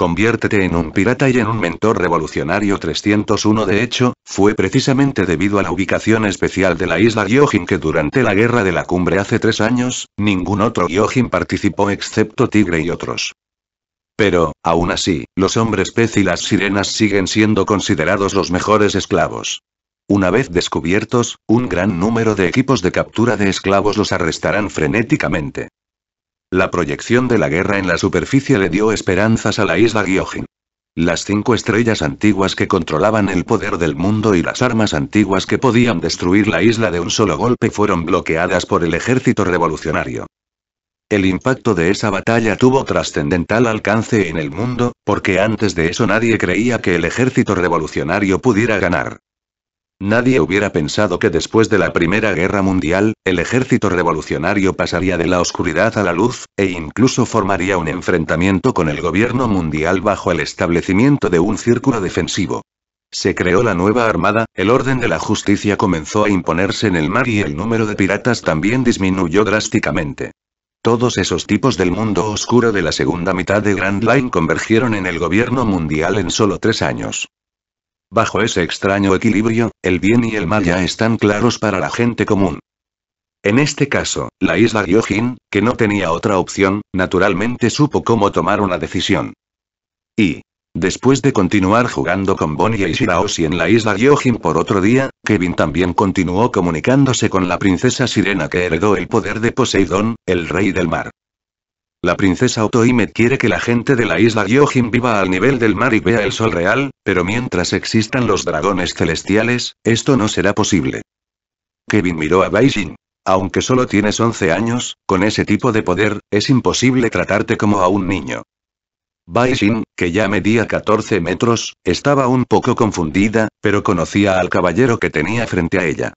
Conviértete en un pirata y en un mentor revolucionario 301 De hecho, fue precisamente debido a la ubicación especial de la isla Gyojin que durante la guerra de la cumbre hace tres años, ningún otro Gyojin participó excepto Tigre y otros. Pero, aún así, los hombres pez y las sirenas siguen siendo considerados los mejores esclavos. Una vez descubiertos, un gran número de equipos de captura de esclavos los arrestarán frenéticamente. La proyección de la guerra en la superficie le dio esperanzas a la isla Gyojin. Las cinco estrellas antiguas que controlaban el poder del mundo y las armas antiguas que podían destruir la isla de un solo golpe fueron bloqueadas por el ejército revolucionario. El impacto de esa batalla tuvo trascendental alcance en el mundo, porque antes de eso nadie creía que el ejército revolucionario pudiera ganar. Nadie hubiera pensado que después de la Primera Guerra Mundial, el ejército revolucionario pasaría de la oscuridad a la luz, e incluso formaría un enfrentamiento con el gobierno mundial bajo el establecimiento de un círculo defensivo. Se creó la nueva armada, el orden de la justicia comenzó a imponerse en el mar y el número de piratas también disminuyó drásticamente. Todos esos tipos del mundo oscuro de la segunda mitad de Grand Line convergieron en el gobierno mundial en solo tres años. Bajo ese extraño equilibrio, el bien y el mal ya están claros para la gente común. En este caso, la isla Ryojin, que no tenía otra opción, naturalmente supo cómo tomar una decisión. Y, después de continuar jugando con Bonnie y Shiraoshi en la isla Ryojin por otro día, Kevin también continuó comunicándose con la princesa sirena que heredó el poder de Poseidón, el rey del mar. La princesa Otoime quiere que la gente de la isla Gyojin viva al nivel del mar y vea el sol real, pero mientras existan los dragones celestiales, esto no será posible. Kevin miró a Baijin. Aunque solo tienes 11 años, con ese tipo de poder, es imposible tratarte como a un niño. Baishin, que ya medía 14 metros, estaba un poco confundida, pero conocía al caballero que tenía frente a ella.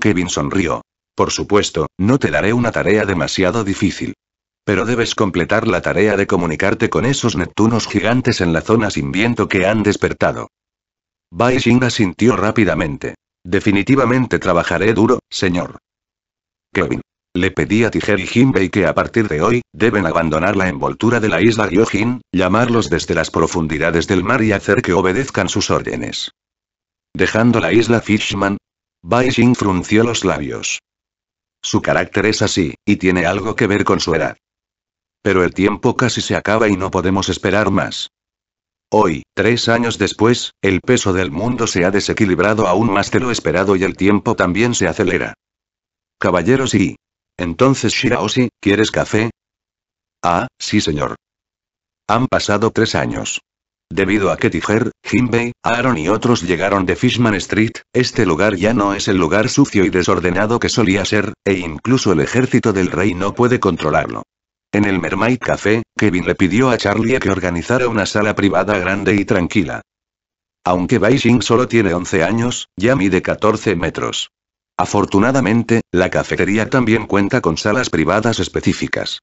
Kevin sonrió. Por supuesto, no te daré una tarea demasiado difícil. Pero debes completar la tarea de comunicarte con esos Neptunos gigantes en la zona sin viento que han despertado. Bai asintió rápidamente. Definitivamente trabajaré duro, señor. Kevin. Le pedí a Tiger y Jinbei que a partir de hoy, deben abandonar la envoltura de la isla Gyojin, llamarlos desde las profundidades del mar y hacer que obedezcan sus órdenes. Dejando la isla Fishman, Bai frunció los labios. Su carácter es así, y tiene algo que ver con su edad. Pero el tiempo casi se acaba y no podemos esperar más. Hoy, tres años después, el peso del mundo se ha desequilibrado aún más de lo esperado y el tiempo también se acelera. Caballeros y... Entonces Shiraoshi, ¿quieres café? Ah, sí señor. Han pasado tres años. Debido a que Tiger, Jinbei, Aaron y otros llegaron de Fishman Street, este lugar ya no es el lugar sucio y desordenado que solía ser, e incluso el ejército del rey no puede controlarlo. En el Mermaid Café, Kevin le pidió a Charlie que organizara una sala privada grande y tranquila. Aunque Baixing solo tiene 11 años, ya mide 14 metros. Afortunadamente, la cafetería también cuenta con salas privadas específicas.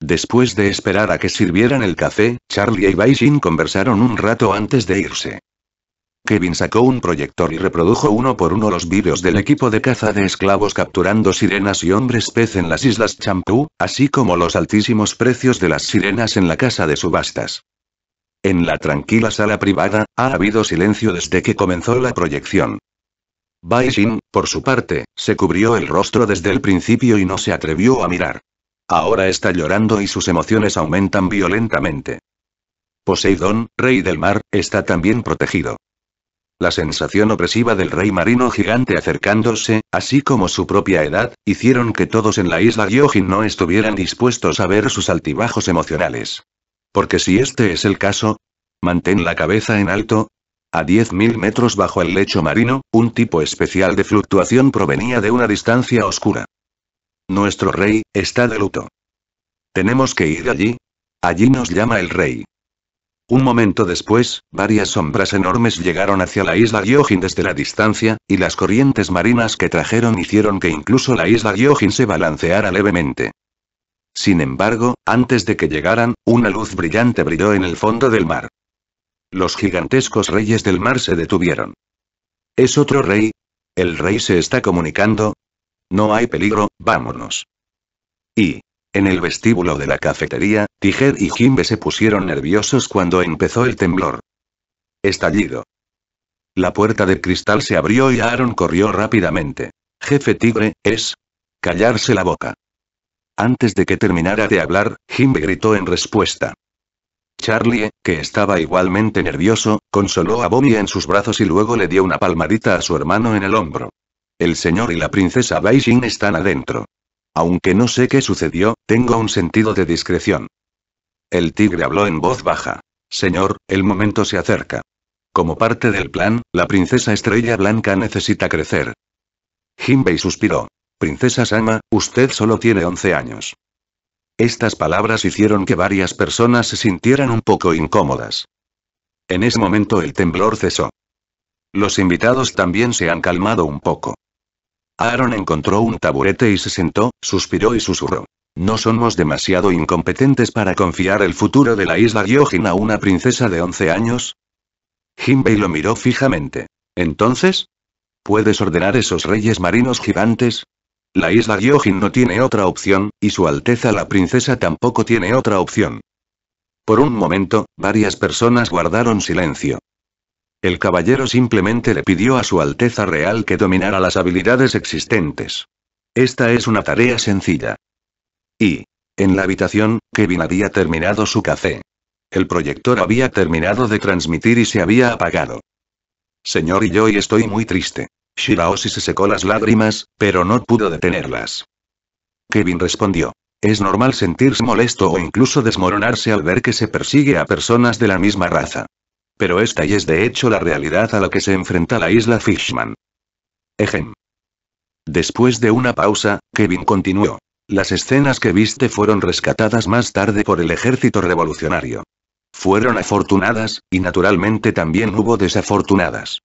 Después de esperar a que sirvieran el café, Charlie y Beijing conversaron un rato antes de irse. Kevin sacó un proyector y reprodujo uno por uno los vídeos del equipo de caza de esclavos capturando sirenas y hombres pez en las islas Champú, así como los altísimos precios de las sirenas en la casa de subastas. En la tranquila sala privada, ha habido silencio desde que comenzó la proyección. Bai por su parte, se cubrió el rostro desde el principio y no se atrevió a mirar. Ahora está llorando y sus emociones aumentan violentamente. Poseidón, rey del mar, está también protegido la sensación opresiva del rey marino gigante acercándose, así como su propia edad, hicieron que todos en la isla Gyojin no estuvieran dispuestos a ver sus altibajos emocionales. Porque si este es el caso, mantén la cabeza en alto, a 10.000 metros bajo el lecho marino, un tipo especial de fluctuación provenía de una distancia oscura. Nuestro rey, está de luto. Tenemos que ir allí. Allí nos llama el rey. Un momento después, varias sombras enormes llegaron hacia la isla Gyojin desde la distancia, y las corrientes marinas que trajeron hicieron que incluso la isla Gyojin se balanceara levemente. Sin embargo, antes de que llegaran, una luz brillante brilló en el fondo del mar. Los gigantescos reyes del mar se detuvieron. ¿Es otro rey? ¿El rey se está comunicando? No hay peligro, vámonos. Y, en el vestíbulo de la cafetería, Tiger y Jimbe se pusieron nerviosos cuando empezó el temblor. Estallido. La puerta de cristal se abrió y Aaron corrió rápidamente. Jefe Tigre, es. Callarse la boca. Antes de que terminara de hablar, Jimbe gritó en respuesta. Charlie, que estaba igualmente nervioso, consoló a Bobby en sus brazos y luego le dio una palmadita a su hermano en el hombro. El señor y la princesa Beijing están adentro. Aunque no sé qué sucedió, tengo un sentido de discreción. El tigre habló en voz baja. Señor, el momento se acerca. Como parte del plan, la princesa estrella blanca necesita crecer. Jinbei suspiró. Princesa Sama, usted solo tiene 11 años. Estas palabras hicieron que varias personas se sintieran un poco incómodas. En ese momento el temblor cesó. Los invitados también se han calmado un poco. Aaron encontró un taburete y se sentó, suspiró y susurró. No somos demasiado incompetentes para confiar el futuro de la isla Gyojin a una princesa de 11 años. Jinbei lo miró fijamente. Entonces, ¿puedes ordenar esos reyes marinos gigantes? La isla Gyojin no tiene otra opción, y su Alteza la princesa tampoco tiene otra opción. Por un momento, varias personas guardaron silencio. El caballero simplemente le pidió a su Alteza Real que dominara las habilidades existentes. Esta es una tarea sencilla. Y, en la habitación, Kevin había terminado su café. El proyector había terminado de transmitir y se había apagado. Señor y yo y estoy muy triste. Shiraoshi se secó las lágrimas, pero no pudo detenerlas. Kevin respondió. Es normal sentirse molesto o incluso desmoronarse al ver que se persigue a personas de la misma raza. Pero esta y es de hecho la realidad a la que se enfrenta la isla Fishman. Ejem. Después de una pausa, Kevin continuó. Las escenas que viste fueron rescatadas más tarde por el ejército revolucionario. Fueron afortunadas, y naturalmente también hubo desafortunadas.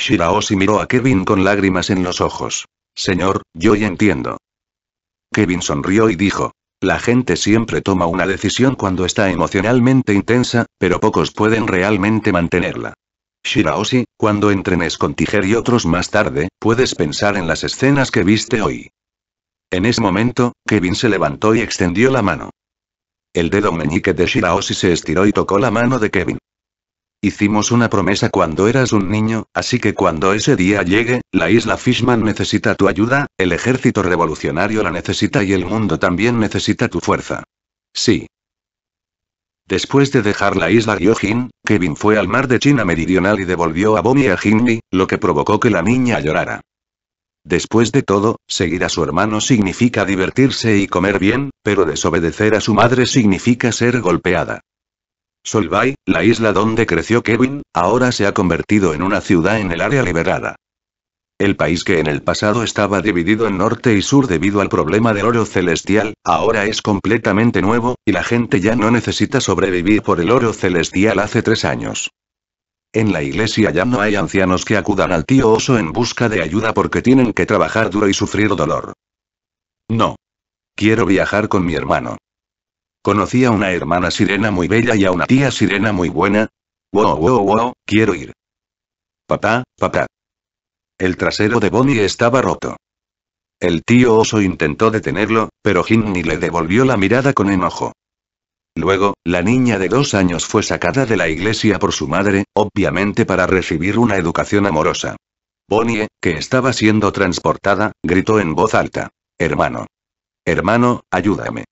Shiraoshi miró a Kevin con lágrimas en los ojos. Señor, yo ya entiendo. Kevin sonrió y dijo, la gente siempre toma una decisión cuando está emocionalmente intensa, pero pocos pueden realmente mantenerla. Shiraoshi, cuando entrenes con Tiger y otros más tarde, puedes pensar en las escenas que viste hoy. En ese momento, Kevin se levantó y extendió la mano. El dedo meñique de Shiraoshi se estiró y tocó la mano de Kevin. Hicimos una promesa cuando eras un niño, así que cuando ese día llegue, la isla Fishman necesita tu ayuda, el ejército revolucionario la necesita y el mundo también necesita tu fuerza. Sí. Después de dejar la isla Gyojin, Kevin fue al mar de China Meridional y devolvió a Bomi a Jinli, lo que provocó que la niña llorara. Después de todo, seguir a su hermano significa divertirse y comer bien, pero desobedecer a su madre significa ser golpeada. Solvay, la isla donde creció Kevin, ahora se ha convertido en una ciudad en el área liberada. El país que en el pasado estaba dividido en norte y sur debido al problema del oro celestial, ahora es completamente nuevo, y la gente ya no necesita sobrevivir por el oro celestial hace tres años. En la iglesia ya no hay ancianos que acudan al tío oso en busca de ayuda porque tienen que trabajar duro y sufrir dolor. No. Quiero viajar con mi hermano. Conocí a una hermana sirena muy bella y a una tía sirena muy buena. Wow, wow, wow, quiero ir. Papá, papá. El trasero de Bonnie estaba roto. El tío oso intentó detenerlo, pero Ginny le devolvió la mirada con enojo. Luego, la niña de dos años fue sacada de la iglesia por su madre, obviamente para recibir una educación amorosa. Bonnie, que estaba siendo transportada, gritó en voz alta. Hermano. Hermano, ayúdame.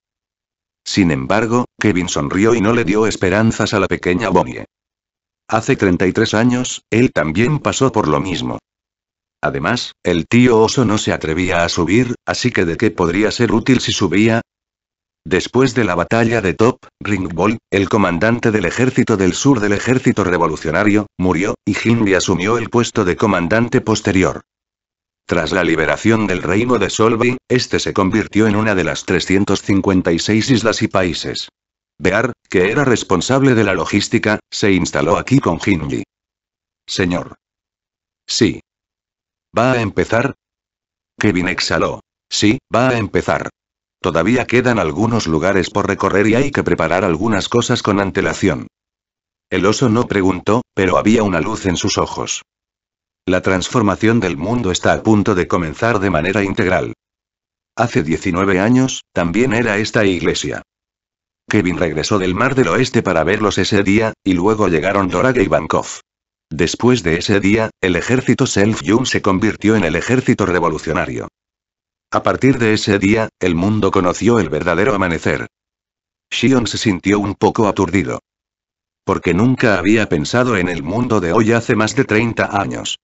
Sin embargo, Kevin sonrió y no le dio esperanzas a la pequeña Bonnie. Hace 33 años, él también pasó por lo mismo. Además, el tío oso no se atrevía a subir, así que de qué podría ser útil si subía, Después de la batalla de Top, Ringbold, el comandante del ejército del sur del ejército revolucionario, murió, y Hindley asumió el puesto de comandante posterior. Tras la liberación del reino de solvi este se convirtió en una de las 356 islas y países. Bear, que era responsable de la logística, se instaló aquí con Hinji. Señor. Sí. ¿Va a empezar? Kevin exhaló. Sí, va a empezar. Todavía quedan algunos lugares por recorrer y hay que preparar algunas cosas con antelación. El oso no preguntó, pero había una luz en sus ojos. La transformación del mundo está a punto de comenzar de manera integral. Hace 19 años, también era esta iglesia. Kevin regresó del Mar del Oeste para verlos ese día, y luego llegaron Doraga y Bankov. Después de ese día, el ejército Self-Yum se convirtió en el ejército revolucionario. A partir de ese día, el mundo conoció el verdadero amanecer. Shion se sintió un poco aturdido. Porque nunca había pensado en el mundo de hoy hace más de 30 años.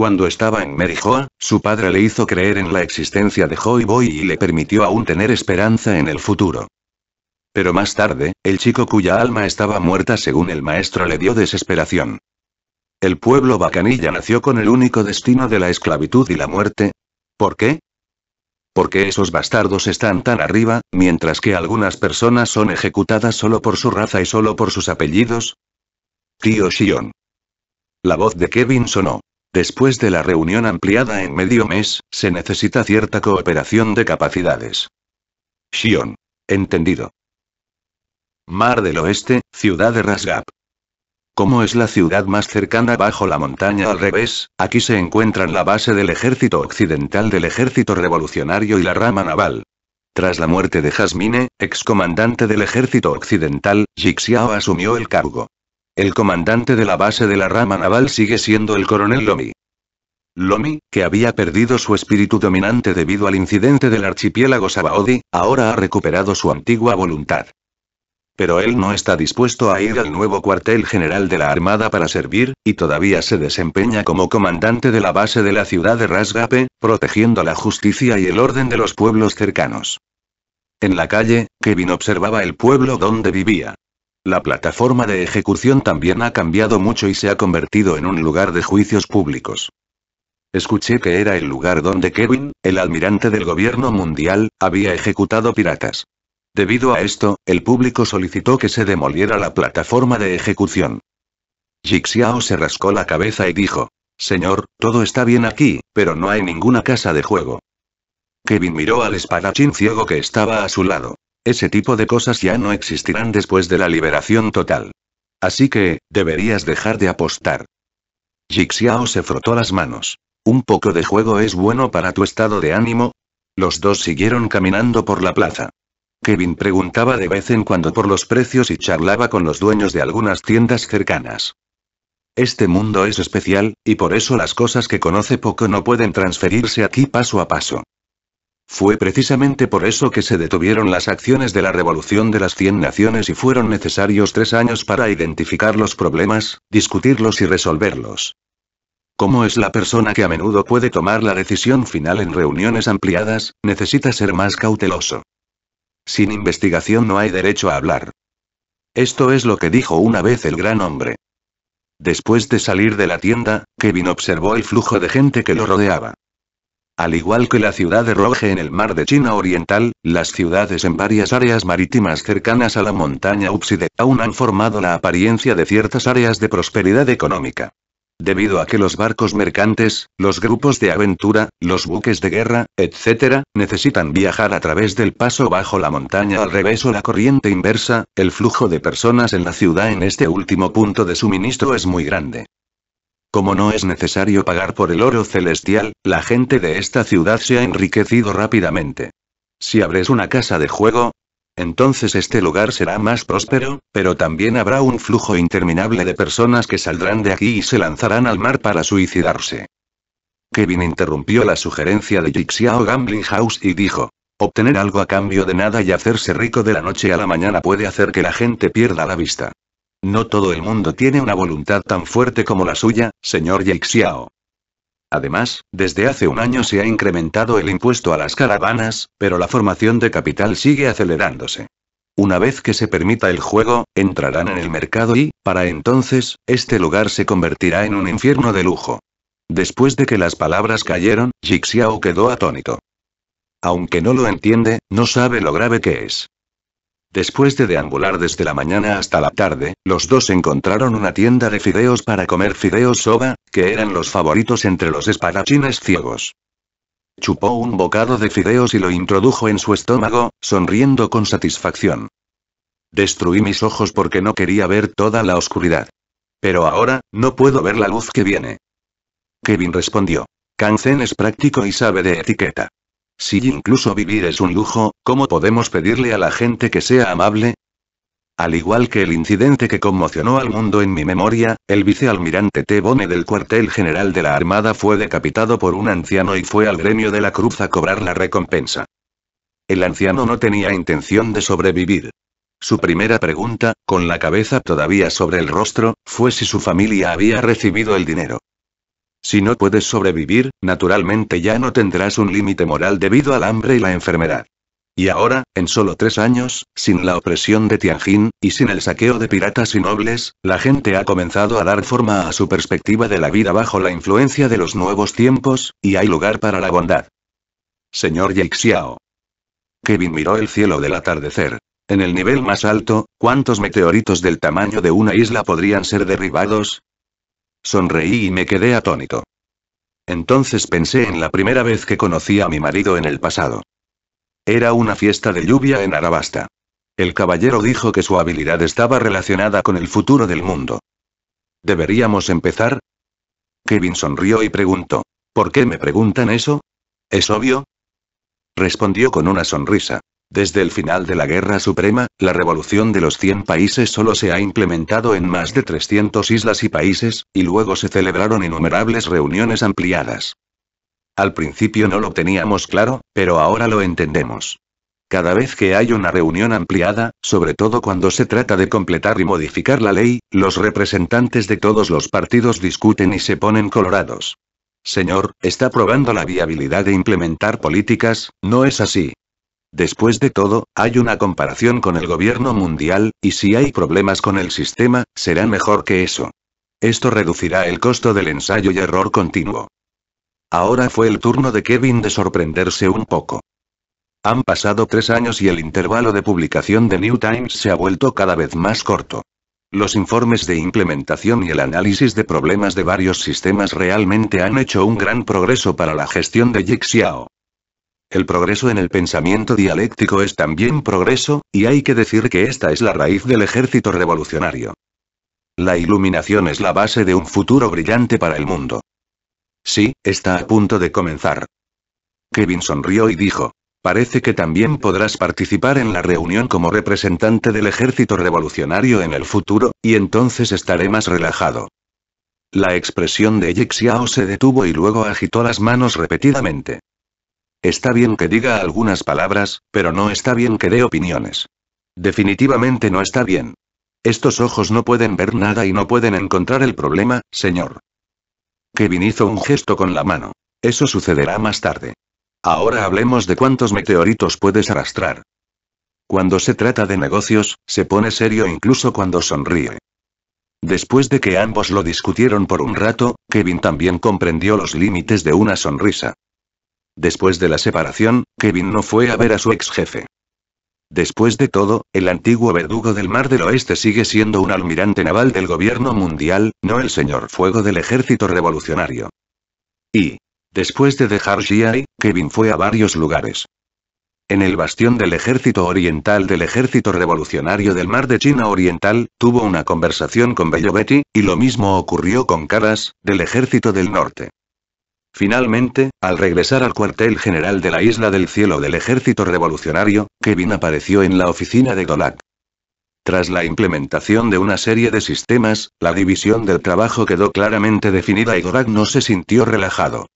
Cuando estaba en Merijoa, su padre le hizo creer en la existencia de Joy Boy y le permitió aún tener esperanza en el futuro. Pero más tarde, el chico cuya alma estaba muerta según el maestro le dio desesperación. El pueblo Bacanilla nació con el único destino de la esclavitud y la muerte. ¿Por qué? Porque esos bastardos están tan arriba, mientras que algunas personas son ejecutadas solo por su raza y solo por sus apellidos. Tío Shion. La voz de Kevin sonó. Después de la reunión ampliada en medio mes, se necesita cierta cooperación de capacidades. Xion. Entendido. Mar del Oeste, ciudad de Rasgap. Como es la ciudad más cercana bajo la montaña al revés, aquí se encuentran la base del ejército occidental del ejército revolucionario y la rama naval. Tras la muerte de Jasmine, excomandante del ejército occidental, Jixiao asumió el cargo. El comandante de la base de la rama naval sigue siendo el coronel Lomi. Lomi, que había perdido su espíritu dominante debido al incidente del archipiélago Sabaodi, ahora ha recuperado su antigua voluntad. Pero él no está dispuesto a ir al nuevo cuartel general de la Armada para servir, y todavía se desempeña como comandante de la base de la ciudad de Rasgape, protegiendo la justicia y el orden de los pueblos cercanos. En la calle, Kevin observaba el pueblo donde vivía. La plataforma de ejecución también ha cambiado mucho y se ha convertido en un lugar de juicios públicos. Escuché que era el lugar donde Kevin, el almirante del gobierno mundial, había ejecutado piratas. Debido a esto, el público solicitó que se demoliera la plataforma de ejecución. Jixiao se rascó la cabeza y dijo, Señor, todo está bien aquí, pero no hay ninguna casa de juego. Kevin miró al espadachín ciego que estaba a su lado. Ese tipo de cosas ya no existirán después de la liberación total. Así que, deberías dejar de apostar. Jixiao se frotó las manos. Un poco de juego es bueno para tu estado de ánimo. Los dos siguieron caminando por la plaza. Kevin preguntaba de vez en cuando por los precios y charlaba con los dueños de algunas tiendas cercanas. Este mundo es especial, y por eso las cosas que conoce poco no pueden transferirse aquí paso a paso. Fue precisamente por eso que se detuvieron las acciones de la Revolución de las Cien Naciones y fueron necesarios tres años para identificar los problemas, discutirlos y resolverlos. Como es la persona que a menudo puede tomar la decisión final en reuniones ampliadas, necesita ser más cauteloso. Sin investigación no hay derecho a hablar. Esto es lo que dijo una vez el gran hombre. Después de salir de la tienda, Kevin observó el flujo de gente que lo rodeaba. Al igual que la ciudad de Roje en el mar de China Oriental, las ciudades en varias áreas marítimas cercanas a la montaña Upside aún han formado la apariencia de ciertas áreas de prosperidad económica. Debido a que los barcos mercantes, los grupos de aventura, los buques de guerra, etc., necesitan viajar a través del paso bajo la montaña al revés o la corriente inversa, el flujo de personas en la ciudad en este último punto de suministro es muy grande. Como no es necesario pagar por el oro celestial, la gente de esta ciudad se ha enriquecido rápidamente. Si abres una casa de juego, entonces este lugar será más próspero, pero también habrá un flujo interminable de personas que saldrán de aquí y se lanzarán al mar para suicidarse. Kevin interrumpió la sugerencia de Jixiao Gambling House y dijo, obtener algo a cambio de nada y hacerse rico de la noche a la mañana puede hacer que la gente pierda la vista. No todo el mundo tiene una voluntad tan fuerte como la suya, señor Jixiao. Además, desde hace un año se ha incrementado el impuesto a las caravanas, pero la formación de capital sigue acelerándose. Una vez que se permita el juego, entrarán en el mercado y, para entonces, este lugar se convertirá en un infierno de lujo. Después de que las palabras cayeron, Jixiao quedó atónito. Aunque no lo entiende, no sabe lo grave que es. Después de deambular desde la mañana hasta la tarde, los dos encontraron una tienda de fideos para comer fideos soba, que eran los favoritos entre los espadachines ciegos. Chupó un bocado de fideos y lo introdujo en su estómago, sonriendo con satisfacción. Destruí mis ojos porque no quería ver toda la oscuridad. Pero ahora, no puedo ver la luz que viene. Kevin respondió. Kanzen es práctico y sabe de etiqueta. Si incluso vivir es un lujo, ¿cómo podemos pedirle a la gente que sea amable? Al igual que el incidente que conmocionó al mundo en mi memoria, el vicealmirante T. Bone del cuartel general de la Armada fue decapitado por un anciano y fue al gremio de la Cruz a cobrar la recompensa. El anciano no tenía intención de sobrevivir. Su primera pregunta, con la cabeza todavía sobre el rostro, fue si su familia había recibido el dinero. Si no puedes sobrevivir, naturalmente ya no tendrás un límite moral debido al hambre y la enfermedad. Y ahora, en solo tres años, sin la opresión de Tianjin, y sin el saqueo de piratas y nobles, la gente ha comenzado a dar forma a su perspectiva de la vida bajo la influencia de los nuevos tiempos, y hay lugar para la bondad. Señor Xiao. Kevin miró el cielo del atardecer. En el nivel más alto, ¿cuántos meteoritos del tamaño de una isla podrían ser derribados? Sonreí y me quedé atónito. Entonces pensé en la primera vez que conocí a mi marido en el pasado. Era una fiesta de lluvia en Arabasta. El caballero dijo que su habilidad estaba relacionada con el futuro del mundo. ¿Deberíamos empezar? Kevin sonrió y preguntó. ¿Por qué me preguntan eso? ¿Es obvio? Respondió con una sonrisa. Desde el final de la Guerra Suprema, la Revolución de los 100 Países solo se ha implementado en más de 300 islas y países, y luego se celebraron innumerables reuniones ampliadas. Al principio no lo teníamos claro, pero ahora lo entendemos. Cada vez que hay una reunión ampliada, sobre todo cuando se trata de completar y modificar la ley, los representantes de todos los partidos discuten y se ponen colorados. Señor, está probando la viabilidad de implementar políticas, ¿no es así? Después de todo, hay una comparación con el gobierno mundial, y si hay problemas con el sistema, será mejor que eso. Esto reducirá el costo del ensayo y error continuo. Ahora fue el turno de Kevin de sorprenderse un poco. Han pasado tres años y el intervalo de publicación de New Times se ha vuelto cada vez más corto. Los informes de implementación y el análisis de problemas de varios sistemas realmente han hecho un gran progreso para la gestión de Jixiao. El progreso en el pensamiento dialéctico es también progreso, y hay que decir que esta es la raíz del ejército revolucionario. La iluminación es la base de un futuro brillante para el mundo. Sí, está a punto de comenzar. Kevin sonrió y dijo, parece que también podrás participar en la reunión como representante del ejército revolucionario en el futuro, y entonces estaré más relajado. La expresión de Yixiao se detuvo y luego agitó las manos repetidamente. Está bien que diga algunas palabras, pero no está bien que dé opiniones. Definitivamente no está bien. Estos ojos no pueden ver nada y no pueden encontrar el problema, señor. Kevin hizo un gesto con la mano. Eso sucederá más tarde. Ahora hablemos de cuántos meteoritos puedes arrastrar. Cuando se trata de negocios, se pone serio incluso cuando sonríe. Después de que ambos lo discutieron por un rato, Kevin también comprendió los límites de una sonrisa. Después de la separación, Kevin no fue a ver a su ex jefe. Después de todo, el antiguo verdugo del Mar del Oeste sigue siendo un almirante naval del gobierno mundial, no el señor fuego del ejército revolucionario. Y, después de dejar Xi'ai, Kevin fue a varios lugares. En el bastión del ejército oriental del ejército revolucionario del Mar de China Oriental, tuvo una conversación con Bello Betty, y lo mismo ocurrió con Caras, del ejército del norte. Finalmente, al regresar al cuartel general de la Isla del Cielo del Ejército Revolucionario, Kevin apareció en la oficina de Dolak. Tras la implementación de una serie de sistemas, la división del trabajo quedó claramente definida y Dolak no se sintió relajado.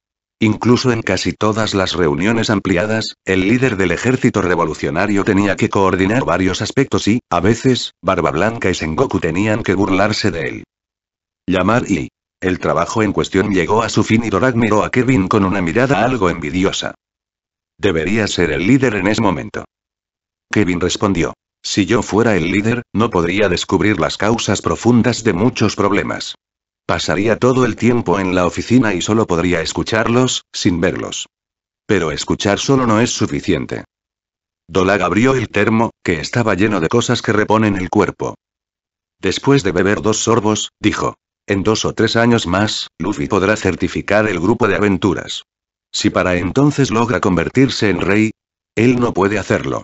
Incluso en casi todas las reuniones ampliadas, el líder del ejército revolucionario tenía que coordinar varios aspectos y, a veces, Barba Blanca y Sengoku tenían que burlarse de él. Llamar y el trabajo en cuestión llegó a su fin y Dolag miró a Kevin con una mirada algo envidiosa. Debería ser el líder en ese momento. Kevin respondió. Si yo fuera el líder, no podría descubrir las causas profundas de muchos problemas. Pasaría todo el tiempo en la oficina y solo podría escucharlos, sin verlos. Pero escuchar solo no es suficiente. Dolag abrió el termo, que estaba lleno de cosas que reponen el cuerpo. Después de beber dos sorbos, dijo, en dos o tres años más, Luffy podrá certificar el grupo de aventuras. Si para entonces logra convertirse en rey, él no puede hacerlo.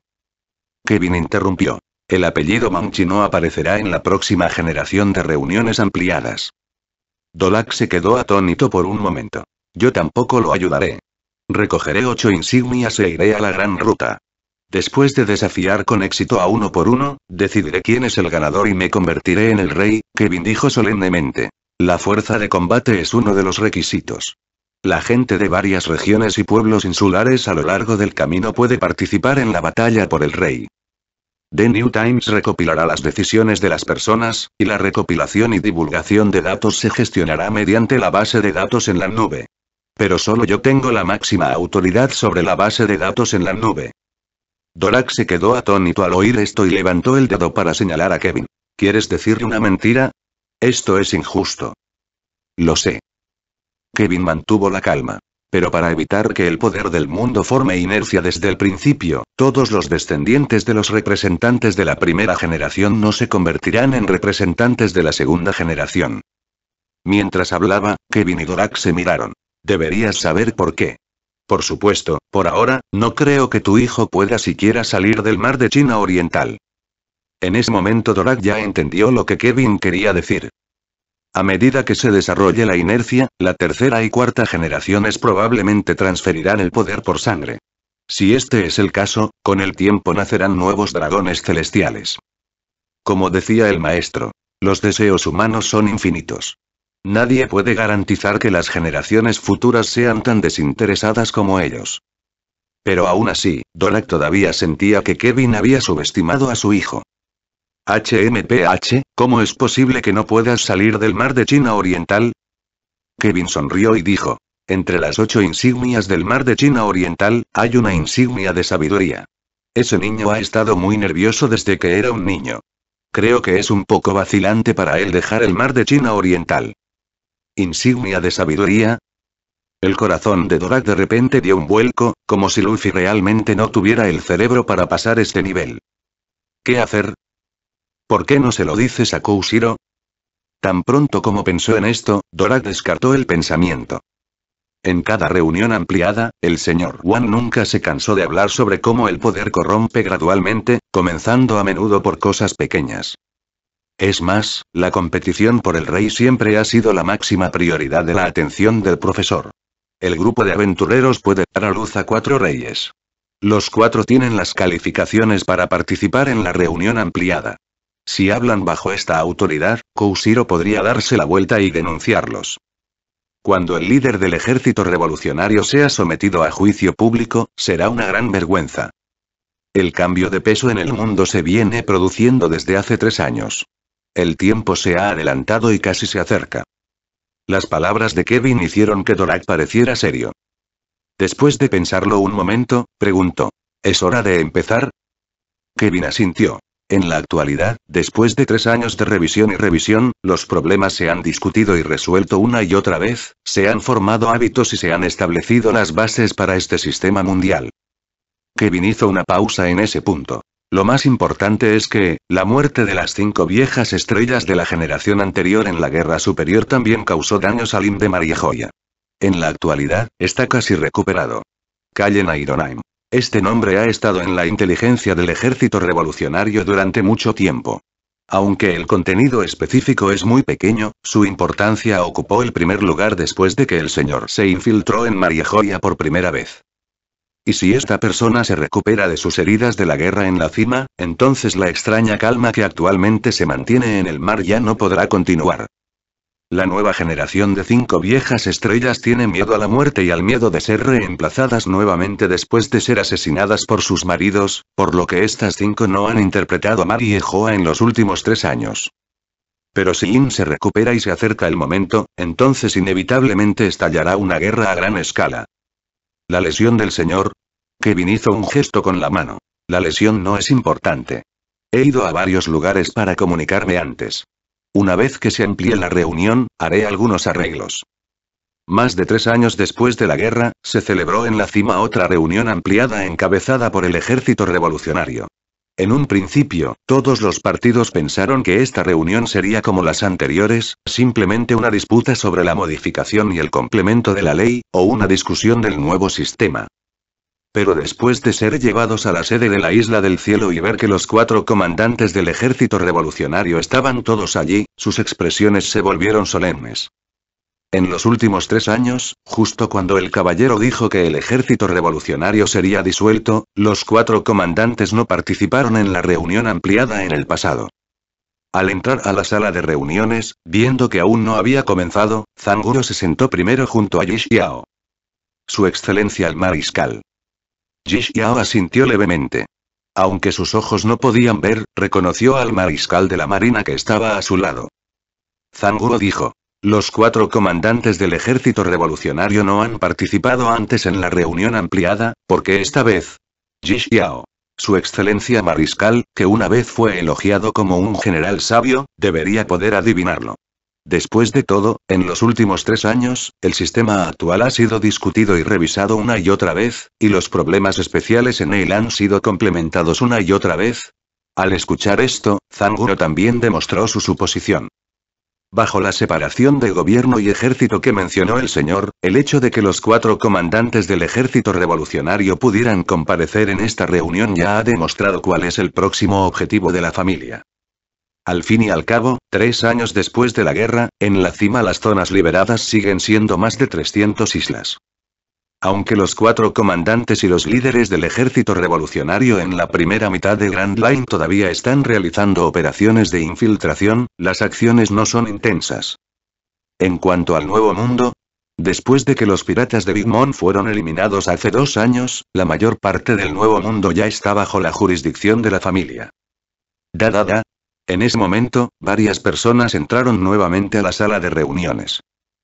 Kevin interrumpió. El apellido Manchi no aparecerá en la próxima generación de reuniones ampliadas. Dolak se quedó atónito por un momento. Yo tampoco lo ayudaré. Recogeré ocho insignias e iré a la gran ruta. Después de desafiar con éxito a uno por uno, decidiré quién es el ganador y me convertiré en el rey, Kevin dijo solemnemente. La fuerza de combate es uno de los requisitos. La gente de varias regiones y pueblos insulares a lo largo del camino puede participar en la batalla por el rey. The New Times recopilará las decisiones de las personas, y la recopilación y divulgación de datos se gestionará mediante la base de datos en la nube. Pero solo yo tengo la máxima autoridad sobre la base de datos en la nube. Dorak se quedó atónito al oír esto y levantó el dedo para señalar a Kevin. ¿Quieres decirle una mentira? Esto es injusto. Lo sé. Kevin mantuvo la calma. Pero para evitar que el poder del mundo forme inercia desde el principio, todos los descendientes de los representantes de la primera generación no se convertirán en representantes de la segunda generación. Mientras hablaba, Kevin y Dorak se miraron. Deberías saber por qué. Por supuesto, por ahora, no creo que tu hijo pueda siquiera salir del mar de China Oriental. En ese momento Dorak ya entendió lo que Kevin quería decir. A medida que se desarrolle la inercia, la tercera y cuarta generaciones probablemente transferirán el poder por sangre. Si este es el caso, con el tiempo nacerán nuevos dragones celestiales. Como decía el maestro, los deseos humanos son infinitos. Nadie puede garantizar que las generaciones futuras sean tan desinteresadas como ellos. Pero aún así, Dolak todavía sentía que Kevin había subestimado a su hijo. HMPH, ¿cómo es posible que no puedas salir del mar de China Oriental? Kevin sonrió y dijo, entre las ocho insignias del mar de China Oriental, hay una insignia de sabiduría. Ese niño ha estado muy nervioso desde que era un niño. Creo que es un poco vacilante para él dejar el mar de China Oriental insignia de sabiduría? El corazón de Dorak de repente dio un vuelco, como si Luffy realmente no tuviera el cerebro para pasar este nivel. ¿Qué hacer? ¿Por qué no se lo dices a Kousiro? Tan pronto como pensó en esto, Dorak descartó el pensamiento. En cada reunión ampliada, el señor Wan nunca se cansó de hablar sobre cómo el poder corrompe gradualmente, comenzando a menudo por cosas pequeñas. Es más, la competición por el rey siempre ha sido la máxima prioridad de la atención del profesor. El grupo de aventureros puede dar a luz a cuatro reyes. Los cuatro tienen las calificaciones para participar en la reunión ampliada. Si hablan bajo esta autoridad, Kousiro podría darse la vuelta y denunciarlos. Cuando el líder del ejército revolucionario sea sometido a juicio público, será una gran vergüenza. El cambio de peso en el mundo se viene produciendo desde hace tres años. El tiempo se ha adelantado y casi se acerca. Las palabras de Kevin hicieron que Dorak pareciera serio. Después de pensarlo un momento, preguntó. ¿Es hora de empezar? Kevin asintió. En la actualidad, después de tres años de revisión y revisión, los problemas se han discutido y resuelto una y otra vez, se han formado hábitos y se han establecido las bases para este sistema mundial. Kevin hizo una pausa en ese punto. Lo más importante es que, la muerte de las cinco viejas estrellas de la generación anterior en la Guerra Superior también causó daños al IM de María Joya. En la actualidad, está casi recuperado. Calle Ironheim. Este nombre ha estado en la inteligencia del ejército revolucionario durante mucho tiempo. Aunque el contenido específico es muy pequeño, su importancia ocupó el primer lugar después de que el señor se infiltró en María Joya por primera vez. Y si esta persona se recupera de sus heridas de la guerra en la cima, entonces la extraña calma que actualmente se mantiene en el mar ya no podrá continuar. La nueva generación de cinco viejas estrellas tiene miedo a la muerte y al miedo de ser reemplazadas nuevamente después de ser asesinadas por sus maridos, por lo que estas cinco no han interpretado a Mari Joa en los últimos tres años. Pero si In se recupera y se acerca el momento, entonces inevitablemente estallará una guerra a gran escala. La lesión del señor. Kevin hizo un gesto con la mano. La lesión no es importante. He ido a varios lugares para comunicarme antes. Una vez que se amplíe la reunión, haré algunos arreglos. Más de tres años después de la guerra, se celebró en la cima otra reunión ampliada encabezada por el ejército revolucionario. En un principio, todos los partidos pensaron que esta reunión sería como las anteriores, simplemente una disputa sobre la modificación y el complemento de la ley, o una discusión del nuevo sistema. Pero después de ser llevados a la sede de la Isla del Cielo y ver que los cuatro comandantes del ejército revolucionario estaban todos allí, sus expresiones se volvieron solemnes. En los últimos tres años, justo cuando el caballero dijo que el ejército revolucionario sería disuelto, los cuatro comandantes no participaron en la reunión ampliada en el pasado. Al entrar a la sala de reuniones, viendo que aún no había comenzado, Zanguro se sentó primero junto a Yishiao. Su excelencia el mariscal. Yishiao asintió levemente. Aunque sus ojos no podían ver, reconoció al mariscal de la marina que estaba a su lado. Zanguro dijo. Los cuatro comandantes del ejército revolucionario no han participado antes en la reunión ampliada, porque esta vez. Ji Xiao. Su excelencia mariscal, que una vez fue elogiado como un general sabio, debería poder adivinarlo. Después de todo, en los últimos tres años, el sistema actual ha sido discutido y revisado una y otra vez, y los problemas especiales en él han sido complementados una y otra vez. Al escuchar esto, Zanguro también demostró su suposición. Bajo la separación de gobierno y ejército que mencionó el señor, el hecho de que los cuatro comandantes del ejército revolucionario pudieran comparecer en esta reunión ya ha demostrado cuál es el próximo objetivo de la familia. Al fin y al cabo, tres años después de la guerra, en la cima las zonas liberadas siguen siendo más de 300 islas. Aunque los cuatro comandantes y los líderes del ejército revolucionario en la primera mitad de Grand Line todavía están realizando operaciones de infiltración, las acciones no son intensas. En cuanto al Nuevo Mundo, después de que los piratas de Big Mom fueron eliminados hace dos años, la mayor parte del Nuevo Mundo ya está bajo la jurisdicción de la familia. Da da da. En ese momento, varias personas entraron nuevamente a la sala de reuniones.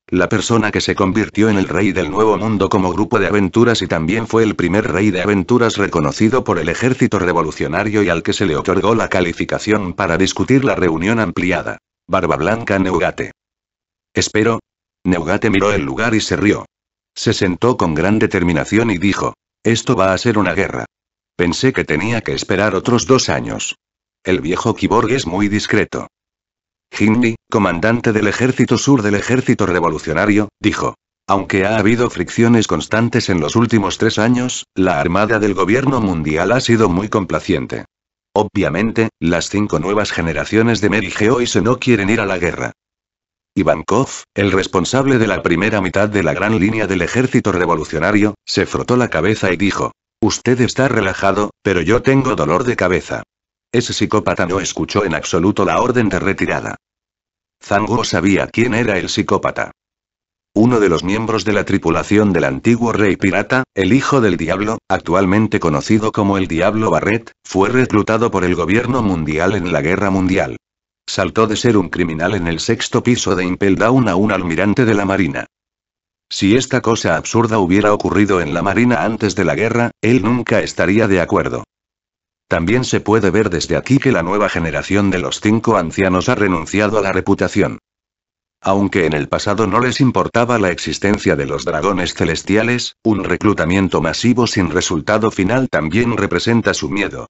La persona que se convirtió en el rey del Nuevo Mundo como grupo de aventuras y también fue el primer rey de aventuras reconocido por el ejército revolucionario y al que se le otorgó la calificación para discutir la reunión ampliada. Barba Blanca Neugate. Espero. Neugate miró el lugar y se rió. Se sentó con gran determinación y dijo, esto va a ser una guerra. Pensé que tenía que esperar otros dos años. El viejo Kiborg es muy discreto. Hindley, comandante del Ejército Sur del Ejército Revolucionario, dijo. Aunque ha habido fricciones constantes en los últimos tres años, la Armada del Gobierno Mundial ha sido muy complaciente. Obviamente, las cinco nuevas generaciones de Mary Se no quieren ir a la guerra. Ivankov, el responsable de la primera mitad de la gran línea del ejército revolucionario, se frotó la cabeza y dijo, Usted está relajado, pero yo tengo dolor de cabeza. Ese psicópata no escuchó en absoluto la orden de retirada. Zango sabía quién era el psicópata. Uno de los miembros de la tripulación del antiguo rey pirata, el hijo del diablo, actualmente conocido como el diablo Barret, fue reclutado por el gobierno mundial en la guerra mundial. Saltó de ser un criminal en el sexto piso de Impel Down a un almirante de la marina. Si esta cosa absurda hubiera ocurrido en la marina antes de la guerra, él nunca estaría de acuerdo. También se puede ver desde aquí que la nueva generación de los cinco ancianos ha renunciado a la reputación. Aunque en el pasado no les importaba la existencia de los dragones celestiales, un reclutamiento masivo sin resultado final también representa su miedo.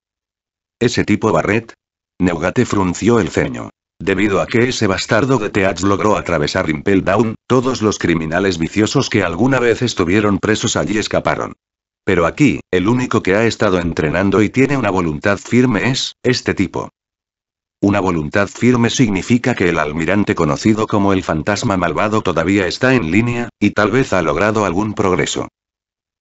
¿Ese tipo Barret? Neugate frunció el ceño. Debido a que ese bastardo de Teads logró atravesar Impel Down, todos los criminales viciosos que alguna vez estuvieron presos allí escaparon. Pero aquí, el único que ha estado entrenando y tiene una voluntad firme es, este tipo. Una voluntad firme significa que el almirante conocido como el fantasma malvado todavía está en línea, y tal vez ha logrado algún progreso.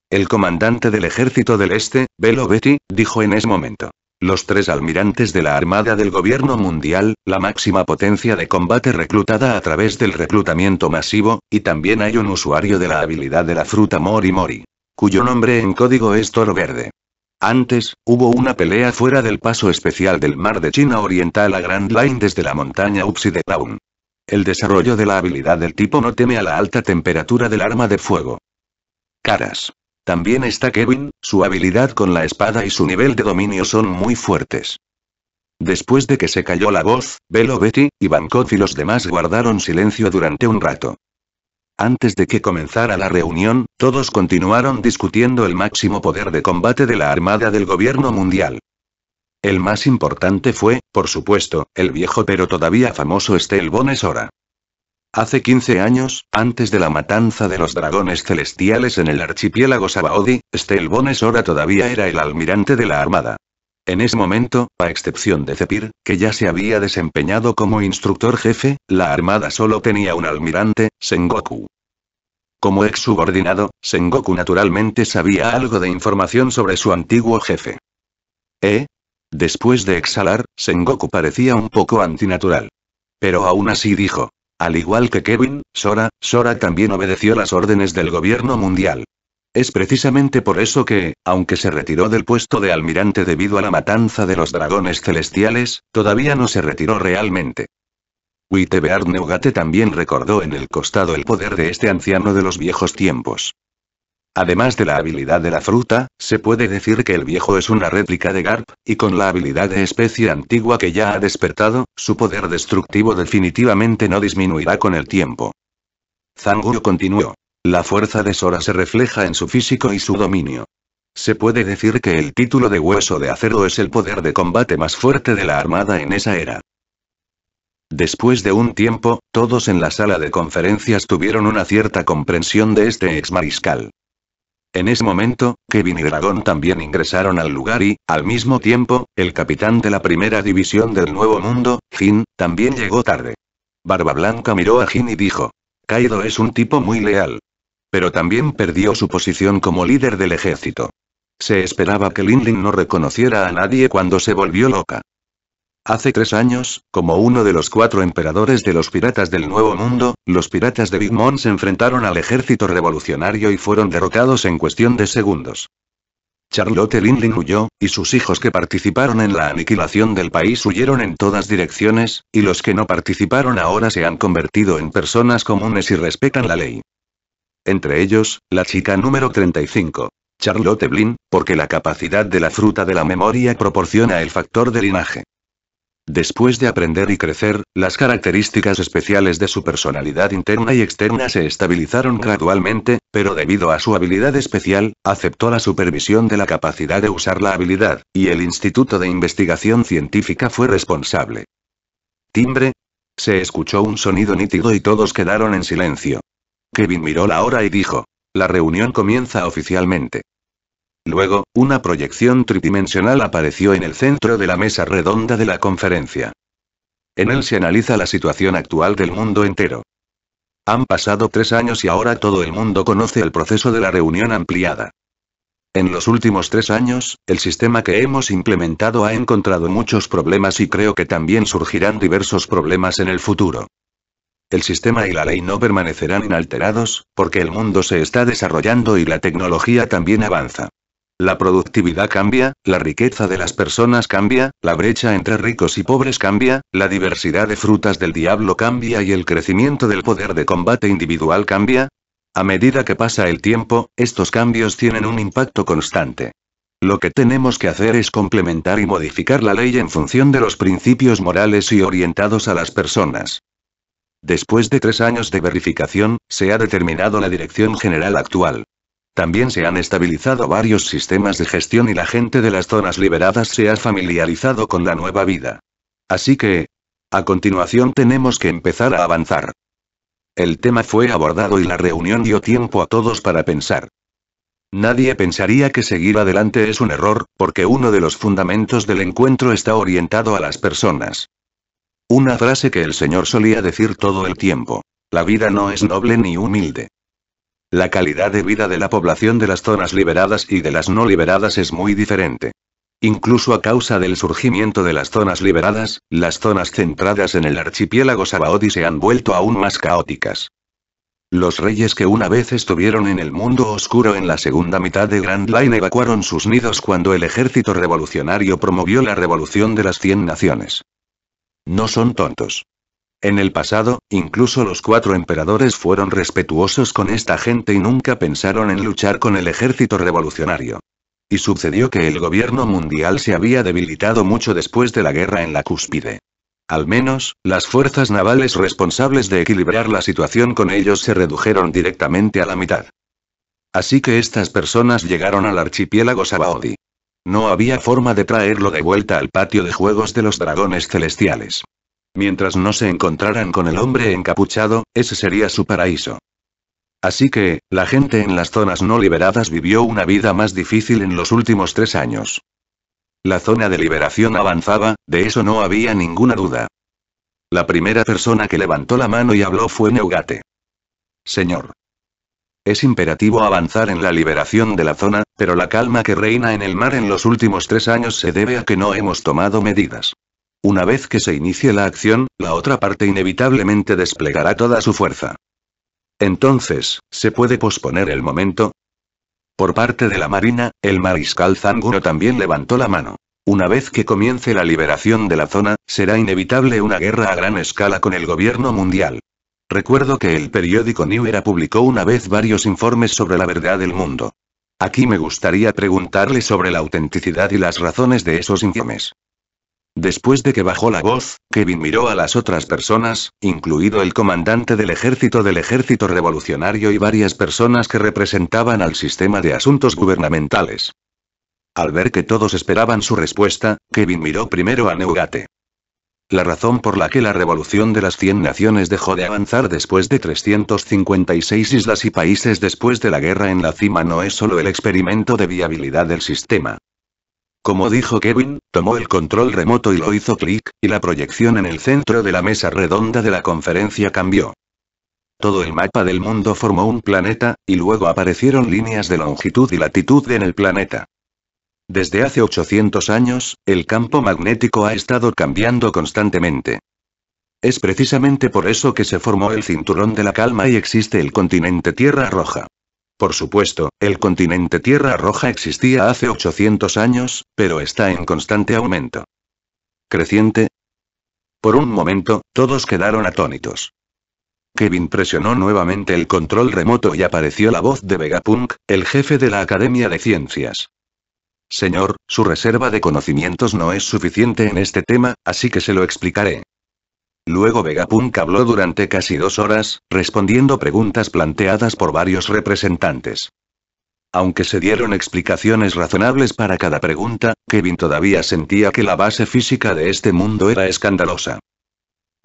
El comandante del ejército del este, Belo Betty, dijo en ese momento. Los tres almirantes de la Armada del Gobierno Mundial, la máxima potencia de combate reclutada a través del reclutamiento masivo, y también hay un usuario de la habilidad de la fruta Mori Mori cuyo nombre en código es Toro Verde. Antes, hubo una pelea fuera del paso especial del mar de China Oriental a Grand Line desde la montaña Upside de El desarrollo de la habilidad del tipo no teme a la alta temperatura del arma de fuego. Caras. También está Kevin, su habilidad con la espada y su nivel de dominio son muy fuertes. Después de que se cayó la voz, Belo Betty, y Bangkok y los demás guardaron silencio durante un rato. Antes de que comenzara la reunión, todos continuaron discutiendo el máximo poder de combate de la Armada del Gobierno Mundial. El más importante fue, por supuesto, el viejo pero todavía famoso Estel Ora. Hace 15 años, antes de la matanza de los dragones celestiales en el archipiélago Sabaody, Estel Bonesora todavía era el almirante de la Armada. En ese momento, a excepción de Zepir, que ya se había desempeñado como instructor jefe, la armada solo tenía un almirante, Sengoku. Como ex subordinado, Sengoku naturalmente sabía algo de información sobre su antiguo jefe. ¿Eh? Después de exhalar, Sengoku parecía un poco antinatural. Pero aún así dijo. Al igual que Kevin, Sora, Sora también obedeció las órdenes del gobierno mundial. Es precisamente por eso que, aunque se retiró del puesto de almirante debido a la matanza de los dragones celestiales, todavía no se retiró realmente. Beard Neugate también recordó en el costado el poder de este anciano de los viejos tiempos. Además de la habilidad de la fruta, se puede decir que el viejo es una réplica de Garp, y con la habilidad de especie antigua que ya ha despertado, su poder destructivo definitivamente no disminuirá con el tiempo. Zanguro continuó. La fuerza de Sora se refleja en su físico y su dominio. Se puede decir que el título de Hueso de Acero es el poder de combate más fuerte de la Armada en esa era. Después de un tiempo, todos en la sala de conferencias tuvieron una cierta comprensión de este ex mariscal. En ese momento, Kevin y Dragón también ingresaron al lugar y, al mismo tiempo, el capitán de la primera división del Nuevo Mundo, Jin, también llegó tarde. Barba Blanca miró a Jin y dijo, Kaido es un tipo muy leal. Pero también perdió su posición como líder del ejército. Se esperaba que Lindling no reconociera a nadie cuando se volvió loca. Hace tres años, como uno de los cuatro emperadores de los piratas del Nuevo Mundo, los piratas de Big Mom se enfrentaron al ejército revolucionario y fueron derrotados en cuestión de segundos. Charlotte Lindling huyó, y sus hijos que participaron en la aniquilación del país huyeron en todas direcciones, y los que no participaron ahora se han convertido en personas comunes y respetan la ley entre ellos, la chica número 35. Charlotte Blin, porque la capacidad de la fruta de la memoria proporciona el factor de linaje. Después de aprender y crecer, las características especiales de su personalidad interna y externa se estabilizaron gradualmente, pero debido a su habilidad especial, aceptó la supervisión de la capacidad de usar la habilidad, y el Instituto de Investigación Científica fue responsable. Timbre. Se escuchó un sonido nítido y todos quedaron en silencio. Kevin miró la hora y dijo. La reunión comienza oficialmente. Luego, una proyección tridimensional apareció en el centro de la mesa redonda de la conferencia. En él se analiza la situación actual del mundo entero. Han pasado tres años y ahora todo el mundo conoce el proceso de la reunión ampliada. En los últimos tres años, el sistema que hemos implementado ha encontrado muchos problemas y creo que también surgirán diversos problemas en el futuro el sistema y la ley no permanecerán inalterados, porque el mundo se está desarrollando y la tecnología también avanza. La productividad cambia, la riqueza de las personas cambia, la brecha entre ricos y pobres cambia, la diversidad de frutas del diablo cambia y el crecimiento del poder de combate individual cambia. A medida que pasa el tiempo, estos cambios tienen un impacto constante. Lo que tenemos que hacer es complementar y modificar la ley en función de los principios morales y orientados a las personas. Después de tres años de verificación, se ha determinado la dirección general actual. También se han estabilizado varios sistemas de gestión y la gente de las zonas liberadas se ha familiarizado con la nueva vida. Así que, a continuación tenemos que empezar a avanzar. El tema fue abordado y la reunión dio tiempo a todos para pensar. Nadie pensaría que seguir adelante es un error, porque uno de los fundamentos del encuentro está orientado a las personas. Una frase que el señor solía decir todo el tiempo. La vida no es noble ni humilde. La calidad de vida de la población de las zonas liberadas y de las no liberadas es muy diferente. Incluso a causa del surgimiento de las zonas liberadas, las zonas centradas en el archipiélago Sabaody se han vuelto aún más caóticas. Los reyes que una vez estuvieron en el mundo oscuro en la segunda mitad de Grand Line evacuaron sus nidos cuando el ejército revolucionario promovió la revolución de las 100 naciones. No son tontos. En el pasado, incluso los cuatro emperadores fueron respetuosos con esta gente y nunca pensaron en luchar con el ejército revolucionario. Y sucedió que el gobierno mundial se había debilitado mucho después de la guerra en la cúspide. Al menos, las fuerzas navales responsables de equilibrar la situación con ellos se redujeron directamente a la mitad. Así que estas personas llegaron al archipiélago Sabaody. No había forma de traerlo de vuelta al patio de juegos de los dragones celestiales. Mientras no se encontraran con el hombre encapuchado, ese sería su paraíso. Así que, la gente en las zonas no liberadas vivió una vida más difícil en los últimos tres años. La zona de liberación avanzaba, de eso no había ninguna duda. La primera persona que levantó la mano y habló fue Neugate. Señor, es imperativo avanzar en la liberación de la zona, pero la calma que reina en el mar en los últimos tres años se debe a que no hemos tomado medidas. Una vez que se inicie la acción, la otra parte inevitablemente desplegará toda su fuerza. Entonces, ¿se puede posponer el momento? Por parte de la Marina, el mariscal Zanguro también levantó la mano. Una vez que comience la liberación de la zona, será inevitable una guerra a gran escala con el gobierno mundial. Recuerdo que el periódico New Era publicó una vez varios informes sobre la verdad del mundo. Aquí me gustaría preguntarle sobre la autenticidad y las razones de esos informes. Después de que bajó la voz, Kevin miró a las otras personas, incluido el comandante del ejército del ejército revolucionario y varias personas que representaban al sistema de asuntos gubernamentales. Al ver que todos esperaban su respuesta, Kevin miró primero a Neugate. La razón por la que la Revolución de las Cien Naciones dejó de avanzar después de 356 islas y países después de la guerra en la cima no es solo el experimento de viabilidad del sistema. Como dijo Kevin, tomó el control remoto y lo hizo clic, y la proyección en el centro de la mesa redonda de la conferencia cambió. Todo el mapa del mundo formó un planeta, y luego aparecieron líneas de longitud y latitud en el planeta. Desde hace 800 años, el campo magnético ha estado cambiando constantemente. Es precisamente por eso que se formó el Cinturón de la Calma y existe el continente Tierra Roja. Por supuesto, el continente Tierra Roja existía hace 800 años, pero está en constante aumento. ¿Creciente? Por un momento, todos quedaron atónitos. Kevin presionó nuevamente el control remoto y apareció la voz de Vegapunk, el jefe de la Academia de Ciencias. Señor, su reserva de conocimientos no es suficiente en este tema, así que se lo explicaré. Luego Vegapunk habló durante casi dos horas, respondiendo preguntas planteadas por varios representantes. Aunque se dieron explicaciones razonables para cada pregunta, Kevin todavía sentía que la base física de este mundo era escandalosa.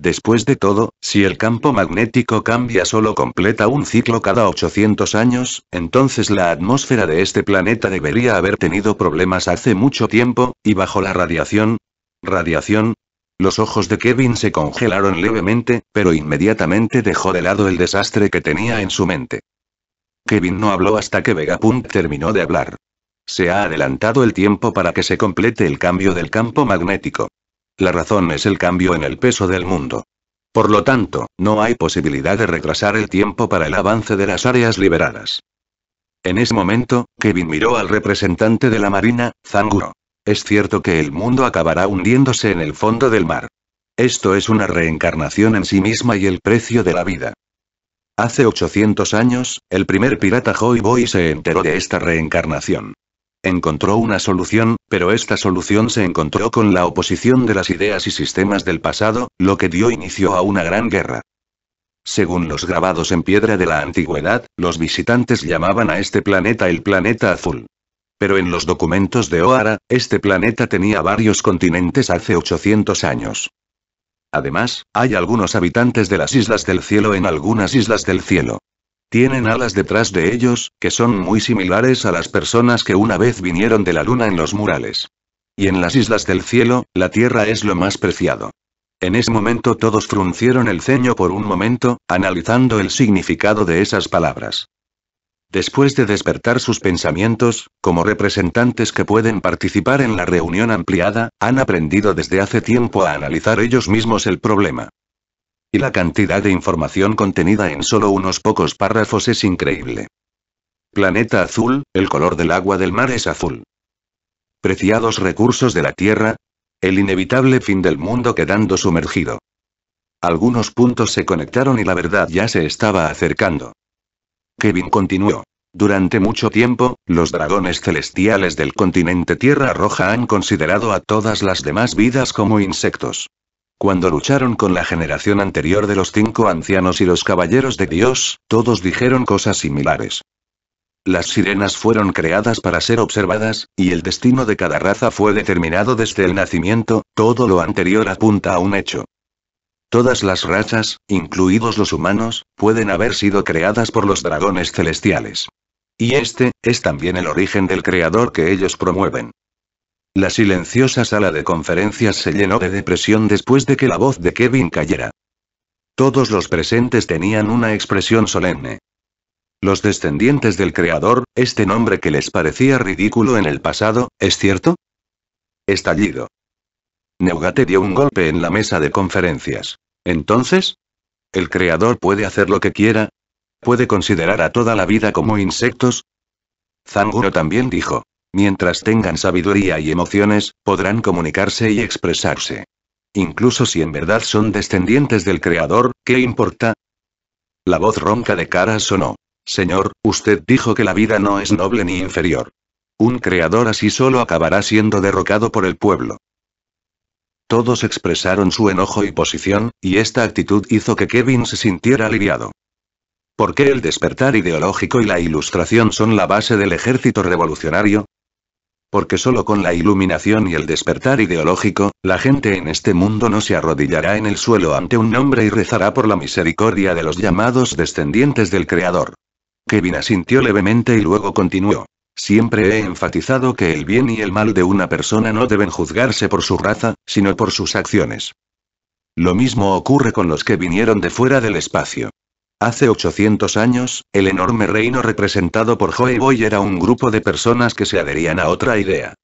Después de todo, si el campo magnético cambia solo completa un ciclo cada 800 años, entonces la atmósfera de este planeta debería haber tenido problemas hace mucho tiempo, y bajo la radiación... ¿Radiación? Los ojos de Kevin se congelaron levemente, pero inmediatamente dejó de lado el desastre que tenía en su mente. Kevin no habló hasta que Vegapunk terminó de hablar. Se ha adelantado el tiempo para que se complete el cambio del campo magnético. La razón es el cambio en el peso del mundo. Por lo tanto, no hay posibilidad de retrasar el tiempo para el avance de las áreas liberadas. En ese momento, Kevin miró al representante de la Marina, Zanguro. Es cierto que el mundo acabará hundiéndose en el fondo del mar. Esto es una reencarnación en sí misma y el precio de la vida. Hace 800 años, el primer pirata Joy Boy se enteró de esta reencarnación encontró una solución, pero esta solución se encontró con la oposición de las ideas y sistemas del pasado, lo que dio inicio a una gran guerra. Según los grabados en piedra de la antigüedad, los visitantes llamaban a este planeta el planeta azul. Pero en los documentos de Oara, este planeta tenía varios continentes hace 800 años. Además, hay algunos habitantes de las Islas del Cielo en algunas Islas del Cielo. Tienen alas detrás de ellos, que son muy similares a las personas que una vez vinieron de la luna en los murales. Y en las islas del cielo, la tierra es lo más preciado. En ese momento todos fruncieron el ceño por un momento, analizando el significado de esas palabras. Después de despertar sus pensamientos, como representantes que pueden participar en la reunión ampliada, han aprendido desde hace tiempo a analizar ellos mismos el problema. Y la cantidad de información contenida en solo unos pocos párrafos es increíble. Planeta azul, el color del agua del mar es azul. Preciados recursos de la Tierra, el inevitable fin del mundo quedando sumergido. Algunos puntos se conectaron y la verdad ya se estaba acercando. Kevin continuó. Durante mucho tiempo, los dragones celestiales del continente Tierra Roja han considerado a todas las demás vidas como insectos. Cuando lucharon con la generación anterior de los cinco ancianos y los caballeros de Dios, todos dijeron cosas similares. Las sirenas fueron creadas para ser observadas, y el destino de cada raza fue determinado desde el nacimiento, todo lo anterior apunta a un hecho. Todas las razas, incluidos los humanos, pueden haber sido creadas por los dragones celestiales. Y este, es también el origen del creador que ellos promueven. La silenciosa sala de conferencias se llenó de depresión después de que la voz de Kevin cayera. Todos los presentes tenían una expresión solemne. Los descendientes del Creador, este nombre que les parecía ridículo en el pasado, ¿es cierto? Estallido. Neugate dio un golpe en la mesa de conferencias. Entonces, ¿el Creador puede hacer lo que quiera? ¿Puede considerar a toda la vida como insectos? Zanguro también dijo. Mientras tengan sabiduría y emociones, podrán comunicarse y expresarse. Incluso si en verdad son descendientes del Creador, ¿qué importa? La voz ronca de cara sonó. Señor, usted dijo que la vida no es noble ni inferior. Un creador así solo acabará siendo derrocado por el pueblo. Todos expresaron su enojo y posición, y esta actitud hizo que Kevin se sintiera aliviado. ¿Por qué el despertar ideológico y la ilustración son la base del ejército revolucionario? Porque solo con la iluminación y el despertar ideológico, la gente en este mundo no se arrodillará en el suelo ante un nombre y rezará por la misericordia de los llamados descendientes del Creador. Kevin asintió levemente y luego continuó. Siempre he enfatizado que el bien y el mal de una persona no deben juzgarse por su raza, sino por sus acciones. Lo mismo ocurre con los que vinieron de fuera del espacio. Hace 800 años, el enorme reino representado por Boy era un grupo de personas que se adherían a otra idea.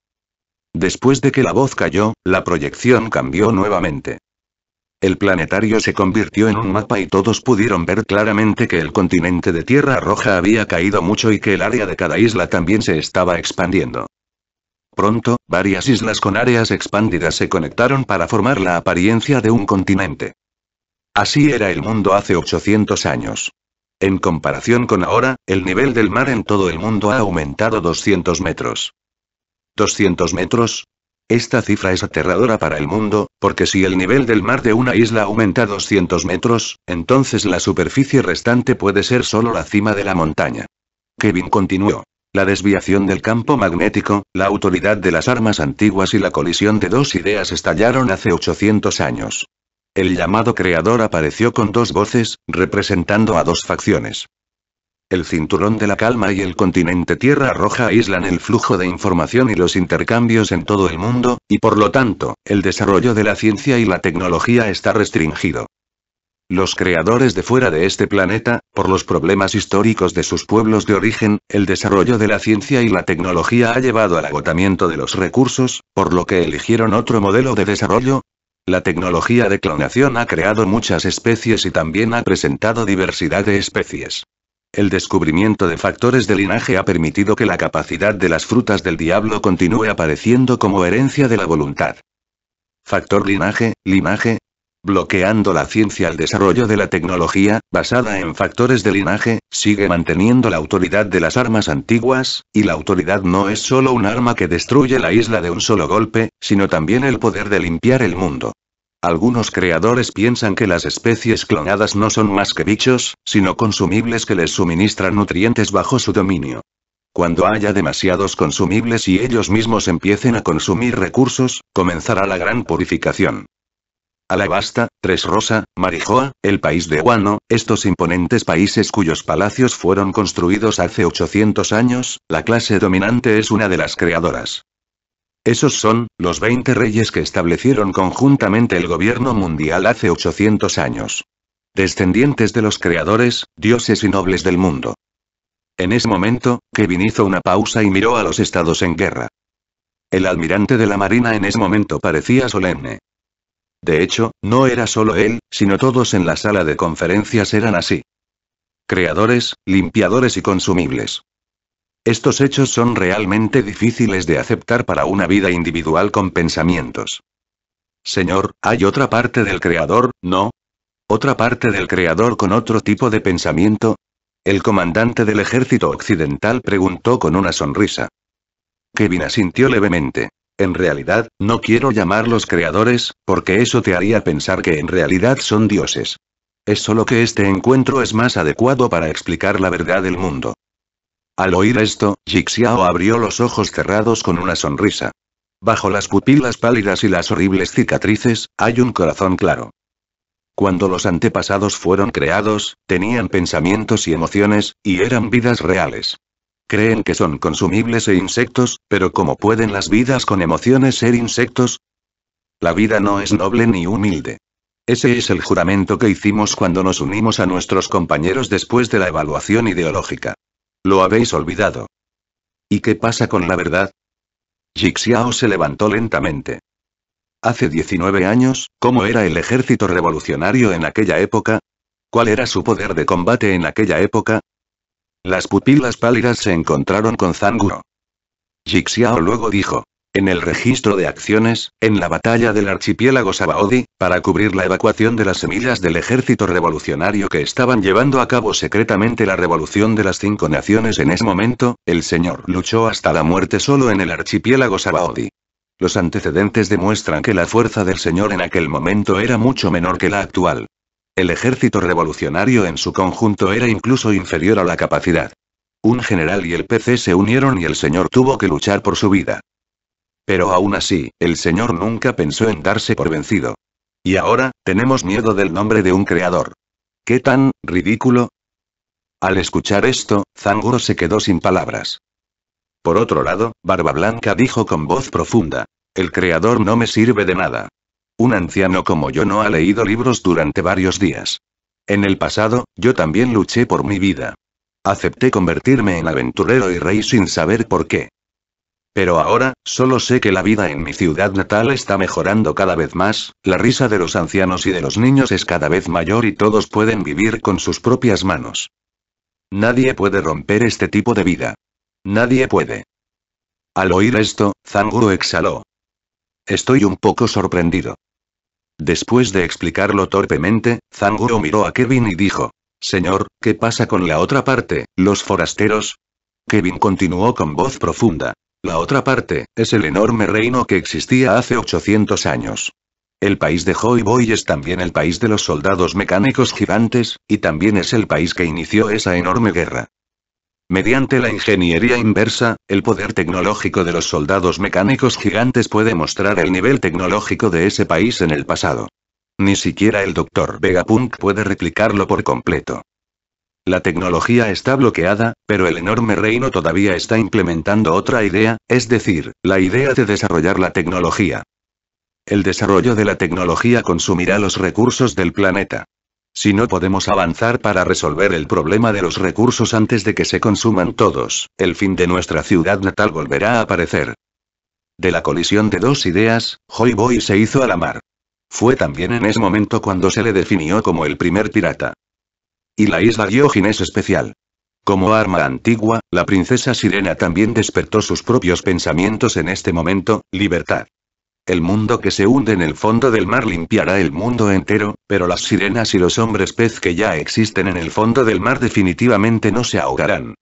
Después de que la voz cayó, la proyección cambió nuevamente. El planetario se convirtió en un mapa y todos pudieron ver claramente que el continente de Tierra Roja había caído mucho y que el área de cada isla también se estaba expandiendo. Pronto, varias islas con áreas expandidas se conectaron para formar la apariencia de un continente. Así era el mundo hace 800 años. En comparación con ahora, el nivel del mar en todo el mundo ha aumentado 200 metros. ¿200 metros? Esta cifra es aterradora para el mundo, porque si el nivel del mar de una isla aumenta 200 metros, entonces la superficie restante puede ser solo la cima de la montaña. Kevin continuó. La desviación del campo magnético, la autoridad de las armas antiguas y la colisión de dos ideas estallaron hace 800 años. El llamado creador apareció con dos voces, representando a dos facciones. El cinturón de la calma y el continente Tierra Roja aíslan el flujo de información y los intercambios en todo el mundo, y por lo tanto, el desarrollo de la ciencia y la tecnología está restringido. Los creadores de fuera de este planeta, por los problemas históricos de sus pueblos de origen, el desarrollo de la ciencia y la tecnología ha llevado al agotamiento de los recursos, por lo que eligieron otro modelo de desarrollo, la tecnología de clonación ha creado muchas especies y también ha presentado diversidad de especies. El descubrimiento de factores de linaje ha permitido que la capacidad de las frutas del diablo continúe apareciendo como herencia de la voluntad. Factor linaje, linaje. Bloqueando la ciencia al desarrollo de la tecnología, basada en factores de linaje, sigue manteniendo la autoridad de las armas antiguas, y la autoridad no es solo un arma que destruye la isla de un solo golpe, sino también el poder de limpiar el mundo. Algunos creadores piensan que las especies clonadas no son más que bichos, sino consumibles que les suministran nutrientes bajo su dominio. Cuando haya demasiados consumibles y ellos mismos empiecen a consumir recursos, comenzará la gran purificación. Alabasta, Tres Rosa, Marijoa, el país de Guano, estos imponentes países cuyos palacios fueron construidos hace 800 años, la clase dominante es una de las creadoras. Esos son, los 20 reyes que establecieron conjuntamente el gobierno mundial hace 800 años. Descendientes de los creadores, dioses y nobles del mundo. En ese momento, Kevin hizo una pausa y miró a los estados en guerra. El almirante de la Marina en ese momento parecía solemne. De hecho, no era solo él, sino todos en la sala de conferencias eran así. Creadores, limpiadores y consumibles. Estos hechos son realmente difíciles de aceptar para una vida individual con pensamientos. Señor, hay otra parte del Creador, ¿no? ¿Otra parte del Creador con otro tipo de pensamiento? El comandante del ejército occidental preguntó con una sonrisa. Kevin asintió levemente. En realidad, no quiero llamarlos creadores, porque eso te haría pensar que en realidad son dioses. Es solo que este encuentro es más adecuado para explicar la verdad del mundo. Al oír esto, Jixiao abrió los ojos cerrados con una sonrisa. Bajo las pupilas pálidas y las horribles cicatrices, hay un corazón claro. Cuando los antepasados fueron creados, tenían pensamientos y emociones, y eran vidas reales. Creen que son consumibles e insectos, pero ¿cómo pueden las vidas con emociones ser insectos? La vida no es noble ni humilde. Ese es el juramento que hicimos cuando nos unimos a nuestros compañeros después de la evaluación ideológica. Lo habéis olvidado. ¿Y qué pasa con la verdad? Jixiao se levantó lentamente. Hace 19 años, ¿cómo era el ejército revolucionario en aquella época? ¿Cuál era su poder de combate en aquella época? Las pupilas pálidas se encontraron con Zanguro. Jixiao luego dijo en el registro de acciones, en la batalla del archipiélago Sabaody, para cubrir la evacuación de las semillas del ejército revolucionario que estaban llevando a cabo secretamente la revolución de las cinco naciones en ese momento, el señor luchó hasta la muerte solo en el archipiélago Sabaody. Los antecedentes demuestran que la fuerza del señor en aquel momento era mucho menor que la actual. El ejército revolucionario en su conjunto era incluso inferior a la capacidad. Un general y el PC se unieron y el señor tuvo que luchar por su vida. Pero aún así, el Señor nunca pensó en darse por vencido. Y ahora, tenemos miedo del nombre de un creador. ¿Qué tan ridículo? Al escuchar esto, Zanguro se quedó sin palabras. Por otro lado, Barba Blanca dijo con voz profunda, el creador no me sirve de nada. Un anciano como yo no ha leído libros durante varios días. En el pasado, yo también luché por mi vida. Acepté convertirme en aventurero y rey sin saber por qué. Pero ahora, solo sé que la vida en mi ciudad natal está mejorando cada vez más, la risa de los ancianos y de los niños es cada vez mayor y todos pueden vivir con sus propias manos. Nadie puede romper este tipo de vida. Nadie puede. Al oír esto, Zanguro exhaló. Estoy un poco sorprendido. Después de explicarlo torpemente, Zanguro miró a Kevin y dijo, Señor, ¿qué pasa con la otra parte, los forasteros? Kevin continuó con voz profunda, la otra parte, es el enorme reino que existía hace 800 años. El país de Joy Boy es también el país de los soldados mecánicos gigantes, y también es el país que inició esa enorme guerra. Mediante la ingeniería inversa, el poder tecnológico de los soldados mecánicos gigantes puede mostrar el nivel tecnológico de ese país en el pasado. Ni siquiera el Dr. Vegapunk puede replicarlo por completo. La tecnología está bloqueada, pero el enorme reino todavía está implementando otra idea, es decir, la idea de desarrollar la tecnología. El desarrollo de la tecnología consumirá los recursos del planeta. Si no podemos avanzar para resolver el problema de los recursos antes de que se consuman todos, el fin de nuestra ciudad natal volverá a aparecer. De la colisión de dos ideas, Joy Boy se hizo a la mar. Fue también en ese momento cuando se le definió como el primer pirata. Y la isla es especial. Como arma antigua, la princesa Sirena también despertó sus propios pensamientos en este momento, libertad. El mundo que se hunde en el fondo del mar limpiará el mundo entero, pero las sirenas y los hombres pez que ya existen en el fondo del mar definitivamente no se ahogarán.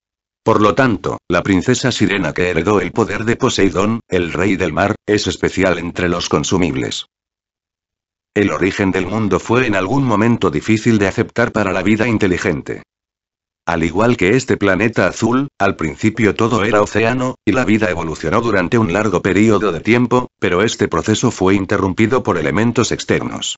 Por lo tanto, la princesa sirena que heredó el poder de Poseidón, el rey del mar, es especial entre los consumibles. El origen del mundo fue en algún momento difícil de aceptar para la vida inteligente. Al igual que este planeta azul, al principio todo era océano, y la vida evolucionó durante un largo periodo de tiempo, pero este proceso fue interrumpido por elementos externos.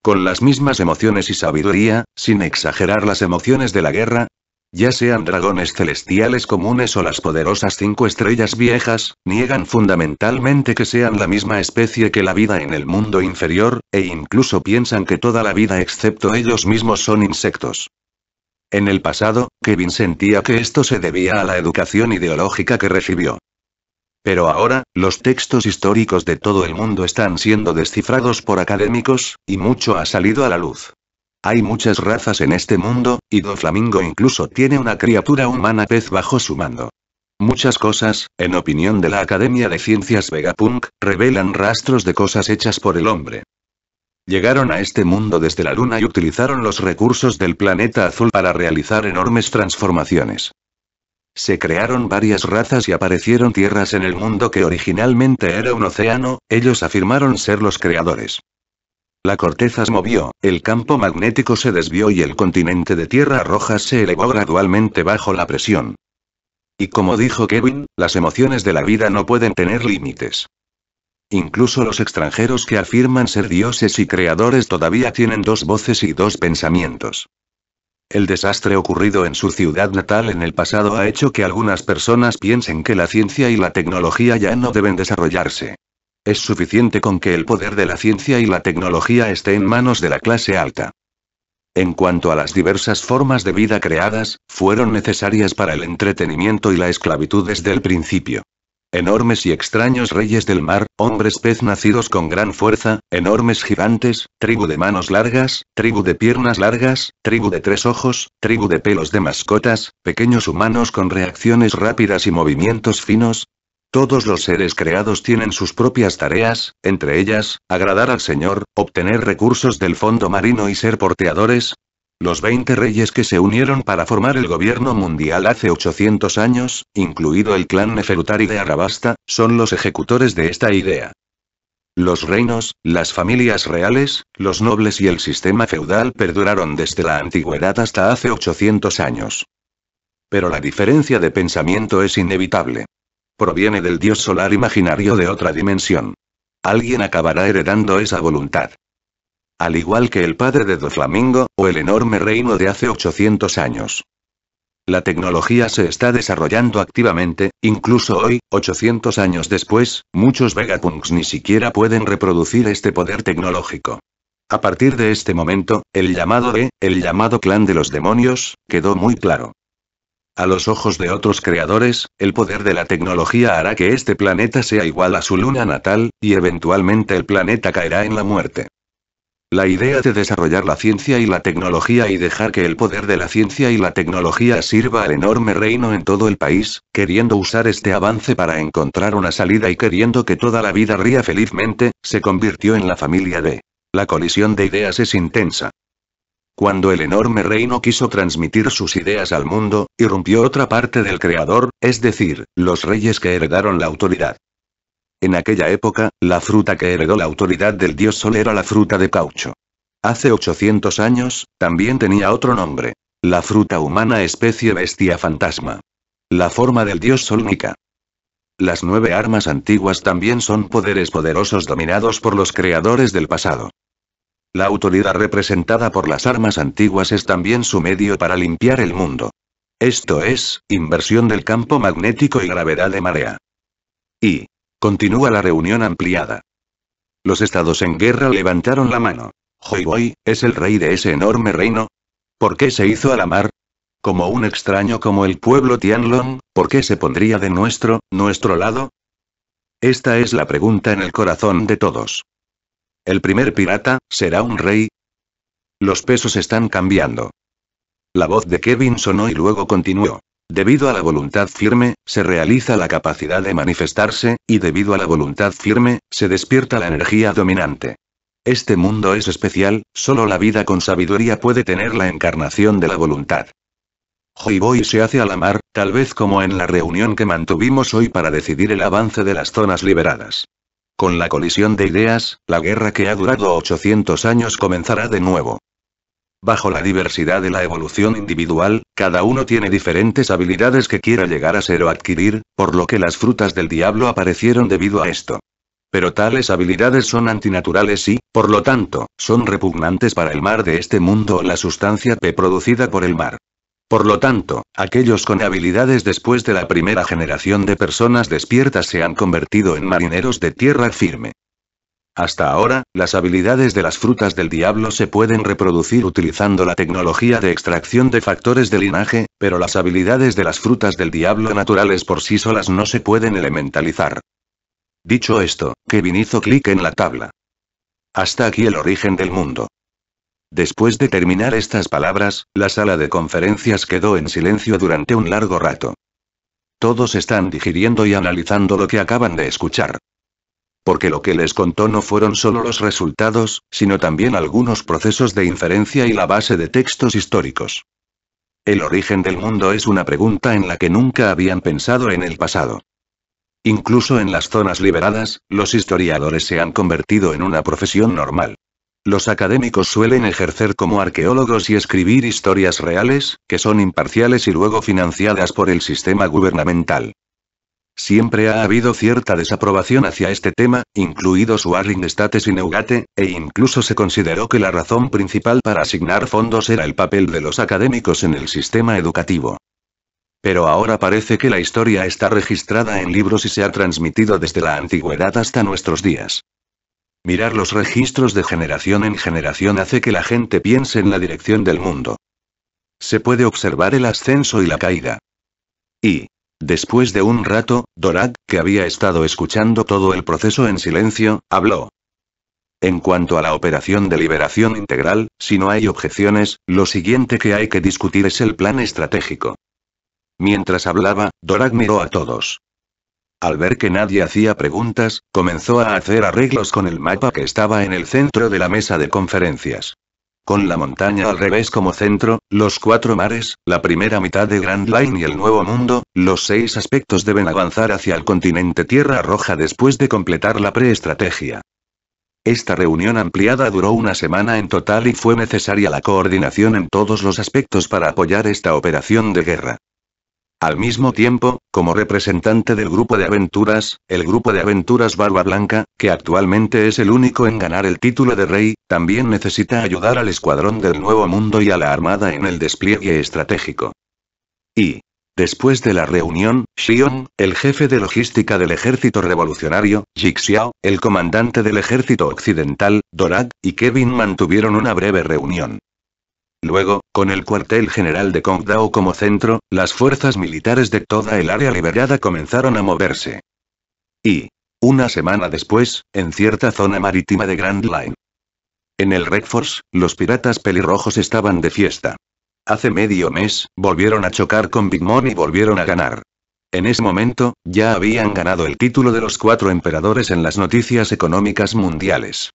Con las mismas emociones y sabiduría, sin exagerar las emociones de la guerra, ya sean dragones celestiales comunes o las poderosas cinco estrellas viejas, niegan fundamentalmente que sean la misma especie que la vida en el mundo inferior, e incluso piensan que toda la vida excepto ellos mismos son insectos. En el pasado, Kevin sentía que esto se debía a la educación ideológica que recibió. Pero ahora, los textos históricos de todo el mundo están siendo descifrados por académicos, y mucho ha salido a la luz. Hay muchas razas en este mundo, y Doflamingo incluso tiene una criatura humana pez bajo su mando. Muchas cosas, en opinión de la Academia de Ciencias Vegapunk, revelan rastros de cosas hechas por el hombre. Llegaron a este mundo desde la Luna y utilizaron los recursos del planeta azul para realizar enormes transformaciones. Se crearon varias razas y aparecieron tierras en el mundo que originalmente era un océano, ellos afirmaron ser los creadores. La corteza se movió, el campo magnético se desvió y el continente de Tierra Roja se elevó gradualmente bajo la presión. Y como dijo Kevin, las emociones de la vida no pueden tener límites. Incluso los extranjeros que afirman ser dioses y creadores todavía tienen dos voces y dos pensamientos. El desastre ocurrido en su ciudad natal en el pasado ha hecho que algunas personas piensen que la ciencia y la tecnología ya no deben desarrollarse. Es suficiente con que el poder de la ciencia y la tecnología esté en manos de la clase alta. En cuanto a las diversas formas de vida creadas, fueron necesarias para el entretenimiento y la esclavitud desde el principio. Enormes y extraños reyes del mar, hombres pez nacidos con gran fuerza, enormes gigantes, tribu de manos largas, tribu de piernas largas, tribu de tres ojos, tribu de pelos de mascotas, pequeños humanos con reacciones rápidas y movimientos finos, todos los seres creados tienen sus propias tareas, entre ellas, agradar al Señor, obtener recursos del fondo marino y ser porteadores. Los 20 reyes que se unieron para formar el gobierno mundial hace 800 años, incluido el clan Neferutari de Arabasta, son los ejecutores de esta idea. Los reinos, las familias reales, los nobles y el sistema feudal perduraron desde la antigüedad hasta hace 800 años. Pero la diferencia de pensamiento es inevitable. Proviene del dios solar imaginario de otra dimensión. Alguien acabará heredando esa voluntad. Al igual que el padre de Flamingo o el enorme reino de hace 800 años. La tecnología se está desarrollando activamente, incluso hoy, 800 años después, muchos Vegapunks ni siquiera pueden reproducir este poder tecnológico. A partir de este momento, el llamado de, el llamado clan de los demonios, quedó muy claro. A los ojos de otros creadores, el poder de la tecnología hará que este planeta sea igual a su luna natal, y eventualmente el planeta caerá en la muerte. La idea de desarrollar la ciencia y la tecnología y dejar que el poder de la ciencia y la tecnología sirva al enorme reino en todo el país, queriendo usar este avance para encontrar una salida y queriendo que toda la vida ría felizmente, se convirtió en la familia de. La colisión de ideas es intensa. Cuando el enorme reino quiso transmitir sus ideas al mundo, irrumpió otra parte del creador, es decir, los reyes que heredaron la autoridad. En aquella época, la fruta que heredó la autoridad del dios Sol era la fruta de caucho. Hace 800 años, también tenía otro nombre. La fruta humana especie bestia fantasma. La forma del dios Sol Las nueve armas antiguas también son poderes poderosos dominados por los creadores del pasado. La autoridad representada por las armas antiguas es también su medio para limpiar el mundo. Esto es, inversión del campo magnético y gravedad de marea. Y. Continúa la reunión ampliada. Los estados en guerra levantaron la mano. Joyboy, ¿es el rey de ese enorme reino? ¿Por qué se hizo a la mar? Como un extraño como el pueblo Tianlong, ¿por qué se pondría de nuestro, nuestro lado? Esta es la pregunta en el corazón de todos. ¿El primer pirata, será un rey? Los pesos están cambiando. La voz de Kevin sonó y luego continuó. Debido a la voluntad firme, se realiza la capacidad de manifestarse, y debido a la voluntad firme, se despierta la energía dominante. Este mundo es especial, solo la vida con sabiduría puede tener la encarnación de la voluntad. voy se hace a la mar, tal vez como en la reunión que mantuvimos hoy para decidir el avance de las zonas liberadas. Con la colisión de ideas, la guerra que ha durado 800 años comenzará de nuevo. Bajo la diversidad de la evolución individual, cada uno tiene diferentes habilidades que quiera llegar a ser o adquirir, por lo que las frutas del diablo aparecieron debido a esto. Pero tales habilidades son antinaturales y, por lo tanto, son repugnantes para el mar de este mundo o la sustancia P producida por el mar. Por lo tanto, aquellos con habilidades después de la primera generación de personas despiertas se han convertido en marineros de tierra firme. Hasta ahora, las habilidades de las frutas del diablo se pueden reproducir utilizando la tecnología de extracción de factores de linaje, pero las habilidades de las frutas del diablo naturales por sí solas no se pueden elementalizar. Dicho esto, Kevin hizo clic en la tabla. Hasta aquí el origen del mundo. Después de terminar estas palabras, la sala de conferencias quedó en silencio durante un largo rato. Todos están digiriendo y analizando lo que acaban de escuchar. Porque lo que les contó no fueron solo los resultados, sino también algunos procesos de inferencia y la base de textos históricos. El origen del mundo es una pregunta en la que nunca habían pensado en el pasado. Incluso en las zonas liberadas, los historiadores se han convertido en una profesión normal. Los académicos suelen ejercer como arqueólogos y escribir historias reales, que son imparciales y luego financiadas por el sistema gubernamental. Siempre ha habido cierta desaprobación hacia este tema, incluidos Warring States y Neugate, e incluso se consideró que la razón principal para asignar fondos era el papel de los académicos en el sistema educativo. Pero ahora parece que la historia está registrada en libros y se ha transmitido desde la antigüedad hasta nuestros días. Mirar los registros de generación en generación hace que la gente piense en la dirección del mundo. Se puede observar el ascenso y la caída. Y, después de un rato, Dorak, que había estado escuchando todo el proceso en silencio, habló. En cuanto a la operación de liberación integral, si no hay objeciones, lo siguiente que hay que discutir es el plan estratégico. Mientras hablaba, Dorak miró a todos. Al ver que nadie hacía preguntas, comenzó a hacer arreglos con el mapa que estaba en el centro de la mesa de conferencias. Con la montaña al revés como centro, los cuatro mares, la primera mitad de Grand Line y el Nuevo Mundo, los seis aspectos deben avanzar hacia el continente Tierra Roja después de completar la preestrategia. Esta reunión ampliada duró una semana en total y fue necesaria la coordinación en todos los aspectos para apoyar esta operación de guerra. Al mismo tiempo, como representante del grupo de aventuras, el grupo de aventuras Barba Blanca, que actualmente es el único en ganar el título de rey, también necesita ayudar al escuadrón del Nuevo Mundo y a la Armada en el despliegue estratégico. Y, Después de la reunión, Xion, el jefe de logística del ejército revolucionario, Jixiao, el comandante del ejército occidental, Dorag, y Kevin mantuvieron una breve reunión. Luego, con el cuartel general de Kongdao como centro, las fuerzas militares de toda el área liberada comenzaron a moverse. Y, una semana después, en cierta zona marítima de Grand Line. En el Red Force, los piratas pelirrojos estaban de fiesta. Hace medio mes, volvieron a chocar con Big Mom y volvieron a ganar. En ese momento, ya habían ganado el título de los cuatro emperadores en las noticias económicas mundiales.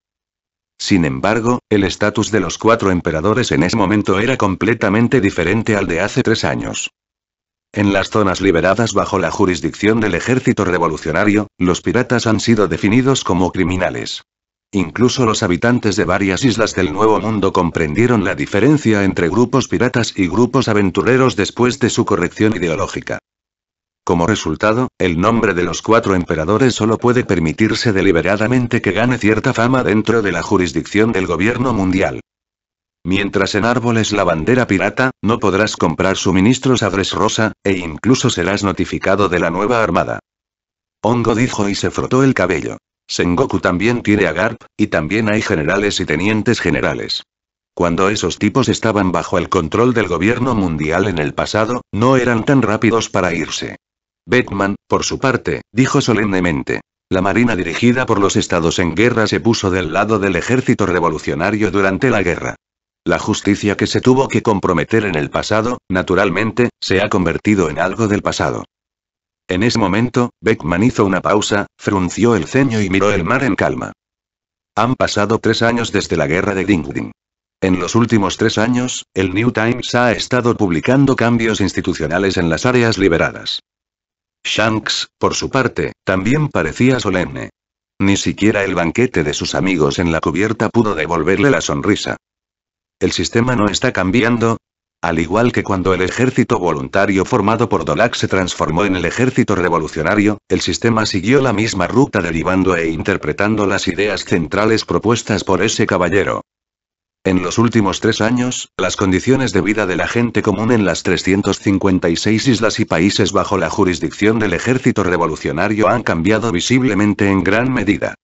Sin embargo, el estatus de los cuatro emperadores en ese momento era completamente diferente al de hace tres años. En las zonas liberadas bajo la jurisdicción del ejército revolucionario, los piratas han sido definidos como criminales. Incluso los habitantes de varias islas del Nuevo Mundo comprendieron la diferencia entre grupos piratas y grupos aventureros después de su corrección ideológica. Como resultado, el nombre de los cuatro emperadores solo puede permitirse deliberadamente que gane cierta fama dentro de la jurisdicción del gobierno mundial. Mientras en árboles la bandera pirata, no podrás comprar suministros a rosa, e incluso serás notificado de la nueva armada. Hongo dijo y se frotó el cabello. Sengoku también tiene a Garp, y también hay generales y tenientes generales. Cuando esos tipos estaban bajo el control del gobierno mundial en el pasado, no eran tan rápidos para irse. Beckman, por su parte, dijo solemnemente. La Marina dirigida por los estados en guerra se puso del lado del ejército revolucionario durante la guerra. La justicia que se tuvo que comprometer en el pasado, naturalmente, se ha convertido en algo del pasado. En ese momento, Beckman hizo una pausa, frunció el ceño y miró el mar en calma. Han pasado tres años desde la guerra de Dingding. En los últimos tres años, el New Times ha estado publicando cambios institucionales en las áreas liberadas. Shanks, por su parte, también parecía solemne. Ni siquiera el banquete de sus amigos en la cubierta pudo devolverle la sonrisa. El sistema no está cambiando. Al igual que cuando el ejército voluntario formado por Dolak se transformó en el ejército revolucionario, el sistema siguió la misma ruta derivando e interpretando las ideas centrales propuestas por ese caballero. En los últimos tres años, las condiciones de vida de la gente común en las 356 islas y países bajo la jurisdicción del ejército revolucionario han cambiado visiblemente en gran medida.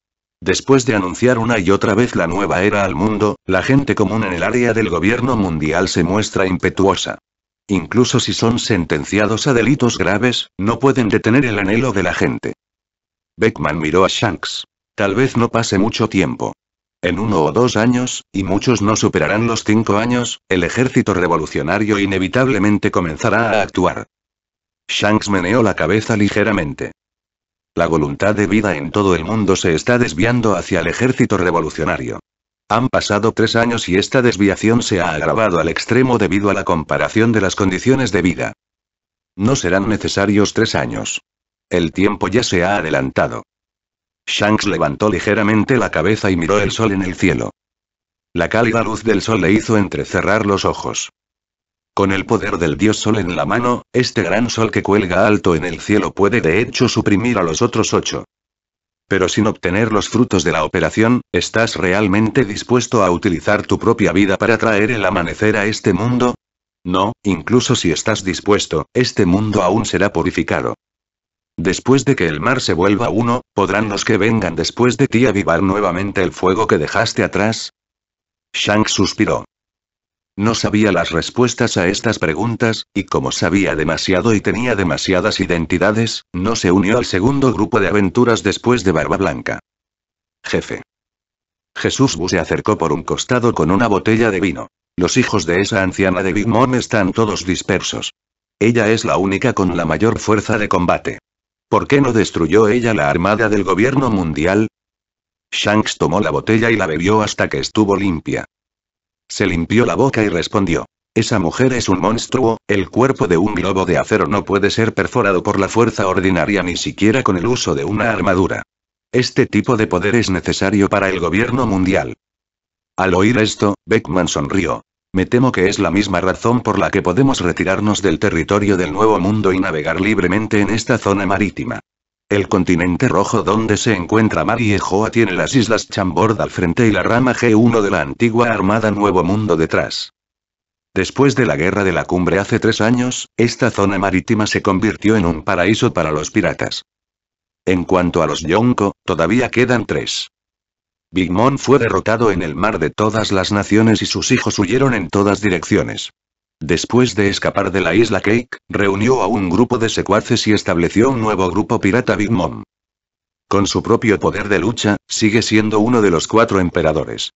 Después de anunciar una y otra vez la nueva era al mundo, la gente común en el área del gobierno mundial se muestra impetuosa. Incluso si son sentenciados a delitos graves, no pueden detener el anhelo de la gente. Beckman miró a Shanks. Tal vez no pase mucho tiempo. En uno o dos años, y muchos no superarán los cinco años, el ejército revolucionario inevitablemente comenzará a actuar. Shanks meneó la cabeza ligeramente. La voluntad de vida en todo el mundo se está desviando hacia el ejército revolucionario. Han pasado tres años y esta desviación se ha agravado al extremo debido a la comparación de las condiciones de vida. No serán necesarios tres años. El tiempo ya se ha adelantado. Shanks levantó ligeramente la cabeza y miró el sol en el cielo. La cálida luz del sol le hizo entrecerrar los ojos. Con el poder del dios sol en la mano, este gran sol que cuelga alto en el cielo puede de hecho suprimir a los otros ocho. Pero sin obtener los frutos de la operación, ¿estás realmente dispuesto a utilizar tu propia vida para traer el amanecer a este mundo? No, incluso si estás dispuesto, este mundo aún será purificado. Después de que el mar se vuelva uno, ¿podrán los que vengan después de ti avivar nuevamente el fuego que dejaste atrás? Shank suspiró. No sabía las respuestas a estas preguntas, y como sabía demasiado y tenía demasiadas identidades, no se unió al segundo grupo de aventuras después de Barba Blanca. Jefe. Jesús Bu se acercó por un costado con una botella de vino. Los hijos de esa anciana de Big Mom están todos dispersos. Ella es la única con la mayor fuerza de combate. ¿Por qué no destruyó ella la armada del gobierno mundial? Shanks tomó la botella y la bebió hasta que estuvo limpia. Se limpió la boca y respondió. Esa mujer es un monstruo, el cuerpo de un globo de acero no puede ser perforado por la fuerza ordinaria ni siquiera con el uso de una armadura. Este tipo de poder es necesario para el gobierno mundial. Al oír esto, Beckman sonrió. Me temo que es la misma razón por la que podemos retirarnos del territorio del Nuevo Mundo y navegar libremente en esta zona marítima. El continente rojo donde se encuentra Mariejoa tiene las islas Chambord al frente y la rama G1 de la antigua Armada Nuevo Mundo detrás. Después de la guerra de la cumbre hace tres años, esta zona marítima se convirtió en un paraíso para los piratas. En cuanto a los Yonko, todavía quedan tres. Big Mom fue derrotado en el mar de todas las naciones y sus hijos huyeron en todas direcciones. Después de escapar de la isla Cake, reunió a un grupo de secuaces y estableció un nuevo grupo pirata Big Mom. Con su propio poder de lucha, sigue siendo uno de los cuatro emperadores.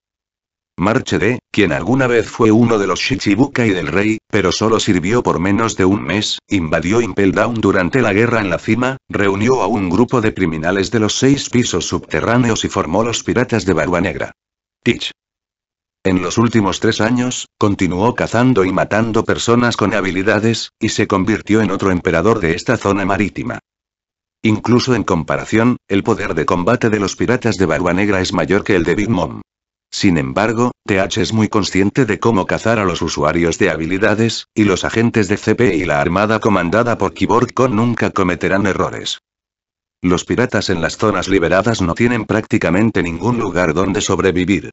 Marche de, quien alguna vez fue uno de los Shichibukai del rey, pero solo sirvió por menos de un mes, invadió Impel Down durante la guerra en la cima, reunió a un grupo de criminales de los seis pisos subterráneos y formó los piratas de Barba Negra. Teach. En los últimos tres años, continuó cazando y matando personas con habilidades, y se convirtió en otro emperador de esta zona marítima. Incluso en comparación, el poder de combate de los piratas de Barba Negra es mayor que el de Big Mom. Sin embargo, TH es muy consciente de cómo cazar a los usuarios de habilidades, y los agentes de CP e y la armada comandada por Kiborko con nunca cometerán errores. Los piratas en las zonas liberadas no tienen prácticamente ningún lugar donde sobrevivir.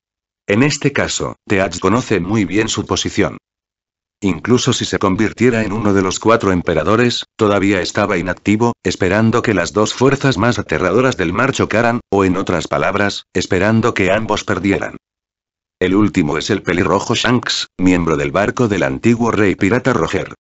En este caso, TH conoce muy bien su posición. Incluso si se convirtiera en uno de los cuatro emperadores, todavía estaba inactivo, esperando que las dos fuerzas más aterradoras del mar chocaran, o en otras palabras, esperando que ambos perdieran. El último es el pelirrojo Shanks, miembro del barco del antiguo rey pirata Roger.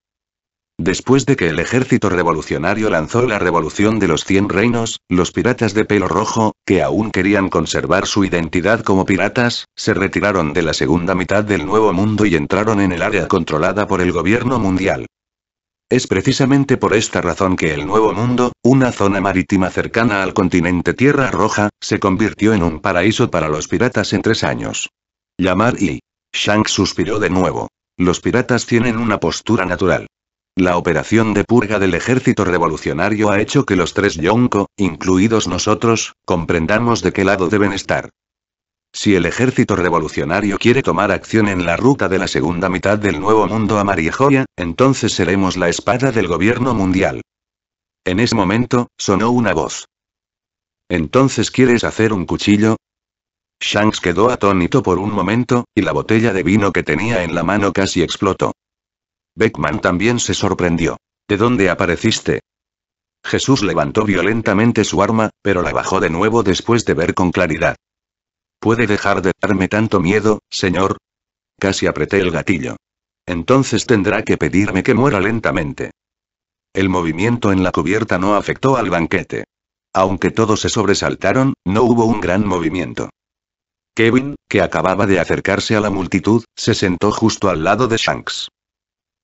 Después de que el ejército revolucionario lanzó la revolución de los 100 reinos, los piratas de pelo rojo, que aún querían conservar su identidad como piratas, se retiraron de la segunda mitad del Nuevo Mundo y entraron en el área controlada por el gobierno mundial. Es precisamente por esta razón que el Nuevo Mundo, una zona marítima cercana al continente Tierra Roja, se convirtió en un paraíso para los piratas en tres años. Llamar y... Shank suspiró de nuevo. Los piratas tienen una postura natural. La operación de purga del ejército revolucionario ha hecho que los tres Yonko, incluidos nosotros, comprendamos de qué lado deben estar. Si el ejército revolucionario quiere tomar acción en la ruta de la segunda mitad del Nuevo Mundo a Marijoya, entonces seremos la espada del gobierno mundial. En ese momento, sonó una voz. ¿Entonces quieres hacer un cuchillo? Shanks quedó atónito por un momento, y la botella de vino que tenía en la mano casi explotó. Beckman también se sorprendió. ¿De dónde apareciste? Jesús levantó violentamente su arma, pero la bajó de nuevo después de ver con claridad. ¿Puede dejar de darme tanto miedo, señor? Casi apreté el gatillo. Entonces tendrá que pedirme que muera lentamente. El movimiento en la cubierta no afectó al banquete. Aunque todos se sobresaltaron, no hubo un gran movimiento. Kevin, que acababa de acercarse a la multitud, se sentó justo al lado de Shanks.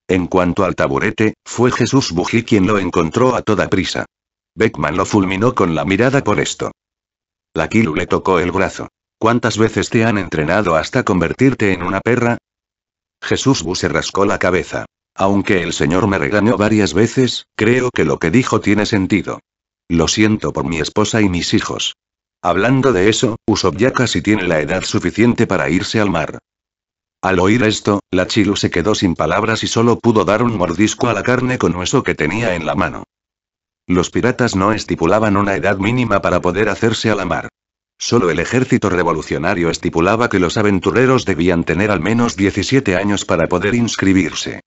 En cuanto al taburete, fue Jesús Buji quien lo encontró a toda prisa. Beckman lo fulminó con la mirada por esto. La Kilu le tocó el brazo. ¿Cuántas veces te han entrenado hasta convertirte en una perra? Jesús Bu se rascó la cabeza. Aunque el señor me regañó varias veces, creo que lo que dijo tiene sentido. Lo siento por mi esposa y mis hijos. Hablando de eso, Usopp ya casi tiene la edad suficiente para irse al mar. Al oír esto, la Chilu se quedó sin palabras y solo pudo dar un mordisco a la carne con hueso que tenía en la mano. Los piratas no estipulaban una edad mínima para poder hacerse a la mar. Solo el ejército revolucionario estipulaba que los aventureros debían tener al menos 17 años para poder inscribirse.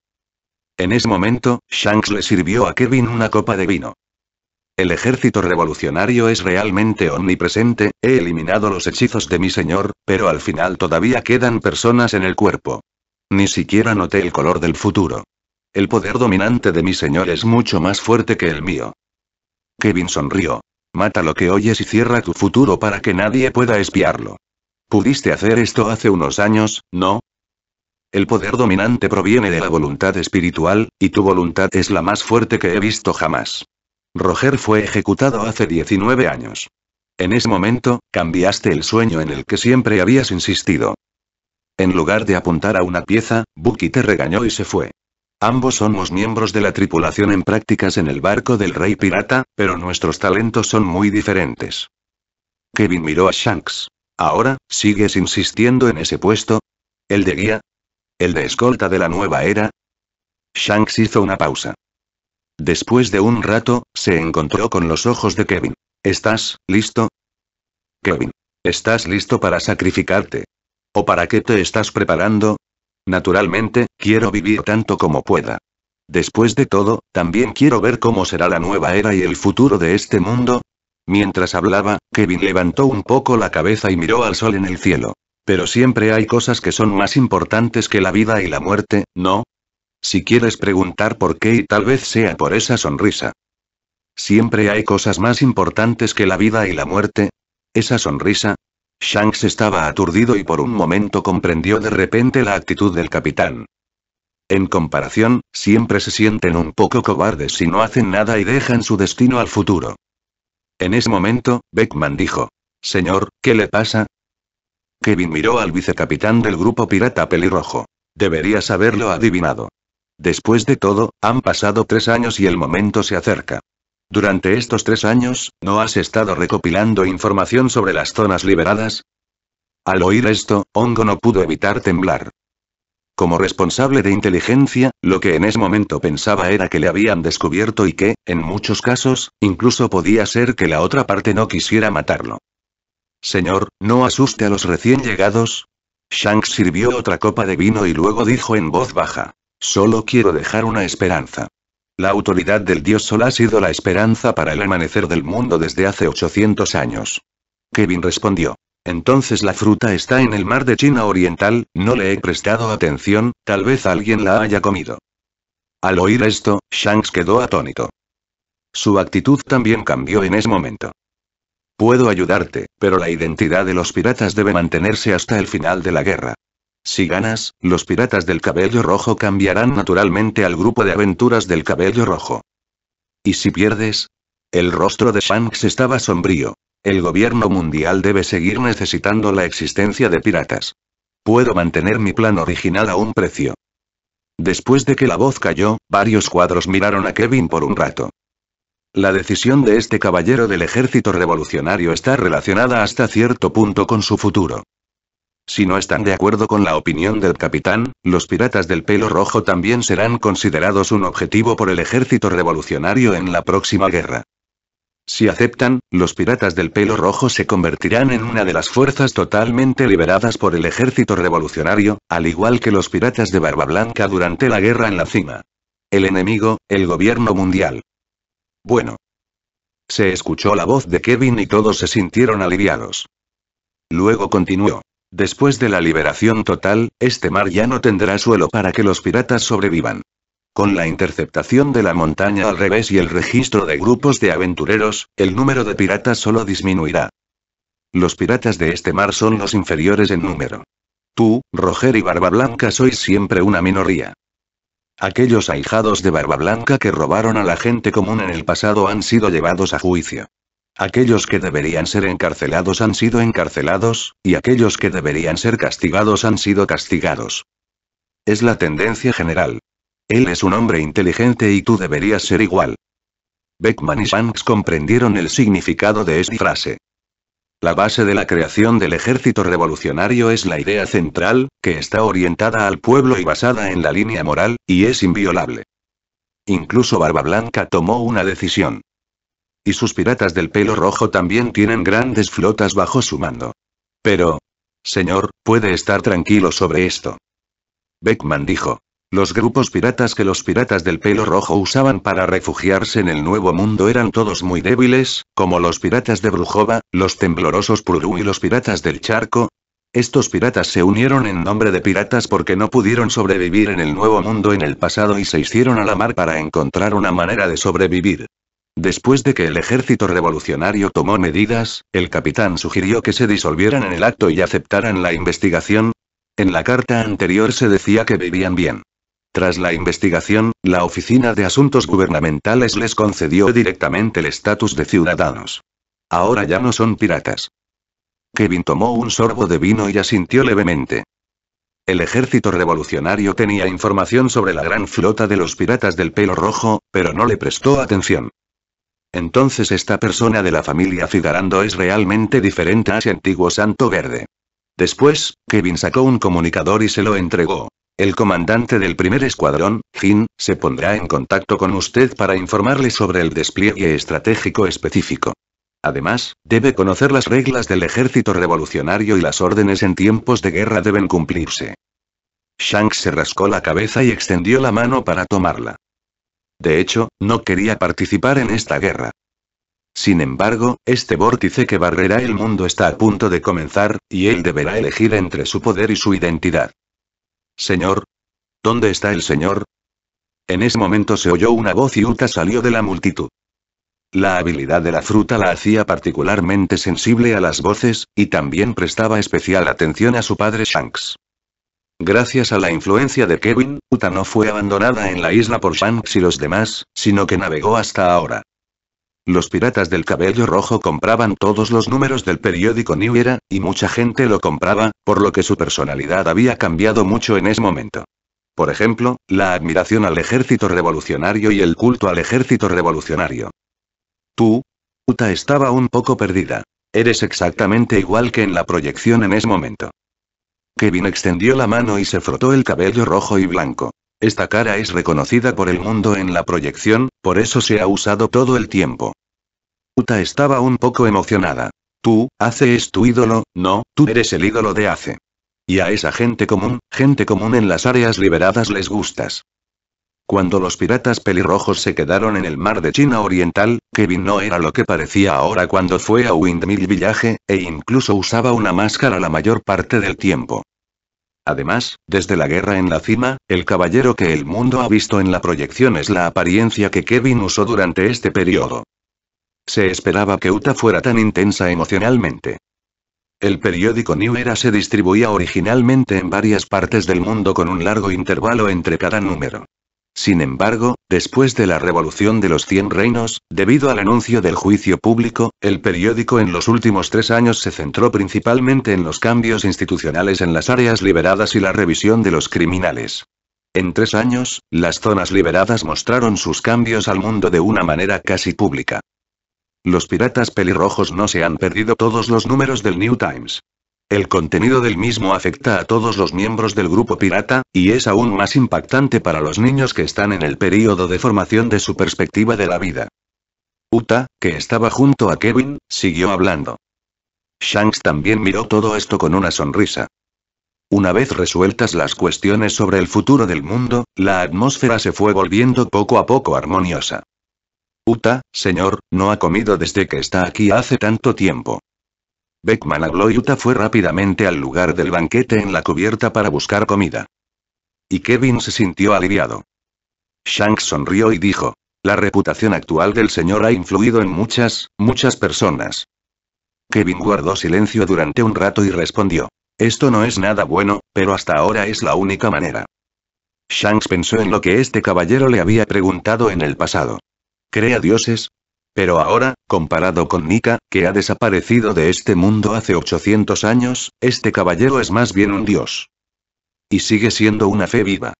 En ese momento, Shanks le sirvió a Kevin una copa de vino. El ejército revolucionario es realmente omnipresente, he eliminado los hechizos de mi señor, pero al final todavía quedan personas en el cuerpo. Ni siquiera noté el color del futuro. El poder dominante de mi señor es mucho más fuerte que el mío. Kevin sonrió. Mata lo que oyes y cierra tu futuro para que nadie pueda espiarlo. Pudiste hacer esto hace unos años, ¿no? El poder dominante proviene de la voluntad espiritual, y tu voluntad es la más fuerte que he visto jamás. Roger fue ejecutado hace 19 años. En ese momento, cambiaste el sueño en el que siempre habías insistido. En lugar de apuntar a una pieza, Bucky te regañó y se fue. Ambos somos miembros de la tripulación en prácticas en el barco del rey pirata, pero nuestros talentos son muy diferentes. Kevin miró a Shanks. Ahora, ¿sigues insistiendo en ese puesto? ¿El de guía? ¿El de escolta de la nueva era? Shanks hizo una pausa. Después de un rato, se encontró con los ojos de Kevin. ¿Estás listo? Kevin, ¿estás listo para sacrificarte? ¿O para qué te estás preparando? Naturalmente, quiero vivir tanto como pueda. Después de todo, también quiero ver cómo será la nueva era y el futuro de este mundo. Mientras hablaba, Kevin levantó un poco la cabeza y miró al sol en el cielo. Pero siempre hay cosas que son más importantes que la vida y la muerte, ¿no? Si quieres preguntar por qué y tal vez sea por esa sonrisa. Siempre hay cosas más importantes que la vida y la muerte. Esa sonrisa. Shanks estaba aturdido y por un momento comprendió de repente la actitud del capitán. En comparación, siempre se sienten un poco cobardes si no hacen nada y dejan su destino al futuro. En ese momento, Beckman dijo, Señor, ¿qué le pasa? Kevin miró al vicecapitán del grupo pirata pelirrojo. Deberías haberlo adivinado. Después de todo, han pasado tres años y el momento se acerca. Durante estos tres años, ¿no has estado recopilando información sobre las zonas liberadas? Al oír esto, Hongo no pudo evitar temblar. Como responsable de inteligencia, lo que en ese momento pensaba era que le habían descubierto y que, en muchos casos, incluso podía ser que la otra parte no quisiera matarlo. Señor, no asuste a los recién llegados. Shanks sirvió otra copa de vino y luego dijo en voz baja. Solo quiero dejar una esperanza. La autoridad del dios Sol ha sido la esperanza para el amanecer del mundo desde hace 800 años. Kevin respondió. Entonces la fruta está en el mar de China Oriental, no le he prestado atención, tal vez alguien la haya comido. Al oír esto, Shanks quedó atónito. Su actitud también cambió en ese momento. Puedo ayudarte, pero la identidad de los piratas debe mantenerse hasta el final de la guerra. Si ganas, los piratas del cabello rojo cambiarán naturalmente al grupo de aventuras del cabello rojo. ¿Y si pierdes? El rostro de Shanks estaba sombrío. El gobierno mundial debe seguir necesitando la existencia de piratas. Puedo mantener mi plan original a un precio. Después de que la voz cayó, varios cuadros miraron a Kevin por un rato. La decisión de este caballero del ejército revolucionario está relacionada hasta cierto punto con su futuro. Si no están de acuerdo con la opinión del capitán, los piratas del pelo rojo también serán considerados un objetivo por el ejército revolucionario en la próxima guerra. Si aceptan, los piratas del pelo rojo se convertirán en una de las fuerzas totalmente liberadas por el ejército revolucionario, al igual que los piratas de Barba Blanca durante la guerra en la cima. El enemigo, el gobierno mundial. Bueno. Se escuchó la voz de Kevin y todos se sintieron aliviados. Luego continuó. Después de la liberación total, este mar ya no tendrá suelo para que los piratas sobrevivan. Con la interceptación de la montaña al revés y el registro de grupos de aventureros, el número de piratas solo disminuirá. Los piratas de este mar son los inferiores en número. Tú, Roger y Barba Blanca sois siempre una minoría. Aquellos ahijados de Barba Blanca que robaron a la gente común en el pasado han sido llevados a juicio. Aquellos que deberían ser encarcelados han sido encarcelados, y aquellos que deberían ser castigados han sido castigados. Es la tendencia general. Él es un hombre inteligente y tú deberías ser igual. Beckman y Shanks comprendieron el significado de esta frase. La base de la creación del ejército revolucionario es la idea central, que está orientada al pueblo y basada en la línea moral, y es inviolable. Incluso Barba Blanca tomó una decisión y sus piratas del pelo rojo también tienen grandes flotas bajo su mando. Pero... Señor, puede estar tranquilo sobre esto. Beckman dijo. Los grupos piratas que los piratas del pelo rojo usaban para refugiarse en el Nuevo Mundo eran todos muy débiles, como los piratas de Brujova, los temblorosos Purú y los piratas del Charco. Estos piratas se unieron en nombre de piratas porque no pudieron sobrevivir en el Nuevo Mundo en el pasado y se hicieron a la mar para encontrar una manera de sobrevivir. Después de que el ejército revolucionario tomó medidas, el capitán sugirió que se disolvieran en el acto y aceptaran la investigación. En la carta anterior se decía que vivían bien. Tras la investigación, la Oficina de Asuntos Gubernamentales les concedió directamente el estatus de ciudadanos. Ahora ya no son piratas. Kevin tomó un sorbo de vino y asintió levemente. El ejército revolucionario tenía información sobre la gran flota de los piratas del pelo rojo, pero no le prestó atención. Entonces esta persona de la familia Figarando es realmente diferente a ese antiguo santo verde. Después, Kevin sacó un comunicador y se lo entregó. El comandante del primer escuadrón, Jin, se pondrá en contacto con usted para informarle sobre el despliegue estratégico específico. Además, debe conocer las reglas del ejército revolucionario y las órdenes en tiempos de guerra deben cumplirse. Shanks se rascó la cabeza y extendió la mano para tomarla. De hecho, no quería participar en esta guerra. Sin embargo, este vórtice que barrerá el mundo está a punto de comenzar, y él deberá elegir entre su poder y su identidad. Señor. ¿Dónde está el señor? En ese momento se oyó una voz y Uta salió de la multitud. La habilidad de la fruta la hacía particularmente sensible a las voces, y también prestaba especial atención a su padre Shanks. Gracias a la influencia de Kevin, Uta no fue abandonada en la isla por Shanks y los demás, sino que navegó hasta ahora. Los piratas del cabello rojo compraban todos los números del periódico New Era, y mucha gente lo compraba, por lo que su personalidad había cambiado mucho en ese momento. Por ejemplo, la admiración al ejército revolucionario y el culto al ejército revolucionario. Tú, Uta estaba un poco perdida. Eres exactamente igual que en la proyección en ese momento. Kevin extendió la mano y se frotó el cabello rojo y blanco. Esta cara es reconocida por el mundo en la proyección, por eso se ha usado todo el tiempo. Uta estaba un poco emocionada. Tú, Ace es tu ídolo, no, tú eres el ídolo de Ace. Y a esa gente común, gente común en las áreas liberadas les gustas. Cuando los piratas pelirrojos se quedaron en el mar de China Oriental, Kevin no era lo que parecía ahora cuando fue a Windmill Village, e incluso usaba una máscara la mayor parte del tiempo. Además, desde la guerra en la cima, el caballero que el mundo ha visto en la proyección es la apariencia que Kevin usó durante este periodo. Se esperaba que Uta fuera tan intensa emocionalmente. El periódico New Era se distribuía originalmente en varias partes del mundo con un largo intervalo entre cada número. Sin embargo, después de la Revolución de los Cien Reinos, debido al anuncio del juicio público, el periódico en los últimos tres años se centró principalmente en los cambios institucionales en las áreas liberadas y la revisión de los criminales. En tres años, las zonas liberadas mostraron sus cambios al mundo de una manera casi pública. Los piratas pelirrojos no se han perdido todos los números del New Times. El contenido del mismo afecta a todos los miembros del grupo pirata, y es aún más impactante para los niños que están en el período de formación de su perspectiva de la vida. Uta, que estaba junto a Kevin, siguió hablando. Shanks también miró todo esto con una sonrisa. Una vez resueltas las cuestiones sobre el futuro del mundo, la atmósfera se fue volviendo poco a poco armoniosa. Uta, señor, no ha comido desde que está aquí hace tanto tiempo. Beckman habló y Utah fue rápidamente al lugar del banquete en la cubierta para buscar comida. Y Kevin se sintió aliviado. Shanks sonrió y dijo, la reputación actual del señor ha influido en muchas, muchas personas. Kevin guardó silencio durante un rato y respondió, esto no es nada bueno, pero hasta ahora es la única manera. Shanks pensó en lo que este caballero le había preguntado en el pasado. ¿Crea dioses? Pero ahora, comparado con Nika, que ha desaparecido de este mundo hace 800 años, este caballero es más bien un dios. Y sigue siendo una fe viva.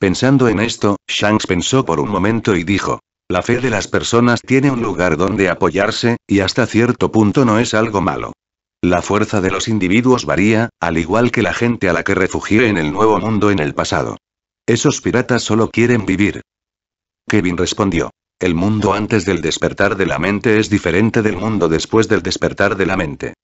Pensando en esto, Shanks pensó por un momento y dijo, la fe de las personas tiene un lugar donde apoyarse, y hasta cierto punto no es algo malo. La fuerza de los individuos varía, al igual que la gente a la que refugié en el nuevo mundo en el pasado. Esos piratas solo quieren vivir. Kevin respondió. El mundo antes del despertar de la mente es diferente del mundo después del despertar de la mente.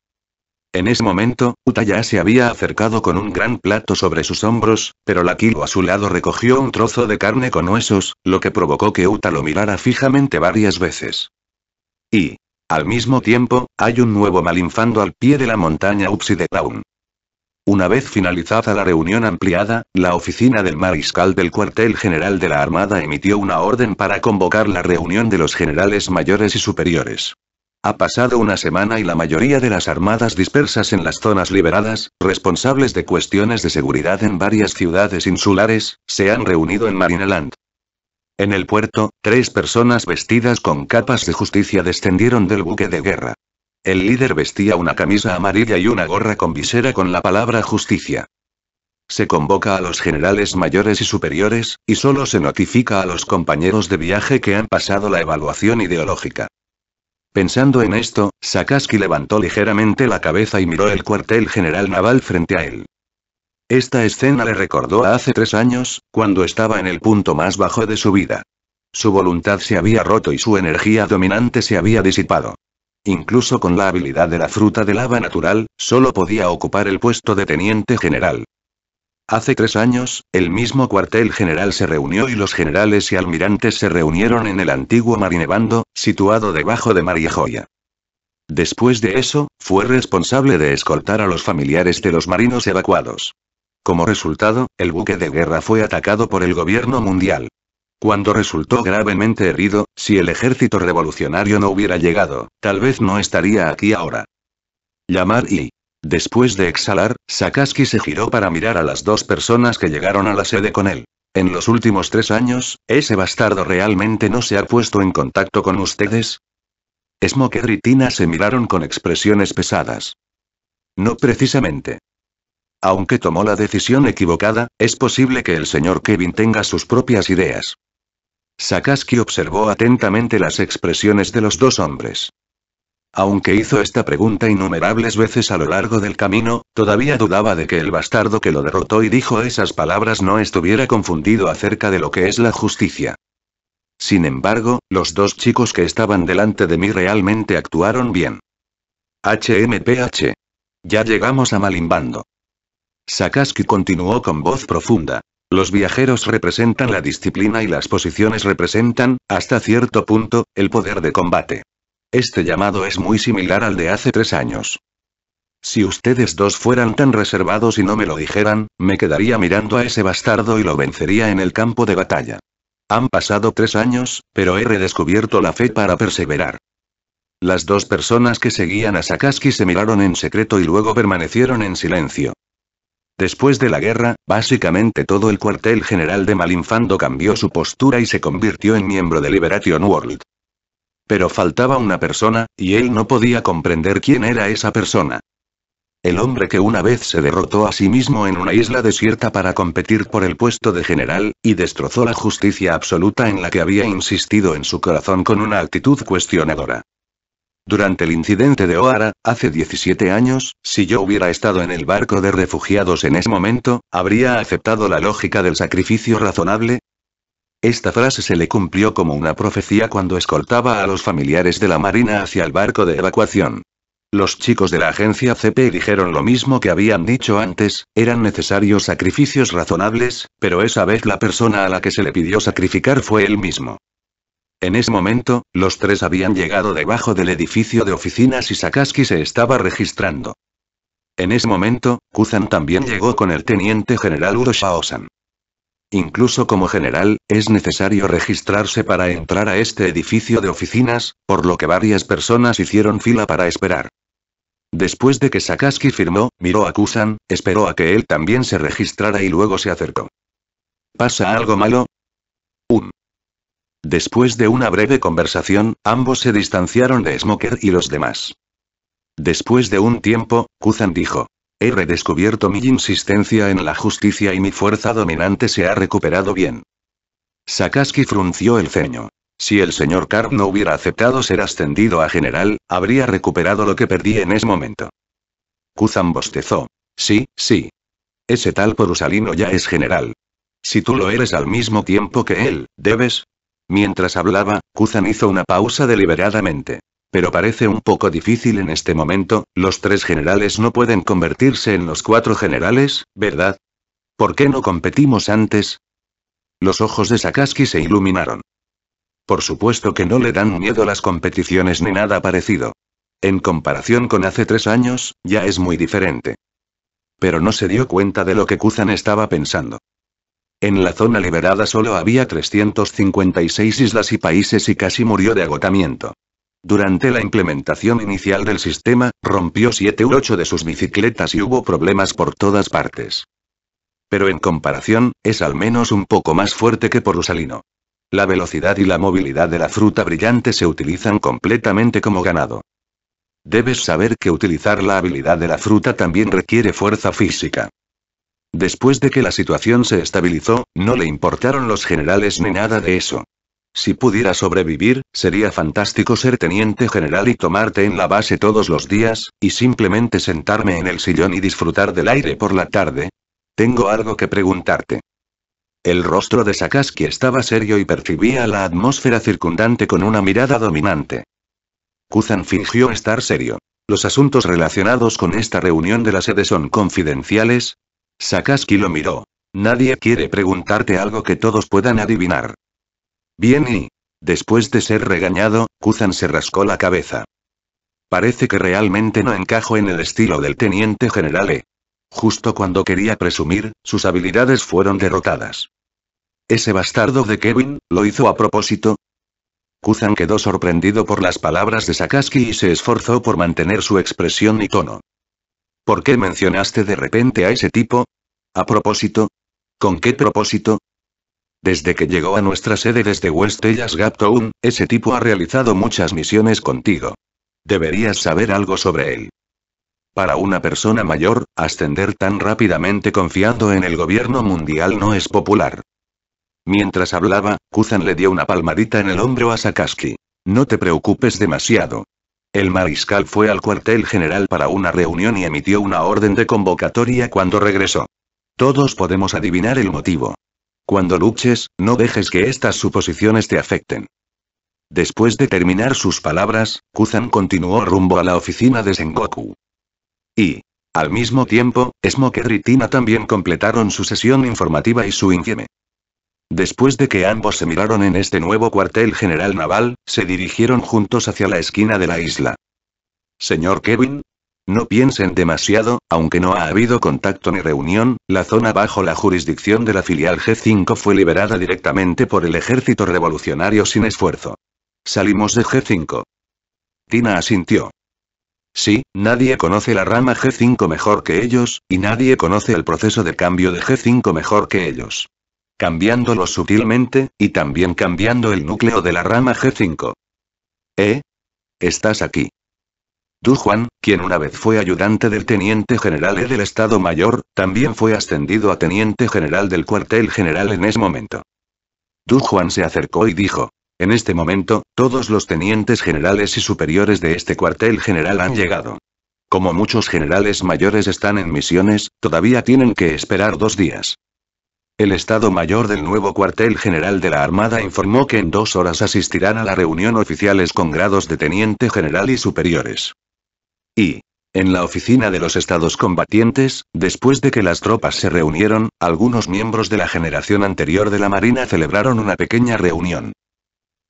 En ese momento, Uta ya se había acercado con un gran plato sobre sus hombros, pero la Kilo a su lado recogió un trozo de carne con huesos, lo que provocó que Uta lo mirara fijamente varias veces. Y, al mismo tiempo, hay un nuevo malinfando al pie de la montaña Upside de una vez finalizada la reunión ampliada, la oficina del mariscal del cuartel general de la Armada emitió una orden para convocar la reunión de los generales mayores y superiores. Ha pasado una semana y la mayoría de las armadas dispersas en las zonas liberadas, responsables de cuestiones de seguridad en varias ciudades insulares, se han reunido en Marineland. En el puerto, tres personas vestidas con capas de justicia descendieron del buque de guerra. El líder vestía una camisa amarilla y una gorra con visera con la palabra justicia. Se convoca a los generales mayores y superiores, y solo se notifica a los compañeros de viaje que han pasado la evaluación ideológica. Pensando en esto, Sakaski levantó ligeramente la cabeza y miró el cuartel general naval frente a él. Esta escena le recordó a hace tres años, cuando estaba en el punto más bajo de su vida. Su voluntad se había roto y su energía dominante se había disipado. Incluso con la habilidad de la fruta de lava natural, solo podía ocupar el puesto de teniente general. Hace tres años, el mismo cuartel general se reunió y los generales y almirantes se reunieron en el antiguo marinebando, situado debajo de María Joya. Después de eso, fue responsable de escoltar a los familiares de los marinos evacuados. Como resultado, el buque de guerra fue atacado por el gobierno mundial. Cuando resultó gravemente herido, si el ejército revolucionario no hubiera llegado, tal vez no estaría aquí ahora. Llamar y... Después de exhalar, Sakaski se giró para mirar a las dos personas que llegaron a la sede con él. En los últimos tres años, ¿ese bastardo realmente no se ha puesto en contacto con ustedes? Smoker y Tina se miraron con expresiones pesadas. No precisamente. Aunque tomó la decisión equivocada, es posible que el señor Kevin tenga sus propias ideas. Sakaski observó atentamente las expresiones de los dos hombres. Aunque hizo esta pregunta innumerables veces a lo largo del camino, todavía dudaba de que el bastardo que lo derrotó y dijo esas palabras no estuviera confundido acerca de lo que es la justicia. Sin embargo, los dos chicos que estaban delante de mí realmente actuaron bien. HMPH. Ya llegamos a Malimbando. Sakaski continuó con voz profunda. Los viajeros representan la disciplina y las posiciones representan, hasta cierto punto, el poder de combate. Este llamado es muy similar al de hace tres años. Si ustedes dos fueran tan reservados y no me lo dijeran, me quedaría mirando a ese bastardo y lo vencería en el campo de batalla. Han pasado tres años, pero he redescubierto la fe para perseverar. Las dos personas que seguían a Sakaski se miraron en secreto y luego permanecieron en silencio. Después de la guerra, básicamente todo el cuartel general de Malinfando cambió su postura y se convirtió en miembro de Liberation World. Pero faltaba una persona, y él no podía comprender quién era esa persona. El hombre que una vez se derrotó a sí mismo en una isla desierta para competir por el puesto de general, y destrozó la justicia absoluta en la que había insistido en su corazón con una actitud cuestionadora. Durante el incidente de O'Hara, hace 17 años, si yo hubiera estado en el barco de refugiados en ese momento, ¿habría aceptado la lógica del sacrificio razonable? Esta frase se le cumplió como una profecía cuando escoltaba a los familiares de la Marina hacia el barco de evacuación. Los chicos de la agencia CP dijeron lo mismo que habían dicho antes, eran necesarios sacrificios razonables, pero esa vez la persona a la que se le pidió sacrificar fue él mismo. En ese momento, los tres habían llegado debajo del edificio de oficinas y Sakaski se estaba registrando. En ese momento, Kuzan también llegó con el teniente general Udo Incluso como general, es necesario registrarse para entrar a este edificio de oficinas, por lo que varias personas hicieron fila para esperar. Después de que Sakaski firmó, miró a Kusan, esperó a que él también se registrara y luego se acercó. ¿Pasa algo malo? Un. Después de una breve conversación, ambos se distanciaron de Smoker y los demás. Después de un tiempo, Kuzan dijo. He redescubierto mi insistencia en la justicia y mi fuerza dominante se ha recuperado bien. Sakaski frunció el ceño. Si el señor Karp no hubiera aceptado ser ascendido a general, habría recuperado lo que perdí en ese momento. Kuzan bostezó. Sí, sí. Ese tal Porusalino ya es general. Si tú lo eres al mismo tiempo que él, debes, Mientras hablaba, Kuzan hizo una pausa deliberadamente. Pero parece un poco difícil en este momento, los tres generales no pueden convertirse en los cuatro generales, ¿verdad? ¿Por qué no competimos antes? Los ojos de Sakaski se iluminaron. Por supuesto que no le dan miedo las competiciones ni nada parecido. En comparación con hace tres años, ya es muy diferente. Pero no se dio cuenta de lo que Kuzan estaba pensando. En la zona liberada solo había 356 islas y países y casi murió de agotamiento. Durante la implementación inicial del sistema, rompió 7 u 8 de sus bicicletas y hubo problemas por todas partes. Pero en comparación, es al menos un poco más fuerte que Porusalino. La velocidad y la movilidad de la fruta brillante se utilizan completamente como ganado. Debes saber que utilizar la habilidad de la fruta también requiere fuerza física. Después de que la situación se estabilizó, no le importaron los generales ni nada de eso. Si pudiera sobrevivir, sería fantástico ser teniente general y tomarte en la base todos los días, y simplemente sentarme en el sillón y disfrutar del aire por la tarde. Tengo algo que preguntarte. El rostro de Sakaski estaba serio y percibía la atmósfera circundante con una mirada dominante. Kuzan fingió estar serio. Los asuntos relacionados con esta reunión de la sede son confidenciales, Sakaski lo miró. Nadie quiere preguntarte algo que todos puedan adivinar. Bien y... Después de ser regañado, Kuzan se rascó la cabeza. Parece que realmente no encajo en el estilo del teniente general eh. Justo cuando quería presumir, sus habilidades fueron derrotadas. ¿Ese bastardo de Kevin, lo hizo a propósito? Kuzan quedó sorprendido por las palabras de Sakaski y se esforzó por mantener su expresión y tono. ¿Por qué mencionaste de repente a ese tipo? A propósito. ¿Con qué propósito? Desde que llegó a nuestra sede desde West Ellas Gap ese tipo ha realizado muchas misiones contigo. Deberías saber algo sobre él. Para una persona mayor, ascender tan rápidamente confiando en el gobierno mundial no es popular. Mientras hablaba, Kuzan le dio una palmadita en el hombro a Sakaski. No te preocupes demasiado. El mariscal fue al cuartel general para una reunión y emitió una orden de convocatoria cuando regresó. Todos podemos adivinar el motivo. Cuando luches, no dejes que estas suposiciones te afecten. Después de terminar sus palabras, Kuzan continuó rumbo a la oficina de Sengoku. Y, al mismo tiempo, Smoker y Tina también completaron su sesión informativa y su infieme. Después de que ambos se miraron en este nuevo cuartel general naval, se dirigieron juntos hacia la esquina de la isla. Señor Kevin, no piensen demasiado, aunque no ha habido contacto ni reunión, la zona bajo la jurisdicción de la filial G5 fue liberada directamente por el ejército revolucionario sin esfuerzo. Salimos de G5. Tina asintió. Sí, nadie conoce la rama G5 mejor que ellos, y nadie conoce el proceso de cambio de G5 mejor que ellos cambiándolo sutilmente, y también cambiando el núcleo de la rama G5. ¿Eh? Estás aquí. Du Juan, quien una vez fue ayudante del teniente general E del Estado Mayor, también fue ascendido a teniente general del cuartel general en ese momento. Du Juan se acercó y dijo, en este momento, todos los tenientes generales y superiores de este cuartel general han llegado. Como muchos generales mayores están en misiones, todavía tienen que esperar dos días. El Estado Mayor del nuevo cuartel general de la Armada informó que en dos horas asistirán a la reunión oficiales con grados de teniente general y superiores. Y, en la oficina de los estados combatientes, después de que las tropas se reunieron, algunos miembros de la generación anterior de la Marina celebraron una pequeña reunión.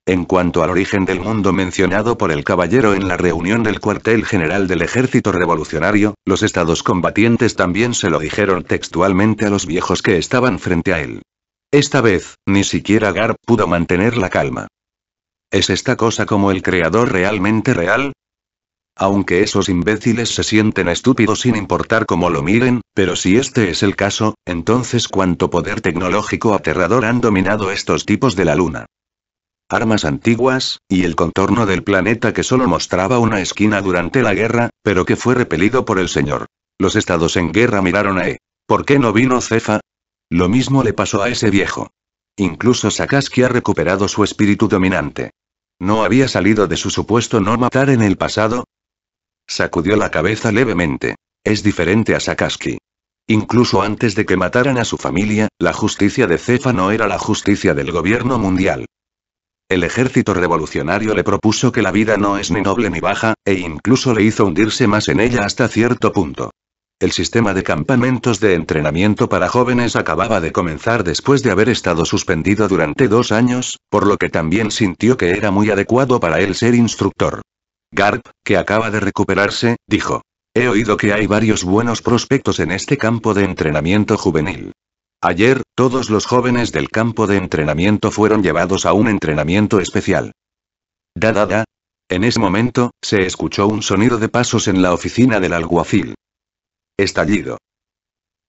En cuanto al origen del mundo mencionado por el caballero en la reunión del cuartel general del ejército revolucionario, los estados combatientes también se lo dijeron textualmente a los viejos que estaban frente a él. Esta vez, ni siquiera Garp pudo mantener la calma. ¿Es esta cosa como el creador realmente real? Aunque esos imbéciles se sienten estúpidos sin importar cómo lo miren, pero si este es el caso, entonces cuánto poder tecnológico aterrador han dominado estos tipos de la luna armas antiguas, y el contorno del planeta que solo mostraba una esquina durante la guerra, pero que fue repelido por el señor. Los estados en guerra miraron a E. ¿Por qué no vino Cefa? Lo mismo le pasó a ese viejo. Incluso Sakaski ha recuperado su espíritu dominante. ¿No había salido de su supuesto no matar en el pasado? Sacudió la cabeza levemente. Es diferente a Sakaski. Incluso antes de que mataran a su familia, la justicia de Cefa no era la justicia del gobierno mundial. El ejército revolucionario le propuso que la vida no es ni noble ni baja, e incluso le hizo hundirse más en ella hasta cierto punto. El sistema de campamentos de entrenamiento para jóvenes acababa de comenzar después de haber estado suspendido durante dos años, por lo que también sintió que era muy adecuado para él ser instructor. Garp, que acaba de recuperarse, dijo. He oído que hay varios buenos prospectos en este campo de entrenamiento juvenil. Ayer, todos los jóvenes del campo de entrenamiento fueron llevados a un entrenamiento especial. Da da da. En ese momento, se escuchó un sonido de pasos en la oficina del alguacil. Estallido.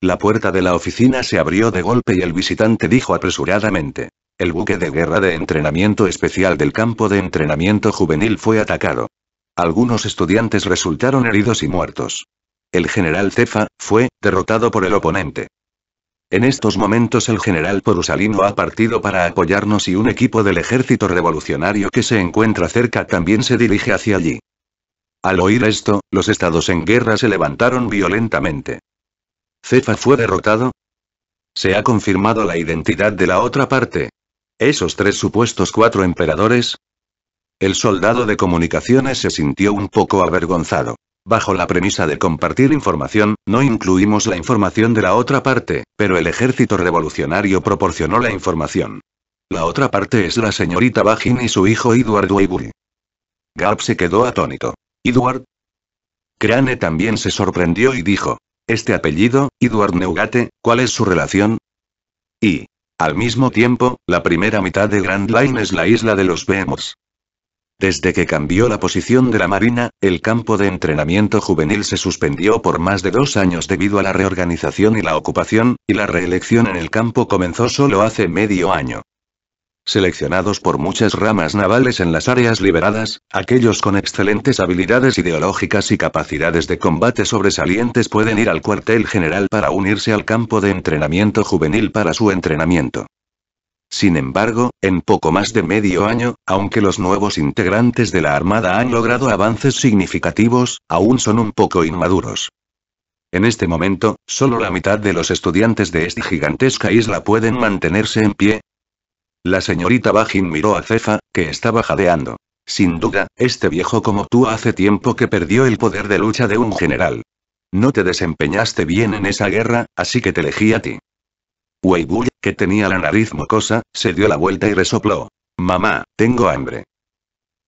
La puerta de la oficina se abrió de golpe y el visitante dijo apresuradamente. El buque de guerra de entrenamiento especial del campo de entrenamiento juvenil fue atacado. Algunos estudiantes resultaron heridos y muertos. El general Cefa, fue, derrotado por el oponente. En estos momentos el general Porusalino ha partido para apoyarnos y un equipo del ejército revolucionario que se encuentra cerca también se dirige hacia allí. Al oír esto, los estados en guerra se levantaron violentamente. Cefa fue derrotado. Se ha confirmado la identidad de la otra parte. Esos tres supuestos cuatro emperadores. El soldado de comunicaciones se sintió un poco avergonzado. Bajo la premisa de compartir información, no incluimos la información de la otra parte, pero el ejército revolucionario proporcionó la información. La otra parte es la señorita Bajin y su hijo Edward Weibull. Garp se quedó atónito. ¿Edward? Crane también se sorprendió y dijo. Este apellido, Edward Neugate, ¿cuál es su relación? Y, al mismo tiempo, la primera mitad de Grand Line es la isla de los Behemoths. Desde que cambió la posición de la Marina, el campo de entrenamiento juvenil se suspendió por más de dos años debido a la reorganización y la ocupación, y la reelección en el campo comenzó solo hace medio año. Seleccionados por muchas ramas navales en las áreas liberadas, aquellos con excelentes habilidades ideológicas y capacidades de combate sobresalientes pueden ir al cuartel general para unirse al campo de entrenamiento juvenil para su entrenamiento. Sin embargo, en poco más de medio año, aunque los nuevos integrantes de la Armada han logrado avances significativos, aún son un poco inmaduros. En este momento, solo la mitad de los estudiantes de esta gigantesca isla pueden mantenerse en pie. La señorita Bajin miró a Cefa, que estaba jadeando. Sin duda, este viejo como tú hace tiempo que perdió el poder de lucha de un general. No te desempeñaste bien en esa guerra, así que te elegí a ti que tenía la nariz mocosa, se dio la vuelta y resopló. Mamá, tengo hambre.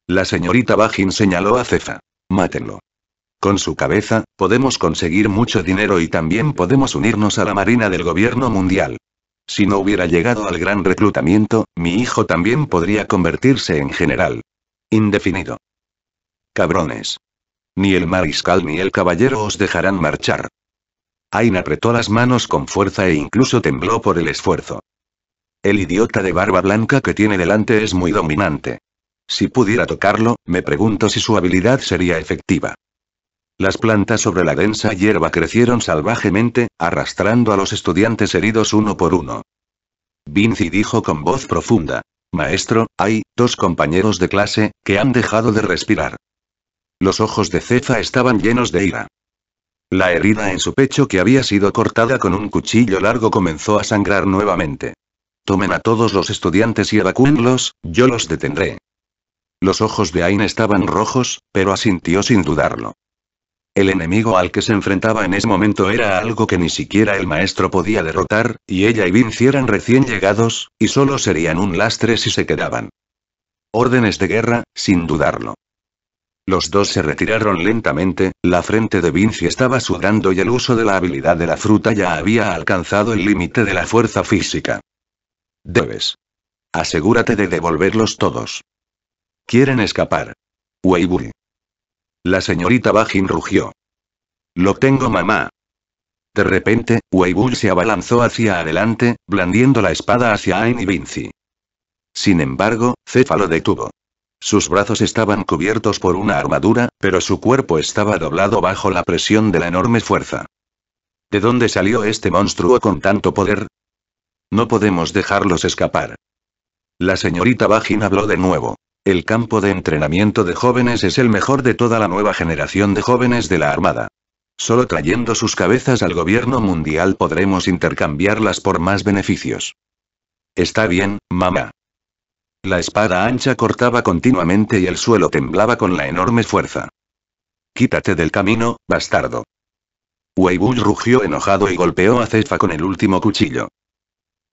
La señorita Bajin señaló a Cefa. Mátenlo. Con su cabeza, podemos conseguir mucho dinero y también podemos unirnos a la Marina del Gobierno Mundial. Si no hubiera llegado al gran reclutamiento, mi hijo también podría convertirse en general. Indefinido. Cabrones. Ni el mariscal ni el caballero os dejarán marchar. Ain apretó las manos con fuerza e incluso tembló por el esfuerzo. El idiota de barba blanca que tiene delante es muy dominante. Si pudiera tocarlo, me pregunto si su habilidad sería efectiva. Las plantas sobre la densa hierba crecieron salvajemente, arrastrando a los estudiantes heridos uno por uno. Vinci dijo con voz profunda. Maestro, hay dos compañeros de clase que han dejado de respirar. Los ojos de Cefa estaban llenos de ira. La herida en su pecho que había sido cortada con un cuchillo largo comenzó a sangrar nuevamente. Tomen a todos los estudiantes y evacúenlos, yo los detendré. Los ojos de Ain estaban rojos, pero asintió sin dudarlo. El enemigo al que se enfrentaba en ese momento era algo que ni siquiera el maestro podía derrotar, y ella y Vinci eran recién llegados, y solo serían un lastre si se quedaban. Órdenes de guerra, sin dudarlo. Los dos se retiraron lentamente, la frente de Vinci estaba sudando y el uso de la habilidad de la fruta ya había alcanzado el límite de la fuerza física. Debes. Asegúrate de devolverlos todos. Quieren escapar. Weibull. La señorita Bajin rugió. Lo tengo mamá. De repente, Weibull se abalanzó hacia adelante, blandiendo la espada hacia Ain y Vinci. Sin embargo, Céfalo detuvo. Sus brazos estaban cubiertos por una armadura, pero su cuerpo estaba doblado bajo la presión de la enorme fuerza. ¿De dónde salió este monstruo con tanto poder? No podemos dejarlos escapar. La señorita Bajin habló de nuevo. El campo de entrenamiento de jóvenes es el mejor de toda la nueva generación de jóvenes de la Armada. Solo trayendo sus cabezas al gobierno mundial podremos intercambiarlas por más beneficios. Está bien, mamá. La espada ancha cortaba continuamente y el suelo temblaba con la enorme fuerza. Quítate del camino, bastardo. Weibull rugió enojado y golpeó a Cefa con el último cuchillo.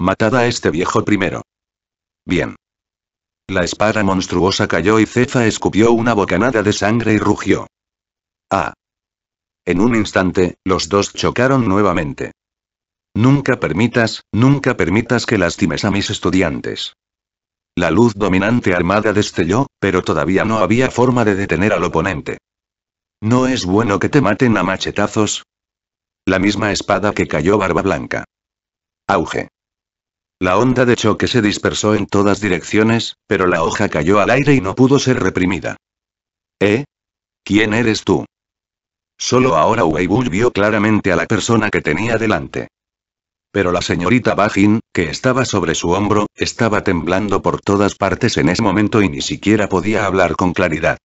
Matad a este viejo primero. Bien. La espada monstruosa cayó y Cefa escupió una bocanada de sangre y rugió. Ah. En un instante, los dos chocaron nuevamente. Nunca permitas, nunca permitas que lastimes a mis estudiantes. La luz dominante armada destelló, pero todavía no había forma de detener al oponente. No es bueno que te maten a machetazos. La misma espada que cayó Barba Blanca. Auge. La onda de choque se dispersó en todas direcciones, pero la hoja cayó al aire y no pudo ser reprimida. ¿Eh? ¿Quién eres tú? Solo ahora Weibull vio claramente a la persona que tenía delante pero la señorita Bajin, que estaba sobre su hombro, estaba temblando por todas partes en ese momento y ni siquiera podía hablar con claridad.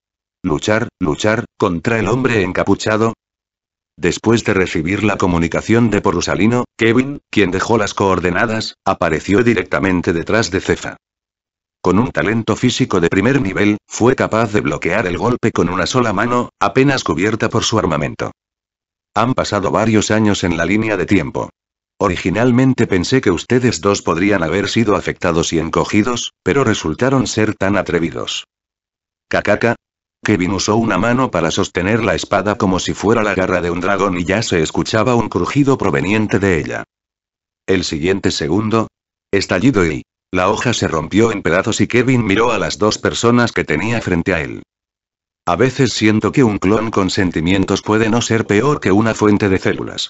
Luchar, luchar, contra el hombre encapuchado, Después de recibir la comunicación de Porusalino, Kevin, quien dejó las coordenadas, apareció directamente detrás de Cefa. Con un talento físico de primer nivel, fue capaz de bloquear el golpe con una sola mano, apenas cubierta por su armamento. Han pasado varios años en la línea de tiempo. Originalmente pensé que ustedes dos podrían haber sido afectados y encogidos, pero resultaron ser tan atrevidos. Kakaka. Kevin usó una mano para sostener la espada como si fuera la garra de un dragón y ya se escuchaba un crujido proveniente de ella. El siguiente segundo. Estallido y. La hoja se rompió en pedazos y Kevin miró a las dos personas que tenía frente a él. A veces siento que un clon con sentimientos puede no ser peor que una fuente de células.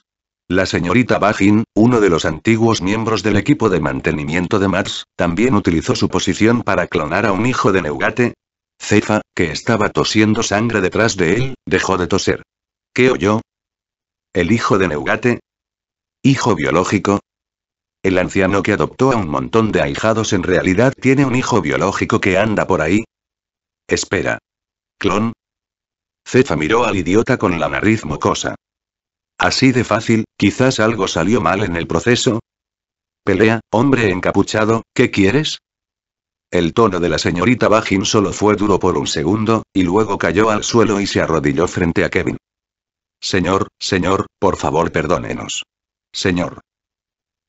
La señorita Bajin, uno de los antiguos miembros del equipo de mantenimiento de Mars, también utilizó su posición para clonar a un hijo de Neugate. Cefa, que estaba tosiendo sangre detrás de él, dejó de toser. ¿Qué oyó? ¿El hijo de Neugate? ¿Hijo biológico? El anciano que adoptó a un montón de ahijados en realidad tiene un hijo biológico que anda por ahí. Espera. ¿Clon? Cefa miró al idiota con la nariz mocosa. Así de fácil, quizás algo salió mal en el proceso. Pelea, hombre encapuchado, ¿qué quieres? El tono de la señorita Bajin solo fue duro por un segundo, y luego cayó al suelo y se arrodilló frente a Kevin. Señor, señor, por favor perdónenos. Señor.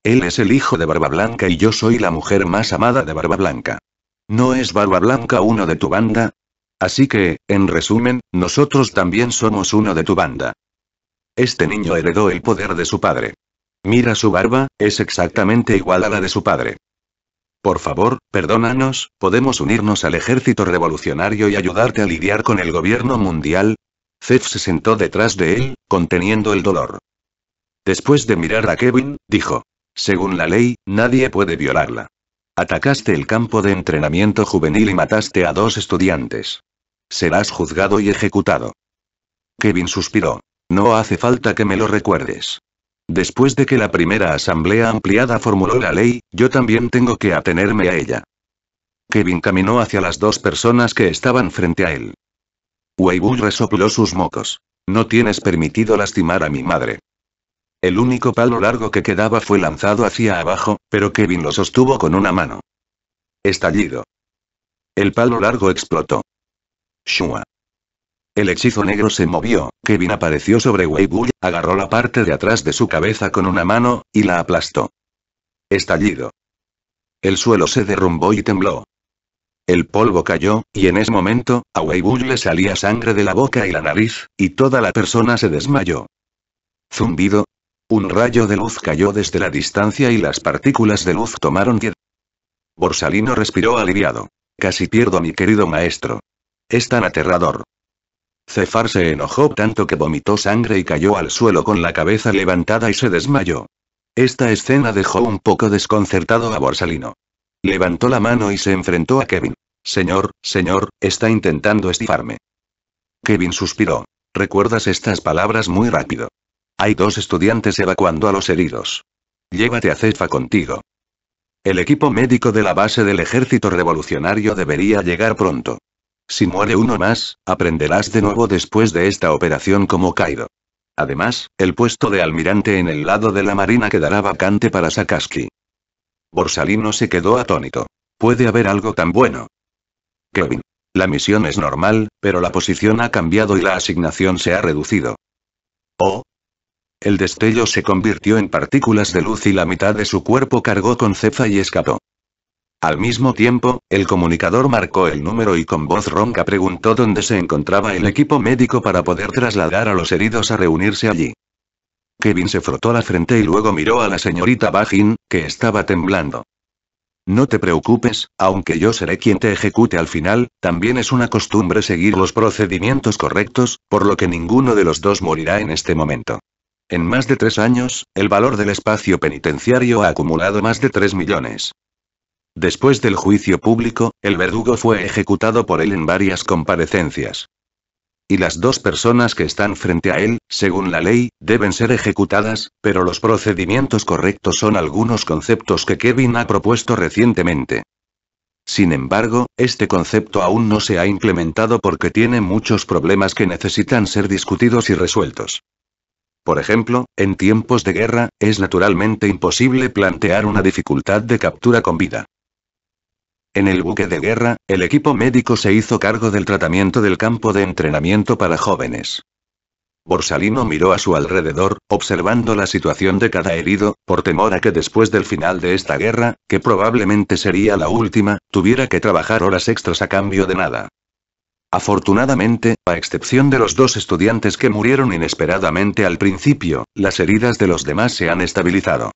Él es el hijo de Barba Blanca y yo soy la mujer más amada de Barba Blanca. ¿No es Barba Blanca uno de tu banda? Así que, en resumen, nosotros también somos uno de tu banda. Este niño heredó el poder de su padre. Mira su barba, es exactamente igual a la de su padre. Por favor, perdónanos, ¿podemos unirnos al ejército revolucionario y ayudarte a lidiar con el gobierno mundial? Zef se sentó detrás de él, conteniendo el dolor. Después de mirar a Kevin, dijo. Según la ley, nadie puede violarla. Atacaste el campo de entrenamiento juvenil y mataste a dos estudiantes. Serás juzgado y ejecutado. Kevin suspiró. No hace falta que me lo recuerdes. Después de que la primera asamblea ampliada formuló la ley, yo también tengo que atenerme a ella. Kevin caminó hacia las dos personas que estaban frente a él. Weibull resopló sus mocos. No tienes permitido lastimar a mi madre. El único palo largo que quedaba fue lanzado hacia abajo, pero Kevin lo sostuvo con una mano. Estallido. El palo largo explotó. Shua. El hechizo negro se movió, Kevin apareció sobre Wei agarró la parte de atrás de su cabeza con una mano, y la aplastó. Estallido. El suelo se derrumbó y tembló. El polvo cayó, y en ese momento, a Weibull le salía sangre de la boca y la nariz, y toda la persona se desmayó. Zumbido. Un rayo de luz cayó desde la distancia y las partículas de luz tomaron pie. Borsalino respiró aliviado. Casi pierdo a mi querido maestro. Es tan aterrador. Cefar se enojó tanto que vomitó sangre y cayó al suelo con la cabeza levantada y se desmayó. Esta escena dejó un poco desconcertado a Borsalino. Levantó la mano y se enfrentó a Kevin. Señor, señor, está intentando estifarme. Kevin suspiró. Recuerdas estas palabras muy rápido. Hay dos estudiantes evacuando a los heridos. Llévate a Cefa contigo. El equipo médico de la base del ejército revolucionario debería llegar pronto. Si muere uno más, aprenderás de nuevo después de esta operación como Kaido. Además, el puesto de almirante en el lado de la marina quedará vacante para Sakaski. Borsalino se quedó atónito. ¿Puede haber algo tan bueno? Kevin. La misión es normal, pero la posición ha cambiado y la asignación se ha reducido. ¿Oh? El destello se convirtió en partículas de luz y la mitad de su cuerpo cargó con cefa y escapó. Al mismo tiempo, el comunicador marcó el número y con voz ronca preguntó dónde se encontraba el equipo médico para poder trasladar a los heridos a reunirse allí. Kevin se frotó la frente y luego miró a la señorita Bajin, que estaba temblando. No te preocupes, aunque yo seré quien te ejecute al final, también es una costumbre seguir los procedimientos correctos, por lo que ninguno de los dos morirá en este momento. En más de tres años, el valor del espacio penitenciario ha acumulado más de tres millones. Después del juicio público, el verdugo fue ejecutado por él en varias comparecencias. Y las dos personas que están frente a él, según la ley, deben ser ejecutadas, pero los procedimientos correctos son algunos conceptos que Kevin ha propuesto recientemente. Sin embargo, este concepto aún no se ha implementado porque tiene muchos problemas que necesitan ser discutidos y resueltos. Por ejemplo, en tiempos de guerra, es naturalmente imposible plantear una dificultad de captura con vida. En el buque de guerra, el equipo médico se hizo cargo del tratamiento del campo de entrenamiento para jóvenes. Borsalino miró a su alrededor, observando la situación de cada herido, por temor a que después del final de esta guerra, que probablemente sería la última, tuviera que trabajar horas extras a cambio de nada. Afortunadamente, a excepción de los dos estudiantes que murieron inesperadamente al principio, las heridas de los demás se han estabilizado.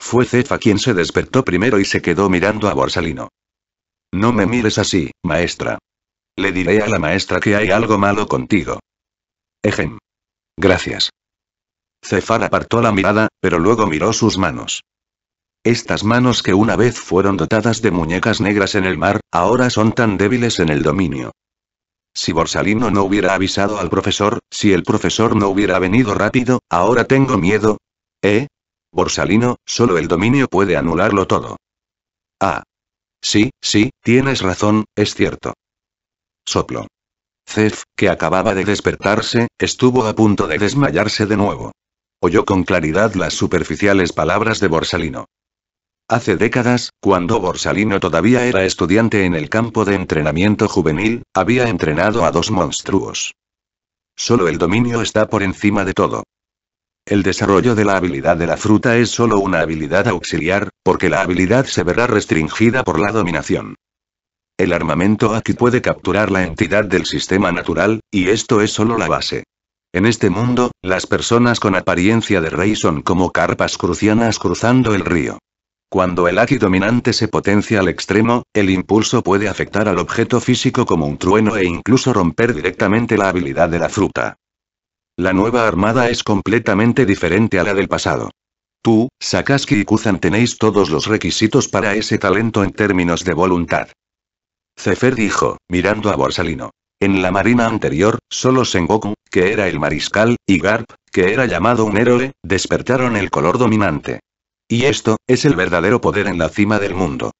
Fue Cefa quien se despertó primero y se quedó mirando a Borsalino. No me mires así, maestra. Le diré a la maestra que hay algo malo contigo. Ejem. Gracias. Cefar apartó la mirada, pero luego miró sus manos. Estas manos que una vez fueron dotadas de muñecas negras en el mar, ahora son tan débiles en el dominio. Si Borsalino no hubiera avisado al profesor, si el profesor no hubiera venido rápido, ahora tengo miedo. ¿Eh? Borsalino, solo el dominio puede anularlo todo. Ah. Sí, sí, tienes razón, es cierto. Soplo. Cef, que acababa de despertarse, estuvo a punto de desmayarse de nuevo. Oyó con claridad las superficiales palabras de Borsalino. Hace décadas, cuando Borsalino todavía era estudiante en el campo de entrenamiento juvenil, había entrenado a dos monstruos. Solo el dominio está por encima de todo. El desarrollo de la habilidad de la fruta es solo una habilidad auxiliar, porque la habilidad se verá restringida por la dominación. El armamento aquí puede capturar la entidad del sistema natural, y esto es solo la base. En este mundo, las personas con apariencia de rey son como carpas crucianas cruzando el río. Cuando el Aki dominante se potencia al extremo, el impulso puede afectar al objeto físico como un trueno e incluso romper directamente la habilidad de la fruta. La nueva armada es completamente diferente a la del pasado. Tú, Sakaski y Kuzan tenéis todos los requisitos para ese talento en términos de voluntad. Cefer dijo, mirando a Borsalino. En la marina anterior, solo Sengoku, que era el mariscal, y Garp, que era llamado un héroe, despertaron el color dominante. Y esto, es el verdadero poder en la cima del mundo.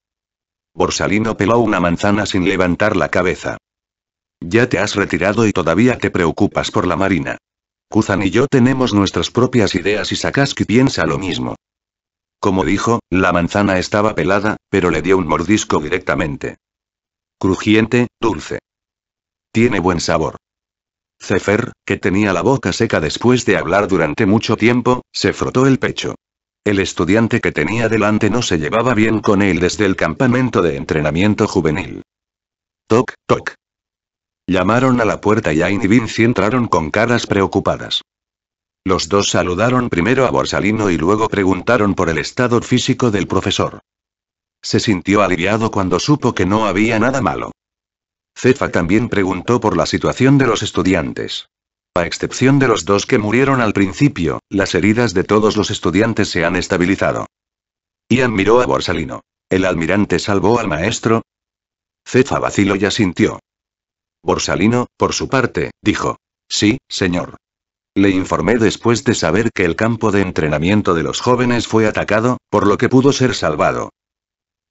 Borsalino peló una manzana sin levantar la cabeza. Ya te has retirado y todavía te preocupas por la marina. Kuzan y yo tenemos nuestras propias ideas y Sakaski piensa lo mismo. Como dijo, la manzana estaba pelada, pero le dio un mordisco directamente. Crujiente, dulce. Tiene buen sabor. Cefer, que tenía la boca seca después de hablar durante mucho tiempo, se frotó el pecho. El estudiante que tenía delante no se llevaba bien con él desde el campamento de entrenamiento juvenil. Toc, toc. Llamaron a la puerta y Ain y Vinci entraron con caras preocupadas. Los dos saludaron primero a Borsalino y luego preguntaron por el estado físico del profesor. Se sintió aliviado cuando supo que no había nada malo. Cefa también preguntó por la situación de los estudiantes. A excepción de los dos que murieron al principio, las heridas de todos los estudiantes se han estabilizado. Ian miró a Borsalino. ¿El almirante salvó al maestro? Cefa vaciló y asintió. Borsalino, por su parte, dijo. Sí, señor. Le informé después de saber que el campo de entrenamiento de los jóvenes fue atacado, por lo que pudo ser salvado.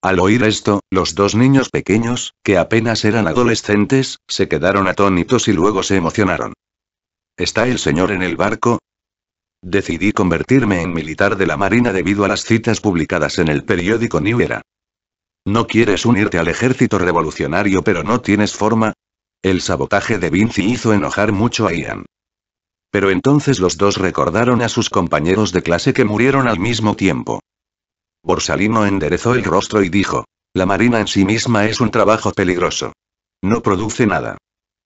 Al oír esto, los dos niños pequeños, que apenas eran adolescentes, se quedaron atónitos y luego se emocionaron. ¿Está el señor en el barco? Decidí convertirme en militar de la Marina debido a las citas publicadas en el periódico New Era. ¿No quieres unirte al ejército revolucionario pero no tienes forma? El sabotaje de Vinci hizo enojar mucho a Ian. Pero entonces los dos recordaron a sus compañeros de clase que murieron al mismo tiempo. Borsalino enderezó el rostro y dijo, la marina en sí misma es un trabajo peligroso. No produce nada.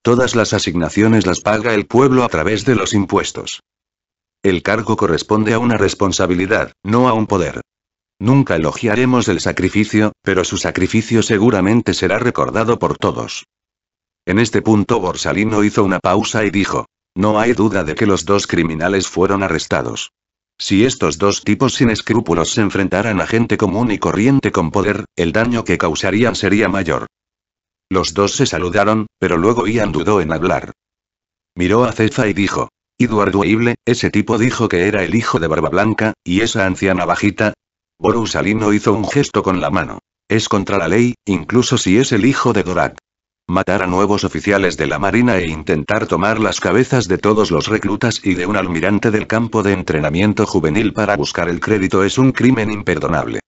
Todas las asignaciones las paga el pueblo a través de los impuestos. El cargo corresponde a una responsabilidad, no a un poder. Nunca elogiaremos el sacrificio, pero su sacrificio seguramente será recordado por todos. En este punto Borsalino hizo una pausa y dijo. No hay duda de que los dos criminales fueron arrestados. Si estos dos tipos sin escrúpulos se enfrentaran a gente común y corriente con poder, el daño que causarían sería mayor. Los dos se saludaron, pero luego Ian dudó en hablar. Miró a Cefa y dijo. Eduardo Eible, ese tipo dijo que era el hijo de Barba Blanca, y esa anciana bajita. Borsalino hizo un gesto con la mano. Es contra la ley, incluso si es el hijo de Dorak matar a nuevos oficiales de la Marina e intentar tomar las cabezas de todos los reclutas y de un almirante del campo de entrenamiento juvenil para buscar el crédito es un crimen imperdonable.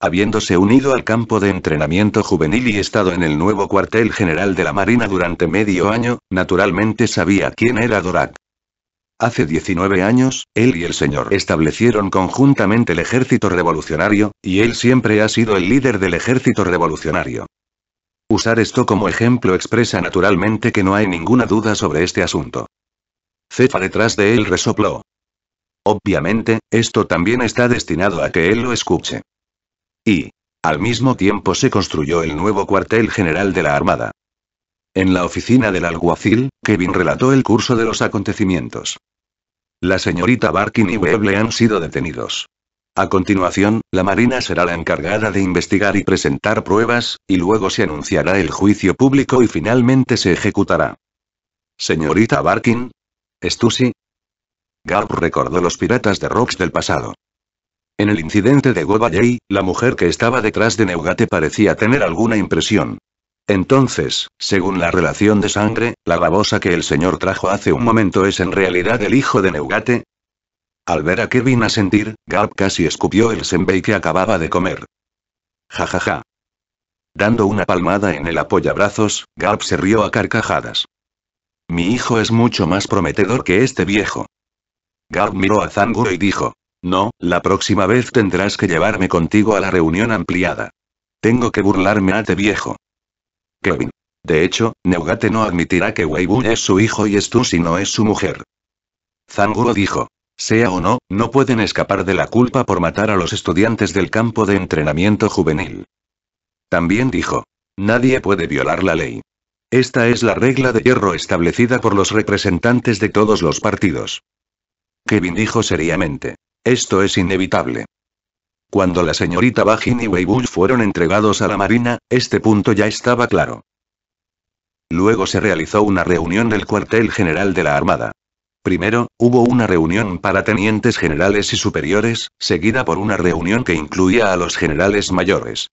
Habiéndose unido al campo de entrenamiento juvenil y estado en el nuevo cuartel general de la Marina durante medio año, naturalmente sabía quién era Dorak. Hace 19 años, él y el señor establecieron conjuntamente el ejército revolucionario, y él siempre ha sido el líder del ejército revolucionario. Usar esto como ejemplo expresa naturalmente que no hay ninguna duda sobre este asunto. Cefa detrás de él resopló. Obviamente, esto también está destinado a que él lo escuche. Y, al mismo tiempo se construyó el nuevo cuartel general de la Armada. En la oficina del alguacil, Kevin relató el curso de los acontecimientos. La señorita Barkin y Weble han sido detenidos. A continuación, la Marina será la encargada de investigar y presentar pruebas, y luego se anunciará el juicio público y finalmente se ejecutará. Señorita Barkin. sí? Garp recordó los piratas de Rocks del pasado. En el incidente de Goba la mujer que estaba detrás de Neugate parecía tener alguna impresión. Entonces, según la relación de sangre, la babosa que el señor trajo hace un momento es en realidad el hijo de Neugate, al ver a Kevin sentir, Garp casi escupió el senbei que acababa de comer. Ja ja ja. Dando una palmada en el apoyabrazos, Garp se rió a carcajadas. Mi hijo es mucho más prometedor que este viejo. Garp miró a Zanguru y dijo. No, la próxima vez tendrás que llevarme contigo a la reunión ampliada. Tengo que burlarme a te este viejo. Kevin. De hecho, Neugate no admitirá que Weibun es su hijo y es tú si no es su mujer. Zanguru dijo. Sea o no, no pueden escapar de la culpa por matar a los estudiantes del campo de entrenamiento juvenil. También dijo, nadie puede violar la ley. Esta es la regla de hierro establecida por los representantes de todos los partidos. Kevin dijo seriamente, esto es inevitable. Cuando la señorita Bajin y Weibull fueron entregados a la Marina, este punto ya estaba claro. Luego se realizó una reunión del cuartel general de la Armada. Primero, hubo una reunión para tenientes generales y superiores, seguida por una reunión que incluía a los generales mayores.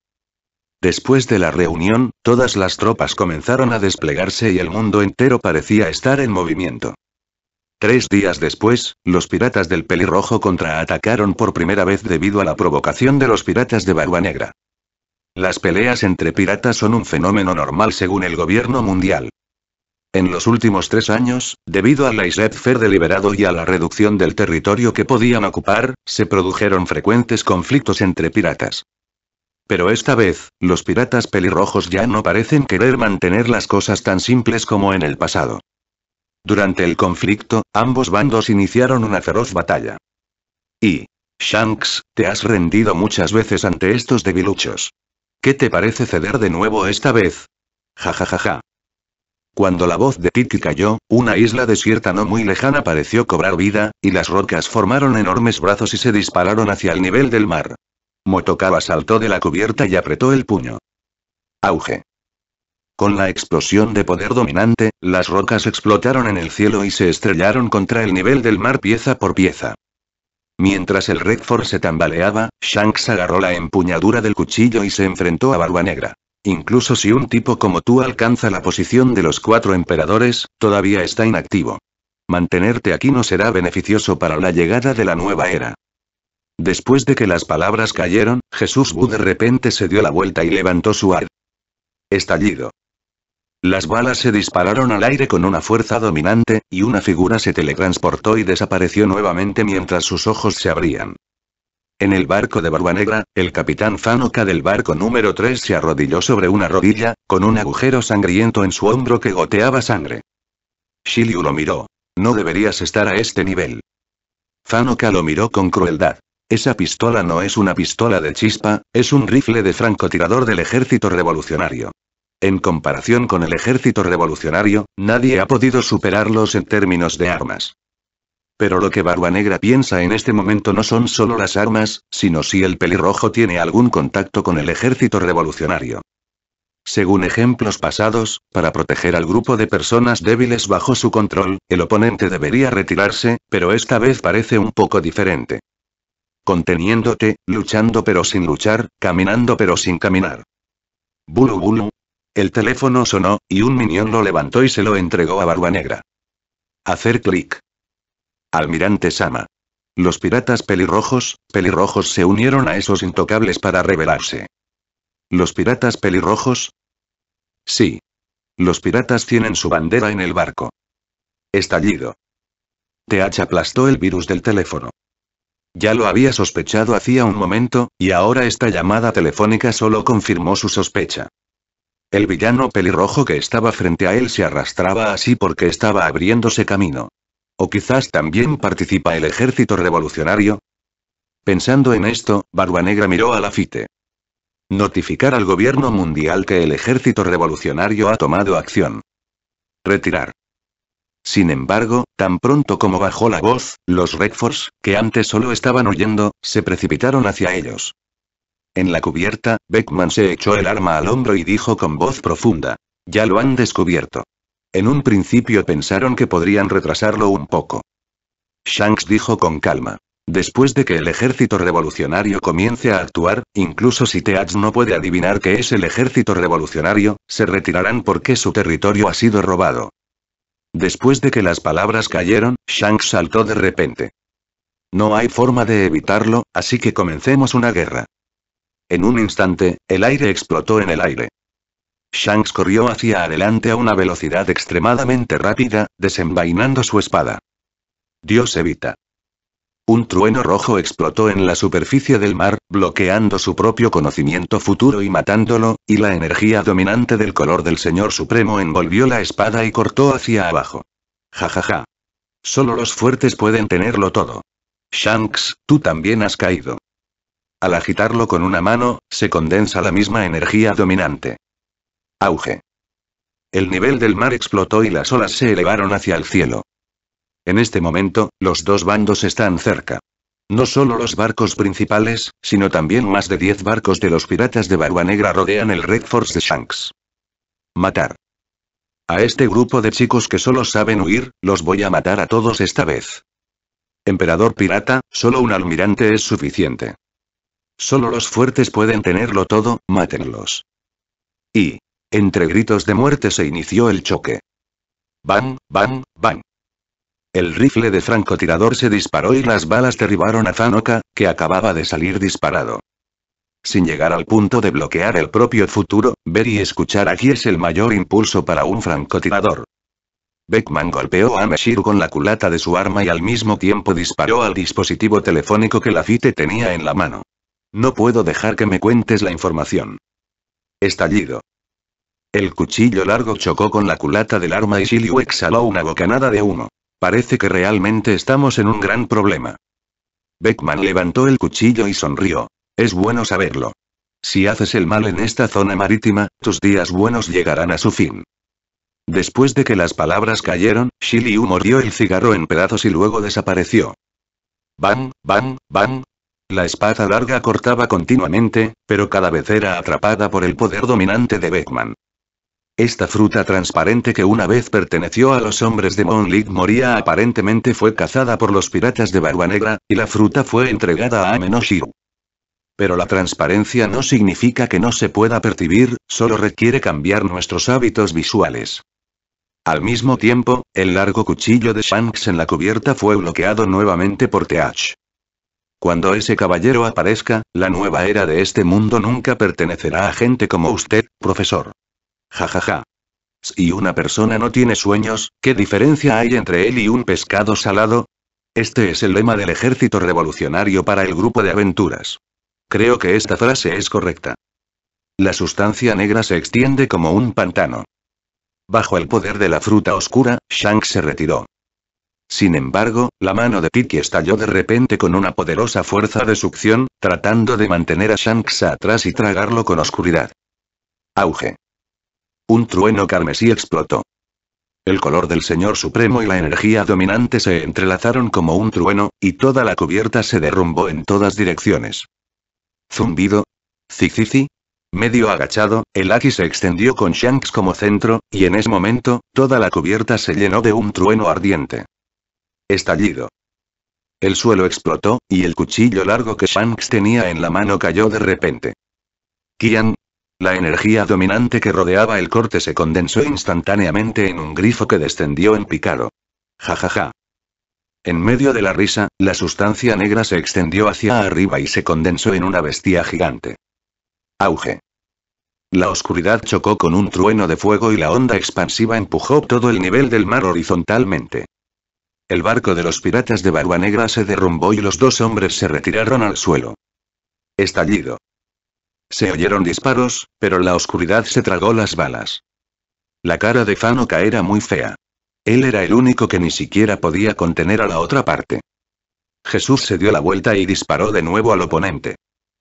Después de la reunión, todas las tropas comenzaron a desplegarse y el mundo entero parecía estar en movimiento. Tres días después, los piratas del pelirrojo contraatacaron por primera vez debido a la provocación de los piratas de Barba Negra. Las peleas entre piratas son un fenómeno normal según el gobierno mundial. En los últimos tres años, debido al islet fer deliberado y a la reducción del territorio que podían ocupar, se produjeron frecuentes conflictos entre piratas. Pero esta vez, los piratas pelirrojos ya no parecen querer mantener las cosas tan simples como en el pasado. Durante el conflicto, ambos bandos iniciaron una feroz batalla. Y, Shanks, te has rendido muchas veces ante estos debiluchos. ¿Qué te parece ceder de nuevo esta vez? Ja ja ja ja. Cuando la voz de titi cayó, una isla desierta no muy lejana pareció cobrar vida, y las rocas formaron enormes brazos y se dispararon hacia el nivel del mar. Motokawa saltó de la cubierta y apretó el puño. Auge. Con la explosión de poder dominante, las rocas explotaron en el cielo y se estrellaron contra el nivel del mar pieza por pieza. Mientras el Redford se tambaleaba, Shanks agarró la empuñadura del cuchillo y se enfrentó a Barba Negra. Incluso si un tipo como tú alcanza la posición de los cuatro emperadores, todavía está inactivo. Mantenerte aquí no será beneficioso para la llegada de la nueva era. Después de que las palabras cayeron, Jesús Bu de repente se dio la vuelta y levantó su ar. Estallido. Las balas se dispararon al aire con una fuerza dominante, y una figura se teletransportó y desapareció nuevamente mientras sus ojos se abrían. En el barco de Barba Negra, el capitán Fanoka del barco número 3 se arrodilló sobre una rodilla, con un agujero sangriento en su hombro que goteaba sangre. Shiliu lo miró. No deberías estar a este nivel. Fanoka lo miró con crueldad. Esa pistola no es una pistola de chispa, es un rifle de francotirador del ejército revolucionario. En comparación con el ejército revolucionario, nadie ha podido superarlos en términos de armas. Pero lo que Negra piensa en este momento no son solo las armas, sino si el pelirrojo tiene algún contacto con el ejército revolucionario. Según ejemplos pasados, para proteger al grupo de personas débiles bajo su control, el oponente debería retirarse, pero esta vez parece un poco diferente. Conteniéndote, luchando pero sin luchar, caminando pero sin caminar. Bulu bulu. El teléfono sonó, y un minión lo levantó y se lo entregó a Barba Negra. Hacer clic. Almirante Sama. Los piratas pelirrojos, pelirrojos se unieron a esos intocables para rebelarse. ¿Los piratas pelirrojos? Sí. Los piratas tienen su bandera en el barco. Estallido. TH aplastó el virus del teléfono. Ya lo había sospechado hacía un momento, y ahora esta llamada telefónica solo confirmó su sospecha. El villano pelirrojo que estaba frente a él se arrastraba así porque estaba abriéndose camino. ¿O quizás también participa el ejército revolucionario? Pensando en esto, Barbanegra miró a Lafite. Notificar al gobierno mundial que el ejército revolucionario ha tomado acción. Retirar. Sin embargo, tan pronto como bajó la voz, los Redfords, que antes solo estaban huyendo, se precipitaron hacia ellos. En la cubierta, Beckman se echó el arma al hombro y dijo con voz profunda. Ya lo han descubierto. En un principio pensaron que podrían retrasarlo un poco. Shanks dijo con calma. Después de que el ejército revolucionario comience a actuar, incluso si Teach no puede adivinar que es el ejército revolucionario, se retirarán porque su territorio ha sido robado. Después de que las palabras cayeron, Shanks saltó de repente. No hay forma de evitarlo, así que comencemos una guerra. En un instante, el aire explotó en el aire. Shanks corrió hacia adelante a una velocidad extremadamente rápida, desenvainando su espada. Dios evita. Un trueno rojo explotó en la superficie del mar, bloqueando su propio conocimiento futuro y matándolo, y la energía dominante del color del Señor Supremo envolvió la espada y cortó hacia abajo. Jajaja. Ja, ja. Solo los fuertes pueden tenerlo todo. Shanks, tú también has caído. Al agitarlo con una mano, se condensa la misma energía dominante. Auge. El nivel del mar explotó y las olas se elevaron hacia el cielo. En este momento, los dos bandos están cerca. No solo los barcos principales, sino también más de 10 barcos de los piratas de Barba Negra rodean el Red Force de Shanks. Matar. A este grupo de chicos que solo saben huir, los voy a matar a todos esta vez. Emperador pirata, solo un almirante es suficiente. Solo los fuertes pueden tenerlo todo, mátenlos. Y, entre gritos de muerte se inició el choque. ¡Bam, bam, bam! El rifle de francotirador se disparó y las balas derribaron a Zanoka, que acababa de salir disparado. Sin llegar al punto de bloquear el propio futuro, ver y escuchar aquí es el mayor impulso para un francotirador. Beckman golpeó a Meshir con la culata de su arma y al mismo tiempo disparó al dispositivo telefónico que Lafite tenía en la mano. No puedo dejar que me cuentes la información. Estallido. El cuchillo largo chocó con la culata del arma y Shiliu exhaló una bocanada de humo. Parece que realmente estamos en un gran problema. Beckman levantó el cuchillo y sonrió. Es bueno saberlo. Si haces el mal en esta zona marítima, tus días buenos llegarán a su fin. Después de que las palabras cayeron, Shiliu mordió el cigarro en pedazos y luego desapareció. Bang, bang, bang. La espada larga cortaba continuamente, pero cada vez era atrapada por el poder dominante de Beckman. Esta fruta transparente que una vez perteneció a los hombres de Monlik moría aparentemente fue cazada por los piratas de Barba Negra, y la fruta fue entregada a Amenoshiru. Pero la transparencia no significa que no se pueda percibir, solo requiere cambiar nuestros hábitos visuales. Al mismo tiempo, el largo cuchillo de Shanks en la cubierta fue bloqueado nuevamente por Teach. Cuando ese caballero aparezca, la nueva era de este mundo nunca pertenecerá a gente como usted, profesor. Jajaja. Si una persona no tiene sueños, ¿qué diferencia hay entre él y un pescado salado? Este es el lema del ejército revolucionario para el grupo de aventuras. Creo que esta frase es correcta. La sustancia negra se extiende como un pantano. Bajo el poder de la fruta oscura, Shank se retiró. Sin embargo, la mano de Piki estalló de repente con una poderosa fuerza de succión, tratando de mantener a Shanks atrás y tragarlo con oscuridad. Auge. Un trueno carmesí explotó. El color del Señor Supremo y la energía dominante se entrelazaron como un trueno, y toda la cubierta se derrumbó en todas direcciones. Zumbido. Zicici. Medio agachado, el Aki se extendió con Shanks como centro, y en ese momento, toda la cubierta se llenó de un trueno ardiente. Estallido. El suelo explotó, y el cuchillo largo que Shanks tenía en la mano cayó de repente. Kian, la energía dominante que rodeaba el corte se condensó instantáneamente en un grifo que descendió en picado. Ja ja ja. En medio de la risa, la sustancia negra se extendió hacia arriba y se condensó en una bestia gigante. Auge. La oscuridad chocó con un trueno de fuego y la onda expansiva empujó todo el nivel del mar horizontalmente. El barco de los piratas de Barba Negra se derrumbó y los dos hombres se retiraron al suelo. Estallido. Se oyeron disparos, pero la oscuridad se tragó las balas. La cara de Fanoka era muy fea. Él era el único que ni siquiera podía contener a la otra parte. Jesús se dio la vuelta y disparó de nuevo al oponente.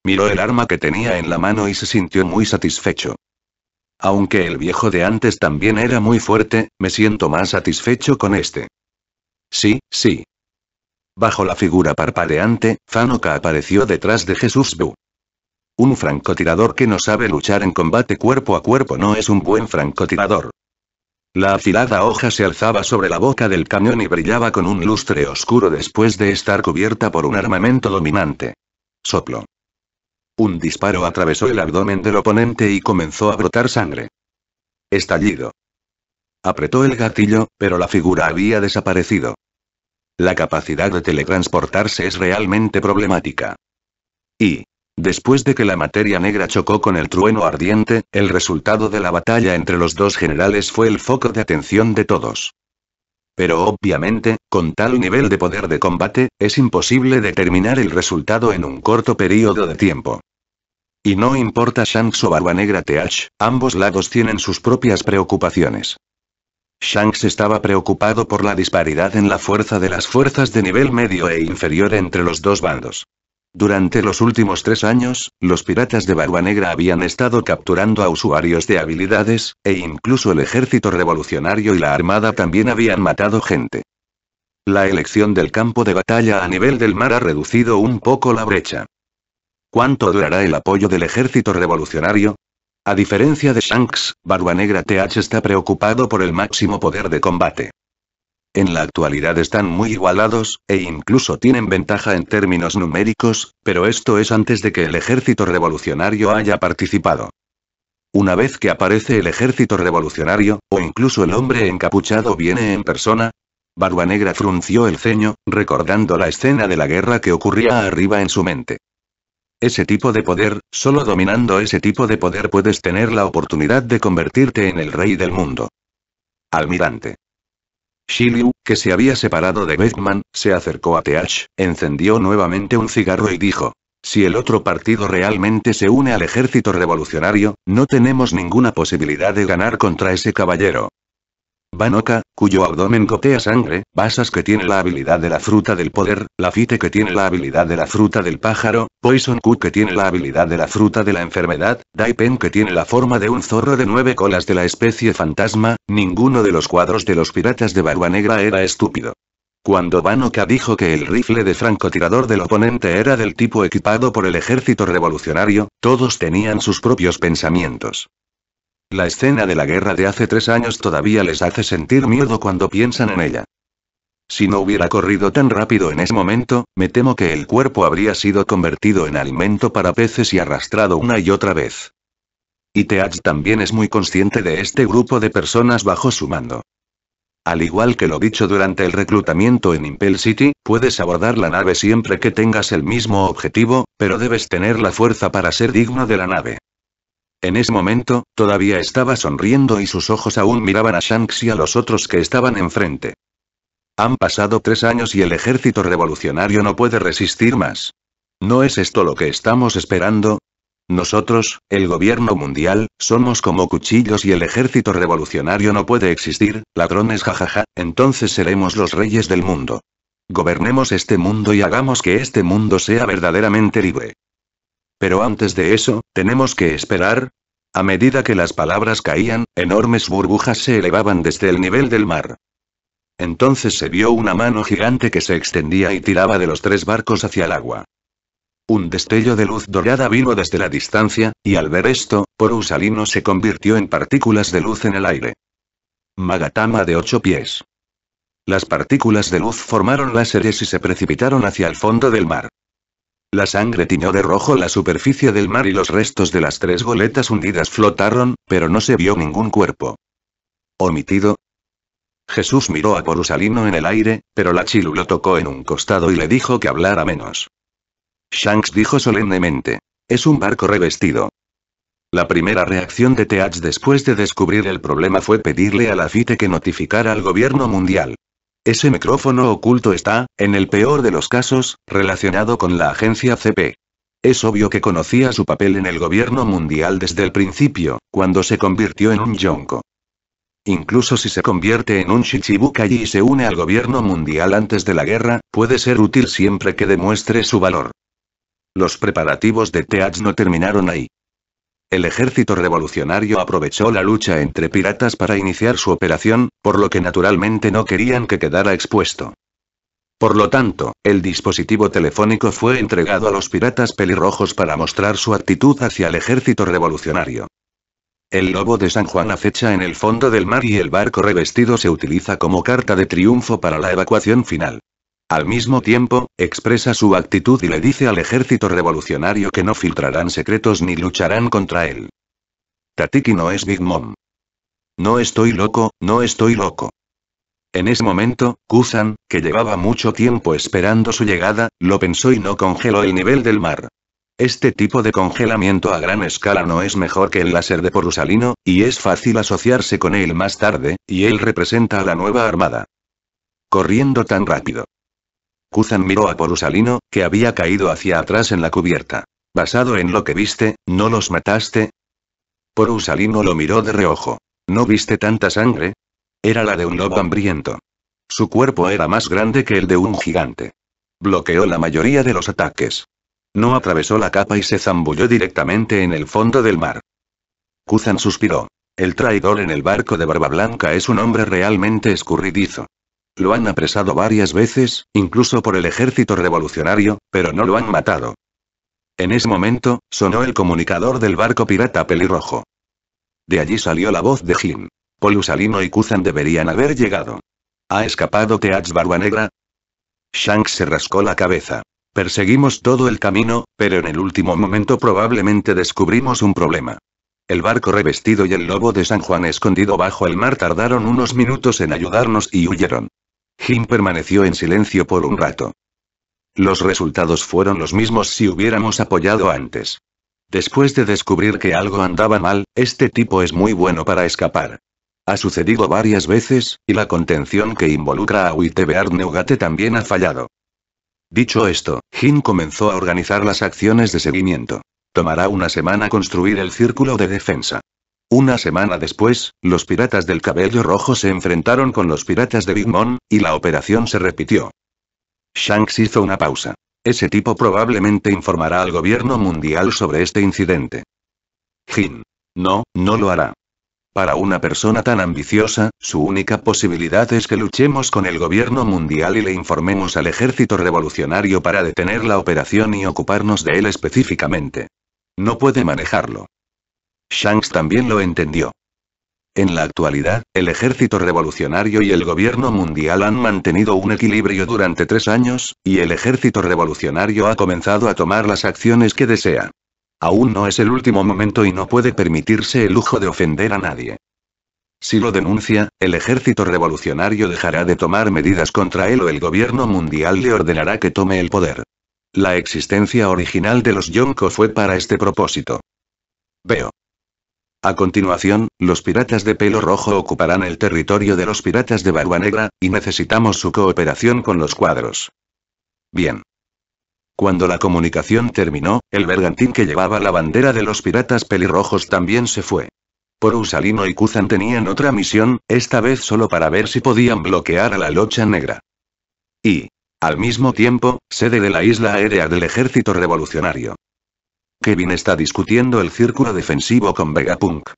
Miró el arma que tenía en la mano y se sintió muy satisfecho. Aunque el viejo de antes también era muy fuerte, me siento más satisfecho con este. Sí, sí. Bajo la figura parpadeante, Fanoka apareció detrás de Jesús Bu. Un francotirador que no sabe luchar en combate cuerpo a cuerpo no es un buen francotirador. La afilada hoja se alzaba sobre la boca del cañón y brillaba con un lustre oscuro después de estar cubierta por un armamento dominante. Soplo. Un disparo atravesó el abdomen del oponente y comenzó a brotar sangre. Estallido. Apretó el gatillo, pero la figura había desaparecido. La capacidad de teletransportarse es realmente problemática. Y, Después de que la materia negra chocó con el trueno ardiente, el resultado de la batalla entre los dos generales fue el foco de atención de todos. Pero obviamente, con tal nivel de poder de combate, es imposible determinar el resultado en un corto periodo de tiempo. Y no importa Shanks o Barba Negra TH, ambos lados tienen sus propias preocupaciones. Shanks estaba preocupado por la disparidad en la fuerza de las fuerzas de nivel medio e inferior entre los dos bandos. Durante los últimos tres años, los piratas de Barba Negra habían estado capturando a usuarios de habilidades, e incluso el ejército revolucionario y la armada también habían matado gente. La elección del campo de batalla a nivel del mar ha reducido un poco la brecha. ¿Cuánto durará el apoyo del ejército revolucionario? A diferencia de Shanks, Barba Negra TH está preocupado por el máximo poder de combate. En la actualidad están muy igualados, e incluso tienen ventaja en términos numéricos, pero esto es antes de que el ejército revolucionario haya participado. Una vez que aparece el ejército revolucionario, o incluso el hombre encapuchado viene en persona, Barba Negra frunció el ceño, recordando la escena de la guerra que ocurría arriba en su mente. Ese tipo de poder, solo dominando ese tipo de poder puedes tener la oportunidad de convertirte en el rey del mundo. Almirante. Shiliu, que se había separado de Batman, se acercó a Teach, encendió nuevamente un cigarro y dijo. Si el otro partido realmente se une al ejército revolucionario, no tenemos ninguna posibilidad de ganar contra ese caballero. Banoka, cuyo abdomen gotea sangre, Basas que tiene la habilidad de la fruta del poder, Lafite que tiene la habilidad de la fruta del pájaro, Poison Q que tiene la habilidad de la fruta de la enfermedad, Daipen que tiene la forma de un zorro de nueve colas de la especie fantasma, ninguno de los cuadros de los piratas de Barba Negra era estúpido. Cuando Banoka dijo que el rifle de francotirador del oponente era del tipo equipado por el ejército revolucionario, todos tenían sus propios pensamientos. La escena de la guerra de hace tres años todavía les hace sentir miedo cuando piensan en ella. Si no hubiera corrido tan rápido en ese momento, me temo que el cuerpo habría sido convertido en alimento para peces y arrastrado una y otra vez. Y Teach también es muy consciente de este grupo de personas bajo su mando. Al igual que lo dicho durante el reclutamiento en Impel City, puedes abordar la nave siempre que tengas el mismo objetivo, pero debes tener la fuerza para ser digno de la nave. En ese momento, todavía estaba sonriendo y sus ojos aún miraban a Shanks y a los otros que estaban enfrente. Han pasado tres años y el ejército revolucionario no puede resistir más. ¿No es esto lo que estamos esperando? Nosotros, el gobierno mundial, somos como cuchillos y el ejército revolucionario no puede existir, ladrones jajaja, entonces seremos los reyes del mundo. Gobernemos este mundo y hagamos que este mundo sea verdaderamente libre. Pero antes de eso, tenemos que esperar. A medida que las palabras caían, enormes burbujas se elevaban desde el nivel del mar. Entonces se vio una mano gigante que se extendía y tiraba de los tres barcos hacia el agua. Un destello de luz dorada vino desde la distancia, y al ver esto, Porusalino se convirtió en partículas de luz en el aire. Magatama de ocho pies. Las partículas de luz formaron láseres y se precipitaron hacia el fondo del mar. La sangre tiñó de rojo la superficie del mar y los restos de las tres goletas hundidas flotaron, pero no se vio ningún cuerpo. Omitido. Jesús miró a Porusalino en el aire, pero la Chilu lo tocó en un costado y le dijo que hablara menos. Shanks dijo solemnemente. Es un barco revestido. La primera reacción de Teach después de descubrir el problema fue pedirle a la e que notificara al gobierno mundial. Ese micrófono oculto está, en el peor de los casos, relacionado con la agencia CP. Es obvio que conocía su papel en el gobierno mundial desde el principio, cuando se convirtió en un yonko. Incluso si se convierte en un Shichibukai y se une al gobierno mundial antes de la guerra, puede ser útil siempre que demuestre su valor. Los preparativos de Teach no terminaron ahí. El ejército revolucionario aprovechó la lucha entre piratas para iniciar su operación, por lo que naturalmente no querían que quedara expuesto. Por lo tanto, el dispositivo telefónico fue entregado a los piratas pelirrojos para mostrar su actitud hacia el ejército revolucionario. El lobo de San Juan acecha en el fondo del mar y el barco revestido se utiliza como carta de triunfo para la evacuación final. Al mismo tiempo, expresa su actitud y le dice al ejército revolucionario que no filtrarán secretos ni lucharán contra él. Tatiki no es Big Mom. No estoy loco, no estoy loco. En ese momento, Kusan, que llevaba mucho tiempo esperando su llegada, lo pensó y no congeló el nivel del mar. Este tipo de congelamiento a gran escala no es mejor que el láser de Porusalino, y es fácil asociarse con él más tarde, y él representa a la nueva armada. Corriendo tan rápido. Kuzan miró a Porusalino, que había caído hacia atrás en la cubierta. Basado en lo que viste, ¿no los mataste? Porusalino lo miró de reojo. ¿No viste tanta sangre? Era la de un lobo hambriento. Su cuerpo era más grande que el de un gigante. Bloqueó la mayoría de los ataques. No atravesó la capa y se zambulló directamente en el fondo del mar. Kuzan suspiró. El traidor en el barco de Barba Blanca es un hombre realmente escurridizo. Lo han apresado varias veces, incluso por el ejército revolucionario, pero no lo han matado. En ese momento, sonó el comunicador del barco pirata pelirrojo. De allí salió la voz de Jim. Polusalino y Kuzan deberían haber llegado. ¿Ha escapado Teats Barba Negra? Shanks se rascó la cabeza. Perseguimos todo el camino, pero en el último momento probablemente descubrimos un problema. El barco revestido y el lobo de San Juan escondido bajo el mar tardaron unos minutos en ayudarnos y huyeron. Jim permaneció en silencio por un rato. Los resultados fueron los mismos si hubiéramos apoyado antes. Después de descubrir que algo andaba mal, este tipo es muy bueno para escapar. Ha sucedido varias veces, y la contención que involucra a Wittebeard Neugate también ha fallado. Dicho esto, Jim comenzó a organizar las acciones de seguimiento. Tomará una semana construir el círculo de defensa. Una semana después, los piratas del cabello rojo se enfrentaron con los piratas de Big Mom, y la operación se repitió. Shanks hizo una pausa. Ese tipo probablemente informará al gobierno mundial sobre este incidente. Jin. No, no lo hará. Para una persona tan ambiciosa, su única posibilidad es que luchemos con el gobierno mundial y le informemos al ejército revolucionario para detener la operación y ocuparnos de él específicamente. No puede manejarlo. Shanks también lo entendió. En la actualidad, el ejército revolucionario y el gobierno mundial han mantenido un equilibrio durante tres años, y el ejército revolucionario ha comenzado a tomar las acciones que desea. Aún no es el último momento y no puede permitirse el lujo de ofender a nadie. Si lo denuncia, el ejército revolucionario dejará de tomar medidas contra él o el gobierno mundial le ordenará que tome el poder. La existencia original de los Yonko fue para este propósito. Veo. A continuación, los piratas de pelo rojo ocuparán el territorio de los piratas de barba negra, y necesitamos su cooperación con los cuadros. Bien. Cuando la comunicación terminó, el bergantín que llevaba la bandera de los piratas pelirrojos también se fue. Por Usalino y Kuzan tenían otra misión, esta vez solo para ver si podían bloquear a la locha negra. Y, al mismo tiempo, sede de la isla aérea del ejército revolucionario. Kevin está discutiendo el círculo defensivo con Vegapunk.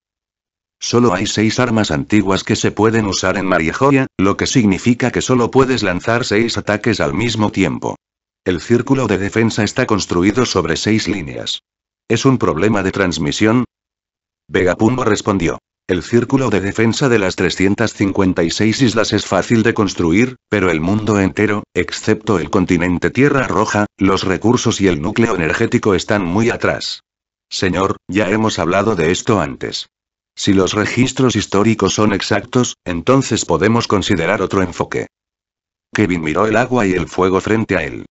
Solo hay seis armas antiguas que se pueden usar en Marijoya, lo que significa que solo puedes lanzar seis ataques al mismo tiempo. El círculo de defensa está construido sobre seis líneas. ¿Es un problema de transmisión? Vegapunk respondió. El círculo de defensa de las 356 islas es fácil de construir, pero el mundo entero, excepto el continente Tierra Roja, los recursos y el núcleo energético están muy atrás. Señor, ya hemos hablado de esto antes. Si los registros históricos son exactos, entonces podemos considerar otro enfoque. Kevin miró el agua y el fuego frente a él.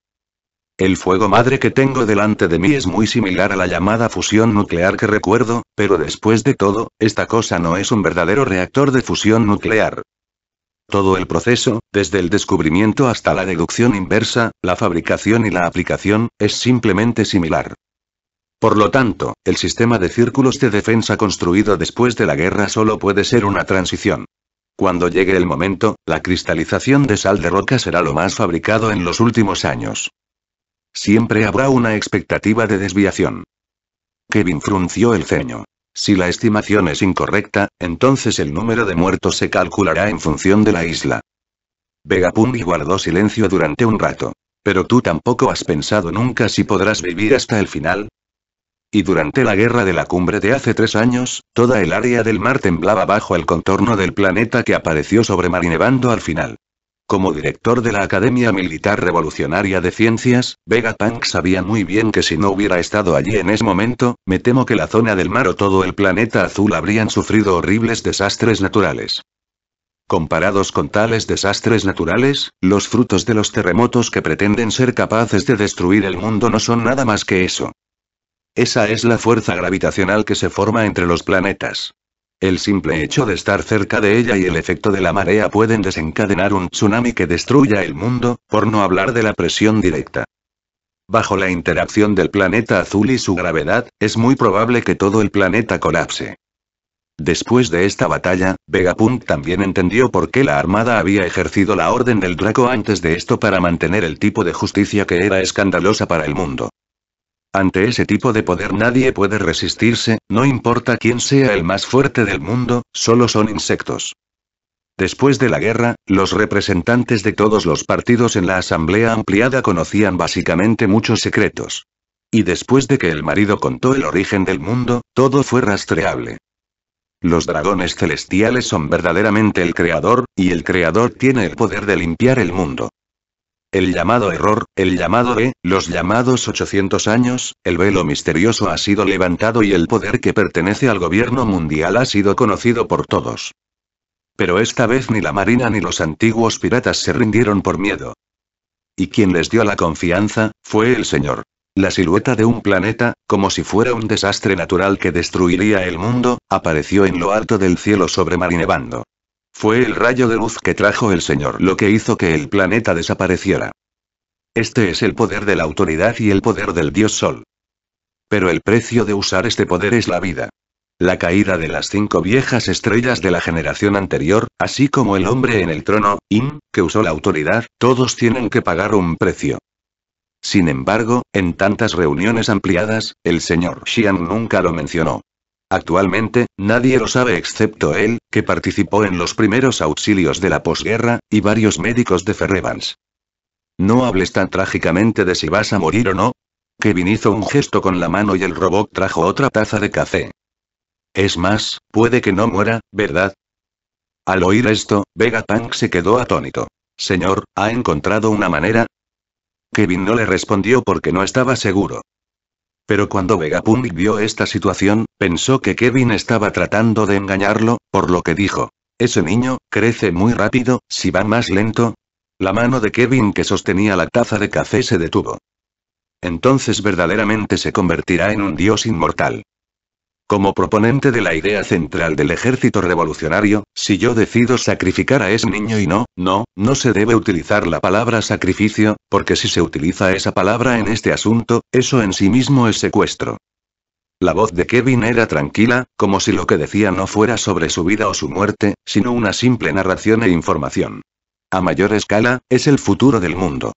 El fuego madre que tengo delante de mí es muy similar a la llamada fusión nuclear que recuerdo, pero después de todo, esta cosa no es un verdadero reactor de fusión nuclear. Todo el proceso, desde el descubrimiento hasta la deducción inversa, la fabricación y la aplicación, es simplemente similar. Por lo tanto, el sistema de círculos de defensa construido después de la guerra solo puede ser una transición. Cuando llegue el momento, la cristalización de sal de roca será lo más fabricado en los últimos años. Siempre habrá una expectativa de desviación. Kevin frunció el ceño. Si la estimación es incorrecta, entonces el número de muertos se calculará en función de la isla. Vegapundi guardó silencio durante un rato. Pero tú tampoco has pensado nunca si podrás vivir hasta el final. Y durante la guerra de la cumbre de hace tres años, toda el área del mar temblaba bajo el contorno del planeta que apareció sobre Marinevando al final. Como director de la Academia Militar Revolucionaria de Ciencias, Vegapunk sabía muy bien que si no hubiera estado allí en ese momento, me temo que la zona del mar o todo el planeta azul habrían sufrido horribles desastres naturales. Comparados con tales desastres naturales, los frutos de los terremotos que pretenden ser capaces de destruir el mundo no son nada más que eso. Esa es la fuerza gravitacional que se forma entre los planetas. El simple hecho de estar cerca de ella y el efecto de la marea pueden desencadenar un tsunami que destruya el mundo, por no hablar de la presión directa. Bajo la interacción del planeta azul y su gravedad, es muy probable que todo el planeta colapse. Después de esta batalla, Vegapunk también entendió por qué la Armada había ejercido la Orden del Draco antes de esto para mantener el tipo de justicia que era escandalosa para el mundo. Ante ese tipo de poder nadie puede resistirse, no importa quién sea el más fuerte del mundo, solo son insectos. Después de la guerra, los representantes de todos los partidos en la Asamblea Ampliada conocían básicamente muchos secretos. Y después de que el marido contó el origen del mundo, todo fue rastreable. Los dragones celestiales son verdaderamente el creador, y el creador tiene el poder de limpiar el mundo. El llamado error, el llamado E, los llamados 800 años, el velo misterioso ha sido levantado y el poder que pertenece al gobierno mundial ha sido conocido por todos. Pero esta vez ni la marina ni los antiguos piratas se rindieron por miedo. Y quien les dio la confianza, fue el Señor. La silueta de un planeta, como si fuera un desastre natural que destruiría el mundo, apareció en lo alto del cielo sobre Marinevando. Fue el rayo de luz que trajo el Señor lo que hizo que el planeta desapareciera. Este es el poder de la autoridad y el poder del Dios Sol. Pero el precio de usar este poder es la vida. La caída de las cinco viejas estrellas de la generación anterior, así como el hombre en el trono, In, que usó la autoridad, todos tienen que pagar un precio. Sin embargo, en tantas reuniones ampliadas, el señor Xian nunca lo mencionó. Actualmente, nadie lo sabe excepto él, que participó en los primeros auxilios de la posguerra, y varios médicos de Ferrevans. No hables tan trágicamente de si vas a morir o no. Kevin hizo un gesto con la mano y el robot trajo otra taza de café. Es más, puede que no muera, ¿verdad? Al oír esto, Vegapunk se quedó atónito. Señor, ¿ha encontrado una manera? Kevin no le respondió porque no estaba seguro. Pero cuando Vegapunk vio esta situación, pensó que Kevin estaba tratando de engañarlo, por lo que dijo. Ese niño, crece muy rápido, si va más lento. La mano de Kevin que sostenía la taza de café se detuvo. Entonces verdaderamente se convertirá en un dios inmortal. Como proponente de la idea central del ejército revolucionario, si yo decido sacrificar a ese niño y no, no, no se debe utilizar la palabra sacrificio, porque si se utiliza esa palabra en este asunto, eso en sí mismo es secuestro. La voz de Kevin era tranquila, como si lo que decía no fuera sobre su vida o su muerte, sino una simple narración e información. A mayor escala, es el futuro del mundo.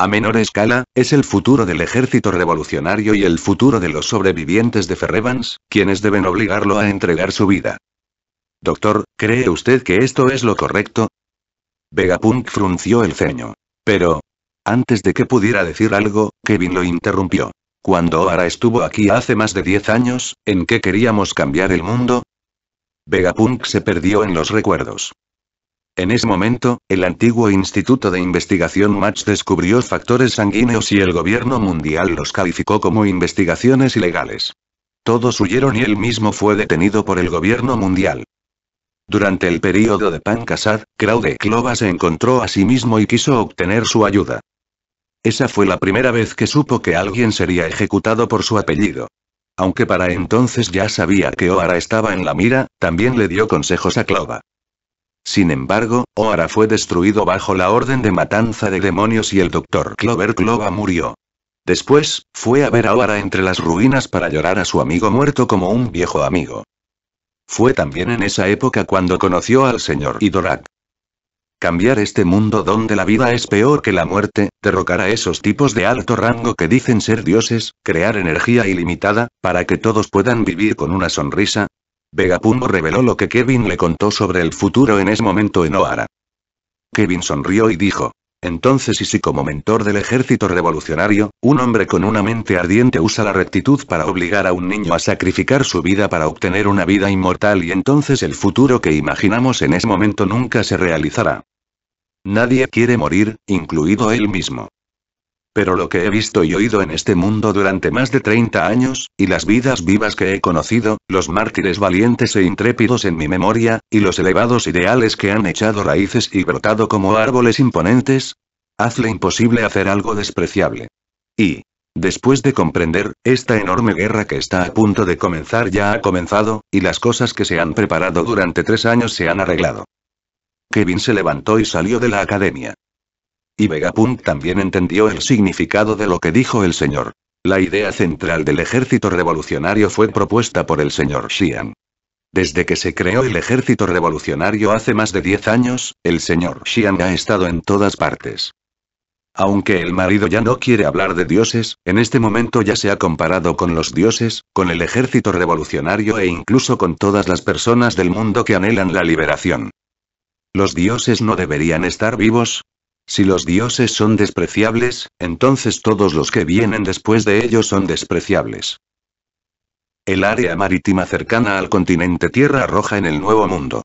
A menor escala, es el futuro del ejército revolucionario y el futuro de los sobrevivientes de Ferrevans, quienes deben obligarlo a entregar su vida. Doctor, ¿cree usted que esto es lo correcto? Vegapunk frunció el ceño. Pero... Antes de que pudiera decir algo, Kevin lo interrumpió. Cuando ahora estuvo aquí hace más de 10 años, ¿en qué queríamos cambiar el mundo? Vegapunk se perdió en los recuerdos. En ese momento, el antiguo Instituto de Investigación Match descubrió factores sanguíneos y el gobierno mundial los calificó como investigaciones ilegales. Todos huyeron y él mismo fue detenido por el gobierno mundial. Durante el periodo de Pankasad, Kraude Clova se encontró a sí mismo y quiso obtener su ayuda. Esa fue la primera vez que supo que alguien sería ejecutado por su apellido. Aunque para entonces ya sabía que Oara estaba en la mira, también le dio consejos a Clova. Sin embargo, O'Hara fue destruido bajo la orden de matanza de demonios y el doctor Clover Clova murió. Después, fue a ver a O'Hara entre las ruinas para llorar a su amigo muerto como un viejo amigo. Fue también en esa época cuando conoció al señor Idorak. Cambiar este mundo donde la vida es peor que la muerte, derrocar a esos tipos de alto rango que dicen ser dioses, crear energía ilimitada, para que todos puedan vivir con una sonrisa, Vegapumbo reveló lo que Kevin le contó sobre el futuro en ese momento en Oara. Kevin sonrió y dijo. Entonces y si como mentor del ejército revolucionario, un hombre con una mente ardiente usa la rectitud para obligar a un niño a sacrificar su vida para obtener una vida inmortal y entonces el futuro que imaginamos en ese momento nunca se realizará. Nadie quiere morir, incluido él mismo pero lo que he visto y oído en este mundo durante más de 30 años, y las vidas vivas que he conocido, los mártires valientes e intrépidos en mi memoria, y los elevados ideales que han echado raíces y brotado como árboles imponentes, hazle imposible hacer algo despreciable. Y, Después de comprender, esta enorme guerra que está a punto de comenzar ya ha comenzado, y las cosas que se han preparado durante tres años se han arreglado. Kevin se levantó y salió de la academia. Y Vegapunk también entendió el significado de lo que dijo el señor. La idea central del ejército revolucionario fue propuesta por el señor Xian. Desde que se creó el ejército revolucionario hace más de 10 años, el señor Xian ha estado en todas partes. Aunque el marido ya no quiere hablar de dioses, en este momento ya se ha comparado con los dioses, con el ejército revolucionario e incluso con todas las personas del mundo que anhelan la liberación. Los dioses no deberían estar vivos, si los dioses son despreciables, entonces todos los que vienen después de ellos son despreciables. El área marítima cercana al continente Tierra Roja en el Nuevo Mundo.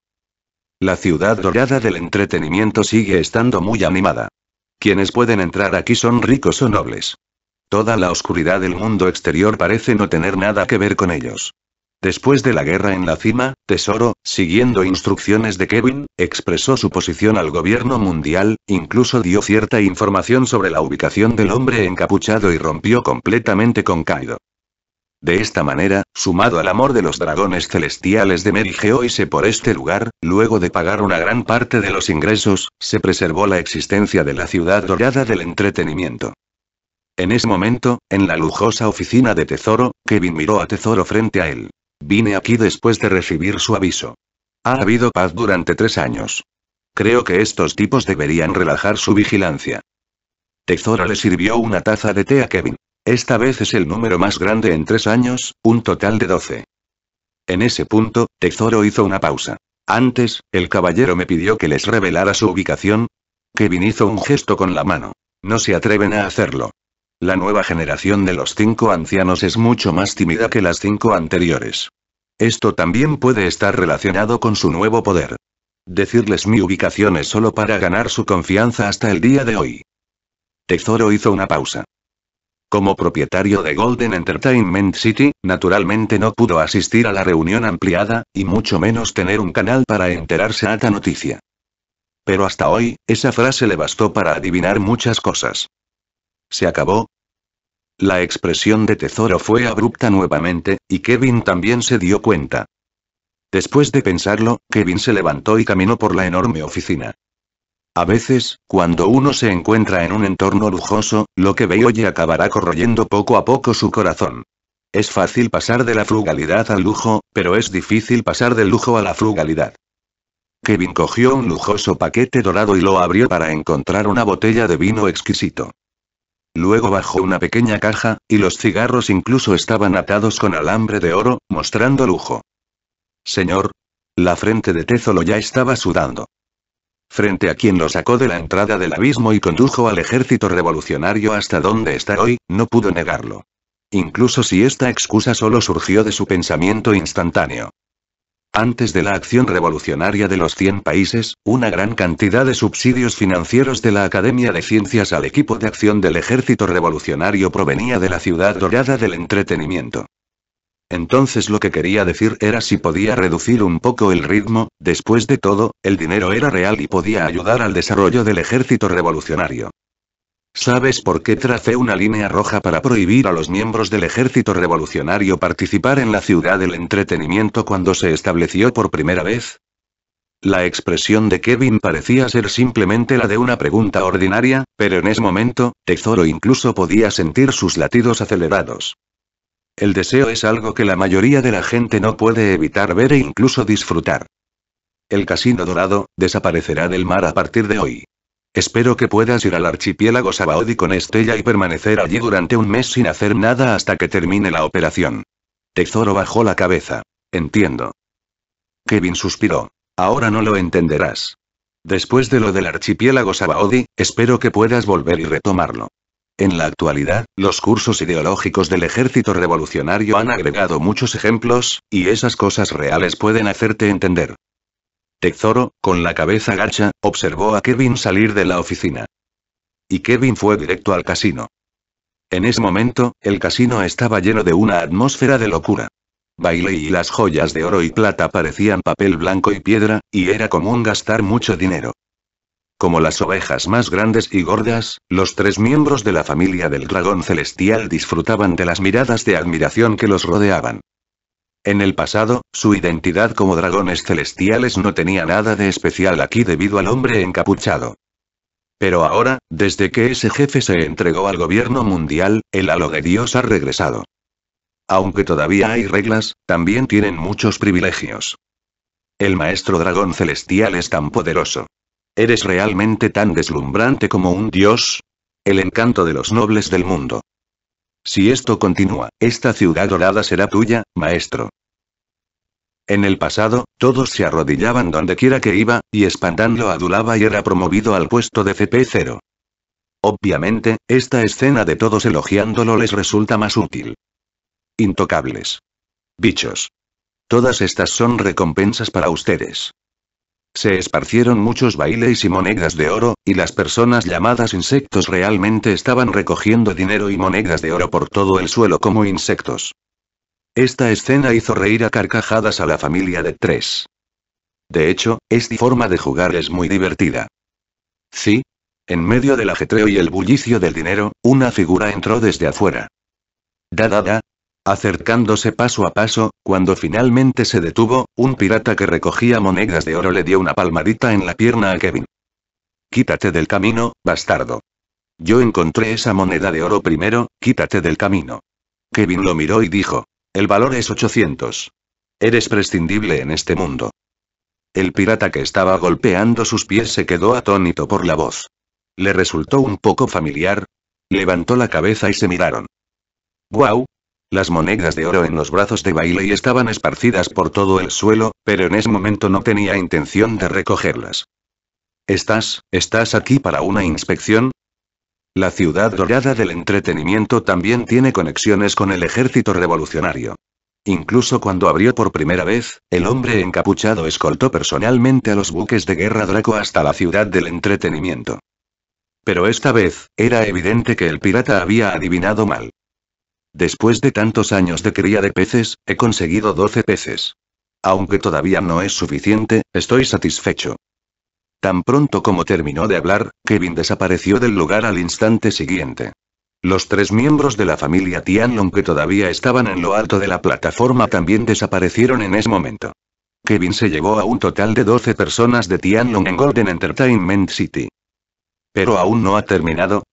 La ciudad dorada del entretenimiento sigue estando muy animada. Quienes pueden entrar aquí son ricos o nobles. Toda la oscuridad del mundo exterior parece no tener nada que ver con ellos. Después de la guerra en la cima, Tesoro, siguiendo instrucciones de Kevin, expresó su posición al gobierno mundial, incluso dio cierta información sobre la ubicación del hombre encapuchado y rompió completamente con Kaido. De esta manera, sumado al amor de los dragones celestiales de y se por este lugar, luego de pagar una gran parte de los ingresos, se preservó la existencia de la ciudad dorada del entretenimiento. En ese momento, en la lujosa oficina de Tesoro, Kevin miró a Tesoro frente a él. Vine aquí después de recibir su aviso. Ha habido paz durante tres años. Creo que estos tipos deberían relajar su vigilancia. Tezoro le sirvió una taza de té a Kevin. Esta vez es el número más grande en tres años, un total de doce. En ese punto, Tezoro hizo una pausa. Antes, el caballero me pidió que les revelara su ubicación. Kevin hizo un gesto con la mano. No se atreven a hacerlo. La nueva generación de los cinco ancianos es mucho más tímida que las cinco anteriores. Esto también puede estar relacionado con su nuevo poder. Decirles mi ubicación es solo para ganar su confianza hasta el día de hoy. Tesoro hizo una pausa. Como propietario de Golden Entertainment City, naturalmente no pudo asistir a la reunión ampliada, y mucho menos tener un canal para enterarse a esta noticia. Pero hasta hoy, esa frase le bastó para adivinar muchas cosas. Se acabó, la expresión de tesoro fue abrupta nuevamente, y Kevin también se dio cuenta. Después de pensarlo, Kevin se levantó y caminó por la enorme oficina. A veces, cuando uno se encuentra en un entorno lujoso, lo que ve y oye acabará corroyendo poco a poco su corazón. Es fácil pasar de la frugalidad al lujo, pero es difícil pasar del lujo a la frugalidad. Kevin cogió un lujoso paquete dorado y lo abrió para encontrar una botella de vino exquisito. Luego bajó una pequeña caja, y los cigarros incluso estaban atados con alambre de oro, mostrando lujo. Señor. La frente de Tezolo ya estaba sudando. Frente a quien lo sacó de la entrada del abismo y condujo al ejército revolucionario hasta donde está hoy, no pudo negarlo. Incluso si esta excusa solo surgió de su pensamiento instantáneo. Antes de la acción revolucionaria de los 100 países, una gran cantidad de subsidios financieros de la Academia de Ciencias al equipo de acción del ejército revolucionario provenía de la ciudad dorada del entretenimiento. Entonces lo que quería decir era si podía reducir un poco el ritmo, después de todo, el dinero era real y podía ayudar al desarrollo del ejército revolucionario. ¿Sabes por qué tracé una línea roja para prohibir a los miembros del ejército revolucionario participar en la ciudad del entretenimiento cuando se estableció por primera vez? La expresión de Kevin parecía ser simplemente la de una pregunta ordinaria, pero en ese momento, Tesoro incluso podía sentir sus latidos acelerados. El deseo es algo que la mayoría de la gente no puede evitar ver e incluso disfrutar. El Casino Dorado, desaparecerá del mar a partir de hoy. Espero que puedas ir al archipiélago Sabaody con Estella y permanecer allí durante un mes sin hacer nada hasta que termine la operación. Tezoro bajó la cabeza. Entiendo. Kevin suspiró. Ahora no lo entenderás. Después de lo del archipiélago Sabaody, espero que puedas volver y retomarlo. En la actualidad, los cursos ideológicos del ejército revolucionario han agregado muchos ejemplos, y esas cosas reales pueden hacerte entender. Tezoro, con la cabeza gacha, observó a Kevin salir de la oficina. Y Kevin fue directo al casino. En ese momento, el casino estaba lleno de una atmósfera de locura. Bailey y las joyas de oro y plata parecían papel blanco y piedra, y era común gastar mucho dinero. Como las ovejas más grandes y gordas, los tres miembros de la familia del dragón celestial disfrutaban de las miradas de admiración que los rodeaban. En el pasado, su identidad como dragones celestiales no tenía nada de especial aquí debido al hombre encapuchado. Pero ahora, desde que ese jefe se entregó al gobierno mundial, el halo de Dios ha regresado. Aunque todavía hay reglas, también tienen muchos privilegios. El maestro dragón celestial es tan poderoso. ¿Eres realmente tan deslumbrante como un dios? El encanto de los nobles del mundo. Si esto continúa, esta ciudad dorada será tuya, maestro. En el pasado, todos se arrodillaban dondequiera que iba, y espantando lo adulaba y era promovido al puesto de CP0. Obviamente, esta escena de todos elogiándolo les resulta más útil. Intocables. Bichos. Todas estas son recompensas para ustedes. Se esparcieron muchos bailes y monedas de oro, y las personas llamadas insectos realmente estaban recogiendo dinero y monedas de oro por todo el suelo como insectos. Esta escena hizo reír a carcajadas a la familia de tres. De hecho, esta forma de jugar es muy divertida. Sí. En medio del ajetreo y el bullicio del dinero, una figura entró desde afuera. Dada. Acercándose paso a paso, cuando finalmente se detuvo, un pirata que recogía monedas de oro le dio una palmadita en la pierna a Kevin. Quítate del camino, bastardo. Yo encontré esa moneda de oro primero, quítate del camino. Kevin lo miró y dijo. El valor es 800. Eres prescindible en este mundo. El pirata que estaba golpeando sus pies se quedó atónito por la voz. Le resultó un poco familiar. Levantó la cabeza y se miraron. ¡Guau! Las monedas de oro en los brazos de y estaban esparcidas por todo el suelo, pero en ese momento no tenía intención de recogerlas. ¿Estás, estás aquí para una inspección? La ciudad dorada del entretenimiento también tiene conexiones con el ejército revolucionario. Incluso cuando abrió por primera vez, el hombre encapuchado escoltó personalmente a los buques de guerra Draco hasta la ciudad del entretenimiento. Pero esta vez, era evidente que el pirata había adivinado mal. Después de tantos años de cría de peces, he conseguido 12 peces. Aunque todavía no es suficiente, estoy satisfecho. Tan pronto como terminó de hablar, Kevin desapareció del lugar al instante siguiente. Los tres miembros de la familia Tianlong que todavía estaban en lo alto de la plataforma también desaparecieron en ese momento. Kevin se llevó a un total de 12 personas de Tianlong en Golden Entertainment City. Pero aún no ha terminado,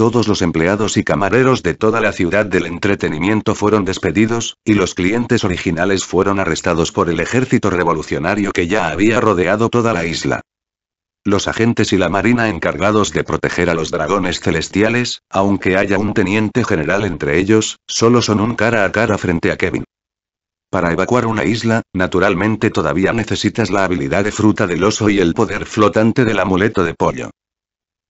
todos los empleados y camareros de toda la ciudad del entretenimiento fueron despedidos, y los clientes originales fueron arrestados por el ejército revolucionario que ya había rodeado toda la isla. Los agentes y la marina encargados de proteger a los dragones celestiales, aunque haya un teniente general entre ellos, solo son un cara a cara frente a Kevin. Para evacuar una isla, naturalmente todavía necesitas la habilidad de fruta del oso y el poder flotante del amuleto de pollo.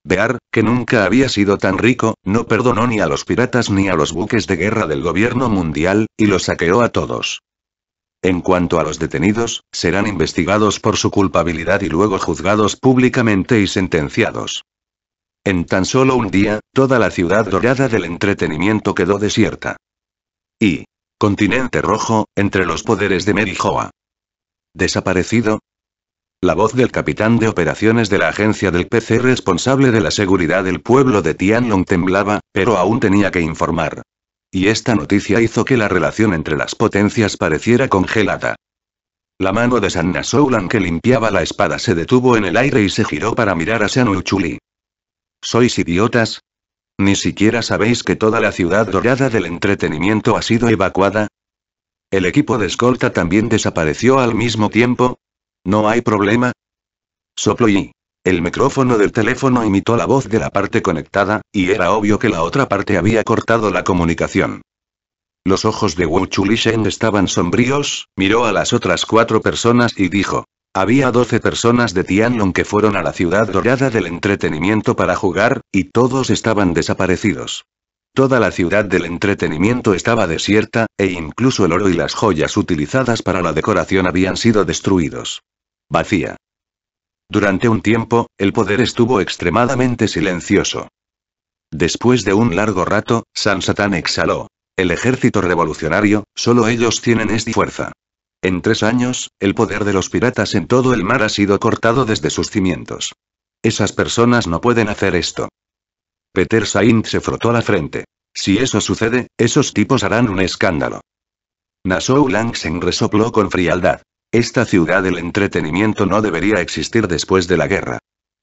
Bear, que nunca había sido tan rico, no perdonó ni a los piratas ni a los buques de guerra del gobierno mundial, y los saqueó a todos. En cuanto a los detenidos, serán investigados por su culpabilidad y luego juzgados públicamente y sentenciados. En tan solo un día, toda la ciudad dorada del entretenimiento quedó desierta. Y. Continente rojo, entre los poderes de Merijoa. Desaparecido, la voz del capitán de operaciones de la agencia del PC responsable de la seguridad del pueblo de Tianlong temblaba, pero aún tenía que informar. Y esta noticia hizo que la relación entre las potencias pareciera congelada. La mano de Sanna Soulan que limpiaba la espada se detuvo en el aire y se giró para mirar a San Uchuli. ¿Sois idiotas? ¿Ni siquiera sabéis que toda la ciudad dorada del entretenimiento ha sido evacuada? El equipo de escolta también desapareció al mismo tiempo, ¿No hay problema? Soplo y... El micrófono del teléfono imitó la voz de la parte conectada, y era obvio que la otra parte había cortado la comunicación. Los ojos de Wu Chulishen estaban sombríos, miró a las otras cuatro personas y dijo. Había doce personas de Tianlong que fueron a la ciudad dorada del entretenimiento para jugar, y todos estaban desaparecidos. Toda la ciudad del entretenimiento estaba desierta, e incluso el oro y las joyas utilizadas para la decoración habían sido destruidos. Vacía. Durante un tiempo, el poder estuvo extremadamente silencioso. Después de un largo rato, Satán exhaló. El ejército revolucionario, solo ellos tienen esta fuerza. En tres años, el poder de los piratas en todo el mar ha sido cortado desde sus cimientos. Esas personas no pueden hacer esto. Peter Saint se frotó la frente. Si eso sucede, esos tipos harán un escándalo. Nassau Langsen resopló con frialdad. Esta ciudad del entretenimiento no debería existir después de la guerra.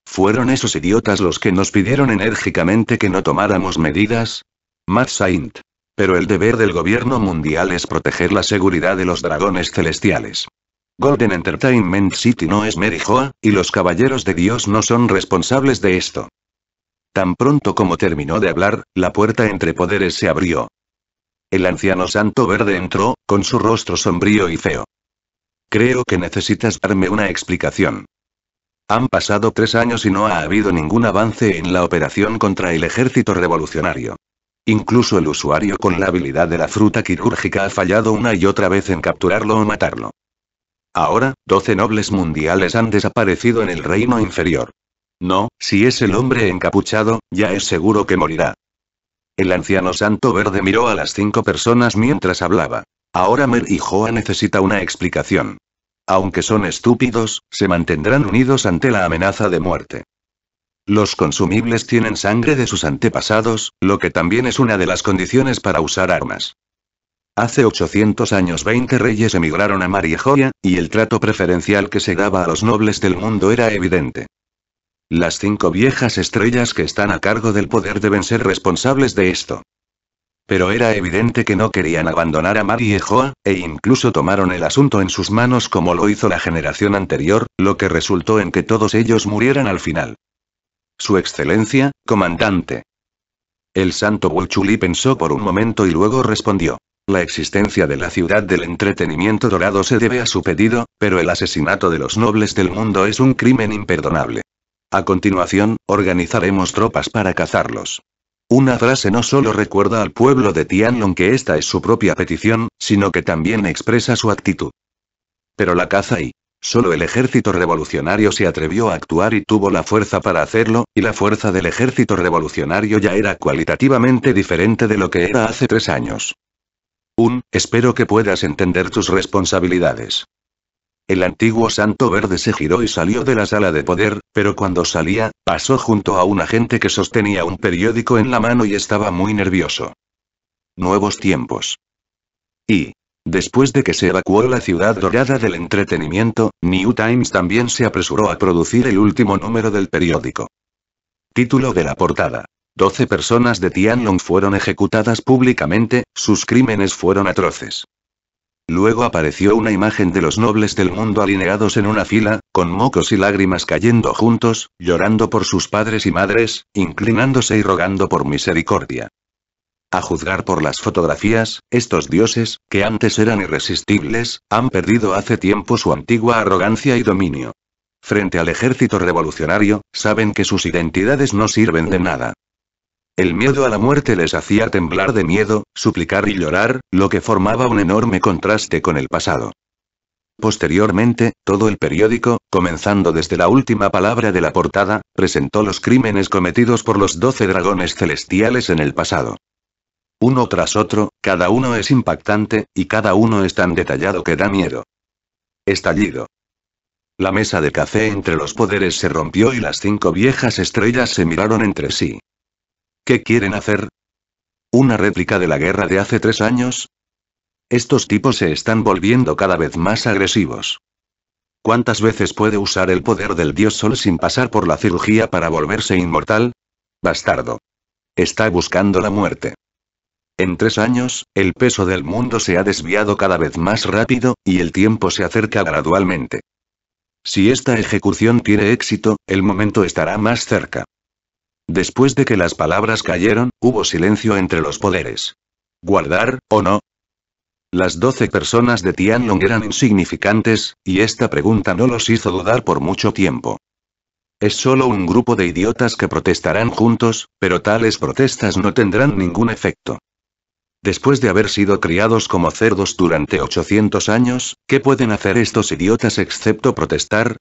¿Fueron esos idiotas los que nos pidieron enérgicamente que no tomáramos medidas? Matt Saint. Pero el deber del gobierno mundial es proteger la seguridad de los dragones celestiales. Golden Entertainment City no es Merijoa, y los caballeros de Dios no son responsables de esto. Tan pronto como terminó de hablar, la puerta entre poderes se abrió. El anciano santo verde entró, con su rostro sombrío y feo. Creo que necesitas darme una explicación. Han pasado tres años y no ha habido ningún avance en la operación contra el ejército revolucionario. Incluso el usuario con la habilidad de la fruta quirúrgica ha fallado una y otra vez en capturarlo o matarlo. Ahora, doce nobles mundiales han desaparecido en el reino inferior. No, si es el hombre encapuchado, ya es seguro que morirá. El anciano santo verde miró a las cinco personas mientras hablaba. Ahora Mer y Joa necesita una explicación. Aunque son estúpidos, se mantendrán unidos ante la amenaza de muerte. Los consumibles tienen sangre de sus antepasados, lo que también es una de las condiciones para usar armas. Hace 800 años 20 reyes emigraron a joa y el trato preferencial que se daba a los nobles del mundo era evidente. Las cinco viejas estrellas que están a cargo del poder deben ser responsables de esto. Pero era evidente que no querían abandonar a Marie Joa, e incluso tomaron el asunto en sus manos como lo hizo la generación anterior, lo que resultó en que todos ellos murieran al final. Su Excelencia, comandante. El santo Wuchuli pensó por un momento y luego respondió. La existencia de la ciudad del entretenimiento dorado se debe a su pedido, pero el asesinato de los nobles del mundo es un crimen imperdonable. A continuación, organizaremos tropas para cazarlos. Una frase no solo recuerda al pueblo de Tianlong que esta es su propia petición, sino que también expresa su actitud. Pero la caza y Solo el ejército revolucionario se atrevió a actuar y tuvo la fuerza para hacerlo, y la fuerza del ejército revolucionario ya era cualitativamente diferente de lo que era hace tres años. Un, espero que puedas entender tus responsabilidades. El antiguo santo verde se giró y salió de la sala de poder, pero cuando salía, pasó junto a un agente que sostenía un periódico en la mano y estaba muy nervioso. Nuevos tiempos. Y, Después de que se evacuó la ciudad dorada del entretenimiento, New Times también se apresuró a producir el último número del periódico. Título de la portada. 12 personas de Tianlong fueron ejecutadas públicamente, sus crímenes fueron atroces. Luego apareció una imagen de los nobles del mundo alineados en una fila, con mocos y lágrimas cayendo juntos, llorando por sus padres y madres, inclinándose y rogando por misericordia. A juzgar por las fotografías, estos dioses, que antes eran irresistibles, han perdido hace tiempo su antigua arrogancia y dominio. Frente al ejército revolucionario, saben que sus identidades no sirven de nada. El miedo a la muerte les hacía temblar de miedo, suplicar y llorar, lo que formaba un enorme contraste con el pasado. Posteriormente, todo el periódico, comenzando desde la última palabra de la portada, presentó los crímenes cometidos por los doce dragones celestiales en el pasado. Uno tras otro, cada uno es impactante, y cada uno es tan detallado que da miedo. Estallido. La mesa de café entre los poderes se rompió y las cinco viejas estrellas se miraron entre sí. ¿Qué quieren hacer? ¿Una réplica de la guerra de hace tres años? Estos tipos se están volviendo cada vez más agresivos. ¿Cuántas veces puede usar el poder del dios Sol sin pasar por la cirugía para volverse inmortal? Bastardo. Está buscando la muerte. En tres años, el peso del mundo se ha desviado cada vez más rápido, y el tiempo se acerca gradualmente. Si esta ejecución tiene éxito, el momento estará más cerca. Después de que las palabras cayeron, hubo silencio entre los poderes. ¿Guardar, o no? Las doce personas de Tianlong eran insignificantes, y esta pregunta no los hizo dudar por mucho tiempo. Es solo un grupo de idiotas que protestarán juntos, pero tales protestas no tendrán ningún efecto. Después de haber sido criados como cerdos durante 800 años, ¿qué pueden hacer estos idiotas excepto protestar?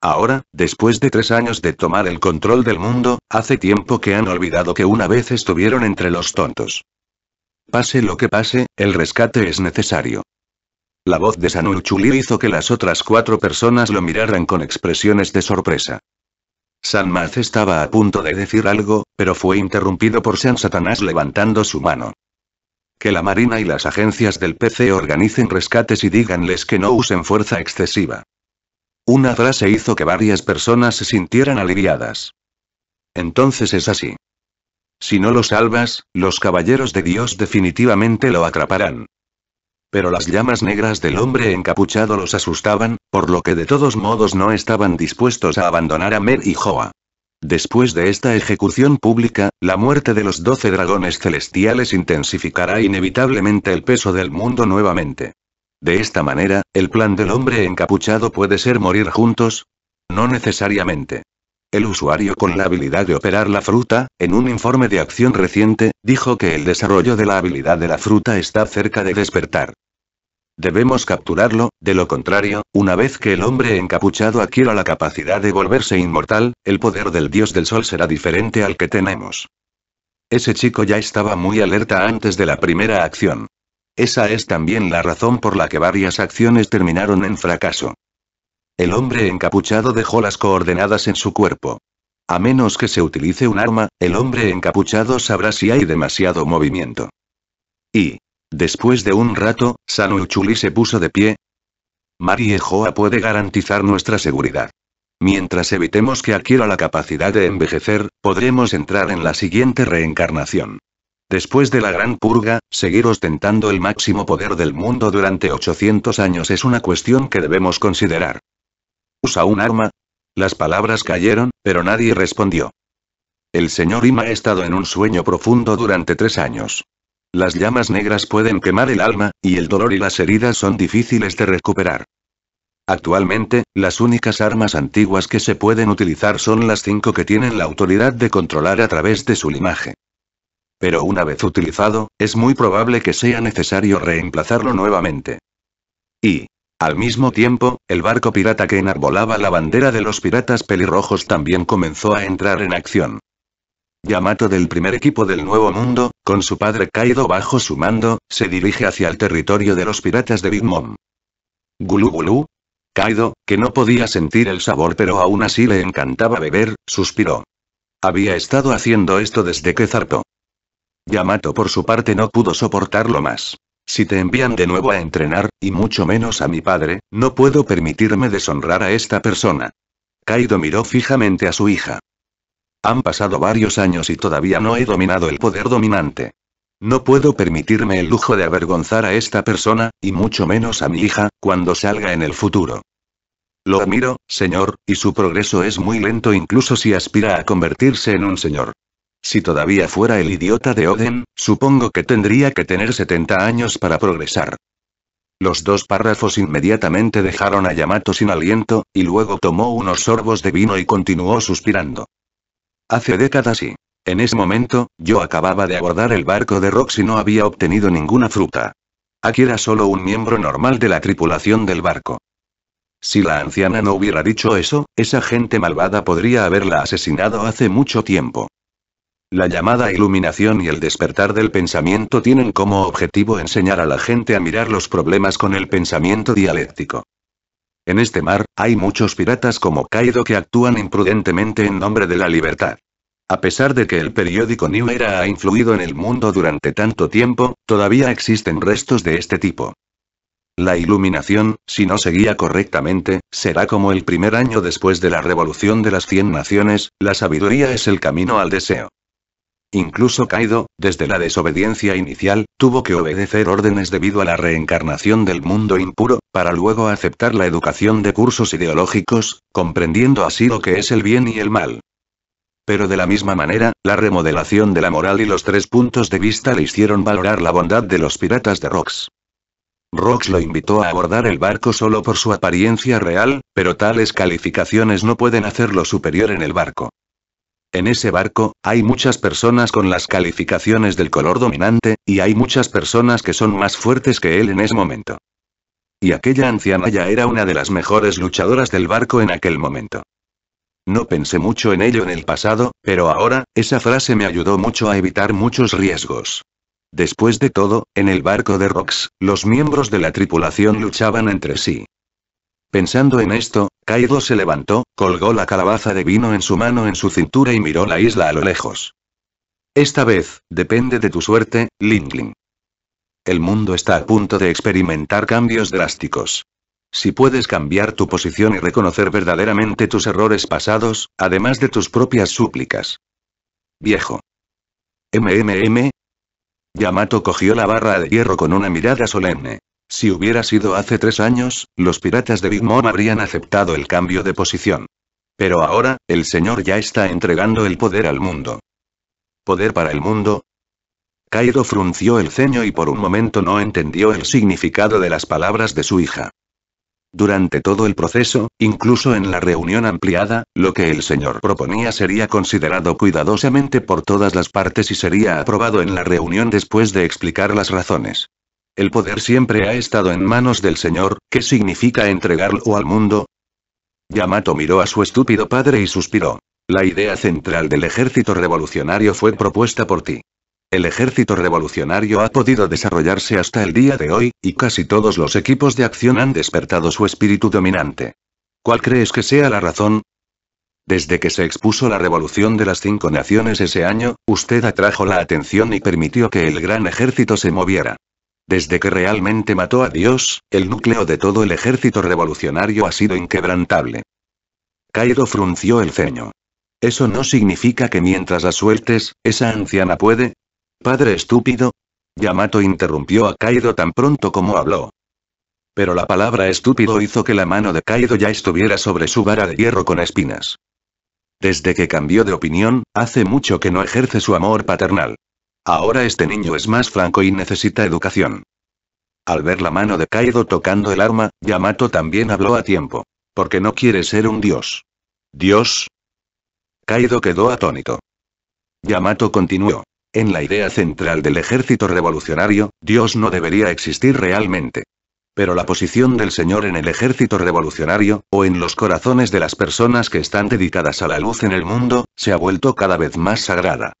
Ahora, después de tres años de tomar el control del mundo, hace tiempo que han olvidado que una vez estuvieron entre los tontos. Pase lo que pase, el rescate es necesario. La voz de Sanul Chuli hizo que las otras cuatro personas lo miraran con expresiones de sorpresa. Sanmaz estaba a punto de decir algo, pero fue interrumpido por San Satanás levantando su mano. Que la Marina y las agencias del PC organicen rescates y díganles que no usen fuerza excesiva. Una frase hizo que varias personas se sintieran aliviadas. Entonces es así. Si no lo salvas, los caballeros de Dios definitivamente lo atraparán. Pero las llamas negras del hombre encapuchado los asustaban, por lo que de todos modos no estaban dispuestos a abandonar a Mer y Joa. Después de esta ejecución pública, la muerte de los doce dragones celestiales intensificará inevitablemente el peso del mundo nuevamente. De esta manera, el plan del hombre encapuchado puede ser morir juntos. No necesariamente. El usuario con la habilidad de operar la fruta, en un informe de acción reciente, dijo que el desarrollo de la habilidad de la fruta está cerca de despertar. Debemos capturarlo, de lo contrario, una vez que el hombre encapuchado adquiera la capacidad de volverse inmortal, el poder del dios del sol será diferente al que tenemos. Ese chico ya estaba muy alerta antes de la primera acción. Esa es también la razón por la que varias acciones terminaron en fracaso. El hombre encapuchado dejó las coordenadas en su cuerpo. A menos que se utilice un arma, el hombre encapuchado sabrá si hay demasiado movimiento. Y, después de un rato, Sanu Uchuli se puso de pie. Marie Joa puede garantizar nuestra seguridad. Mientras evitemos que adquiera la capacidad de envejecer, podremos entrar en la siguiente reencarnación. Después de la gran purga, seguir ostentando el máximo poder del mundo durante 800 años es una cuestión que debemos considerar. ¿Usa un arma? Las palabras cayeron, pero nadie respondió. El señor Ima ha estado en un sueño profundo durante tres años. Las llamas negras pueden quemar el alma, y el dolor y las heridas son difíciles de recuperar. Actualmente, las únicas armas antiguas que se pueden utilizar son las cinco que tienen la autoridad de controlar a través de su linaje. Pero una vez utilizado, es muy probable que sea necesario reemplazarlo nuevamente. Y, al mismo tiempo, el barco pirata que enarbolaba la bandera de los piratas pelirrojos también comenzó a entrar en acción. Yamato del primer equipo del Nuevo Mundo, con su padre Kaido bajo su mando, se dirige hacia el territorio de los piratas de Big Mom. Gulu Gulu. Kaido, que no podía sentir el sabor pero aún así le encantaba beber, suspiró. Había estado haciendo esto desde que zarpó. Yamato por su parte no pudo soportarlo más. Si te envían de nuevo a entrenar, y mucho menos a mi padre, no puedo permitirme deshonrar a esta persona. Kaido miró fijamente a su hija. Han pasado varios años y todavía no he dominado el poder dominante. No puedo permitirme el lujo de avergonzar a esta persona, y mucho menos a mi hija, cuando salga en el futuro. Lo admiro, señor, y su progreso es muy lento incluso si aspira a convertirse en un señor. Si todavía fuera el idiota de Oden, supongo que tendría que tener 70 años para progresar. Los dos párrafos inmediatamente dejaron a Yamato sin aliento, y luego tomó unos sorbos de vino y continuó suspirando. Hace décadas y, en ese momento, yo acababa de abordar el barco de Rox y no había obtenido ninguna fruta. Aquí era solo un miembro normal de la tripulación del barco. Si la anciana no hubiera dicho eso, esa gente malvada podría haberla asesinado hace mucho tiempo. La llamada iluminación y el despertar del pensamiento tienen como objetivo enseñar a la gente a mirar los problemas con el pensamiento dialéctico. En este mar, hay muchos piratas como Kaido que actúan imprudentemente en nombre de la libertad. A pesar de que el periódico New Era ha influido en el mundo durante tanto tiempo, todavía existen restos de este tipo. La iluminación, si no seguía correctamente, será como el primer año después de la Revolución de las Cien Naciones, la sabiduría es el camino al deseo. Incluso Kaido, desde la desobediencia inicial, tuvo que obedecer órdenes debido a la reencarnación del mundo impuro, para luego aceptar la educación de cursos ideológicos, comprendiendo así lo que es el bien y el mal. Pero de la misma manera, la remodelación de la moral y los tres puntos de vista le hicieron valorar la bondad de los piratas de Rox. Rox lo invitó a abordar el barco solo por su apariencia real, pero tales calificaciones no pueden hacerlo superior en el barco. En ese barco, hay muchas personas con las calificaciones del color dominante, y hay muchas personas que son más fuertes que él en ese momento. Y aquella anciana ya era una de las mejores luchadoras del barco en aquel momento. No pensé mucho en ello en el pasado, pero ahora, esa frase me ayudó mucho a evitar muchos riesgos. Después de todo, en el barco de Rox, los miembros de la tripulación luchaban entre sí. Pensando en esto, Kaido se levantó, colgó la calabaza de vino en su mano en su cintura y miró la isla a lo lejos. Esta vez, depende de tu suerte, Lingling. El mundo está a punto de experimentar cambios drásticos. Si puedes cambiar tu posición y reconocer verdaderamente tus errores pasados, además de tus propias súplicas. Viejo. MMM. Yamato cogió la barra de hierro con una mirada solemne. Si hubiera sido hace tres años, los piratas de Big Mom habrían aceptado el cambio de posición. Pero ahora, el señor ya está entregando el poder al mundo. ¿Poder para el mundo? Kaido frunció el ceño y por un momento no entendió el significado de las palabras de su hija. Durante todo el proceso, incluso en la reunión ampliada, lo que el señor proponía sería considerado cuidadosamente por todas las partes y sería aprobado en la reunión después de explicar las razones. El poder siempre ha estado en manos del Señor, ¿qué significa entregarlo al mundo? Yamato miró a su estúpido padre y suspiró. La idea central del ejército revolucionario fue propuesta por ti. El ejército revolucionario ha podido desarrollarse hasta el día de hoy, y casi todos los equipos de acción han despertado su espíritu dominante. ¿Cuál crees que sea la razón? Desde que se expuso la revolución de las cinco naciones ese año, usted atrajo la atención y permitió que el gran ejército se moviera. Desde que realmente mató a Dios, el núcleo de todo el ejército revolucionario ha sido inquebrantable. Kaido frunció el ceño. ¿Eso no significa que mientras la sueltes, esa anciana puede? Padre estúpido. Yamato interrumpió a Kaido tan pronto como habló. Pero la palabra estúpido hizo que la mano de Kaido ya estuviera sobre su vara de hierro con espinas. Desde que cambió de opinión, hace mucho que no ejerce su amor paternal. Ahora este niño es más franco y necesita educación. Al ver la mano de Kaido tocando el arma, Yamato también habló a tiempo. Porque no quiere ser un dios. ¿Dios? Kaido quedó atónito. Yamato continuó. En la idea central del ejército revolucionario, Dios no debería existir realmente. Pero la posición del Señor en el ejército revolucionario, o en los corazones de las personas que están dedicadas a la luz en el mundo, se ha vuelto cada vez más sagrada.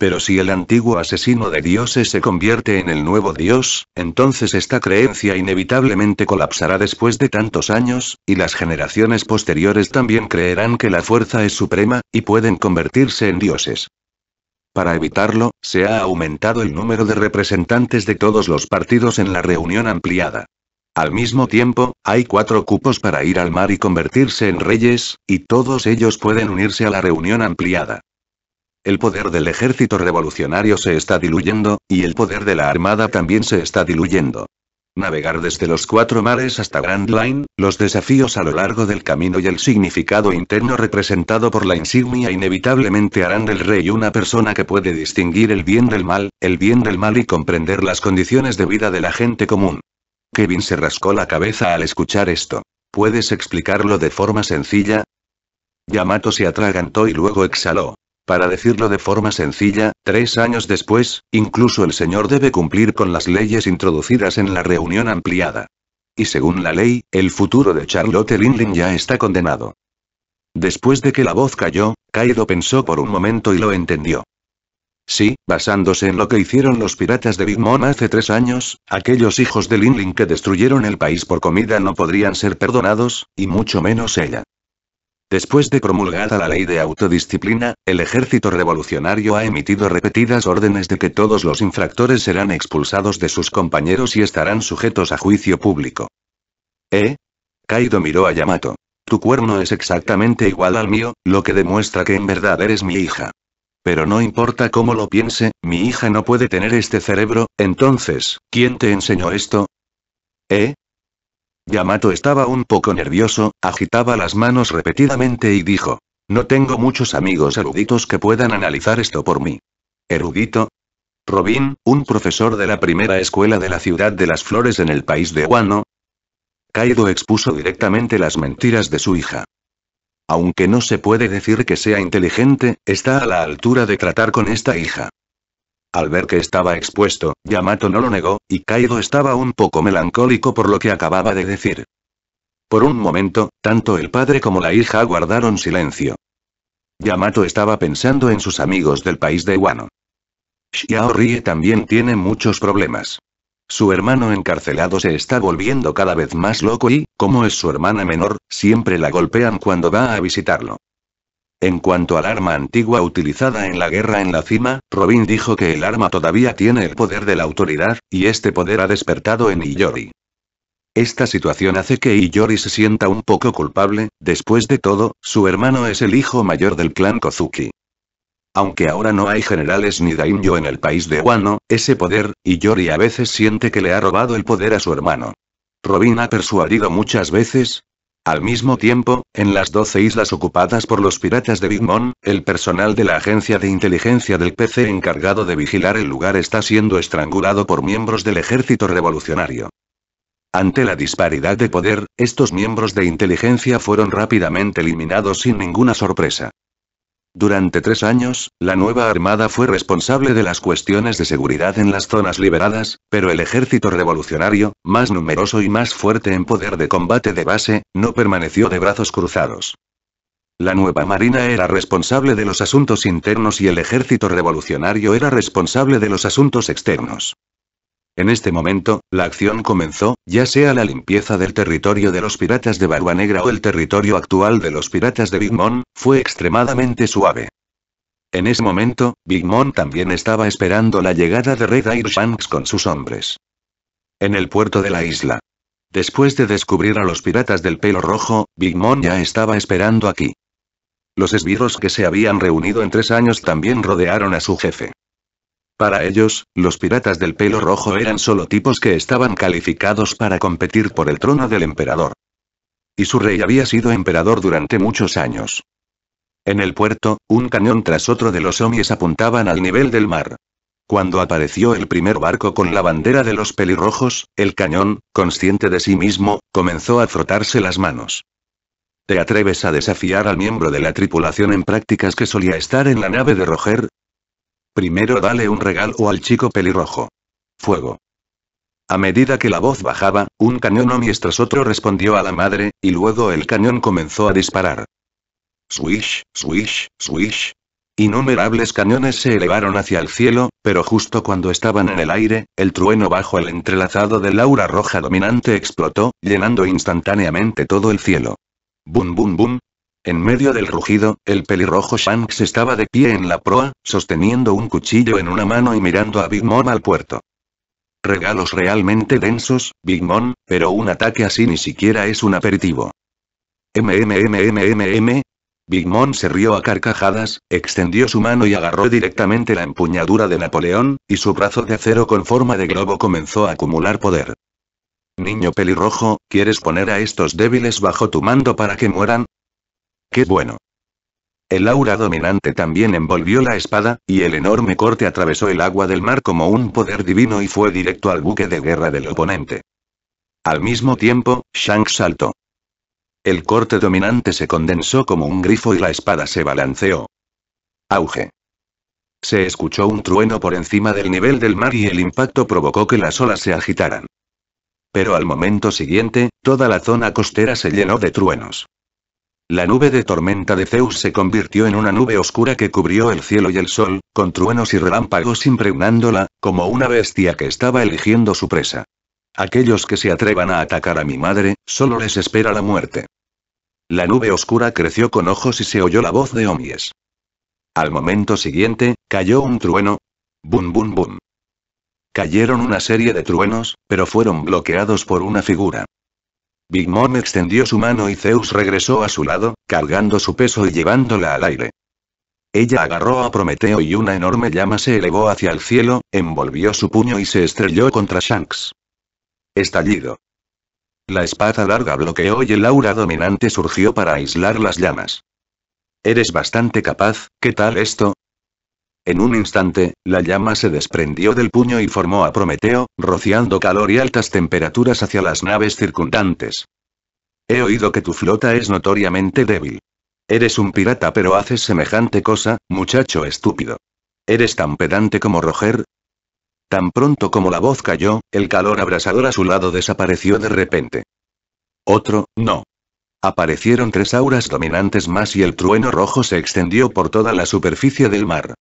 Pero si el antiguo asesino de dioses se convierte en el nuevo dios, entonces esta creencia inevitablemente colapsará después de tantos años, y las generaciones posteriores también creerán que la fuerza es suprema, y pueden convertirse en dioses. Para evitarlo, se ha aumentado el número de representantes de todos los partidos en la reunión ampliada. Al mismo tiempo, hay cuatro cupos para ir al mar y convertirse en reyes, y todos ellos pueden unirse a la reunión ampliada. El poder del ejército revolucionario se está diluyendo, y el poder de la armada también se está diluyendo. Navegar desde los cuatro mares hasta Grand Line, los desafíos a lo largo del camino y el significado interno representado por la insignia inevitablemente harán del rey una persona que puede distinguir el bien del mal, el bien del mal y comprender las condiciones de vida de la gente común. Kevin se rascó la cabeza al escuchar esto. ¿Puedes explicarlo de forma sencilla? Yamato se atragantó y luego exhaló. Para decirlo de forma sencilla, tres años después, incluso el señor debe cumplir con las leyes introducidas en la reunión ampliada. Y según la ley, el futuro de Charlotte Linlin ya está condenado. Después de que la voz cayó, Kaido pensó por un momento y lo entendió. Sí, basándose en lo que hicieron los piratas de Big Mom hace tres años, aquellos hijos de Linlin que destruyeron el país por comida no podrían ser perdonados, y mucho menos ella. Después de promulgada la ley de autodisciplina, el ejército revolucionario ha emitido repetidas órdenes de que todos los infractores serán expulsados de sus compañeros y estarán sujetos a juicio público. ¿Eh? Kaido miró a Yamato. Tu cuerno es exactamente igual al mío, lo que demuestra que en verdad eres mi hija. Pero no importa cómo lo piense, mi hija no puede tener este cerebro, entonces, ¿quién te enseñó esto? ¿Eh? Yamato estaba un poco nervioso, agitaba las manos repetidamente y dijo. No tengo muchos amigos eruditos que puedan analizar esto por mí. ¿Erudito? Robin, un profesor de la primera escuela de la ciudad de las flores en el país de Wano. Kaido expuso directamente las mentiras de su hija. Aunque no se puede decir que sea inteligente, está a la altura de tratar con esta hija. Al ver que estaba expuesto, Yamato no lo negó, y Kaido estaba un poco melancólico por lo que acababa de decir. Por un momento, tanto el padre como la hija guardaron silencio. Yamato estaba pensando en sus amigos del país de Wano. Rie también tiene muchos problemas. Su hermano encarcelado se está volviendo cada vez más loco y, como es su hermana menor, siempre la golpean cuando va a visitarlo. En cuanto al arma antigua utilizada en la guerra en la cima, Robin dijo que el arma todavía tiene el poder de la autoridad, y este poder ha despertado en Iyori. Esta situación hace que Iyori se sienta un poco culpable, después de todo, su hermano es el hijo mayor del clan Kozuki. Aunque ahora no hay generales ni daimyo en el país de Wano, ese poder, Iyori a veces siente que le ha robado el poder a su hermano. Robin ha persuadido muchas veces, al mismo tiempo, en las 12 islas ocupadas por los piratas de Big Mom, el personal de la agencia de inteligencia del PC encargado de vigilar el lugar está siendo estrangulado por miembros del ejército revolucionario. Ante la disparidad de poder, estos miembros de inteligencia fueron rápidamente eliminados sin ninguna sorpresa. Durante tres años, la nueva armada fue responsable de las cuestiones de seguridad en las zonas liberadas, pero el ejército revolucionario, más numeroso y más fuerte en poder de combate de base, no permaneció de brazos cruzados. La nueva marina era responsable de los asuntos internos y el ejército revolucionario era responsable de los asuntos externos. En este momento, la acción comenzó, ya sea la limpieza del territorio de los piratas de Barba Negra o el territorio actual de los piratas de Big Mom, fue extremadamente suave. En ese momento, Big Mom también estaba esperando la llegada de Red Air Shanks con sus hombres. En el puerto de la isla. Después de descubrir a los piratas del pelo rojo, Big Mom ya estaba esperando aquí. Los esbirros que se habían reunido en tres años también rodearon a su jefe. Para ellos, los piratas del pelo rojo eran solo tipos que estaban calificados para competir por el trono del emperador. Y su rey había sido emperador durante muchos años. En el puerto, un cañón tras otro de los homies apuntaban al nivel del mar. Cuando apareció el primer barco con la bandera de los pelirrojos, el cañón, consciente de sí mismo, comenzó a frotarse las manos. ¿Te atreves a desafiar al miembro de la tripulación en prácticas que solía estar en la nave de Roger? Primero dale un regalo al chico pelirrojo. Fuego. A medida que la voz bajaba, un cañón o otro respondió a la madre, y luego el cañón comenzó a disparar. Swish, swish, swish. Innumerables cañones se elevaron hacia el cielo, pero justo cuando estaban en el aire, el trueno bajo el entrelazado la aura roja dominante explotó, llenando instantáneamente todo el cielo. Bum bum bum, en medio del rugido, el pelirrojo Shanks estaba de pie en la proa, sosteniendo un cuchillo en una mano y mirando a Big Mom al puerto. Regalos realmente densos, Big Mom, pero un ataque así ni siquiera es un aperitivo. MMMMMM. Big Mom se rió a carcajadas, extendió su mano y agarró directamente la empuñadura de Napoleón, y su brazo de acero con forma de globo comenzó a acumular poder. Niño pelirrojo, ¿quieres poner a estos débiles bajo tu mando para que mueran? ¡Qué bueno! El aura dominante también envolvió la espada, y el enorme corte atravesó el agua del mar como un poder divino y fue directo al buque de guerra del oponente. Al mismo tiempo, Shanks saltó. El corte dominante se condensó como un grifo y la espada se balanceó. Auge. Se escuchó un trueno por encima del nivel del mar y el impacto provocó que las olas se agitaran. Pero al momento siguiente, toda la zona costera se llenó de truenos. La nube de tormenta de Zeus se convirtió en una nube oscura que cubrió el cielo y el sol, con truenos y relámpagos impregnándola, como una bestia que estaba eligiendo su presa. Aquellos que se atrevan a atacar a mi madre, solo les espera la muerte. La nube oscura creció con ojos y se oyó la voz de Omies. Al momento siguiente, cayó un trueno. Bum bum bum. Cayeron una serie de truenos, pero fueron bloqueados por una figura. Big Mom extendió su mano y Zeus regresó a su lado, cargando su peso y llevándola al aire. Ella agarró a Prometeo y una enorme llama se elevó hacia el cielo, envolvió su puño y se estrelló contra Shanks. Estallido. La espada larga bloqueó y el aura dominante surgió para aislar las llamas. Eres bastante capaz, ¿qué tal esto? En un instante, la llama se desprendió del puño y formó a Prometeo, rociando calor y altas temperaturas hacia las naves circundantes. He oído que tu flota es notoriamente débil. Eres un pirata pero haces semejante cosa, muchacho estúpido. ¿Eres tan pedante como Roger? Tan pronto como la voz cayó, el calor abrasador a su lado desapareció de repente. Otro, no. Aparecieron tres auras dominantes más y el trueno rojo se extendió por toda la superficie del mar.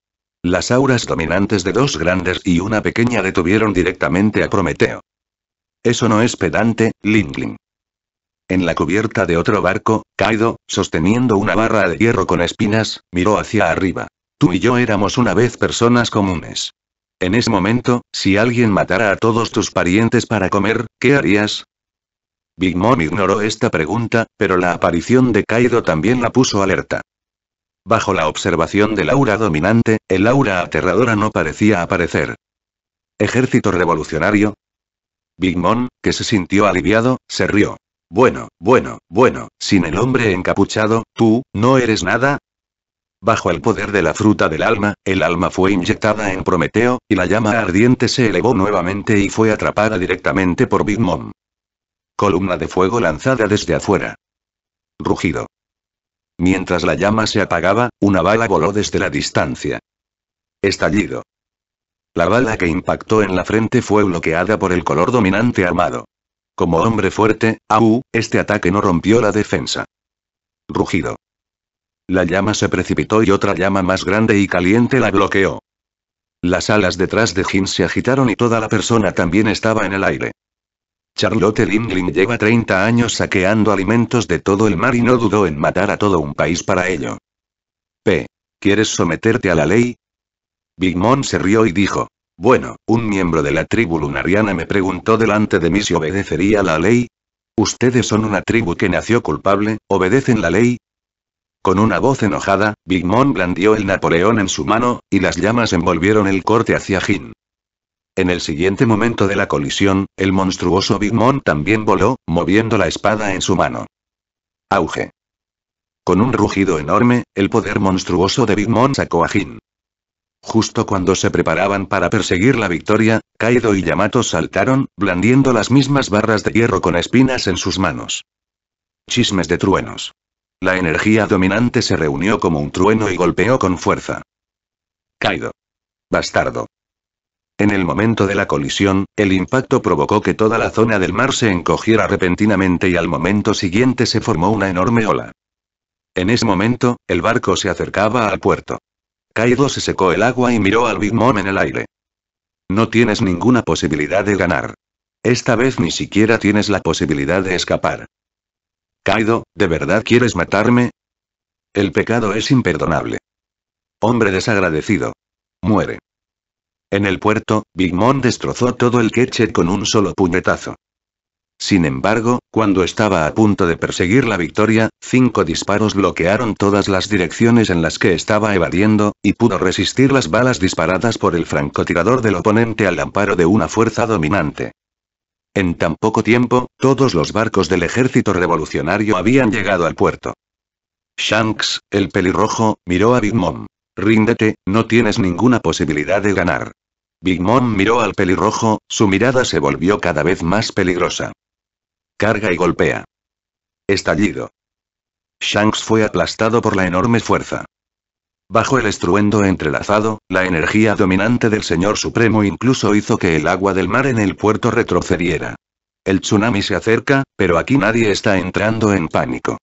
Las auras dominantes de dos grandes y una pequeña detuvieron directamente a Prometeo. Eso no es pedante, Lingling. En la cubierta de otro barco, Kaido, sosteniendo una barra de hierro con espinas, miró hacia arriba. Tú y yo éramos una vez personas comunes. En ese momento, si alguien matara a todos tus parientes para comer, ¿qué harías? Big Mom ignoró esta pregunta, pero la aparición de Kaido también la puso alerta. Bajo la observación del aura dominante, el aura aterradora no parecía aparecer. ¿Ejército revolucionario? Big Mom, que se sintió aliviado, se rió. Bueno, bueno, bueno, sin el hombre encapuchado, tú, ¿no eres nada? Bajo el poder de la fruta del alma, el alma fue inyectada en Prometeo, y la llama ardiente se elevó nuevamente y fue atrapada directamente por Big Mom. Columna de fuego lanzada desde afuera. Rugido. Mientras la llama se apagaba, una bala voló desde la distancia. Estallido. La bala que impactó en la frente fue bloqueada por el color dominante armado. Como hombre fuerte, Au, este ataque no rompió la defensa. Rugido. La llama se precipitó y otra llama más grande y caliente la bloqueó. Las alas detrás de Jin se agitaron y toda la persona también estaba en el aire. Charlotte Lindling lleva 30 años saqueando alimentos de todo el mar y no dudó en matar a todo un país para ello. P. ¿Quieres someterte a la ley? Big se rió y dijo. Bueno, un miembro de la tribu lunariana me preguntó delante de mí si obedecería la ley. Ustedes son una tribu que nació culpable, ¿obedecen la ley? Con una voz enojada, Big blandió el Napoleón en su mano, y las llamas envolvieron el corte hacia Jin. En el siguiente momento de la colisión, el monstruoso Big Mom también voló, moviendo la espada en su mano. Auge. Con un rugido enorme, el poder monstruoso de Big Mom sacó a Jin. Justo cuando se preparaban para perseguir la victoria, Kaido y Yamato saltaron, blandiendo las mismas barras de hierro con espinas en sus manos. Chismes de truenos. La energía dominante se reunió como un trueno y golpeó con fuerza. Kaido. Bastardo. En el momento de la colisión, el impacto provocó que toda la zona del mar se encogiera repentinamente y al momento siguiente se formó una enorme ola. En ese momento, el barco se acercaba al puerto. Kaido se secó el agua y miró al Big Mom en el aire. No tienes ninguna posibilidad de ganar. Esta vez ni siquiera tienes la posibilidad de escapar. Kaido, ¿de verdad quieres matarme? El pecado es imperdonable. Hombre desagradecido. Muere. En el puerto, Big Mom destrozó todo el queche con un solo puñetazo. Sin embargo, cuando estaba a punto de perseguir la victoria, cinco disparos bloquearon todas las direcciones en las que estaba evadiendo, y pudo resistir las balas disparadas por el francotirador del oponente al amparo de una fuerza dominante. En tan poco tiempo, todos los barcos del ejército revolucionario habían llegado al puerto. Shanks, el pelirrojo, miró a Big Mom. Ríndete, no tienes ninguna posibilidad de ganar. Big Mom miró al pelirrojo, su mirada se volvió cada vez más peligrosa. Carga y golpea. Estallido. Shanks fue aplastado por la enorme fuerza. Bajo el estruendo entrelazado, la energía dominante del Señor Supremo incluso hizo que el agua del mar en el puerto retrocediera. El tsunami se acerca, pero aquí nadie está entrando en pánico.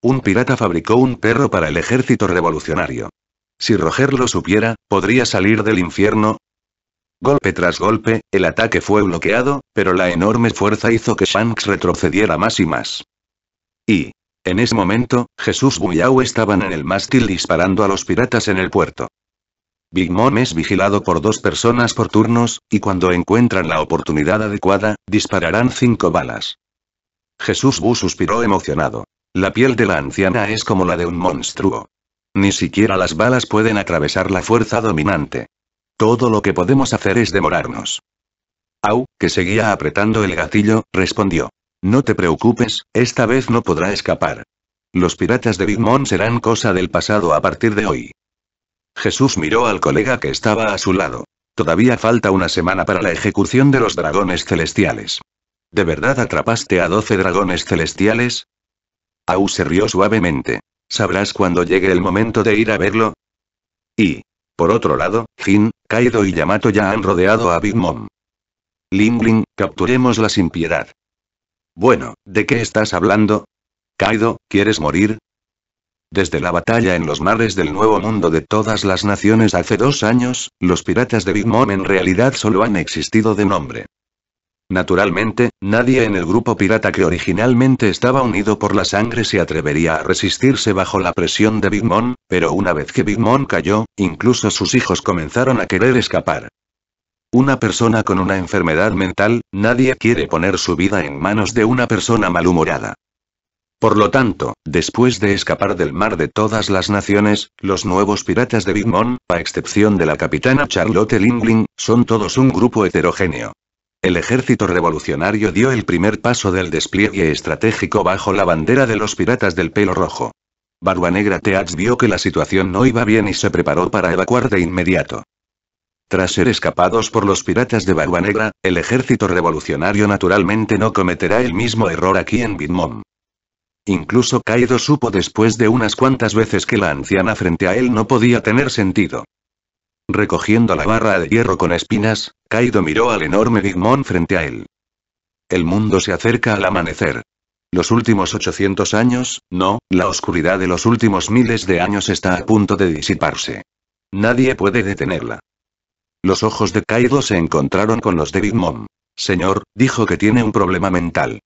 Un pirata fabricó un perro para el ejército revolucionario. Si Roger lo supiera, ¿podría salir del infierno? Golpe tras golpe, el ataque fue bloqueado, pero la enorme fuerza hizo que Shanks retrocediera más y más. Y, en ese momento, Jesús Buyao estaban en el mástil disparando a los piratas en el puerto. Big Mom es vigilado por dos personas por turnos, y cuando encuentran la oportunidad adecuada, dispararán cinco balas. Jesús Bu suspiró emocionado. La piel de la anciana es como la de un monstruo. Ni siquiera las balas pueden atravesar la fuerza dominante. Todo lo que podemos hacer es demorarnos. Au, que seguía apretando el gatillo, respondió. No te preocupes, esta vez no podrá escapar. Los piratas de Big Mom serán cosa del pasado a partir de hoy. Jesús miró al colega que estaba a su lado. Todavía falta una semana para la ejecución de los dragones celestiales. ¿De verdad atrapaste a doce dragones celestiales? Au se rió suavemente. Sabrás cuando llegue el momento de ir a verlo. Y, por otro lado, Jin, Kaido y Yamato ya han rodeado a Big Mom. capturemos la sin piedad. Bueno, ¿de qué estás hablando? Kaido, ¿quieres morir? Desde la batalla en los mares del Nuevo Mundo de todas las naciones hace dos años, los piratas de Big Mom en realidad solo han existido de nombre. Naturalmente, nadie en el grupo pirata que originalmente estaba unido por la sangre se atrevería a resistirse bajo la presión de Big Mom, pero una vez que Big Mom cayó, incluso sus hijos comenzaron a querer escapar. Una persona con una enfermedad mental, nadie quiere poner su vida en manos de una persona malhumorada. Por lo tanto, después de escapar del mar de todas las naciones, los nuevos piratas de Big Mom, a excepción de la capitana Charlotte Lingling, son todos un grupo heterogéneo. El ejército revolucionario dio el primer paso del despliegue estratégico bajo la bandera de los piratas del pelo rojo. Barbanegra Teats vio que la situación no iba bien y se preparó para evacuar de inmediato. Tras ser escapados por los piratas de Barbanegra, el ejército revolucionario naturalmente no cometerá el mismo error aquí en Bitmom. Incluso Kaido supo después de unas cuantas veces que la anciana frente a él no podía tener sentido. Recogiendo la barra de hierro con espinas, Kaido miró al enorme Mom frente a él. El mundo se acerca al amanecer. Los últimos 800 años, no, la oscuridad de los últimos miles de años está a punto de disiparse. Nadie puede detenerla. Los ojos de Kaido se encontraron con los de Big Mom. Señor, dijo que tiene un problema mental.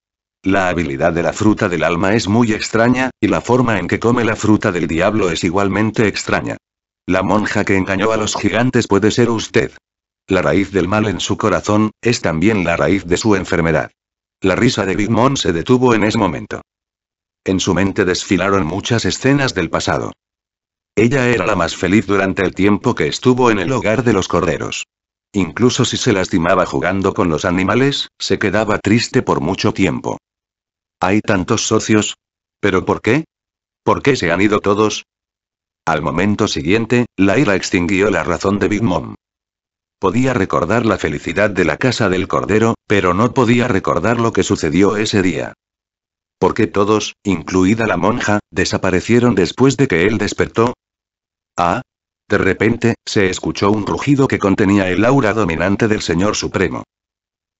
La habilidad de la fruta del alma es muy extraña, y la forma en que come la fruta del diablo es igualmente extraña. La monja que engañó a los gigantes puede ser usted. La raíz del mal en su corazón, es también la raíz de su enfermedad. La risa de Mom se detuvo en ese momento. En su mente desfilaron muchas escenas del pasado. Ella era la más feliz durante el tiempo que estuvo en el hogar de los corderos. Incluso si se lastimaba jugando con los animales, se quedaba triste por mucho tiempo. Hay tantos socios. ¿Pero por qué? ¿Por qué se han ido todos? Al momento siguiente, la ira extinguió la razón de Big Mom. Podía recordar la felicidad de la casa del Cordero, pero no podía recordar lo que sucedió ese día. Porque todos, incluida la monja, desaparecieron después de que él despertó? Ah. De repente, se escuchó un rugido que contenía el aura dominante del Señor Supremo.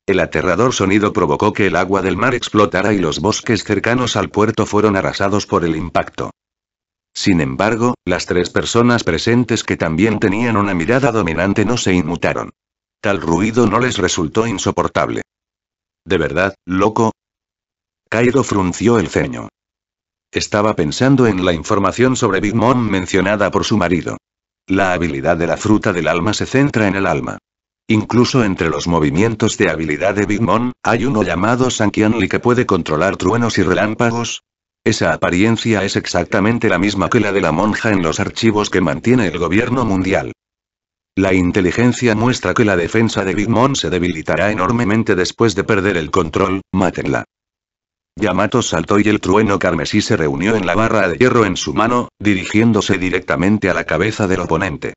El aterrador sonido provocó que el agua del mar explotara y los bosques cercanos al puerto fueron arrasados por el impacto. Sin embargo, las tres personas presentes que también tenían una mirada dominante no se inmutaron. Tal ruido no les resultó insoportable. ¿De verdad, loco? Cairo frunció el ceño. Estaba pensando en la información sobre Big Mom mencionada por su marido. La habilidad de la fruta del alma se centra en el alma. Incluso entre los movimientos de habilidad de Big Mom, hay uno llamado Sankianli que puede controlar truenos y relámpagos, esa apariencia es exactamente la misma que la de la monja en los archivos que mantiene el gobierno mundial. La inteligencia muestra que la defensa de Big Mom se debilitará enormemente después de perder el control, mátenla. Yamato saltó y el trueno carmesí se reunió en la barra de hierro en su mano, dirigiéndose directamente a la cabeza del oponente.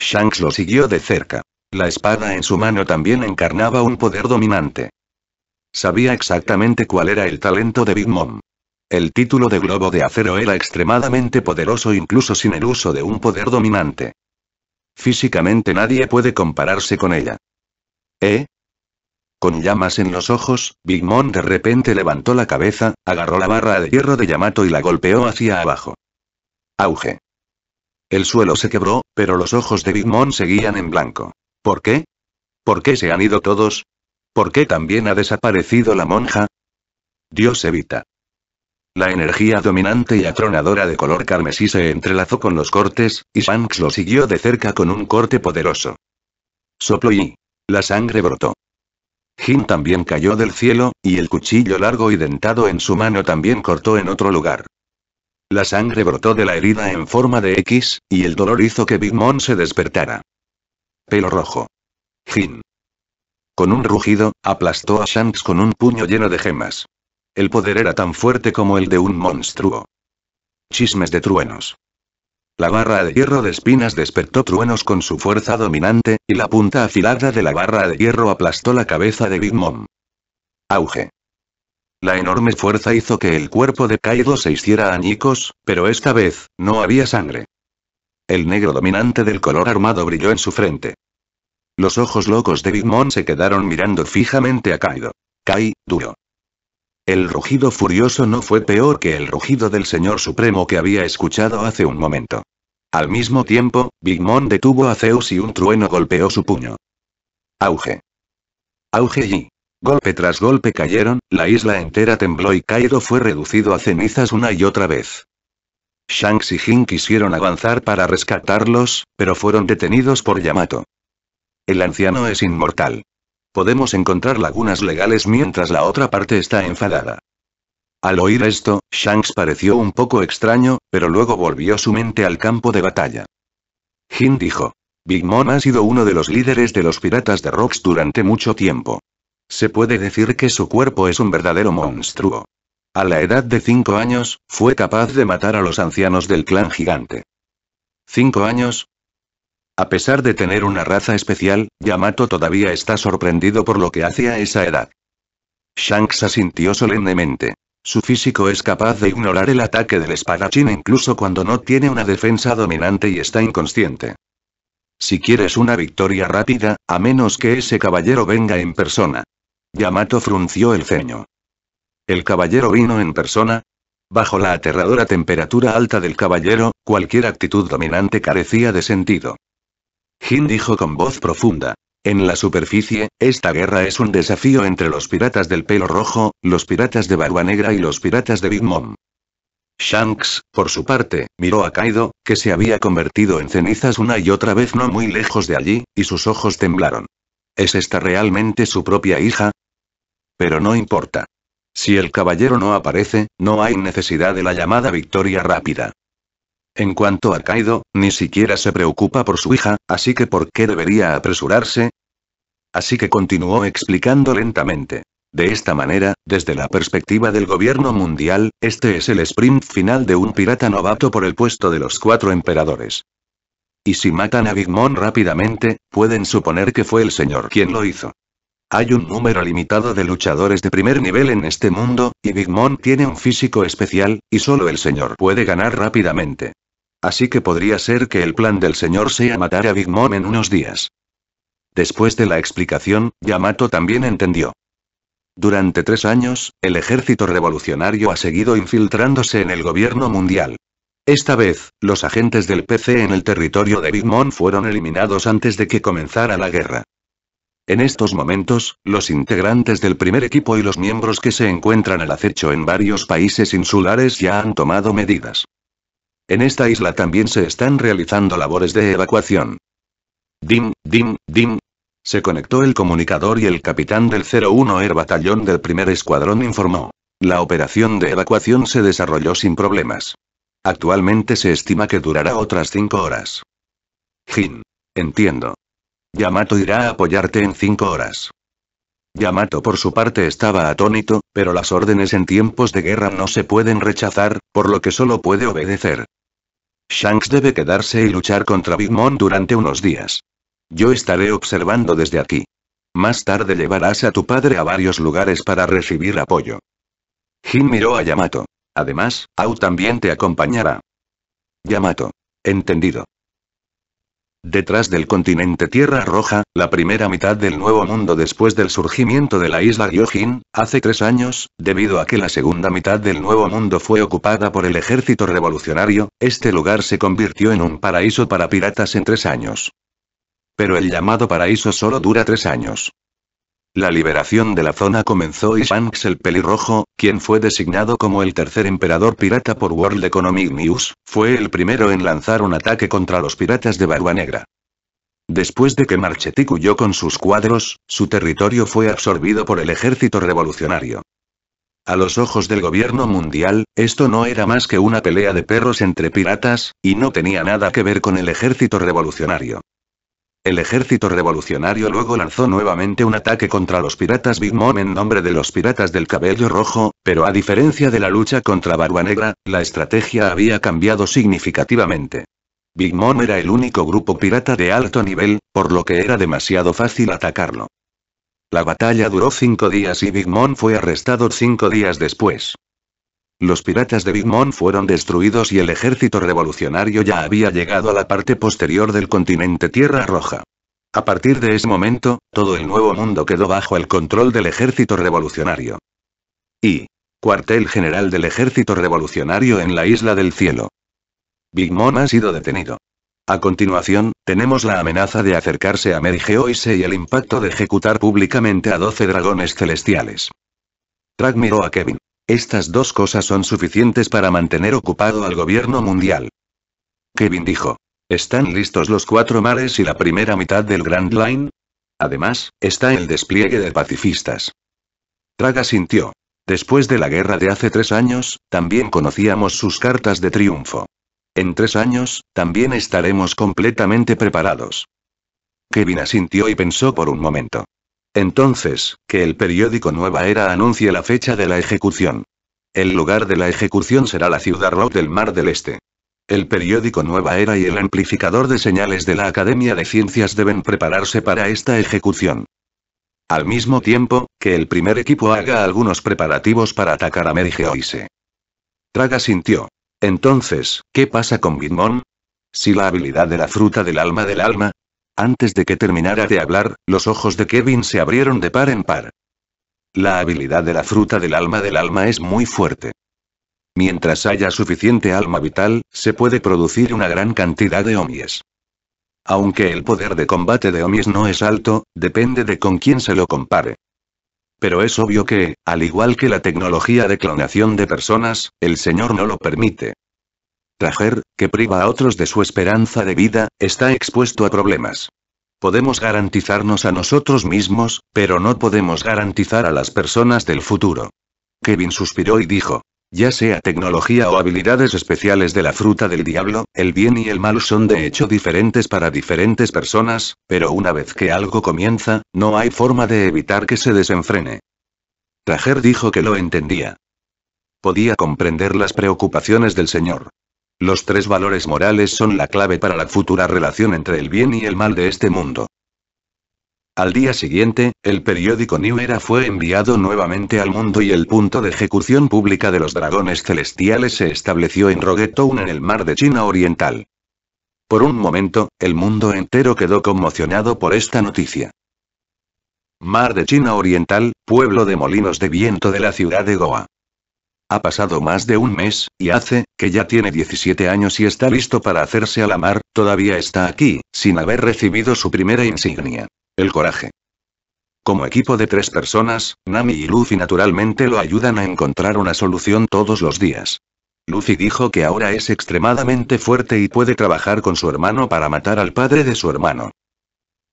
Shanks lo siguió de cerca. La espada en su mano también encarnaba un poder dominante. Sabía exactamente cuál era el talento de Big Mom. El título de Globo de Acero era extremadamente poderoso incluso sin el uso de un poder dominante. Físicamente nadie puede compararse con ella. ¿Eh? Con llamas en los ojos, Big Mom de repente levantó la cabeza, agarró la barra de hierro de Yamato y la golpeó hacia abajo. Auge. El suelo se quebró, pero los ojos de Big Mom seguían en blanco. ¿Por qué? ¿Por qué se han ido todos? ¿Por qué también ha desaparecido la monja? Dios evita. La energía dominante y atronadora de color carmesí se entrelazó con los cortes, y Shanks lo siguió de cerca con un corte poderoso. Soplo y... La sangre brotó. Jin también cayó del cielo, y el cuchillo largo y dentado en su mano también cortó en otro lugar. La sangre brotó de la herida en forma de X, y el dolor hizo que Big Mom se despertara. Pelo rojo. Jin. Con un rugido, aplastó a Shanks con un puño lleno de gemas. El poder era tan fuerte como el de un monstruo. Chismes de truenos. La barra de hierro de espinas despertó truenos con su fuerza dominante, y la punta afilada de la barra de hierro aplastó la cabeza de Big Mom. Auge. La enorme fuerza hizo que el cuerpo de Kaido se hiciera añicos, pero esta vez, no había sangre. El negro dominante del color armado brilló en su frente. Los ojos locos de Big Mom se quedaron mirando fijamente a Kaido. Kai, duro. El rugido furioso no fue peor que el rugido del Señor Supremo que había escuchado hace un momento. Al mismo tiempo, Big detuvo a Zeus y un trueno golpeó su puño. Auge. Auge y. Golpe tras golpe cayeron, la isla entera tembló y Cairo fue reducido a cenizas una y otra vez. Shanks y Jin quisieron avanzar para rescatarlos, pero fueron detenidos por Yamato. El anciano es inmortal. Podemos encontrar lagunas legales mientras la otra parte está enfadada. Al oír esto, Shanks pareció un poco extraño, pero luego volvió su mente al campo de batalla. Jin dijo. Big Mom ha sido uno de los líderes de los piratas de Rocks durante mucho tiempo. Se puede decir que su cuerpo es un verdadero monstruo. A la edad de 5 años, fue capaz de matar a los ancianos del clan gigante. ¿Cinco años? A pesar de tener una raza especial, Yamato todavía está sorprendido por lo que hacía a esa edad. Shanks asintió solemnemente. Su físico es capaz de ignorar el ataque del espadachín incluso cuando no tiene una defensa dominante y está inconsciente. Si quieres una victoria rápida, a menos que ese caballero venga en persona. Yamato frunció el ceño. ¿El caballero vino en persona? Bajo la aterradora temperatura alta del caballero, cualquier actitud dominante carecía de sentido. Jin dijo con voz profunda. En la superficie, esta guerra es un desafío entre los piratas del pelo rojo, los piratas de barba negra y los piratas de Big Mom. Shanks, por su parte, miró a Kaido, que se había convertido en cenizas una y otra vez no muy lejos de allí, y sus ojos temblaron. ¿Es esta realmente su propia hija? Pero no importa. Si el caballero no aparece, no hay necesidad de la llamada victoria rápida. En cuanto a Kaido, ni siquiera se preocupa por su hija, así que ¿por qué debería apresurarse? Así que continuó explicando lentamente. De esta manera, desde la perspectiva del gobierno mundial, este es el sprint final de un pirata novato por el puesto de los cuatro emperadores. Y si matan a Big Mom rápidamente, pueden suponer que fue el señor quien lo hizo. Hay un número limitado de luchadores de primer nivel en este mundo, y Big Mom tiene un físico especial, y solo el señor puede ganar rápidamente. Así que podría ser que el plan del señor sea matar a Big Mom en unos días. Después de la explicación, Yamato también entendió. Durante tres años, el ejército revolucionario ha seguido infiltrándose en el gobierno mundial. Esta vez, los agentes del PC en el territorio de Big Mom fueron eliminados antes de que comenzara la guerra. En estos momentos, los integrantes del primer equipo y los miembros que se encuentran al acecho en varios países insulares ya han tomado medidas. En esta isla también se están realizando labores de evacuación. Dim, dim, dim. Se conectó el comunicador y el capitán del 01 Air Batallón del primer escuadrón informó. La operación de evacuación se desarrolló sin problemas. Actualmente se estima que durará otras cinco horas. Jin. Entiendo. Yamato irá a apoyarte en cinco horas. Yamato por su parte estaba atónito, pero las órdenes en tiempos de guerra no se pueden rechazar, por lo que solo puede obedecer. Shanks debe quedarse y luchar contra Big Mom durante unos días. Yo estaré observando desde aquí. Más tarde llevarás a tu padre a varios lugares para recibir apoyo. Jin miró a Yamato. Además, Au también te acompañará. Yamato. Entendido. Detrás del continente Tierra Roja, la primera mitad del Nuevo Mundo después del surgimiento de la isla Gyojin, hace tres años, debido a que la segunda mitad del Nuevo Mundo fue ocupada por el ejército revolucionario, este lugar se convirtió en un paraíso para piratas en tres años. Pero el llamado paraíso solo dura tres años. La liberación de la zona comenzó y Shanks el pelirrojo, quien fue designado como el tercer emperador pirata por World Economic News, fue el primero en lanzar un ataque contra los piratas de Barba Negra. Después de que Marchetic huyó con sus cuadros, su territorio fue absorbido por el ejército revolucionario. A los ojos del gobierno mundial, esto no era más que una pelea de perros entre piratas, y no tenía nada que ver con el ejército revolucionario. El ejército revolucionario luego lanzó nuevamente un ataque contra los piratas Big Mom en nombre de los piratas del cabello rojo, pero a diferencia de la lucha contra Barba Negra, la estrategia había cambiado significativamente. Big Mom era el único grupo pirata de alto nivel, por lo que era demasiado fácil atacarlo. La batalla duró cinco días y Big Mom fue arrestado cinco días después. Los piratas de Big Mom fueron destruidos y el ejército revolucionario ya había llegado a la parte posterior del continente Tierra Roja. A partir de ese momento, todo el nuevo mundo quedó bajo el control del ejército revolucionario. Y. Cuartel general del ejército revolucionario en la Isla del Cielo. Big Mom ha sido detenido. A continuación, tenemos la amenaza de acercarse a Mary Geoise y el impacto de ejecutar públicamente a 12 dragones celestiales. Track miró a Kevin. Estas dos cosas son suficientes para mantener ocupado al gobierno mundial. Kevin dijo. ¿Están listos los cuatro mares y la primera mitad del Grand Line? Además, está el despliegue de pacifistas. Traga sintió. Después de la guerra de hace tres años, también conocíamos sus cartas de triunfo. En tres años, también estaremos completamente preparados. Kevin asintió y pensó por un momento. Entonces, que el periódico Nueva Era anuncie la fecha de la ejecución. El lugar de la ejecución será la ciudad Rock del Mar del Este. El periódico Nueva Era y el amplificador de señales de la Academia de Ciencias deben prepararse para esta ejecución. Al mismo tiempo, que el primer equipo haga algunos preparativos para atacar a Mary Traga sintió. Entonces, ¿qué pasa con Bitmon? Si la habilidad de la fruta del alma del alma, antes de que terminara de hablar, los ojos de Kevin se abrieron de par en par. La habilidad de la fruta del alma del alma es muy fuerte. Mientras haya suficiente alma vital, se puede producir una gran cantidad de omies. Aunque el poder de combate de omies no es alto, depende de con quién se lo compare. Pero es obvio que, al igual que la tecnología de clonación de personas, el señor no lo permite. Trager, que priva a otros de su esperanza de vida, está expuesto a problemas. Podemos garantizarnos a nosotros mismos, pero no podemos garantizar a las personas del futuro. Kevin suspiró y dijo, ya sea tecnología o habilidades especiales de la fruta del diablo, el bien y el mal son de hecho diferentes para diferentes personas, pero una vez que algo comienza, no hay forma de evitar que se desenfrene. Trager dijo que lo entendía. Podía comprender las preocupaciones del señor. Los tres valores morales son la clave para la futura relación entre el bien y el mal de este mundo. Al día siguiente, el periódico New Era fue enviado nuevamente al mundo y el punto de ejecución pública de los dragones celestiales se estableció en Roguetown en el mar de China Oriental. Por un momento, el mundo entero quedó conmocionado por esta noticia. Mar de China Oriental, pueblo de molinos de viento de la ciudad de Goa. Ha pasado más de un mes, y hace, que ya tiene 17 años y está listo para hacerse a la mar, todavía está aquí, sin haber recibido su primera insignia. El coraje. Como equipo de tres personas, Nami y Luffy naturalmente lo ayudan a encontrar una solución todos los días. Luffy dijo que ahora es extremadamente fuerte y puede trabajar con su hermano para matar al padre de su hermano.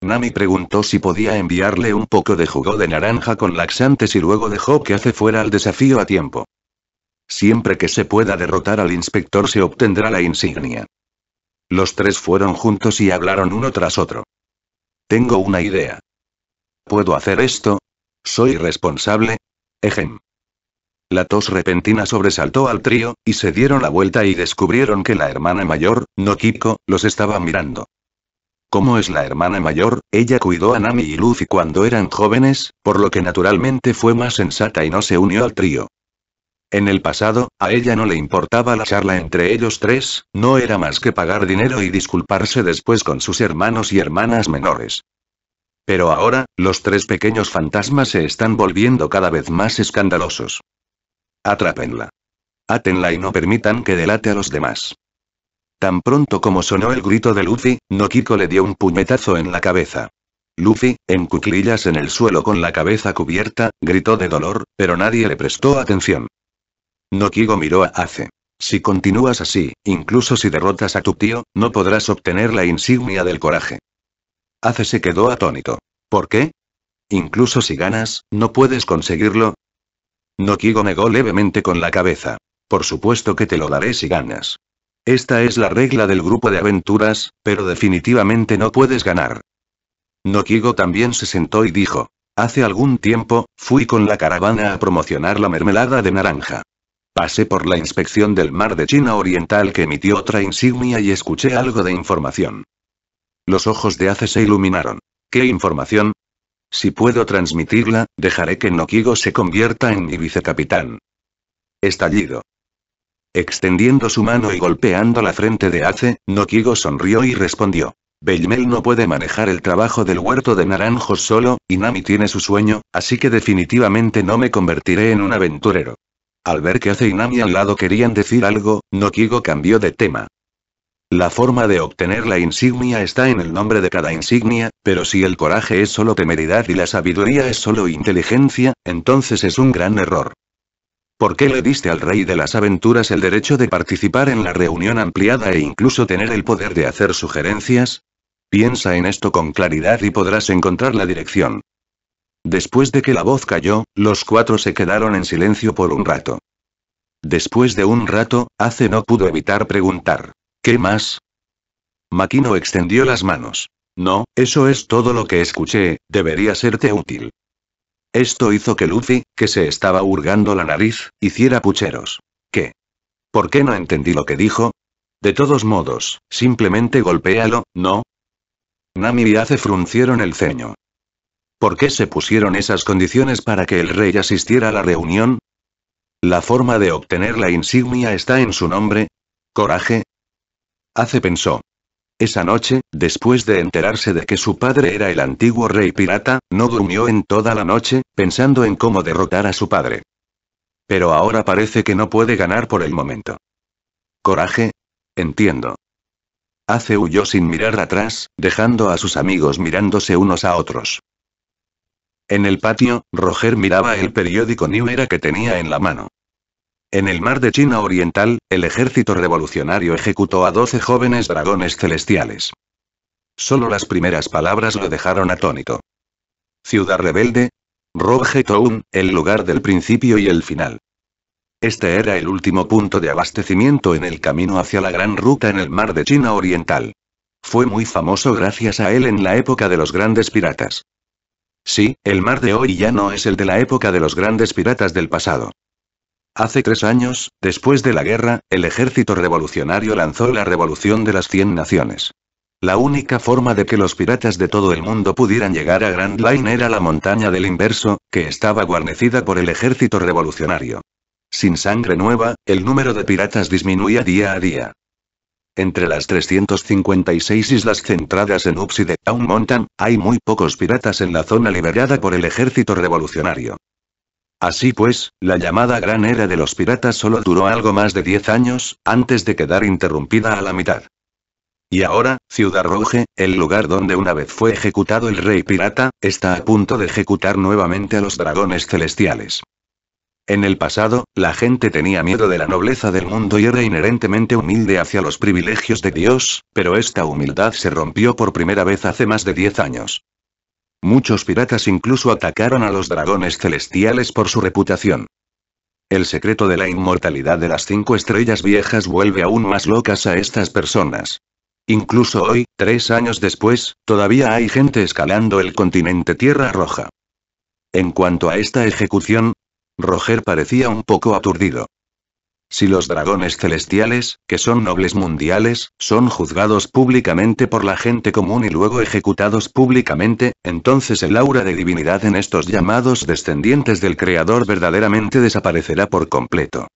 Nami preguntó si podía enviarle un poco de jugo de naranja con laxantes y luego dejó que hace fuera el desafío a tiempo. Siempre que se pueda derrotar al inspector se obtendrá la insignia. Los tres fueron juntos y hablaron uno tras otro. Tengo una idea. ¿Puedo hacer esto? ¿Soy responsable? Ejem. La tos repentina sobresaltó al trío, y se dieron la vuelta y descubrieron que la hermana mayor, no Kiko, los estaba mirando. Como es la hermana mayor, ella cuidó a Nami y Luffy cuando eran jóvenes, por lo que naturalmente fue más sensata y no se unió al trío. En el pasado, a ella no le importaba la charla entre ellos tres, no era más que pagar dinero y disculparse después con sus hermanos y hermanas menores. Pero ahora, los tres pequeños fantasmas se están volviendo cada vez más escandalosos. Atrápenla. Átenla y no permitan que delate a los demás. Tan pronto como sonó el grito de Luffy, Nokiko le dio un puñetazo en la cabeza. Luffy, en cuclillas en el suelo con la cabeza cubierta, gritó de dolor, pero nadie le prestó atención. Nokigo miró a Ace. Si continúas así, incluso si derrotas a tu tío, no podrás obtener la insignia del coraje. Ace se quedó atónito. ¿Por qué? Incluso si ganas, no puedes conseguirlo. Nokigo negó levemente con la cabeza. Por supuesto que te lo daré si ganas. Esta es la regla del grupo de aventuras, pero definitivamente no puedes ganar. Nokigo también se sentó y dijo. Hace algún tiempo, fui con la caravana a promocionar la mermelada de naranja. Pasé por la inspección del mar de China Oriental que emitió otra insignia y escuché algo de información. Los ojos de Ace se iluminaron. ¿Qué información? Si puedo transmitirla, dejaré que Nokigo se convierta en mi vicecapitán. Estallido. Extendiendo su mano y golpeando la frente de Ace, Nokigo sonrió y respondió. Belmel no puede manejar el trabajo del huerto de naranjos solo, y Nami tiene su sueño, así que definitivamente no me convertiré en un aventurero. Al ver que y al lado querían decir algo, Nokigo cambió de tema. La forma de obtener la insignia está en el nombre de cada insignia, pero si el coraje es solo temeridad y la sabiduría es solo inteligencia, entonces es un gran error. ¿Por qué le diste al rey de las aventuras el derecho de participar en la reunión ampliada e incluso tener el poder de hacer sugerencias? Piensa en esto con claridad y podrás encontrar la dirección. Después de que la voz cayó, los cuatro se quedaron en silencio por un rato. Después de un rato, Ace no pudo evitar preguntar. ¿Qué más? Makino extendió las manos. No, eso es todo lo que escuché, debería serte útil. Esto hizo que Luffy, que se estaba hurgando la nariz, hiciera pucheros. ¿Qué? ¿Por qué no entendí lo que dijo? De todos modos, simplemente golpéalo, ¿no? Nami y Ace fruncieron el ceño. ¿Por qué se pusieron esas condiciones para que el rey asistiera a la reunión? La forma de obtener la insignia está en su nombre. Coraje. Hace pensó. Esa noche, después de enterarse de que su padre era el antiguo rey pirata, no durmió en toda la noche, pensando en cómo derrotar a su padre. Pero ahora parece que no puede ganar por el momento. Coraje. Entiendo. Hace huyó sin mirar atrás, dejando a sus amigos mirándose unos a otros. En el patio, Roger miraba el periódico New Era que tenía en la mano. En el mar de China Oriental, el ejército revolucionario ejecutó a 12 jóvenes dragones celestiales. Solo las primeras palabras lo dejaron atónito. Ciudad rebelde. Roger Town, el lugar del principio y el final. Este era el último punto de abastecimiento en el camino hacia la gran ruta en el mar de China Oriental. Fue muy famoso gracias a él en la época de los grandes piratas. Sí, el mar de hoy ya no es el de la época de los grandes piratas del pasado. Hace tres años, después de la guerra, el ejército revolucionario lanzó la Revolución de las Cien Naciones. La única forma de que los piratas de todo el mundo pudieran llegar a Grand Line era la montaña del inverso, que estaba guarnecida por el ejército revolucionario. Sin sangre nueva, el número de piratas disminuía día a día. Entre las 356 islas centradas en Upside Town Mountain, hay muy pocos piratas en la zona liberada por el ejército revolucionario. Así pues, la llamada gran era de los piratas solo duró algo más de 10 años, antes de quedar interrumpida a la mitad. Y ahora, Ciudad Roja, el lugar donde una vez fue ejecutado el rey pirata, está a punto de ejecutar nuevamente a los dragones celestiales. En el pasado, la gente tenía miedo de la nobleza del mundo y era inherentemente humilde hacia los privilegios de Dios, pero esta humildad se rompió por primera vez hace más de 10 años. Muchos piratas incluso atacaron a los dragones celestiales por su reputación. El secreto de la inmortalidad de las cinco estrellas viejas vuelve aún más locas a estas personas. Incluso hoy, tres años después, todavía hay gente escalando el continente Tierra Roja. En cuanto a esta ejecución, Roger parecía un poco aturdido. Si los dragones celestiales, que son nobles mundiales, son juzgados públicamente por la gente común y luego ejecutados públicamente, entonces el aura de divinidad en estos llamados descendientes del Creador verdaderamente desaparecerá por completo.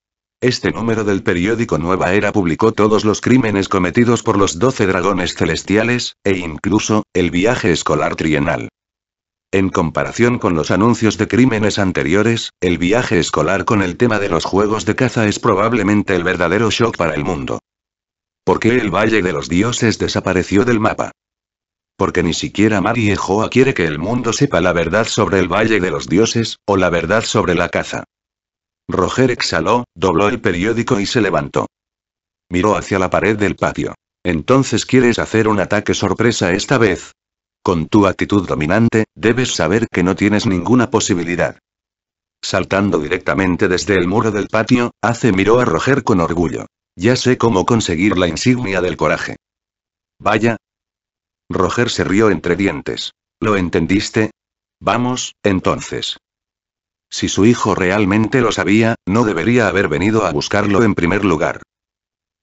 Este número del periódico Nueva Era publicó todos los crímenes cometidos por los doce dragones celestiales, e incluso, el viaje escolar trienal. En comparación con los anuncios de crímenes anteriores, el viaje escolar con el tema de los juegos de caza es probablemente el verdadero shock para el mundo. ¿Por qué el Valle de los Dioses desapareció del mapa? Porque ni siquiera Marie Joa quiere que el mundo sepa la verdad sobre el Valle de los Dioses, o la verdad sobre la caza. Roger exhaló, dobló el periódico y se levantó. Miró hacia la pared del patio. Entonces quieres hacer un ataque sorpresa esta vez, con tu actitud dominante, debes saber que no tienes ninguna posibilidad. Saltando directamente desde el muro del patio, Ace miró a Roger con orgullo. Ya sé cómo conseguir la insignia del coraje. Vaya. Roger se rió entre dientes. ¿Lo entendiste? Vamos, entonces. Si su hijo realmente lo sabía, no debería haber venido a buscarlo en primer lugar.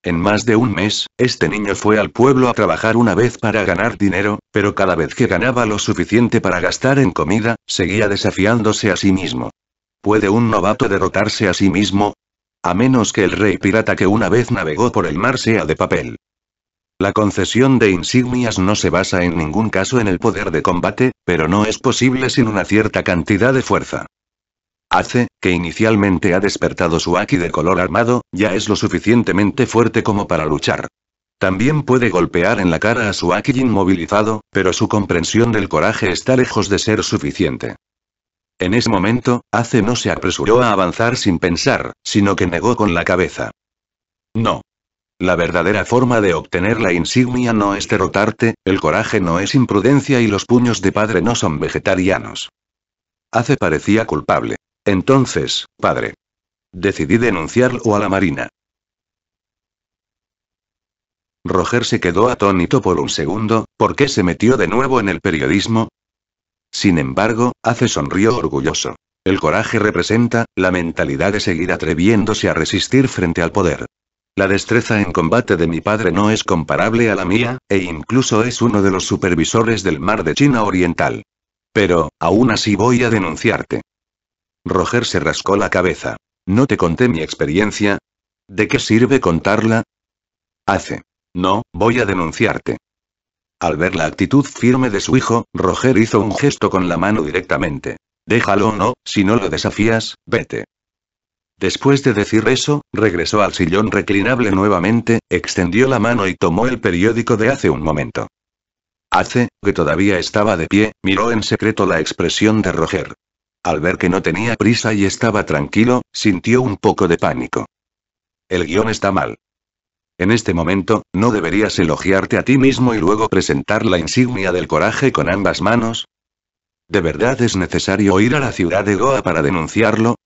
En más de un mes, este niño fue al pueblo a trabajar una vez para ganar dinero, pero cada vez que ganaba lo suficiente para gastar en comida, seguía desafiándose a sí mismo. ¿Puede un novato derrotarse a sí mismo? A menos que el rey pirata que una vez navegó por el mar sea de papel. La concesión de insignias no se basa en ningún caso en el poder de combate, pero no es posible sin una cierta cantidad de fuerza. Ace, que inicialmente ha despertado su Aki de color armado, ya es lo suficientemente fuerte como para luchar. También puede golpear en la cara a su Aki inmovilizado, pero su comprensión del coraje está lejos de ser suficiente. En ese momento, Ace no se apresuró a avanzar sin pensar, sino que negó con la cabeza. No. La verdadera forma de obtener la insignia no es derrotarte, el coraje no es imprudencia y los puños de padre no son vegetarianos. Ace parecía culpable. Entonces, padre. Decidí denunciarlo a la Marina. Roger se quedó atónito por un segundo, porque se metió de nuevo en el periodismo? Sin embargo, hace sonrió orgulloso. El coraje representa, la mentalidad de seguir atreviéndose a resistir frente al poder. La destreza en combate de mi padre no es comparable a la mía, e incluso es uno de los supervisores del mar de China Oriental. Pero, aún así voy a denunciarte. Roger se rascó la cabeza. No te conté mi experiencia. ¿De qué sirve contarla? Hace. No, voy a denunciarte. Al ver la actitud firme de su hijo, Roger hizo un gesto con la mano directamente. Déjalo o no, si no lo desafías, vete. Después de decir eso, regresó al sillón reclinable nuevamente, extendió la mano y tomó el periódico de hace un momento. Hace, que todavía estaba de pie, miró en secreto la expresión de Roger. Al ver que no tenía prisa y estaba tranquilo, sintió un poco de pánico. El guión está mal. En este momento, ¿no deberías elogiarte a ti mismo y luego presentar la insignia del coraje con ambas manos? ¿De verdad es necesario ir a la ciudad de Goa para denunciarlo?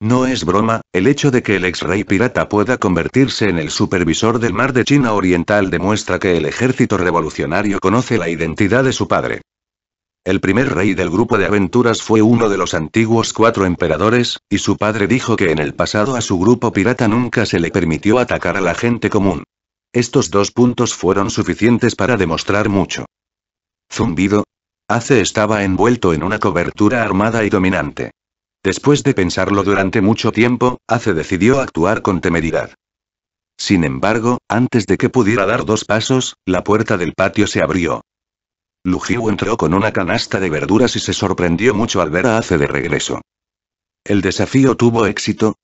No es broma, el hecho de que el ex rey pirata pueda convertirse en el supervisor del mar de China Oriental demuestra que el ejército revolucionario conoce la identidad de su padre. El primer rey del grupo de aventuras fue uno de los antiguos cuatro emperadores, y su padre dijo que en el pasado a su grupo pirata nunca se le permitió atacar a la gente común. Estos dos puntos fueron suficientes para demostrar mucho. Zumbido. Ace estaba envuelto en una cobertura armada y dominante. Después de pensarlo durante mucho tiempo, Ace decidió actuar con temeridad. Sin embargo, antes de que pudiera dar dos pasos, la puerta del patio se abrió. Lujiu entró con una canasta de verduras y se sorprendió mucho al ver a Ace de regreso. ¿El desafío tuvo éxito?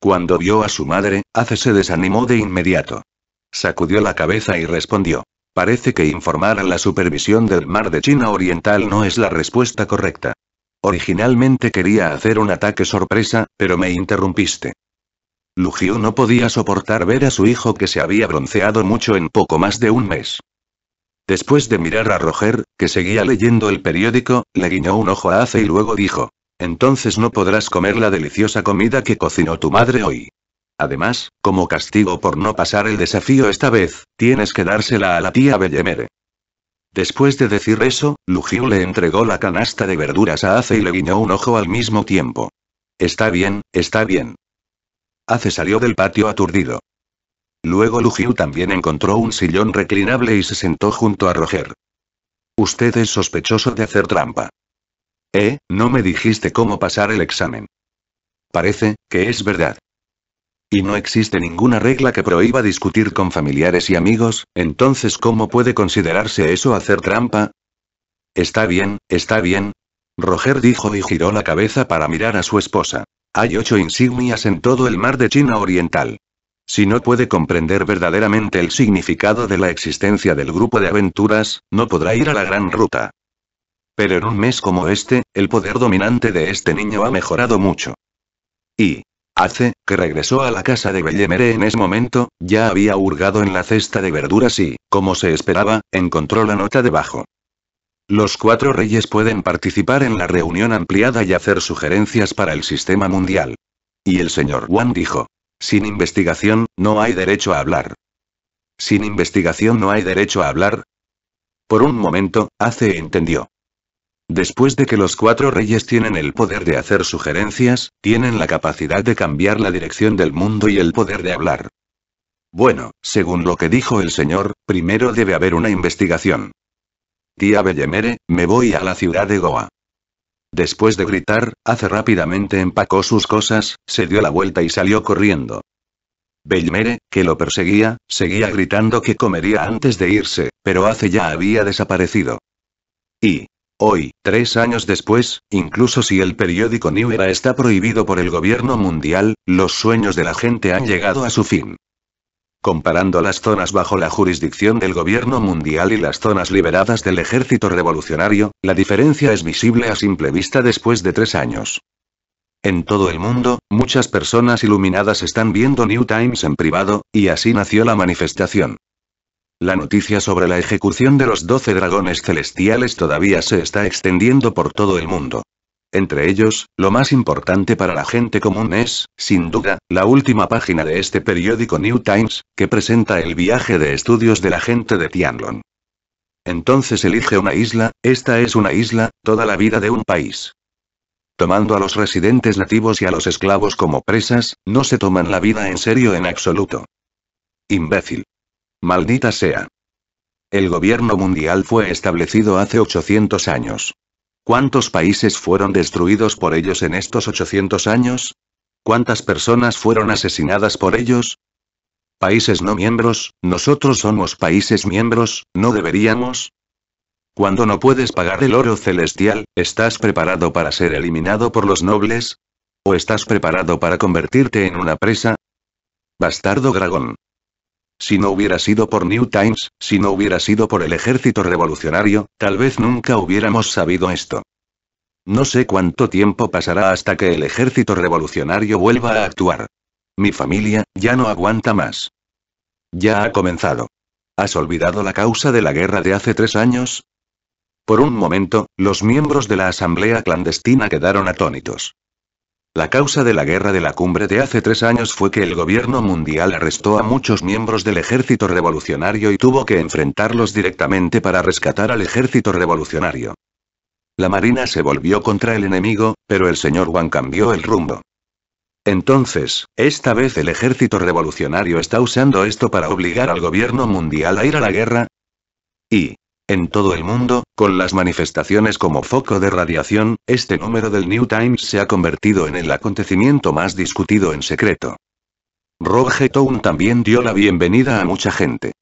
Cuando vio a su madre, Ace se desanimó de inmediato. Sacudió la cabeza y respondió. Parece que informar a la supervisión del mar de China Oriental no es la respuesta correcta. Originalmente quería hacer un ataque sorpresa, pero me interrumpiste. Lujiu no podía soportar ver a su hijo que se había bronceado mucho en poco más de un mes. Después de mirar a Roger, que seguía leyendo el periódico, le guiñó un ojo a Ace y luego dijo, entonces no podrás comer la deliciosa comida que cocinó tu madre hoy. Además, como castigo por no pasar el desafío esta vez, tienes que dársela a la tía Bellemere. Después de decir eso, Lugiu le entregó la canasta de verduras a Ace y le guiñó un ojo al mismo tiempo. Está bien, está bien. Ace salió del patio aturdido. Luego Lugiu también encontró un sillón reclinable y se sentó junto a Roger. Usted es sospechoso de hacer trampa. Eh, no me dijiste cómo pasar el examen. Parece, que es verdad. Y no existe ninguna regla que prohíba discutir con familiares y amigos, entonces ¿cómo puede considerarse eso hacer trampa? Está bien, está bien. Roger dijo y giró la cabeza para mirar a su esposa. Hay ocho insignias en todo el mar de China Oriental. Si no puede comprender verdaderamente el significado de la existencia del grupo de aventuras, no podrá ir a la gran ruta. Pero en un mes como este, el poder dominante de este niño ha mejorado mucho. Y, Hace, que regresó a la casa de Bellemere en ese momento, ya había hurgado en la cesta de verduras y, como se esperaba, encontró la nota debajo. Los cuatro reyes pueden participar en la reunión ampliada y hacer sugerencias para el sistema mundial. Y el señor Wan dijo, sin investigación, no hay derecho a hablar. Sin investigación no hay derecho a hablar. Por un momento, hace entendió. Después de que los cuatro reyes tienen el poder de hacer sugerencias, tienen la capacidad de cambiar la dirección del mundo y el poder de hablar. Bueno, según lo que dijo el señor, primero debe haber una investigación. Tía Bellemere, me voy a la ciudad de Goa. Después de gritar, hace rápidamente empacó sus cosas, se dio la vuelta y salió corriendo. Bellmere, que lo perseguía, seguía gritando que comería antes de irse, pero hace ya había desaparecido. Y, Hoy, tres años después, incluso si el periódico New Era está prohibido por el gobierno mundial, los sueños de la gente han llegado a su fin comparando las zonas bajo la jurisdicción del gobierno mundial y las zonas liberadas del ejército revolucionario, la diferencia es visible a simple vista después de tres años. En todo el mundo, muchas personas iluminadas están viendo New Times en privado, y así nació la manifestación. La noticia sobre la ejecución de los doce dragones celestiales todavía se está extendiendo por todo el mundo. Entre ellos, lo más importante para la gente común es, sin duda, la última página de este periódico New Times, que presenta el viaje de estudios de la gente de Tianlong. Entonces elige una isla, esta es una isla, toda la vida de un país. Tomando a los residentes nativos y a los esclavos como presas, no se toman la vida en serio en absoluto. Imbécil. Maldita sea. El gobierno mundial fue establecido hace 800 años. ¿Cuántos países fueron destruidos por ellos en estos 800 años? ¿Cuántas personas fueron asesinadas por ellos? Países no miembros, nosotros somos países miembros, ¿no deberíamos? Cuando no puedes pagar el oro celestial, ¿estás preparado para ser eliminado por los nobles? ¿O estás preparado para convertirte en una presa? Bastardo dragón. Si no hubiera sido por New Times, si no hubiera sido por el ejército revolucionario, tal vez nunca hubiéramos sabido esto. No sé cuánto tiempo pasará hasta que el ejército revolucionario vuelva a actuar. Mi familia, ya no aguanta más. Ya ha comenzado. ¿Has olvidado la causa de la guerra de hace tres años? Por un momento, los miembros de la asamblea clandestina quedaron atónitos. La causa de la guerra de la cumbre de hace tres años fue que el gobierno mundial arrestó a muchos miembros del ejército revolucionario y tuvo que enfrentarlos directamente para rescatar al ejército revolucionario. La marina se volvió contra el enemigo, pero el señor Wang cambió el rumbo. Entonces, esta vez el ejército revolucionario está usando esto para obligar al gobierno mundial a ir a la guerra. Y, en todo el mundo, con las manifestaciones como foco de radiación, este número del New Times se ha convertido en el acontecimiento más discutido en secreto. Roger Town también dio la bienvenida a mucha gente.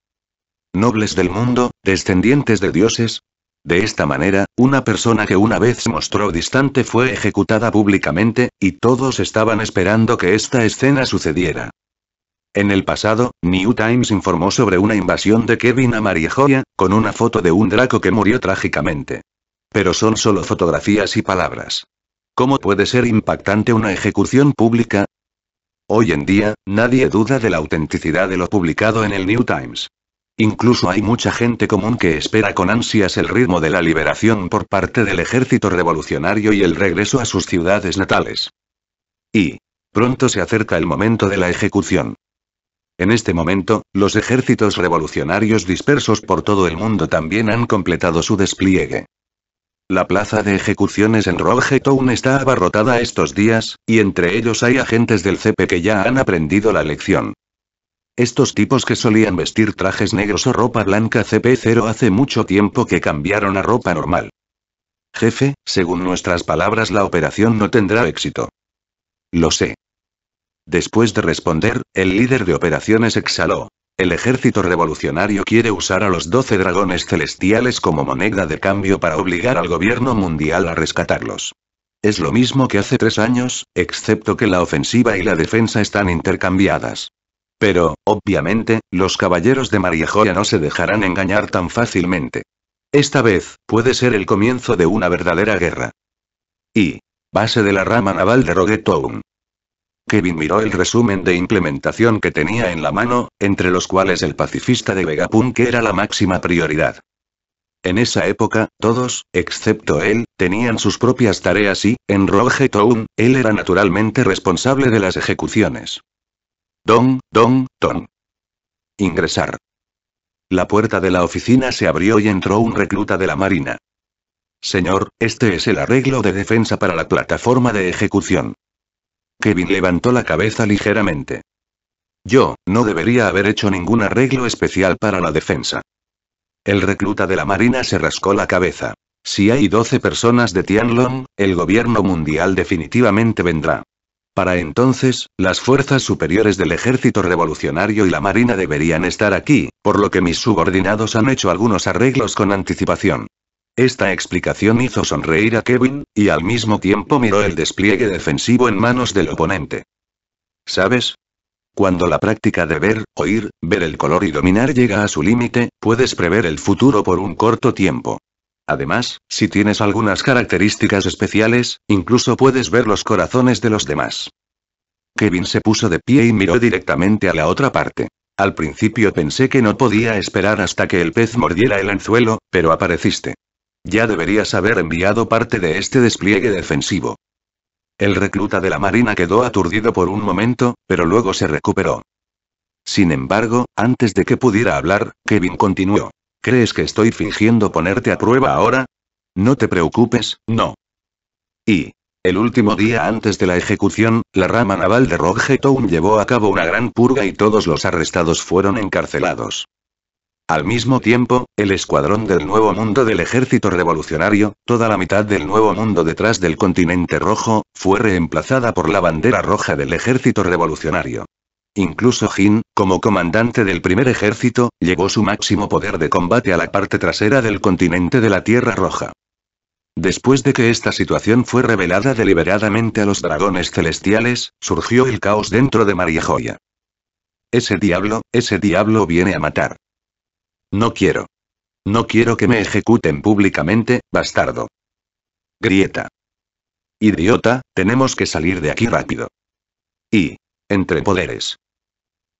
Nobles del mundo, descendientes de dioses. De esta manera, una persona que una vez mostró distante fue ejecutada públicamente, y todos estaban esperando que esta escena sucediera. En el pasado, New Times informó sobre una invasión de Kevin a Marijoya, con una foto de un draco que murió trágicamente. Pero son solo fotografías y palabras. ¿Cómo puede ser impactante una ejecución pública? Hoy en día, nadie duda de la autenticidad de lo publicado en el New Times. Incluso hay mucha gente común que espera con ansias el ritmo de la liberación por parte del ejército revolucionario y el regreso a sus ciudades natales. Y pronto se acerca el momento de la ejecución. En este momento, los ejércitos revolucionarios dispersos por todo el mundo también han completado su despliegue. La plaza de ejecuciones en Town está abarrotada estos días, y entre ellos hay agentes del CP que ya han aprendido la lección. Estos tipos que solían vestir trajes negros o ropa blanca CP0 hace mucho tiempo que cambiaron a ropa normal. Jefe, según nuestras palabras la operación no tendrá éxito. Lo sé. Después de responder, el líder de operaciones exhaló. El ejército revolucionario quiere usar a los 12 dragones celestiales como moneda de cambio para obligar al gobierno mundial a rescatarlos. Es lo mismo que hace tres años, excepto que la ofensiva y la defensa están intercambiadas. Pero, obviamente, los caballeros de María Joya no se dejarán engañar tan fácilmente. Esta vez, puede ser el comienzo de una verdadera guerra. Y. Base de la rama naval de Roguetown. Kevin miró el resumen de implementación que tenía en la mano, entre los cuales el pacifista de Vegapunk era la máxima prioridad. En esa época, todos, excepto él, tenían sus propias tareas y, en Roge Town, él era naturalmente responsable de las ejecuciones. Don, don, don. Ingresar. La puerta de la oficina se abrió y entró un recluta de la Marina. Señor, este es el arreglo de defensa para la plataforma de ejecución. Kevin levantó la cabeza ligeramente. Yo, no debería haber hecho ningún arreglo especial para la defensa. El recluta de la Marina se rascó la cabeza. Si hay 12 personas de Tianlong, el gobierno mundial definitivamente vendrá. Para entonces, las fuerzas superiores del ejército revolucionario y la marina deberían estar aquí, por lo que mis subordinados han hecho algunos arreglos con anticipación. Esta explicación hizo sonreír a Kevin, y al mismo tiempo miró el despliegue defensivo en manos del oponente. ¿Sabes? Cuando la práctica de ver, oír, ver el color y dominar llega a su límite, puedes prever el futuro por un corto tiempo. Además, si tienes algunas características especiales, incluso puedes ver los corazones de los demás. Kevin se puso de pie y miró directamente a la otra parte. Al principio pensé que no podía esperar hasta que el pez mordiera el anzuelo, pero apareciste. Ya deberías haber enviado parte de este despliegue defensivo. El recluta de la Marina quedó aturdido por un momento, pero luego se recuperó. Sin embargo, antes de que pudiera hablar, Kevin continuó. ¿Crees que estoy fingiendo ponerte a prueba ahora? No te preocupes, no. Y, el último día antes de la ejecución, la rama naval de Town llevó a cabo una gran purga y todos los arrestados fueron encarcelados. Al mismo tiempo, el escuadrón del Nuevo Mundo del Ejército Revolucionario, toda la mitad del Nuevo Mundo detrás del continente rojo, fue reemplazada por la bandera roja del Ejército Revolucionario. Incluso Jin, como comandante del primer ejército, llevó su máximo poder de combate a la parte trasera del continente de la Tierra Roja. Después de que esta situación fue revelada deliberadamente a los dragones celestiales, surgió el caos dentro de María Joya. Ese diablo, ese diablo viene a matar. No quiero. No quiero que me ejecuten públicamente, bastardo. Grieta. Idiota, tenemos que salir de aquí rápido. Y. Entre poderes.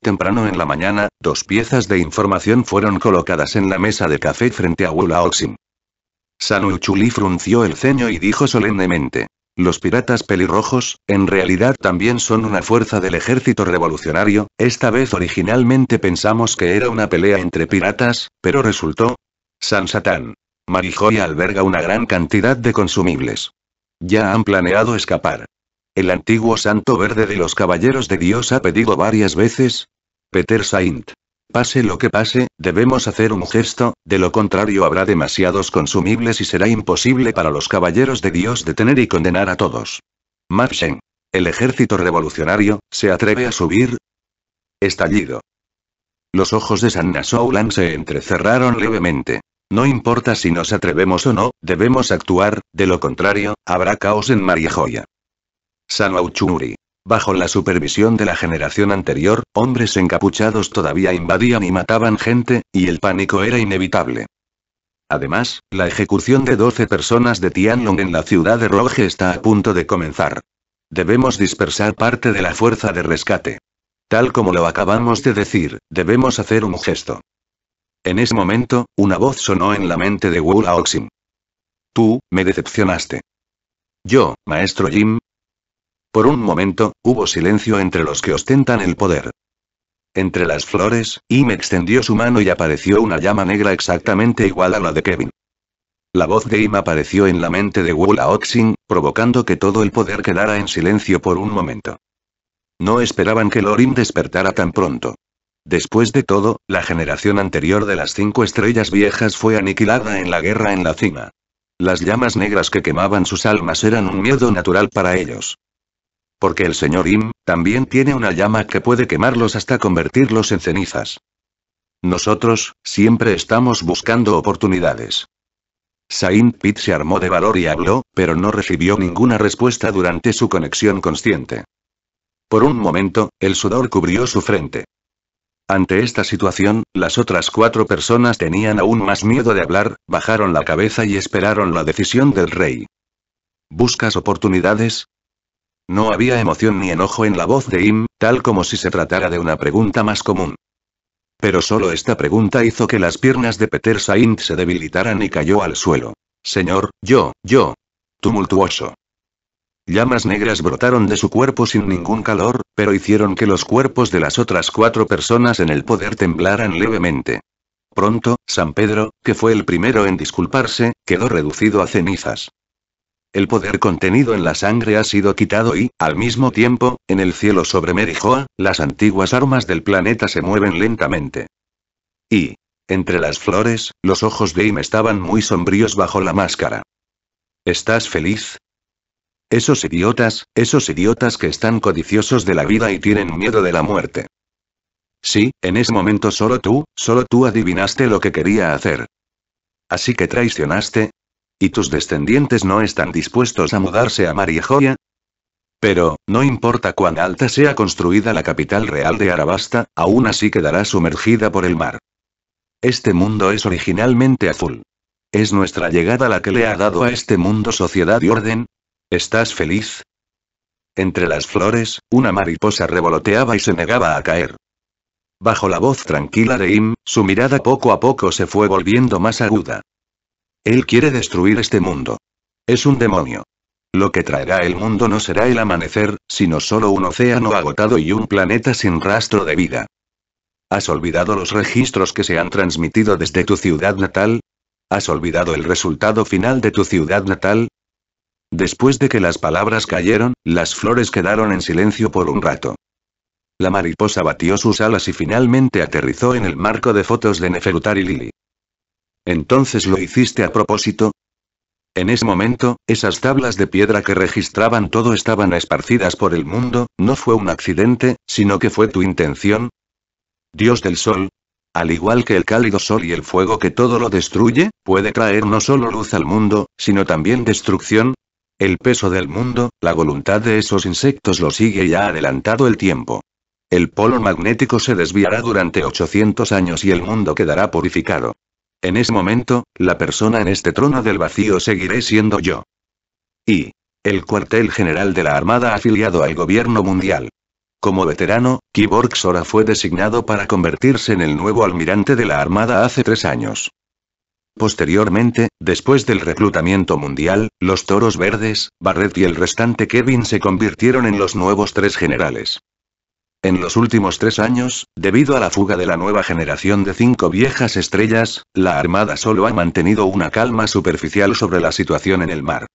Temprano en la mañana, dos piezas de información fueron colocadas en la mesa de café frente a Wulaoxin. Sanu Chuli frunció el ceño y dijo solemnemente. Los piratas pelirrojos, en realidad también son una fuerza del ejército revolucionario, esta vez originalmente pensamos que era una pelea entre piratas, pero resultó... San Satán. Marijoya alberga una gran cantidad de consumibles. Ya han planeado escapar. El antiguo santo verde de los caballeros de Dios ha pedido varias veces... Peter Saint. Pase lo que pase, debemos hacer un gesto, de lo contrario habrá demasiados consumibles y será imposible para los caballeros de Dios detener y condenar a todos. Mapchen. ¿El ejército revolucionario se atreve a subir? Estallido. Los ojos de Sanna se entrecerraron levemente. No importa si nos atrevemos o no, debemos actuar, de lo contrario, habrá caos en María Joya. Bajo la supervisión de la generación anterior, hombres encapuchados todavía invadían y mataban gente, y el pánico era inevitable. Además, la ejecución de 12 personas de Tianlong en la ciudad de Roge está a punto de comenzar. Debemos dispersar parte de la fuerza de rescate. Tal como lo acabamos de decir, debemos hacer un gesto. En ese momento, una voz sonó en la mente de Wu Laoxin. Tú, me decepcionaste. Yo, maestro Jim, por un momento, hubo silencio entre los que ostentan el poder. Entre las flores, Im extendió su mano y apareció una llama negra exactamente igual a la de Kevin. La voz de Im apareció en la mente de Wu Oxing, provocando que todo el poder quedara en silencio por un momento. No esperaban que Lorim despertara tan pronto. Después de todo, la generación anterior de las cinco estrellas viejas fue aniquilada en la guerra en la cima. Las llamas negras que quemaban sus almas eran un miedo natural para ellos. Porque el señor Im, también tiene una llama que puede quemarlos hasta convertirlos en cenizas. Nosotros, siempre estamos buscando oportunidades. Saint Pit se armó de valor y habló, pero no recibió ninguna respuesta durante su conexión consciente. Por un momento, el sudor cubrió su frente. Ante esta situación, las otras cuatro personas tenían aún más miedo de hablar, bajaron la cabeza y esperaron la decisión del rey. ¿Buscas oportunidades? No había emoción ni enojo en la voz de Im, tal como si se tratara de una pregunta más común. Pero solo esta pregunta hizo que las piernas de Peter Saint se debilitaran y cayó al suelo. Señor, yo, yo. Tumultuoso. Llamas negras brotaron de su cuerpo sin ningún calor, pero hicieron que los cuerpos de las otras cuatro personas en el poder temblaran levemente. Pronto, San Pedro, que fue el primero en disculparse, quedó reducido a cenizas el poder contenido en la sangre ha sido quitado y, al mismo tiempo, en el cielo sobre Merijoa, las antiguas armas del planeta se mueven lentamente. Y, entre las flores, los ojos de Im estaban muy sombríos bajo la máscara. ¿Estás feliz? Esos idiotas, esos idiotas que están codiciosos de la vida y tienen miedo de la muerte. Sí, en ese momento solo tú, solo tú adivinaste lo que quería hacer. Así que traicionaste, ¿Y tus descendientes no están dispuestos a mudarse a Mariejoya? Pero, no importa cuán alta sea construida la capital real de Arabasta, aún así quedará sumergida por el mar. Este mundo es originalmente azul. Es nuestra llegada la que le ha dado a este mundo sociedad y orden. ¿Estás feliz? Entre las flores, una mariposa revoloteaba y se negaba a caer. Bajo la voz tranquila de Im, su mirada poco a poco se fue volviendo más aguda. Él quiere destruir este mundo. Es un demonio. Lo que traerá el mundo no será el amanecer, sino solo un océano agotado y un planeta sin rastro de vida. ¿Has olvidado los registros que se han transmitido desde tu ciudad natal? ¿Has olvidado el resultado final de tu ciudad natal? Después de que las palabras cayeron, las flores quedaron en silencio por un rato. La mariposa batió sus alas y finalmente aterrizó en el marco de fotos de Neferutari Lili. ¿Entonces lo hiciste a propósito? En ese momento, esas tablas de piedra que registraban todo estaban esparcidas por el mundo, no fue un accidente, sino que fue tu intención. Dios del Sol. Al igual que el cálido sol y el fuego que todo lo destruye, puede traer no solo luz al mundo, sino también destrucción. El peso del mundo, la voluntad de esos insectos lo sigue y ha adelantado el tiempo. El polo magnético se desviará durante 800 años y el mundo quedará purificado. En ese momento, la persona en este trono del vacío seguiré siendo yo. Y. El cuartel general de la Armada afiliado al gobierno mundial. Como veterano, Kiborg Sora fue designado para convertirse en el nuevo almirante de la Armada hace tres años. Posteriormente, después del reclutamiento mundial, los toros verdes, Barrett y el restante Kevin se convirtieron en los nuevos tres generales. En los últimos tres años, debido a la fuga de la nueva generación de cinco viejas estrellas, la Armada solo ha mantenido una calma superficial sobre la situación en el mar.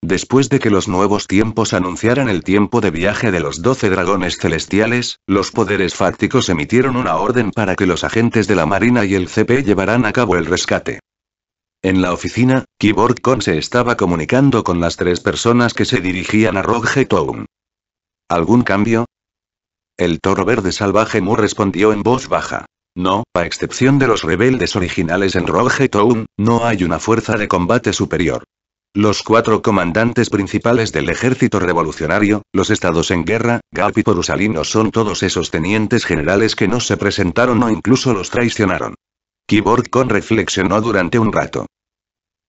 Después de que los nuevos tiempos anunciaran el tiempo de viaje de los doce dragones celestiales, los poderes fácticos emitieron una orden para que los agentes de la Marina y el CP llevaran a cabo el rescate. En la oficina, Kiborg Con se estaba comunicando con las tres personas que se dirigían a Rogue ¿Algún cambio? El toro verde salvaje Mu respondió en voz baja. No, a excepción de los rebeldes originales en Rogue no hay una fuerza de combate superior. Los cuatro comandantes principales del ejército revolucionario, los estados en guerra, Galp y Porusalino son todos esos tenientes generales que no se presentaron o incluso los traicionaron. Keyboard Con reflexionó durante un rato.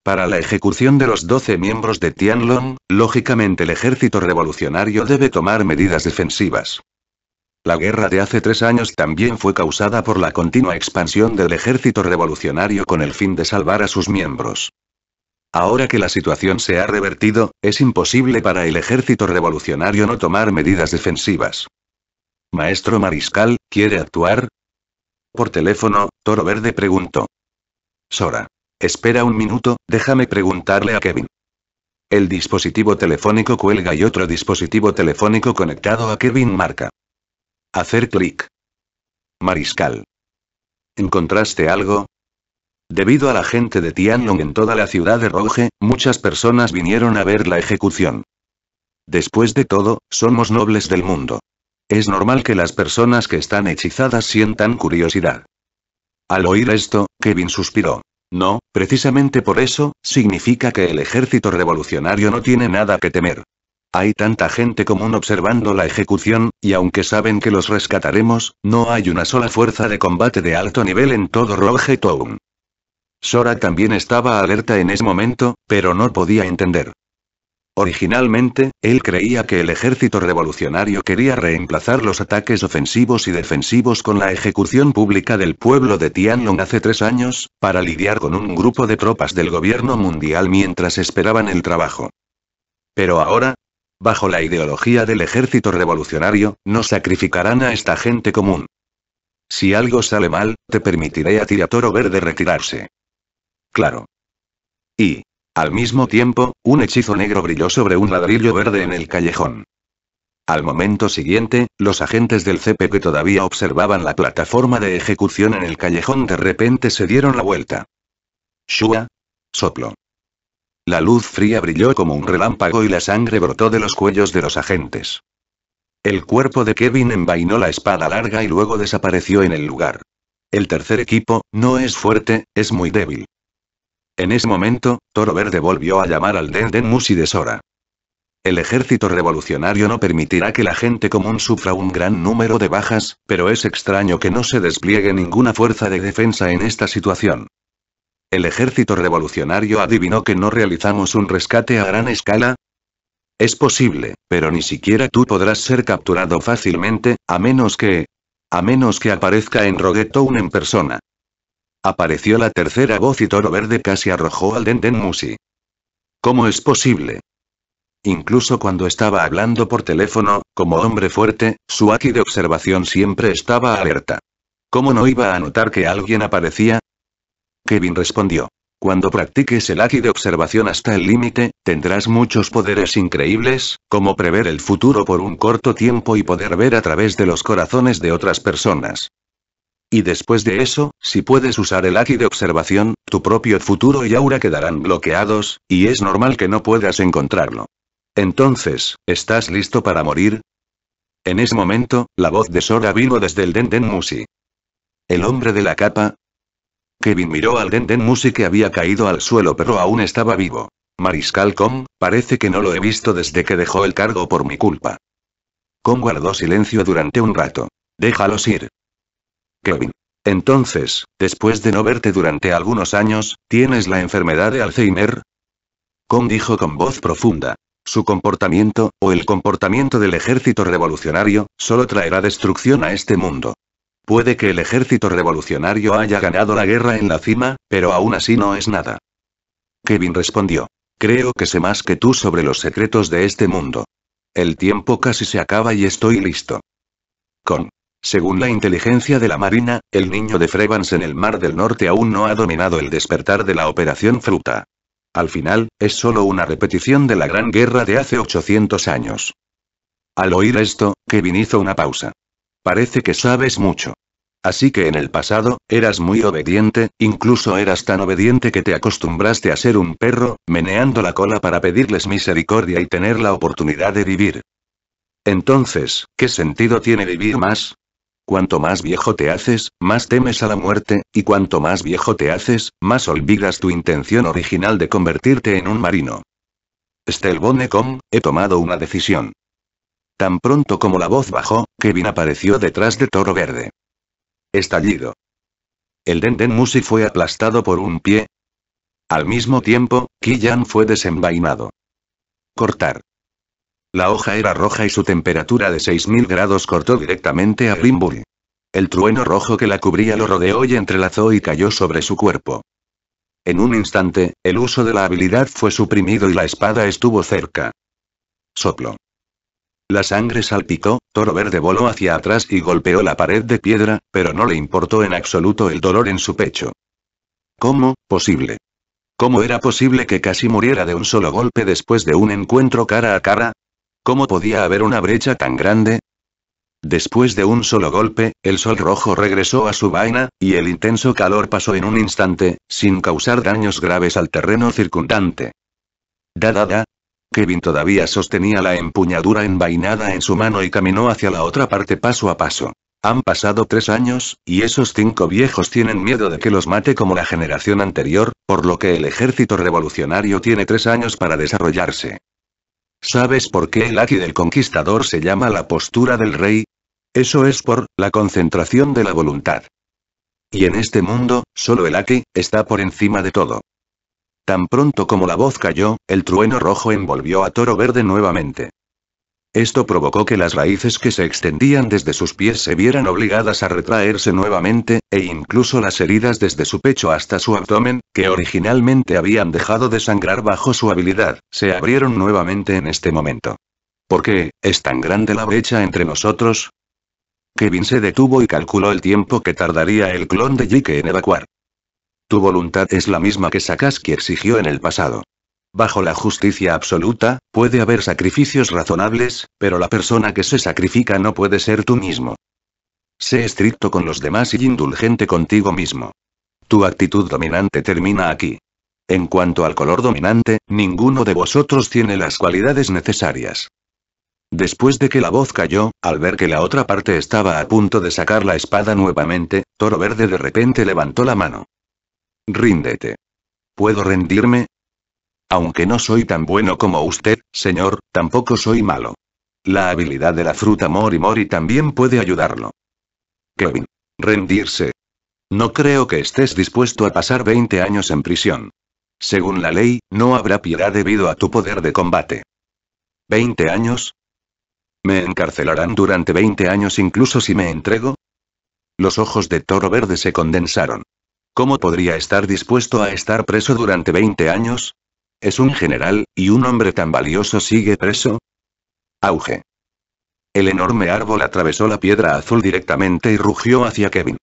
Para la ejecución de los doce miembros de Tianlong, lógicamente el ejército revolucionario debe tomar medidas defensivas. La guerra de hace tres años también fue causada por la continua expansión del ejército revolucionario con el fin de salvar a sus miembros. Ahora que la situación se ha revertido, es imposible para el ejército revolucionario no tomar medidas defensivas. Maestro Mariscal, ¿quiere actuar? Por teléfono, Toro Verde preguntó. Sora. Espera un minuto, déjame preguntarle a Kevin. El dispositivo telefónico cuelga y otro dispositivo telefónico conectado a Kevin marca. Hacer clic. Mariscal. ¿Encontraste algo? Debido a la gente de Tianlong en toda la ciudad de Roge, muchas personas vinieron a ver la ejecución. Después de todo, somos nobles del mundo. Es normal que las personas que están hechizadas sientan curiosidad. Al oír esto, Kevin suspiró. No, precisamente por eso, significa que el ejército revolucionario no tiene nada que temer. Hay tanta gente común observando la ejecución, y aunque saben que los rescataremos, no hay una sola fuerza de combate de alto nivel en todo Rogue Sora también estaba alerta en ese momento, pero no podía entender. Originalmente, él creía que el ejército revolucionario quería reemplazar los ataques ofensivos y defensivos con la ejecución pública del pueblo de Tianlong hace tres años, para lidiar con un grupo de tropas del gobierno mundial mientras esperaban el trabajo. Pero ahora, Bajo la ideología del ejército revolucionario, no sacrificarán a esta gente común. Si algo sale mal, te permitiré a ti a Toro Verde retirarse. Claro. Y, al mismo tiempo, un hechizo negro brilló sobre un ladrillo verde en el callejón. Al momento siguiente, los agentes del CP que todavía observaban la plataforma de ejecución en el callejón de repente se dieron la vuelta. Shua. Soplo. La luz fría brilló como un relámpago y la sangre brotó de los cuellos de los agentes. El cuerpo de Kevin envainó la espada larga y luego desapareció en el lugar. El tercer equipo, no es fuerte, es muy débil. En ese momento, Toro Verde volvió a llamar al Den Den Musi de Sora. El ejército revolucionario no permitirá que la gente común sufra un gran número de bajas, pero es extraño que no se despliegue ninguna fuerza de defensa en esta situación. ¿El ejército revolucionario adivinó que no realizamos un rescate a gran escala? Es posible, pero ni siquiera tú podrás ser capturado fácilmente, a menos que... a menos que aparezca en Roguetown en persona. Apareció la tercera voz y Toro Verde casi arrojó al Denden Musi. ¿Cómo es posible? Incluso cuando estaba hablando por teléfono, como hombre fuerte, su aquí de observación siempre estaba alerta. ¿Cómo no iba a notar que alguien aparecía? Kevin respondió. Cuando practiques el haki de observación hasta el límite, tendrás muchos poderes increíbles, como prever el futuro por un corto tiempo y poder ver a través de los corazones de otras personas. Y después de eso, si puedes usar el haki de observación, tu propio futuro y aura quedarán bloqueados, y es normal que no puedas encontrarlo. Entonces, ¿estás listo para morir? En ese momento, la voz de Sora vino desde el Denden Musi. El hombre de la capa, Kevin miró al Denden Music que había caído al suelo pero aún estaba vivo. Mariscal Kong, parece que no lo he visto desde que dejó el cargo por mi culpa. Kong guardó silencio durante un rato. Déjalos ir. Kevin. Entonces, después de no verte durante algunos años, ¿tienes la enfermedad de Alzheimer? Kong dijo con voz profunda. Su comportamiento, o el comportamiento del ejército revolucionario, solo traerá destrucción a este mundo. Puede que el ejército revolucionario haya ganado la guerra en la cima, pero aún así no es nada. Kevin respondió. Creo que sé más que tú sobre los secretos de este mundo. El tiempo casi se acaba y estoy listo. Con. Según la inteligencia de la Marina, el niño de Frevans en el Mar del Norte aún no ha dominado el despertar de la Operación Fruta. Al final, es solo una repetición de la Gran Guerra de hace 800 años. Al oír esto, Kevin hizo una pausa. Parece que sabes mucho. Así que en el pasado, eras muy obediente, incluso eras tan obediente que te acostumbraste a ser un perro, meneando la cola para pedirles misericordia y tener la oportunidad de vivir. Entonces, ¿qué sentido tiene vivir más? Cuanto más viejo te haces, más temes a la muerte, y cuanto más viejo te haces, más olvidas tu intención original de convertirte en un marino. Stelbonecom, he tomado una decisión. Tan pronto como la voz bajó, Kevin apareció detrás de Toro Verde. Estallido. El Denden Musi fue aplastado por un pie. Al mismo tiempo, Kiyan fue desenvainado. Cortar. La hoja era roja y su temperatura de 6000 grados cortó directamente a Rimbull. El trueno rojo que la cubría lo rodeó y entrelazó y cayó sobre su cuerpo. En un instante, el uso de la habilidad fue suprimido y la espada estuvo cerca. Soplo. La sangre salpicó, Toro Verde voló hacia atrás y golpeó la pared de piedra, pero no le importó en absoluto el dolor en su pecho. ¿Cómo, posible? ¿Cómo era posible que casi muriera de un solo golpe después de un encuentro cara a cara? ¿Cómo podía haber una brecha tan grande? Después de un solo golpe, el sol rojo regresó a su vaina, y el intenso calor pasó en un instante, sin causar daños graves al terreno circundante. Da Kevin todavía sostenía la empuñadura envainada en su mano y caminó hacia la otra parte paso a paso. Han pasado tres años, y esos cinco viejos tienen miedo de que los mate como la generación anterior, por lo que el ejército revolucionario tiene tres años para desarrollarse. ¿Sabes por qué el Aki del conquistador se llama la postura del rey? Eso es por, la concentración de la voluntad. Y en este mundo, solo el Aki, está por encima de todo. Tan pronto como la voz cayó, el trueno rojo envolvió a Toro Verde nuevamente. Esto provocó que las raíces que se extendían desde sus pies se vieran obligadas a retraerse nuevamente, e incluso las heridas desde su pecho hasta su abdomen, que originalmente habían dejado de sangrar bajo su habilidad, se abrieron nuevamente en este momento. ¿Por qué, es tan grande la brecha entre nosotros? Kevin se detuvo y calculó el tiempo que tardaría el clon de Jike en evacuar. Tu voluntad es la misma que Sakaski exigió en el pasado. Bajo la justicia absoluta, puede haber sacrificios razonables, pero la persona que se sacrifica no puede ser tú mismo. Sé estricto con los demás y indulgente contigo mismo. Tu actitud dominante termina aquí. En cuanto al color dominante, ninguno de vosotros tiene las cualidades necesarias. Después de que la voz cayó, al ver que la otra parte estaba a punto de sacar la espada nuevamente, Toro Verde de repente levantó la mano. Ríndete. ¿Puedo rendirme? Aunque no soy tan bueno como usted, señor, tampoco soy malo. La habilidad de la fruta Mori Mori también puede ayudarlo. Kevin. Rendirse. No creo que estés dispuesto a pasar 20 años en prisión. Según la ley, no habrá piedad debido a tu poder de combate. ¿20 años? ¿Me encarcelarán durante 20 años incluso si me entrego? Los ojos de toro verde se condensaron. ¿Cómo podría estar dispuesto a estar preso durante 20 años? ¿Es un general, y un hombre tan valioso sigue preso? Auge. El enorme árbol atravesó la piedra azul directamente y rugió hacia Kevin.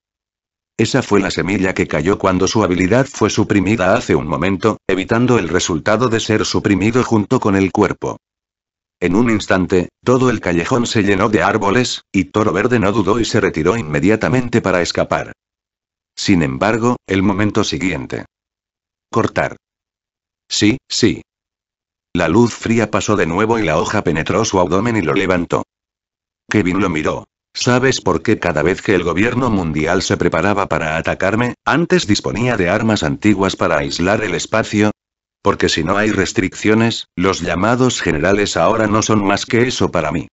Esa fue la semilla que cayó cuando su habilidad fue suprimida hace un momento, evitando el resultado de ser suprimido junto con el cuerpo. En un instante, todo el callejón se llenó de árboles, y Toro Verde no dudó y se retiró inmediatamente para escapar. Sin embargo, el momento siguiente. Cortar. Sí, sí. La luz fría pasó de nuevo y la hoja penetró su abdomen y lo levantó. Kevin lo miró. ¿Sabes por qué cada vez que el gobierno mundial se preparaba para atacarme, antes disponía de armas antiguas para aislar el espacio? Porque si no hay restricciones, los llamados generales ahora no son más que eso para mí.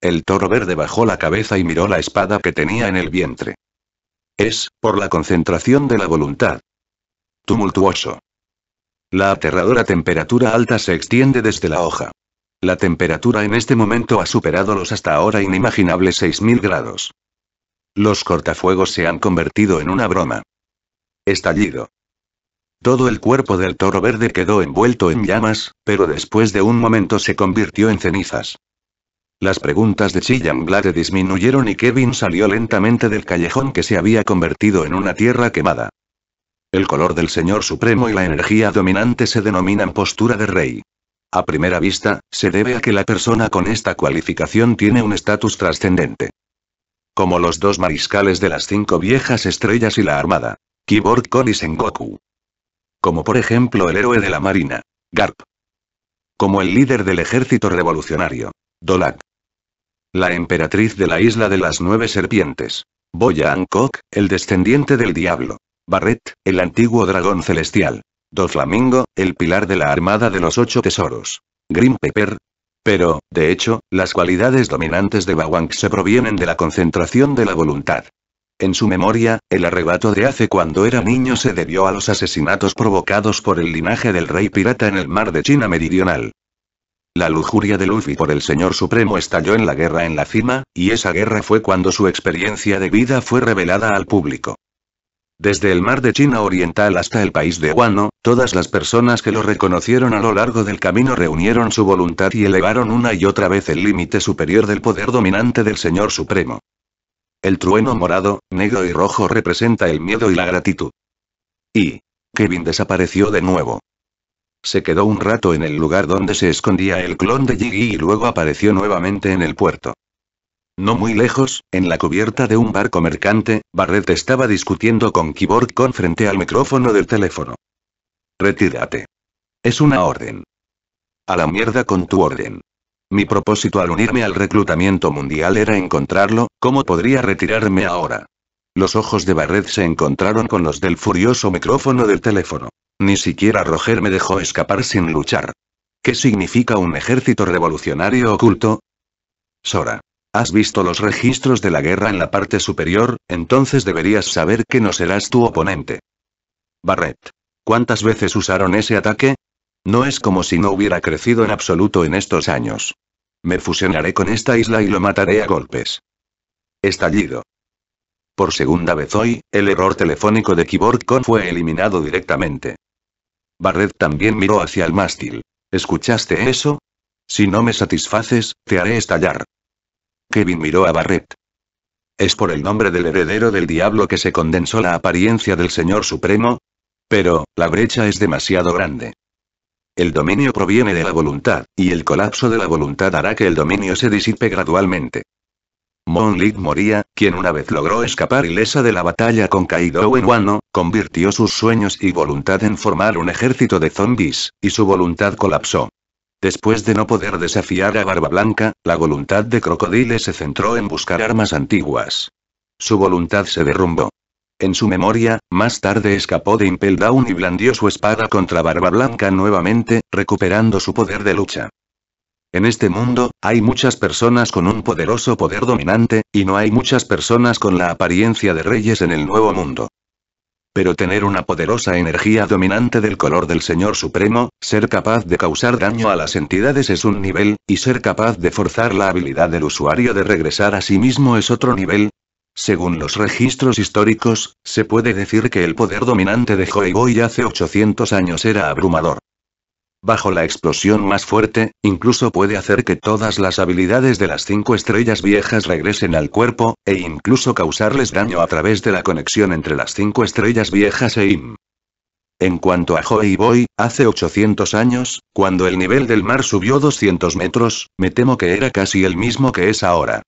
El toro verde bajó la cabeza y miró la espada que tenía en el vientre. Es, por la concentración de la voluntad. Tumultuoso. La aterradora temperatura alta se extiende desde la hoja. La temperatura en este momento ha superado los hasta ahora inimaginables 6.000 grados. Los cortafuegos se han convertido en una broma. Estallido. Todo el cuerpo del toro verde quedó envuelto en llamas, pero después de un momento se convirtió en cenizas. Las preguntas de Chillan Blade disminuyeron y Kevin salió lentamente del callejón que se había convertido en una tierra quemada. El color del Señor Supremo y la energía dominante se denominan postura de rey. A primera vista, se debe a que la persona con esta cualificación tiene un estatus trascendente. Como los dos mariscales de las cinco viejas estrellas y la armada. Keyboard Cole y Sengoku. Como por ejemplo el héroe de la marina. Garp. Como el líder del ejército revolucionario. Dolak. La emperatriz de la isla de las nueve serpientes. Boya Hancock, el descendiente del diablo. Barret, el antiguo dragón celestial. flamingo, el pilar de la armada de los ocho tesoros. Green Pepper. Pero, de hecho, las cualidades dominantes de Bawang se provienen de la concentración de la voluntad. En su memoria, el arrebato de hace cuando era niño se debió a los asesinatos provocados por el linaje del rey pirata en el mar de China Meridional. La lujuria de Luffy por el Señor Supremo estalló en la guerra en la cima, y esa guerra fue cuando su experiencia de vida fue revelada al público. Desde el mar de China Oriental hasta el país de Guano, todas las personas que lo reconocieron a lo largo del camino reunieron su voluntad y elevaron una y otra vez el límite superior del poder dominante del Señor Supremo. El trueno morado, negro y rojo representa el miedo y la gratitud. Y. Kevin desapareció de nuevo. Se quedó un rato en el lugar donde se escondía el clon de Jiggy y luego apareció nuevamente en el puerto. No muy lejos, en la cubierta de un barco mercante, Barret estaba discutiendo con Kiborg con frente al micrófono del teléfono. Retírate. Es una orden. A la mierda con tu orden. Mi propósito al unirme al reclutamiento mundial era encontrarlo, ¿cómo podría retirarme ahora? Los ojos de Barret se encontraron con los del furioso micrófono del teléfono. Ni siquiera Roger me dejó escapar sin luchar. ¿Qué significa un ejército revolucionario oculto? Sora. Has visto los registros de la guerra en la parte superior, entonces deberías saber que no serás tu oponente. Barrett. ¿Cuántas veces usaron ese ataque? No es como si no hubiera crecido en absoluto en estos años. Me fusionaré con esta isla y lo mataré a golpes. Estallido. Por segunda vez hoy, el error telefónico de Con fue eliminado directamente. Barret también miró hacia el mástil. ¿Escuchaste eso? Si no me satisfaces, te haré estallar. Kevin miró a Barret. ¿Es por el nombre del heredero del diablo que se condensó la apariencia del Señor Supremo? Pero, la brecha es demasiado grande. El dominio proviene de la voluntad, y el colapso de la voluntad hará que el dominio se disipe gradualmente. Lig moría, quien una vez logró escapar ilesa de la batalla con Kaido en Wano, convirtió sus sueños y voluntad en formar un ejército de zombies, y su voluntad colapsó. Después de no poder desafiar a Barba Blanca, la voluntad de Crocodile se centró en buscar armas antiguas. Su voluntad se derrumbó. En su memoria, más tarde escapó de Impel Down y blandió su espada contra Barba Blanca nuevamente, recuperando su poder de lucha. En este mundo, hay muchas personas con un poderoso poder dominante, y no hay muchas personas con la apariencia de reyes en el nuevo mundo. Pero tener una poderosa energía dominante del color del Señor Supremo, ser capaz de causar daño a las entidades es un nivel, y ser capaz de forzar la habilidad del usuario de regresar a sí mismo es otro nivel, según los registros históricos, se puede decir que el poder dominante de Hoi Boy hace 800 años era abrumador. Bajo la explosión más fuerte, incluso puede hacer que todas las habilidades de las cinco estrellas viejas regresen al cuerpo, e incluso causarles daño a través de la conexión entre las cinco estrellas viejas e IM. En cuanto a joy Boy, hace 800 años, cuando el nivel del mar subió 200 metros, me temo que era casi el mismo que es ahora.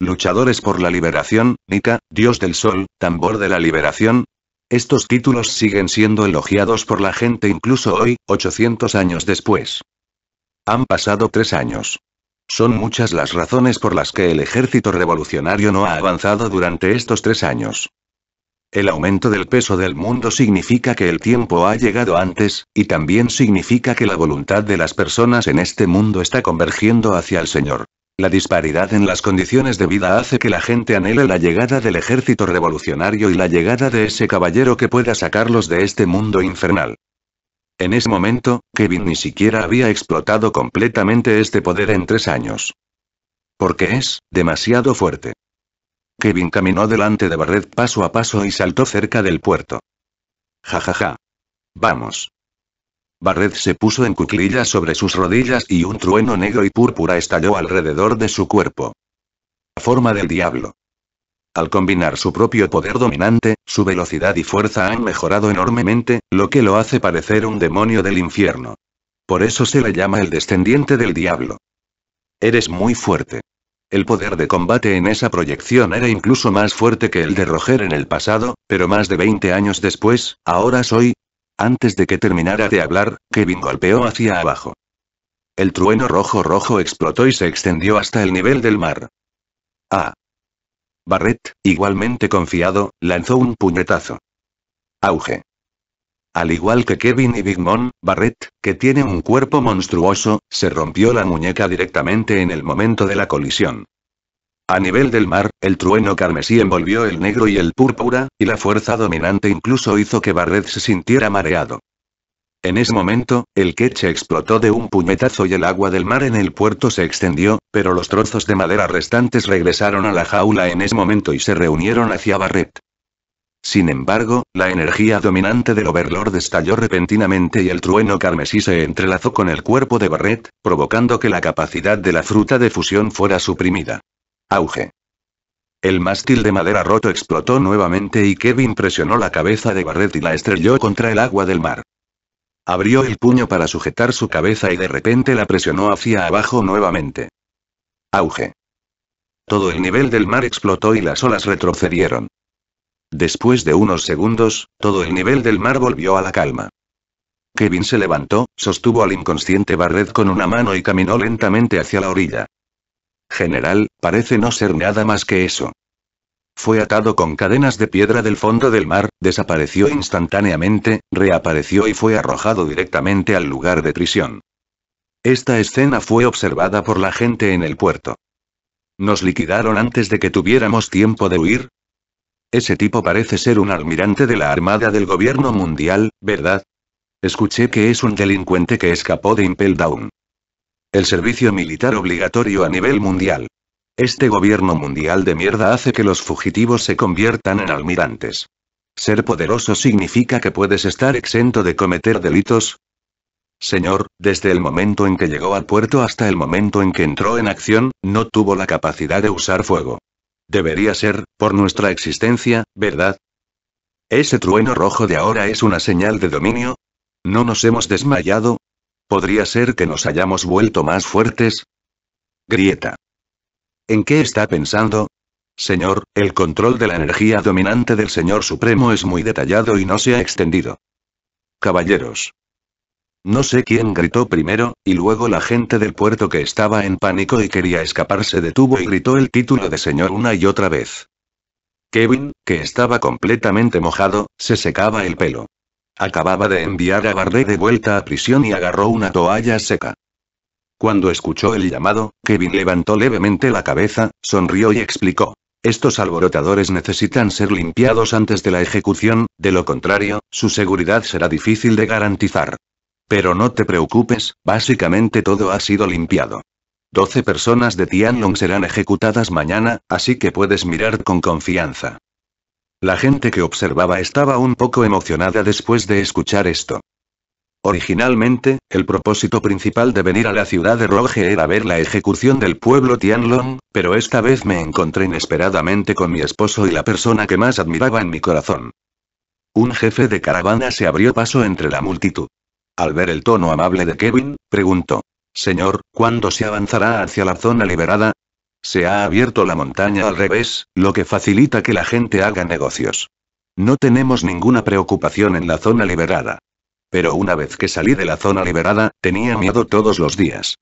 Luchadores por la Liberación, Nika, Dios del Sol, Tambor de la Liberación, estos títulos siguen siendo elogiados por la gente incluso hoy, 800 años después. Han pasado tres años. Son muchas las razones por las que el ejército revolucionario no ha avanzado durante estos tres años. El aumento del peso del mundo significa que el tiempo ha llegado antes, y también significa que la voluntad de las personas en este mundo está convergiendo hacia el Señor. La disparidad en las condiciones de vida hace que la gente anhele la llegada del ejército revolucionario y la llegada de ese caballero que pueda sacarlos de este mundo infernal. En ese momento, Kevin ni siquiera había explotado completamente este poder en tres años. Porque es, demasiado fuerte. Kevin caminó delante de Barret paso a paso y saltó cerca del puerto. Ja ja ja. Vamos. Barret se puso en cuclillas sobre sus rodillas y un trueno negro y púrpura estalló alrededor de su cuerpo. la Forma del diablo. Al combinar su propio poder dominante, su velocidad y fuerza han mejorado enormemente, lo que lo hace parecer un demonio del infierno. Por eso se le llama el descendiente del diablo. Eres muy fuerte. El poder de combate en esa proyección era incluso más fuerte que el de Roger en el pasado, pero más de 20 años después, ahora soy antes de que terminara de hablar, Kevin golpeó hacia abajo. El trueno rojo-rojo explotó y se extendió hasta el nivel del mar. ¡Ah! Barrett, igualmente confiado, lanzó un puñetazo. Auge. Al igual que Kevin y Big Mom, Barrett, que tiene un cuerpo monstruoso, se rompió la muñeca directamente en el momento de la colisión. A nivel del mar, el trueno carmesí envolvió el negro y el púrpura, y la fuerza dominante incluso hizo que Barret se sintiera mareado. En ese momento, el queche explotó de un puñetazo y el agua del mar en el puerto se extendió, pero los trozos de madera restantes regresaron a la jaula en ese momento y se reunieron hacia Barret. Sin embargo, la energía dominante del Overlord estalló repentinamente y el trueno carmesí se entrelazó con el cuerpo de Barret, provocando que la capacidad de la fruta de fusión fuera suprimida. Auge. El mástil de madera roto explotó nuevamente y Kevin presionó la cabeza de Barrett y la estrelló contra el agua del mar. Abrió el puño para sujetar su cabeza y de repente la presionó hacia abajo nuevamente. Auge. Todo el nivel del mar explotó y las olas retrocedieron. Después de unos segundos, todo el nivel del mar volvió a la calma. Kevin se levantó, sostuvo al inconsciente Barret con una mano y caminó lentamente hacia la orilla general, parece no ser nada más que eso. Fue atado con cadenas de piedra del fondo del mar, desapareció instantáneamente, reapareció y fue arrojado directamente al lugar de prisión. Esta escena fue observada por la gente en el puerto. ¿Nos liquidaron antes de que tuviéramos tiempo de huir? Ese tipo parece ser un almirante de la Armada del Gobierno Mundial, ¿verdad? Escuché que es un delincuente que escapó de Impel Down. El servicio militar obligatorio a nivel mundial. Este gobierno mundial de mierda hace que los fugitivos se conviertan en almirantes. Ser poderoso significa que puedes estar exento de cometer delitos. Señor, desde el momento en que llegó al puerto hasta el momento en que entró en acción, no tuvo la capacidad de usar fuego. Debería ser, por nuestra existencia, ¿verdad? ¿Ese trueno rojo de ahora es una señal de dominio? ¿No nos hemos desmayado? ¿Podría ser que nos hayamos vuelto más fuertes? Grieta. ¿En qué está pensando? Señor, el control de la energía dominante del Señor Supremo es muy detallado y no se ha extendido. Caballeros. No sé quién gritó primero, y luego la gente del puerto que estaba en pánico y quería escapar se detuvo y gritó el título de Señor una y otra vez. Kevin, que estaba completamente mojado, se secaba el pelo. Acababa de enviar a Barré de vuelta a prisión y agarró una toalla seca. Cuando escuchó el llamado, Kevin levantó levemente la cabeza, sonrió y explicó. Estos alborotadores necesitan ser limpiados antes de la ejecución, de lo contrario, su seguridad será difícil de garantizar. Pero no te preocupes, básicamente todo ha sido limpiado. Doce personas de Tianlong serán ejecutadas mañana, así que puedes mirar con confianza. La gente que observaba estaba un poco emocionada después de escuchar esto. Originalmente, el propósito principal de venir a la ciudad de Roge era ver la ejecución del pueblo Tianlong, pero esta vez me encontré inesperadamente con mi esposo y la persona que más admiraba en mi corazón. Un jefe de caravana se abrió paso entre la multitud. Al ver el tono amable de Kevin, preguntó. Señor, ¿cuándo se avanzará hacia la zona liberada? Se ha abierto la montaña al revés, lo que facilita que la gente haga negocios. No tenemos ninguna preocupación en la zona liberada. Pero una vez que salí de la zona liberada, tenía miedo todos los días.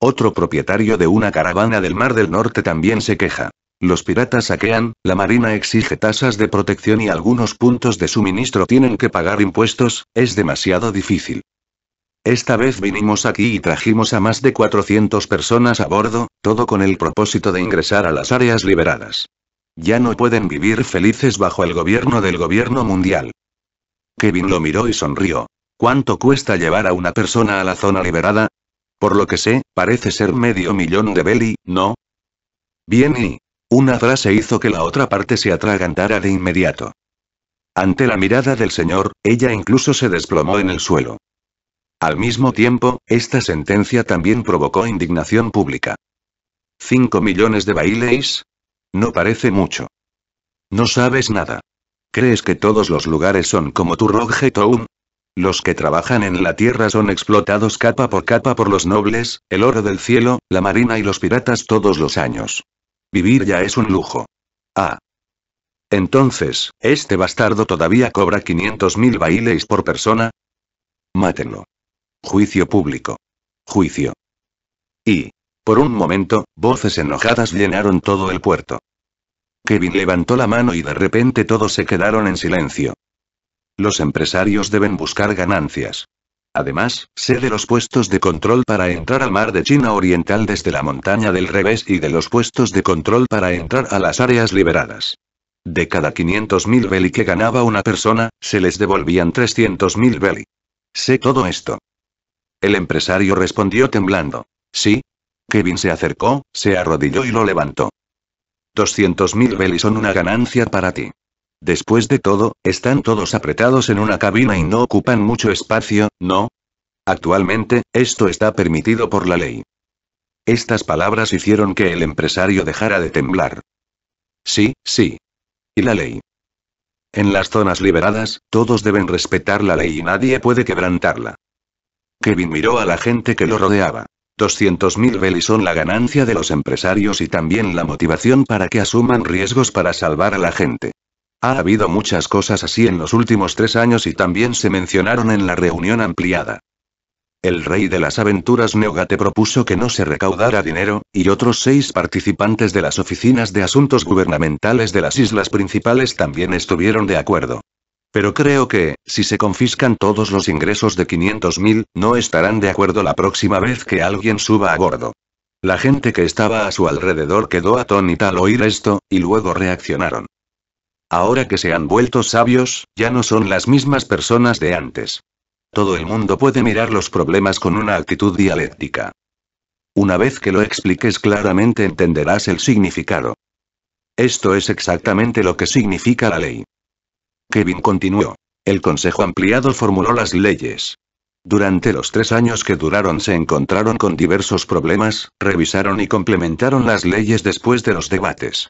Otro propietario de una caravana del Mar del Norte también se queja. Los piratas saquean, la Marina exige tasas de protección y algunos puntos de suministro tienen que pagar impuestos, es demasiado difícil. Esta vez vinimos aquí y trajimos a más de 400 personas a bordo, todo con el propósito de ingresar a las áreas liberadas. Ya no pueden vivir felices bajo el gobierno del gobierno mundial. Kevin lo miró y sonrió. ¿Cuánto cuesta llevar a una persona a la zona liberada? Por lo que sé, parece ser medio millón de belly, ¿no? Bien y... Una frase hizo que la otra parte se atragantara de inmediato. Ante la mirada del señor, ella incluso se desplomó en el suelo. Al mismo tiempo, esta sentencia también provocó indignación pública. ¿Cinco millones de bailes, No parece mucho. No sabes nada. ¿Crees que todos los lugares son como tu Town? Los que trabajan en la tierra son explotados capa por capa por los nobles, el oro del cielo, la marina y los piratas todos los años. Vivir ya es un lujo. Ah. Entonces, ¿este bastardo todavía cobra 500.000 bailes por persona? Mátenlo. Juicio público. Juicio. Y, por un momento, voces enojadas llenaron todo el puerto. Kevin levantó la mano y de repente todos se quedaron en silencio. Los empresarios deben buscar ganancias. Además, sé de los puestos de control para entrar al mar de China Oriental desde la montaña del revés y de los puestos de control para entrar a las áreas liberadas. De cada 500.000 belly que ganaba una persona, se les devolvían 300.000 beli. Sé todo esto. El empresario respondió temblando. Sí. Kevin se acercó, se arrodilló y lo levantó. 200.000 belis son una ganancia para ti. Después de todo, están todos apretados en una cabina y no ocupan mucho espacio, ¿no? Actualmente, esto está permitido por la ley. Estas palabras hicieron que el empresario dejara de temblar. Sí, sí. Y la ley. En las zonas liberadas, todos deben respetar la ley y nadie puede quebrantarla. Kevin miró a la gente que lo rodeaba. 200.000 belis son la ganancia de los empresarios y también la motivación para que asuman riesgos para salvar a la gente. Ha habido muchas cosas así en los últimos tres años y también se mencionaron en la reunión ampliada. El rey de las aventuras Neogate propuso que no se recaudara dinero, y otros seis participantes de las oficinas de asuntos gubernamentales de las islas principales también estuvieron de acuerdo. Pero creo que, si se confiscan todos los ingresos de 500.000, no estarán de acuerdo la próxima vez que alguien suba a bordo. La gente que estaba a su alrededor quedó atónita al oír esto, y luego reaccionaron. Ahora que se han vuelto sabios, ya no son las mismas personas de antes. Todo el mundo puede mirar los problemas con una actitud dialéctica. Una vez que lo expliques claramente entenderás el significado. Esto es exactamente lo que significa la ley. Kevin continuó. El Consejo Ampliado formuló las leyes. Durante los tres años que duraron se encontraron con diversos problemas, revisaron y complementaron las leyes después de los debates.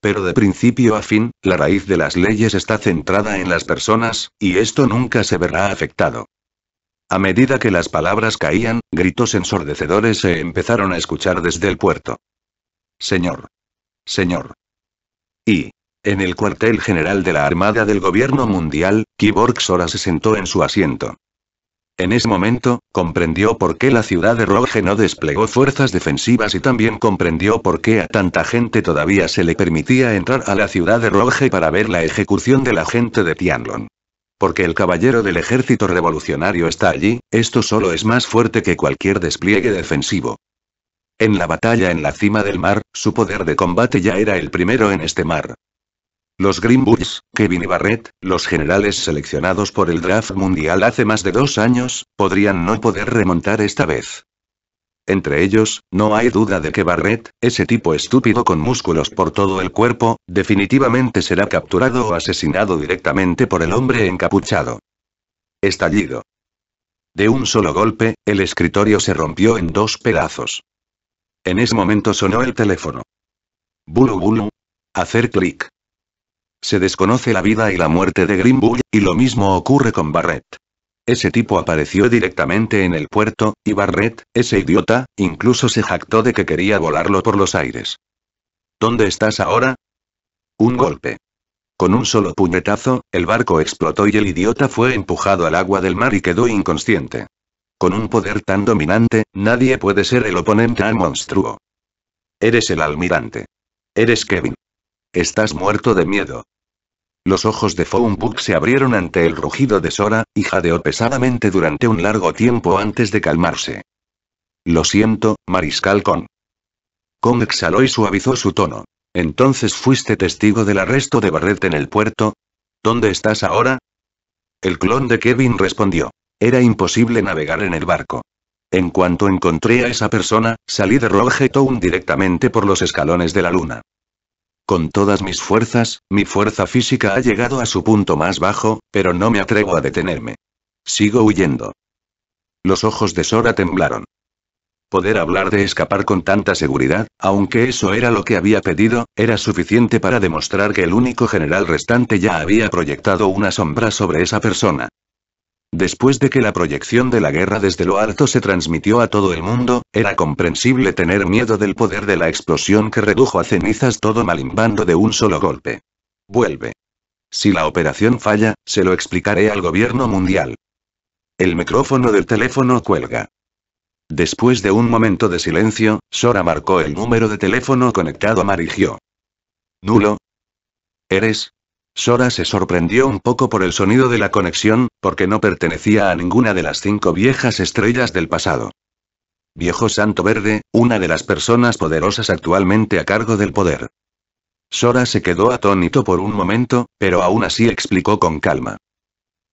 Pero de principio a fin, la raíz de las leyes está centrada en las personas, y esto nunca se verá afectado. A medida que las palabras caían, gritos ensordecedores se empezaron a escuchar desde el puerto. Señor. Señor. Y. En el cuartel general de la Armada del Gobierno Mundial, Kiborg Sora se sentó en su asiento. En ese momento, comprendió por qué la ciudad de Roge no desplegó fuerzas defensivas y también comprendió por qué a tanta gente todavía se le permitía entrar a la ciudad de Roge para ver la ejecución de la gente de Tianlon. Porque el caballero del ejército revolucionario está allí, esto solo es más fuerte que cualquier despliegue defensivo. En la batalla en la cima del mar, su poder de combate ya era el primero en este mar, los Green Bulls, Kevin y Barrett, los generales seleccionados por el draft mundial hace más de dos años, podrían no poder remontar esta vez. Entre ellos, no hay duda de que Barrett, ese tipo estúpido con músculos por todo el cuerpo, definitivamente será capturado o asesinado directamente por el hombre encapuchado. Estallido. De un solo golpe, el escritorio se rompió en dos pedazos. En ese momento sonó el teléfono. Bulu bulu. Hacer clic. Se desconoce la vida y la muerte de Bull, y lo mismo ocurre con Barrett. Ese tipo apareció directamente en el puerto, y Barrett, ese idiota, incluso se jactó de que quería volarlo por los aires. ¿Dónde estás ahora? Un golpe. Con un solo puñetazo, el barco explotó y el idiota fue empujado al agua del mar y quedó inconsciente. Con un poder tan dominante, nadie puede ser el oponente al monstruo. Eres el almirante. Eres Kevin. Estás muerto de miedo. Los ojos de Phonebook se abrieron ante el rugido de Sora, y jadeó pesadamente durante un largo tiempo antes de calmarse. Lo siento, Mariscal Kong. Kong exhaló y suavizó su tono. Entonces fuiste testigo del arresto de Barrett en el puerto. ¿Dónde estás ahora? El clon de Kevin respondió. Era imposible navegar en el barco. En cuanto encontré a esa persona, salí de Rogetown directamente por los escalones de la luna. Con todas mis fuerzas, mi fuerza física ha llegado a su punto más bajo, pero no me atrevo a detenerme. Sigo huyendo. Los ojos de Sora temblaron. Poder hablar de escapar con tanta seguridad, aunque eso era lo que había pedido, era suficiente para demostrar que el único general restante ya había proyectado una sombra sobre esa persona. Después de que la proyección de la guerra desde lo alto se transmitió a todo el mundo, era comprensible tener miedo del poder de la explosión que redujo a cenizas todo Malimbando de un solo golpe. Vuelve. Si la operación falla, se lo explicaré al gobierno mundial. El micrófono del teléfono cuelga. Después de un momento de silencio, Sora marcó el número de teléfono conectado a Marigio. Nulo. ¿Eres? Sora se sorprendió un poco por el sonido de la conexión, porque no pertenecía a ninguna de las cinco viejas estrellas del pasado. Viejo Santo Verde, una de las personas poderosas actualmente a cargo del poder. Sora se quedó atónito por un momento, pero aún así explicó con calma.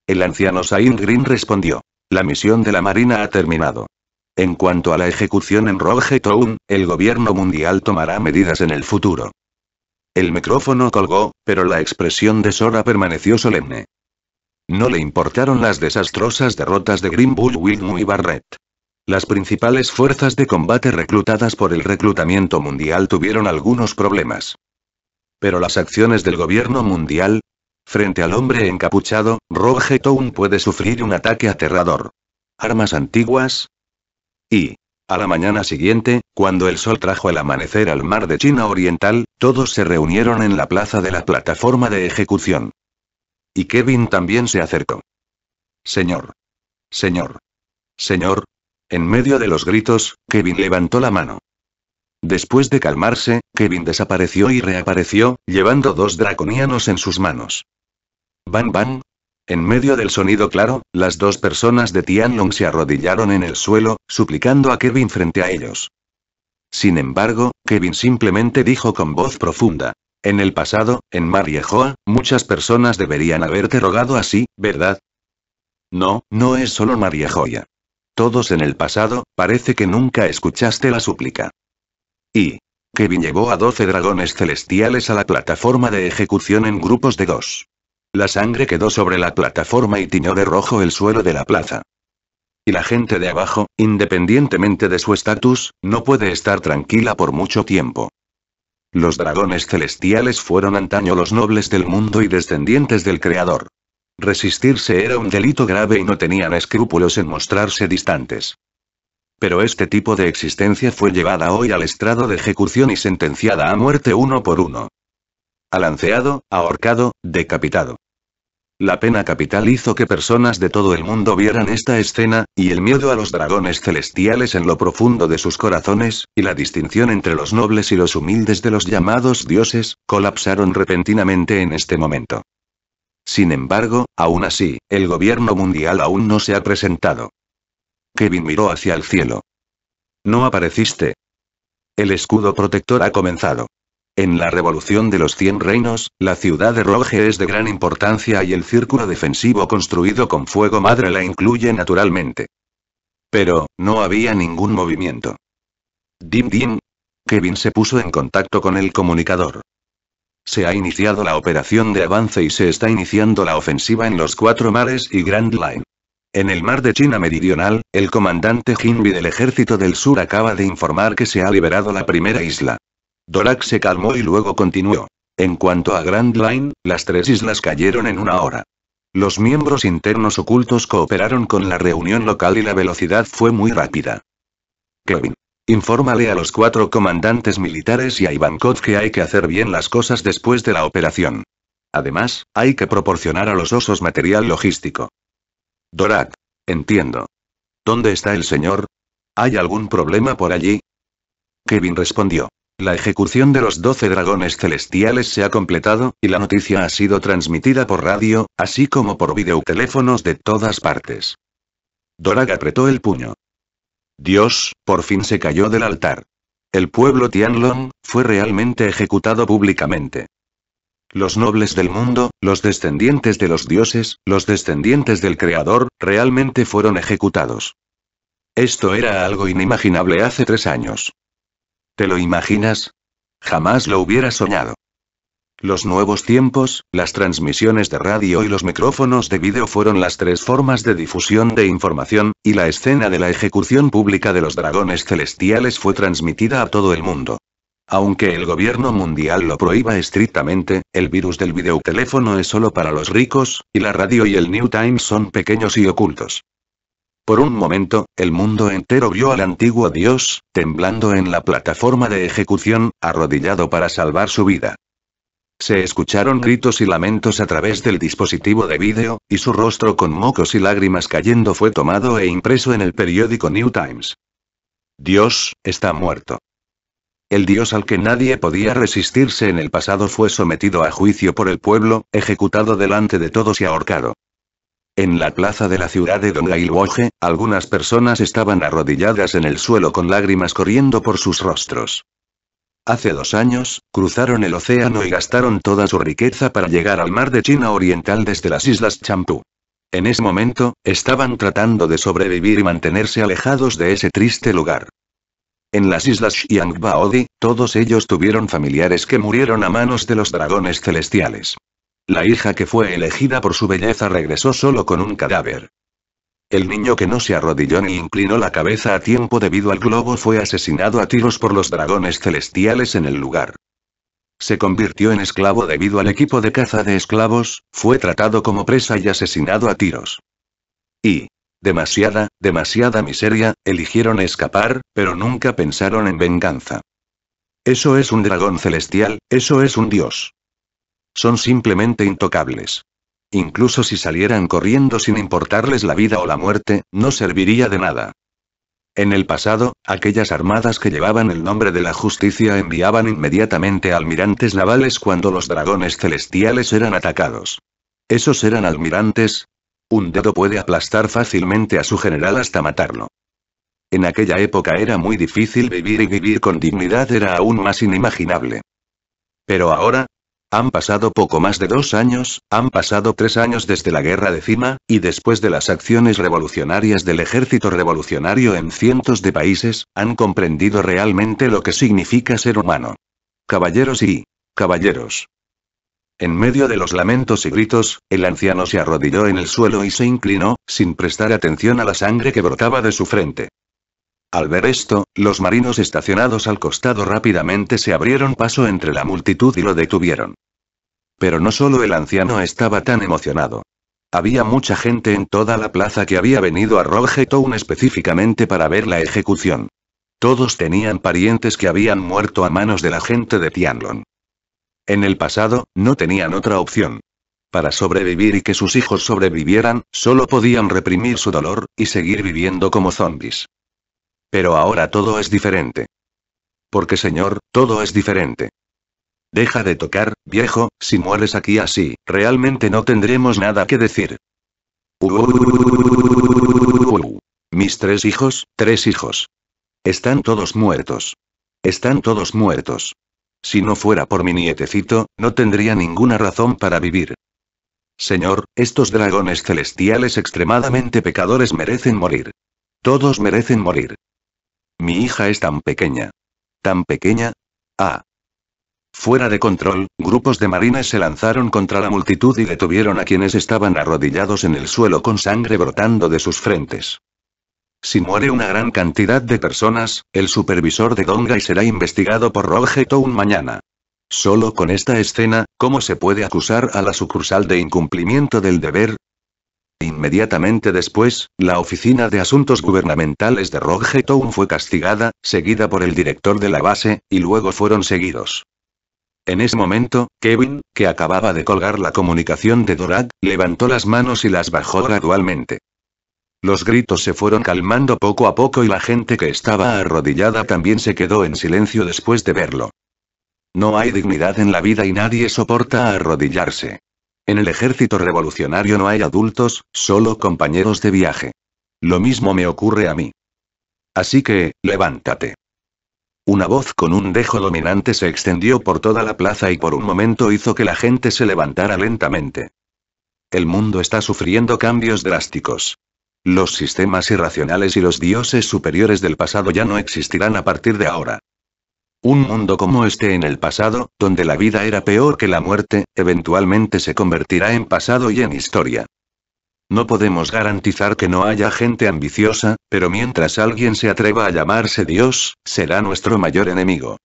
El anciano Sain Green respondió. La misión de la Marina ha terminado. En cuanto a la ejecución en Rogue Town, el gobierno mundial tomará medidas en el futuro. El micrófono colgó, pero la expresión de Sora permaneció solemne. No le importaron las desastrosas derrotas de Bull, Wilmu y Barrett. Las principales fuerzas de combate reclutadas por el reclutamiento mundial tuvieron algunos problemas. Pero las acciones del gobierno mundial, Frente al hombre encapuchado, Roger Town puede sufrir un ataque aterrador. Armas antiguas. Y, a la mañana siguiente, cuando el sol trajo el amanecer al mar de China Oriental, todos se reunieron en la plaza de la plataforma de ejecución. Y Kevin también se acercó. Señor. Señor. Señor. En medio de los gritos, Kevin levantó la mano. Después de calmarse, Kevin desapareció y reapareció, llevando dos draconianos en sus manos. ¡Bang! ¡Bang! En medio del sonido claro, las dos personas de Tianlong se arrodillaron en el suelo, suplicando a Kevin frente a ellos. Sin embargo, Kevin simplemente dijo con voz profunda. En el pasado, en Mariejoa, muchas personas deberían haberte rogado así, ¿verdad? No, no es solo Mariejoya. Todos en el pasado, parece que nunca escuchaste la súplica. Y. Kevin llevó a 12 dragones celestiales a la plataforma de ejecución en grupos de dos. La sangre quedó sobre la plataforma y tiñó de rojo el suelo de la plaza. Y la gente de abajo, independientemente de su estatus, no puede estar tranquila por mucho tiempo. Los dragones celestiales fueron antaño los nobles del mundo y descendientes del Creador. Resistirse era un delito grave y no tenían escrúpulos en mostrarse distantes. Pero este tipo de existencia fue llevada hoy al estrado de ejecución y sentenciada a muerte uno por uno. Alanceado, ahorcado, decapitado. La pena capital hizo que personas de todo el mundo vieran esta escena, y el miedo a los dragones celestiales en lo profundo de sus corazones, y la distinción entre los nobles y los humildes de los llamados dioses, colapsaron repentinamente en este momento. Sin embargo, aún así, el gobierno mundial aún no se ha presentado. Kevin miró hacia el cielo. No apareciste. El escudo protector ha comenzado. En la Revolución de los Cien Reinos, la ciudad de Roge es de gran importancia y el círculo defensivo construido con fuego madre la incluye naturalmente. Pero, no había ningún movimiento. Dim Dim. Kevin se puso en contacto con el comunicador. Se ha iniciado la operación de avance y se está iniciando la ofensiva en los cuatro mares y Grand Line. En el mar de China Meridional, el comandante Jinbi del Ejército del Sur acaba de informar que se ha liberado la primera isla. Dorak se calmó y luego continuó. En cuanto a Grand Line, las tres islas cayeron en una hora. Los miembros internos ocultos cooperaron con la reunión local y la velocidad fue muy rápida. Kevin. Infórmale a los cuatro comandantes militares y a Ivankov que hay que hacer bien las cosas después de la operación. Además, hay que proporcionar a los osos material logístico. Dorak. Entiendo. ¿Dónde está el señor? ¿Hay algún problema por allí? Kevin respondió. La ejecución de los doce dragones celestiales se ha completado, y la noticia ha sido transmitida por radio, así como por videoteléfonos de todas partes. Dorag apretó el puño. Dios, por fin se cayó del altar. El pueblo Tianlong, fue realmente ejecutado públicamente. Los nobles del mundo, los descendientes de los dioses, los descendientes del Creador, realmente fueron ejecutados. Esto era algo inimaginable hace tres años. ¿Te lo imaginas? Jamás lo hubiera soñado. Los nuevos tiempos, las transmisiones de radio y los micrófonos de vídeo fueron las tres formas de difusión de información, y la escena de la ejecución pública de los dragones celestiales fue transmitida a todo el mundo. Aunque el gobierno mundial lo prohíba estrictamente, el virus del videoteléfono es solo para los ricos, y la radio y el New Times son pequeños y ocultos. Por un momento, el mundo entero vio al antiguo dios, temblando en la plataforma de ejecución, arrodillado para salvar su vida. Se escucharon gritos y lamentos a través del dispositivo de vídeo, y su rostro con mocos y lágrimas cayendo fue tomado e impreso en el periódico New Times. Dios, está muerto. El dios al que nadie podía resistirse en el pasado fue sometido a juicio por el pueblo, ejecutado delante de todos y ahorcado. En la plaza de la ciudad de Dongailwoje, algunas personas estaban arrodilladas en el suelo con lágrimas corriendo por sus rostros. Hace dos años, cruzaron el océano y gastaron toda su riqueza para llegar al mar de China Oriental desde las islas Champú. En ese momento, estaban tratando de sobrevivir y mantenerse alejados de ese triste lugar. En las islas Xiangbaodi, todos ellos tuvieron familiares que murieron a manos de los dragones celestiales. La hija que fue elegida por su belleza regresó solo con un cadáver. El niño que no se arrodilló ni inclinó la cabeza a tiempo debido al globo fue asesinado a tiros por los dragones celestiales en el lugar. Se convirtió en esclavo debido al equipo de caza de esclavos, fue tratado como presa y asesinado a tiros. Y, demasiada, demasiada miseria, eligieron escapar, pero nunca pensaron en venganza. Eso es un dragón celestial, eso es un dios. Son simplemente intocables. Incluso si salieran corriendo sin importarles la vida o la muerte, no serviría de nada. En el pasado, aquellas armadas que llevaban el nombre de la justicia enviaban inmediatamente almirantes navales cuando los dragones celestiales eran atacados. ¿Esos eran almirantes? Un dedo puede aplastar fácilmente a su general hasta matarlo. En aquella época era muy difícil vivir y vivir con dignidad era aún más inimaginable. Pero ahora, han pasado poco más de dos años, han pasado tres años desde la guerra de Cima, y después de las acciones revolucionarias del ejército revolucionario en cientos de países, han comprendido realmente lo que significa ser humano. Caballeros y... caballeros. En medio de los lamentos y gritos, el anciano se arrodilló en el suelo y se inclinó, sin prestar atención a la sangre que brotaba de su frente. Al ver esto, los marinos estacionados al costado rápidamente se abrieron paso entre la multitud y lo detuvieron. Pero no solo el anciano estaba tan emocionado. Había mucha gente en toda la plaza que había venido a Rogetown específicamente para ver la ejecución. Todos tenían parientes que habían muerto a manos de la gente de Tianlon. En el pasado, no tenían otra opción. Para sobrevivir y que sus hijos sobrevivieran, solo podían reprimir su dolor, y seguir viviendo como zombies. Pero ahora todo es diferente. Porque señor, todo es diferente. Deja de tocar, viejo, si mueres aquí así, realmente no tendremos nada que decir. Mis tres hijos, tres hijos. Están todos muertos. Están todos muertos. Si no fuera por mi nietecito, no tendría ninguna razón para vivir. Señor, estos dragones celestiales extremadamente pecadores merecen morir. Todos merecen morir. Mi hija es tan pequeña. Tan pequeña. Ah. Fuera de control, grupos de marines se lanzaron contra la multitud y detuvieron a quienes estaban arrodillados en el suelo con sangre brotando de sus frentes. Si muere una gran cantidad de personas, el supervisor de Dongay será investigado por Roger Town mañana. Solo con esta escena, ¿cómo se puede acusar a la sucursal de incumplimiento del deber? Inmediatamente después, la Oficina de Asuntos Gubernamentales de Rogetown fue castigada, seguida por el director de la base, y luego fueron seguidos. En ese momento, Kevin, que acababa de colgar la comunicación de Dorad, levantó las manos y las bajó gradualmente. Los gritos se fueron calmando poco a poco y la gente que estaba arrodillada también se quedó en silencio después de verlo. No hay dignidad en la vida y nadie soporta arrodillarse. En el ejército revolucionario no hay adultos, solo compañeros de viaje. Lo mismo me ocurre a mí. Así que, levántate. Una voz con un dejo dominante se extendió por toda la plaza y por un momento hizo que la gente se levantara lentamente. El mundo está sufriendo cambios drásticos. Los sistemas irracionales y los dioses superiores del pasado ya no existirán a partir de ahora. Un mundo como este en el pasado, donde la vida era peor que la muerte, eventualmente se convertirá en pasado y en historia. No podemos garantizar que no haya gente ambiciosa, pero mientras alguien se atreva a llamarse Dios, será nuestro mayor enemigo.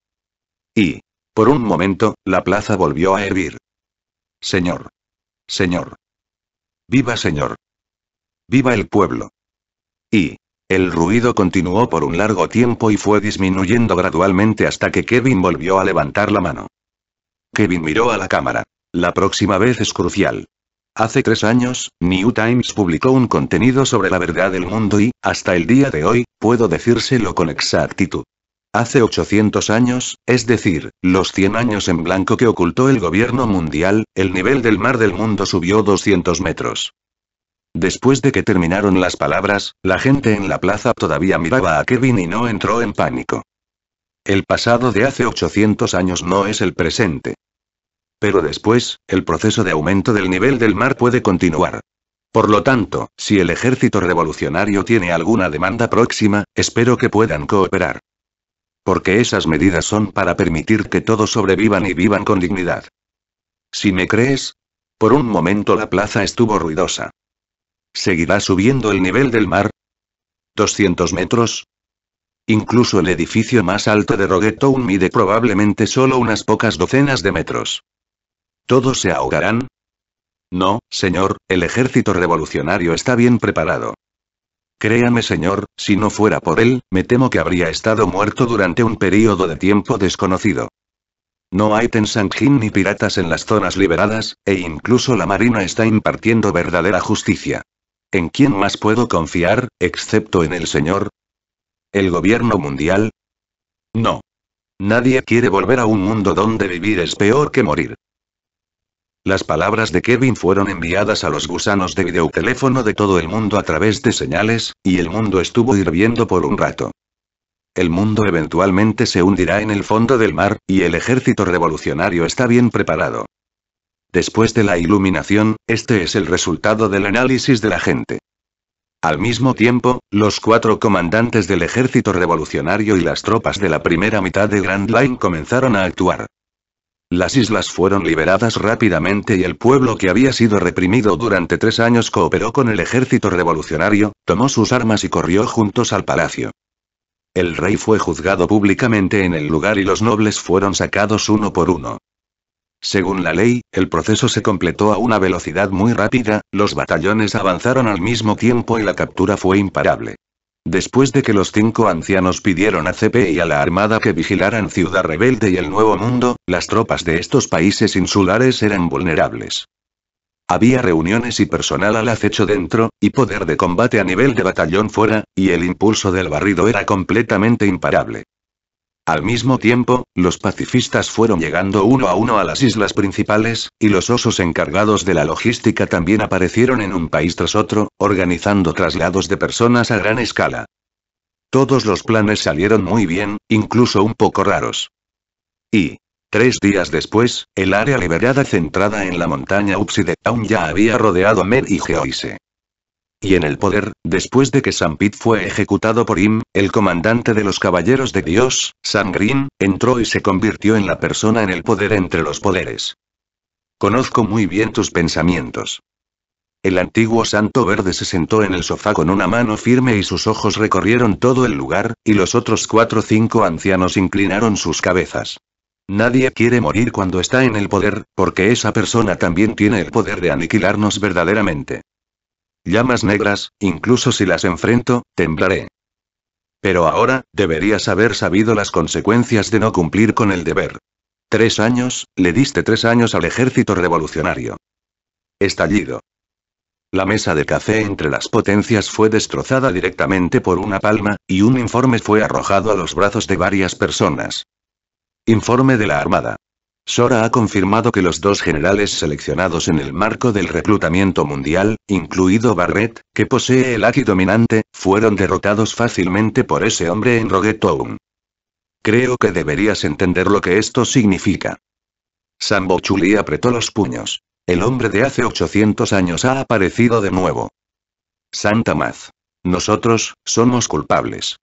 Y, por un momento, la plaza volvió a hervir. Señor. Señor. Viva Señor. Viva el pueblo. Y, el ruido continuó por un largo tiempo y fue disminuyendo gradualmente hasta que Kevin volvió a levantar la mano. Kevin miró a la cámara. La próxima vez es crucial. Hace tres años, New Times publicó un contenido sobre la verdad del mundo y, hasta el día de hoy, puedo decírselo con exactitud. Hace 800 años, es decir, los 100 años en blanco que ocultó el gobierno mundial, el nivel del mar del mundo subió 200 metros. Después de que terminaron las palabras, la gente en la plaza todavía miraba a Kevin y no entró en pánico. El pasado de hace 800 años no es el presente. Pero después, el proceso de aumento del nivel del mar puede continuar. Por lo tanto, si el ejército revolucionario tiene alguna demanda próxima, espero que puedan cooperar. Porque esas medidas son para permitir que todos sobrevivan y vivan con dignidad. Si me crees, por un momento la plaza estuvo ruidosa. ¿Seguirá subiendo el nivel del mar? ¿200 metros? Incluso el edificio más alto de Rogetown mide probablemente solo unas pocas docenas de metros. ¿Todos se ahogarán? No, señor, el ejército revolucionario está bien preparado. Créame, señor, si no fuera por él, me temo que habría estado muerto durante un período de tiempo desconocido. No hay Tensangjin ni piratas en las zonas liberadas, e incluso la Marina está impartiendo verdadera justicia. ¿En quién más puedo confiar, excepto en el Señor? ¿El gobierno mundial? No. Nadie quiere volver a un mundo donde vivir es peor que morir. Las palabras de Kevin fueron enviadas a los gusanos de videoteléfono de todo el mundo a través de señales, y el mundo estuvo hirviendo por un rato. El mundo eventualmente se hundirá en el fondo del mar, y el ejército revolucionario está bien preparado. Después de la iluminación, este es el resultado del análisis de la gente. Al mismo tiempo, los cuatro comandantes del ejército revolucionario y las tropas de la primera mitad de Grand Line comenzaron a actuar. Las islas fueron liberadas rápidamente y el pueblo que había sido reprimido durante tres años cooperó con el ejército revolucionario, tomó sus armas y corrió juntos al palacio. El rey fue juzgado públicamente en el lugar y los nobles fueron sacados uno por uno. Según la ley, el proceso se completó a una velocidad muy rápida, los batallones avanzaron al mismo tiempo y la captura fue imparable. Después de que los cinco ancianos pidieron a CP y a la Armada que vigilaran Ciudad Rebelde y el Nuevo Mundo, las tropas de estos países insulares eran vulnerables. Había reuniones y personal al acecho dentro, y poder de combate a nivel de batallón fuera, y el impulso del barrido era completamente imparable. Al mismo tiempo, los pacifistas fueron llegando uno a uno a las islas principales, y los osos encargados de la logística también aparecieron en un país tras otro, organizando traslados de personas a gran escala. Todos los planes salieron muy bien, incluso un poco raros. Y, tres días después, el área liberada centrada en la montaña Upside Town ya había rodeado a Mer y Geoise. Y en el poder, después de que Sampit fue ejecutado por Im, el comandante de los Caballeros de Dios, Sangrin, entró y se convirtió en la persona en el poder entre los poderes. Conozco muy bien tus pensamientos. El antiguo santo verde se sentó en el sofá con una mano firme y sus ojos recorrieron todo el lugar, y los otros cuatro o cinco ancianos inclinaron sus cabezas. Nadie quiere morir cuando está en el poder, porque esa persona también tiene el poder de aniquilarnos verdaderamente. Llamas negras, incluso si las enfrento, temblaré. Pero ahora, deberías haber sabido las consecuencias de no cumplir con el deber. Tres años, le diste tres años al ejército revolucionario. Estallido. La mesa de café entre las potencias fue destrozada directamente por una palma, y un informe fue arrojado a los brazos de varias personas. Informe de la Armada. Sora ha confirmado que los dos generales seleccionados en el marco del reclutamiento mundial, incluido Barrett, que posee el Aki dominante, fueron derrotados fácilmente por ese hombre en Roguetown. Creo que deberías entender lo que esto significa. Sambo Chuli apretó los puños. El hombre de hace 800 años ha aparecido de nuevo. Santa Maz. Nosotros, somos culpables.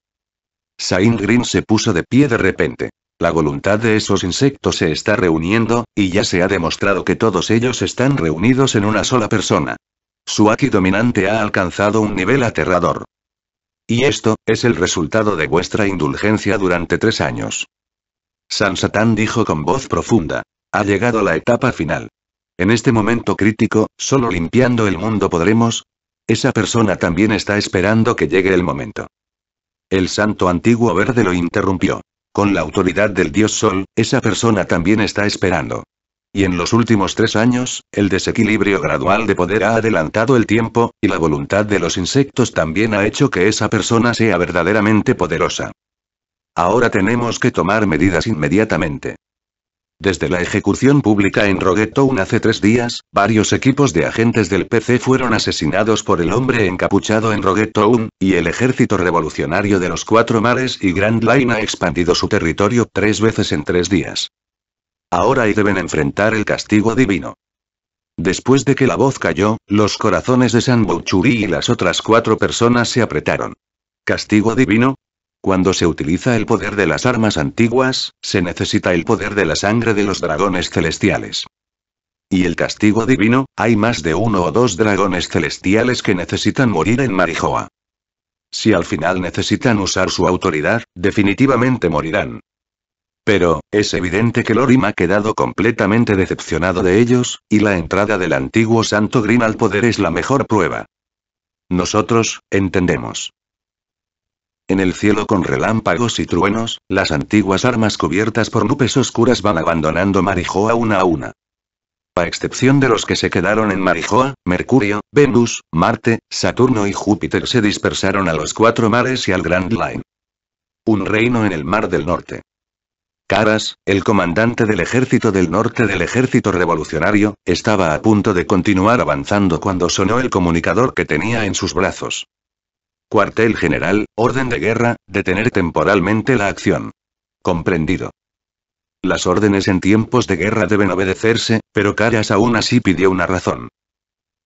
Sain Green se puso de pie de repente. La voluntad de esos insectos se está reuniendo, y ya se ha demostrado que todos ellos están reunidos en una sola persona. Su aquí dominante ha alcanzado un nivel aterrador. Y esto, es el resultado de vuestra indulgencia durante tres años. San Satán dijo con voz profunda. Ha llegado la etapa final. En este momento crítico, solo limpiando el mundo podremos. Esa persona también está esperando que llegue el momento. El santo antiguo verde lo interrumpió. Con la autoridad del dios Sol, esa persona también está esperando. Y en los últimos tres años, el desequilibrio gradual de poder ha adelantado el tiempo, y la voluntad de los insectos también ha hecho que esa persona sea verdaderamente poderosa. Ahora tenemos que tomar medidas inmediatamente. Desde la ejecución pública en Roguetown hace tres días, varios equipos de agentes del PC fueron asesinados por el hombre encapuchado en Roguetown, y el ejército revolucionario de los Cuatro Mares y Grand Line ha expandido su territorio tres veces en tres días. Ahora y deben enfrentar el castigo divino. Después de que la voz cayó, los corazones de San Bouchuri y las otras cuatro personas se apretaron. ¿Castigo divino? Cuando se utiliza el poder de las armas antiguas, se necesita el poder de la sangre de los dragones celestiales. Y el castigo divino, hay más de uno o dos dragones celestiales que necesitan morir en Marijoa. Si al final necesitan usar su autoridad, definitivamente morirán. Pero, es evidente que Lorim ha quedado completamente decepcionado de ellos, y la entrada del antiguo santo Green al poder es la mejor prueba. Nosotros, entendemos. En el cielo con relámpagos y truenos, las antiguas armas cubiertas por nubes oscuras van abandonando Marijoa una a una. A excepción de los que se quedaron en Marijoa, Mercurio, Venus, Marte, Saturno y Júpiter se dispersaron a los cuatro mares y al Grand Line. Un reino en el Mar del Norte. Caras, el comandante del ejército del norte del ejército revolucionario, estaba a punto de continuar avanzando cuando sonó el comunicador que tenía en sus brazos. Cuartel general, orden de guerra, detener temporalmente la acción. Comprendido. Las órdenes en tiempos de guerra deben obedecerse, pero Caras aún así pidió una razón.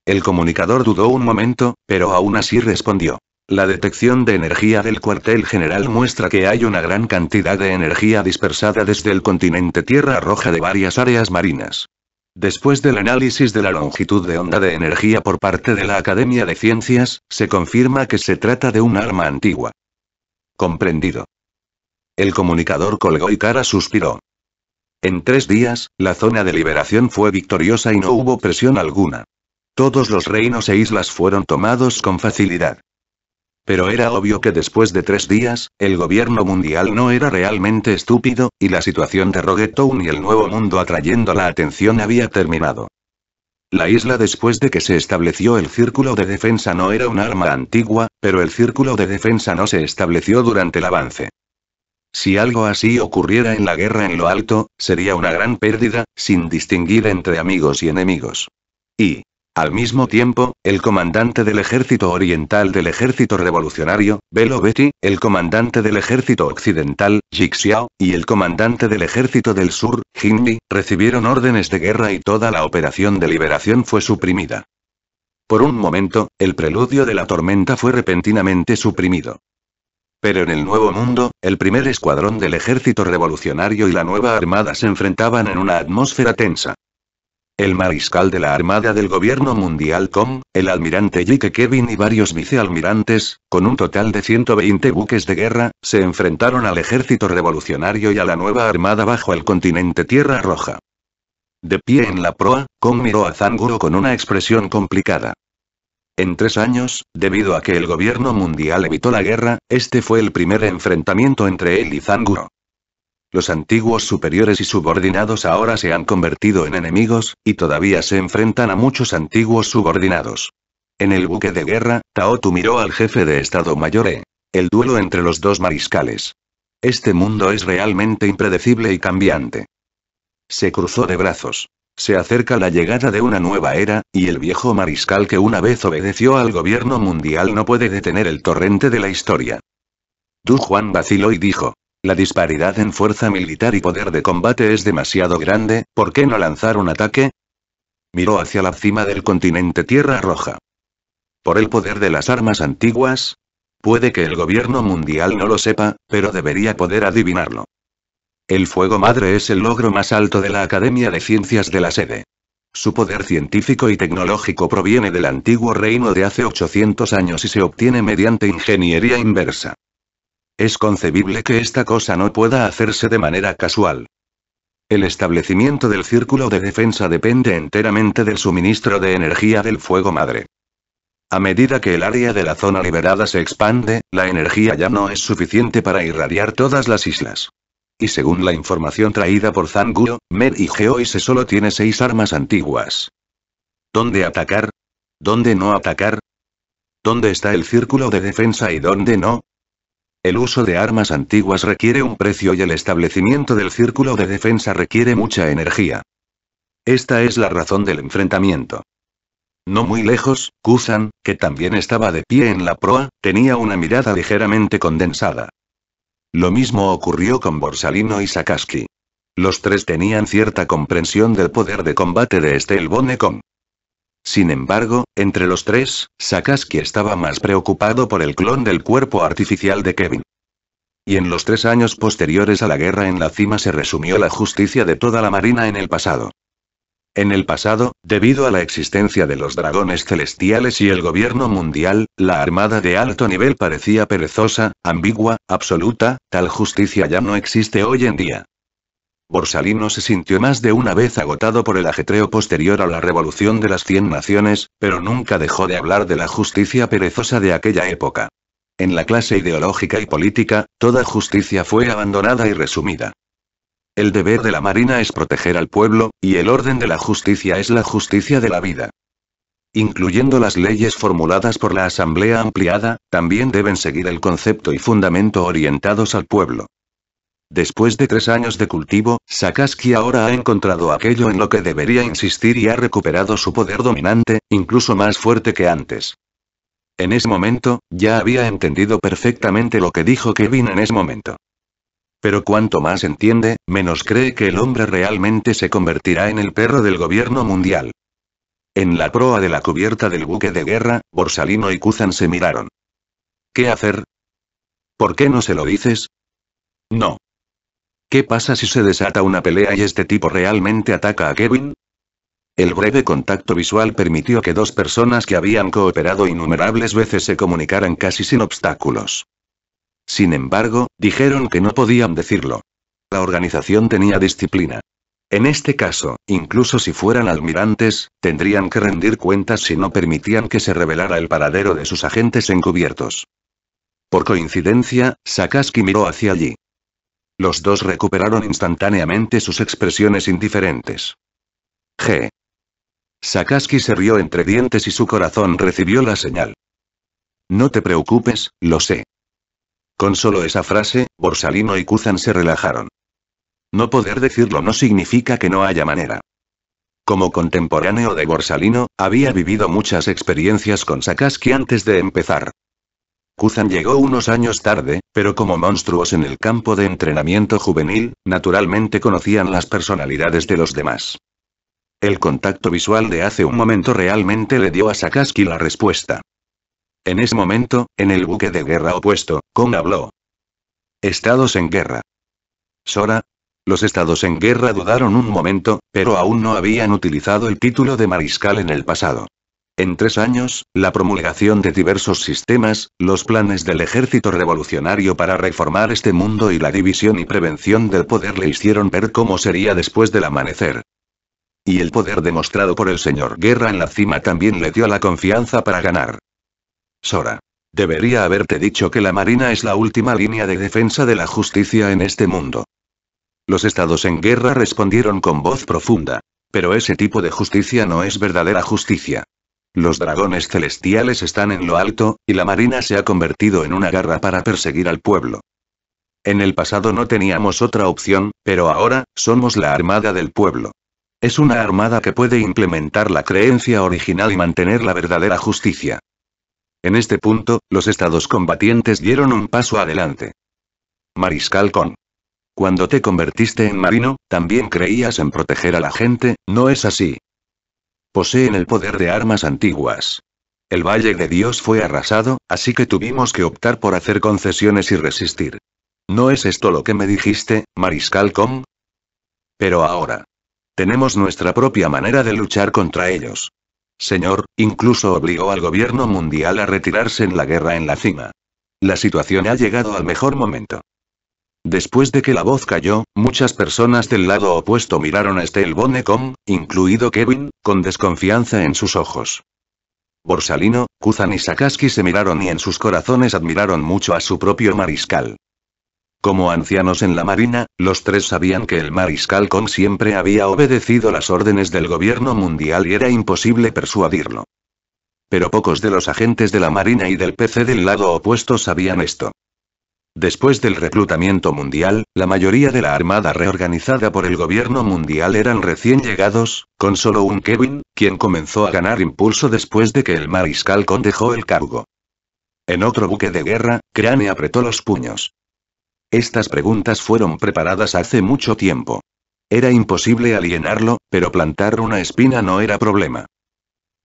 El comunicador dudó un momento, pero aún así respondió. La detección de energía del cuartel general muestra que hay una gran cantidad de energía dispersada desde el continente Tierra Roja de varias áreas marinas. Después del análisis de la longitud de onda de energía por parte de la Academia de Ciencias, se confirma que se trata de un arma antigua. Comprendido. El comunicador colgó y Cara suspiró. En tres días, la zona de liberación fue victoriosa y no hubo presión alguna. Todos los reinos e islas fueron tomados con facilidad. Pero era obvio que después de tres días, el gobierno mundial no era realmente estúpido, y la situación de Roguetown y el Nuevo Mundo atrayendo la atención había terminado. La isla después de que se estableció el círculo de defensa no era un arma antigua, pero el círculo de defensa no se estableció durante el avance. Si algo así ocurriera en la guerra en lo alto, sería una gran pérdida, sin distinguir entre amigos y enemigos. Y, al mismo tiempo, el comandante del ejército oriental del ejército revolucionario, Belo Betty, el comandante del ejército occidental, Jixiao, y el comandante del ejército del sur, Hindi, recibieron órdenes de guerra y toda la operación de liberación fue suprimida. Por un momento, el preludio de la tormenta fue repentinamente suprimido. Pero en el Nuevo Mundo, el primer escuadrón del ejército revolucionario y la nueva armada se enfrentaban en una atmósfera tensa el mariscal de la Armada del Gobierno Mundial Kong, el almirante Jake Kevin y varios vicealmirantes, con un total de 120 buques de guerra, se enfrentaron al ejército revolucionario y a la nueva armada bajo el continente Tierra Roja. De pie en la proa, Kong miró a Zanguro con una expresión complicada. En tres años, debido a que el gobierno mundial evitó la guerra, este fue el primer enfrentamiento entre él y Zanguro. Los antiguos superiores y subordinados ahora se han convertido en enemigos, y todavía se enfrentan a muchos antiguos subordinados. En el buque de guerra, Taotu miró al jefe de Estado Mayor E. El duelo entre los dos mariscales. Este mundo es realmente impredecible y cambiante. Se cruzó de brazos. Se acerca la llegada de una nueva era, y el viejo mariscal que una vez obedeció al gobierno mundial no puede detener el torrente de la historia. Du Juan vaciló y dijo, la disparidad en fuerza militar y poder de combate es demasiado grande, ¿por qué no lanzar un ataque? Miró hacia la cima del continente Tierra Roja. ¿Por el poder de las armas antiguas? Puede que el gobierno mundial no lo sepa, pero debería poder adivinarlo. El fuego madre es el logro más alto de la Academia de Ciencias de la sede. Su poder científico y tecnológico proviene del antiguo reino de hace 800 años y se obtiene mediante ingeniería inversa. Es concebible que esta cosa no pueda hacerse de manera casual. El establecimiento del círculo de defensa depende enteramente del suministro de energía del fuego madre. A medida que el área de la zona liberada se expande, la energía ya no es suficiente para irradiar todas las islas. Y según la información traída por Zanguo, Mer y Geoise solo tiene seis armas antiguas. ¿Dónde atacar? ¿Dónde no atacar? ¿Dónde está el círculo de defensa y dónde no? El uso de armas antiguas requiere un precio y el establecimiento del círculo de defensa requiere mucha energía. Esta es la razón del enfrentamiento. No muy lejos, Kusan, que también estaba de pie en la proa, tenía una mirada ligeramente condensada. Lo mismo ocurrió con Borsalino y Sakaski. Los tres tenían cierta comprensión del poder de combate de este Bone Kong. Sin embargo, entre los tres, Sakaski estaba más preocupado por el clon del cuerpo artificial de Kevin. Y en los tres años posteriores a la guerra en la cima se resumió la justicia de toda la Marina en el pasado. En el pasado, debido a la existencia de los dragones celestiales y el gobierno mundial, la armada de alto nivel parecía perezosa, ambigua, absoluta, tal justicia ya no existe hoy en día. Borsalino se sintió más de una vez agotado por el ajetreo posterior a la Revolución de las Cien Naciones, pero nunca dejó de hablar de la justicia perezosa de aquella época. En la clase ideológica y política, toda justicia fue abandonada y resumida. El deber de la Marina es proteger al pueblo, y el orden de la justicia es la justicia de la vida. Incluyendo las leyes formuladas por la Asamblea Ampliada, también deben seguir el concepto y fundamento orientados al pueblo. Después de tres años de cultivo, Sakaski ahora ha encontrado aquello en lo que debería insistir y ha recuperado su poder dominante, incluso más fuerte que antes. En ese momento, ya había entendido perfectamente lo que dijo Kevin en ese momento. Pero cuanto más entiende, menos cree que el hombre realmente se convertirá en el perro del gobierno mundial. En la proa de la cubierta del buque de guerra, Borsalino y Kuzan se miraron. ¿Qué hacer? ¿Por qué no se lo dices? No. ¿Qué pasa si se desata una pelea y este tipo realmente ataca a Kevin? El breve contacto visual permitió que dos personas que habían cooperado innumerables veces se comunicaran casi sin obstáculos. Sin embargo, dijeron que no podían decirlo. La organización tenía disciplina. En este caso, incluso si fueran almirantes, tendrían que rendir cuentas si no permitían que se revelara el paradero de sus agentes encubiertos. Por coincidencia, Sakaski miró hacia allí. Los dos recuperaron instantáneamente sus expresiones indiferentes. G. Sakaski se rió entre dientes y su corazón recibió la señal. No te preocupes, lo sé. Con solo esa frase, Borsalino y Kuzan se relajaron. No poder decirlo no significa que no haya manera. Como contemporáneo de Borsalino, había vivido muchas experiencias con Sakaski antes de empezar. Kuzan llegó unos años tarde, pero como monstruos en el campo de entrenamiento juvenil, naturalmente conocían las personalidades de los demás. El contacto visual de hace un momento realmente le dio a Sakaski la respuesta. En ese momento, en el buque de guerra opuesto, Kong habló. Estados en guerra. Sora. Los estados en guerra dudaron un momento, pero aún no habían utilizado el título de mariscal en el pasado. En tres años, la promulgación de diversos sistemas, los planes del ejército revolucionario para reformar este mundo y la división y prevención del poder le hicieron ver cómo sería después del amanecer. Y el poder demostrado por el señor Guerra en la cima también le dio la confianza para ganar. Sora. Debería haberte dicho que la Marina es la última línea de defensa de la justicia en este mundo. Los estados en guerra respondieron con voz profunda. Pero ese tipo de justicia no es verdadera justicia. Los dragones celestiales están en lo alto, y la marina se ha convertido en una garra para perseguir al pueblo. En el pasado no teníamos otra opción, pero ahora, somos la armada del pueblo. Es una armada que puede implementar la creencia original y mantener la verdadera justicia. En este punto, los estados combatientes dieron un paso adelante. Mariscal Con. Cuando te convertiste en marino, también creías en proteger a la gente, ¿no es así? Poseen el poder de armas antiguas. El Valle de Dios fue arrasado, así que tuvimos que optar por hacer concesiones y resistir. ¿No es esto lo que me dijiste, Mariscal Com? Pero ahora. Tenemos nuestra propia manera de luchar contra ellos. Señor, incluso obligó al gobierno mundial a retirarse en la guerra en la cima. La situación ha llegado al mejor momento. Después de que la voz cayó, muchas personas del lado opuesto miraron a Estel Bonecom, incluido Kevin, con desconfianza en sus ojos. Borsalino, Kuzan y Sakaski se miraron y en sus corazones admiraron mucho a su propio mariscal. Como ancianos en la marina, los tres sabían que el mariscal Kong siempre había obedecido las órdenes del gobierno mundial y era imposible persuadirlo. Pero pocos de los agentes de la marina y del PC del lado opuesto sabían esto. Después del reclutamiento mundial, la mayoría de la armada reorganizada por el gobierno mundial eran recién llegados, con solo un Kevin, quien comenzó a ganar impulso después de que el mariscal condejó el cargo. En otro buque de guerra, Crane apretó los puños. Estas preguntas fueron preparadas hace mucho tiempo. Era imposible alienarlo, pero plantar una espina no era problema.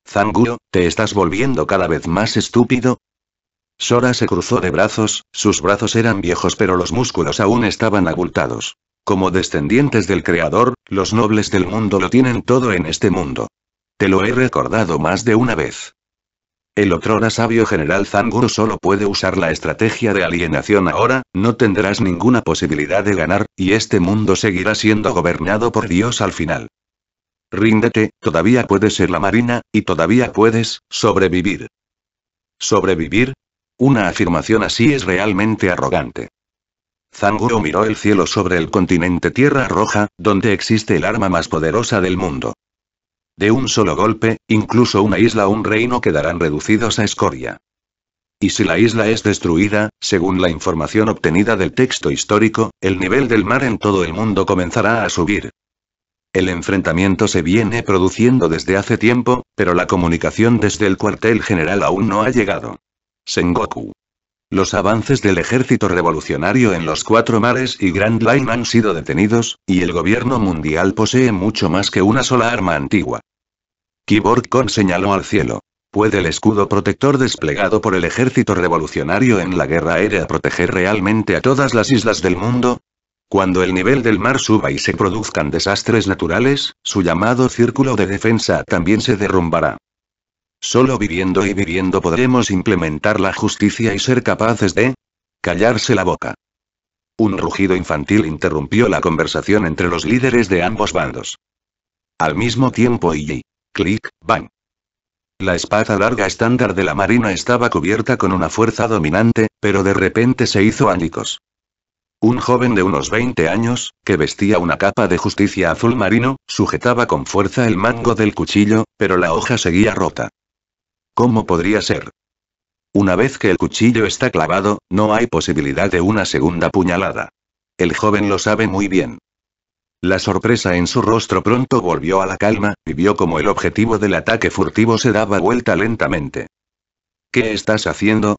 Zanguo, te estás volviendo cada vez más estúpido, Sora se cruzó de brazos, sus brazos eran viejos pero los músculos aún estaban abultados. Como descendientes del Creador, los nobles del mundo lo tienen todo en este mundo. Te lo he recordado más de una vez. El otrora sabio general Zanguru, solo puede usar la estrategia de alienación ahora, no tendrás ninguna posibilidad de ganar, y este mundo seguirá siendo gobernado por Dios al final. Ríndete, todavía puedes ser la marina, y todavía puedes, sobrevivir. ¿Sobrevivir? Una afirmación así es realmente arrogante. Zanguro miró el cielo sobre el continente Tierra Roja, donde existe el arma más poderosa del mundo. De un solo golpe, incluso una isla o un reino quedarán reducidos a escoria. Y si la isla es destruida, según la información obtenida del texto histórico, el nivel del mar en todo el mundo comenzará a subir. El enfrentamiento se viene produciendo desde hace tiempo, pero la comunicación desde el cuartel general aún no ha llegado. Sengoku. Los avances del ejército revolucionario en los cuatro mares y Grand Line han sido detenidos, y el gobierno mundial posee mucho más que una sola arma antigua. Kibor Khan señaló al cielo. ¿Puede el escudo protector desplegado por el ejército revolucionario en la guerra aérea proteger realmente a todas las islas del mundo? Cuando el nivel del mar suba y se produzcan desastres naturales, su llamado círculo de defensa también se derrumbará. Solo viviendo y viviendo podremos implementar la justicia y ser capaces de callarse la boca. Un rugido infantil interrumpió la conversación entre los líderes de ambos bandos. Al mismo tiempo y clic, bang. La espada larga estándar de la marina estaba cubierta con una fuerza dominante, pero de repente se hizo ánicos. Un joven de unos 20 años, que vestía una capa de justicia azul marino, sujetaba con fuerza el mango del cuchillo, pero la hoja seguía rota. ¿Cómo podría ser? Una vez que el cuchillo está clavado, no hay posibilidad de una segunda puñalada. El joven lo sabe muy bien. La sorpresa en su rostro pronto volvió a la calma, y vio como el objetivo del ataque furtivo se daba vuelta lentamente. ¿Qué estás haciendo?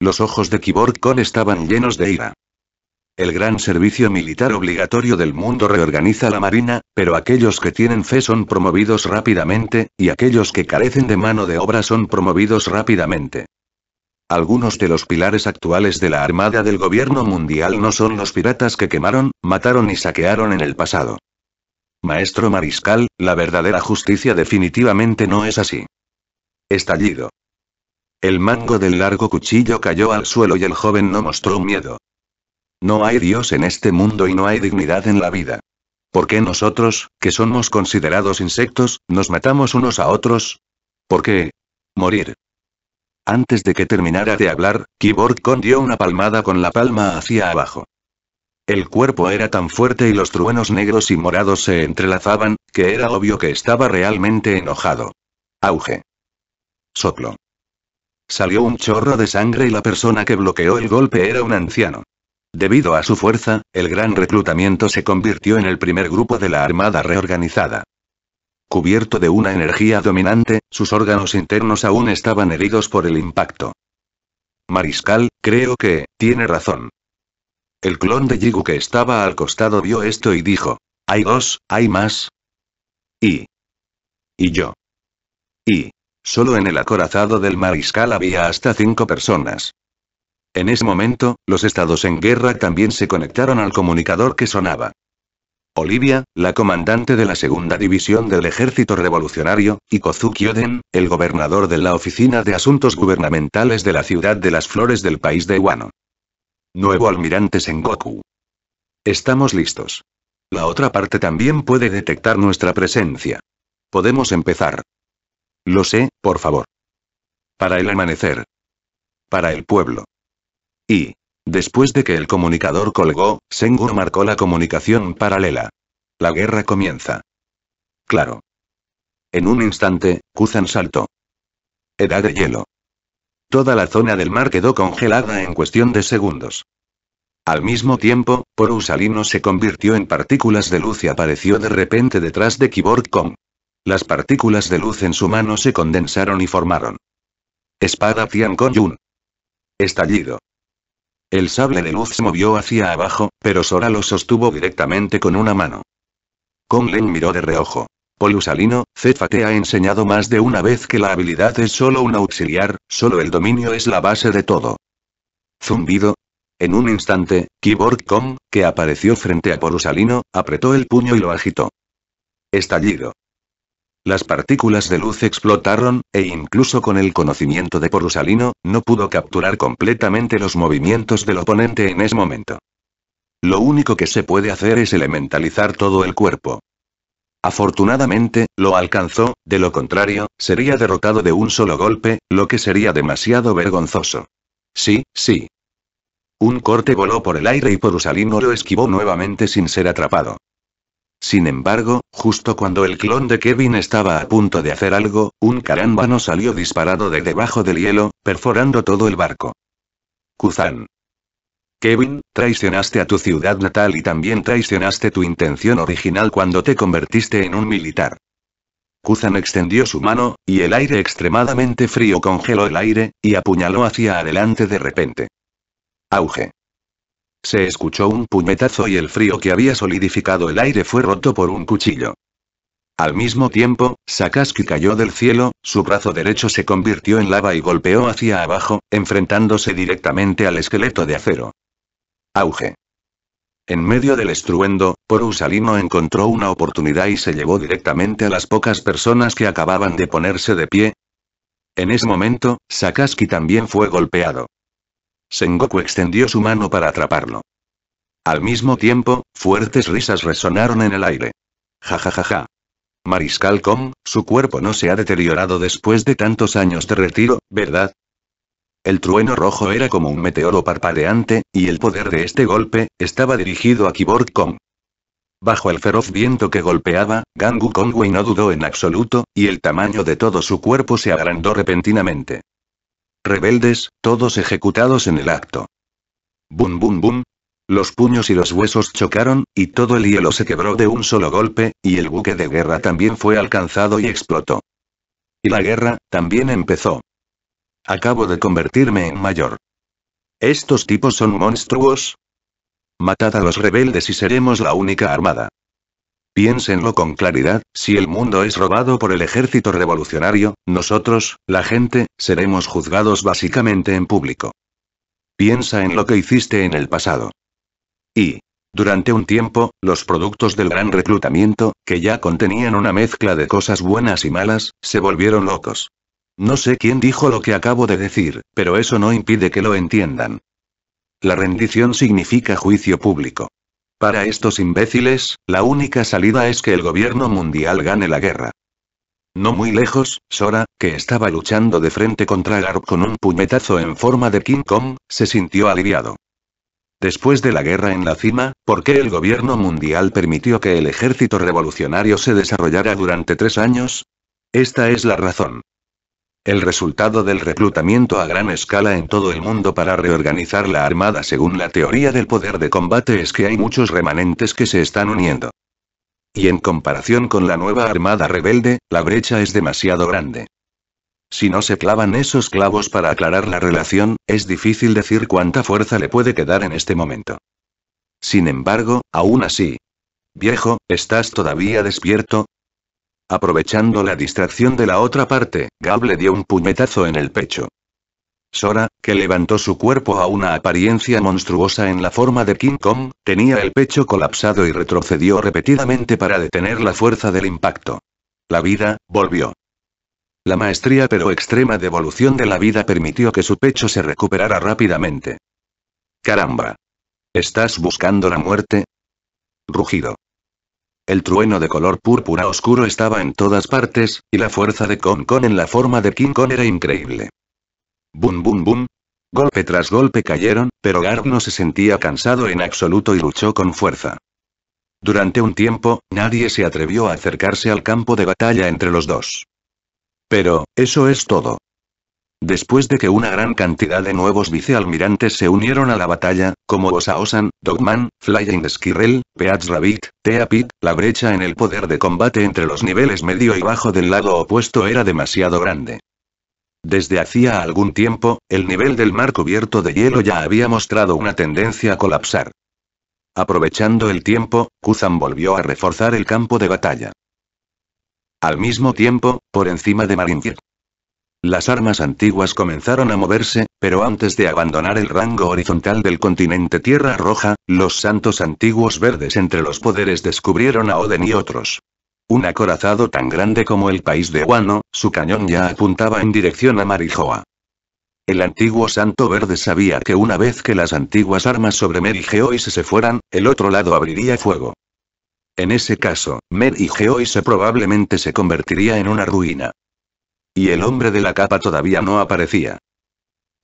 Los ojos de Kiborkon estaban llenos de ira. El gran servicio militar obligatorio del mundo reorganiza la marina, pero aquellos que tienen fe son promovidos rápidamente, y aquellos que carecen de mano de obra son promovidos rápidamente. Algunos de los pilares actuales de la Armada del Gobierno Mundial no son los piratas que quemaron, mataron y saquearon en el pasado. Maestro Mariscal, la verdadera justicia definitivamente no es así. Estallido. El mango del largo cuchillo cayó al suelo y el joven no mostró miedo. No hay Dios en este mundo y no hay dignidad en la vida. ¿Por qué nosotros, que somos considerados insectos, nos matamos unos a otros? ¿Por qué? Morir. Antes de que terminara de hablar, Kiborg condió dio una palmada con la palma hacia abajo. El cuerpo era tan fuerte y los truenos negros y morados se entrelazaban, que era obvio que estaba realmente enojado. Auge. Soplo. Salió un chorro de sangre y la persona que bloqueó el golpe era un anciano. Debido a su fuerza, el gran reclutamiento se convirtió en el primer grupo de la Armada reorganizada. Cubierto de una energía dominante, sus órganos internos aún estaban heridos por el impacto. Mariscal, creo que, tiene razón. El clon de Jigu que estaba al costado vio esto y dijo, hay dos, hay más. Y. Y yo. Y. Solo en el acorazado del mariscal había hasta cinco personas. En ese momento, los estados en guerra también se conectaron al comunicador que sonaba. Olivia, la comandante de la segunda división del ejército revolucionario, y Kozuki Oden, el gobernador de la oficina de asuntos gubernamentales de la ciudad de las flores del país de Iwano. Nuevo almirante Sengoku. Estamos listos. La otra parte también puede detectar nuestra presencia. Podemos empezar. Lo sé, por favor. Para el amanecer. Para el pueblo. Y, después de que el comunicador colgó, Sengur marcó la comunicación paralela. La guerra comienza. Claro. En un instante, Kuzan saltó. Edad de hielo. Toda la zona del mar quedó congelada en cuestión de segundos. Al mismo tiempo, Porusalino se convirtió en partículas de luz y apareció de repente detrás de Kiborg Kong. Las partículas de luz en su mano se condensaron y formaron. Espada Tian Kong Yun. Estallido. El sable de luz movió hacia abajo, pero Sora lo sostuvo directamente con una mano. Leng miró de reojo. Polusalino, Cefa te ha enseñado más de una vez que la habilidad es solo un auxiliar, solo el dominio es la base de todo. Zumbido. En un instante, Keyboard Kong, que apareció frente a Polusalino, apretó el puño y lo agitó. Estallido. Las partículas de luz explotaron, e incluso con el conocimiento de Porusalino, no pudo capturar completamente los movimientos del oponente en ese momento. Lo único que se puede hacer es elementalizar todo el cuerpo. Afortunadamente, lo alcanzó, de lo contrario, sería derrotado de un solo golpe, lo que sería demasiado vergonzoso. Sí, sí. Un corte voló por el aire y Porusalino lo esquivó nuevamente sin ser atrapado. Sin embargo, justo cuando el clon de Kevin estaba a punto de hacer algo, un carámbano salió disparado de debajo del hielo, perforando todo el barco. Kuzan. Kevin, traicionaste a tu ciudad natal y también traicionaste tu intención original cuando te convertiste en un militar. Kuzan extendió su mano, y el aire extremadamente frío congeló el aire, y apuñaló hacia adelante de repente. Auge. Se escuchó un puñetazo y el frío que había solidificado el aire fue roto por un cuchillo. Al mismo tiempo, Sakaski cayó del cielo, su brazo derecho se convirtió en lava y golpeó hacia abajo, enfrentándose directamente al esqueleto de acero. Auge. En medio del estruendo, Porusalino encontró una oportunidad y se llevó directamente a las pocas personas que acababan de ponerse de pie. En ese momento, Sakaski también fue golpeado. Sengoku extendió su mano para atraparlo. Al mismo tiempo, fuertes risas resonaron en el aire. Ja ja ja ja. Mariscal Kong, su cuerpo no se ha deteriorado después de tantos años de retiro, ¿verdad? El trueno rojo era como un meteoro parpadeante, y el poder de este golpe, estaba dirigido a Kibor Kong. Bajo el feroz viento que golpeaba, Gangu Kongwei no dudó en absoluto, y el tamaño de todo su cuerpo se agrandó repentinamente. Rebeldes, todos ejecutados en el acto. Bum bum bum. Los puños y los huesos chocaron, y todo el hielo se quebró de un solo golpe, y el buque de guerra también fue alcanzado y explotó. Y la guerra, también empezó. Acabo de convertirme en mayor. ¿Estos tipos son monstruos? Matad a los rebeldes y seremos la única armada. Piénsenlo con claridad, si el mundo es robado por el ejército revolucionario, nosotros, la gente, seremos juzgados básicamente en público. Piensa en lo que hiciste en el pasado. Y, durante un tiempo, los productos del gran reclutamiento, que ya contenían una mezcla de cosas buenas y malas, se volvieron locos. No sé quién dijo lo que acabo de decir, pero eso no impide que lo entiendan. La rendición significa juicio público. Para estos imbéciles, la única salida es que el gobierno mundial gane la guerra. No muy lejos, Sora, que estaba luchando de frente contra Garp con un puñetazo en forma de King Kong, se sintió aliviado. Después de la guerra en la cima, ¿por qué el gobierno mundial permitió que el ejército revolucionario se desarrollara durante tres años? Esta es la razón el resultado del reclutamiento a gran escala en todo el mundo para reorganizar la armada según la teoría del poder de combate es que hay muchos remanentes que se están uniendo. Y en comparación con la nueva armada rebelde, la brecha es demasiado grande. Si no se clavan esos clavos para aclarar la relación, es difícil decir cuánta fuerza le puede quedar en este momento. Sin embargo, aún así. Viejo, ¿estás todavía despierto? Aprovechando la distracción de la otra parte, Gab le dio un puñetazo en el pecho. Sora, que levantó su cuerpo a una apariencia monstruosa en la forma de King Kong, tenía el pecho colapsado y retrocedió repetidamente para detener la fuerza del impacto. La vida, volvió. La maestría pero extrema devolución de la vida permitió que su pecho se recuperara rápidamente. Caramba. ¿Estás buscando la muerte? Rugido. El trueno de color púrpura oscuro estaba en todas partes, y la fuerza de Kong Kong en la forma de King Kong era increíble. Bum bum bum. Golpe tras golpe cayeron, pero Gar no se sentía cansado en absoluto y luchó con fuerza. Durante un tiempo, nadie se atrevió a acercarse al campo de batalla entre los dos. Pero, eso es todo. Después de que una gran cantidad de nuevos vicealmirantes se unieron a la batalla, como Osaosan, Dogman, Flying Skirrel, Peach Rabbit, Tea la brecha en el poder de combate entre los niveles medio y bajo del lado opuesto era demasiado grande. Desde hacía algún tiempo, el nivel del mar cubierto de hielo ya había mostrado una tendencia a colapsar. Aprovechando el tiempo, Kuzan volvió a reforzar el campo de batalla. Al mismo tiempo, por encima de Marindir. Las armas antiguas comenzaron a moverse, pero antes de abandonar el rango horizontal del continente Tierra Roja, los santos antiguos verdes entre los poderes descubrieron a Oden y otros. Un acorazado tan grande como el país de Wano, su cañón ya apuntaba en dirección a Marijoa. El antiguo santo verde sabía que una vez que las antiguas armas sobre y Geoise se fueran, el otro lado abriría fuego. En ese caso, y Geoise probablemente se convertiría en una ruina. Y el hombre de la capa todavía no aparecía.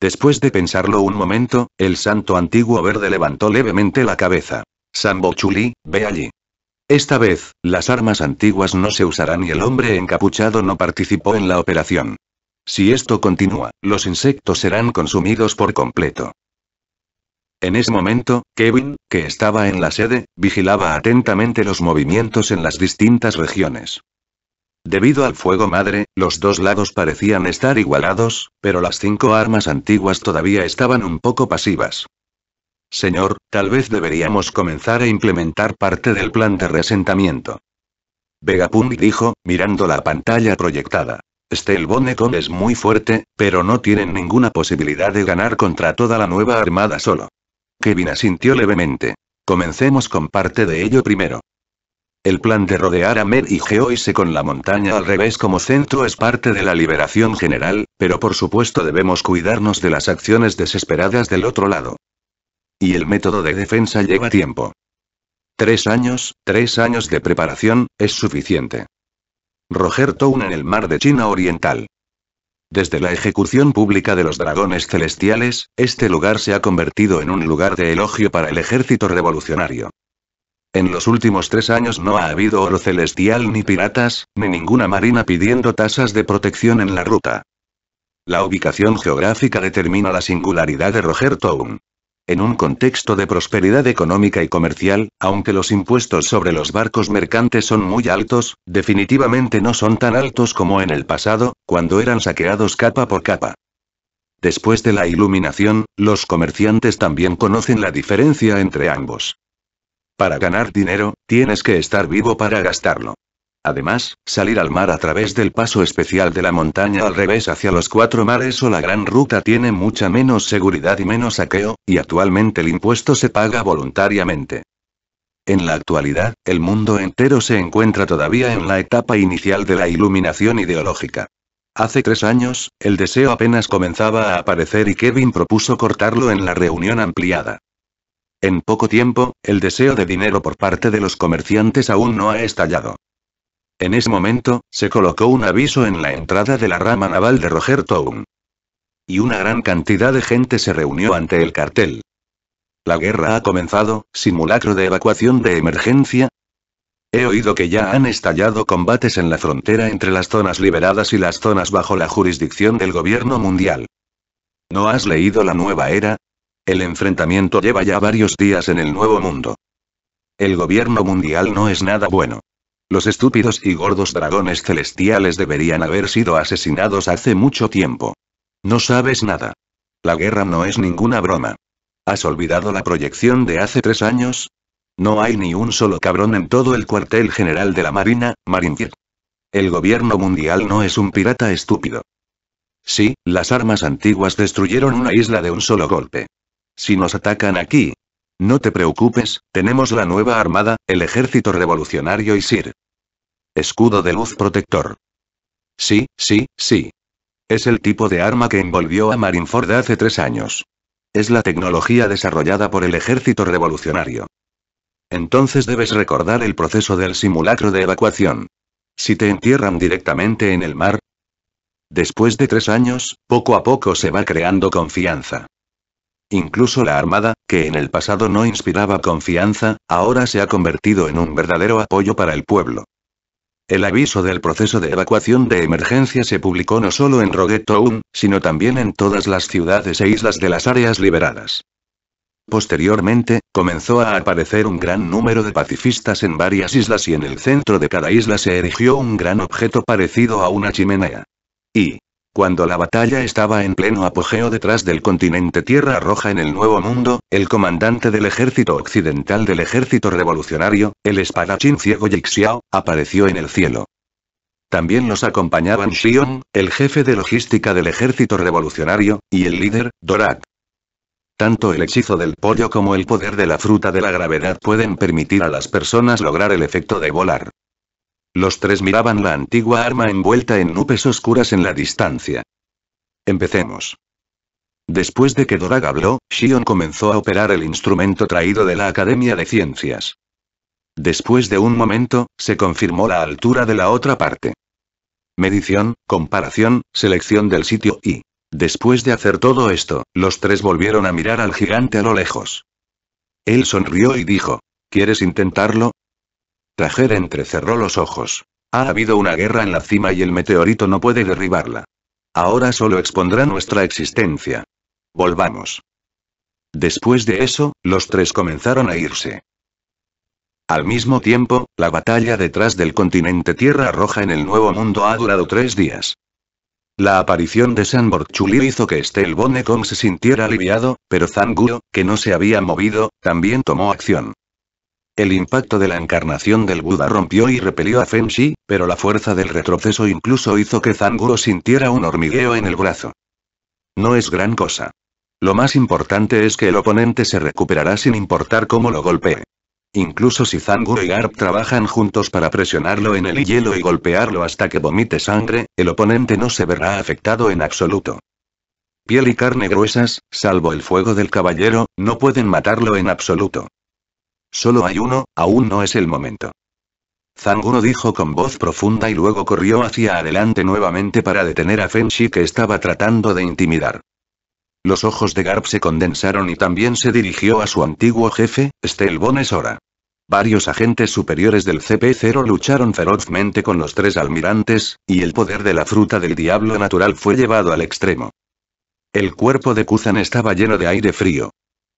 Después de pensarlo un momento, el santo antiguo verde levantó levemente la cabeza. chuli ve allí. Esta vez, las armas antiguas no se usarán y el hombre encapuchado no participó en la operación. Si esto continúa, los insectos serán consumidos por completo. En ese momento, Kevin, que estaba en la sede, vigilaba atentamente los movimientos en las distintas regiones. Debido al fuego madre, los dos lados parecían estar igualados, pero las cinco armas antiguas todavía estaban un poco pasivas. Señor, tal vez deberíamos comenzar a implementar parte del plan de resentamiento. Vegapunk dijo, mirando la pantalla proyectada. bonecon es muy fuerte, pero no tienen ninguna posibilidad de ganar contra toda la nueva armada solo. Kevin asintió levemente. Comencemos con parte de ello primero. El plan de rodear a Mer y Geoise con la montaña al revés como centro es parte de la liberación general, pero por supuesto debemos cuidarnos de las acciones desesperadas del otro lado. Y el método de defensa lleva tiempo. Tres años, tres años de preparación, es suficiente. Roger Town en el mar de China Oriental. Desde la ejecución pública de los dragones celestiales, este lugar se ha convertido en un lugar de elogio para el ejército revolucionario. En los últimos tres años no ha habido oro celestial ni piratas, ni ninguna marina pidiendo tasas de protección en la ruta. La ubicación geográfica determina la singularidad de Roger Town. En un contexto de prosperidad económica y comercial, aunque los impuestos sobre los barcos mercantes son muy altos, definitivamente no son tan altos como en el pasado, cuando eran saqueados capa por capa. Después de la iluminación, los comerciantes también conocen la diferencia entre ambos. Para ganar dinero, tienes que estar vivo para gastarlo. Además, salir al mar a través del paso especial de la montaña al revés hacia los cuatro mares o la gran ruta tiene mucha menos seguridad y menos saqueo, y actualmente el impuesto se paga voluntariamente. En la actualidad, el mundo entero se encuentra todavía en la etapa inicial de la iluminación ideológica. Hace tres años, el deseo apenas comenzaba a aparecer y Kevin propuso cortarlo en la reunión ampliada. En poco tiempo, el deseo de dinero por parte de los comerciantes aún no ha estallado. En ese momento, se colocó un aviso en la entrada de la rama naval de Roger Town. Y una gran cantidad de gente se reunió ante el cartel. La guerra ha comenzado, simulacro de evacuación de emergencia. He oído que ya han estallado combates en la frontera entre las zonas liberadas y las zonas bajo la jurisdicción del gobierno mundial. ¿No has leído La Nueva Era? El enfrentamiento lleva ya varios días en el Nuevo Mundo. El gobierno mundial no es nada bueno. Los estúpidos y gordos dragones celestiales deberían haber sido asesinados hace mucho tiempo. No sabes nada. La guerra no es ninguna broma. ¿Has olvidado la proyección de hace tres años? No hay ni un solo cabrón en todo el cuartel general de la Marina, Marinkir. El gobierno mundial no es un pirata estúpido. Sí, las armas antiguas destruyeron una isla de un solo golpe. Si nos atacan aquí. No te preocupes, tenemos la nueva armada, el ejército revolucionario y Sir. Escudo de luz protector. Sí, sí, sí. Es el tipo de arma que envolvió a Marineford hace tres años. Es la tecnología desarrollada por el ejército revolucionario. Entonces debes recordar el proceso del simulacro de evacuación. Si te entierran directamente en el mar. Después de tres años, poco a poco se va creando confianza. Incluso la Armada, que en el pasado no inspiraba confianza, ahora se ha convertido en un verdadero apoyo para el pueblo. El aviso del proceso de evacuación de emergencia se publicó no solo en Roguetown, sino también en todas las ciudades e islas de las áreas liberadas. Posteriormente, comenzó a aparecer un gran número de pacifistas en varias islas y en el centro de cada isla se erigió un gran objeto parecido a una chimenea. Y, cuando la batalla estaba en pleno apogeo detrás del continente Tierra Roja en el Nuevo Mundo, el comandante del ejército occidental del ejército revolucionario, el espadachín ciego Yixiao, apareció en el cielo. También los acompañaban Xion, el jefe de logística del ejército revolucionario, y el líder, Dorak. Tanto el hechizo del pollo como el poder de la fruta de la gravedad pueden permitir a las personas lograr el efecto de volar. Los tres miraban la antigua arma envuelta en nubes oscuras en la distancia. Empecemos. Después de que Dorag habló, Shion comenzó a operar el instrumento traído de la Academia de Ciencias. Después de un momento, se confirmó la altura de la otra parte. Medición, comparación, selección del sitio y... Después de hacer todo esto, los tres volvieron a mirar al gigante a lo lejos. Él sonrió y dijo, ¿quieres intentarlo? Tajer entrecerró los ojos. Ha habido una guerra en la cima y el meteorito no puede derribarla. Ahora solo expondrá nuestra existencia. Volvamos. Después de eso, los tres comenzaron a irse. Al mismo tiempo, la batalla detrás del continente Tierra Roja en el Nuevo Mundo ha durado tres días. La aparición de San Borchuli hizo que Estel Kong se sintiera aliviado, pero Zanguo, que no se había movido, también tomó acción. El impacto de la encarnación del Buda rompió y repelió a Feng Shi, pero la fuerza del retroceso incluso hizo que Zanguru sintiera un hormigueo en el brazo. No es gran cosa. Lo más importante es que el oponente se recuperará sin importar cómo lo golpee. Incluso si Zanguru y Garp trabajan juntos para presionarlo en el hielo y golpearlo hasta que vomite sangre, el oponente no se verá afectado en absoluto. Piel y carne gruesas, salvo el fuego del caballero, no pueden matarlo en absoluto. Solo hay uno, aún no es el momento. Zanguno dijo con voz profunda y luego corrió hacia adelante nuevamente para detener a Fenshi que estaba tratando de intimidar. Los ojos de Garp se condensaron y también se dirigió a su antiguo jefe, Stelbonesora. Varios agentes superiores del CP0 lucharon ferozmente con los tres almirantes, y el poder de la fruta del diablo natural fue llevado al extremo. El cuerpo de Kuzan estaba lleno de aire frío.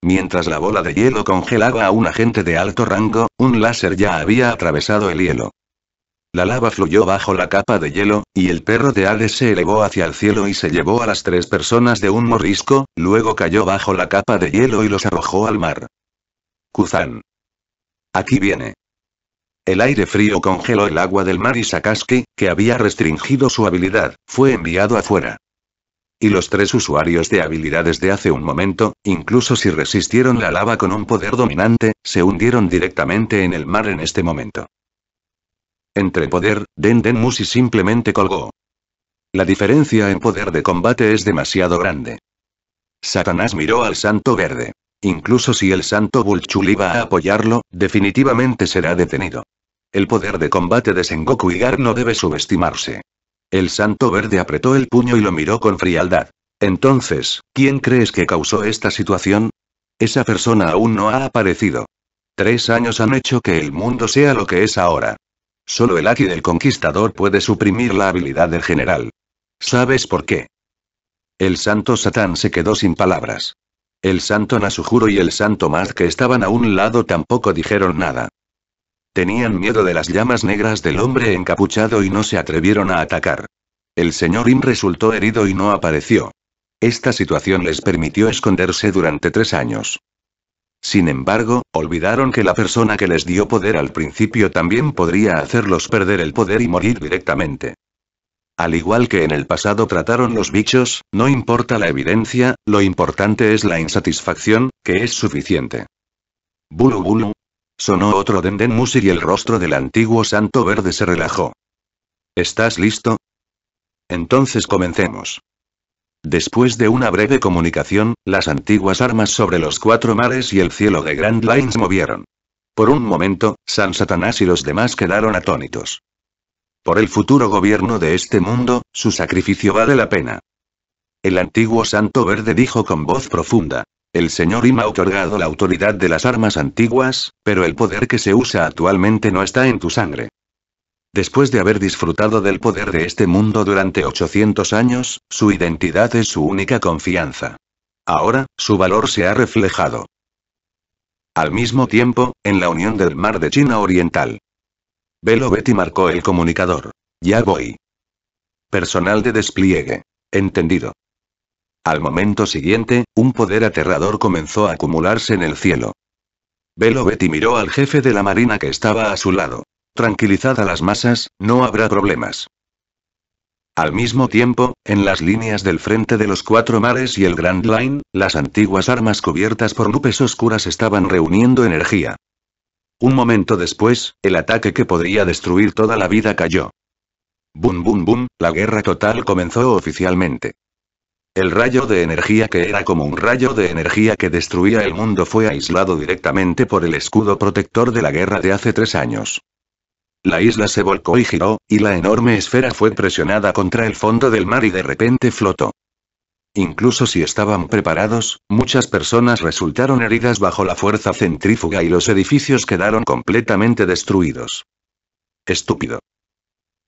Mientras la bola de hielo congelaba a un agente de alto rango, un láser ya había atravesado el hielo. La lava fluyó bajo la capa de hielo, y el perro de Hades se elevó hacia el cielo y se llevó a las tres personas de un morrisco, luego cayó bajo la capa de hielo y los arrojó al mar. Kuzan. Aquí viene. El aire frío congeló el agua del mar y Sakaski, que había restringido su habilidad, fue enviado afuera. Y los tres usuarios de habilidades de hace un momento, incluso si resistieron la lava con un poder dominante, se hundieron directamente en el mar en este momento. Entre poder, Den Den Musi simplemente colgó. La diferencia en poder de combate es demasiado grande. Satanás miró al santo verde. Incluso si el santo Bulchuli va a apoyarlo, definitivamente será detenido. El poder de combate de Sengoku y no debe subestimarse. El santo verde apretó el puño y lo miró con frialdad. Entonces, ¿quién crees que causó esta situación? Esa persona aún no ha aparecido. Tres años han hecho que el mundo sea lo que es ahora. Solo el Aki del Conquistador puede suprimir la habilidad del general. ¿Sabes por qué? El santo Satán se quedó sin palabras. El santo Nasujuro y el santo Maz que estaban a un lado tampoco dijeron nada. Tenían miedo de las llamas negras del hombre encapuchado y no se atrevieron a atacar. El señor Im resultó herido y no apareció. Esta situación les permitió esconderse durante tres años. Sin embargo, olvidaron que la persona que les dio poder al principio también podría hacerlos perder el poder y morir directamente. Al igual que en el pasado trataron los bichos, no importa la evidencia, lo importante es la insatisfacción, que es suficiente. Bulu Bulu, Sonó otro denden y el rostro del antiguo santo verde se relajó. ¿Estás listo? Entonces comencemos. Después de una breve comunicación, las antiguas armas sobre los cuatro mares y el cielo de Grand Lines movieron. Por un momento, San Satanás y los demás quedaron atónitos. Por el futuro gobierno de este mundo, su sacrificio vale la pena. El antiguo santo verde dijo con voz profunda, el señor Im ha otorgado la autoridad de las armas antiguas, pero el poder que se usa actualmente no está en tu sangre. Después de haber disfrutado del poder de este mundo durante 800 años, su identidad es su única confianza. Ahora, su valor se ha reflejado. Al mismo tiempo, en la Unión del Mar de China Oriental. Velo Betty marcó el comunicador. Ya voy. Personal de despliegue. Entendido. Al momento siguiente, un poder aterrador comenzó a acumularse en el cielo. Velo Betty miró al jefe de la marina que estaba a su lado. Tranquilizada las masas, no habrá problemas. Al mismo tiempo, en las líneas del frente de los cuatro mares y el Grand Line, las antiguas armas cubiertas por nubes oscuras estaban reuniendo energía. Un momento después, el ataque que podría destruir toda la vida cayó. Bum bum bum, la guerra total comenzó oficialmente. El rayo de energía que era como un rayo de energía que destruía el mundo fue aislado directamente por el escudo protector de la guerra de hace tres años. La isla se volcó y giró, y la enorme esfera fue presionada contra el fondo del mar y de repente flotó. Incluso si estaban preparados, muchas personas resultaron heridas bajo la fuerza centrífuga y los edificios quedaron completamente destruidos. Estúpido.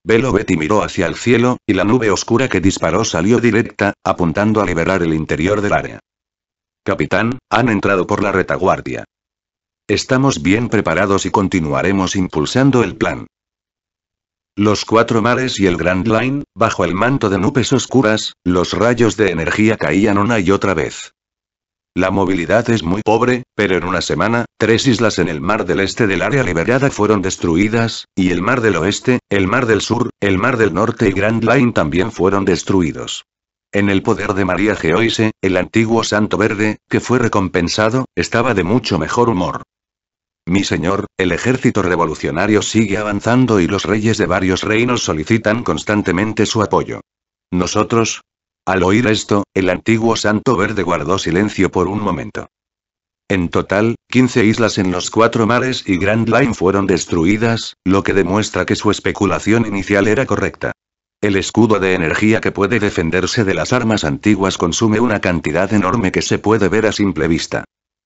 Velo Betty miró hacia el cielo, y la nube oscura que disparó salió directa, apuntando a liberar el interior del área. Capitán, han entrado por la retaguardia. Estamos bien preparados y continuaremos impulsando el plan. Los cuatro mares y el Grand Line, bajo el manto de nubes oscuras, los rayos de energía caían una y otra vez. La movilidad es muy pobre, pero en una semana, tres islas en el mar del este del área liberada fueron destruidas, y el mar del oeste, el mar del sur, el mar del norte y Grand Line también fueron destruidos. En el poder de María Geoise, el antiguo santo verde, que fue recompensado, estaba de mucho mejor humor. Mi señor, el ejército revolucionario sigue avanzando y los reyes de varios reinos solicitan constantemente su apoyo. Nosotros, al oír esto, el antiguo Santo Verde guardó silencio por un momento. En total, 15 islas en los cuatro mares y Grand Line fueron destruidas, lo que demuestra que su especulación inicial era correcta. El escudo de energía que puede defenderse de las armas antiguas consume una cantidad enorme que se puede ver a simple vista.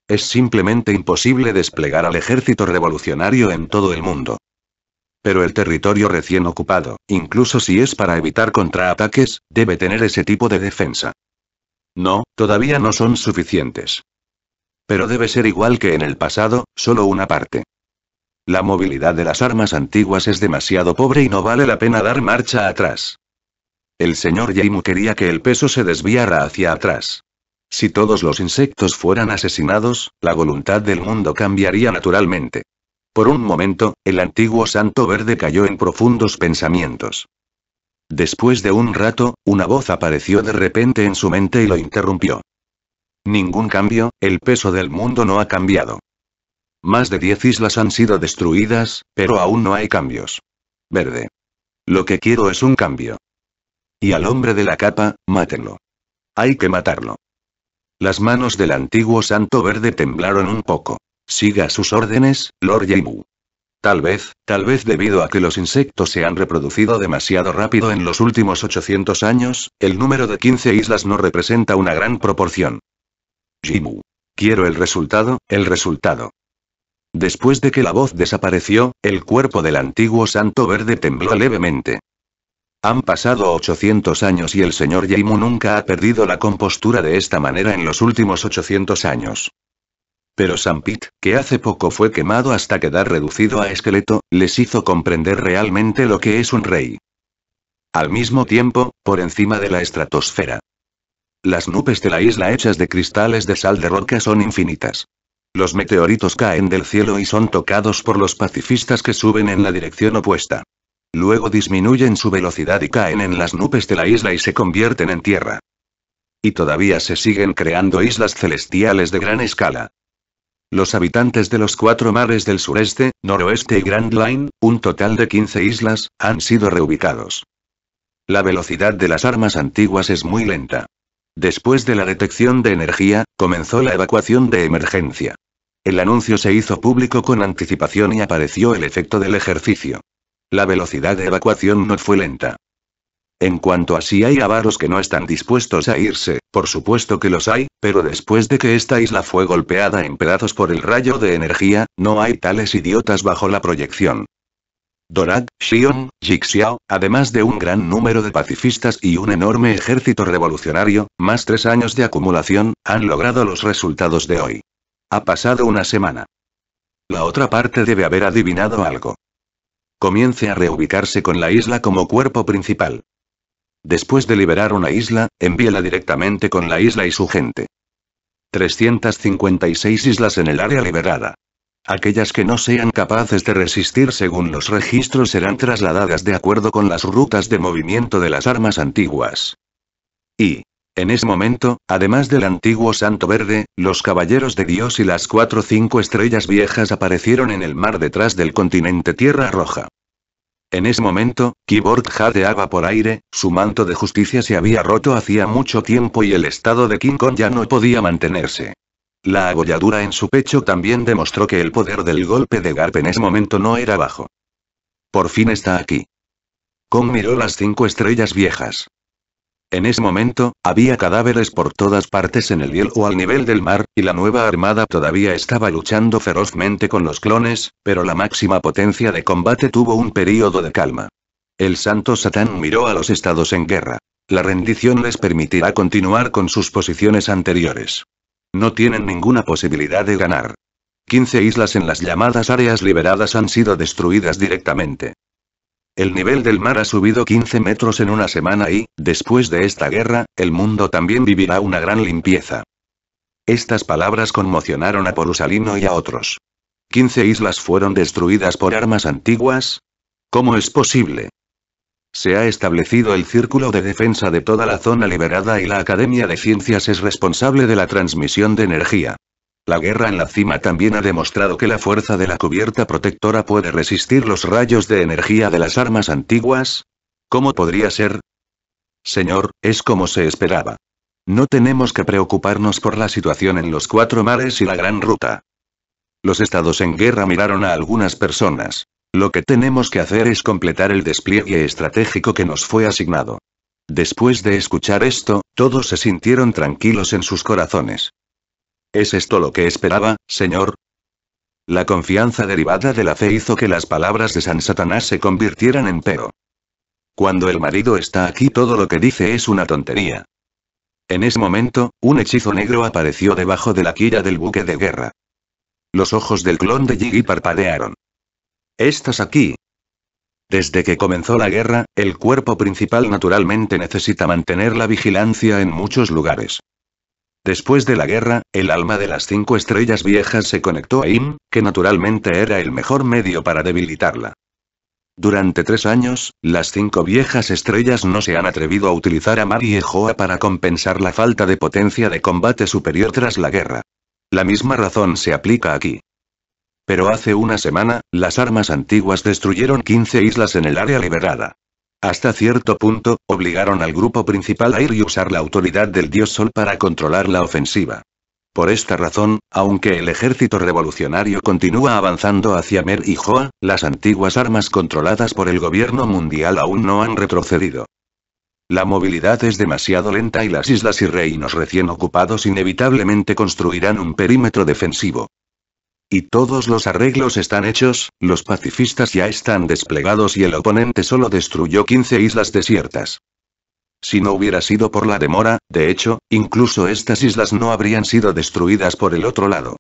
Es simplemente imposible desplegar al ejército revolucionario en todo el mundo. Pero el territorio recién ocupado, incluso si es para evitar contraataques, debe tener ese tipo de defensa. No, todavía no son suficientes. Pero debe ser igual que en el pasado, solo una parte. La movilidad de las armas antiguas es demasiado pobre y no vale la pena dar marcha atrás. El señor Jaimu quería que el peso se desviara hacia atrás. Si todos los insectos fueran asesinados, la voluntad del mundo cambiaría naturalmente. Por un momento, el antiguo santo verde cayó en profundos pensamientos. Después de un rato, una voz apareció de repente en su mente y lo interrumpió. Ningún cambio, el peso del mundo no ha cambiado. Más de diez islas han sido destruidas, pero aún no hay cambios. Verde. Lo que quiero es un cambio. Y al hombre de la capa, mátenlo. Hay que matarlo. Las manos del antiguo santo verde temblaron un poco. Siga sus órdenes, Lord Yemu. Tal vez, tal vez debido a que los insectos se han reproducido demasiado rápido en los últimos 800 años, el número de 15 islas no representa una gran proporción. Jimu. Quiero el resultado, el resultado. Después de que la voz desapareció, el cuerpo del antiguo santo verde tembló levemente. Han pasado 800 años y el señor Jimu nunca ha perdido la compostura de esta manera en los últimos 800 años. Pero Sampit, que hace poco fue quemado hasta quedar reducido a esqueleto, les hizo comprender realmente lo que es un rey. Al mismo tiempo, por encima de la estratosfera. Las nubes de la isla hechas de cristales de sal de roca son infinitas. Los meteoritos caen del cielo y son tocados por los pacifistas que suben en la dirección opuesta. Luego disminuyen su velocidad y caen en las nubes de la isla y se convierten en tierra. Y todavía se siguen creando islas celestiales de gran escala. Los habitantes de los cuatro mares del sureste, noroeste y Grand Line, un total de 15 islas, han sido reubicados. La velocidad de las armas antiguas es muy lenta. Después de la detección de energía, comenzó la evacuación de emergencia. El anuncio se hizo público con anticipación y apareció el efecto del ejercicio. La velocidad de evacuación no fue lenta. En cuanto a si hay avaros que no están dispuestos a irse, por supuesto que los hay, pero después de que esta isla fue golpeada en pedazos por el rayo de energía, no hay tales idiotas bajo la proyección. Dorad, Xion, Jixiao, además de un gran número de pacifistas y un enorme ejército revolucionario, más tres años de acumulación, han logrado los resultados de hoy. Ha pasado una semana. La otra parte debe haber adivinado algo. Comience a reubicarse con la isla como cuerpo principal. Después de liberar una isla, envíela directamente con la isla y su gente. 356 islas en el área liberada. Aquellas que no sean capaces de resistir según los registros serán trasladadas de acuerdo con las rutas de movimiento de las armas antiguas. Y, en ese momento, además del antiguo Santo Verde, los Caballeros de Dios y las cuatro cinco estrellas viejas aparecieron en el mar detrás del continente Tierra Roja. En ese momento, Keyboard jadeaba por aire, su manto de justicia se había roto hacía mucho tiempo y el estado de King Kong ya no podía mantenerse. La abolladura en su pecho también demostró que el poder del golpe de Garp en ese momento no era bajo. Por fin está aquí. Kong miró las cinco estrellas viejas. En ese momento, había cadáveres por todas partes en el hielo o al nivel del mar, y la nueva armada todavía estaba luchando ferozmente con los clones, pero la máxima potencia de combate tuvo un período de calma. El santo Satán miró a los estados en guerra. La rendición les permitirá continuar con sus posiciones anteriores. No tienen ninguna posibilidad de ganar. 15 islas en las llamadas áreas liberadas han sido destruidas directamente. El nivel del mar ha subido 15 metros en una semana y, después de esta guerra, el mundo también vivirá una gran limpieza. Estas palabras conmocionaron a Porusalino y a otros. 15 islas fueron destruidas por armas antiguas. ¿Cómo es posible? Se ha establecido el círculo de defensa de toda la zona liberada y la Academia de Ciencias es responsable de la transmisión de energía. La guerra en la cima también ha demostrado que la fuerza de la cubierta protectora puede resistir los rayos de energía de las armas antiguas. ¿Cómo podría ser? Señor, es como se esperaba. No tenemos que preocuparnos por la situación en los cuatro mares y la gran ruta. Los estados en guerra miraron a algunas personas. Lo que tenemos que hacer es completar el despliegue estratégico que nos fue asignado. Después de escuchar esto, todos se sintieron tranquilos en sus corazones. ¿Es esto lo que esperaba, señor? La confianza derivada de la fe hizo que las palabras de San Satanás se convirtieran en pero. Cuando el marido está aquí todo lo que dice es una tontería. En ese momento, un hechizo negro apareció debajo de la quilla del buque de guerra. Los ojos del clon de Jiggy parpadearon. Estás aquí. Desde que comenzó la guerra, el cuerpo principal naturalmente necesita mantener la vigilancia en muchos lugares. Después de la guerra, el alma de las cinco estrellas viejas se conectó a Im, que naturalmente era el mejor medio para debilitarla. Durante tres años, las cinco viejas estrellas no se han atrevido a utilizar a Mari y Ejoa para compensar la falta de potencia de combate superior tras la guerra. La misma razón se aplica aquí. Pero hace una semana, las armas antiguas destruyeron 15 islas en el área liberada. Hasta cierto punto, obligaron al grupo principal a ir y usar la autoridad del dios Sol para controlar la ofensiva. Por esta razón, aunque el ejército revolucionario continúa avanzando hacia Mer y Joa, las antiguas armas controladas por el gobierno mundial aún no han retrocedido. La movilidad es demasiado lenta y las islas y reinos recién ocupados inevitablemente construirán un perímetro defensivo. Y todos los arreglos están hechos, los pacifistas ya están desplegados y el oponente solo destruyó 15 islas desiertas. Si no hubiera sido por la demora, de hecho, incluso estas islas no habrían sido destruidas por el otro lado.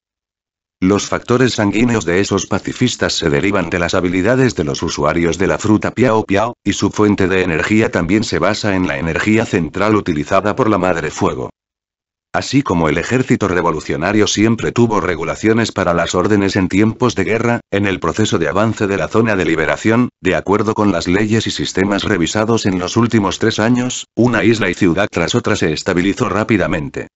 Los factores sanguíneos de esos pacifistas se derivan de las habilidades de los usuarios de la fruta Piao Piao, y su fuente de energía también se basa en la energía central utilizada por la Madre Fuego. Así como el ejército revolucionario siempre tuvo regulaciones para las órdenes en tiempos de guerra, en el proceso de avance de la zona de liberación, de acuerdo con las leyes y sistemas revisados en los últimos tres años, una isla y ciudad tras otra se estabilizó rápidamente.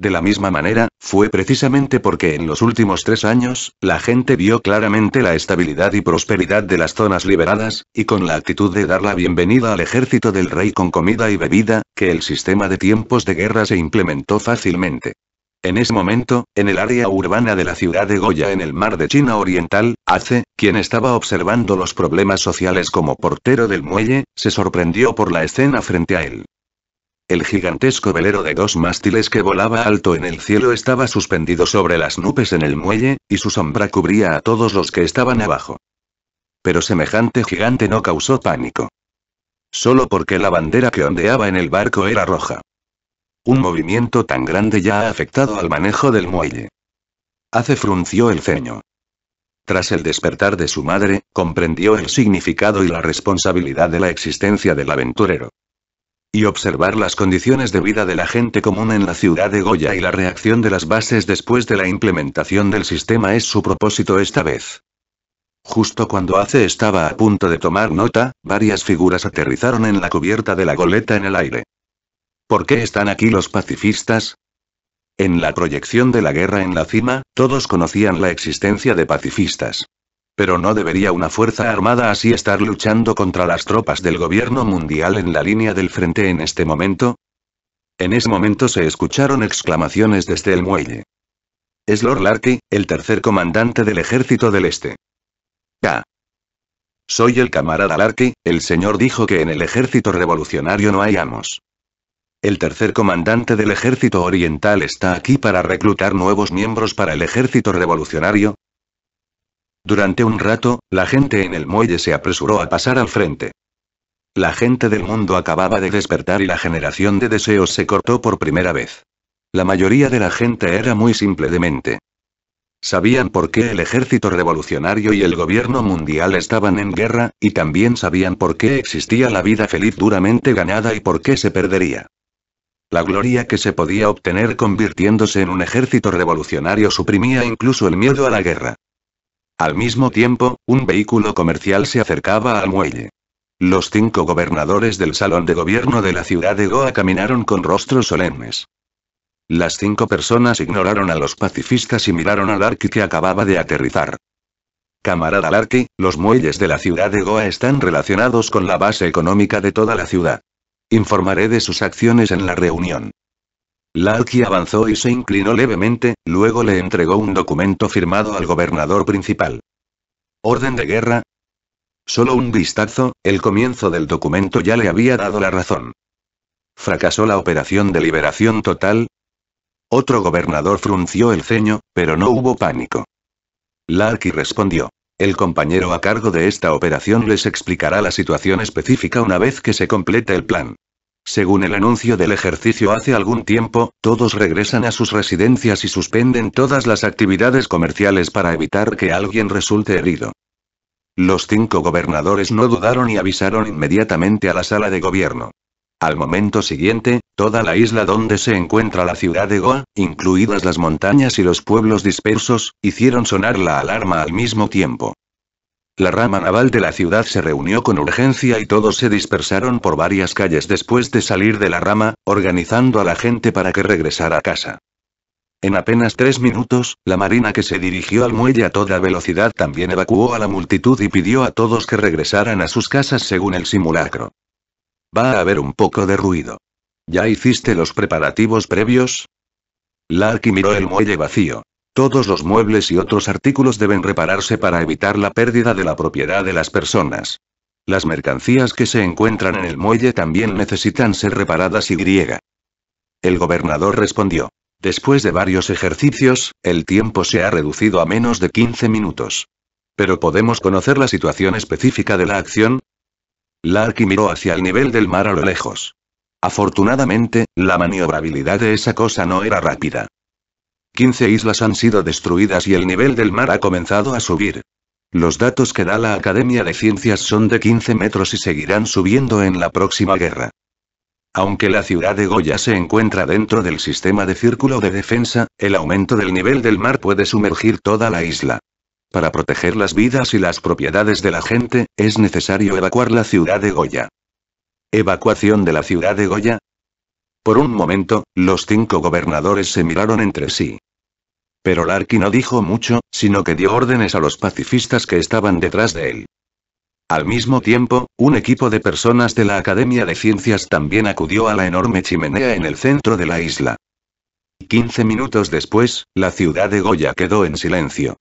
De la misma manera, fue precisamente porque en los últimos tres años, la gente vio claramente la estabilidad y prosperidad de las zonas liberadas, y con la actitud de dar la bienvenida al ejército del rey con comida y bebida, que el sistema de tiempos de guerra se implementó fácilmente. En ese momento, en el área urbana de la ciudad de Goya en el mar de China Oriental, Ace, quien estaba observando los problemas sociales como portero del muelle, se sorprendió por la escena frente a él. El gigantesco velero de dos mástiles que volaba alto en el cielo estaba suspendido sobre las nubes en el muelle, y su sombra cubría a todos los que estaban abajo. Pero semejante gigante no causó pánico. Solo porque la bandera que ondeaba en el barco era roja. Un movimiento tan grande ya ha afectado al manejo del muelle. Hace frunció el ceño. Tras el despertar de su madre, comprendió el significado y la responsabilidad de la existencia del aventurero y observar las condiciones de vida de la gente común en la ciudad de Goya y la reacción de las bases después de la implementación del sistema es su propósito esta vez. Justo cuando Ace estaba a punto de tomar nota, varias figuras aterrizaron en la cubierta de la goleta en el aire. ¿Por qué están aquí los pacifistas? En la proyección de la guerra en la cima, todos conocían la existencia de pacifistas. Pero no debería una fuerza armada así estar luchando contra las tropas del gobierno mundial en la línea del frente en este momento. En ese momento se escucharon exclamaciones desde el muelle. Es Lord Larky, el tercer comandante del ejército del este. Ya. Soy el camarada Larky, el señor dijo que en el ejército revolucionario no hay amos. El tercer comandante del ejército oriental está aquí para reclutar nuevos miembros para el ejército revolucionario, durante un rato, la gente en el muelle se apresuró a pasar al frente. La gente del mundo acababa de despertar y la generación de deseos se cortó por primera vez. La mayoría de la gente era muy simple de mente. Sabían por qué el ejército revolucionario y el gobierno mundial estaban en guerra, y también sabían por qué existía la vida feliz duramente ganada y por qué se perdería. La gloria que se podía obtener convirtiéndose en un ejército revolucionario suprimía incluso el miedo a la guerra. Al mismo tiempo, un vehículo comercial se acercaba al muelle. Los cinco gobernadores del Salón de Gobierno de la ciudad de Goa caminaron con rostros solemnes. Las cinco personas ignoraron a los pacifistas y miraron al Arqui que acababa de aterrizar. Camarada Larki, los muelles de la ciudad de Goa están relacionados con la base económica de toda la ciudad. Informaré de sus acciones en la reunión. Larky avanzó y se inclinó levemente, luego le entregó un documento firmado al gobernador principal. ¿Orden de guerra? Solo un vistazo, el comienzo del documento ya le había dado la razón. ¿Fracasó la operación de liberación total? Otro gobernador frunció el ceño, pero no hubo pánico. Larky respondió. El compañero a cargo de esta operación les explicará la situación específica una vez que se complete el plan. Según el anuncio del ejercicio hace algún tiempo, todos regresan a sus residencias y suspenden todas las actividades comerciales para evitar que alguien resulte herido. Los cinco gobernadores no dudaron y avisaron inmediatamente a la sala de gobierno. Al momento siguiente, toda la isla donde se encuentra la ciudad de Goa, incluidas las montañas y los pueblos dispersos, hicieron sonar la alarma al mismo tiempo. La rama naval de la ciudad se reunió con urgencia y todos se dispersaron por varias calles después de salir de la rama, organizando a la gente para que regresara a casa. En apenas tres minutos, la marina que se dirigió al muelle a toda velocidad también evacuó a la multitud y pidió a todos que regresaran a sus casas según el simulacro. Va a haber un poco de ruido. ¿Ya hiciste los preparativos previos? Larky miró el muelle vacío. Todos los muebles y otros artículos deben repararse para evitar la pérdida de la propiedad de las personas. Las mercancías que se encuentran en el muelle también necesitan ser reparadas y griega. El gobernador respondió. Después de varios ejercicios, el tiempo se ha reducido a menos de 15 minutos. Pero podemos conocer la situación específica de la acción. Larky miró hacia el nivel del mar a lo lejos. Afortunadamente, la maniobrabilidad de esa cosa no era rápida. 15 islas han sido destruidas y el nivel del mar ha comenzado a subir. Los datos que da la Academia de Ciencias son de 15 metros y seguirán subiendo en la próxima guerra. Aunque la ciudad de Goya se encuentra dentro del sistema de círculo de defensa, el aumento del nivel del mar puede sumergir toda la isla. Para proteger las vidas y las propiedades de la gente, es necesario evacuar la ciudad de Goya. Evacuación de la ciudad de Goya. Por un momento, los cinco gobernadores se miraron entre sí. Pero Larky no dijo mucho, sino que dio órdenes a los pacifistas que estaban detrás de él. Al mismo tiempo, un equipo de personas de la Academia de Ciencias también acudió a la enorme chimenea en el centro de la isla. Quince minutos después, la ciudad de Goya quedó en silencio.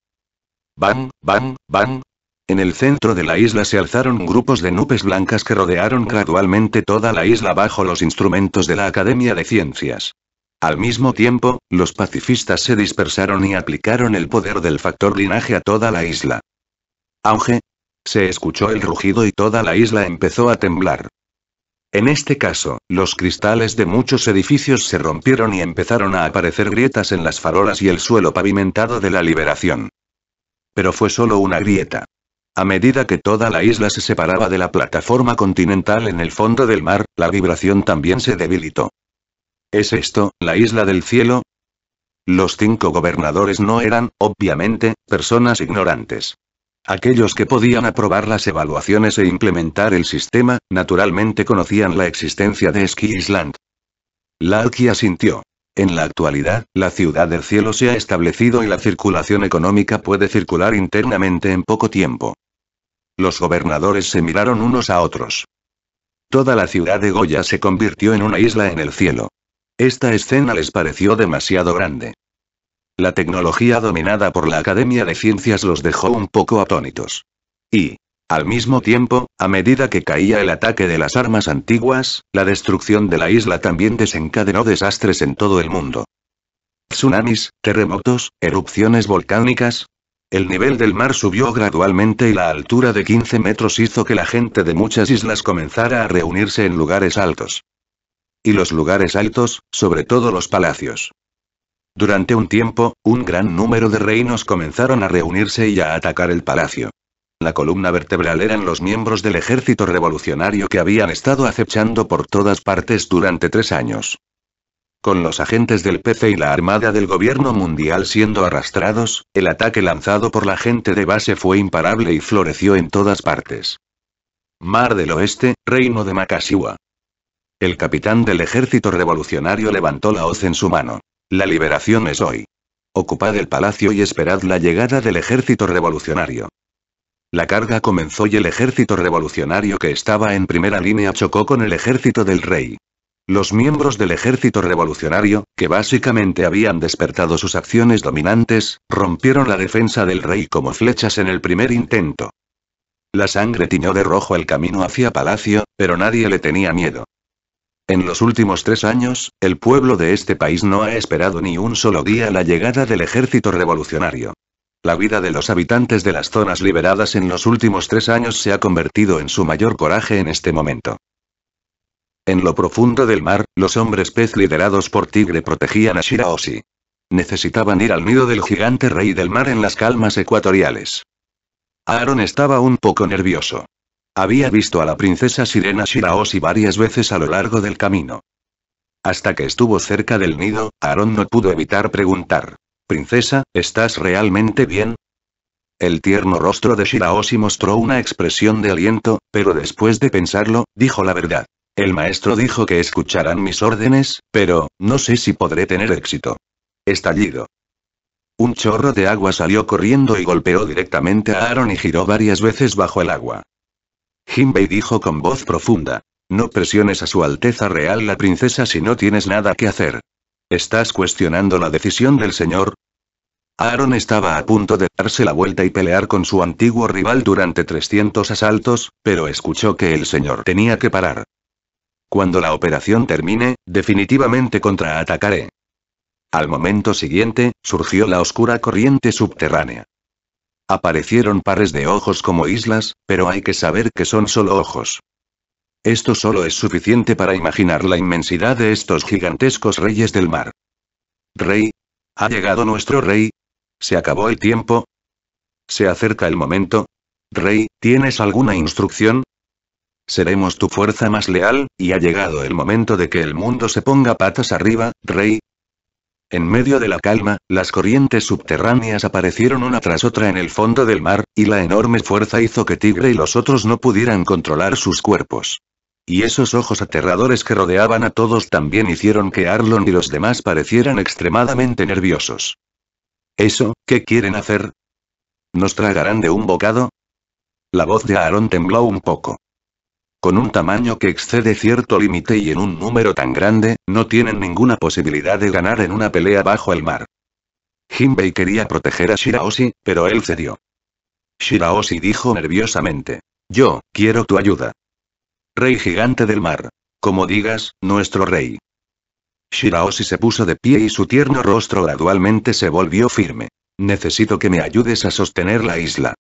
Van, van, van! En el centro de la isla se alzaron grupos de nubes blancas que rodearon gradualmente toda la isla bajo los instrumentos de la Academia de Ciencias. Al mismo tiempo, los pacifistas se dispersaron y aplicaron el poder del factor linaje a toda la isla. Auge. Se escuchó el rugido y toda la isla empezó a temblar. En este caso, los cristales de muchos edificios se rompieron y empezaron a aparecer grietas en las farolas y el suelo pavimentado de la liberación. Pero fue solo una grieta. A medida que toda la isla se separaba de la plataforma continental en el fondo del mar, la vibración también se debilitó. ¿Es esto, la isla del cielo? Los cinco gobernadores no eran, obviamente, personas ignorantes. Aquellos que podían aprobar las evaluaciones e implementar el sistema, naturalmente conocían la existencia de Ski Island. Larkia sintió. En la actualidad, la ciudad del cielo se ha establecido y la circulación económica puede circular internamente en poco tiempo. Los gobernadores se miraron unos a otros. Toda la ciudad de Goya se convirtió en una isla en el cielo. Esta escena les pareció demasiado grande. La tecnología dominada por la Academia de Ciencias los dejó un poco atónitos. Y, al mismo tiempo, a medida que caía el ataque de las armas antiguas, la destrucción de la isla también desencadenó desastres en todo el mundo. Tsunamis, terremotos, erupciones volcánicas. El nivel del mar subió gradualmente y la altura de 15 metros hizo que la gente de muchas islas comenzara a reunirse en lugares altos y los lugares altos, sobre todo los palacios. Durante un tiempo, un gran número de reinos comenzaron a reunirse y a atacar el palacio. La columna vertebral eran los miembros del ejército revolucionario que habían estado acechando por todas partes durante tres años. Con los agentes del PC y la armada del gobierno mundial siendo arrastrados, el ataque lanzado por la gente de base fue imparable y floreció en todas partes. Mar del Oeste, Reino de Makashiwa. El capitán del ejército revolucionario levantó la hoz en su mano. La liberación es hoy. Ocupad el palacio y esperad la llegada del ejército revolucionario. La carga comenzó y el ejército revolucionario que estaba en primera línea chocó con el ejército del rey. Los miembros del ejército revolucionario, que básicamente habían despertado sus acciones dominantes, rompieron la defensa del rey como flechas en el primer intento. La sangre tiñó de rojo el camino hacia palacio, pero nadie le tenía miedo. En los últimos tres años, el pueblo de este país no ha esperado ni un solo día la llegada del ejército revolucionario. La vida de los habitantes de las zonas liberadas en los últimos tres años se ha convertido en su mayor coraje en este momento. En lo profundo del mar, los hombres pez liderados por Tigre protegían a Shiraoshi. Necesitaban ir al nido del gigante rey del mar en las calmas ecuatoriales. Aaron estaba un poco nervioso. Había visto a la princesa Sirena Shiraoshi varias veces a lo largo del camino. Hasta que estuvo cerca del nido, Aaron no pudo evitar preguntar. Princesa, ¿estás realmente bien? El tierno rostro de Shiraoshi mostró una expresión de aliento, pero después de pensarlo, dijo la verdad. El maestro dijo que escucharán mis órdenes, pero, no sé si podré tener éxito. Estallido. Un chorro de agua salió corriendo y golpeó directamente a Aaron y giró varias veces bajo el agua. Jinbei dijo con voz profunda. No presiones a su Alteza Real la princesa si no tienes nada que hacer. ¿Estás cuestionando la decisión del señor? Aaron estaba a punto de darse la vuelta y pelear con su antiguo rival durante 300 asaltos, pero escuchó que el señor tenía que parar. Cuando la operación termine, definitivamente contraatacaré. Al momento siguiente, surgió la oscura corriente subterránea. Aparecieron pares de ojos como islas, pero hay que saber que son solo ojos. Esto solo es suficiente para imaginar la inmensidad de estos gigantescos reyes del mar. Rey. ¿Ha llegado nuestro rey? ¿Se acabó el tiempo? ¿Se acerca el momento? Rey, ¿tienes alguna instrucción? Seremos tu fuerza más leal, y ha llegado el momento de que el mundo se ponga patas arriba, Rey, en medio de la calma, las corrientes subterráneas aparecieron una tras otra en el fondo del mar, y la enorme fuerza hizo que Tigre y los otros no pudieran controlar sus cuerpos. Y esos ojos aterradores que rodeaban a todos también hicieron que Arlon y los demás parecieran extremadamente nerviosos. ¿Eso, qué quieren hacer? ¿Nos tragarán de un bocado? La voz de Aaron tembló un poco. Con un tamaño que excede cierto límite y en un número tan grande, no tienen ninguna posibilidad de ganar en una pelea bajo el mar. Jinbei quería proteger a Shiraoshi, pero él cedió. Shiraoshi dijo nerviosamente. Yo, quiero tu ayuda. Rey gigante del mar. Como digas, nuestro rey. Shiraoshi se puso de pie y su tierno rostro gradualmente se volvió firme. Necesito que me ayudes a sostener la isla.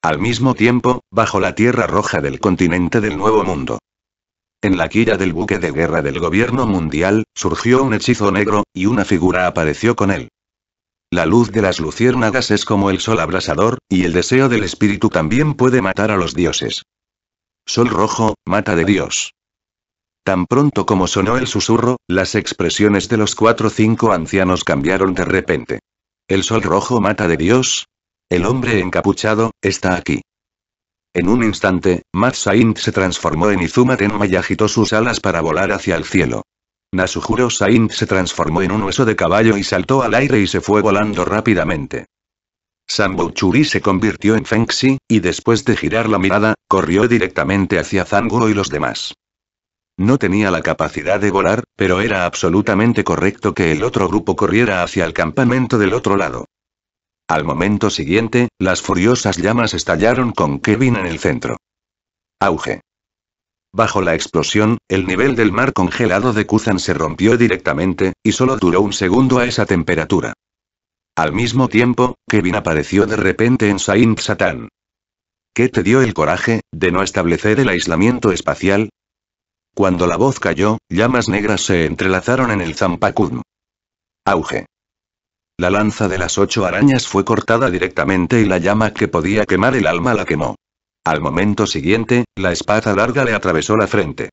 Al mismo tiempo, bajo la tierra roja del continente del Nuevo Mundo. En la quilla del buque de guerra del gobierno mundial, surgió un hechizo negro, y una figura apareció con él. La luz de las luciérnagas es como el sol abrasador, y el deseo del espíritu también puede matar a los dioses. Sol rojo, mata de Dios. Tan pronto como sonó el susurro, las expresiones de los cuatro o cinco ancianos cambiaron de repente. El sol rojo mata de Dios, el hombre encapuchado, está aquí. En un instante, Saint se transformó en Izuma Tenma y agitó sus alas para volar hacia el cielo. Nasujuro Saint se transformó en un hueso de caballo y saltó al aire y se fue volando rápidamente. Churi se convirtió en Fengxi, y después de girar la mirada, corrió directamente hacia Zanguro y los demás. No tenía la capacidad de volar, pero era absolutamente correcto que el otro grupo corriera hacia el campamento del otro lado. Al momento siguiente, las furiosas llamas estallaron con Kevin en el centro. Auge. Bajo la explosión, el nivel del mar congelado de Kuzan se rompió directamente, y solo duró un segundo a esa temperatura. Al mismo tiempo, Kevin apareció de repente en Saint Satan. ¿Qué te dio el coraje, de no establecer el aislamiento espacial? Cuando la voz cayó, llamas negras se entrelazaron en el Zampacudm. Auge. La lanza de las ocho arañas fue cortada directamente y la llama que podía quemar el alma la quemó. Al momento siguiente, la espada larga le atravesó la frente.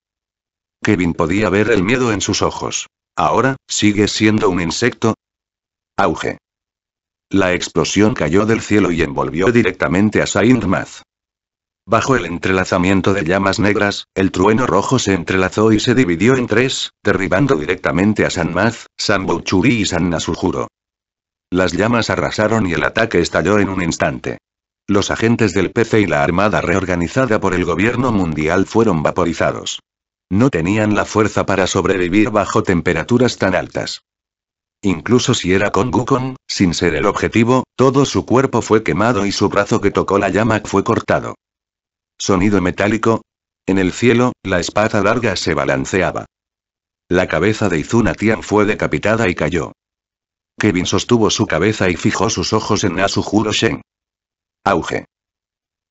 Kevin podía ver el miedo en sus ojos. Ahora, sigue siendo un insecto? Auge. La explosión cayó del cielo y envolvió directamente a Saint Math. Bajo el entrelazamiento de llamas negras, el trueno rojo se entrelazó y se dividió en tres, derribando directamente a San Maz, San Bouchuri y San Nasujuro. Las llamas arrasaron y el ataque estalló en un instante. Los agentes del PC y la armada reorganizada por el gobierno mundial fueron vaporizados. No tenían la fuerza para sobrevivir bajo temperaturas tan altas. Incluso si era con Gukong, sin ser el objetivo, todo su cuerpo fue quemado y su brazo que tocó la llama fue cortado. Sonido metálico. En el cielo, la espada larga se balanceaba. La cabeza de Izuna Tian fue decapitada y cayó. Kevin sostuvo su cabeza y fijó sus ojos en Asujuro Shen. Auge.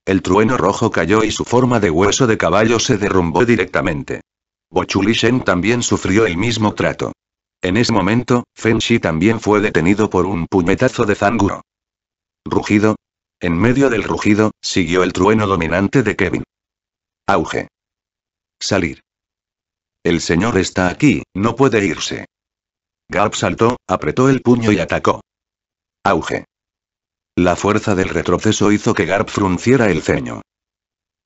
El trueno rojo cayó y su forma de hueso de caballo se derrumbó directamente. Bochuli Shen también sufrió el mismo trato. En ese momento, Feng-shi también fue detenido por un puñetazo de Zanguro. Rugido. En medio del rugido, siguió el trueno dominante de Kevin. Auge. Salir. El señor está aquí, no puede irse. Garp saltó, apretó el puño y atacó. Auge. La fuerza del retroceso hizo que Garp frunciera el ceño.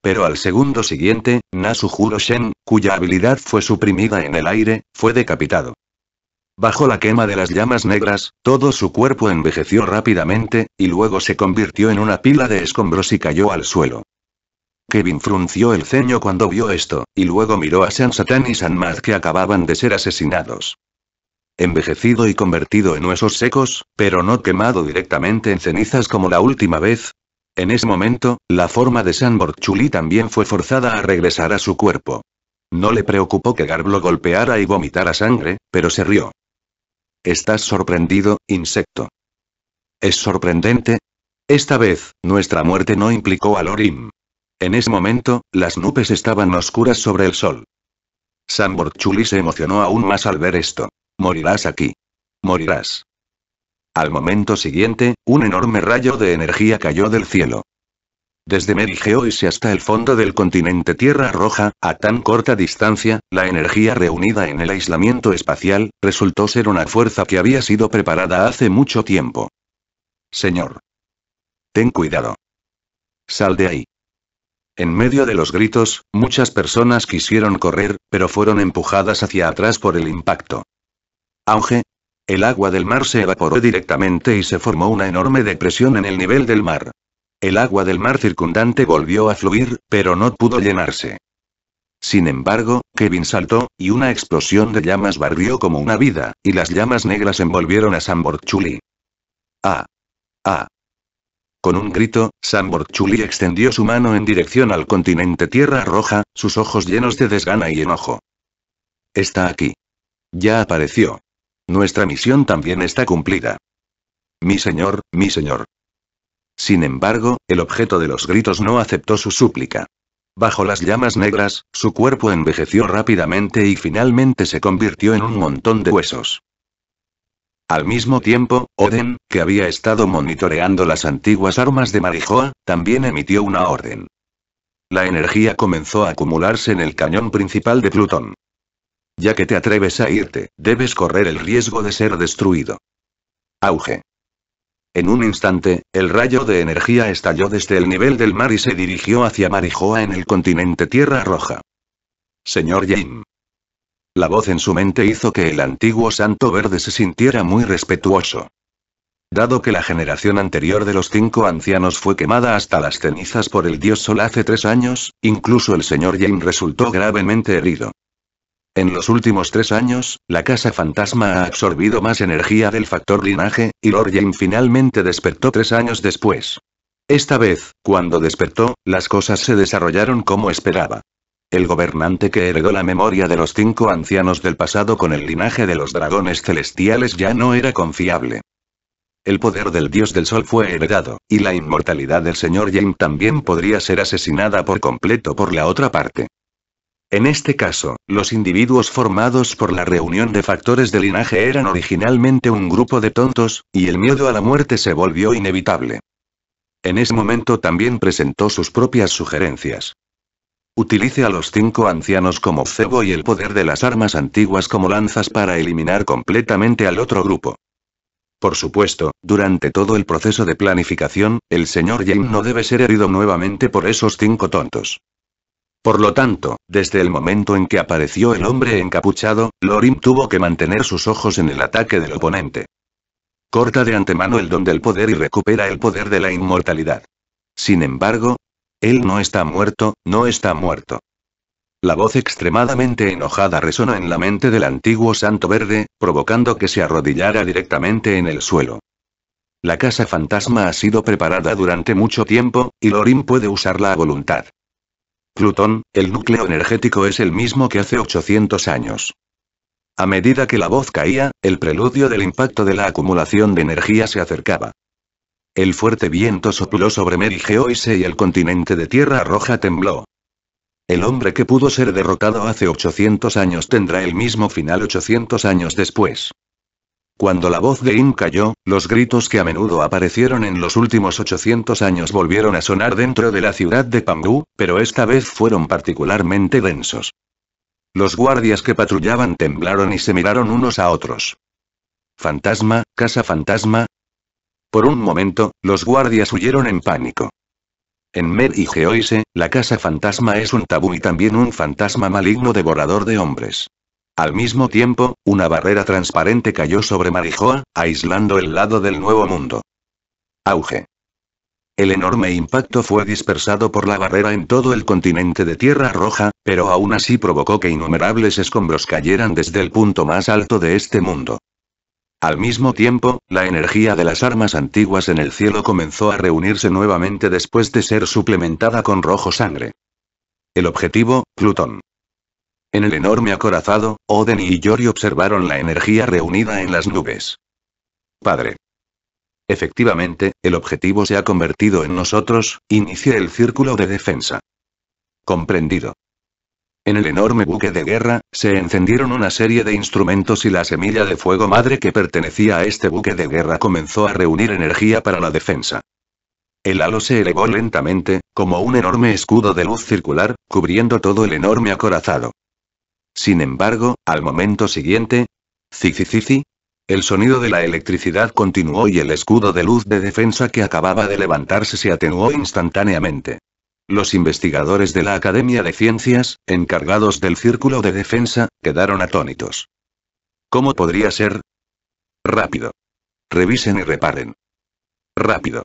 Pero al segundo siguiente, Nasu Juro Shen, cuya habilidad fue suprimida en el aire, fue decapitado. Bajo la quema de las llamas negras, todo su cuerpo envejeció rápidamente, y luego se convirtió en una pila de escombros y cayó al suelo. Kevin frunció el ceño cuando vio esto, y luego miró a San Satan y San Mat que acababan de ser asesinados envejecido y convertido en huesos secos, pero no quemado directamente en cenizas como la última vez. En ese momento, la forma de San chuli también fue forzada a regresar a su cuerpo. No le preocupó que Garblo golpeara y vomitara sangre, pero se rió. Estás sorprendido, insecto. Es sorprendente. Esta vez, nuestra muerte no implicó a Lorim. En ese momento, las nubes estaban oscuras sobre el sol. San chuli se emocionó aún más al ver esto. Morirás aquí. Morirás. Al momento siguiente, un enorme rayo de energía cayó del cielo. Desde y se hasta el fondo del continente Tierra Roja, a tan corta distancia, la energía reunida en el aislamiento espacial, resultó ser una fuerza que había sido preparada hace mucho tiempo. Señor. Ten cuidado. Sal de ahí. En medio de los gritos, muchas personas quisieron correr, pero fueron empujadas hacia atrás por el impacto. Auge. El agua del mar se evaporó directamente y se formó una enorme depresión en el nivel del mar. El agua del mar circundante volvió a fluir, pero no pudo llenarse. Sin embargo, Kevin saltó, y una explosión de llamas barrió como una vida, y las llamas negras envolvieron a Samborchuli. ¡Ah! ¡Ah! Con un grito, Samborchuli extendió su mano en dirección al continente Tierra Roja, sus ojos llenos de desgana y enojo. Está aquí. Ya apareció. Nuestra misión también está cumplida. Mi señor, mi señor. Sin embargo, el objeto de los gritos no aceptó su súplica. Bajo las llamas negras, su cuerpo envejeció rápidamente y finalmente se convirtió en un montón de huesos. Al mismo tiempo, Oden, que había estado monitoreando las antiguas armas de Marijoa, también emitió una orden. La energía comenzó a acumularse en el cañón principal de Plutón. Ya que te atreves a irte, debes correr el riesgo de ser destruido. Auge. En un instante, el rayo de energía estalló desde el nivel del mar y se dirigió hacia Marijoa en el continente Tierra Roja. Señor Jim. La voz en su mente hizo que el antiguo santo verde se sintiera muy respetuoso. Dado que la generación anterior de los cinco ancianos fue quemada hasta las cenizas por el dios Sol hace tres años, incluso el señor Jane resultó gravemente herido. En los últimos tres años, la casa fantasma ha absorbido más energía del factor linaje, y Lord Jane finalmente despertó tres años después. Esta vez, cuando despertó, las cosas se desarrollaron como esperaba. El gobernante que heredó la memoria de los cinco ancianos del pasado con el linaje de los dragones celestiales ya no era confiable. El poder del dios del sol fue heredado, y la inmortalidad del señor Jane también podría ser asesinada por completo por la otra parte. En este caso, los individuos formados por la reunión de factores de linaje eran originalmente un grupo de tontos, y el miedo a la muerte se volvió inevitable. En ese momento también presentó sus propias sugerencias. Utilice a los cinco ancianos como cebo y el poder de las armas antiguas como lanzas para eliminar completamente al otro grupo. Por supuesto, durante todo el proceso de planificación, el señor Jane no debe ser herido nuevamente por esos cinco tontos. Por lo tanto, desde el momento en que apareció el hombre encapuchado, Lorim tuvo que mantener sus ojos en el ataque del oponente. Corta de antemano el don del poder y recupera el poder de la inmortalidad. Sin embargo, él no está muerto, no está muerto. La voz extremadamente enojada resonó en la mente del antiguo santo verde, provocando que se arrodillara directamente en el suelo. La casa fantasma ha sido preparada durante mucho tiempo, y Lorin puede usarla a voluntad. Plutón, el núcleo energético es el mismo que hace 800 años. A medida que la voz caía, el preludio del impacto de la acumulación de energía se acercaba. El fuerte viento sopló sobre Merigeoise y el continente de Tierra Roja tembló. El hombre que pudo ser derrotado hace 800 años tendrá el mismo final 800 años después. Cuando la voz de In cayó, los gritos que a menudo aparecieron en los últimos 800 años volvieron a sonar dentro de la ciudad de Pangú, pero esta vez fueron particularmente densos. Los guardias que patrullaban temblaron y se miraron unos a otros. ¿Fantasma? ¿Casa fantasma? Por un momento, los guardias huyeron en pánico. En Mer y Geoise, la casa fantasma es un tabú y también un fantasma maligno devorador de hombres. Al mismo tiempo, una barrera transparente cayó sobre Marijoa, aislando el lado del Nuevo Mundo. Auge. El enorme impacto fue dispersado por la barrera en todo el continente de Tierra Roja, pero aún así provocó que innumerables escombros cayeran desde el punto más alto de este mundo. Al mismo tiempo, la energía de las armas antiguas en el cielo comenzó a reunirse nuevamente después de ser suplementada con rojo sangre. El objetivo, Plutón. En el enorme acorazado, Oden y Yori observaron la energía reunida en las nubes. Padre. Efectivamente, el objetivo se ha convertido en nosotros, inicie el círculo de defensa. Comprendido. En el enorme buque de guerra, se encendieron una serie de instrumentos y la semilla de fuego madre que pertenecía a este buque de guerra comenzó a reunir energía para la defensa. El halo se elevó lentamente, como un enorme escudo de luz circular, cubriendo todo el enorme acorazado. Sin embargo, al momento siguiente... Zicicici. El sonido de la electricidad continuó y el escudo de luz de defensa que acababa de levantarse se atenuó instantáneamente. Los investigadores de la Academia de Ciencias, encargados del círculo de defensa, quedaron atónitos. ¿Cómo podría ser? Rápido. Revisen y reparen. Rápido.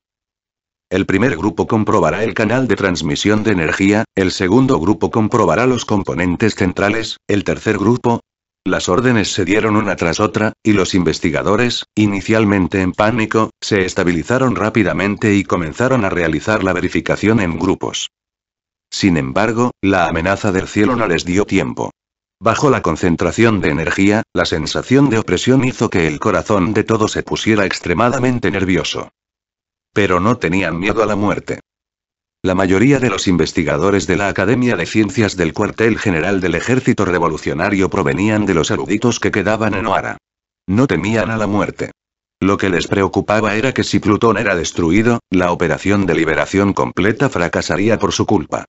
El primer grupo comprobará el canal de transmisión de energía, el segundo grupo comprobará los componentes centrales, el tercer grupo... Las órdenes se dieron una tras otra, y los investigadores, inicialmente en pánico, se estabilizaron rápidamente y comenzaron a realizar la verificación en grupos. Sin embargo, la amenaza del cielo no les dio tiempo. Bajo la concentración de energía, la sensación de opresión hizo que el corazón de todos se pusiera extremadamente nervioso. Pero no tenían miedo a la muerte. La mayoría de los investigadores de la Academia de Ciencias del Cuartel General del Ejército Revolucionario provenían de los eruditos que quedaban en Oara. No temían a la muerte. Lo que les preocupaba era que si Plutón era destruido, la operación de liberación completa fracasaría por su culpa.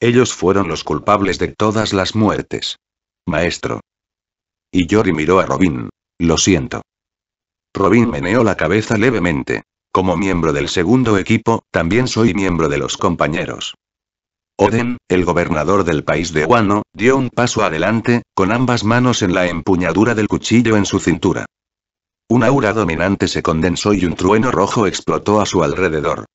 Ellos fueron los culpables de todas las muertes. Maestro. Y Yori miró a Robin. Lo siento. Robin meneó la cabeza levemente. Como miembro del segundo equipo, también soy miembro de los compañeros. Oden, el gobernador del país de Wano, dio un paso adelante, con ambas manos en la empuñadura del cuchillo en su cintura. Un aura dominante se condensó y un trueno rojo explotó a su alrededor.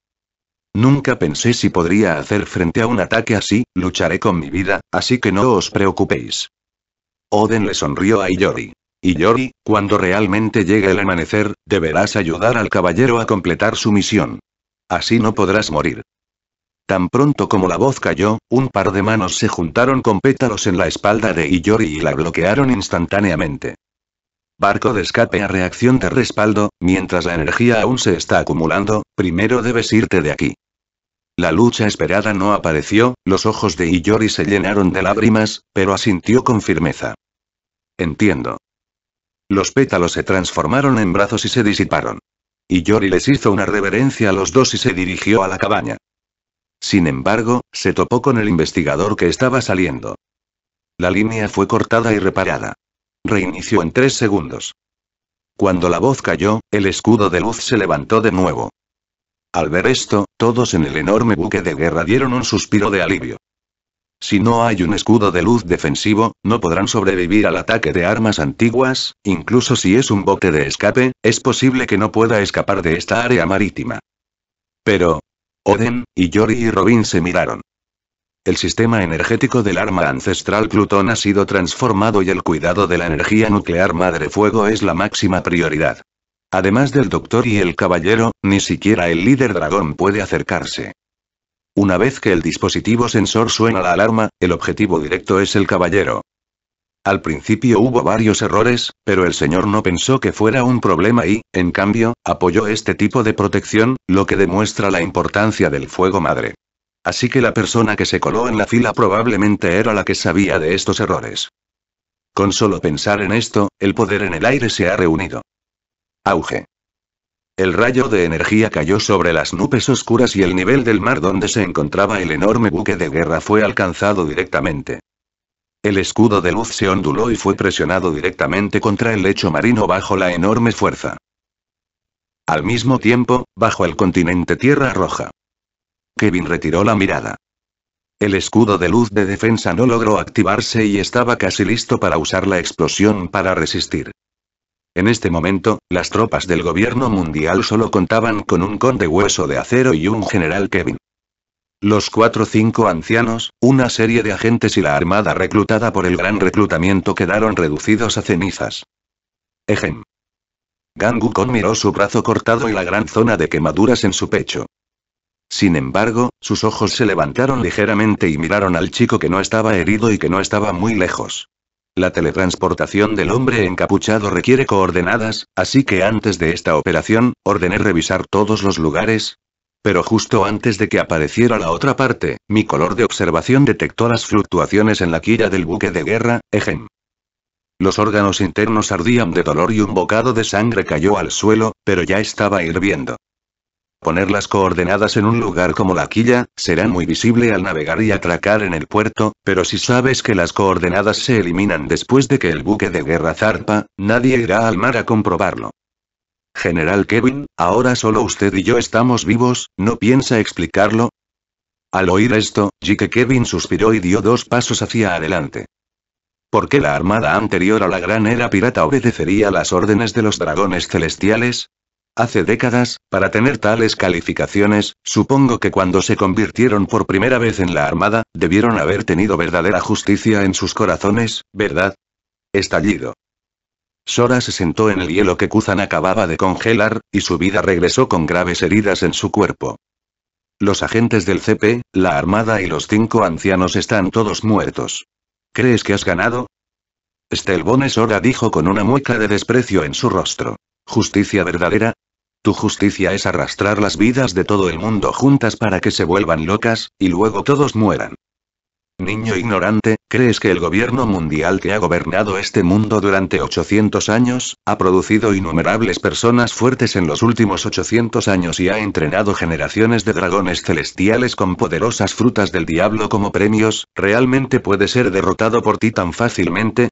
Nunca pensé si podría hacer frente a un ataque así, lucharé con mi vida, así que no os preocupéis. Oden le sonrió a Iori. Y Yori, cuando realmente llegue el amanecer, deberás ayudar al caballero a completar su misión. Así no podrás morir. Tan pronto como la voz cayó, un par de manos se juntaron con pétalos en la espalda de Iyori y la bloquearon instantáneamente. Barco de escape a reacción de respaldo, mientras la energía aún se está acumulando, primero debes irte de aquí. La lucha esperada no apareció, los ojos de Iyori se llenaron de lágrimas, pero asintió con firmeza. Entiendo. Los pétalos se transformaron en brazos y se disiparon. Y Yori les hizo una reverencia a los dos y se dirigió a la cabaña. Sin embargo, se topó con el investigador que estaba saliendo. La línea fue cortada y reparada. Reinició en tres segundos. Cuando la voz cayó, el escudo de luz se levantó de nuevo. Al ver esto, todos en el enorme buque de guerra dieron un suspiro de alivio. Si no hay un escudo de luz defensivo, no podrán sobrevivir al ataque de armas antiguas, incluso si es un bote de escape, es posible que no pueda escapar de esta área marítima. Pero... Oden, y Yori y Robin se miraron. El sistema energético del arma ancestral Plutón ha sido transformado y el cuidado de la energía nuclear madre fuego es la máxima prioridad. Además del doctor y el caballero, ni siquiera el líder dragón puede acercarse. Una vez que el dispositivo sensor suena la alarma, el objetivo directo es el caballero. Al principio hubo varios errores, pero el señor no pensó que fuera un problema y, en cambio, apoyó este tipo de protección, lo que demuestra la importancia del fuego madre. Así que la persona que se coló en la fila probablemente era la que sabía de estos errores. Con solo pensar en esto, el poder en el aire se ha reunido. Auge. El rayo de energía cayó sobre las nubes oscuras y el nivel del mar donde se encontraba el enorme buque de guerra fue alcanzado directamente. El escudo de luz se onduló y fue presionado directamente contra el lecho marino bajo la enorme fuerza. Al mismo tiempo, bajo el continente Tierra Roja. Kevin retiró la mirada. El escudo de luz de defensa no logró activarse y estaba casi listo para usar la explosión para resistir. En este momento, las tropas del gobierno mundial solo contaban con un conde hueso de acero y un general Kevin. Los cuatro o cinco ancianos, una serie de agentes y la armada reclutada por el gran reclutamiento quedaron reducidos a cenizas. Ejem. Gangu con miró su brazo cortado y la gran zona de quemaduras en su pecho. Sin embargo, sus ojos se levantaron ligeramente y miraron al chico que no estaba herido y que no estaba muy lejos. La teletransportación del hombre encapuchado requiere coordenadas, así que antes de esta operación, ordené revisar todos los lugares. Pero justo antes de que apareciera la otra parte, mi color de observación detectó las fluctuaciones en la quilla del buque de guerra, Ejem. Los órganos internos ardían de dolor y un bocado de sangre cayó al suelo, pero ya estaba hirviendo. Poner las coordenadas en un lugar como la quilla, será muy visible al navegar y atracar en el puerto, pero si sabes que las coordenadas se eliminan después de que el buque de guerra zarpa, nadie irá al mar a comprobarlo. General Kevin, ahora solo usted y yo estamos vivos, ¿no piensa explicarlo? Al oír esto, Jake Kevin suspiró y dio dos pasos hacia adelante. ¿Por qué la armada anterior a la Gran Era Pirata obedecería las órdenes de los dragones celestiales? Hace décadas, para tener tales calificaciones, supongo que cuando se convirtieron por primera vez en la Armada, debieron haber tenido verdadera justicia en sus corazones, ¿verdad? Estallido. Sora se sentó en el hielo que Kuzan acababa de congelar, y su vida regresó con graves heridas en su cuerpo. Los agentes del CP, la Armada y los cinco ancianos están todos muertos. ¿Crees que has ganado? Estelbone Sora dijo con una mueca de desprecio en su rostro. ¿Justicia verdadera? Tu justicia es arrastrar las vidas de todo el mundo juntas para que se vuelvan locas, y luego todos mueran. Niño ignorante, ¿crees que el gobierno mundial que ha gobernado este mundo durante 800 años, ha producido innumerables personas fuertes en los últimos 800 años y ha entrenado generaciones de dragones celestiales con poderosas frutas del diablo como premios, realmente puede ser derrotado por ti tan fácilmente?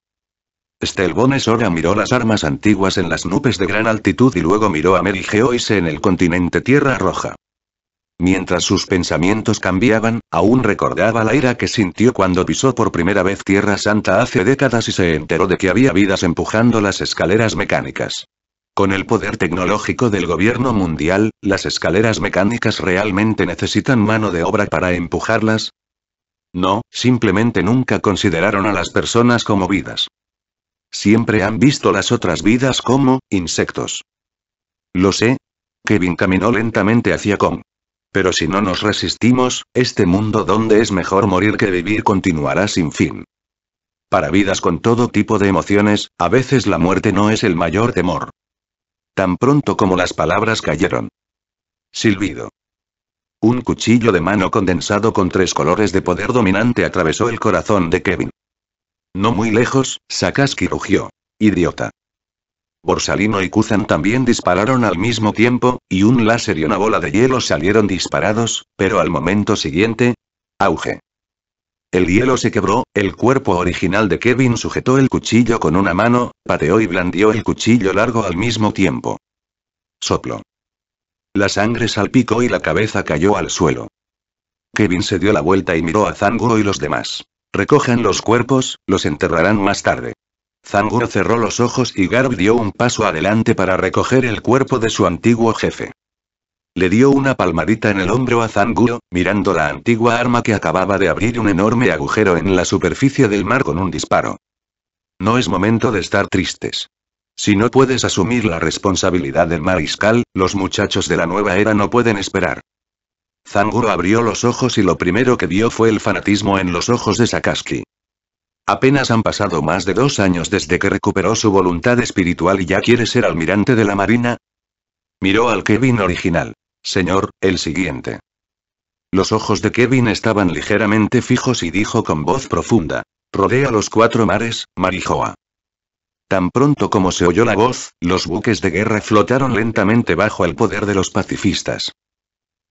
Stelbones ahora miró las armas antiguas en las nubes de gran altitud y luego miró a Mary en el continente Tierra Roja. Mientras sus pensamientos cambiaban, aún recordaba la ira que sintió cuando pisó por primera vez Tierra Santa hace décadas y se enteró de que había vidas empujando las escaleras mecánicas. Con el poder tecnológico del gobierno mundial, ¿las escaleras mecánicas realmente necesitan mano de obra para empujarlas? No, simplemente nunca consideraron a las personas como vidas. Siempre han visto las otras vidas como insectos. Lo sé. Kevin caminó lentamente hacia Kong. Pero si no nos resistimos, este mundo donde es mejor morir que vivir continuará sin fin. Para vidas con todo tipo de emociones, a veces la muerte no es el mayor temor. Tan pronto como las palabras cayeron. Silbido. Un cuchillo de mano condensado con tres colores de poder dominante atravesó el corazón de Kevin. No muy lejos, Sakaski rugió. Idiota. Borsalino y Kuzan también dispararon al mismo tiempo, y un láser y una bola de hielo salieron disparados, pero al momento siguiente... Auge. El hielo se quebró, el cuerpo original de Kevin sujetó el cuchillo con una mano, pateó y blandió el cuchillo largo al mismo tiempo. Soplo. La sangre salpicó y la cabeza cayó al suelo. Kevin se dio la vuelta y miró a Zango y los demás. Recogen los cuerpos, los enterrarán más tarde. Zanguro cerró los ojos y Garb dio un paso adelante para recoger el cuerpo de su antiguo jefe. Le dio una palmadita en el hombro a Zanguro, mirando la antigua arma que acababa de abrir un enorme agujero en la superficie del mar con un disparo. No es momento de estar tristes. Si no puedes asumir la responsabilidad del mariscal, los muchachos de la nueva era no pueden esperar. Zanguro abrió los ojos y lo primero que vio fue el fanatismo en los ojos de Sakaski. Apenas han pasado más de dos años desde que recuperó su voluntad espiritual y ya quiere ser almirante de la Marina. Miró al Kevin original. Señor, el siguiente. Los ojos de Kevin estaban ligeramente fijos y dijo con voz profunda. Rodea los cuatro mares, Marijoa. Tan pronto como se oyó la voz, los buques de guerra flotaron lentamente bajo el poder de los pacifistas.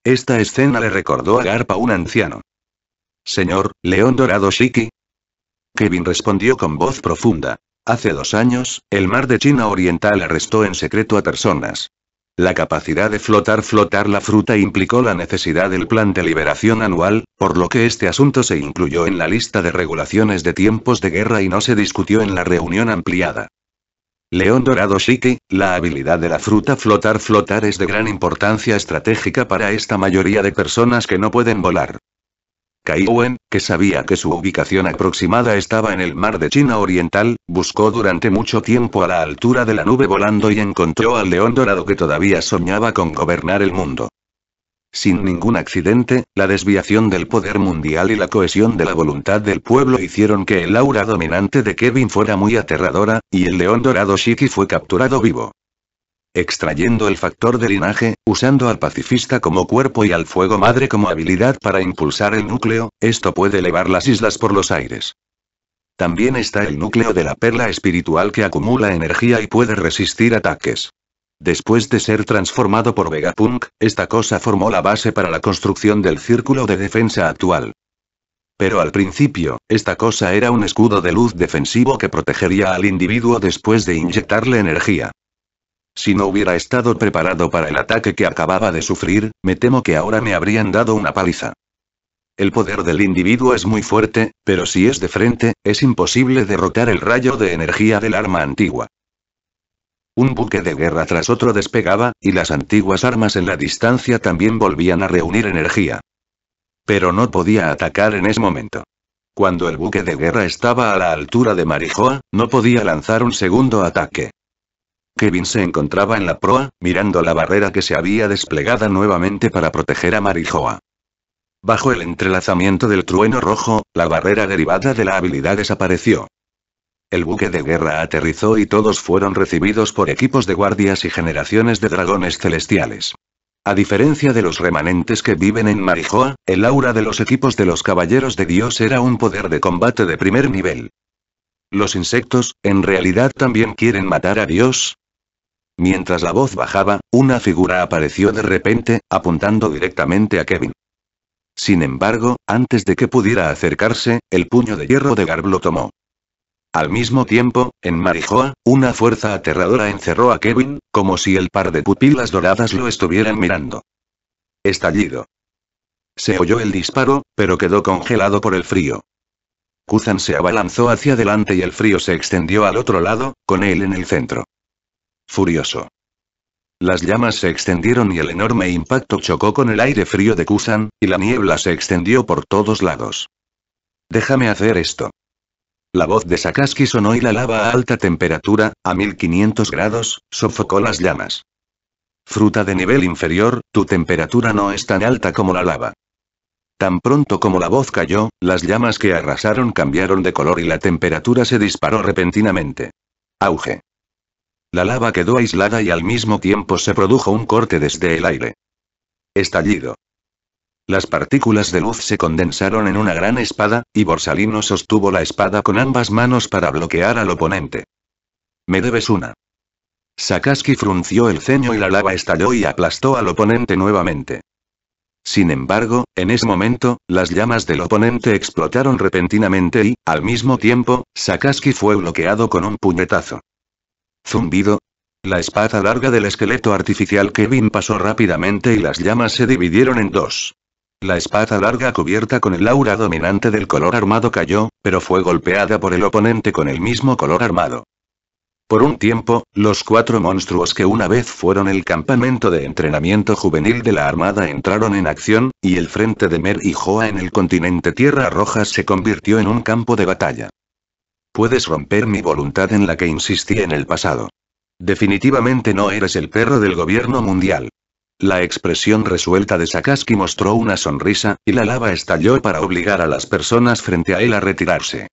Esta escena le recordó a Garpa un anciano. Señor, León Dorado Shiki. Kevin respondió con voz profunda. Hace dos años, el mar de China Oriental arrestó en secreto a personas. La capacidad de flotar flotar la fruta implicó la necesidad del plan de liberación anual, por lo que este asunto se incluyó en la lista de regulaciones de tiempos de guerra y no se discutió en la reunión ampliada. León Dorado Shiki, la habilidad de la fruta flotar flotar es de gran importancia estratégica para esta mayoría de personas que no pueden volar. Kai Wen, que sabía que su ubicación aproximada estaba en el mar de China Oriental, buscó durante mucho tiempo a la altura de la nube volando y encontró al león dorado que todavía soñaba con gobernar el mundo. Sin ningún accidente, la desviación del poder mundial y la cohesión de la voluntad del pueblo hicieron que el aura dominante de Kevin fuera muy aterradora, y el león dorado Shiki fue capturado vivo. Extrayendo el factor de linaje, usando al pacifista como cuerpo y al fuego madre como habilidad para impulsar el núcleo, esto puede elevar las islas por los aires. También está el núcleo de la perla espiritual que acumula energía y puede resistir ataques. Después de ser transformado por Vegapunk, esta cosa formó la base para la construcción del círculo de defensa actual. Pero al principio, esta cosa era un escudo de luz defensivo que protegería al individuo después de inyectarle energía. Si no hubiera estado preparado para el ataque que acababa de sufrir, me temo que ahora me habrían dado una paliza. El poder del individuo es muy fuerte, pero si es de frente, es imposible derrotar el rayo de energía del arma antigua. Un buque de guerra tras otro despegaba, y las antiguas armas en la distancia también volvían a reunir energía. Pero no podía atacar en ese momento. Cuando el buque de guerra estaba a la altura de Marijoa, no podía lanzar un segundo ataque. Kevin se encontraba en la proa, mirando la barrera que se había desplegada nuevamente para proteger a Marijoa. Bajo el entrelazamiento del trueno rojo, la barrera derivada de la habilidad desapareció. El buque de guerra aterrizó y todos fueron recibidos por equipos de guardias y generaciones de dragones celestiales. A diferencia de los remanentes que viven en Marijoa, el aura de los equipos de los caballeros de Dios era un poder de combate de primer nivel. Los insectos, en realidad también quieren matar a Dios. Mientras la voz bajaba, una figura apareció de repente, apuntando directamente a Kevin. Sin embargo, antes de que pudiera acercarse, el puño de hierro de Garb lo tomó. Al mismo tiempo, en Marijoa, una fuerza aterradora encerró a Kevin, como si el par de pupilas doradas lo estuvieran mirando. Estallido. Se oyó el disparo, pero quedó congelado por el frío. Kuzan se abalanzó hacia adelante y el frío se extendió al otro lado, con él en el centro. Furioso. Las llamas se extendieron y el enorme impacto chocó con el aire frío de Kuzan, y la niebla se extendió por todos lados. Déjame hacer esto. La voz de Sakaski sonó y la lava a alta temperatura, a 1500 grados, sofocó las llamas. Fruta de nivel inferior, tu temperatura no es tan alta como la lava. Tan pronto como la voz cayó, las llamas que arrasaron cambiaron de color y la temperatura se disparó repentinamente. Auge. La lava quedó aislada y al mismo tiempo se produjo un corte desde el aire. Estallido. Las partículas de luz se condensaron en una gran espada, y Borsalino sostuvo la espada con ambas manos para bloquear al oponente. Me debes una. Sakaski frunció el ceño y la lava estalló y aplastó al oponente nuevamente. Sin embargo, en ese momento, las llamas del oponente explotaron repentinamente y, al mismo tiempo, Sakaski fue bloqueado con un puñetazo. Zumbido, la espada larga del esqueleto artificial Kevin pasó rápidamente y las llamas se dividieron en dos. La espada larga cubierta con el aura dominante del color armado cayó, pero fue golpeada por el oponente con el mismo color armado. Por un tiempo, los cuatro monstruos que una vez fueron el campamento de entrenamiento juvenil de la Armada entraron en acción, y el frente de Mer y Joa en el continente Tierra Roja se convirtió en un campo de batalla. Puedes romper mi voluntad en la que insistí en el pasado. Definitivamente no eres el perro del gobierno mundial. La expresión resuelta de Sakaski mostró una sonrisa, y la lava estalló para obligar a las personas frente a él a retirarse.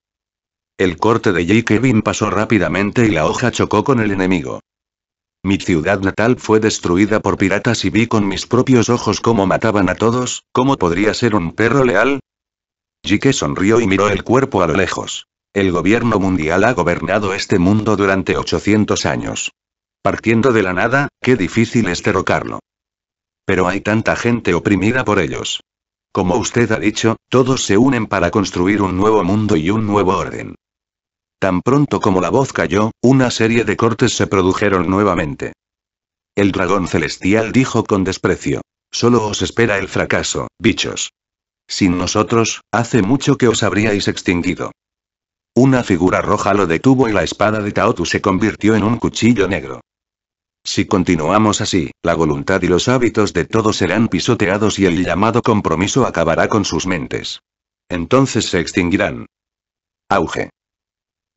El corte de Jake Kevin pasó rápidamente y la hoja chocó con el enemigo. Mi ciudad natal fue destruida por piratas y vi con mis propios ojos cómo mataban a todos, ¿cómo podría ser un perro leal? Jike sonrió y miró el cuerpo a lo lejos. El gobierno mundial ha gobernado este mundo durante 800 años. Partiendo de la nada, qué difícil es derrocarlo. Pero hay tanta gente oprimida por ellos. Como usted ha dicho, todos se unen para construir un nuevo mundo y un nuevo orden. Tan pronto como la voz cayó, una serie de cortes se produjeron nuevamente. El dragón celestial dijo con desprecio. Solo os espera el fracaso, bichos. Sin nosotros, hace mucho que os habríais extinguido. Una figura roja lo detuvo y la espada de Taotu se convirtió en un cuchillo negro. Si continuamos así, la voluntad y los hábitos de todos serán pisoteados y el llamado compromiso acabará con sus mentes. Entonces se extinguirán. Auge.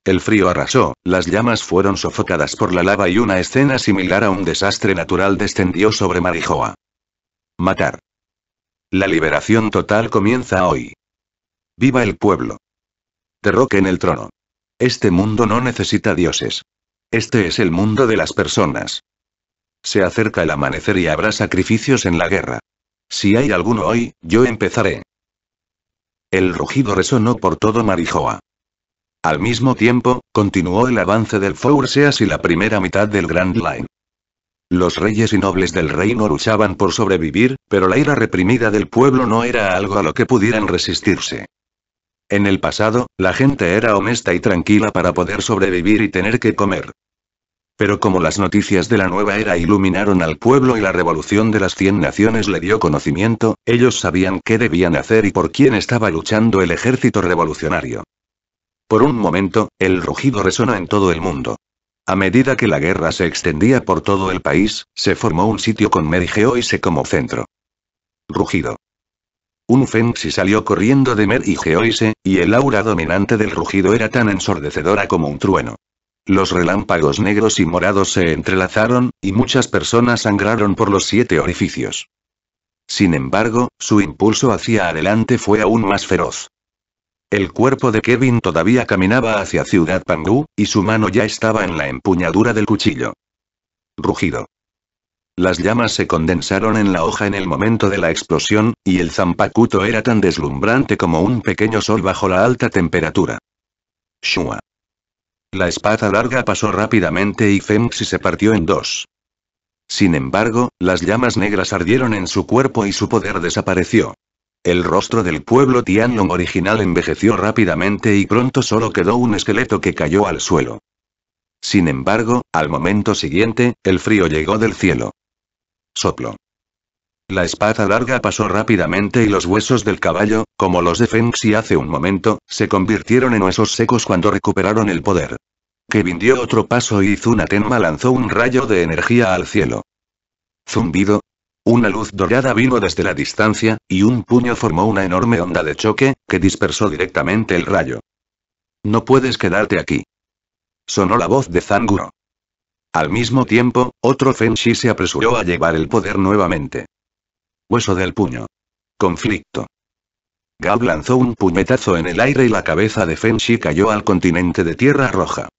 El frío arrasó, las llamas fueron sofocadas por la lava y una escena similar a un desastre natural descendió sobre Marijoa. Matar. La liberación total comienza hoy. Viva el pueblo. Derroque en el trono. Este mundo no necesita dioses. Este es el mundo de las personas. Se acerca el amanecer y habrá sacrificios en la guerra. Si hay alguno hoy, yo empezaré. El rugido resonó por todo Marijoa. Al mismo tiempo, continuó el avance del Seas y la primera mitad del Grand Line. Los reyes y nobles del reino luchaban por sobrevivir, pero la ira reprimida del pueblo no era algo a lo que pudieran resistirse. En el pasado, la gente era honesta y tranquila para poder sobrevivir y tener que comer. Pero como las noticias de la nueva era iluminaron al pueblo y la revolución de las cien naciones le dio conocimiento, ellos sabían qué debían hacer y por quién estaba luchando el ejército revolucionario. Por un momento, el rugido resonó en todo el mundo. A medida que la guerra se extendía por todo el país, se formó un sitio con Mer y como centro. Rugido. Un Fenxi salió corriendo de Mer y Geoise, y el aura dominante del rugido era tan ensordecedora como un trueno. Los relámpagos negros y morados se entrelazaron, y muchas personas sangraron por los siete orificios. Sin embargo, su impulso hacia adelante fue aún más feroz. El cuerpo de Kevin todavía caminaba hacia Ciudad Pangu, y su mano ya estaba en la empuñadura del cuchillo. Rugido. Las llamas se condensaron en la hoja en el momento de la explosión, y el zampacuto era tan deslumbrante como un pequeño sol bajo la alta temperatura. Shua. La espada larga pasó rápidamente y Fengxi se partió en dos. Sin embargo, las llamas negras ardieron en su cuerpo y su poder desapareció. El rostro del pueblo Tianlong original envejeció rápidamente y pronto solo quedó un esqueleto que cayó al suelo. Sin embargo, al momento siguiente, el frío llegó del cielo. Soplo. La espada larga pasó rápidamente y los huesos del caballo, como los de Fengxi hace un momento, se convirtieron en huesos secos cuando recuperaron el poder. Kevin dio otro paso y Zunatenma lanzó un rayo de energía al cielo. Zumbido. Una luz dorada vino desde la distancia, y un puño formó una enorme onda de choque, que dispersó directamente el rayo. No puedes quedarte aquí. Sonó la voz de Zanguro. Al mismo tiempo, otro Fenshi se apresuró a llevar el poder nuevamente. Hueso del puño. Conflicto. Gab lanzó un puñetazo en el aire y la cabeza de Fenshi cayó al continente de Tierra Roja.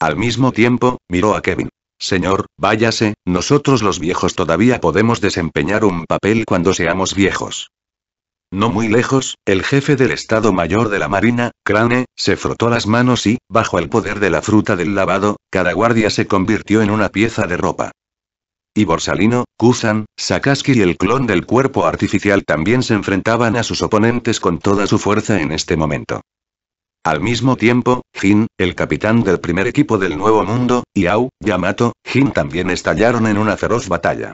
Al mismo tiempo, miró a Kevin. Señor, váyase, nosotros los viejos todavía podemos desempeñar un papel cuando seamos viejos. No muy lejos, el jefe del Estado Mayor de la Marina, Crane, se frotó las manos y, bajo el poder de la fruta del lavado, cada guardia se convirtió en una pieza de ropa y Borsalino, Kuzan, Sakaski y el clon del cuerpo artificial también se enfrentaban a sus oponentes con toda su fuerza en este momento. Al mismo tiempo, Jin, el capitán del primer equipo del Nuevo Mundo, y Au, Yamato, Jin también estallaron en una feroz batalla.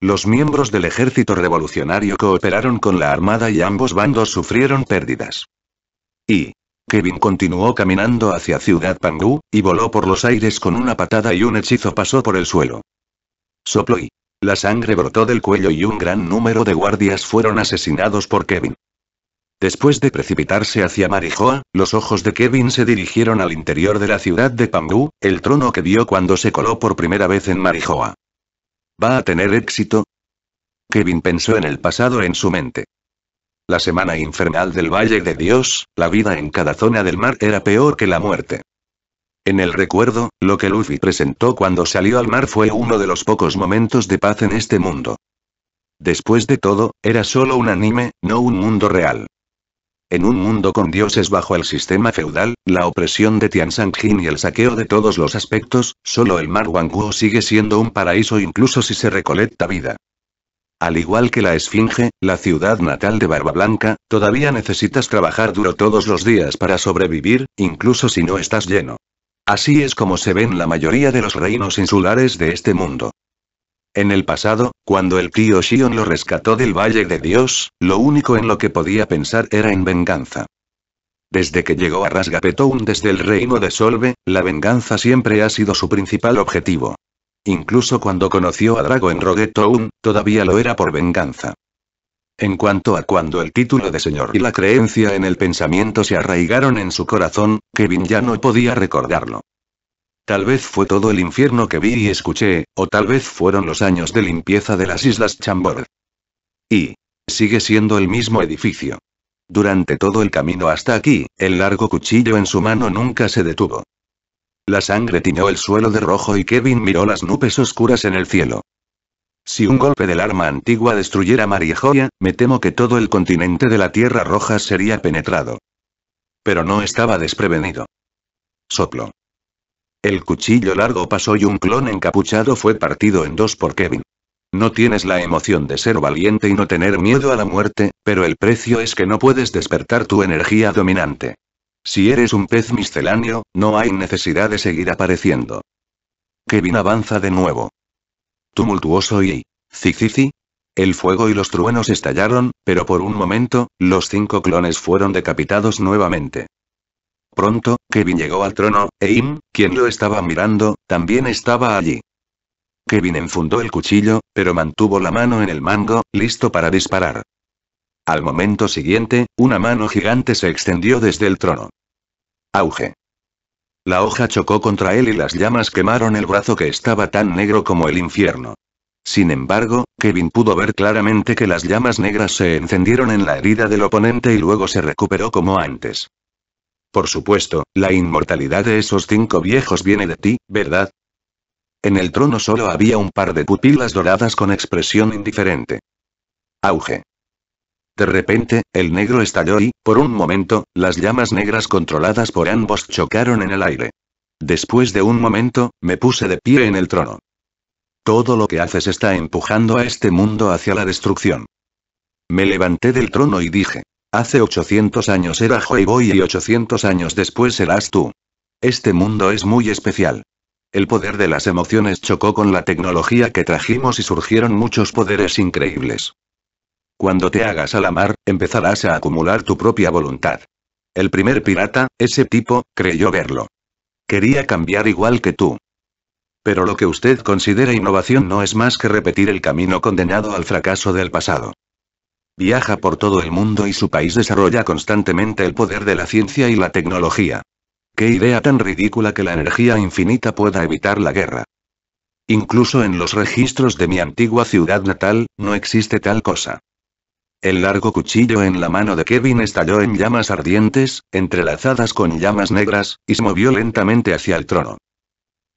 Los miembros del ejército revolucionario cooperaron con la armada y ambos bandos sufrieron pérdidas. Y, Kevin continuó caminando hacia Ciudad Pangu, y voló por los aires con una patada y un hechizo pasó por el suelo. Sopló y... La sangre brotó del cuello y un gran número de guardias fueron asesinados por Kevin. Después de precipitarse hacia Marijoa, los ojos de Kevin se dirigieron al interior de la ciudad de Pangú, el trono que vio cuando se coló por primera vez en Marijoa. ¿Va a tener éxito? Kevin pensó en el pasado en su mente. La semana infernal del Valle de Dios, la vida en cada zona del mar era peor que la muerte. En el recuerdo, lo que Luffy presentó cuando salió al mar fue uno de los pocos momentos de paz en este mundo. Después de todo, era solo un anime, no un mundo real. En un mundo con dioses bajo el sistema feudal, la opresión de Tian Shanjin y el saqueo de todos los aspectos, solo el mar Wanguo sigue siendo un paraíso incluso si se recolecta vida. Al igual que la Esfinge, la ciudad natal de Barba Blanca, todavía necesitas trabajar duro todos los días para sobrevivir, incluso si no estás lleno. Así es como se ven la mayoría de los reinos insulares de este mundo. En el pasado, cuando el tío Shion lo rescató del Valle de Dios, lo único en lo que podía pensar era en venganza. Desde que llegó a Rasgapetoun desde el reino de Solve, la venganza siempre ha sido su principal objetivo. Incluso cuando conoció a Drago en Roguetown, todavía lo era por venganza. En cuanto a cuando el título de señor y la creencia en el pensamiento se arraigaron en su corazón, Kevin ya no podía recordarlo. Tal vez fue todo el infierno que vi y escuché, o tal vez fueron los años de limpieza de las Islas Chambord. Y sigue siendo el mismo edificio. Durante todo el camino hasta aquí, el largo cuchillo en su mano nunca se detuvo. La sangre tiñó el suelo de rojo y Kevin miró las nubes oscuras en el cielo. Si un golpe del arma antigua destruyera Marijoya, me temo que todo el continente de la Tierra Roja sería penetrado. Pero no estaba desprevenido. Soplo. El cuchillo largo pasó y un clon encapuchado fue partido en dos por Kevin. No tienes la emoción de ser valiente y no tener miedo a la muerte, pero el precio es que no puedes despertar tu energía dominante. Si eres un pez misceláneo, no hay necesidad de seguir apareciendo. Kevin avanza de nuevo tumultuoso y... ¿Zicici? El fuego y los truenos estallaron, pero por un momento, los cinco clones fueron decapitados nuevamente. Pronto, Kevin llegó al trono, e Im, quien lo estaba mirando, también estaba allí. Kevin enfundó el cuchillo, pero mantuvo la mano en el mango, listo para disparar. Al momento siguiente, una mano gigante se extendió desde el trono. Auge. La hoja chocó contra él y las llamas quemaron el brazo que estaba tan negro como el infierno. Sin embargo, Kevin pudo ver claramente que las llamas negras se encendieron en la herida del oponente y luego se recuperó como antes. Por supuesto, la inmortalidad de esos cinco viejos viene de ti, ¿verdad? En el trono solo había un par de pupilas doradas con expresión indiferente. Auge. De repente, el negro estalló y, por un momento, las llamas negras controladas por ambos chocaron en el aire. Después de un momento, me puse de pie en el trono. Todo lo que haces está empujando a este mundo hacia la destrucción. Me levanté del trono y dije, hace 800 años era Joyboy y 800 años después serás tú. Este mundo es muy especial. El poder de las emociones chocó con la tecnología que trajimos y surgieron muchos poderes increíbles. Cuando te hagas a la mar, empezarás a acumular tu propia voluntad. El primer pirata, ese tipo, creyó verlo. Quería cambiar igual que tú. Pero lo que usted considera innovación no es más que repetir el camino condenado al fracaso del pasado. Viaja por todo el mundo y su país desarrolla constantemente el poder de la ciencia y la tecnología. Qué idea tan ridícula que la energía infinita pueda evitar la guerra. Incluso en los registros de mi antigua ciudad natal, no existe tal cosa. El largo cuchillo en la mano de Kevin estalló en llamas ardientes, entrelazadas con llamas negras, y se movió lentamente hacia el trono.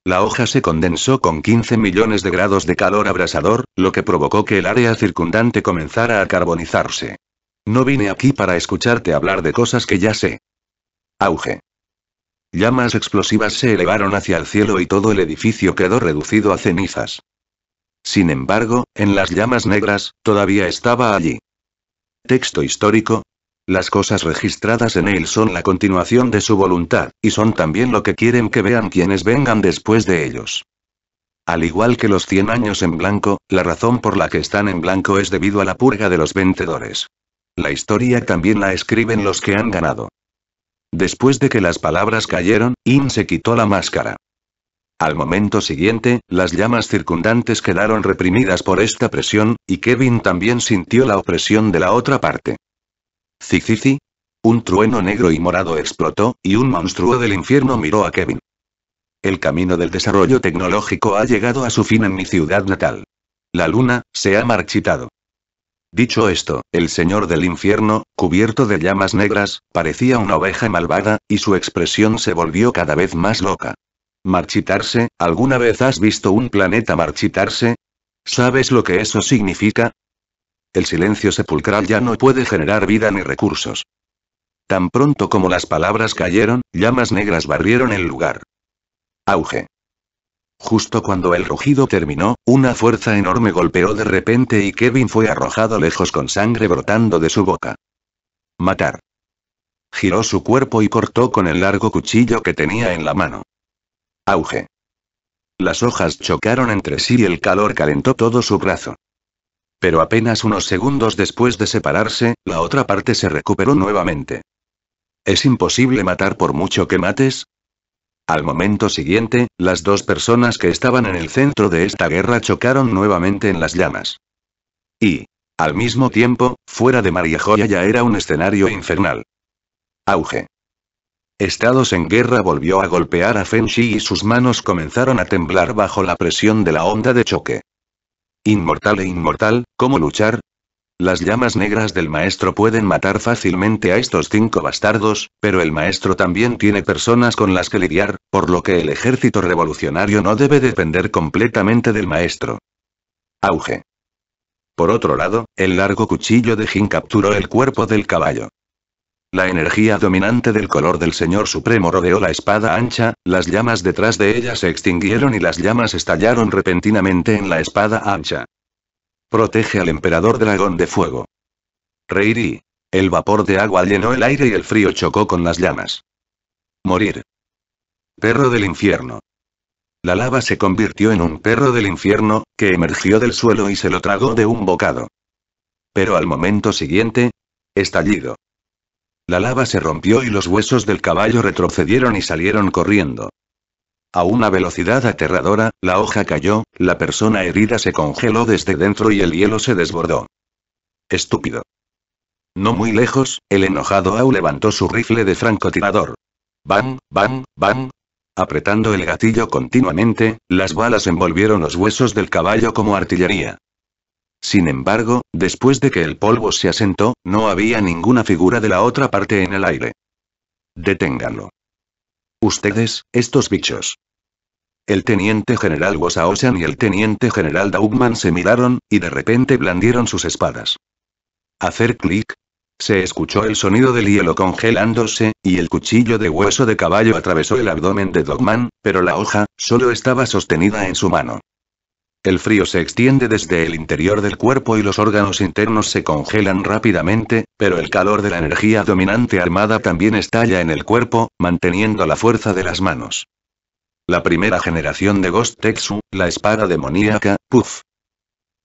La hoja se condensó con 15 millones de grados de calor abrasador, lo que provocó que el área circundante comenzara a carbonizarse. No vine aquí para escucharte hablar de cosas que ya sé. Auge. Llamas explosivas se elevaron hacia el cielo y todo el edificio quedó reducido a cenizas. Sin embargo, en las llamas negras, todavía estaba allí. Texto histórico. Las cosas registradas en él son la continuación de su voluntad, y son también lo que quieren que vean quienes vengan después de ellos. Al igual que los 100 años en blanco, la razón por la que están en blanco es debido a la purga de los vencedores. La historia también la escriben los que han ganado. Después de que las palabras cayeron, In se quitó la máscara. Al momento siguiente, las llamas circundantes quedaron reprimidas por esta presión, y Kevin también sintió la opresión de la otra parte. Cicici. Un trueno negro y morado explotó, y un monstruo del infierno miró a Kevin. El camino del desarrollo tecnológico ha llegado a su fin en mi ciudad natal. La luna, se ha marchitado. Dicho esto, el señor del infierno, cubierto de llamas negras, parecía una oveja malvada, y su expresión se volvió cada vez más loca. ¿Marchitarse? ¿Alguna vez has visto un planeta marchitarse? ¿Sabes lo que eso significa? El silencio sepulcral ya no puede generar vida ni recursos. Tan pronto como las palabras cayeron, llamas negras barrieron el lugar. Auge. Justo cuando el rugido terminó, una fuerza enorme golpeó de repente y Kevin fue arrojado lejos con sangre brotando de su boca. Matar. Giró su cuerpo y cortó con el largo cuchillo que tenía en la mano. Auge. Las hojas chocaron entre sí y el calor calentó todo su brazo. Pero apenas unos segundos después de separarse, la otra parte se recuperó nuevamente. ¿Es imposible matar por mucho que mates? Al momento siguiente, las dos personas que estaban en el centro de esta guerra chocaron nuevamente en las llamas. Y, al mismo tiempo, fuera de María Joya ya era un escenario infernal. Auge. Estados en guerra volvió a golpear a Feng Shi y sus manos comenzaron a temblar bajo la presión de la onda de choque. Inmortal e inmortal, ¿cómo luchar? Las llamas negras del maestro pueden matar fácilmente a estos cinco bastardos, pero el maestro también tiene personas con las que lidiar, por lo que el ejército revolucionario no debe depender completamente del maestro. Auge. Por otro lado, el largo cuchillo de Jin capturó el cuerpo del caballo. La energía dominante del color del Señor Supremo rodeó la espada ancha, las llamas detrás de ella se extinguieron y las llamas estallaron repentinamente en la espada ancha. Protege al emperador dragón de fuego. Reirí. El vapor de agua llenó el aire y el frío chocó con las llamas. Morir. Perro del infierno. La lava se convirtió en un perro del infierno, que emergió del suelo y se lo tragó de un bocado. Pero al momento siguiente... Estallido. La lava se rompió y los huesos del caballo retrocedieron y salieron corriendo. A una velocidad aterradora, la hoja cayó, la persona herida se congeló desde dentro y el hielo se desbordó. Estúpido. No muy lejos, el enojado Au levantó su rifle de francotirador. Bang, bang, bang. Apretando el gatillo continuamente, las balas envolvieron los huesos del caballo como artillería. Sin embargo, después de que el polvo se asentó, no había ninguna figura de la otra parte en el aire. Deténganlo. Ustedes, estos bichos. El teniente general Wosaoshan y el teniente general Dogman se miraron, y de repente blandieron sus espadas. Hacer clic. Se escuchó el sonido del hielo congelándose, y el cuchillo de hueso de caballo atravesó el abdomen de Dogman, pero la hoja, solo estaba sostenida en su mano. El frío se extiende desde el interior del cuerpo y los órganos internos se congelan rápidamente, pero el calor de la energía dominante armada también estalla en el cuerpo, manteniendo la fuerza de las manos. La primera generación de Ghost Texu, la espada demoníaca, puff.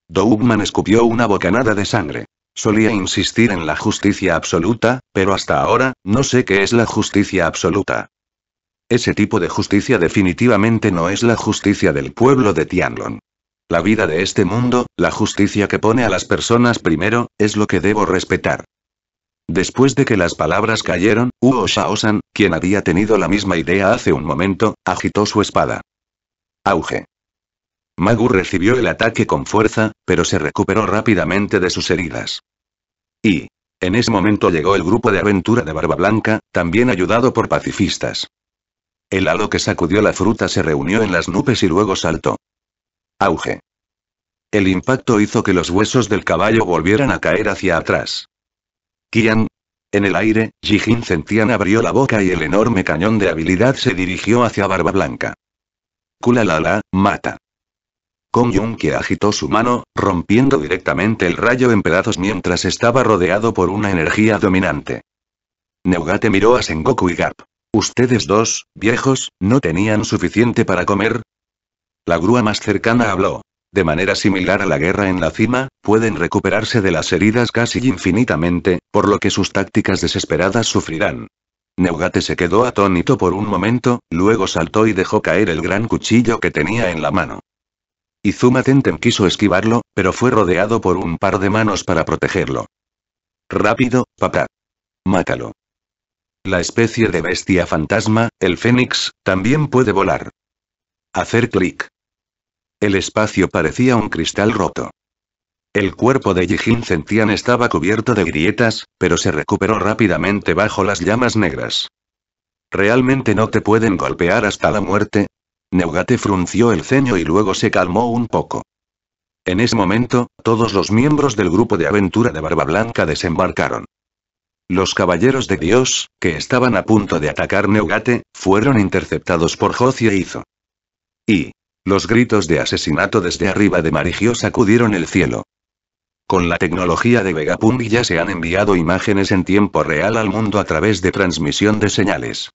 Dougman escupió una bocanada de sangre. Solía insistir en la justicia absoluta, pero hasta ahora, no sé qué es la justicia absoluta. Ese tipo de justicia definitivamente no es la justicia del pueblo de Tianlong. La vida de este mundo, la justicia que pone a las personas primero, es lo que debo respetar. Después de que las palabras cayeron, Huo Shaosan, quien había tenido la misma idea hace un momento, agitó su espada. Auge. Magu recibió el ataque con fuerza, pero se recuperó rápidamente de sus heridas. Y. En ese momento llegó el grupo de aventura de Barba Blanca, también ayudado por pacifistas. El halo que sacudió la fruta se reunió en las nubes y luego saltó. Auge. El impacto hizo que los huesos del caballo volvieran a caer hacia atrás. Kian. En el aire, Jijin Centian abrió la boca y el enorme cañón de habilidad se dirigió hacia Barba Blanca. Kulalala, mata. Kong Yun que agitó su mano, rompiendo directamente el rayo en pedazos mientras estaba rodeado por una energía dominante. Neugate miró a Sengoku y Gap. Ustedes dos, viejos, no tenían suficiente para comer, la grúa más cercana habló. De manera similar a la guerra en la cima, pueden recuperarse de las heridas casi infinitamente, por lo que sus tácticas desesperadas sufrirán. Neugate se quedó atónito por un momento, luego saltó y dejó caer el gran cuchillo que tenía en la mano. Izuma Tentem quiso esquivarlo, pero fue rodeado por un par de manos para protegerlo. Rápido, papá. Mátalo. La especie de bestia fantasma, el fénix, también puede volar. Hacer clic. El espacio parecía un cristal roto. El cuerpo de Yijin Centian estaba cubierto de grietas, pero se recuperó rápidamente bajo las llamas negras. ¿Realmente no te pueden golpear hasta la muerte? Neugate frunció el ceño y luego se calmó un poco. En ese momento, todos los miembros del grupo de aventura de Barba Blanca desembarcaron. Los caballeros de Dios, que estaban a punto de atacar Neugate, fueron interceptados por Jocio e Izo. Y, los gritos de asesinato desde arriba de Marigio sacudieron el cielo. Con la tecnología de Vegapunk ya se han enviado imágenes en tiempo real al mundo a través de transmisión de señales.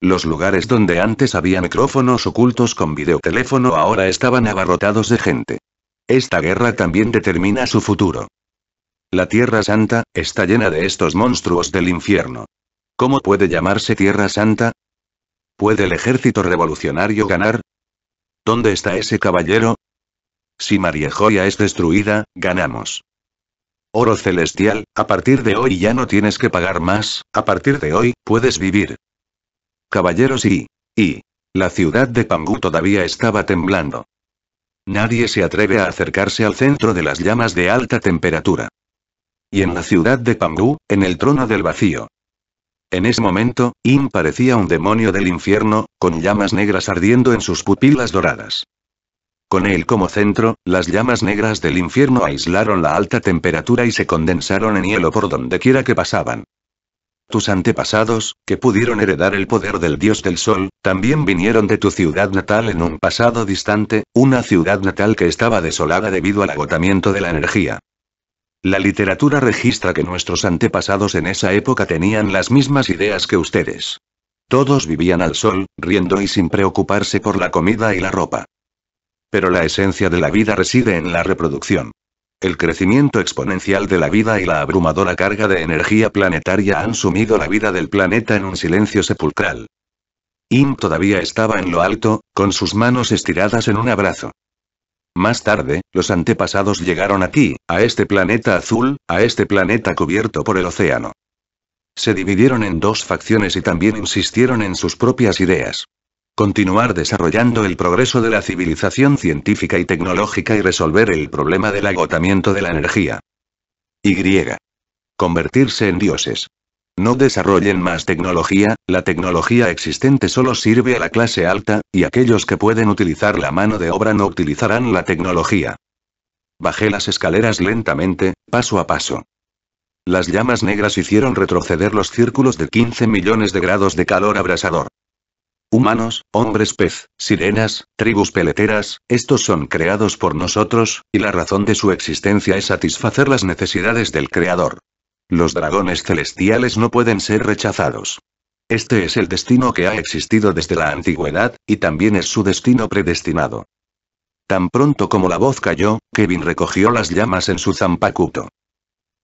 Los lugares donde antes había micrófonos ocultos con videoteléfono ahora estaban abarrotados de gente. Esta guerra también determina su futuro. La Tierra Santa, está llena de estos monstruos del infierno. ¿Cómo puede llamarse Tierra Santa? ¿Puede el ejército revolucionario ganar? ¿Dónde está ese caballero? Si María Joya es destruida, ganamos. Oro celestial, a partir de hoy ya no tienes que pagar más, a partir de hoy, puedes vivir. Caballeros y... y... La ciudad de Pangu todavía estaba temblando. Nadie se atreve a acercarse al centro de las llamas de alta temperatura. Y en la ciudad de Pangu, en el trono del vacío, en ese momento, Im parecía un demonio del infierno, con llamas negras ardiendo en sus pupilas doradas. Con él como centro, las llamas negras del infierno aislaron la alta temperatura y se condensaron en hielo por dondequiera que pasaban. Tus antepasados, que pudieron heredar el poder del dios del sol, también vinieron de tu ciudad natal en un pasado distante, una ciudad natal que estaba desolada debido al agotamiento de la energía. La literatura registra que nuestros antepasados en esa época tenían las mismas ideas que ustedes. Todos vivían al sol, riendo y sin preocuparse por la comida y la ropa. Pero la esencia de la vida reside en la reproducción. El crecimiento exponencial de la vida y la abrumadora carga de energía planetaria han sumido la vida del planeta en un silencio sepulcral. Im todavía estaba en lo alto, con sus manos estiradas en un abrazo. Más tarde, los antepasados llegaron aquí, a este planeta azul, a este planeta cubierto por el océano. Se dividieron en dos facciones y también insistieron en sus propias ideas. Continuar desarrollando el progreso de la civilización científica y tecnológica y resolver el problema del agotamiento de la energía. Y. Convertirse en dioses. No desarrollen más tecnología, la tecnología existente solo sirve a la clase alta, y aquellos que pueden utilizar la mano de obra no utilizarán la tecnología. Bajé las escaleras lentamente, paso a paso. Las llamas negras hicieron retroceder los círculos de 15 millones de grados de calor abrasador. Humanos, hombres pez, sirenas, tribus peleteras, estos son creados por nosotros, y la razón de su existencia es satisfacer las necesidades del Creador. Los dragones celestiales no pueden ser rechazados. Este es el destino que ha existido desde la antigüedad, y también es su destino predestinado. Tan pronto como la voz cayó, Kevin recogió las llamas en su zampacuto.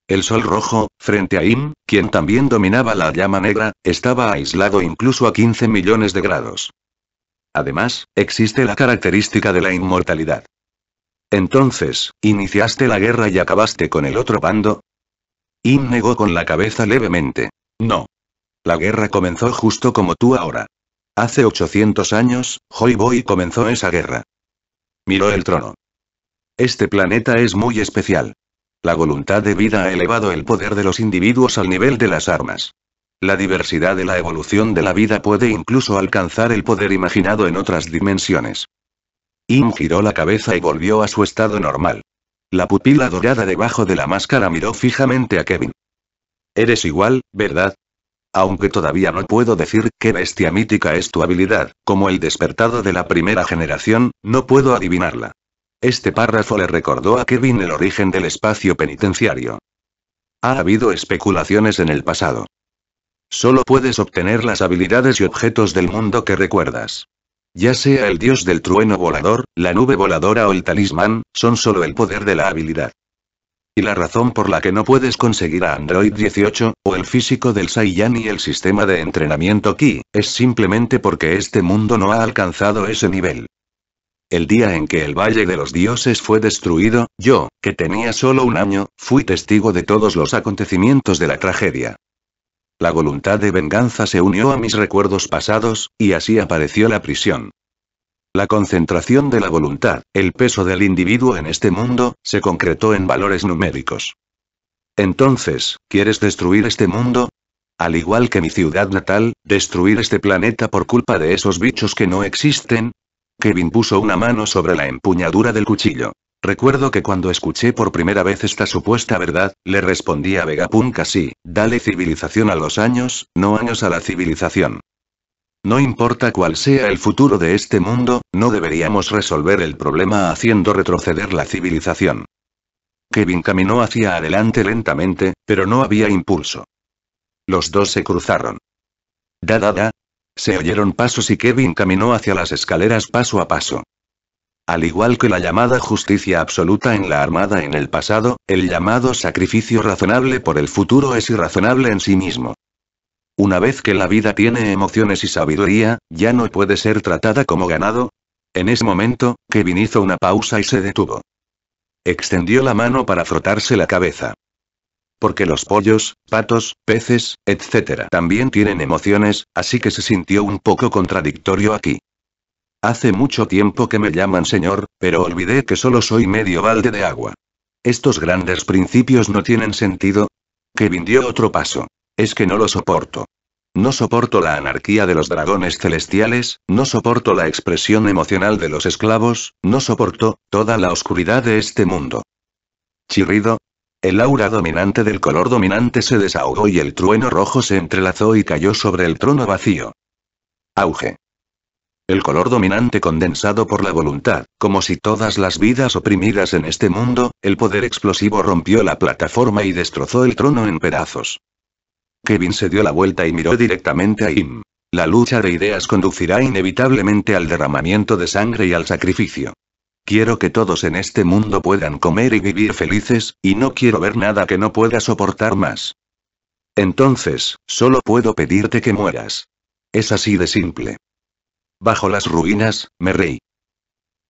El sol rojo, frente a Im, quien también dominaba la llama negra, estaba aislado incluso a 15 millones de grados. Además, existe la característica de la inmortalidad. Entonces, ¿iniciaste la guerra y acabaste con el otro bando? Im negó con la cabeza levemente. No. La guerra comenzó justo como tú ahora. Hace 800 años, Hoy Boy comenzó esa guerra. Miró el trono. Este planeta es muy especial. La voluntad de vida ha elevado el poder de los individuos al nivel de las armas. La diversidad de la evolución de la vida puede incluso alcanzar el poder imaginado en otras dimensiones. Im giró la cabeza y volvió a su estado normal. La pupila dorada debajo de la máscara miró fijamente a Kevin. Eres igual, ¿verdad? Aunque todavía no puedo decir qué bestia mítica es tu habilidad, como el despertado de la primera generación, no puedo adivinarla. Este párrafo le recordó a Kevin el origen del espacio penitenciario. Ha habido especulaciones en el pasado. Solo puedes obtener las habilidades y objetos del mundo que recuerdas. Ya sea el dios del trueno volador, la nube voladora o el talismán, son solo el poder de la habilidad. Y la razón por la que no puedes conseguir a Android 18, o el físico del Saiyan y el sistema de entrenamiento Ki, es simplemente porque este mundo no ha alcanzado ese nivel. El día en que el Valle de los Dioses fue destruido, yo, que tenía solo un año, fui testigo de todos los acontecimientos de la tragedia. La voluntad de venganza se unió a mis recuerdos pasados, y así apareció la prisión. La concentración de la voluntad, el peso del individuo en este mundo, se concretó en valores numéricos. Entonces, ¿quieres destruir este mundo? Al igual que mi ciudad natal, destruir este planeta por culpa de esos bichos que no existen, Kevin puso una mano sobre la empuñadura del cuchillo. Recuerdo que cuando escuché por primera vez esta supuesta verdad, le respondí a Vegapunk así, dale civilización a los años, no años a la civilización. No importa cuál sea el futuro de este mundo, no deberíamos resolver el problema haciendo retroceder la civilización. Kevin caminó hacia adelante lentamente, pero no había impulso. Los dos se cruzaron. Da da da. Se oyeron pasos y Kevin caminó hacia las escaleras paso a paso. Al igual que la llamada justicia absoluta en la Armada en el pasado, el llamado sacrificio razonable por el futuro es irrazonable en sí mismo. Una vez que la vida tiene emociones y sabiduría, ya no puede ser tratada como ganado. En ese momento, Kevin hizo una pausa y se detuvo. Extendió la mano para frotarse la cabeza. Porque los pollos, patos, peces, etc. también tienen emociones, así que se sintió un poco contradictorio aquí. Hace mucho tiempo que me llaman señor, pero olvidé que solo soy medio balde de agua. Estos grandes principios no tienen sentido. Que dio otro paso. Es que no lo soporto. No soporto la anarquía de los dragones celestiales, no soporto la expresión emocional de los esclavos, no soporto toda la oscuridad de este mundo. Chirrido. El aura dominante del color dominante se desahogó y el trueno rojo se entrelazó y cayó sobre el trono vacío. Auge. El color dominante condensado por la voluntad, como si todas las vidas oprimidas en este mundo, el poder explosivo rompió la plataforma y destrozó el trono en pedazos. Kevin se dio la vuelta y miró directamente a Im. La lucha de ideas conducirá inevitablemente al derramamiento de sangre y al sacrificio. Quiero que todos en este mundo puedan comer y vivir felices, y no quiero ver nada que no pueda soportar más. Entonces, solo puedo pedirte que mueras. Es así de simple. Bajo las ruinas, me reí.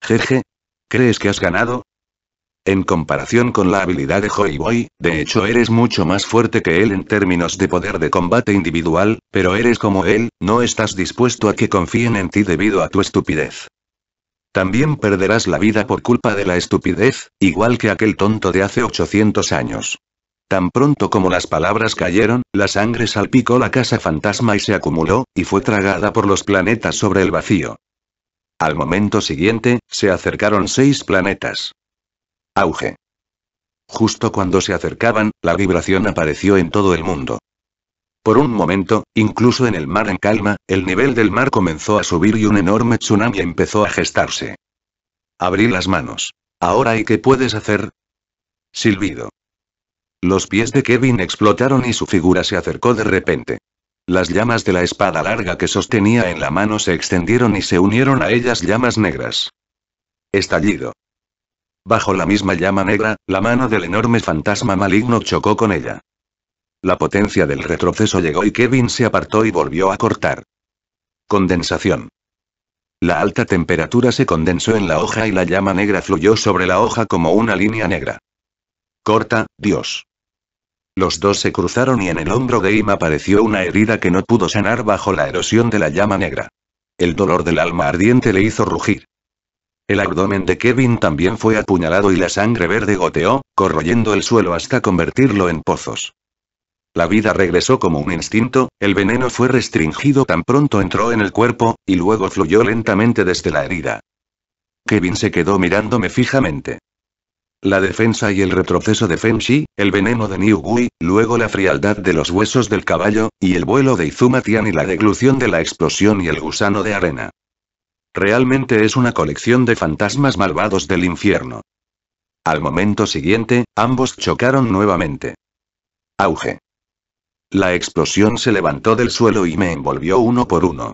Jeje. ¿Crees que has ganado? En comparación con la habilidad de Joy Boy, de hecho eres mucho más fuerte que él en términos de poder de combate individual, pero eres como él, no estás dispuesto a que confíen en ti debido a tu estupidez. También perderás la vida por culpa de la estupidez, igual que aquel tonto de hace 800 años. Tan pronto como las palabras cayeron, la sangre salpicó la casa fantasma y se acumuló, y fue tragada por los planetas sobre el vacío. Al momento siguiente, se acercaron seis planetas. Auge. Justo cuando se acercaban, la vibración apareció en todo el mundo. Por un momento, incluso en el mar en calma, el nivel del mar comenzó a subir y un enorme tsunami empezó a gestarse. Abrí las manos. ¿Ahora y qué puedes hacer? Silbido. Los pies de Kevin explotaron y su figura se acercó de repente. Las llamas de la espada larga que sostenía en la mano se extendieron y se unieron a ellas llamas negras. Estallido. Bajo la misma llama negra, la mano del enorme fantasma maligno chocó con ella. La potencia del retroceso llegó y Kevin se apartó y volvió a cortar. Condensación. La alta temperatura se condensó en la hoja y la llama negra fluyó sobre la hoja como una línea negra. Corta, Dios. Los dos se cruzaron y en el hombro de Ima apareció una herida que no pudo sanar bajo la erosión de la llama negra. El dolor del alma ardiente le hizo rugir. El abdomen de Kevin también fue apuñalado y la sangre verde goteó, corroyendo el suelo hasta convertirlo en pozos. La vida regresó como un instinto, el veneno fue restringido tan pronto entró en el cuerpo, y luego fluyó lentamente desde la herida. Kevin se quedó mirándome fijamente. La defensa y el retroceso de Fenshi, el veneno de Niugui, luego la frialdad de los huesos del caballo, y el vuelo de Izumatian y la deglución de la explosión y el gusano de arena. Realmente es una colección de fantasmas malvados del infierno. Al momento siguiente, ambos chocaron nuevamente. Auge. La explosión se levantó del suelo y me envolvió uno por uno.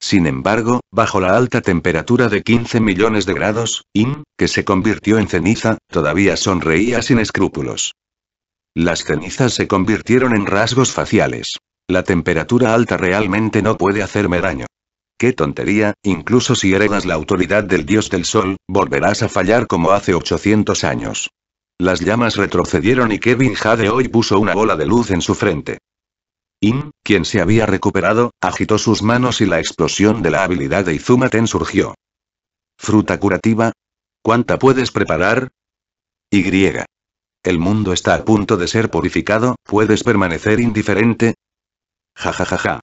Sin embargo, bajo la alta temperatura de 15 millones de grados, In, que se convirtió en ceniza, todavía sonreía sin escrúpulos. Las cenizas se convirtieron en rasgos faciales. La temperatura alta realmente no puede hacerme daño. Qué tontería, incluso si heredas la autoridad del dios del sol, volverás a fallar como hace 800 años. Las llamas retrocedieron y Kevin Jade hoy puso una bola de luz en su frente. In, quien se había recuperado, agitó sus manos y la explosión de la habilidad de Izumaten surgió. ¿Fruta curativa? ¿Cuánta puedes preparar? Y. El mundo está a punto de ser purificado, ¿puedes permanecer indiferente? Ja ja ja ja.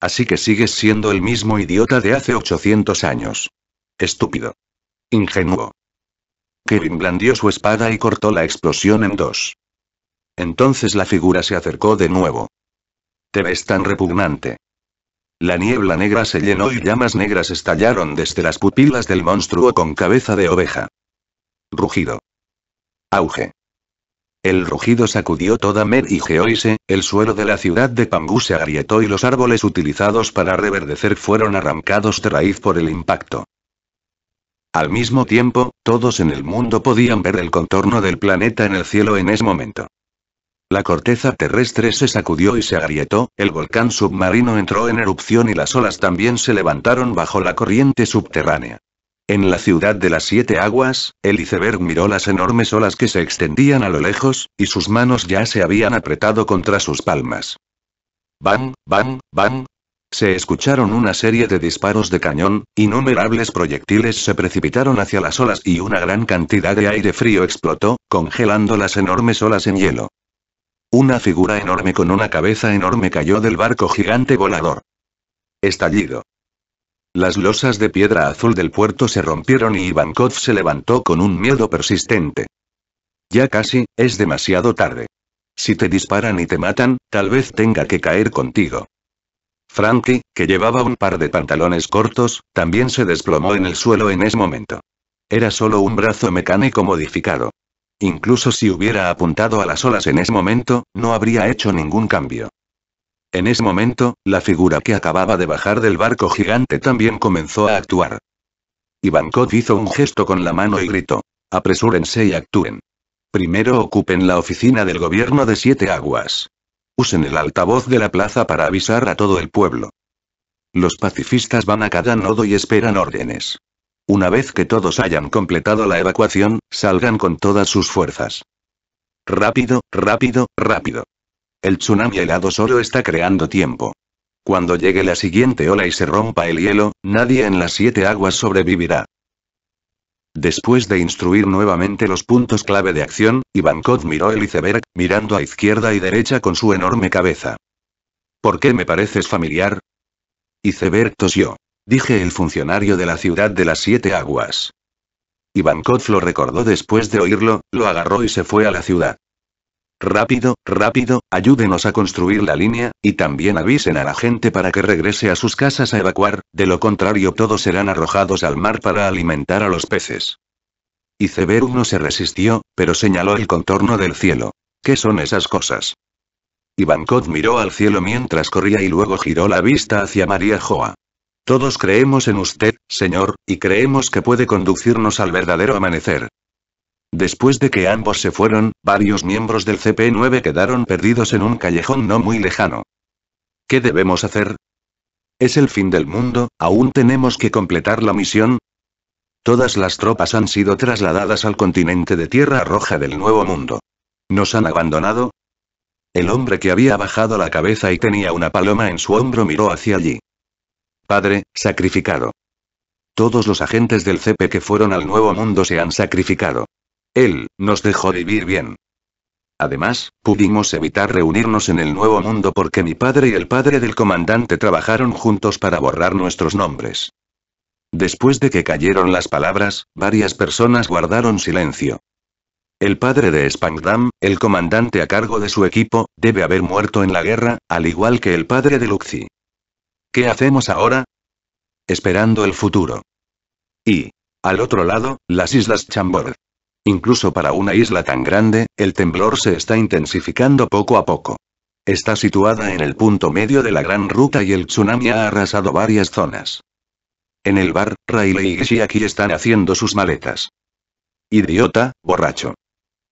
Así que sigues siendo el mismo idiota de hace 800 años. Estúpido. Ingenuo. Kevin blandió su espada y cortó la explosión en dos. Entonces la figura se acercó de nuevo. Te ves tan repugnante. La niebla negra se llenó y llamas negras estallaron desde las pupilas del monstruo con cabeza de oveja. Rugido. Auge. El rugido sacudió toda Mer y Geoise, el suelo de la ciudad de Pangú se agrietó y los árboles utilizados para reverdecer fueron arrancados de raíz por el impacto. Al mismo tiempo, todos en el mundo podían ver el contorno del planeta en el cielo en ese momento. La corteza terrestre se sacudió y se agrietó, el volcán submarino entró en erupción y las olas también se levantaron bajo la corriente subterránea. En la ciudad de las siete aguas, el iceberg miró las enormes olas que se extendían a lo lejos, y sus manos ya se habían apretado contra sus palmas. Bang, bang, bang. Se escucharon una serie de disparos de cañón, innumerables proyectiles se precipitaron hacia las olas y una gran cantidad de aire frío explotó, congelando las enormes olas en hielo. Una figura enorme con una cabeza enorme cayó del barco gigante volador. Estallido. Las losas de piedra azul del puerto se rompieron y Ivankov se levantó con un miedo persistente. Ya casi, es demasiado tarde. Si te disparan y te matan, tal vez tenga que caer contigo. Frankie, que llevaba un par de pantalones cortos, también se desplomó en el suelo en ese momento. Era solo un brazo mecánico modificado. Incluso si hubiera apuntado a las olas en ese momento, no habría hecho ningún cambio. En ese momento, la figura que acababa de bajar del barco gigante también comenzó a actuar. Ivankov hizo un gesto con la mano y gritó. Apresúrense y actúen. Primero ocupen la oficina del gobierno de Siete Aguas. Usen el altavoz de la plaza para avisar a todo el pueblo. Los pacifistas van a cada nodo y esperan órdenes. Una vez que todos hayan completado la evacuación, salgan con todas sus fuerzas. Rápido, rápido, rápido. El tsunami helado solo está creando tiempo. Cuando llegue la siguiente ola y se rompa el hielo, nadie en las siete aguas sobrevivirá. Después de instruir nuevamente los puntos clave de acción, Ivankov miró el iceberg, mirando a izquierda y derecha con su enorme cabeza. ¿Por qué me pareces familiar? Iceberg tosió dije el funcionario de la ciudad de las siete aguas. Ivankov lo recordó después de oírlo, lo agarró y se fue a la ciudad. Rápido, rápido, ayúdenos a construir la línea, y también avisen a la gente para que regrese a sus casas a evacuar, de lo contrario todos serán arrojados al mar para alimentar a los peces. Y no se resistió, pero señaló el contorno del cielo. ¿Qué son esas cosas? Ivankov miró al cielo mientras corría y luego giró la vista hacia María Joa. Todos creemos en usted, señor, y creemos que puede conducirnos al verdadero amanecer. Después de que ambos se fueron, varios miembros del CP9 quedaron perdidos en un callejón no muy lejano. ¿Qué debemos hacer? ¿Es el fin del mundo? ¿Aún tenemos que completar la misión? Todas las tropas han sido trasladadas al continente de Tierra Roja del Nuevo Mundo. ¿Nos han abandonado? El hombre que había bajado la cabeza y tenía una paloma en su hombro miró hacia allí padre, sacrificado. Todos los agentes del CP que fueron al Nuevo Mundo se han sacrificado. Él, nos dejó vivir bien. Además, pudimos evitar reunirnos en el Nuevo Mundo porque mi padre y el padre del comandante trabajaron juntos para borrar nuestros nombres. Después de que cayeron las palabras, varias personas guardaron silencio. El padre de Spangdam, el comandante a cargo de su equipo, debe haber muerto en la guerra, al igual que el padre de Luxi. ¿Qué hacemos ahora? Esperando el futuro. Y, al otro lado, las islas Chambord. Incluso para una isla tan grande, el temblor se está intensificando poco a poco. Está situada en el punto medio de la gran ruta y el tsunami ha arrasado varias zonas. En el bar, Riley y aquí están haciendo sus maletas. Idiota, borracho.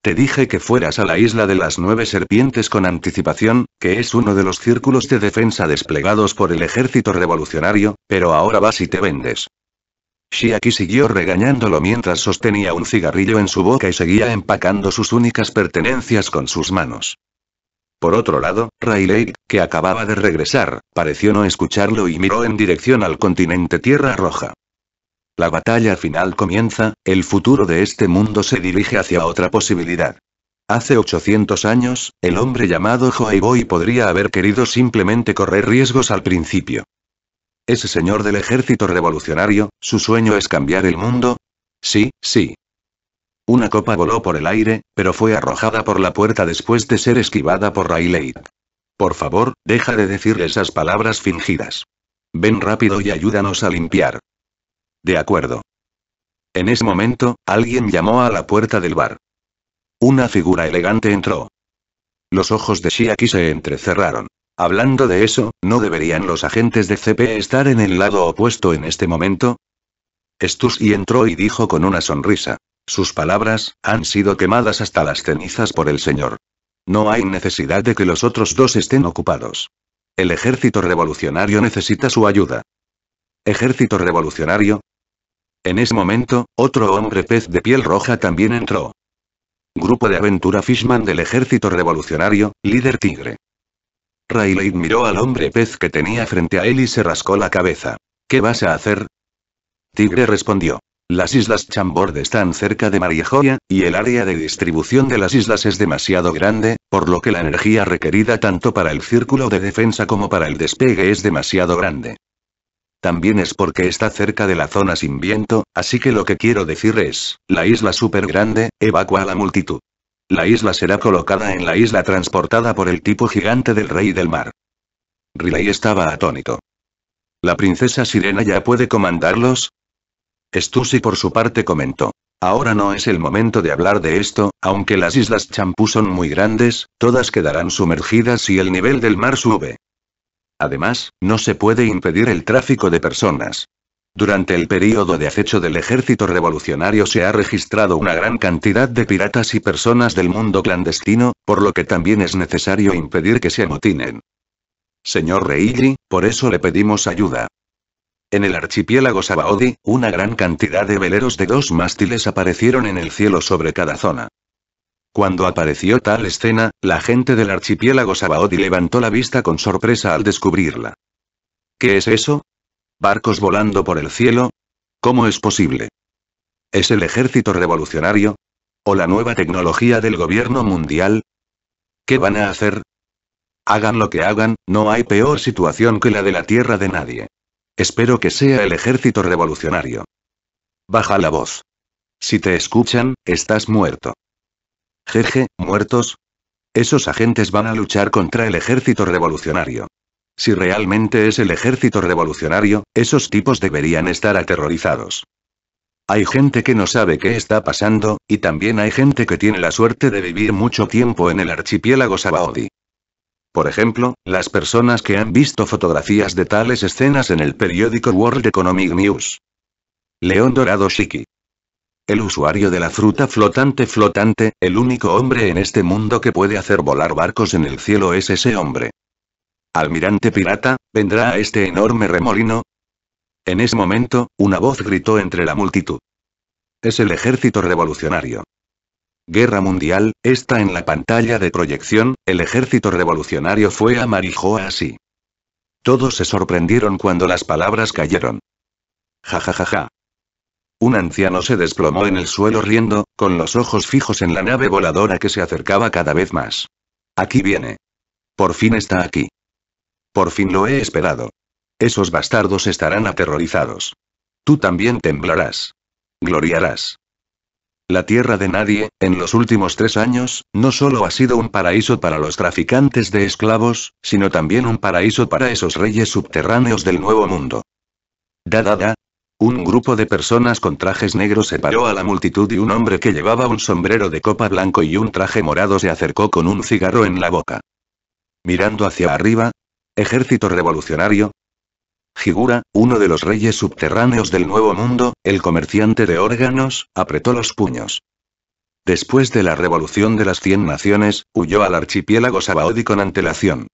Te dije que fueras a la isla de las nueve serpientes con anticipación, que es uno de los círculos de defensa desplegados por el ejército revolucionario, pero ahora vas y te vendes. Shiaki siguió regañándolo mientras sostenía un cigarrillo en su boca y seguía empacando sus únicas pertenencias con sus manos. Por otro lado, Rayleigh, que acababa de regresar, pareció no escucharlo y miró en dirección al continente Tierra Roja. La batalla final comienza, el futuro de este mundo se dirige hacia otra posibilidad. Hace 800 años, el hombre llamado Joy podría haber querido simplemente correr riesgos al principio. Ese señor del ejército revolucionario, su sueño es cambiar el mundo. Sí, sí. Una copa voló por el aire, pero fue arrojada por la puerta después de ser esquivada por Rayleigh. Por favor, deja de decir esas palabras fingidas. Ven rápido y ayúdanos a limpiar. De acuerdo. En ese momento, alguien llamó a la puerta del bar. Una figura elegante entró. Los ojos de Shiaki se entrecerraron. Hablando de eso, ¿no deberían los agentes de CP e estar en el lado opuesto en este momento? y entró y dijo con una sonrisa. Sus palabras, han sido quemadas hasta las cenizas por el señor. No hay necesidad de que los otros dos estén ocupados. El ejército revolucionario necesita su ayuda. ¿Ejército revolucionario? En ese momento, otro hombre pez de piel roja también entró. Grupo de aventura Fishman del Ejército Revolucionario, líder tigre. Rayleigh miró al hombre pez que tenía frente a él y se rascó la cabeza. ¿Qué vas a hacer? Tigre respondió. Las islas Chambord están cerca de Joya, y el área de distribución de las islas es demasiado grande, por lo que la energía requerida tanto para el círculo de defensa como para el despegue es demasiado grande. También es porque está cerca de la zona sin viento, así que lo que quiero decir es, la isla super grande, evacua a la multitud. La isla será colocada en la isla transportada por el tipo gigante del rey del mar. Riley estaba atónito. ¿La princesa sirena ya puede comandarlos? Stussy por su parte comentó. Ahora no es el momento de hablar de esto, aunque las islas champú son muy grandes, todas quedarán sumergidas si el nivel del mar sube. Además, no se puede impedir el tráfico de personas. Durante el período de acecho del ejército revolucionario se ha registrado una gran cantidad de piratas y personas del mundo clandestino, por lo que también es necesario impedir que se amotinen. Señor Reilly, por eso le pedimos ayuda. En el archipiélago Sabaody, una gran cantidad de veleros de dos mástiles aparecieron en el cielo sobre cada zona. Cuando apareció tal escena, la gente del archipiélago Sabaody levantó la vista con sorpresa al descubrirla. ¿Qué es eso? ¿Barcos volando por el cielo? ¿Cómo es posible? ¿Es el ejército revolucionario? ¿O la nueva tecnología del gobierno mundial? ¿Qué van a hacer? Hagan lo que hagan, no hay peor situación que la de la tierra de nadie. Espero que sea el ejército revolucionario. Baja la voz. Si te escuchan, estás muerto. Jeje, muertos. Esos agentes van a luchar contra el ejército revolucionario. Si realmente es el ejército revolucionario, esos tipos deberían estar aterrorizados. Hay gente que no sabe qué está pasando, y también hay gente que tiene la suerte de vivir mucho tiempo en el archipiélago Sabaody. Por ejemplo, las personas que han visto fotografías de tales escenas en el periódico World Economic News. León Dorado Shiki el usuario de la fruta flotante flotante, el único hombre en este mundo que puede hacer volar barcos en el cielo es ese hombre. Almirante pirata, ¿vendrá a este enorme remolino? En ese momento, una voz gritó entre la multitud. Es el ejército revolucionario. Guerra Mundial, está en la pantalla de proyección, el ejército revolucionario fue a así. Todos se sorprendieron cuando las palabras cayeron. Ja ja ja ja. Un anciano se desplomó en el suelo riendo, con los ojos fijos en la nave voladora que se acercaba cada vez más. Aquí viene. Por fin está aquí. Por fin lo he esperado. Esos bastardos estarán aterrorizados. Tú también temblarás. Gloriarás. La tierra de nadie, en los últimos tres años, no solo ha sido un paraíso para los traficantes de esclavos, sino también un paraíso para esos reyes subterráneos del Nuevo Mundo. Da da da, un grupo de personas con trajes negros separó a la multitud y un hombre que llevaba un sombrero de copa blanco y un traje morado se acercó con un cigarro en la boca. Mirando hacia arriba. Ejército revolucionario. figura uno de los reyes subterráneos del Nuevo Mundo, el comerciante de órganos, apretó los puños. Después de la revolución de las Cien Naciones, huyó al archipiélago sabaódico con antelación.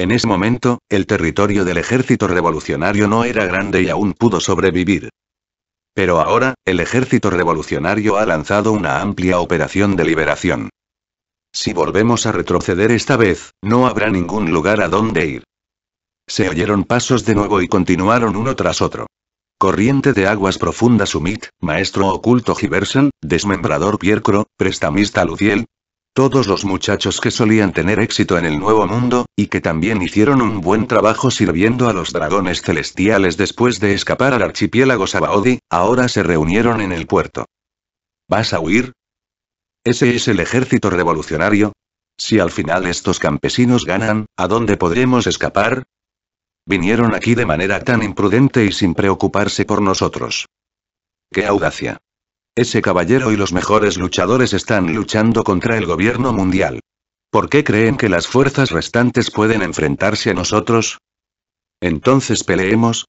En ese momento, el territorio del ejército revolucionario no era grande y aún pudo sobrevivir. Pero ahora, el ejército revolucionario ha lanzado una amplia operación de liberación. Si volvemos a retroceder esta vez, no habrá ningún lugar a donde ir. Se oyeron pasos de nuevo y continuaron uno tras otro. Corriente de aguas profundas Sumit, maestro oculto Giversen, desmembrador Piercro, prestamista Luciel, todos los muchachos que solían tener éxito en el Nuevo Mundo, y que también hicieron un buen trabajo sirviendo a los dragones celestiales después de escapar al archipiélago Sabaody, ahora se reunieron en el puerto. ¿Vas a huir? ¿Ese es el ejército revolucionario? Si al final estos campesinos ganan, ¿a dónde podremos escapar? Vinieron aquí de manera tan imprudente y sin preocuparse por nosotros. ¡Qué audacia! Ese caballero y los mejores luchadores están luchando contra el gobierno mundial. ¿Por qué creen que las fuerzas restantes pueden enfrentarse a nosotros? Entonces peleemos.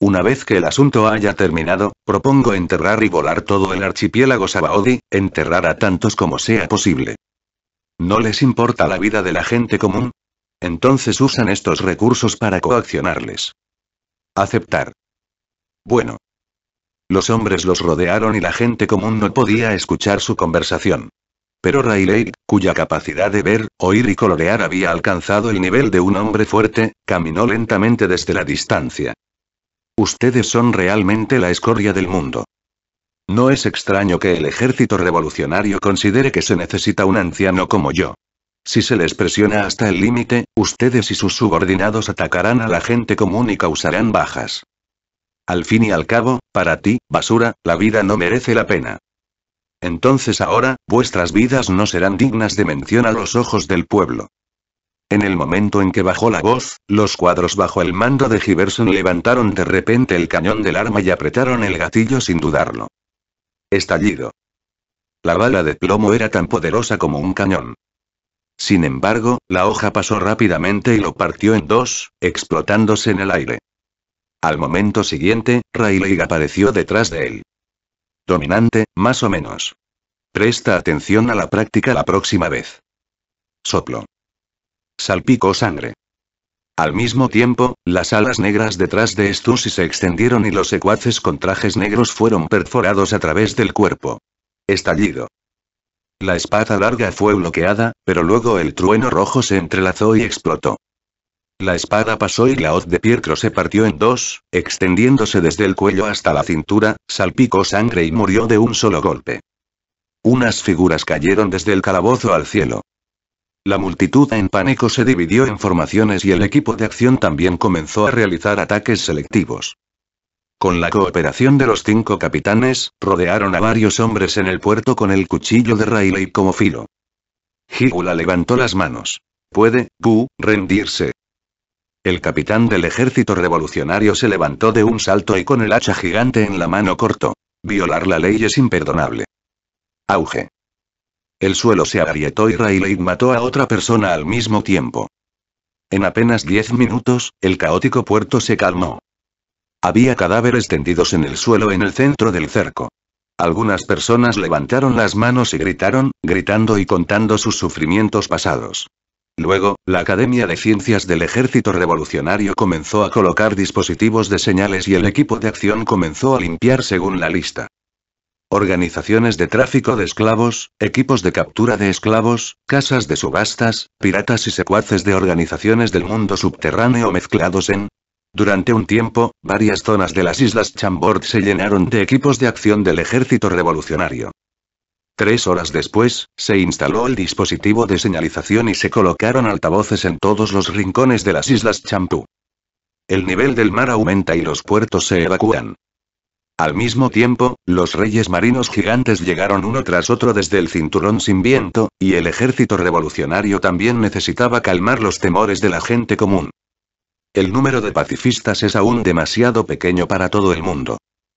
Una vez que el asunto haya terminado, propongo enterrar y volar todo el archipiélago Sabaody, enterrar a tantos como sea posible. ¿No les importa la vida de la gente común? Entonces usan estos recursos para coaccionarles. Aceptar. Bueno, los hombres los rodearon y la gente común no podía escuchar su conversación. Pero Rayleigh, cuya capacidad de ver, oír y colorear había alcanzado el nivel de un hombre fuerte, caminó lentamente desde la distancia. Ustedes son realmente la escoria del mundo. No es extraño que el ejército revolucionario considere que se necesita un anciano como yo. Si se les presiona hasta el límite, ustedes y sus subordinados atacarán a la gente común y causarán bajas. Al fin y al cabo, para ti, basura, la vida no merece la pena. Entonces ahora, vuestras vidas no serán dignas de mención a los ojos del pueblo. En el momento en que bajó la voz, los cuadros bajo el mando de Giberson levantaron de repente el cañón del arma y apretaron el gatillo sin dudarlo. Estallido. La bala de plomo era tan poderosa como un cañón. Sin embargo, la hoja pasó rápidamente y lo partió en dos, explotándose en el aire. Al momento siguiente, Rayleigh apareció detrás de él. Dominante, más o menos. Presta atención a la práctica la próxima vez. Soplo. Salpicó sangre. Al mismo tiempo, las alas negras detrás de Stussy se extendieron y los secuaces con trajes negros fueron perforados a través del cuerpo. Estallido. La espada larga fue bloqueada, pero luego el trueno rojo se entrelazó y explotó. La espada pasó y la hoz de Pietro se partió en dos, extendiéndose desde el cuello hasta la cintura, salpicó sangre y murió de un solo golpe. Unas figuras cayeron desde el calabozo al cielo. La multitud en pánico se dividió en formaciones y el equipo de acción también comenzó a realizar ataques selectivos. Con la cooperación de los cinco capitanes, rodearon a varios hombres en el puerto con el cuchillo de Rayleigh como filo. Higula levantó las manos. Puede, Pu, rendirse, el capitán del ejército revolucionario se levantó de un salto y con el hacha gigante en la mano cortó. Violar la ley es imperdonable. Auge. El suelo se agrietó y Rayleigh mató a otra persona al mismo tiempo. En apenas diez minutos, el caótico puerto se calmó. Había cadáveres tendidos en el suelo en el centro del cerco. Algunas personas levantaron las manos y gritaron, gritando y contando sus sufrimientos pasados. Luego, la Academia de Ciencias del Ejército Revolucionario comenzó a colocar dispositivos de señales y el equipo de acción comenzó a limpiar según la lista. Organizaciones de tráfico de esclavos, equipos de captura de esclavos, casas de subastas, piratas y secuaces de organizaciones del mundo subterráneo mezclados en, durante un tiempo, varias zonas de las islas Chambord se llenaron de equipos de acción del ejército revolucionario. Tres horas después, se instaló el dispositivo de señalización y se colocaron altavoces en todos los rincones de las islas Champu. El nivel del mar aumenta y los puertos se evacúan. Al mismo tiempo, los reyes marinos gigantes llegaron uno tras otro desde el cinturón sin viento, y el ejército revolucionario también necesitaba calmar los temores de la gente común. El número de pacifistas es aún demasiado pequeño para todo el mundo.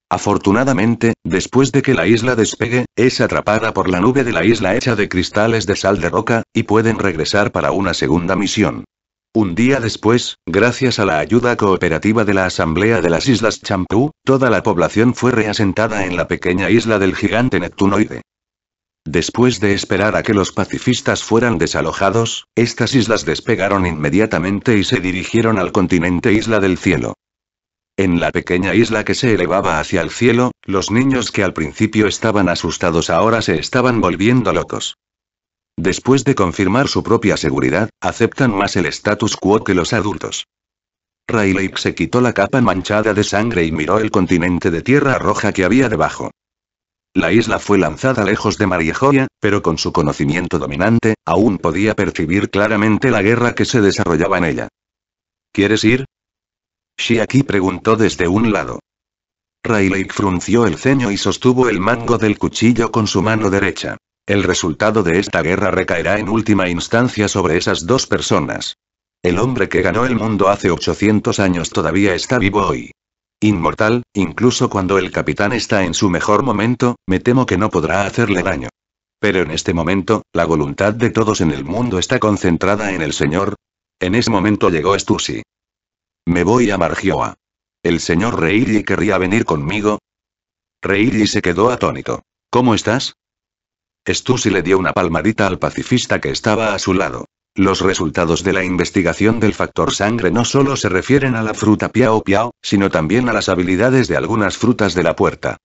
Afortunadamente, después de que la isla despegue, es atrapada por la nube de la isla hecha de cristales de sal de roca, y pueden regresar para una segunda misión. Un día después, gracias a la ayuda cooperativa de la Asamblea de las Islas Champú, toda la población fue reasentada en la pequeña isla del gigante Neptunoide. Después de esperar a que los pacifistas fueran desalojados, estas islas despegaron inmediatamente y se dirigieron al continente Isla del Cielo. En la pequeña isla que se elevaba hacia el cielo, los niños que al principio estaban asustados ahora se estaban volviendo locos. Después de confirmar su propia seguridad, aceptan más el status quo que los adultos. Rayleigh se quitó la capa manchada de sangre y miró el continente de tierra roja que había debajo. La isla fue lanzada lejos de Mariejoya, pero con su conocimiento dominante, aún podía percibir claramente la guerra que se desarrollaba en ella. ¿Quieres ir? Shiaki preguntó desde un lado. Rayleigh frunció el ceño y sostuvo el mango del cuchillo con su mano derecha. El resultado de esta guerra recaerá en última instancia sobre esas dos personas. El hombre que ganó el mundo hace 800 años todavía está vivo hoy. Inmortal, incluso cuando el capitán está en su mejor momento, me temo que no podrá hacerle daño. Pero en este momento, la voluntad de todos en el mundo está concentrada en el Señor. En ese momento llegó Stusi. Me voy a Margioa. ¿El señor Reilly querría venir conmigo? Reilly se quedó atónito. ¿Cómo estás? Stussy le dio una palmadita al pacifista que estaba a su lado. Los resultados de la investigación del factor sangre no solo se refieren a la fruta piao piao, sino también a las habilidades de algunas frutas de la puerta.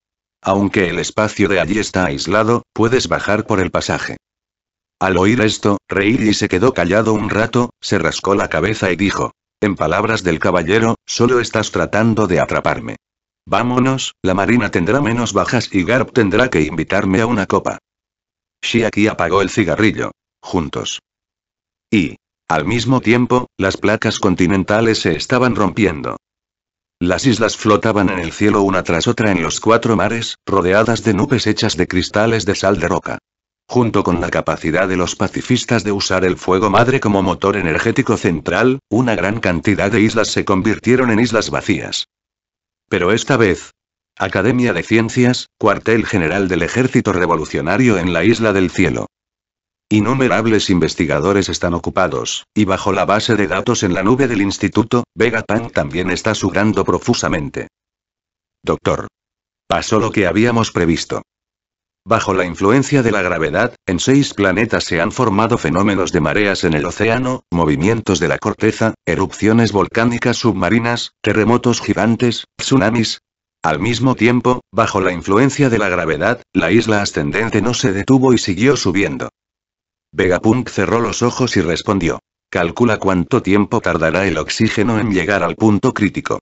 Aunque el espacio de allí está aislado, puedes bajar por el pasaje. Al oír esto, Reilly se quedó callado un rato, se rascó la cabeza y dijo, en palabras del caballero, solo estás tratando de atraparme. Vámonos, la marina tendrá menos bajas y Garp tendrá que invitarme a una copa. Shiaki apagó el cigarrillo. Juntos. Y, al mismo tiempo, las placas continentales se estaban rompiendo. Las islas flotaban en el cielo una tras otra en los cuatro mares, rodeadas de nubes hechas de cristales de sal de roca junto con la capacidad de los pacifistas de usar el fuego madre como motor energético central, una gran cantidad de islas se convirtieron en islas vacías. Pero esta vez, Academia de Ciencias, cuartel general del Ejército Revolucionario en la Isla del Cielo. Innumerables investigadores están ocupados, y bajo la base de datos en la nube del instituto, Vegapunk también está sudando profusamente. Doctor. Pasó lo que habíamos previsto. Bajo la influencia de la gravedad, en seis planetas se han formado fenómenos de mareas en el océano, movimientos de la corteza, erupciones volcánicas submarinas, terremotos gigantes, tsunamis. Al mismo tiempo, bajo la influencia de la gravedad, la isla ascendente no se detuvo y siguió subiendo. Vegapunk cerró los ojos y respondió. Calcula cuánto tiempo tardará el oxígeno en llegar al punto crítico.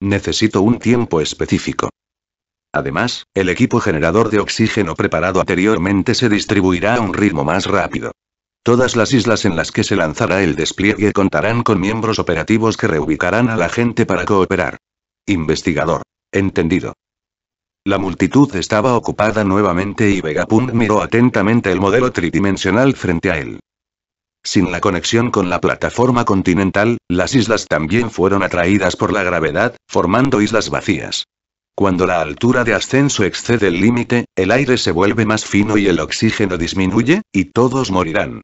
Necesito un tiempo específico. Además, el equipo generador de oxígeno preparado anteriormente se distribuirá a un ritmo más rápido. Todas las islas en las que se lanzará el despliegue contarán con miembros operativos que reubicarán a la gente para cooperar. Investigador. Entendido. La multitud estaba ocupada nuevamente y Vegapunk miró atentamente el modelo tridimensional frente a él. Sin la conexión con la plataforma continental, las islas también fueron atraídas por la gravedad, formando islas vacías. Cuando la altura de ascenso excede el límite, el aire se vuelve más fino y el oxígeno disminuye, y todos morirán.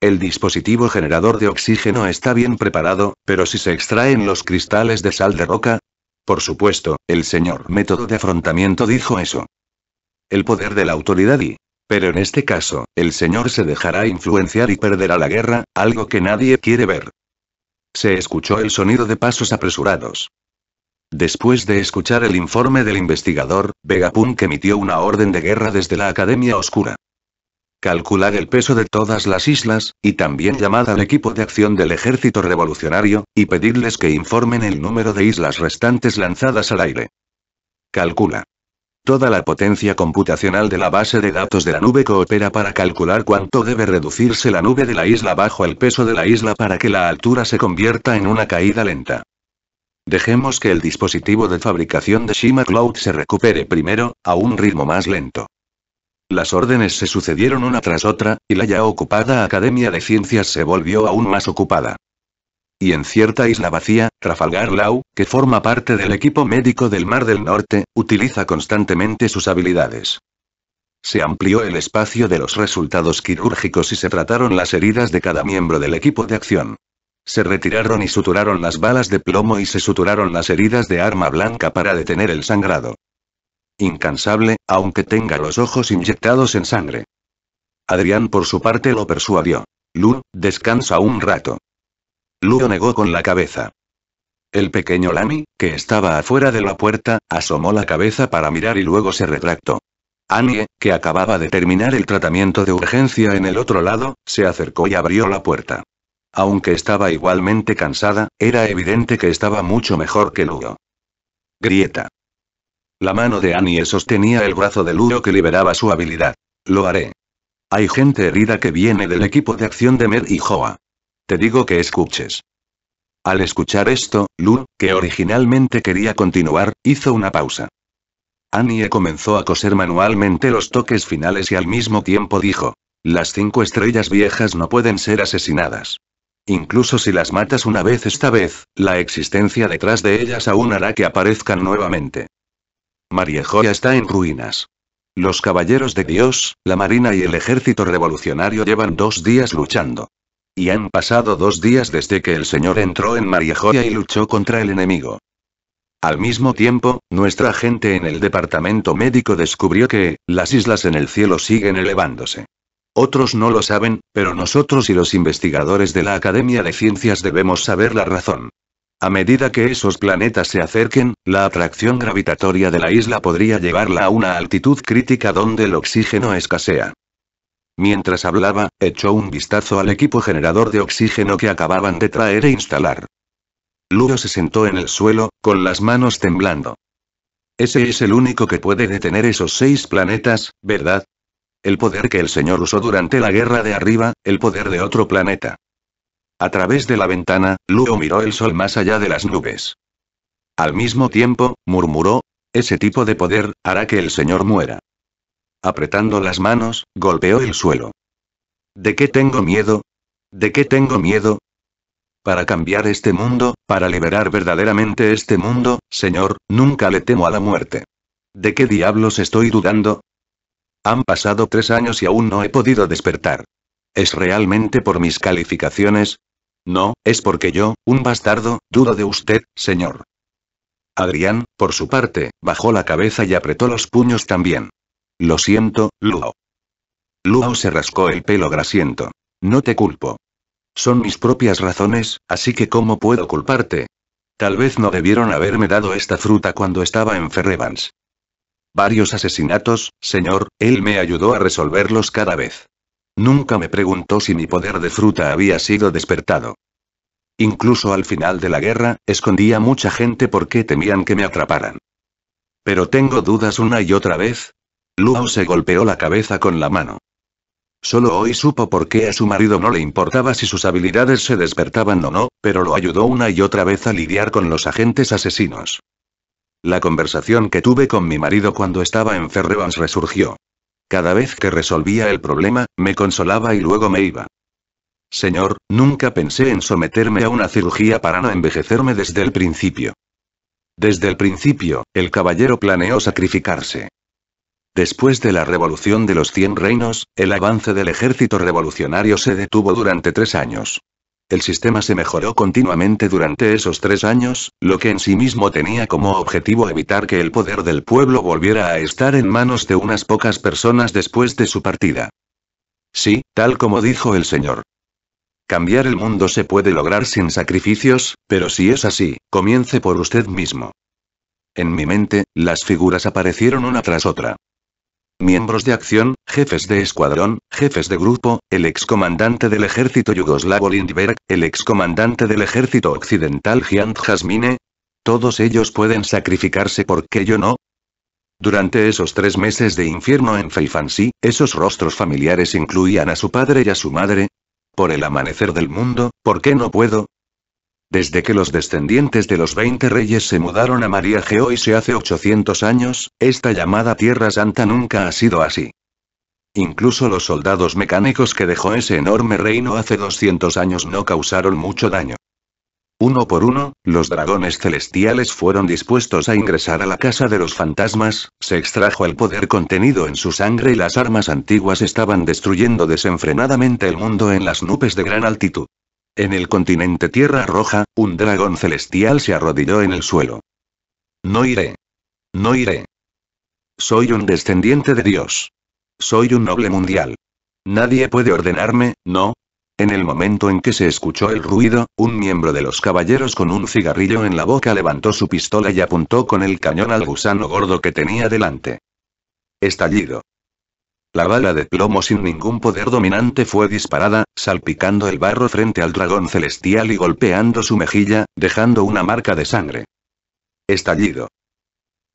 El dispositivo generador de oxígeno está bien preparado, pero si se extraen los cristales de sal de roca... Por supuesto, el señor método de afrontamiento dijo eso. El poder de la autoridad y... Pero en este caso, el señor se dejará influenciar y perderá la guerra, algo que nadie quiere ver. Se escuchó el sonido de pasos apresurados. Después de escuchar el informe del investigador, Vegapunk emitió una orden de guerra desde la Academia Oscura. Calcular el peso de todas las islas, y también llamar al equipo de acción del ejército revolucionario, y pedirles que informen el número de islas restantes lanzadas al aire. Calcula. Toda la potencia computacional de la base de datos de la nube coopera para calcular cuánto debe reducirse la nube de la isla bajo el peso de la isla para que la altura se convierta en una caída lenta. Dejemos que el dispositivo de fabricación de Shima Cloud se recupere primero, a un ritmo más lento. Las órdenes se sucedieron una tras otra, y la ya ocupada Academia de Ciencias se volvió aún más ocupada. Y en cierta isla vacía, Rafalgar Lau, que forma parte del equipo médico del Mar del Norte, utiliza constantemente sus habilidades. Se amplió el espacio de los resultados quirúrgicos y se trataron las heridas de cada miembro del equipo de acción. Se retiraron y suturaron las balas de plomo y se suturaron las heridas de arma blanca para detener el sangrado. Incansable, aunque tenga los ojos inyectados en sangre. Adrián por su parte lo persuadió. Lu, descansa un rato. Lu negó con la cabeza. El pequeño Lami, que estaba afuera de la puerta, asomó la cabeza para mirar y luego se retractó. Annie, que acababa de terminar el tratamiento de urgencia en el otro lado, se acercó y abrió la puerta. Aunque estaba igualmente cansada, era evidente que estaba mucho mejor que Ludo. Grieta. La mano de Annie sostenía el brazo de Ludo que liberaba su habilidad. Lo haré. Hay gente herida que viene del equipo de acción de Mer y Joa. Te digo que escuches. Al escuchar esto, Ludo, que originalmente quería continuar, hizo una pausa. Annie comenzó a coser manualmente los toques finales y al mismo tiempo dijo, las cinco estrellas viejas no pueden ser asesinadas. Incluso si las matas una vez esta vez, la existencia detrás de ellas aún hará que aparezcan nuevamente. Joya está en ruinas. Los caballeros de Dios, la marina y el ejército revolucionario llevan dos días luchando. Y han pasado dos días desde que el señor entró en Joya y luchó contra el enemigo. Al mismo tiempo, nuestra gente en el departamento médico descubrió que, las islas en el cielo siguen elevándose. Otros no lo saben, pero nosotros y los investigadores de la Academia de Ciencias debemos saber la razón. A medida que esos planetas se acerquen, la atracción gravitatoria de la isla podría llevarla a una altitud crítica donde el oxígeno escasea. Mientras hablaba, echó un vistazo al equipo generador de oxígeno que acababan de traer e instalar. Luro se sentó en el suelo, con las manos temblando. Ese es el único que puede detener esos seis planetas, ¿verdad? El poder que el señor usó durante la guerra de arriba, el poder de otro planeta. A través de la ventana, Luo miró el sol más allá de las nubes. Al mismo tiempo, murmuró, ese tipo de poder, hará que el señor muera. Apretando las manos, golpeó el suelo. ¿De qué tengo miedo? ¿De qué tengo miedo? Para cambiar este mundo, para liberar verdaderamente este mundo, Señor, nunca le temo a la muerte. ¿De qué diablos estoy dudando? Han pasado tres años y aún no he podido despertar. ¿Es realmente por mis calificaciones? No, es porque yo, un bastardo, dudo de usted, señor. Adrián, por su parte, bajó la cabeza y apretó los puños también. Lo siento, Luau. Luo se rascó el pelo grasiento. No te culpo. Son mis propias razones, así que ¿cómo puedo culparte? Tal vez no debieron haberme dado esta fruta cuando estaba en Ferrevans. Varios asesinatos, señor, él me ayudó a resolverlos cada vez. Nunca me preguntó si mi poder de fruta había sido despertado. Incluso al final de la guerra, escondía mucha gente porque temían que me atraparan. Pero tengo dudas una y otra vez. Luo se golpeó la cabeza con la mano. Solo hoy supo por qué a su marido no le importaba si sus habilidades se despertaban o no, pero lo ayudó una y otra vez a lidiar con los agentes asesinos. La conversación que tuve con mi marido cuando estaba en Ferrevans resurgió. Cada vez que resolvía el problema, me consolaba y luego me iba. Señor, nunca pensé en someterme a una cirugía para no envejecerme desde el principio. Desde el principio, el caballero planeó sacrificarse. Después de la Revolución de los Cien Reinos, el avance del ejército revolucionario se detuvo durante tres años. El sistema se mejoró continuamente durante esos tres años, lo que en sí mismo tenía como objetivo evitar que el poder del pueblo volviera a estar en manos de unas pocas personas después de su partida. Sí, tal como dijo el señor. Cambiar el mundo se puede lograr sin sacrificios, pero si es así, comience por usted mismo. En mi mente, las figuras aparecieron una tras otra miembros de acción, jefes de escuadrón, jefes de grupo, el excomandante del ejército yugoslavo Lindbergh, el excomandante del ejército occidental Giant Jasmine. Todos ellos pueden sacrificarse porque yo no. Durante esos tres meses de infierno en Feifansi, esos rostros familiares incluían a su padre y a su madre. Por el amanecer del mundo, ¿por qué no puedo? Desde que los descendientes de los 20 reyes se mudaron a María Geoise hace 800 años, esta llamada Tierra Santa nunca ha sido así. Incluso los soldados mecánicos que dejó ese enorme reino hace 200 años no causaron mucho daño. Uno por uno, los dragones celestiales fueron dispuestos a ingresar a la casa de los fantasmas, se extrajo el poder contenido en su sangre y las armas antiguas estaban destruyendo desenfrenadamente el mundo en las nubes de gran altitud. En el continente Tierra Roja, un dragón celestial se arrodilló en el suelo. No iré. No iré. Soy un descendiente de Dios. Soy un noble mundial. Nadie puede ordenarme, ¿no? En el momento en que se escuchó el ruido, un miembro de los caballeros con un cigarrillo en la boca levantó su pistola y apuntó con el cañón al gusano gordo que tenía delante. Estallido. La bala de plomo sin ningún poder dominante fue disparada, salpicando el barro frente al dragón celestial y golpeando su mejilla, dejando una marca de sangre. Estallido.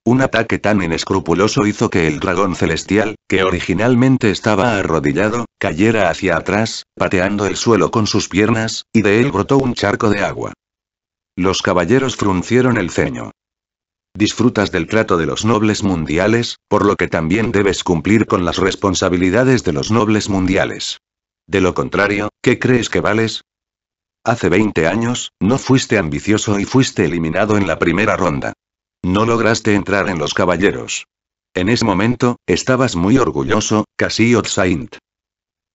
Un ataque tan inescrupuloso hizo que el dragón celestial, que originalmente estaba arrodillado, cayera hacia atrás, pateando el suelo con sus piernas, y de él brotó un charco de agua. Los caballeros fruncieron el ceño. Disfrutas del trato de los nobles mundiales, por lo que también debes cumplir con las responsabilidades de los nobles mundiales. De lo contrario, ¿qué crees que vales? Hace 20 años, no fuiste ambicioso y fuiste eliminado en la primera ronda. No lograste entrar en los caballeros. En ese momento, estabas muy orgulloso, Casi Saint.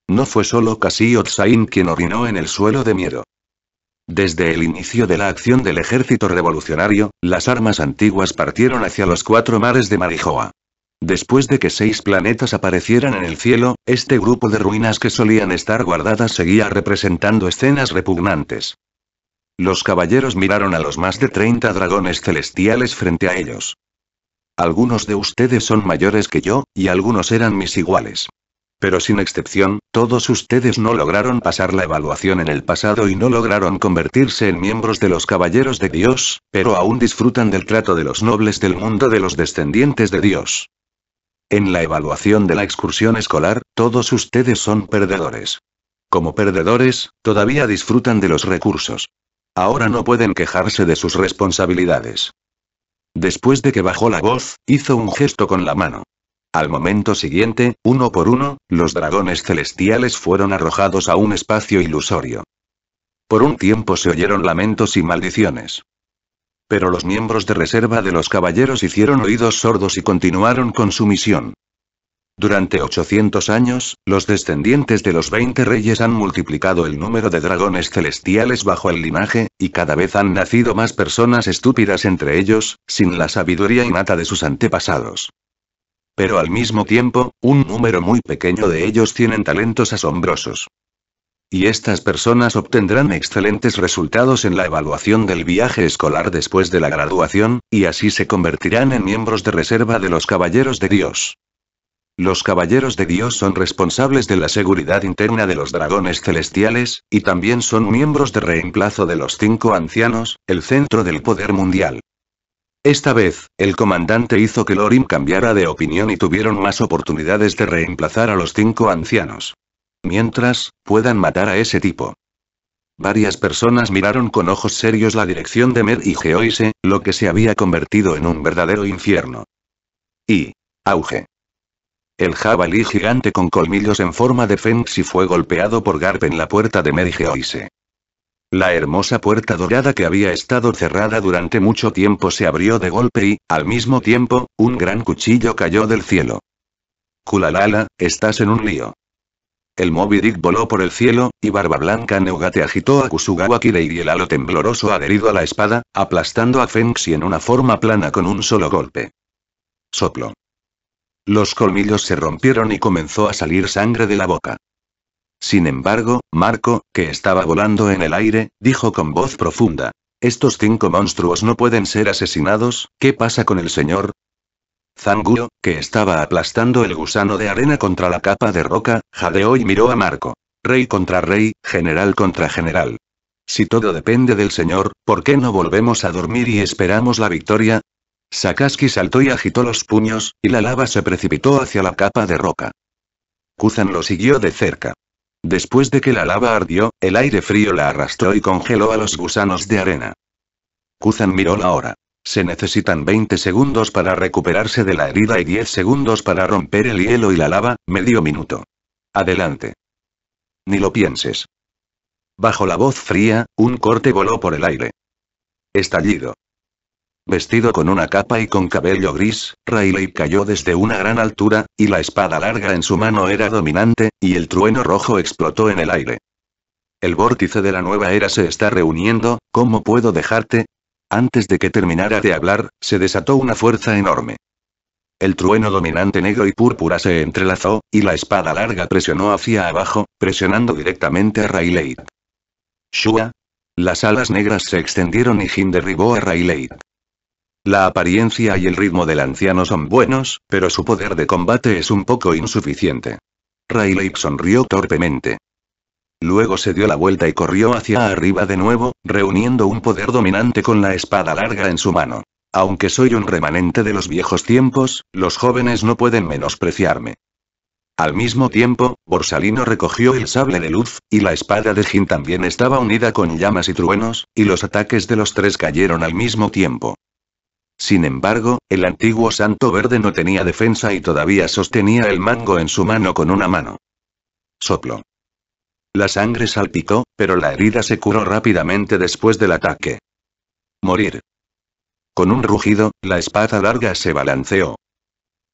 No fue solo Casi Saint quien orinó en el suelo de miedo. Desde el inicio de la acción del ejército revolucionario, las armas antiguas partieron hacia los cuatro mares de Marijoa. Después de que seis planetas aparecieran en el cielo, este grupo de ruinas que solían estar guardadas seguía representando escenas repugnantes. Los caballeros miraron a los más de 30 dragones celestiales frente a ellos. Algunos de ustedes son mayores que yo, y algunos eran mis iguales. Pero sin excepción, todos ustedes no lograron pasar la evaluación en el pasado y no lograron convertirse en miembros de los caballeros de Dios, pero aún disfrutan del trato de los nobles del mundo de los descendientes de Dios. En la evaluación de la excursión escolar, todos ustedes son perdedores. Como perdedores, todavía disfrutan de los recursos. Ahora no pueden quejarse de sus responsabilidades. Después de que bajó la voz, hizo un gesto con la mano. Al momento siguiente, uno por uno, los dragones celestiales fueron arrojados a un espacio ilusorio. Por un tiempo se oyeron lamentos y maldiciones. Pero los miembros de reserva de los caballeros hicieron oídos sordos y continuaron con su misión. Durante 800 años, los descendientes de los 20 reyes han multiplicado el número de dragones celestiales bajo el linaje, y cada vez han nacido más personas estúpidas entre ellos, sin la sabiduría innata de sus antepasados pero al mismo tiempo, un número muy pequeño de ellos tienen talentos asombrosos. Y estas personas obtendrán excelentes resultados en la evaluación del viaje escolar después de la graduación, y así se convertirán en miembros de reserva de los Caballeros de Dios. Los Caballeros de Dios son responsables de la seguridad interna de los dragones celestiales, y también son miembros de reemplazo de los cinco ancianos, el centro del poder mundial. Esta vez, el comandante hizo que Lorim cambiara de opinión y tuvieron más oportunidades de reemplazar a los cinco ancianos. Mientras, puedan matar a ese tipo. Varias personas miraron con ojos serios la dirección de Mer y Geoise, lo que se había convertido en un verdadero infierno. Y. Auge. El jabalí gigante con colmillos en forma de fénix fue golpeado por Garp en la puerta de Mer y Geoise. La hermosa puerta dorada que había estado cerrada durante mucho tiempo se abrió de golpe y, al mismo tiempo, un gran cuchillo cayó del cielo. Kulalala, estás en un lío. El Moby Dick voló por el cielo, y Barba Blanca Neugate agitó a Kusugawa Kirei y el halo tembloroso adherido a la espada, aplastando a Fengxi en una forma plana con un solo golpe. Soplo. Los colmillos se rompieron y comenzó a salir sangre de la boca. Sin embargo, Marco, que estaba volando en el aire, dijo con voz profunda. Estos cinco monstruos no pueden ser asesinados, ¿qué pasa con el señor? Zanguo, que estaba aplastando el gusano de arena contra la capa de roca, jadeó y miró a Marco. Rey contra rey, general contra general. Si todo depende del señor, ¿por qué no volvemos a dormir y esperamos la victoria? Sakaski saltó y agitó los puños, y la lava se precipitó hacia la capa de roca. Kuzan lo siguió de cerca. Después de que la lava ardió, el aire frío la arrastró y congeló a los gusanos de arena. Kuzan miró la hora. Se necesitan 20 segundos para recuperarse de la herida y 10 segundos para romper el hielo y la lava, medio minuto. Adelante. Ni lo pienses. Bajo la voz fría, un corte voló por el aire. Estallido. Vestido con una capa y con cabello gris, Rayleigh cayó desde una gran altura, y la espada larga en su mano era dominante, y el trueno rojo explotó en el aire. El vórtice de la nueva era se está reuniendo, ¿cómo puedo dejarte? Antes de que terminara de hablar, se desató una fuerza enorme. El trueno dominante negro y púrpura se entrelazó, y la espada larga presionó hacia abajo, presionando directamente a Rayleigh. Shua. Las alas negras se extendieron y Jim derribó a Rayleigh. La apariencia y el ritmo del anciano son buenos, pero su poder de combate es un poco insuficiente. Rayleigh sonrió torpemente. Luego se dio la vuelta y corrió hacia arriba de nuevo, reuniendo un poder dominante con la espada larga en su mano. Aunque soy un remanente de los viejos tiempos, los jóvenes no pueden menospreciarme. Al mismo tiempo, Borsalino recogió el sable de luz, y la espada de Jin también estaba unida con llamas y truenos, y los ataques de los tres cayeron al mismo tiempo. Sin embargo, el antiguo santo verde no tenía defensa y todavía sostenía el mango en su mano con una mano. Soplo. La sangre salpicó, pero la herida se curó rápidamente después del ataque. Morir. Con un rugido, la espada larga se balanceó.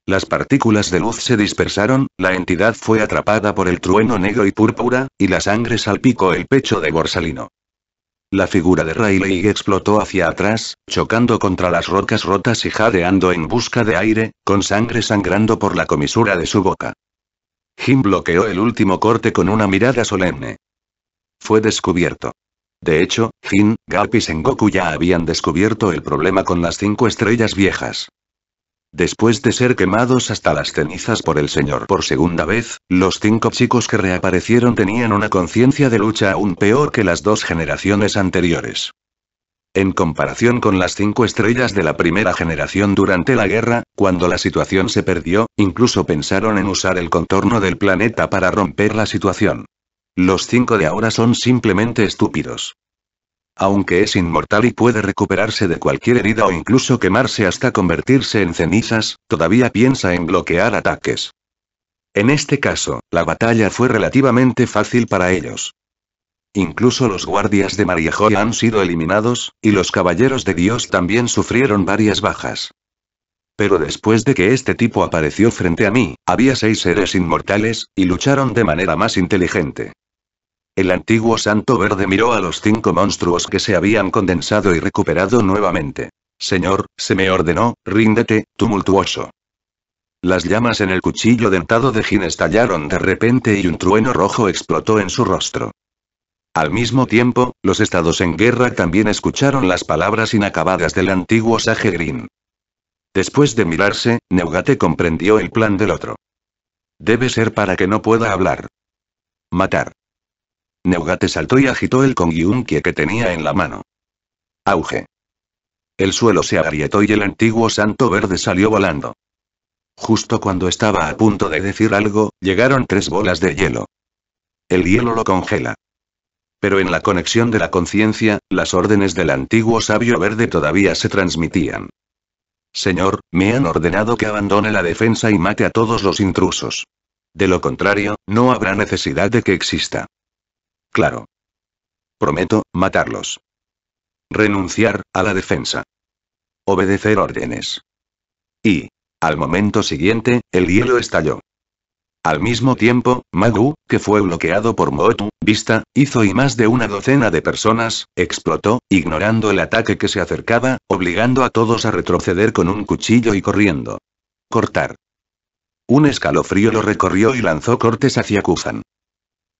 Las partículas de luz se dispersaron, la entidad fue atrapada por el trueno negro y púrpura, y la sangre salpicó el pecho de Borsalino. La figura de Rayleigh explotó hacia atrás, chocando contra las rocas rotas y jadeando en busca de aire, con sangre sangrando por la comisura de su boca. Jim bloqueó el último corte con una mirada solemne. Fue descubierto. De hecho, Jin, Garp y Sengoku ya habían descubierto el problema con las cinco estrellas viejas. Después de ser quemados hasta las cenizas por el Señor por segunda vez, los cinco chicos que reaparecieron tenían una conciencia de lucha aún peor que las dos generaciones anteriores. En comparación con las cinco estrellas de la primera generación durante la guerra, cuando la situación se perdió, incluso pensaron en usar el contorno del planeta para romper la situación. Los cinco de ahora son simplemente estúpidos. Aunque es inmortal y puede recuperarse de cualquier herida o incluso quemarse hasta convertirse en cenizas, todavía piensa en bloquear ataques. En este caso, la batalla fue relativamente fácil para ellos. Incluso los guardias de Mariejoy han sido eliminados, y los caballeros de Dios también sufrieron varias bajas. Pero después de que este tipo apareció frente a mí, había seis seres inmortales, y lucharon de manera más inteligente. El antiguo santo verde miró a los cinco monstruos que se habían condensado y recuperado nuevamente. Señor, se me ordenó, ríndete, tumultuoso. Las llamas en el cuchillo dentado de Jin estallaron de repente y un trueno rojo explotó en su rostro. Al mismo tiempo, los estados en guerra también escucharon las palabras inacabadas del antiguo Sage Green. Después de mirarse, Neugate comprendió el plan del otro. Debe ser para que no pueda hablar. Matar. Neugate saltó y agitó el Kongyunkie que tenía en la mano. Auge. El suelo se agrietó y el antiguo santo verde salió volando. Justo cuando estaba a punto de decir algo, llegaron tres bolas de hielo. El hielo lo congela. Pero en la conexión de la conciencia, las órdenes del antiguo sabio verde todavía se transmitían. Señor, me han ordenado que abandone la defensa y mate a todos los intrusos. De lo contrario, no habrá necesidad de que exista claro. Prometo, matarlos. Renunciar, a la defensa. Obedecer órdenes. Y, al momento siguiente, el hielo estalló. Al mismo tiempo, Magu, que fue bloqueado por Motu, Vista, hizo y más de una docena de personas, explotó, ignorando el ataque que se acercaba, obligando a todos a retroceder con un cuchillo y corriendo. Cortar. Un escalofrío lo recorrió y lanzó cortes hacia Kuzan.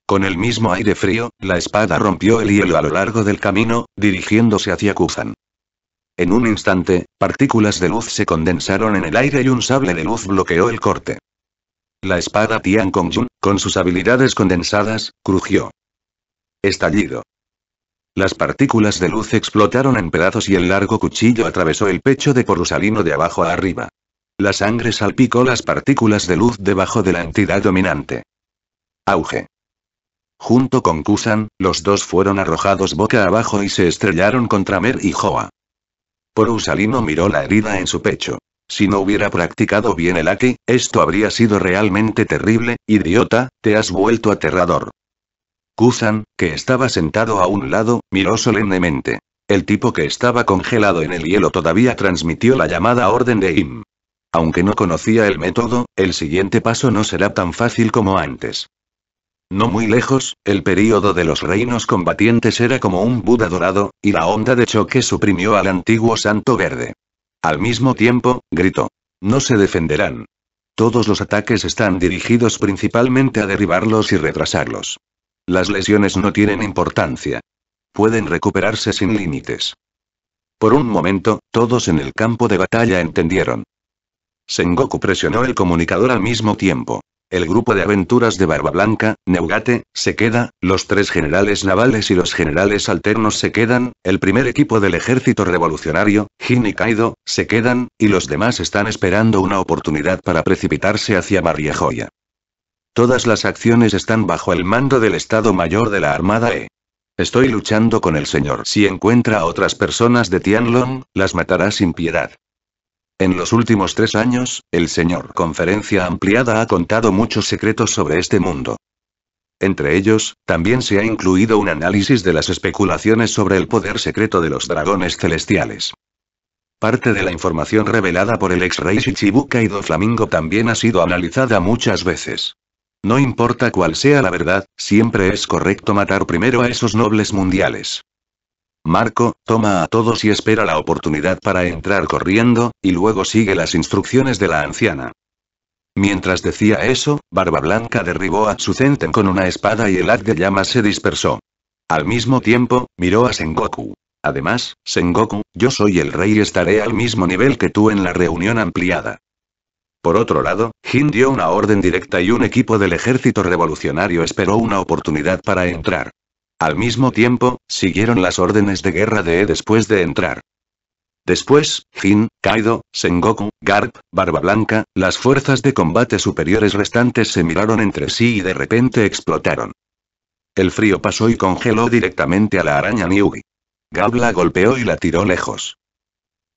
Con el mismo aire frío, la espada rompió el hielo a lo largo del camino, dirigiéndose hacia Kuzan. En un instante, partículas de luz se condensaron en el aire y un sable de luz bloqueó el corte. La espada Tian jun con sus habilidades condensadas, crujió. Estallido. Las partículas de luz explotaron en pedazos y el largo cuchillo atravesó el pecho de Porusalino de abajo a arriba. La sangre salpicó las partículas de luz debajo de la entidad dominante. Auge. Junto con Kusan, los dos fueron arrojados boca abajo y se estrellaron contra Mer y Joa. Por Usalino miró la herida en su pecho. Si no hubiera practicado bien el Aki, esto habría sido realmente terrible, idiota, te has vuelto aterrador. Kusan, que estaba sentado a un lado, miró solemnemente. El tipo que estaba congelado en el hielo todavía transmitió la llamada orden de Im. Aunque no conocía el método, el siguiente paso no será tan fácil como antes. No muy lejos, el período de los reinos combatientes era como un Buda dorado, y la onda de choque suprimió al antiguo santo verde. Al mismo tiempo, gritó. No se defenderán. Todos los ataques están dirigidos principalmente a derribarlos y retrasarlos. Las lesiones no tienen importancia. Pueden recuperarse sin límites. Por un momento, todos en el campo de batalla entendieron. Sengoku presionó el comunicador al mismo tiempo. El grupo de aventuras de Barba Blanca, Neugate, se queda, los tres generales navales y los generales alternos se quedan, el primer equipo del ejército revolucionario, Jin y Kaido, se quedan, y los demás están esperando una oportunidad para precipitarse hacia María Joya. Todas las acciones están bajo el mando del Estado Mayor de la Armada E. Estoy luchando con el señor. Si encuentra a otras personas de Tianlong, las matará sin piedad. En los últimos tres años, el señor Conferencia Ampliada ha contado muchos secretos sobre este mundo. Entre ellos, también se ha incluido un análisis de las especulaciones sobre el poder secreto de los dragones celestiales. Parte de la información revelada por el ex-rey Shichibu y Flamingo también ha sido analizada muchas veces. No importa cuál sea la verdad, siempre es correcto matar primero a esos nobles mundiales. Marco, toma a todos y espera la oportunidad para entrar corriendo, y luego sigue las instrucciones de la anciana. Mientras decía eso, Barba Blanca derribó a Suzenten con una espada y el haz de llamas se dispersó. Al mismo tiempo, miró a Sengoku. Además, Sengoku, yo soy el rey y estaré al mismo nivel que tú en la reunión ampliada. Por otro lado, Jin dio una orden directa y un equipo del ejército revolucionario esperó una oportunidad para entrar. Al mismo tiempo, siguieron las órdenes de guerra de E después de entrar. Después, Jin, Kaido, Sengoku, Garp, Barba Blanca, las fuerzas de combate superiores restantes se miraron entre sí y de repente explotaron. El frío pasó y congeló directamente a la araña Niugi. Gab golpeó y la tiró lejos.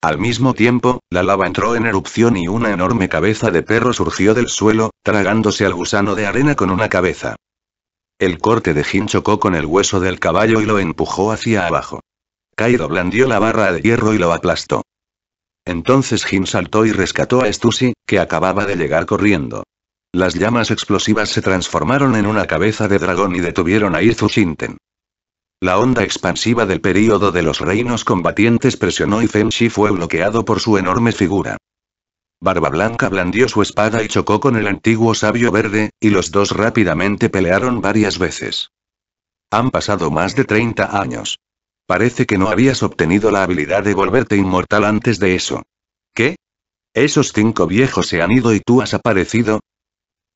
Al mismo tiempo, la lava entró en erupción y una enorme cabeza de perro surgió del suelo, tragándose al gusano de arena con una cabeza. El corte de Jin chocó con el hueso del caballo y lo empujó hacia abajo. Kaido blandió la barra de hierro y lo aplastó. Entonces Jin saltó y rescató a Stussy, que acababa de llegar corriendo. Las llamas explosivas se transformaron en una cabeza de dragón y detuvieron a Izu Shinten. La onda expansiva del período de los reinos combatientes presionó y Fenshi fue bloqueado por su enorme figura. Barba Blanca blandió su espada y chocó con el antiguo sabio verde, y los dos rápidamente pelearon varias veces. Han pasado más de 30 años. Parece que no habías obtenido la habilidad de volverte inmortal antes de eso. ¿Qué? ¿Esos cinco viejos se han ido y tú has aparecido?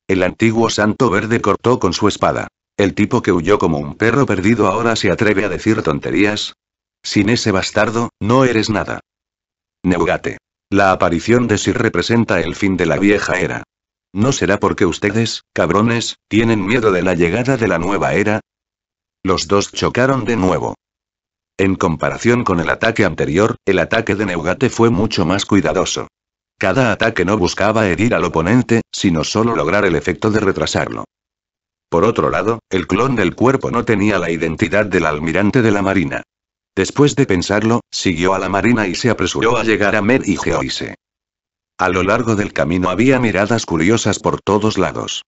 El antiguo santo verde cortó con su espada. El tipo que huyó como un perro perdido ahora se atreve a decir tonterías. Sin ese bastardo, no eres nada. Neugate. La aparición de Sir representa el fin de la vieja era. ¿No será porque ustedes, cabrones, tienen miedo de la llegada de la nueva era? Los dos chocaron de nuevo. En comparación con el ataque anterior, el ataque de Neugate fue mucho más cuidadoso. Cada ataque no buscaba herir al oponente, sino solo lograr el efecto de retrasarlo. Por otro lado, el clon del cuerpo no tenía la identidad del almirante de la Marina. Después de pensarlo, siguió a la marina y se apresuró a llegar a Mer y Geoise. A lo largo del camino había miradas curiosas por todos lados.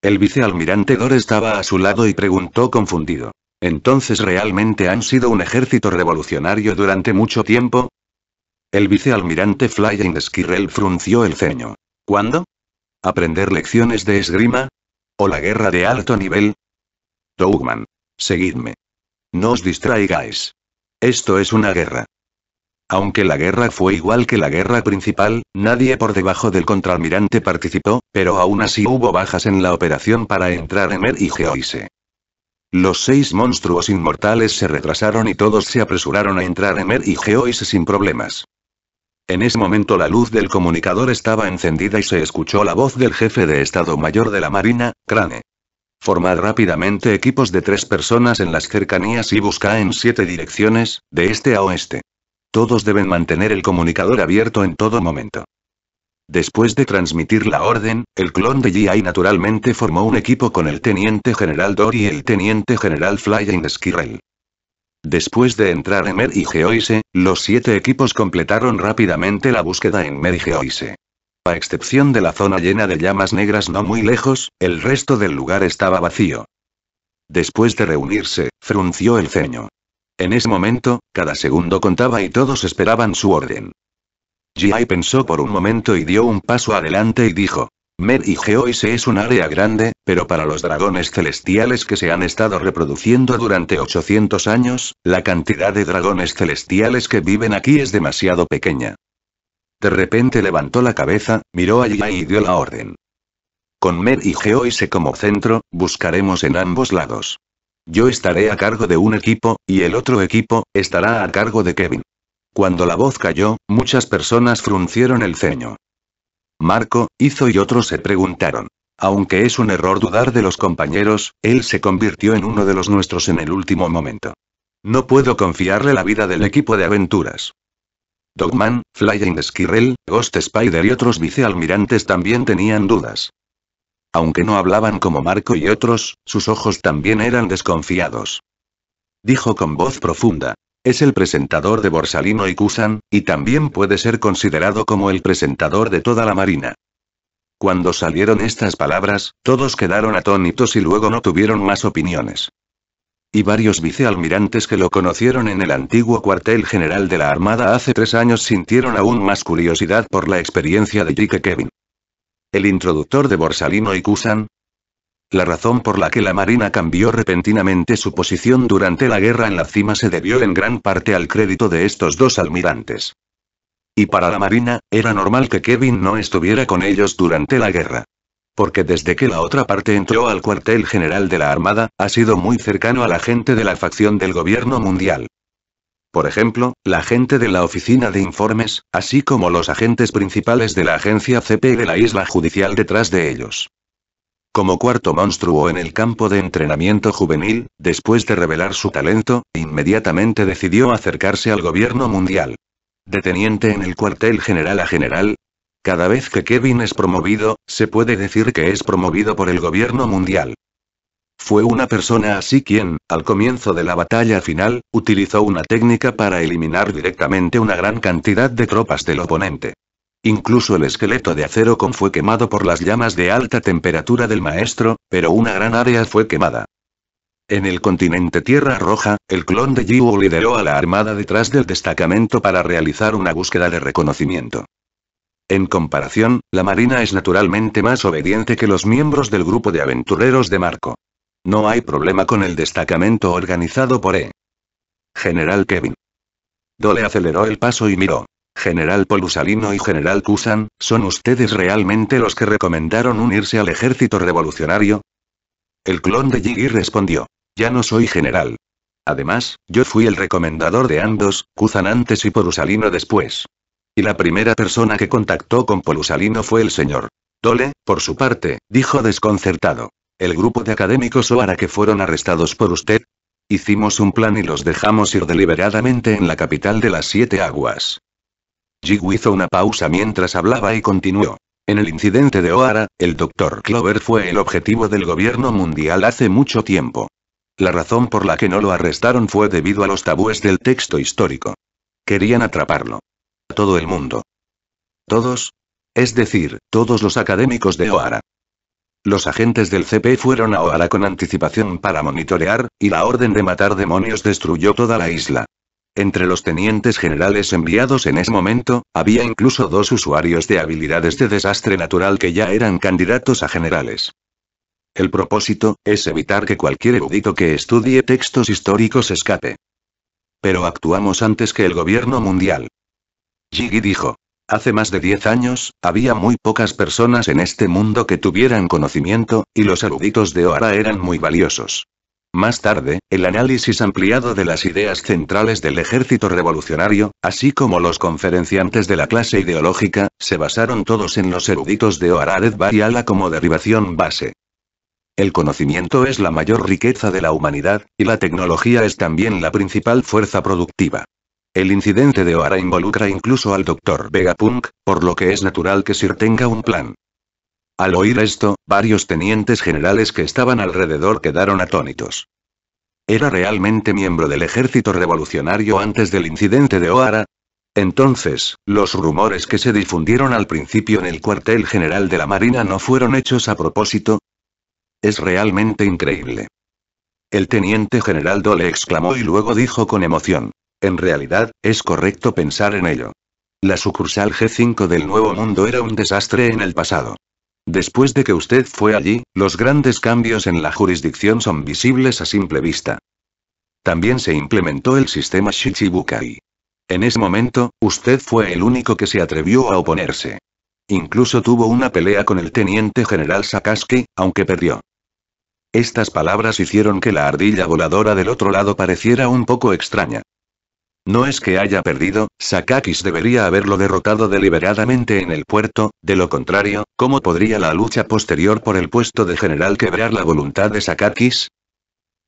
El vicealmirante Dor estaba a su lado y preguntó confundido. ¿Entonces realmente han sido un ejército revolucionario durante mucho tiempo? El vicealmirante Flying Skirrell frunció el ceño. ¿Cuándo? ¿Aprender lecciones de esgrima? ¿O la guerra de alto nivel? Dougman. Seguidme. No os distraigáis. Esto es una guerra. Aunque la guerra fue igual que la guerra principal, nadie por debajo del contraalmirante participó, pero aún así hubo bajas en la operación para entrar en Mer y Geoise. Los seis monstruos inmortales se retrasaron y todos se apresuraron a entrar en Mer y Geoise sin problemas. En ese momento la luz del comunicador estaba encendida y se escuchó la voz del jefe de Estado Mayor de la Marina, Crane. Formad rápidamente equipos de tres personas en las cercanías y busca en siete direcciones, de este a oeste. Todos deben mantener el comunicador abierto en todo momento. Después de transmitir la orden, el clon de G.I. naturalmente formó un equipo con el teniente general Dory y el teniente general Flying Skirrel. Después de entrar en Mer y Geoise, los siete equipos completaron rápidamente la búsqueda en Mer y Geoise. A excepción de la zona llena de llamas negras no muy lejos, el resto del lugar estaba vacío. Después de reunirse, frunció el ceño. En ese momento, cada segundo contaba y todos esperaban su orden. G.I. pensó por un momento y dio un paso adelante y dijo. Mer y Geoise es un área grande, pero para los dragones celestiales que se han estado reproduciendo durante 800 años, la cantidad de dragones celestiales que viven aquí es demasiado pequeña. De repente levantó la cabeza, miró allí y dio la orden. Con Mer y Geoise como centro, buscaremos en ambos lados. Yo estaré a cargo de un equipo, y el otro equipo, estará a cargo de Kevin. Cuando la voz cayó, muchas personas fruncieron el ceño. Marco, hizo y otros se preguntaron. Aunque es un error dudar de los compañeros, él se convirtió en uno de los nuestros en el último momento. No puedo confiarle la vida del equipo de aventuras. Dogman, Flying Squirrel, Ghost Spider y otros vicealmirantes también tenían dudas. Aunque no hablaban como Marco y otros, sus ojos también eran desconfiados. Dijo con voz profunda. Es el presentador de Borsalino y Kusan, y también puede ser considerado como el presentador de toda la marina. Cuando salieron estas palabras, todos quedaron atónitos y luego no tuvieron más opiniones y varios vicealmirantes que lo conocieron en el antiguo cuartel general de la Armada hace tres años sintieron aún más curiosidad por la experiencia de Jake Kevin. El introductor de Borsalino y Kusan. La razón por la que la Marina cambió repentinamente su posición durante la guerra en la cima se debió en gran parte al crédito de estos dos almirantes. Y para la Marina, era normal que Kevin no estuviera con ellos durante la guerra. Porque desde que la otra parte entró al cuartel general de la Armada, ha sido muy cercano a la gente de la facción del gobierno mundial. Por ejemplo, la gente de la oficina de informes, así como los agentes principales de la agencia CP de la isla judicial detrás de ellos. Como cuarto monstruo en el campo de entrenamiento juvenil, después de revelar su talento, inmediatamente decidió acercarse al gobierno mundial. De teniente en el cuartel general a general, cada vez que Kevin es promovido, se puede decir que es promovido por el gobierno mundial. Fue una persona así quien, al comienzo de la batalla final, utilizó una técnica para eliminar directamente una gran cantidad de tropas del oponente. Incluso el esqueleto de acero con fue quemado por las llamas de alta temperatura del maestro, pero una gran área fue quemada. En el continente Tierra Roja, el clon de Jiu lideró a la armada detrás del destacamento para realizar una búsqueda de reconocimiento. En comparación, la Marina es naturalmente más obediente que los miembros del grupo de aventureros de Marco. No hay problema con el destacamento organizado por E. General Kevin. Dole aceleró el paso y miró. General Polusalino y General Kusan, ¿son ustedes realmente los que recomendaron unirse al ejército revolucionario? El clon de Jiggy respondió. Ya no soy general. Además, yo fui el recomendador de Andos, kuzan antes y Polusalino después. Y la primera persona que contactó con Polusalino fue el señor. Dole, por su parte, dijo desconcertado. El grupo de académicos Oara que fueron arrestados por usted. Hicimos un plan y los dejamos ir deliberadamente en la capital de las siete aguas. Jigu hizo una pausa mientras hablaba y continuó. En el incidente de Oara, el doctor Clover fue el objetivo del gobierno mundial hace mucho tiempo. La razón por la que no lo arrestaron fue debido a los tabúes del texto histórico. Querían atraparlo todo el mundo. Todos. Es decir, todos los académicos de Oara. Los agentes del CP fueron a Oara con anticipación para monitorear, y la orden de matar demonios destruyó toda la isla. Entre los tenientes generales enviados en ese momento, había incluso dos usuarios de habilidades de desastre natural que ya eran candidatos a generales. El propósito, es evitar que cualquier erudito que estudie textos históricos escape. Pero actuamos antes que el gobierno mundial. Jiggy dijo. Hace más de 10 años, había muy pocas personas en este mundo que tuvieran conocimiento, y los eruditos de Ohara eran muy valiosos. Más tarde, el análisis ampliado de las ideas centrales del ejército revolucionario, así como los conferenciantes de la clase ideológica, se basaron todos en los eruditos de Ohara y Ala como derivación base. El conocimiento es la mayor riqueza de la humanidad, y la tecnología es también la principal fuerza productiva. El incidente de O'Hara involucra incluso al Dr. Vegapunk, por lo que es natural que Sir tenga un plan. Al oír esto, varios tenientes generales que estaban alrededor quedaron atónitos. ¿Era realmente miembro del ejército revolucionario antes del incidente de Oara? Entonces, los rumores que se difundieron al principio en el cuartel general de la Marina no fueron hechos a propósito. Es realmente increíble. El teniente general Dole exclamó y luego dijo con emoción. En realidad, es correcto pensar en ello. La sucursal G5 del Nuevo Mundo era un desastre en el pasado. Después de que usted fue allí, los grandes cambios en la jurisdicción son visibles a simple vista. También se implementó el sistema Shichibukai. En ese momento, usted fue el único que se atrevió a oponerse. Incluso tuvo una pelea con el teniente general Sakaski, aunque perdió. Estas palabras hicieron que la ardilla voladora del otro lado pareciera un poco extraña. No es que haya perdido, Sakakis debería haberlo derrotado deliberadamente en el puerto, de lo contrario, ¿cómo podría la lucha posterior por el puesto de general quebrar la voluntad de Sakakis?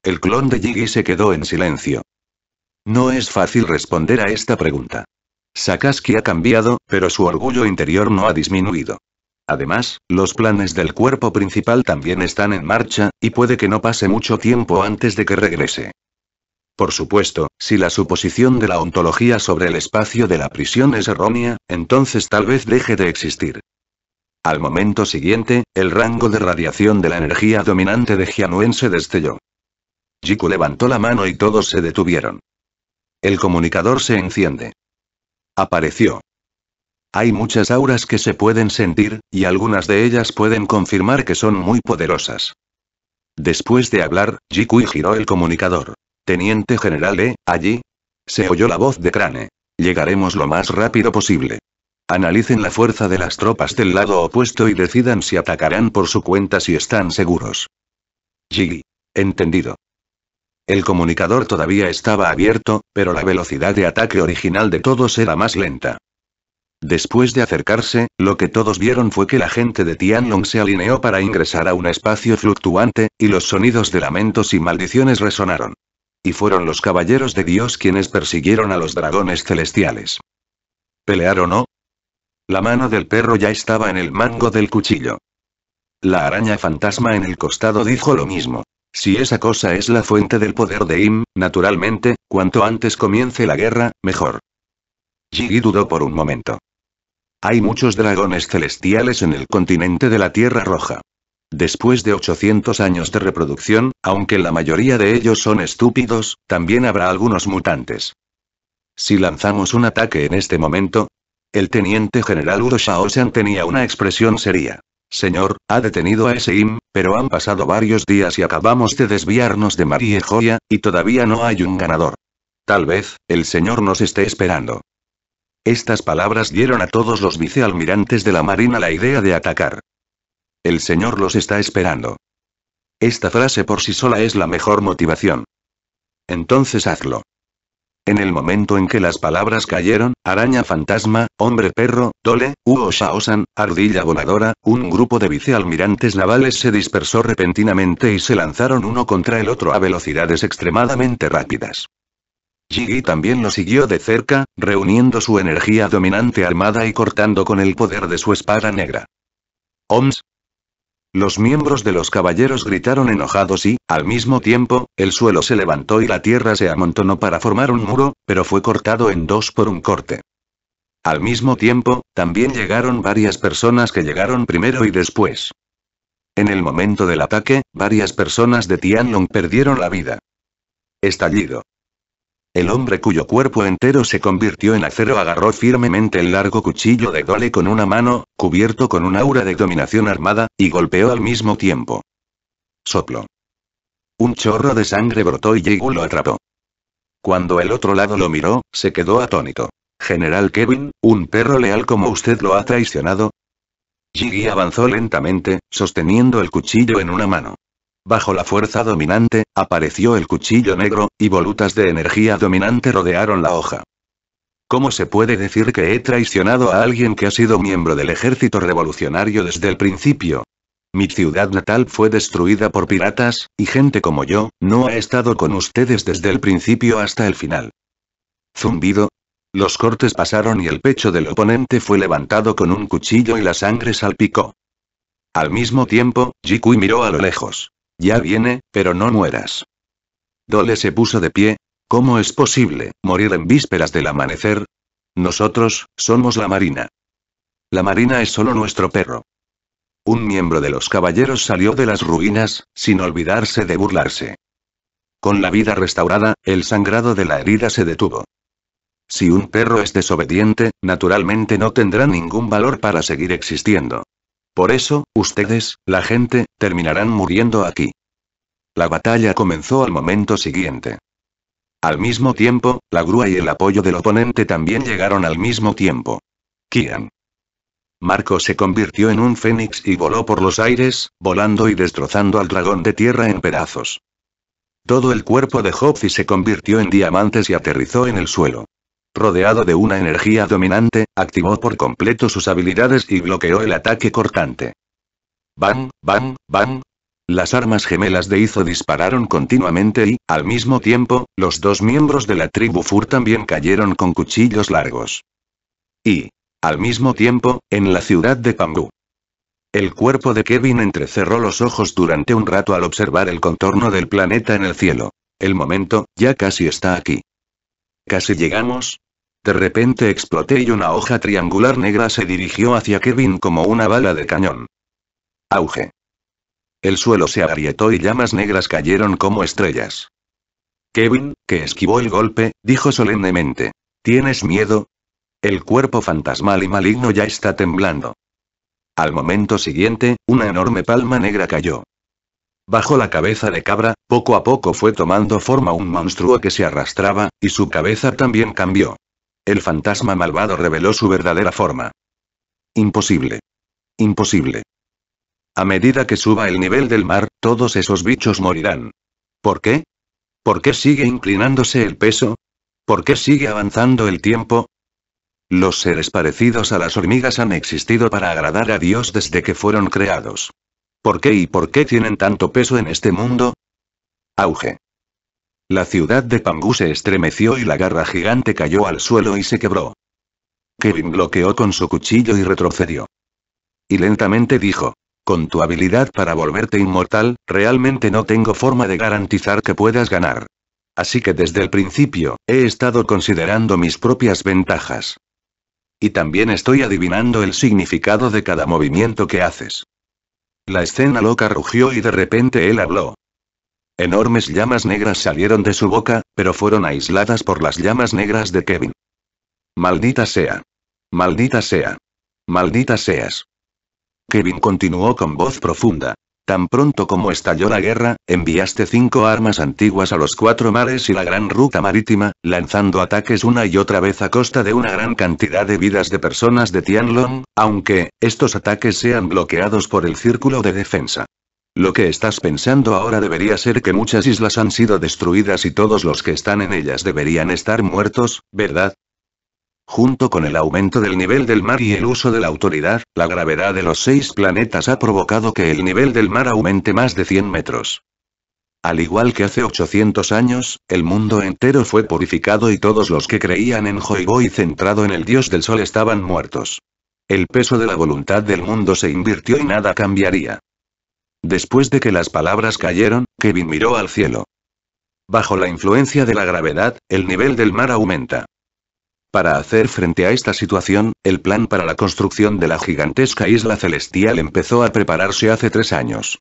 El clon de Jiggy se quedó en silencio. No es fácil responder a esta pregunta. Sakaski ha cambiado, pero su orgullo interior no ha disminuido. Además, los planes del cuerpo principal también están en marcha, y puede que no pase mucho tiempo antes de que regrese. Por supuesto, si la suposición de la ontología sobre el espacio de la prisión es errónea, entonces tal vez deje de existir. Al momento siguiente, el rango de radiación de la energía dominante de Jianwen se destelló. Jiku levantó la mano y todos se detuvieron. El comunicador se enciende. Apareció. Hay muchas auras que se pueden sentir, y algunas de ellas pueden confirmar que son muy poderosas. Después de hablar, Jikui giró el comunicador. Teniente General E, allí. Se oyó la voz de Crane. Llegaremos lo más rápido posible. Analicen la fuerza de las tropas del lado opuesto y decidan si atacarán por su cuenta si están seguros. Gigi. Entendido. El comunicador todavía estaba abierto, pero la velocidad de ataque original de todos era más lenta. Después de acercarse, lo que todos vieron fue que la gente de Tianlong se alineó para ingresar a un espacio fluctuante, y los sonidos de lamentos y maldiciones resonaron. Y fueron los caballeros de Dios quienes persiguieron a los dragones celestiales. ¿Pelear o no? La mano del perro ya estaba en el mango del cuchillo. La araña fantasma en el costado dijo lo mismo. Si esa cosa es la fuente del poder de Im, naturalmente, cuanto antes comience la guerra, mejor. Jiggy dudó por un momento. Hay muchos dragones celestiales en el continente de la Tierra Roja. Después de 800 años de reproducción, aunque la mayoría de ellos son estúpidos, también habrá algunos mutantes. Si lanzamos un ataque en este momento, el teniente general Uro tenía una expresión seria. Señor, ha detenido a ese im, pero han pasado varios días y acabamos de desviarnos de María Joya, y todavía no hay un ganador. Tal vez, el señor nos esté esperando. Estas palabras dieron a todos los vicealmirantes de la Marina la idea de atacar. El Señor los está esperando. Esta frase por sí sola es la mejor motivación. Entonces hazlo. En el momento en que las palabras cayeron, araña fantasma, hombre perro, dole, uo Shaosan, ardilla voladora, un grupo de vicealmirantes navales se dispersó repentinamente y se lanzaron uno contra el otro a velocidades extremadamente rápidas. Jiggy también lo siguió de cerca, reuniendo su energía dominante armada y cortando con el poder de su espada negra. Oms, los miembros de los caballeros gritaron enojados y, al mismo tiempo, el suelo se levantó y la tierra se amontonó para formar un muro, pero fue cortado en dos por un corte. Al mismo tiempo, también llegaron varias personas que llegaron primero y después. En el momento del ataque, varias personas de Tianlong perdieron la vida. Estallido. El hombre cuyo cuerpo entero se convirtió en acero agarró firmemente el largo cuchillo de Dole con una mano, cubierto con un aura de dominación armada, y golpeó al mismo tiempo. Soplo. Un chorro de sangre brotó y Yigu lo atrapó. Cuando el otro lado lo miró, se quedó atónito. General Kevin, un perro leal como usted lo ha traicionado. Jiggy avanzó lentamente, sosteniendo el cuchillo en una mano. Bajo la fuerza dominante, apareció el cuchillo negro, y volutas de energía dominante rodearon la hoja. ¿Cómo se puede decir que he traicionado a alguien que ha sido miembro del ejército revolucionario desde el principio? Mi ciudad natal fue destruida por piratas, y gente como yo, no ha estado con ustedes desde el principio hasta el final. Zumbido. Los cortes pasaron y el pecho del oponente fue levantado con un cuchillo y la sangre salpicó. Al mismo tiempo, Jikui miró a lo lejos. Ya viene, pero no mueras. Dole se puso de pie. ¿Cómo es posible morir en vísperas del amanecer? Nosotros, somos la Marina. La Marina es solo nuestro perro. Un miembro de los caballeros salió de las ruinas, sin olvidarse de burlarse. Con la vida restaurada, el sangrado de la herida se detuvo. Si un perro es desobediente, naturalmente no tendrá ningún valor para seguir existiendo. Por eso, ustedes, la gente, terminarán muriendo aquí. La batalla comenzó al momento siguiente. Al mismo tiempo, la grúa y el apoyo del oponente también llegaron al mismo tiempo. Kian. Marco se convirtió en un fénix y voló por los aires, volando y destrozando al dragón de tierra en pedazos. Todo el cuerpo de Hopfi se convirtió en diamantes y aterrizó en el suelo rodeado de una energía dominante, activó por completo sus habilidades y bloqueó el ataque cortante. Bang, bang, bang. Las armas gemelas de Izo dispararon continuamente y, al mismo tiempo, los dos miembros de la tribu Fur también cayeron con cuchillos largos. Y, al mismo tiempo, en la ciudad de Pambú. El cuerpo de Kevin entrecerró los ojos durante un rato al observar el contorno del planeta en el cielo. El momento, ya casi está aquí. Casi llegamos, de repente exploté y una hoja triangular negra se dirigió hacia Kevin como una bala de cañón. Auge. El suelo se agrietó y llamas negras cayeron como estrellas. Kevin, que esquivó el golpe, dijo solemnemente. ¿Tienes miedo? El cuerpo fantasmal y maligno ya está temblando. Al momento siguiente, una enorme palma negra cayó. Bajo la cabeza de cabra, poco a poco fue tomando forma un monstruo que se arrastraba, y su cabeza también cambió. El fantasma malvado reveló su verdadera forma. Imposible. Imposible. A medida que suba el nivel del mar, todos esos bichos morirán. ¿Por qué? ¿Por qué sigue inclinándose el peso? ¿Por qué sigue avanzando el tiempo? Los seres parecidos a las hormigas han existido para agradar a Dios desde que fueron creados. ¿Por qué y por qué tienen tanto peso en este mundo? Auge. La ciudad de Pangu se estremeció y la garra gigante cayó al suelo y se quebró. Kevin bloqueó con su cuchillo y retrocedió. Y lentamente dijo. Con tu habilidad para volverte inmortal, realmente no tengo forma de garantizar que puedas ganar. Así que desde el principio, he estado considerando mis propias ventajas. Y también estoy adivinando el significado de cada movimiento que haces. La escena loca rugió y de repente él habló. Enormes llamas negras salieron de su boca, pero fueron aisladas por las llamas negras de Kevin. Maldita sea. Maldita sea. Maldita seas. Kevin continuó con voz profunda. Tan pronto como estalló la guerra, enviaste cinco armas antiguas a los cuatro mares y la gran ruta marítima, lanzando ataques una y otra vez a costa de una gran cantidad de vidas de personas de Tianlong, aunque, estos ataques sean bloqueados por el círculo de defensa. Lo que estás pensando ahora debería ser que muchas islas han sido destruidas y todos los que están en ellas deberían estar muertos, ¿verdad? Junto con el aumento del nivel del mar y el uso de la autoridad, la gravedad de los seis planetas ha provocado que el nivel del mar aumente más de 100 metros. Al igual que hace 800 años, el mundo entero fue purificado y todos los que creían en Boy centrado en el dios del sol estaban muertos. El peso de la voluntad del mundo se invirtió y nada cambiaría. Después de que las palabras cayeron, Kevin miró al cielo. Bajo la influencia de la gravedad, el nivel del mar aumenta. Para hacer frente a esta situación, el plan para la construcción de la gigantesca isla celestial empezó a prepararse hace tres años.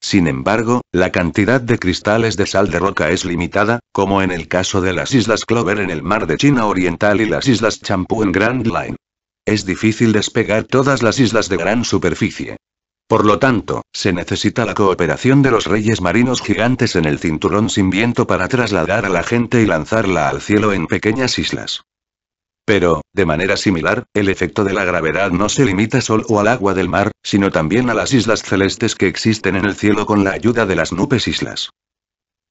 Sin embargo, la cantidad de cristales de sal de roca es limitada, como en el caso de las Islas Clover en el mar de China Oriental y las Islas Champú en Grand Line. Es difícil despegar todas las islas de gran superficie. Por lo tanto, se necesita la cooperación de los reyes marinos gigantes en el cinturón sin viento para trasladar a la gente y lanzarla al cielo en pequeñas islas. Pero, de manera similar, el efecto de la gravedad no se limita solo al agua del mar, sino también a las islas celestes que existen en el cielo con la ayuda de las nubes islas.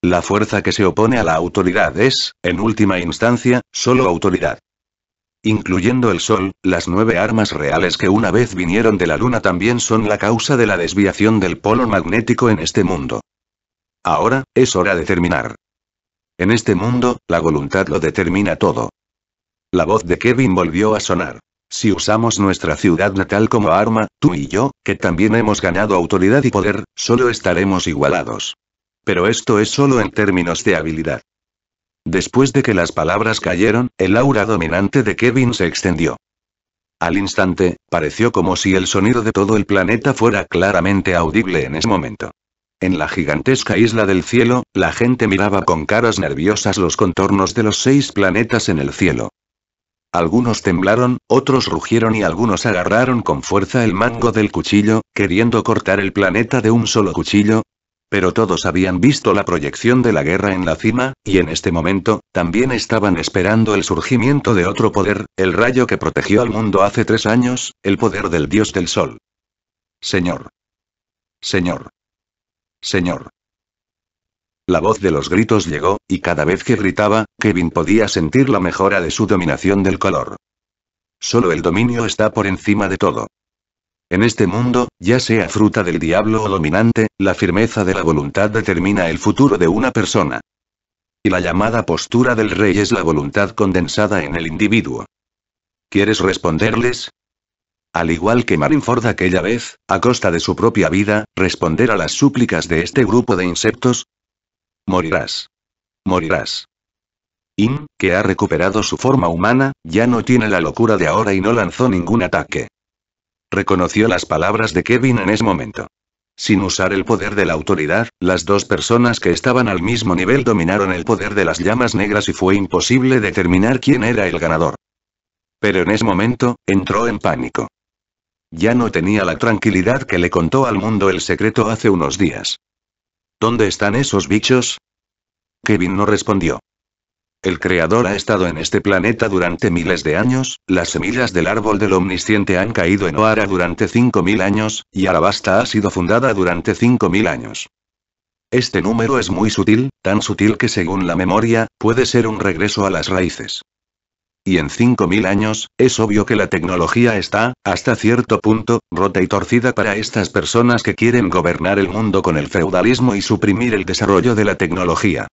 La fuerza que se opone a la autoridad es, en última instancia, solo autoridad. Incluyendo el Sol, las nueve armas reales que una vez vinieron de la Luna también son la causa de la desviación del polo magnético en este mundo. Ahora, es hora de terminar. En este mundo, la voluntad lo determina todo. La voz de Kevin volvió a sonar. Si usamos nuestra ciudad natal como arma, tú y yo, que también hemos ganado autoridad y poder, solo estaremos igualados. Pero esto es solo en términos de habilidad. Después de que las palabras cayeron, el aura dominante de Kevin se extendió. Al instante, pareció como si el sonido de todo el planeta fuera claramente audible en ese momento. En la gigantesca isla del cielo, la gente miraba con caras nerviosas los contornos de los seis planetas en el cielo. Algunos temblaron, otros rugieron y algunos agarraron con fuerza el mango del cuchillo, queriendo cortar el planeta de un solo cuchillo, pero todos habían visto la proyección de la guerra en la cima, y en este momento, también estaban esperando el surgimiento de otro poder, el rayo que protegió al mundo hace tres años, el poder del dios del sol. Señor. Señor. Señor. La voz de los gritos llegó, y cada vez que gritaba, Kevin podía sentir la mejora de su dominación del color. Solo el dominio está por encima de todo. En este mundo, ya sea fruta del diablo o dominante, la firmeza de la voluntad determina el futuro de una persona. Y la llamada postura del rey es la voluntad condensada en el individuo. ¿Quieres responderles? Al igual que Marinford aquella vez, a costa de su propia vida, responder a las súplicas de este grupo de insectos. Morirás. Morirás. In, que ha recuperado su forma humana, ya no tiene la locura de ahora y no lanzó ningún ataque. Reconoció las palabras de Kevin en ese momento. Sin usar el poder de la autoridad, las dos personas que estaban al mismo nivel dominaron el poder de las llamas negras y fue imposible determinar quién era el ganador. Pero en ese momento, entró en pánico. Ya no tenía la tranquilidad que le contó al mundo el secreto hace unos días. ¿Dónde están esos bichos? Kevin no respondió. El Creador ha estado en este planeta durante miles de años, las semillas del árbol del omnisciente han caído en Oara durante 5.000 años, y Arabasta ha sido fundada durante 5.000 años. Este número es muy sutil, tan sutil que según la memoria, puede ser un regreso a las raíces. Y en 5.000 años, es obvio que la tecnología está, hasta cierto punto, rota y torcida para estas personas que quieren gobernar el mundo con el feudalismo y suprimir el desarrollo de la tecnología.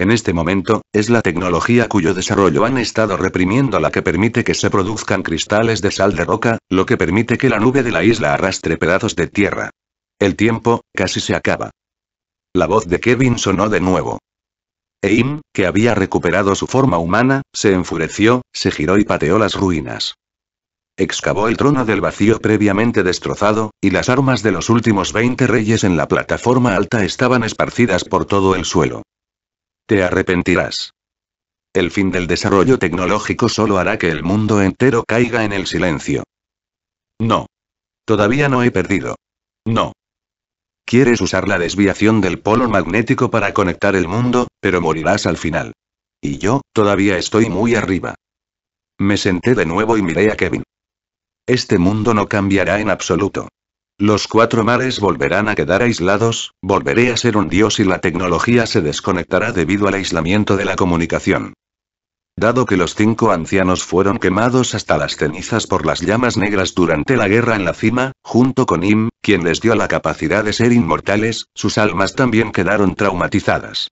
En este momento, es la tecnología cuyo desarrollo han estado reprimiendo la que permite que se produzcan cristales de sal de roca, lo que permite que la nube de la isla arrastre pedazos de tierra. El tiempo, casi se acaba. La voz de Kevin sonó de nuevo. Eim, que había recuperado su forma humana, se enfureció, se giró y pateó las ruinas. Excavó el trono del vacío previamente destrozado, y las armas de los últimos 20 reyes en la plataforma alta estaban esparcidas por todo el suelo. Te arrepentirás. El fin del desarrollo tecnológico solo hará que el mundo entero caiga en el silencio. No. Todavía no he perdido. No. Quieres usar la desviación del polo magnético para conectar el mundo, pero morirás al final. Y yo, todavía estoy muy arriba. Me senté de nuevo y miré a Kevin. Este mundo no cambiará en absoluto. Los cuatro mares volverán a quedar aislados, volveré a ser un dios y la tecnología se desconectará debido al aislamiento de la comunicación. Dado que los cinco ancianos fueron quemados hasta las cenizas por las llamas negras durante la guerra en la cima, junto con Im, quien les dio la capacidad de ser inmortales, sus almas también quedaron traumatizadas.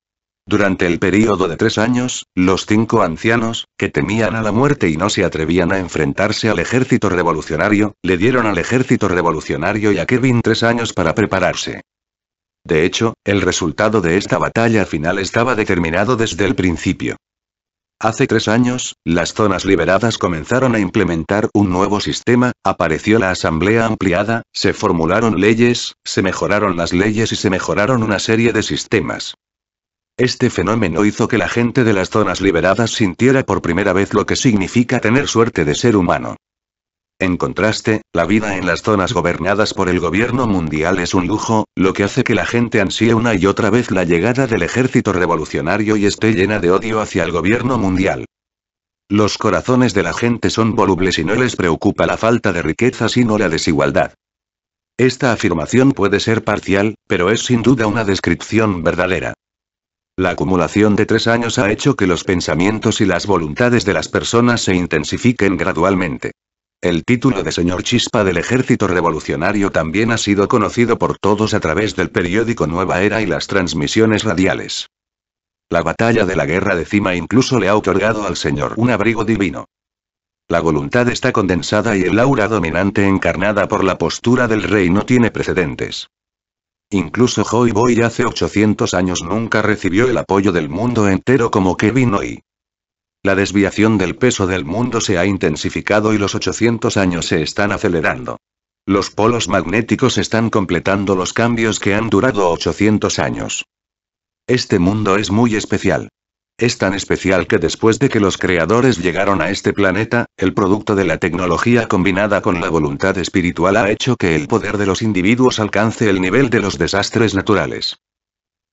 Durante el período de tres años, los cinco ancianos, que temían a la muerte y no se atrevían a enfrentarse al ejército revolucionario, le dieron al ejército revolucionario y a Kevin tres años para prepararse. De hecho, el resultado de esta batalla final estaba determinado desde el principio. Hace tres años, las zonas liberadas comenzaron a implementar un nuevo sistema, apareció la asamblea ampliada, se formularon leyes, se mejoraron las leyes y se mejoraron una serie de sistemas. Este fenómeno hizo que la gente de las zonas liberadas sintiera por primera vez lo que significa tener suerte de ser humano. En contraste, la vida en las zonas gobernadas por el gobierno mundial es un lujo, lo que hace que la gente ansie una y otra vez la llegada del ejército revolucionario y esté llena de odio hacia el gobierno mundial. Los corazones de la gente son volubles y no les preocupa la falta de riqueza sino la desigualdad. Esta afirmación puede ser parcial, pero es sin duda una descripción verdadera. La acumulación de tres años ha hecho que los pensamientos y las voluntades de las personas se intensifiquen gradualmente. El título de señor Chispa del Ejército Revolucionario también ha sido conocido por todos a través del periódico Nueva Era y las transmisiones radiales. La batalla de la guerra de cima incluso le ha otorgado al señor un abrigo divino. La voluntad está condensada y el aura dominante encarnada por la postura del rey no tiene precedentes. Incluso Joy Boy hace 800 años nunca recibió el apoyo del mundo entero como Kevin hoy. La desviación del peso del mundo se ha intensificado y los 800 años se están acelerando. Los polos magnéticos están completando los cambios que han durado 800 años. Este mundo es muy especial. Es tan especial que después de que los creadores llegaron a este planeta, el producto de la tecnología combinada con la voluntad espiritual ha hecho que el poder de los individuos alcance el nivel de los desastres naturales.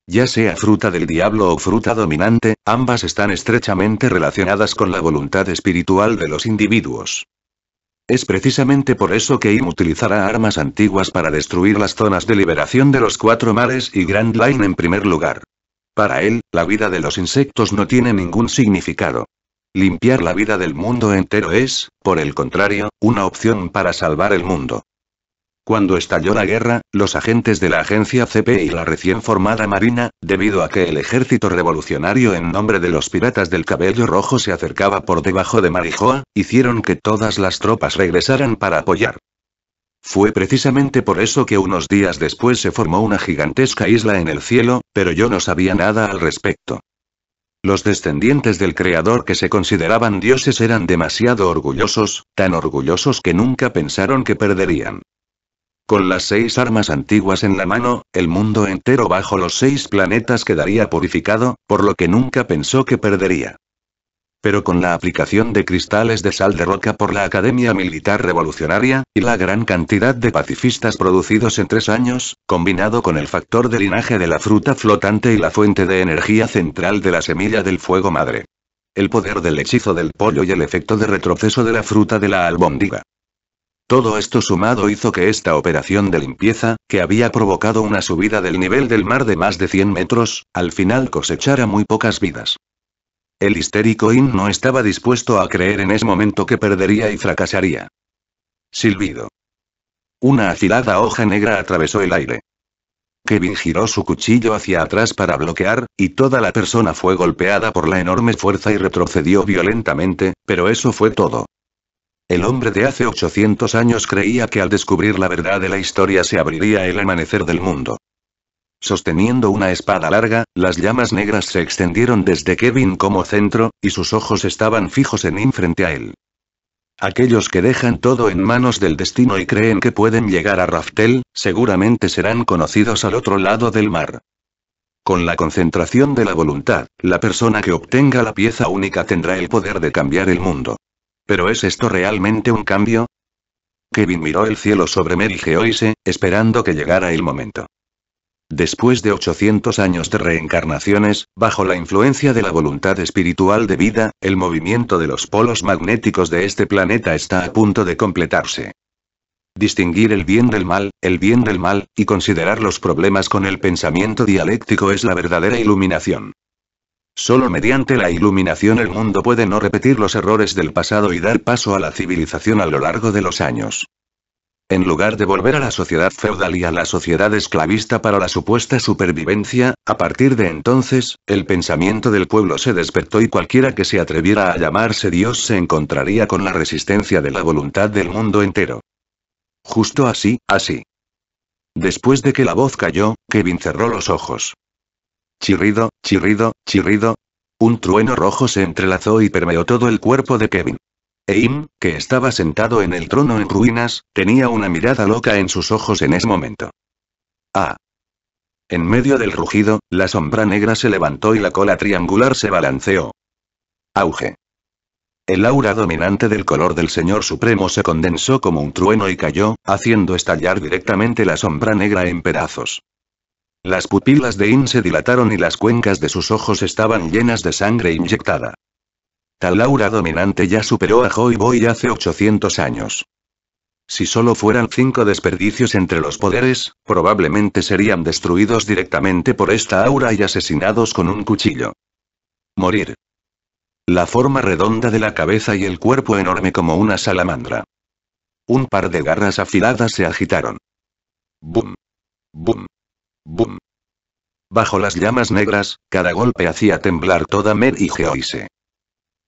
Ya sea fruta del diablo o fruta dominante, ambas están estrechamente relacionadas con la voluntad espiritual de los individuos. Es precisamente por eso que Im utilizará armas antiguas para destruir las zonas de liberación de los cuatro mares y Grand Line en primer lugar. Para él, la vida de los insectos no tiene ningún significado. Limpiar la vida del mundo entero es, por el contrario, una opción para salvar el mundo. Cuando estalló la guerra, los agentes de la agencia CP y la recién formada Marina, debido a que el ejército revolucionario en nombre de los piratas del cabello rojo se acercaba por debajo de Marijoa, hicieron que todas las tropas regresaran para apoyar. Fue precisamente por eso que unos días después se formó una gigantesca isla en el cielo, pero yo no sabía nada al respecto. Los descendientes del Creador que se consideraban dioses eran demasiado orgullosos, tan orgullosos que nunca pensaron que perderían. Con las seis armas antiguas en la mano, el mundo entero bajo los seis planetas quedaría purificado, por lo que nunca pensó que perdería pero con la aplicación de cristales de sal de roca por la Academia Militar Revolucionaria, y la gran cantidad de pacifistas producidos en tres años, combinado con el factor de linaje de la fruta flotante y la fuente de energía central de la semilla del fuego madre. El poder del hechizo del pollo y el efecto de retroceso de la fruta de la albóndiga. Todo esto sumado hizo que esta operación de limpieza, que había provocado una subida del nivel del mar de más de 100 metros, al final cosechara muy pocas vidas. El histérico In no estaba dispuesto a creer en ese momento que perdería y fracasaría. Silbido. Una afilada hoja negra atravesó el aire. Kevin giró su cuchillo hacia atrás para bloquear, y toda la persona fue golpeada por la enorme fuerza y retrocedió violentamente, pero eso fue todo. El hombre de hace 800 años creía que al descubrir la verdad de la historia se abriría el amanecer del mundo. Sosteniendo una espada larga, las llamas negras se extendieron desde Kevin como centro, y sus ojos estaban fijos en In frente a él. Aquellos que dejan todo en manos del destino y creen que pueden llegar a Raftel, seguramente serán conocidos al otro lado del mar. Con la concentración de la voluntad, la persona que obtenga la pieza única tendrá el poder de cambiar el mundo. ¿Pero es esto realmente un cambio? Kevin miró el cielo sobre Mary Geoise, esperando que llegara el momento. Después de 800 años de reencarnaciones, bajo la influencia de la voluntad espiritual de vida, el movimiento de los polos magnéticos de este planeta está a punto de completarse. Distinguir el bien del mal, el bien del mal, y considerar los problemas con el pensamiento dialéctico es la verdadera iluminación. Solo mediante la iluminación el mundo puede no repetir los errores del pasado y dar paso a la civilización a lo largo de los años. En lugar de volver a la sociedad feudal y a la sociedad esclavista para la supuesta supervivencia, a partir de entonces, el pensamiento del pueblo se despertó y cualquiera que se atreviera a llamarse Dios se encontraría con la resistencia de la voluntad del mundo entero. Justo así, así. Después de que la voz cayó, Kevin cerró los ojos. Chirrido, chirrido, chirrido. Un trueno rojo se entrelazó y permeó todo el cuerpo de Kevin. Eim, que estaba sentado en el trono en ruinas, tenía una mirada loca en sus ojos en ese momento. Ah. En medio del rugido, la sombra negra se levantó y la cola triangular se balanceó. Auge. El aura dominante del color del Señor Supremo se condensó como un trueno y cayó, haciendo estallar directamente la sombra negra en pedazos. Las pupilas de In se dilataron y las cuencas de sus ojos estaban llenas de sangre inyectada. Tal aura dominante ya superó a Joy Boy hace 800 años. Si solo fueran cinco desperdicios entre los poderes, probablemente serían destruidos directamente por esta aura y asesinados con un cuchillo. Morir. La forma redonda de la cabeza y el cuerpo enorme como una salamandra. Un par de garras afiladas se agitaron. Bum. Bum. Bum. Bajo las llamas negras, cada golpe hacía temblar toda Mer y Geoise.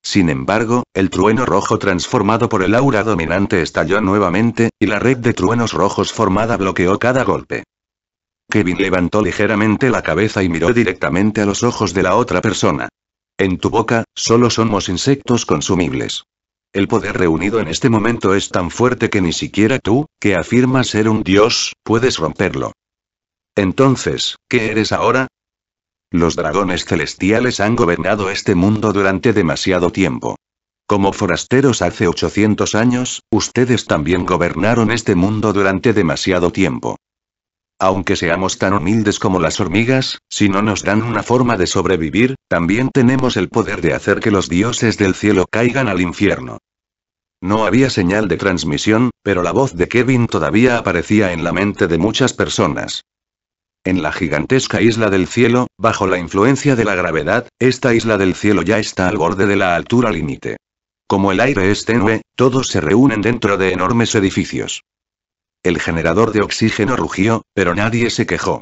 Sin embargo, el trueno rojo transformado por el aura dominante estalló nuevamente, y la red de truenos rojos formada bloqueó cada golpe. Kevin levantó ligeramente la cabeza y miró directamente a los ojos de la otra persona. En tu boca, solo somos insectos consumibles. El poder reunido en este momento es tan fuerte que ni siquiera tú, que afirmas ser un dios, puedes romperlo. Entonces, ¿qué eres ahora? Los dragones celestiales han gobernado este mundo durante demasiado tiempo. Como forasteros hace 800 años, ustedes también gobernaron este mundo durante demasiado tiempo. Aunque seamos tan humildes como las hormigas, si no nos dan una forma de sobrevivir, también tenemos el poder de hacer que los dioses del cielo caigan al infierno. No había señal de transmisión, pero la voz de Kevin todavía aparecía en la mente de muchas personas. En la gigantesca isla del cielo, bajo la influencia de la gravedad, esta isla del cielo ya está al borde de la altura límite. Como el aire es tenue, todos se reúnen dentro de enormes edificios. El generador de oxígeno rugió, pero nadie se quejó.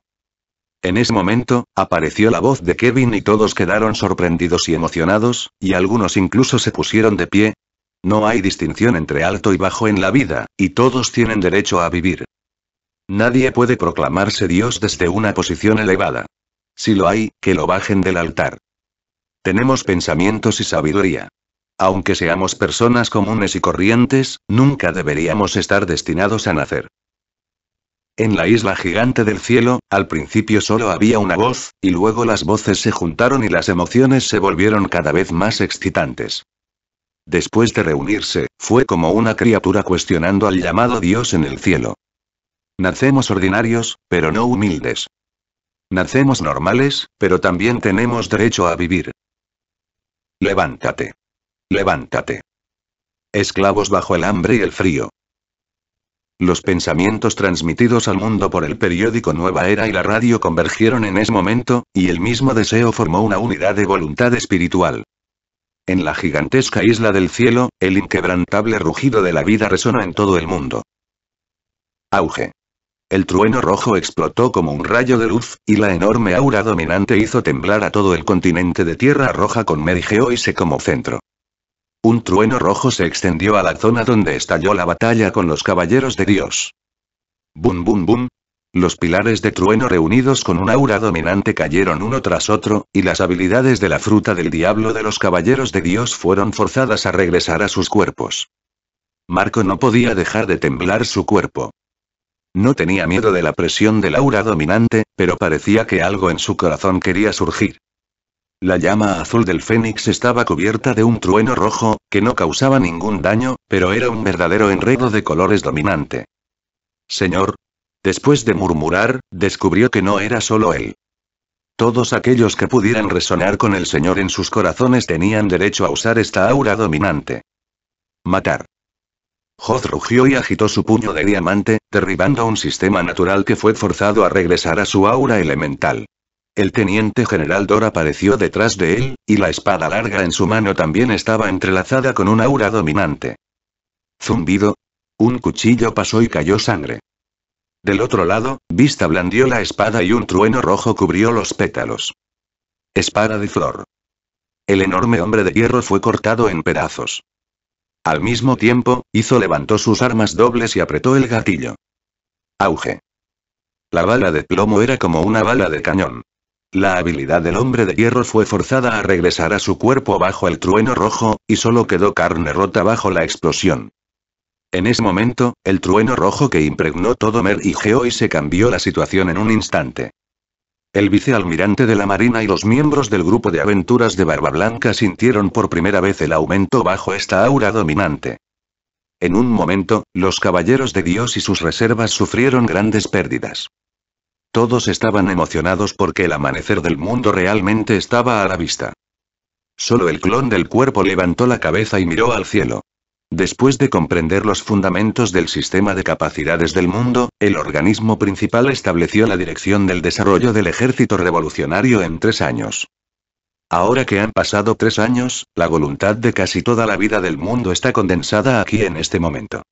En ese momento, apareció la voz de Kevin y todos quedaron sorprendidos y emocionados, y algunos incluso se pusieron de pie. No hay distinción entre alto y bajo en la vida, y todos tienen derecho a vivir. Nadie puede proclamarse Dios desde una posición elevada. Si lo hay, que lo bajen del altar. Tenemos pensamientos y sabiduría. Aunque seamos personas comunes y corrientes, nunca deberíamos estar destinados a nacer. En la isla gigante del cielo, al principio solo había una voz, y luego las voces se juntaron y las emociones se volvieron cada vez más excitantes. Después de reunirse, fue como una criatura cuestionando al llamado Dios en el cielo. Nacemos ordinarios, pero no humildes. Nacemos normales, pero también tenemos derecho a vivir. Levántate. Levántate. Esclavos bajo el hambre y el frío. Los pensamientos transmitidos al mundo por el periódico Nueva Era y la radio convergieron en ese momento, y el mismo deseo formó una unidad de voluntad espiritual. En la gigantesca isla del cielo, el inquebrantable rugido de la vida resonó en todo el mundo. Auge. El trueno rojo explotó como un rayo de luz, y la enorme aura dominante hizo temblar a todo el continente de Tierra Roja con se como centro. Un trueno rojo se extendió a la zona donde estalló la batalla con los caballeros de Dios. Bum bum bum. Los pilares de trueno reunidos con un aura dominante cayeron uno tras otro, y las habilidades de la fruta del diablo de los caballeros de Dios fueron forzadas a regresar a sus cuerpos. Marco no podía dejar de temblar su cuerpo. No tenía miedo de la presión del aura dominante, pero parecía que algo en su corazón quería surgir. La llama azul del fénix estaba cubierta de un trueno rojo, que no causaba ningún daño, pero era un verdadero enredo de colores dominante. Señor. Después de murmurar, descubrió que no era solo él. Todos aquellos que pudieran resonar con el Señor en sus corazones tenían derecho a usar esta aura dominante. Matar. Hoth rugió y agitó su puño de diamante, derribando un sistema natural que fue forzado a regresar a su aura elemental. El teniente general Dor apareció detrás de él, y la espada larga en su mano también estaba entrelazada con un aura dominante. Zumbido. Un cuchillo pasó y cayó sangre. Del otro lado, Vista blandió la espada y un trueno rojo cubrió los pétalos. Espada de flor. El enorme hombre de hierro fue cortado en pedazos. Al mismo tiempo, hizo levantó sus armas dobles y apretó el gatillo. Auge. La bala de plomo era como una bala de cañón. La habilidad del hombre de hierro fue forzada a regresar a su cuerpo bajo el trueno rojo, y solo quedó carne rota bajo la explosión. En ese momento, el trueno rojo que impregnó todo Mer y y se cambió la situación en un instante. El vicealmirante de la Marina y los miembros del grupo de aventuras de Barba Blanca sintieron por primera vez el aumento bajo esta aura dominante. En un momento, los caballeros de Dios y sus reservas sufrieron grandes pérdidas. Todos estaban emocionados porque el amanecer del mundo realmente estaba a la vista. Solo el clon del cuerpo levantó la cabeza y miró al cielo. Después de comprender los fundamentos del sistema de capacidades del mundo, el organismo principal estableció la dirección del desarrollo del ejército revolucionario en tres años. Ahora que han pasado tres años, la voluntad de casi toda la vida del mundo está condensada aquí en este momento.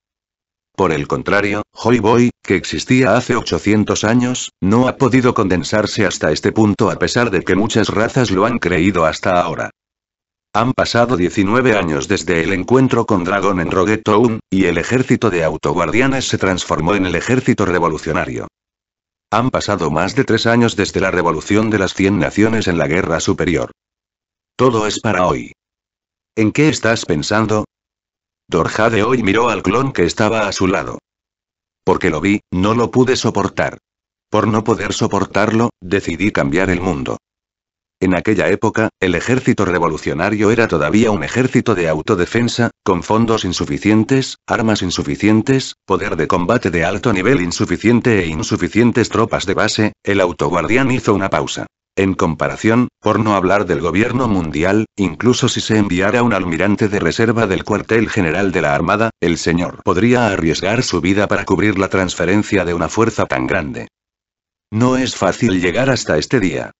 Por el contrario, Hoy Boy, que existía hace 800 años, no ha podido condensarse hasta este punto a pesar de que muchas razas lo han creído hasta ahora. Han pasado 19 años desde el encuentro con Dragón en Roguetown, y el ejército de autoguardianes se transformó en el ejército revolucionario. Han pasado más de tres años desde la revolución de las 100 naciones en la guerra superior. Todo es para hoy. ¿En qué estás pensando? Dorja de hoy miró al clon que estaba a su lado. Porque lo vi, no lo pude soportar. Por no poder soportarlo, decidí cambiar el mundo. En aquella época, el ejército revolucionario era todavía un ejército de autodefensa, con fondos insuficientes, armas insuficientes, poder de combate de alto nivel insuficiente e insuficientes tropas de base, el autoguardián hizo una pausa. En comparación, por no hablar del gobierno mundial, incluso si se enviara un almirante de reserva del cuartel general de la Armada, el señor podría arriesgar su vida para cubrir la transferencia de una fuerza tan grande. No es fácil llegar hasta este día.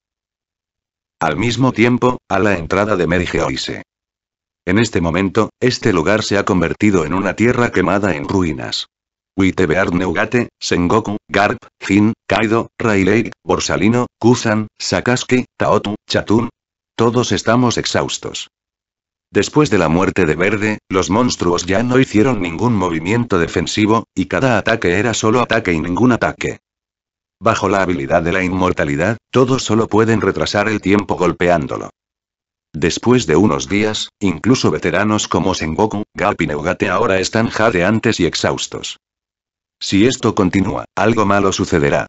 Al mismo tiempo, a la entrada de Merigeoise. En este momento, este lugar se ha convertido en una tierra quemada en ruinas. Witebeard Neugate, Sengoku, Garp, Finn, Kaido, Rayleigh, Borsalino, Kusan, Sakasuke, Taotu, Chatun. Todos estamos exhaustos. Después de la muerte de Verde, los monstruos ya no hicieron ningún movimiento defensivo, y cada ataque era solo ataque y ningún ataque. Bajo la habilidad de la inmortalidad, todos solo pueden retrasar el tiempo golpeándolo. Después de unos días, incluso veteranos como Sengoku, Garp y Neugate ahora están jadeantes y exhaustos. Si esto continúa, algo malo sucederá.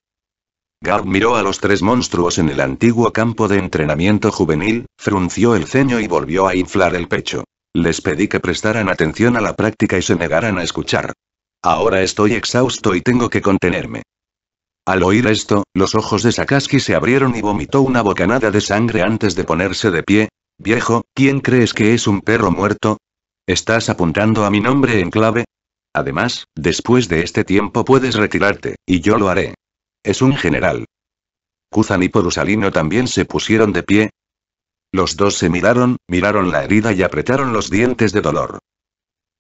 Garp miró a los tres monstruos en el antiguo campo de entrenamiento juvenil, frunció el ceño y volvió a inflar el pecho. Les pedí que prestaran atención a la práctica y se negaran a escuchar. Ahora estoy exhausto y tengo que contenerme. Al oír esto, los ojos de Sakaski se abrieron y vomitó una bocanada de sangre antes de ponerse de pie. Viejo, ¿quién crees que es un perro muerto? ¿Estás apuntando a mi nombre en clave? Además, después de este tiempo puedes retirarte, y yo lo haré. Es un general. Kuzan y Porusalino también se pusieron de pie. Los dos se miraron, miraron la herida y apretaron los dientes de dolor.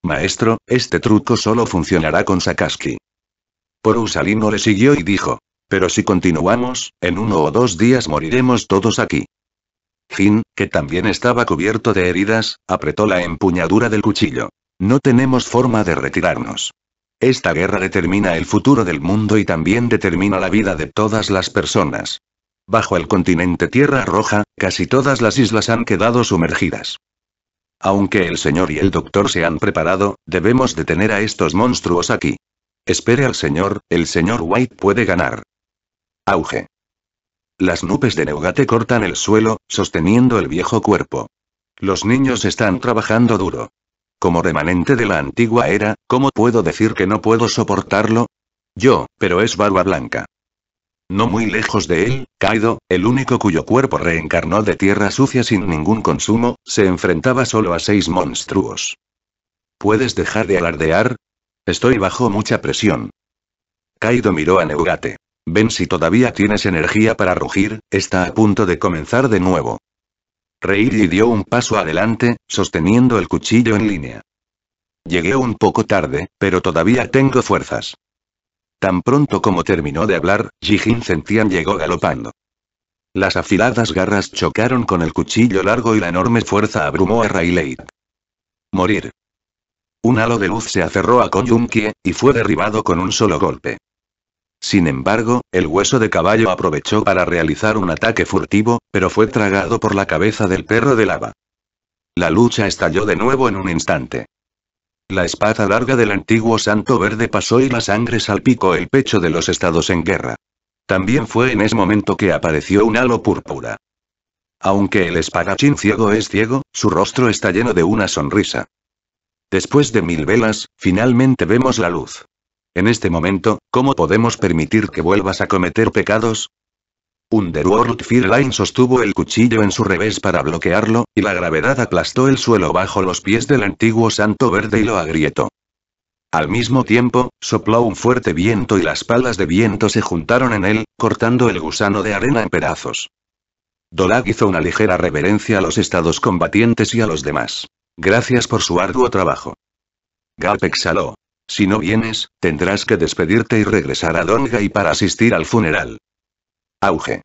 Maestro, este truco solo funcionará con Sakaski. Porusalino le siguió y dijo. Pero si continuamos, en uno o dos días moriremos todos aquí. Jin, que también estaba cubierto de heridas, apretó la empuñadura del cuchillo. No tenemos forma de retirarnos. Esta guerra determina el futuro del mundo y también determina la vida de todas las personas. Bajo el continente Tierra Roja, casi todas las islas han quedado sumergidas. Aunque el señor y el doctor se han preparado, debemos detener a estos monstruos aquí. Espere al señor, el señor White puede ganar. Auge. Las nubes de neugate cortan el suelo, sosteniendo el viejo cuerpo. Los niños están trabajando duro. Como remanente de la antigua era, ¿cómo puedo decir que no puedo soportarlo? Yo, pero es barba blanca. No muy lejos de él, Kaido, el único cuyo cuerpo reencarnó de tierra sucia sin ningún consumo, se enfrentaba solo a seis monstruos. ¿Puedes dejar de alardear? Estoy bajo mucha presión. Kaido miró a Neugate. Ven si todavía tienes energía para rugir, está a punto de comenzar de nuevo. y dio un paso adelante, sosteniendo el cuchillo en línea. Llegué un poco tarde, pero todavía tengo fuerzas. Tan pronto como terminó de hablar, Jihin sentían llegó galopando. Las afiladas garras chocaron con el cuchillo largo y la enorme fuerza abrumó a Rayleigh. Morir. Un halo de luz se aferró a Koyunkie, y fue derribado con un solo golpe. Sin embargo, el hueso de caballo aprovechó para realizar un ataque furtivo, pero fue tragado por la cabeza del perro de lava. La lucha estalló de nuevo en un instante. La espada larga del antiguo santo verde pasó y la sangre salpicó el pecho de los estados en guerra. También fue en ese momento que apareció un halo púrpura. Aunque el espadachín ciego es ciego, su rostro está lleno de una sonrisa. Después de mil velas, finalmente vemos la luz. En este momento, ¿cómo podemos permitir que vuelvas a cometer pecados? Underworld Fearline sostuvo el cuchillo en su revés para bloquearlo, y la gravedad aplastó el suelo bajo los pies del antiguo santo verde y lo agrietó. Al mismo tiempo, sopló un fuerte viento y las palas de viento se juntaron en él, cortando el gusano de arena en pedazos. Dolag hizo una ligera reverencia a los estados combatientes y a los demás. Gracias por su arduo trabajo. Gap exhaló. Si no vienes, tendrás que despedirte y regresar a Dongai para asistir al funeral. Auge.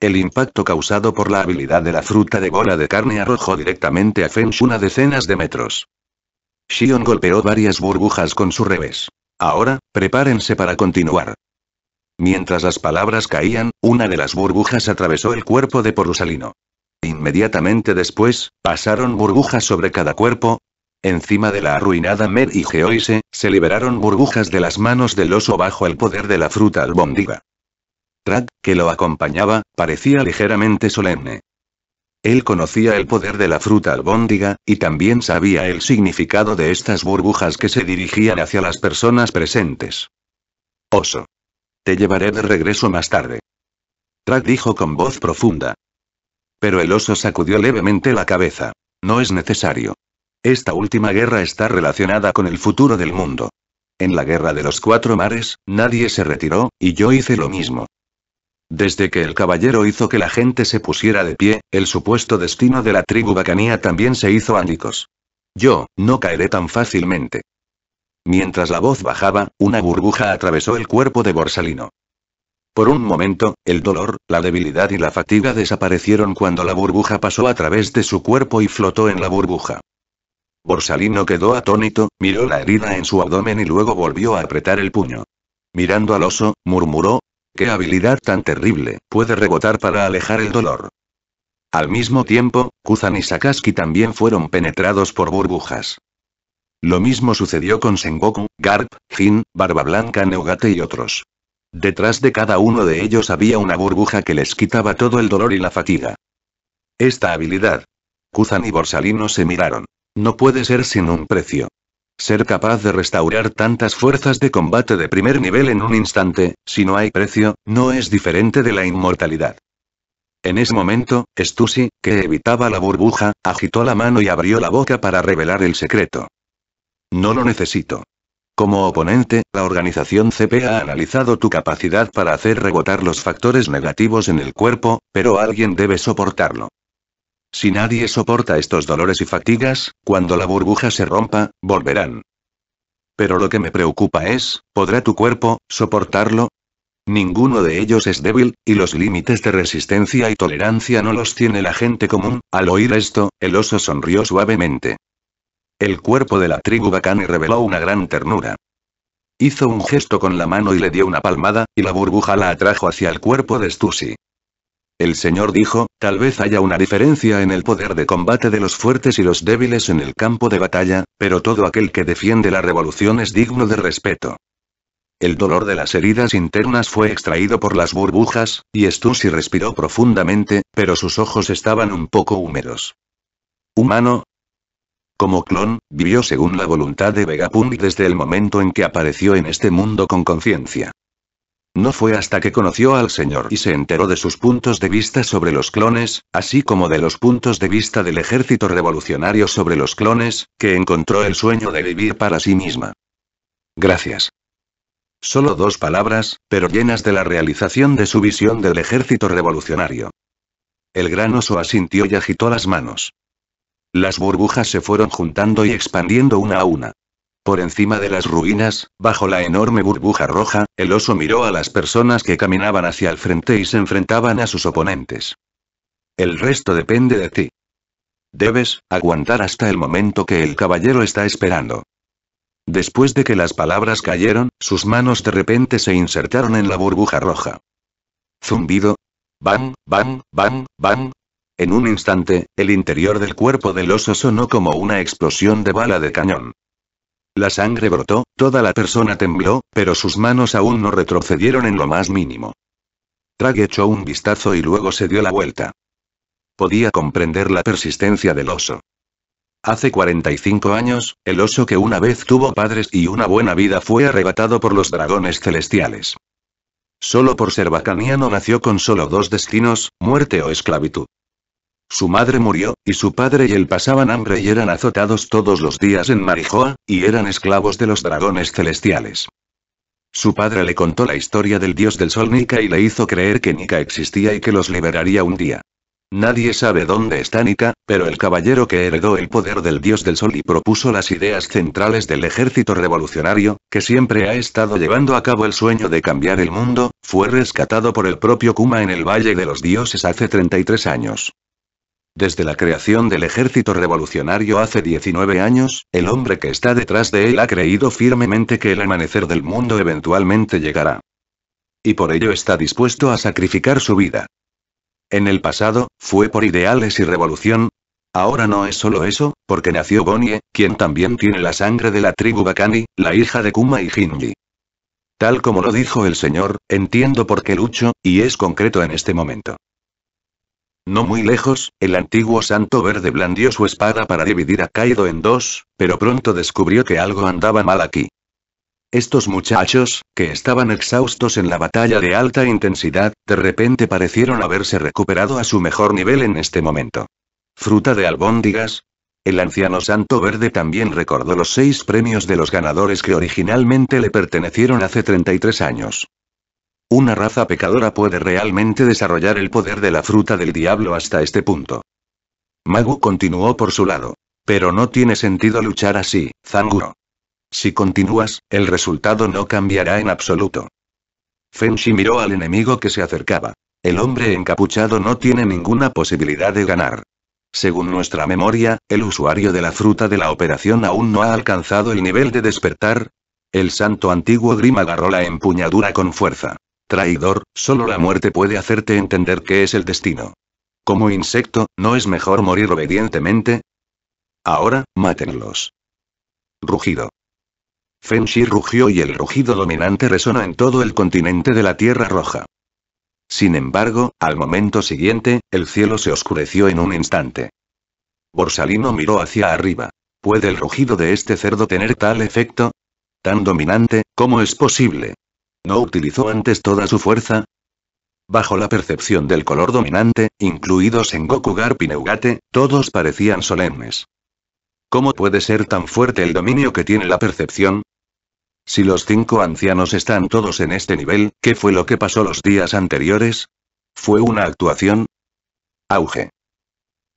El impacto causado por la habilidad de la fruta de bola de carne arrojó directamente a Fenshun una decenas de metros. Xion golpeó varias burbujas con su revés. Ahora, prepárense para continuar. Mientras las palabras caían, una de las burbujas atravesó el cuerpo de Porusalino. Inmediatamente después, pasaron burbujas sobre cada cuerpo. Encima de la arruinada Mer y Geoise, se liberaron burbujas de las manos del oso bajo el poder de la fruta albóndiga. Trag, que lo acompañaba, parecía ligeramente solemne. Él conocía el poder de la fruta albóndiga, y también sabía el significado de estas burbujas que se dirigían hacia las personas presentes. Oso. Te llevaré de regreso más tarde. Trag dijo con voz profunda. Pero el oso sacudió levemente la cabeza. No es necesario. Esta última guerra está relacionada con el futuro del mundo. En la guerra de los cuatro mares, nadie se retiró, y yo hice lo mismo. Desde que el caballero hizo que la gente se pusiera de pie, el supuesto destino de la tribu bacanía también se hizo ánicos. Yo, no caeré tan fácilmente. Mientras la voz bajaba, una burbuja atravesó el cuerpo de Borsalino. Por un momento, el dolor, la debilidad y la fatiga desaparecieron cuando la burbuja pasó a través de su cuerpo y flotó en la burbuja. Borsalino quedó atónito, miró la herida en su abdomen y luego volvió a apretar el puño. Mirando al oso, murmuró, ¡Qué habilidad tan terrible! Puede rebotar para alejar el dolor. Al mismo tiempo, Kuzan y Sakaski también fueron penetrados por burbujas. Lo mismo sucedió con Sengoku, Garp, Jin, Barba Blanca Neogate y otros. Detrás de cada uno de ellos había una burbuja que les quitaba todo el dolor y la fatiga. Esta habilidad. Kuzan y Borsalino se miraron. No puede ser sin un precio. Ser capaz de restaurar tantas fuerzas de combate de primer nivel en un instante, si no hay precio, no es diferente de la inmortalidad. En ese momento, Stussy, que evitaba la burbuja, agitó la mano y abrió la boca para revelar el secreto. No lo necesito. Como oponente, la organización CP ha analizado tu capacidad para hacer rebotar los factores negativos en el cuerpo, pero alguien debe soportarlo. Si nadie soporta estos dolores y fatigas, cuando la burbuja se rompa, volverán. Pero lo que me preocupa es, ¿podrá tu cuerpo soportarlo? Ninguno de ellos es débil, y los límites de resistencia y tolerancia no los tiene la gente común. Al oír esto, el oso sonrió suavemente. El cuerpo de la tribu Bacani reveló una gran ternura. Hizo un gesto con la mano y le dio una palmada, y la burbuja la atrajo hacia el cuerpo de Stussy. El señor dijo, tal vez haya una diferencia en el poder de combate de los fuertes y los débiles en el campo de batalla, pero todo aquel que defiende la revolución es digno de respeto. El dolor de las heridas internas fue extraído por las burbujas, y Stussy respiró profundamente, pero sus ojos estaban un poco húmedos. Humano, como clon, vivió según la voluntad de Vegapunk desde el momento en que apareció en este mundo con conciencia. No fue hasta que conoció al Señor y se enteró de sus puntos de vista sobre los clones, así como de los puntos de vista del ejército revolucionario sobre los clones, que encontró el sueño de vivir para sí misma. Gracias. Solo dos palabras, pero llenas de la realización de su visión del ejército revolucionario. El gran oso asintió y agitó las manos. Las burbujas se fueron juntando y expandiendo una a una. Por encima de las ruinas, bajo la enorme burbuja roja, el oso miró a las personas que caminaban hacia el frente y se enfrentaban a sus oponentes. El resto depende de ti. Debes, aguantar hasta el momento que el caballero está esperando. Después de que las palabras cayeron, sus manos de repente se insertaron en la burbuja roja. Zumbido. Bang, bang, bang, bang, en un instante, el interior del cuerpo del oso sonó como una explosión de bala de cañón. La sangre brotó, toda la persona tembló, pero sus manos aún no retrocedieron en lo más mínimo. Trag echó un vistazo y luego se dio la vuelta. Podía comprender la persistencia del oso. Hace 45 años, el oso que una vez tuvo padres y una buena vida fue arrebatado por los dragones celestiales. Solo por ser bacaniano nació con solo dos destinos, muerte o esclavitud. Su madre murió, y su padre y él pasaban hambre y eran azotados todos los días en Marijoa, y eran esclavos de los dragones celestiales. Su padre le contó la historia del dios del sol Nika y le hizo creer que Nika existía y que los liberaría un día. Nadie sabe dónde está Nika, pero el caballero que heredó el poder del dios del sol y propuso las ideas centrales del ejército revolucionario, que siempre ha estado llevando a cabo el sueño de cambiar el mundo, fue rescatado por el propio Kuma en el Valle de los Dioses hace 33 años. Desde la creación del ejército revolucionario hace 19 años, el hombre que está detrás de él ha creído firmemente que el amanecer del mundo eventualmente llegará. Y por ello está dispuesto a sacrificar su vida. En el pasado, fue por ideales y revolución. Ahora no es solo eso, porque nació Bonnie, quien también tiene la sangre de la tribu Bakani, la hija de Kuma y Hinji. Tal como lo dijo el señor, entiendo por qué lucho, y es concreto en este momento. No muy lejos, el antiguo santo verde blandió su espada para dividir a Kaido en dos, pero pronto descubrió que algo andaba mal aquí. Estos muchachos, que estaban exhaustos en la batalla de alta intensidad, de repente parecieron haberse recuperado a su mejor nivel en este momento. Fruta de albóndigas, el anciano Santo Verde también recordó los seis premios de los ganadores que originalmente le pertenecieron hace 33 años. Una raza pecadora puede realmente desarrollar el poder de la fruta del diablo hasta este punto. Magu continuó por su lado. Pero no tiene sentido luchar así, Zanguro. Si continúas, el resultado no cambiará en absoluto. Fenshi miró al enemigo que se acercaba. El hombre encapuchado no tiene ninguna posibilidad de ganar. Según nuestra memoria, el usuario de la fruta de la operación aún no ha alcanzado el nivel de despertar. El santo antiguo Grim agarró la empuñadura con fuerza. Traidor, solo la muerte puede hacerte entender que es el destino. Como insecto, ¿no es mejor morir obedientemente? Ahora, mátenlos. Rugido. Fenshi rugió y el rugido dominante resonó en todo el continente de la Tierra Roja. Sin embargo, al momento siguiente, el cielo se oscureció en un instante. Borsalino miró hacia arriba. ¿Puede el rugido de este cerdo tener tal efecto? Tan dominante, ¿cómo es posible? ¿No utilizó antes toda su fuerza? Bajo la percepción del color dominante, incluidos en Goku Garp todos parecían solemnes. ¿Cómo puede ser tan fuerte el dominio que tiene la percepción? Si los cinco ancianos están todos en este nivel, ¿qué fue lo que pasó los días anteriores? ¿Fue una actuación? Auge.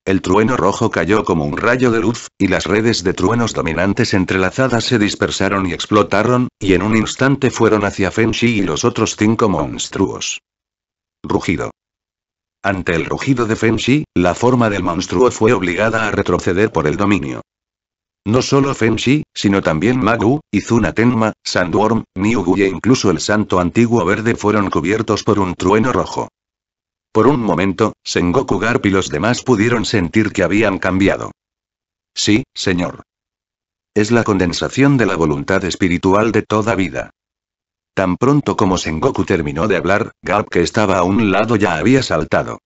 El trueno rojo cayó como un rayo de luz, y las redes de truenos dominantes entrelazadas se dispersaron y explotaron, y en un instante fueron hacia Fenshi y los otros cinco monstruos. Rugido. Ante el rugido de Fenshi, la forma del monstruo fue obligada a retroceder por el dominio. No solo Fenshi, sino también Magu, Izuna Tenma, Sandworm, Niugu e incluso el santo antiguo verde fueron cubiertos por un trueno rojo. Por un momento, Sengoku Garp y los demás pudieron sentir que habían cambiado. Sí, señor. Es la condensación de la voluntad espiritual de toda vida. Tan pronto como Sengoku terminó de hablar, Garp que estaba a un lado ya había saltado.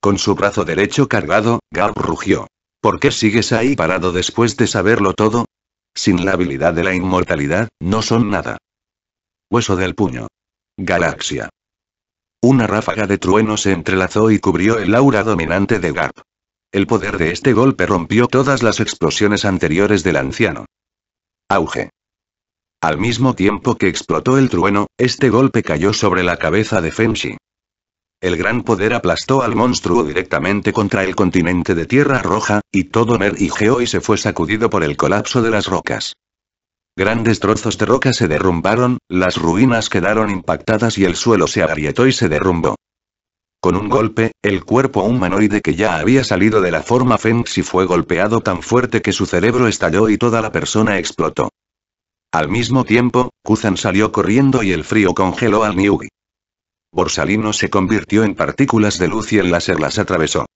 Con su brazo derecho cargado, Garp rugió. ¿Por qué sigues ahí parado después de saberlo todo? Sin la habilidad de la inmortalidad, no son nada. Hueso del puño. Galaxia. Una ráfaga de trueno se entrelazó y cubrió el aura dominante de Gap. El poder de este golpe rompió todas las explosiones anteriores del anciano. Auge. Al mismo tiempo que explotó el trueno, este golpe cayó sobre la cabeza de Fenshi. El gran poder aplastó al monstruo directamente contra el continente de Tierra Roja, y todo y y se fue sacudido por el colapso de las rocas. Grandes trozos de roca se derrumbaron, las ruinas quedaron impactadas y el suelo se agrietó y se derrumbó. Con un golpe, el cuerpo humanoide que ya había salido de la forma Fenxi fue golpeado tan fuerte que su cerebro estalló y toda la persona explotó. Al mismo tiempo, Kuzan salió corriendo y el frío congeló al Niugi. Borsalino se convirtió en partículas de luz y el láser las atravesó.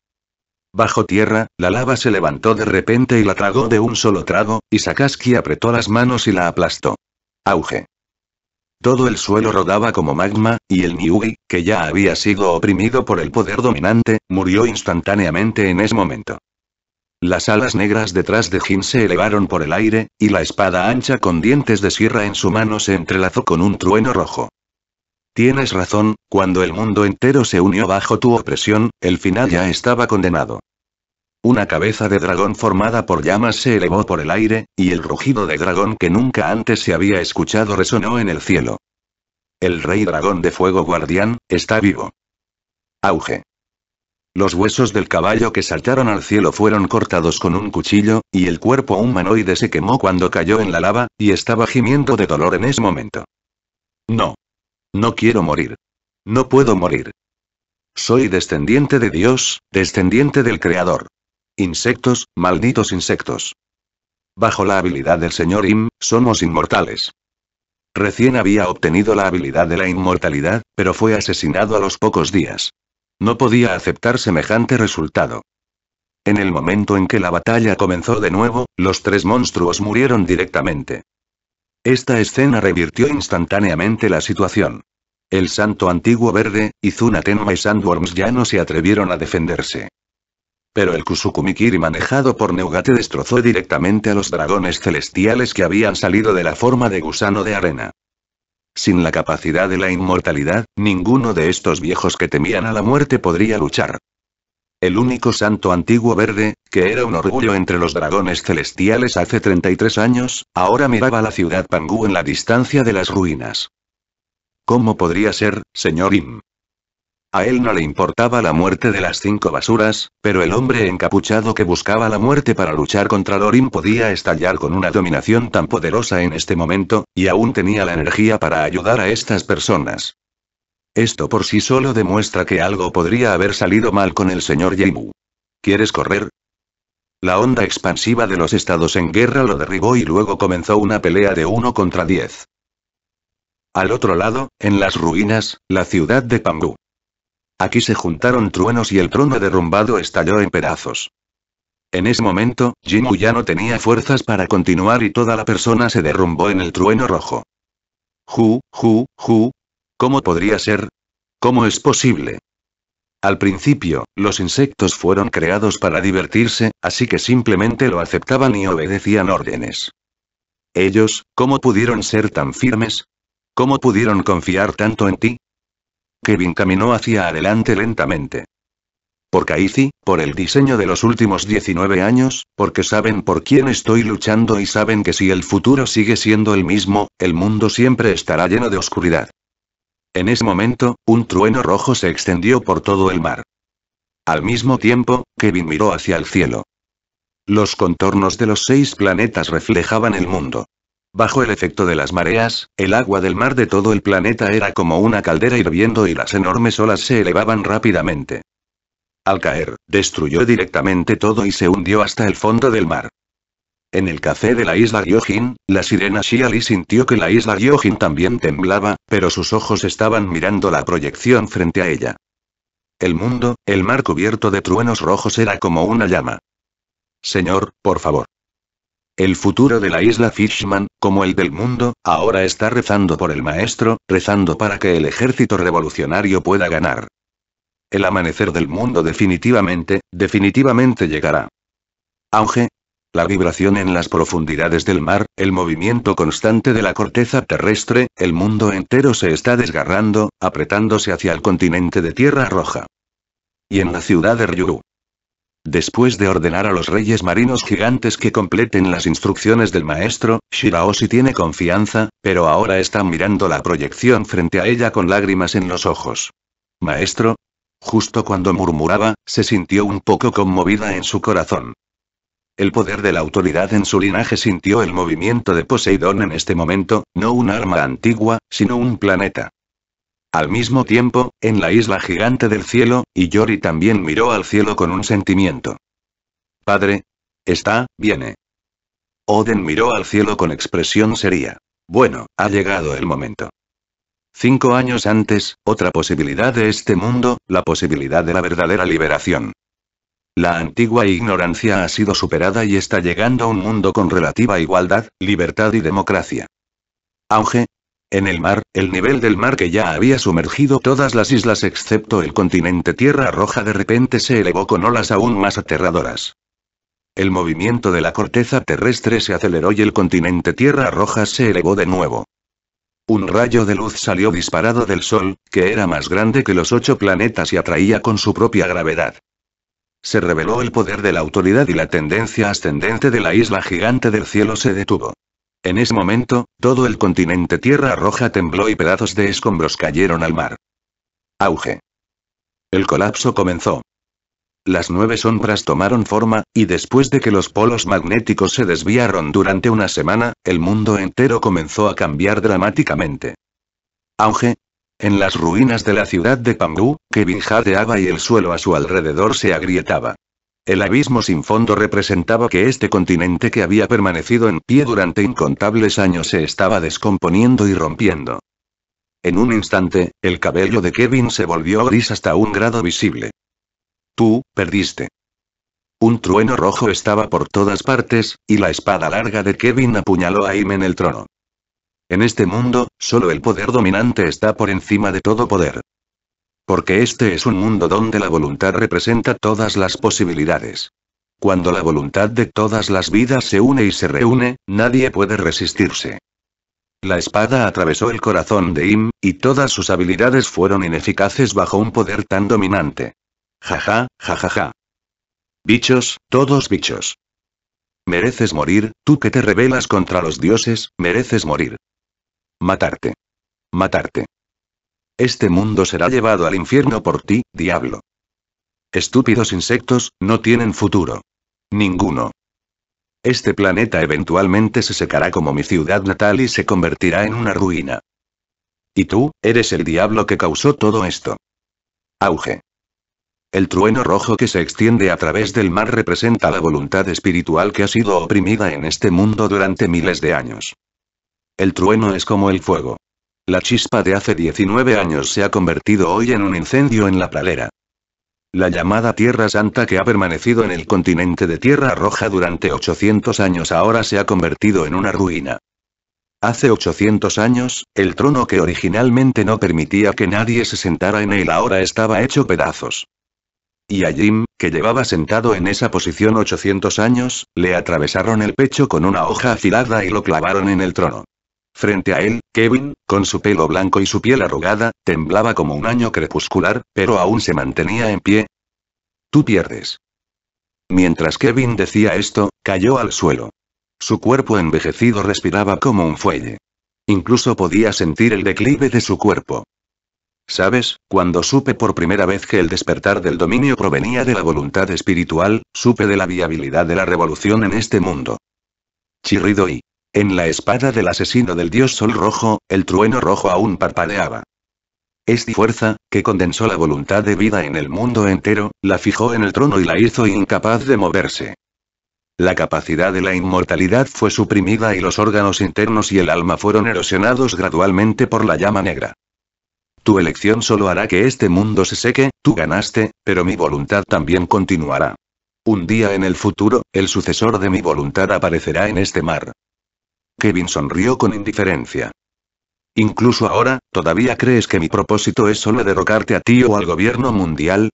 Bajo tierra, la lava se levantó de repente y la tragó de un solo trago, y Sakaski apretó las manos y la aplastó. Auge. Todo el suelo rodaba como magma, y el Niugi, que ya había sido oprimido por el poder dominante, murió instantáneamente en ese momento. Las alas negras detrás de Jin se elevaron por el aire, y la espada ancha con dientes de sierra en su mano se entrelazó con un trueno rojo. Tienes razón, cuando el mundo entero se unió bajo tu opresión, el final ya estaba condenado. Una cabeza de dragón formada por llamas se elevó por el aire, y el rugido de dragón que nunca antes se había escuchado resonó en el cielo. El rey dragón de fuego guardián, está vivo. Auge. Los huesos del caballo que saltaron al cielo fueron cortados con un cuchillo, y el cuerpo humanoide se quemó cuando cayó en la lava, y estaba gimiendo de dolor en ese momento. No. No quiero morir. No puedo morir. Soy descendiente de Dios, descendiente del Creador. Insectos, malditos insectos. Bajo la habilidad del señor Im, somos inmortales. Recién había obtenido la habilidad de la inmortalidad, pero fue asesinado a los pocos días. No podía aceptar semejante resultado. En el momento en que la batalla comenzó de nuevo, los tres monstruos murieron directamente. Esta escena revirtió instantáneamente la situación. El santo antiguo verde, Izuna Tenma y Sandworms ya no se atrevieron a defenderse. Pero el Kusukumikiri manejado por Neugate destrozó directamente a los dragones celestiales que habían salido de la forma de gusano de arena. Sin la capacidad de la inmortalidad, ninguno de estos viejos que temían a la muerte podría luchar el único santo antiguo verde, que era un orgullo entre los dragones celestiales hace 33 años, ahora miraba la ciudad Pangu en la distancia de las ruinas. ¿Cómo podría ser, señor Im? A él no le importaba la muerte de las cinco basuras, pero el hombre encapuchado que buscaba la muerte para luchar contra Lorim podía estallar con una dominación tan poderosa en este momento, y aún tenía la energía para ayudar a estas personas. Esto por sí solo demuestra que algo podría haber salido mal con el señor Jimu. ¿Quieres correr? La onda expansiva de los estados en guerra lo derribó y luego comenzó una pelea de uno contra 10. Al otro lado, en las ruinas, la ciudad de Pangu. Aquí se juntaron truenos y el trono derrumbado estalló en pedazos. En ese momento, Jimu ya no tenía fuerzas para continuar y toda la persona se derrumbó en el trueno rojo. Ju, ju, ju, ¿Cómo podría ser? ¿Cómo es posible? Al principio, los insectos fueron creados para divertirse, así que simplemente lo aceptaban y obedecían órdenes. Ellos, ¿cómo pudieron ser tan firmes? ¿Cómo pudieron confiar tanto en ti? Kevin caminó hacia adelante lentamente. Por Caici, por el diseño de los últimos 19 años, porque saben por quién estoy luchando y saben que si el futuro sigue siendo el mismo, el mundo siempre estará lleno de oscuridad. En ese momento, un trueno rojo se extendió por todo el mar. Al mismo tiempo, Kevin miró hacia el cielo. Los contornos de los seis planetas reflejaban el mundo. Bajo el efecto de las mareas, el agua del mar de todo el planeta era como una caldera hirviendo y las enormes olas se elevaban rápidamente. Al caer, destruyó directamente todo y se hundió hasta el fondo del mar. En el café de la isla Gyojin, la sirena Shiali sintió que la isla Gyojin también temblaba, pero sus ojos estaban mirando la proyección frente a ella. El mundo, el mar cubierto de truenos rojos era como una llama. Señor, por favor. El futuro de la isla Fishman, como el del mundo, ahora está rezando por el maestro, rezando para que el ejército revolucionario pueda ganar. El amanecer del mundo definitivamente, definitivamente llegará. Auge, la vibración en las profundidades del mar, el movimiento constante de la corteza terrestre, el mundo entero se está desgarrando, apretándose hacia el continente de Tierra Roja. Y en la ciudad de Ryuru. Después de ordenar a los reyes marinos gigantes que completen las instrucciones del maestro, Shiraoshi tiene confianza, pero ahora está mirando la proyección frente a ella con lágrimas en los ojos. Maestro, Justo cuando murmuraba, se sintió un poco conmovida en su corazón. El poder de la autoridad en su linaje sintió el movimiento de Poseidón en este momento, no un arma antigua, sino un planeta. Al mismo tiempo, en la isla gigante del cielo, Yori también miró al cielo con un sentimiento. Padre. Está, viene. Oden miró al cielo con expresión seria. Bueno, ha llegado el momento. Cinco años antes, otra posibilidad de este mundo, la posibilidad de la verdadera liberación. La antigua ignorancia ha sido superada y está llegando a un mundo con relativa igualdad, libertad y democracia. Auge. En el mar, el nivel del mar que ya había sumergido todas las islas excepto el continente Tierra Roja de repente se elevó con olas aún más aterradoras. El movimiento de la corteza terrestre se aceleró y el continente Tierra Roja se elevó de nuevo. Un rayo de luz salió disparado del Sol, que era más grande que los ocho planetas y atraía con su propia gravedad. Se reveló el poder de la autoridad y la tendencia ascendente de la isla gigante del cielo se detuvo. En ese momento, todo el continente Tierra Roja tembló y pedazos de escombros cayeron al mar. Auge. El colapso comenzó. Las nueve sombras tomaron forma, y después de que los polos magnéticos se desviaron durante una semana, el mundo entero comenzó a cambiar dramáticamente. Auge, en las ruinas de la ciudad de Pangu, Kevin jadeaba y el suelo a su alrededor se agrietaba. El abismo sin fondo representaba que este continente que había permanecido en pie durante incontables años se estaba descomponiendo y rompiendo. En un instante, el cabello de Kevin se volvió gris hasta un grado visible. Tú, perdiste. Un trueno rojo estaba por todas partes, y la espada larga de Kevin apuñaló a Im en el trono. En este mundo, solo el poder dominante está por encima de todo poder. Porque este es un mundo donde la voluntad representa todas las posibilidades. Cuando la voluntad de todas las vidas se une y se reúne, nadie puede resistirse. La espada atravesó el corazón de Im, y todas sus habilidades fueron ineficaces bajo un poder tan dominante. Jaja, jajaja. Ja, ja. Bichos, todos bichos. Mereces morir, tú que te rebelas contra los dioses, mereces morir. Matarte. Matarte. Este mundo será llevado al infierno por ti, diablo. Estúpidos insectos, no tienen futuro. Ninguno. Este planeta eventualmente se secará como mi ciudad natal y se convertirá en una ruina. Y tú, eres el diablo que causó todo esto. Auge. El trueno rojo que se extiende a través del mar representa la voluntad espiritual que ha sido oprimida en este mundo durante miles de años. El trueno es como el fuego. La chispa de hace 19 años se ha convertido hoy en un incendio en la pradera. La llamada Tierra Santa que ha permanecido en el continente de Tierra Roja durante 800 años ahora se ha convertido en una ruina. Hace 800 años, el trono que originalmente no permitía que nadie se sentara en él ahora estaba hecho pedazos. Y a Jim, que llevaba sentado en esa posición 800 años, le atravesaron el pecho con una hoja afilada y lo clavaron en el trono. Frente a él, Kevin, con su pelo blanco y su piel arrugada, temblaba como un año crepuscular, pero aún se mantenía en pie. Tú pierdes. Mientras Kevin decía esto, cayó al suelo. Su cuerpo envejecido respiraba como un fuelle. Incluso podía sentir el declive de su cuerpo. ¿Sabes? Cuando supe por primera vez que el despertar del dominio provenía de la voluntad espiritual, supe de la viabilidad de la revolución en este mundo. Chirrido y en la espada del asesino del dios Sol Rojo, el trueno rojo aún parpadeaba. Esta fuerza, que condensó la voluntad de vida en el mundo entero, la fijó en el trono y la hizo incapaz de moverse. La capacidad de la inmortalidad fue suprimida y los órganos internos y el alma fueron erosionados gradualmente por la llama negra. Tu elección solo hará que este mundo se seque, tú ganaste, pero mi voluntad también continuará. Un día en el futuro, el sucesor de mi voluntad aparecerá en este mar. Kevin sonrió con indiferencia. Incluso ahora, ¿todavía crees que mi propósito es solo derrocarte a ti o al gobierno mundial?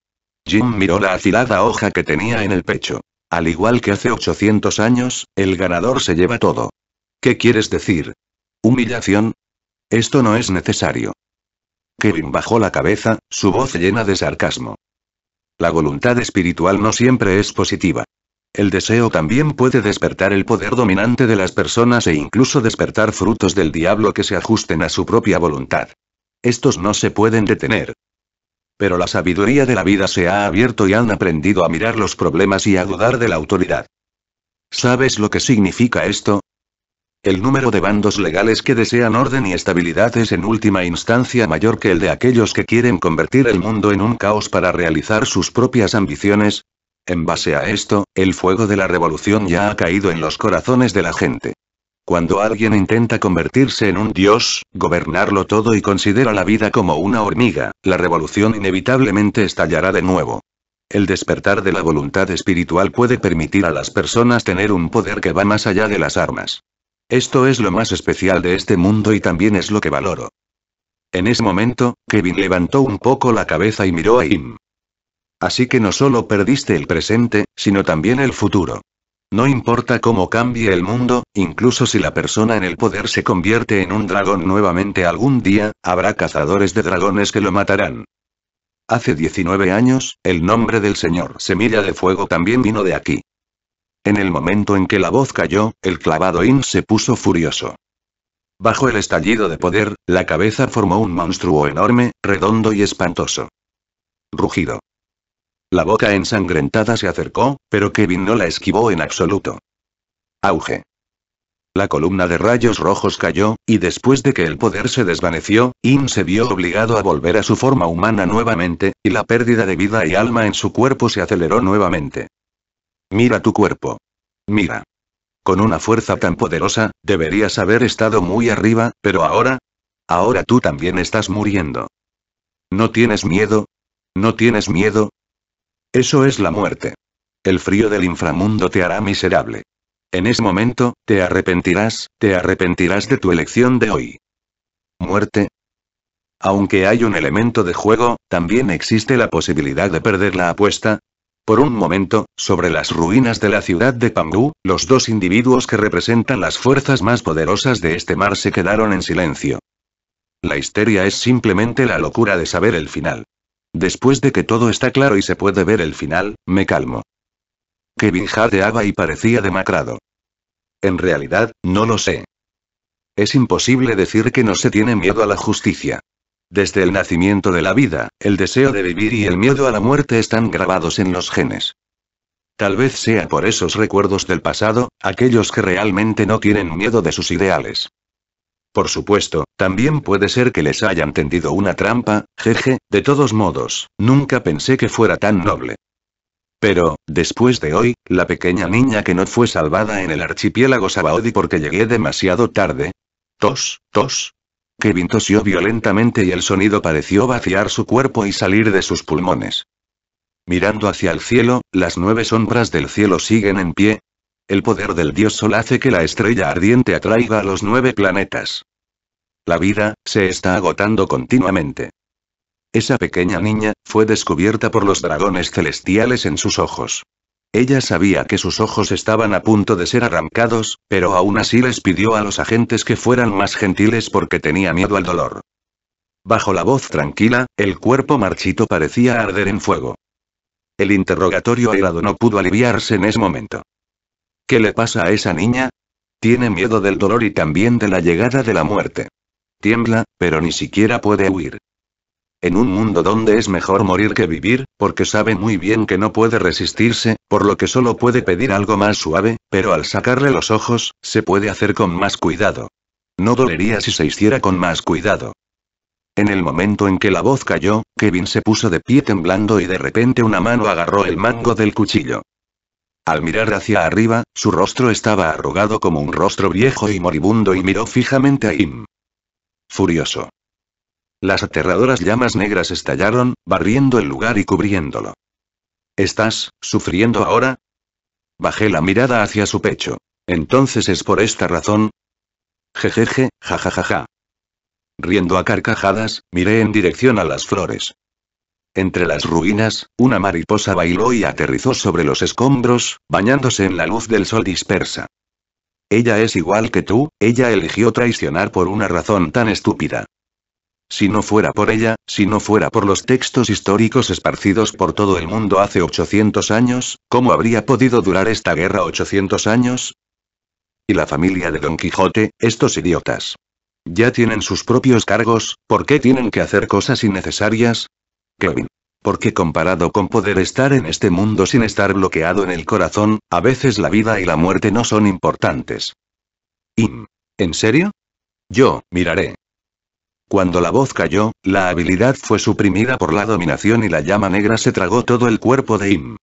Jim miró la afilada hoja que tenía en el pecho. Al igual que hace 800 años, el ganador se lleva todo. ¿Qué quieres decir? ¿Humillación? Esto no es necesario. Kevin bajó la cabeza, su voz llena de sarcasmo. La voluntad espiritual no siempre es positiva. El deseo también puede despertar el poder dominante de las personas e incluso despertar frutos del diablo que se ajusten a su propia voluntad. Estos no se pueden detener. Pero la sabiduría de la vida se ha abierto y han aprendido a mirar los problemas y a dudar de la autoridad. ¿Sabes lo que significa esto? El número de bandos legales que desean orden y estabilidad es en última instancia mayor que el de aquellos que quieren convertir el mundo en un caos para realizar sus propias ambiciones, en base a esto, el fuego de la revolución ya ha caído en los corazones de la gente. Cuando alguien intenta convertirse en un dios, gobernarlo todo y considera la vida como una hormiga, la revolución inevitablemente estallará de nuevo. El despertar de la voluntad espiritual puede permitir a las personas tener un poder que va más allá de las armas. Esto es lo más especial de este mundo y también es lo que valoro. En ese momento, Kevin levantó un poco la cabeza y miró a Im. Así que no solo perdiste el presente, sino también el futuro. No importa cómo cambie el mundo, incluso si la persona en el poder se convierte en un dragón nuevamente algún día, habrá cazadores de dragones que lo matarán. Hace 19 años, el nombre del señor Semilla de Fuego también vino de aquí. En el momento en que la voz cayó, el clavado In se puso furioso. Bajo el estallido de poder, la cabeza formó un monstruo enorme, redondo y espantoso. Rugido. La boca ensangrentada se acercó, pero Kevin no la esquivó en absoluto. Auge. La columna de rayos rojos cayó, y después de que el poder se desvaneció, In se vio obligado a volver a su forma humana nuevamente, y la pérdida de vida y alma en su cuerpo se aceleró nuevamente. Mira tu cuerpo. Mira. Con una fuerza tan poderosa, deberías haber estado muy arriba, pero ahora... Ahora tú también estás muriendo. ¿No tienes miedo? ¿No tienes miedo? Eso es la muerte. El frío del inframundo te hará miserable. En ese momento, te arrepentirás, te arrepentirás de tu elección de hoy. Muerte. Aunque hay un elemento de juego, también existe la posibilidad de perder la apuesta, por un momento, sobre las ruinas de la ciudad de Pangu, los dos individuos que representan las fuerzas más poderosas de este mar se quedaron en silencio. La histeria es simplemente la locura de saber el final. Después de que todo está claro y se puede ver el final, me calmo. Kevin jadeaba y parecía demacrado. En realidad, no lo sé. Es imposible decir que no se tiene miedo a la justicia. Desde el nacimiento de la vida, el deseo de vivir y el miedo a la muerte están grabados en los genes. Tal vez sea por esos recuerdos del pasado, aquellos que realmente no tienen miedo de sus ideales. Por supuesto, también puede ser que les hayan tendido una trampa, jeje, de todos modos, nunca pensé que fuera tan noble. Pero, después de hoy, la pequeña niña que no fue salvada en el archipiélago Sabaody porque llegué demasiado tarde. Tos, tos. Kevin tosió violentamente y el sonido pareció vaciar su cuerpo y salir de sus pulmones. Mirando hacia el cielo, las nueve sombras del cielo siguen en pie, el poder del dios Sol hace que la estrella ardiente atraiga a los nueve planetas. La vida, se está agotando continuamente. Esa pequeña niña, fue descubierta por los dragones celestiales en sus ojos. Ella sabía que sus ojos estaban a punto de ser arrancados, pero aún así les pidió a los agentes que fueran más gentiles porque tenía miedo al dolor. Bajo la voz tranquila, el cuerpo marchito parecía arder en fuego. El interrogatorio helado no pudo aliviarse en ese momento. ¿Qué le pasa a esa niña? Tiene miedo del dolor y también de la llegada de la muerte. Tiembla, pero ni siquiera puede huir. En un mundo donde es mejor morir que vivir, porque sabe muy bien que no puede resistirse, por lo que solo puede pedir algo más suave, pero al sacarle los ojos, se puede hacer con más cuidado. No dolería si se hiciera con más cuidado. En el momento en que la voz cayó, Kevin se puso de pie temblando y de repente una mano agarró el mango del cuchillo. Al mirar hacia arriba, su rostro estaba arrugado como un rostro viejo y moribundo y miró fijamente a Im. Furioso. Las aterradoras llamas negras estallaron, barriendo el lugar y cubriéndolo. ¿Estás sufriendo ahora? Bajé la mirada hacia su pecho. Entonces es por esta razón. Jejeje, jajajaja. Riendo a carcajadas, miré en dirección a las flores. Entre las ruinas, una mariposa bailó y aterrizó sobre los escombros, bañándose en la luz del sol dispersa. Ella es igual que tú, ella eligió traicionar por una razón tan estúpida. Si no fuera por ella, si no fuera por los textos históricos esparcidos por todo el mundo hace 800 años, ¿cómo habría podido durar esta guerra 800 años? Y la familia de Don Quijote, estos idiotas. Ya tienen sus propios cargos, ¿por qué tienen que hacer cosas innecesarias? Kevin. Porque comparado con poder estar en este mundo sin estar bloqueado en el corazón, a veces la vida y la muerte no son importantes. Im. ¿En serio? Yo, miraré. Cuando la voz cayó, la habilidad fue suprimida por la dominación y la llama negra se tragó todo el cuerpo de Im.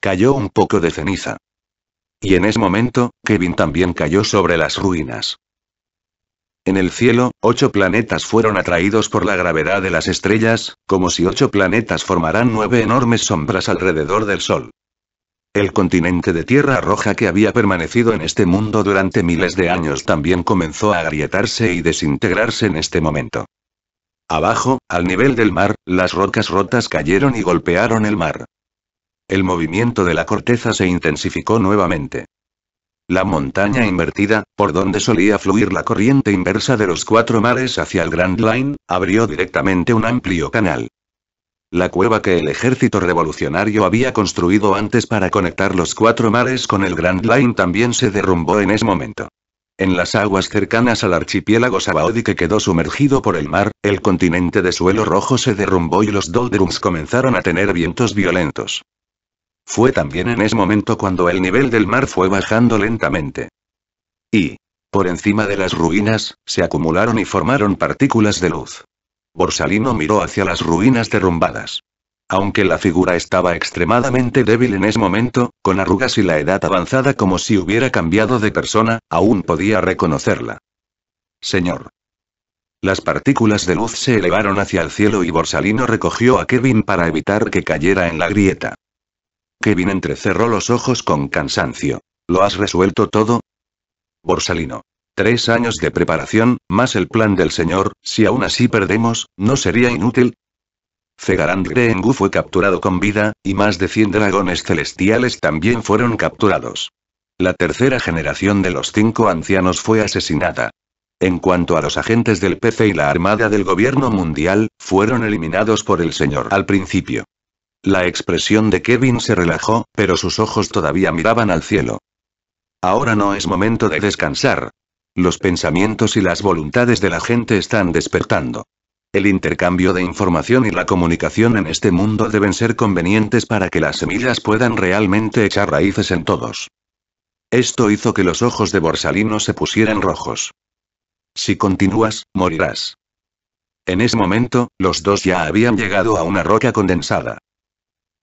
Cayó un poco de ceniza. Y en ese momento, Kevin también cayó sobre las ruinas. En el cielo, ocho planetas fueron atraídos por la gravedad de las estrellas, como si ocho planetas formaran nueve enormes sombras alrededor del Sol. El continente de Tierra Roja que había permanecido en este mundo durante miles de años también comenzó a agrietarse y desintegrarse en este momento. Abajo, al nivel del mar, las rocas rotas cayeron y golpearon el mar. El movimiento de la corteza se intensificó nuevamente. La montaña invertida, por donde solía fluir la corriente inversa de los cuatro mares hacia el Grand Line, abrió directamente un amplio canal. La cueva que el ejército revolucionario había construido antes para conectar los cuatro mares con el Grand Line también se derrumbó en ese momento. En las aguas cercanas al archipiélago Sabaody que quedó sumergido por el mar, el continente de suelo rojo se derrumbó y los doldrums comenzaron a tener vientos violentos. Fue también en ese momento cuando el nivel del mar fue bajando lentamente. Y, por encima de las ruinas, se acumularon y formaron partículas de luz. Borsalino miró hacia las ruinas derrumbadas. Aunque la figura estaba extremadamente débil en ese momento, con arrugas y la edad avanzada como si hubiera cambiado de persona, aún podía reconocerla. Señor. Las partículas de luz se elevaron hacia el cielo y Borsalino recogió a Kevin para evitar que cayera en la grieta. Kevin entrecerró los ojos con cansancio. ¿Lo has resuelto todo? Borsalino. Tres años de preparación, más el plan del señor, si aún así perdemos, ¿no sería inútil? Cegarán Engu fue capturado con vida, y más de 100 dragones celestiales también fueron capturados. La tercera generación de los cinco ancianos fue asesinada. En cuanto a los agentes del PC y la Armada del Gobierno Mundial, fueron eliminados por el señor al principio. La expresión de Kevin se relajó, pero sus ojos todavía miraban al cielo. Ahora no es momento de descansar. Los pensamientos y las voluntades de la gente están despertando. El intercambio de información y la comunicación en este mundo deben ser convenientes para que las semillas puedan realmente echar raíces en todos. Esto hizo que los ojos de Borsalino se pusieran rojos. Si continúas, morirás. En ese momento, los dos ya habían llegado a una roca condensada.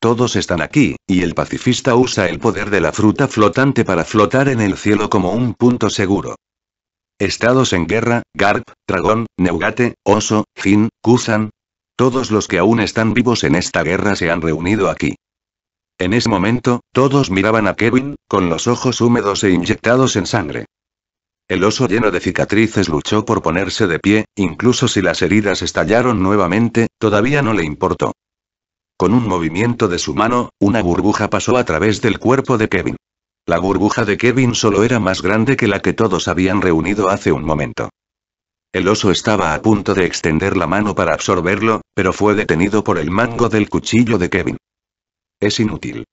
Todos están aquí, y el pacifista usa el poder de la fruta flotante para flotar en el cielo como un punto seguro. Estados en guerra, Garp, Dragón, Neugate, Oso, Jin, Kusan. Todos los que aún están vivos en esta guerra se han reunido aquí. En ese momento, todos miraban a Kevin, con los ojos húmedos e inyectados en sangre. El oso lleno de cicatrices luchó por ponerse de pie, incluso si las heridas estallaron nuevamente, todavía no le importó. Con un movimiento de su mano, una burbuja pasó a través del cuerpo de Kevin. La burbuja de Kevin solo era más grande que la que todos habían reunido hace un momento. El oso estaba a punto de extender la mano para absorberlo, pero fue detenido por el mango del cuchillo de Kevin. Es inútil.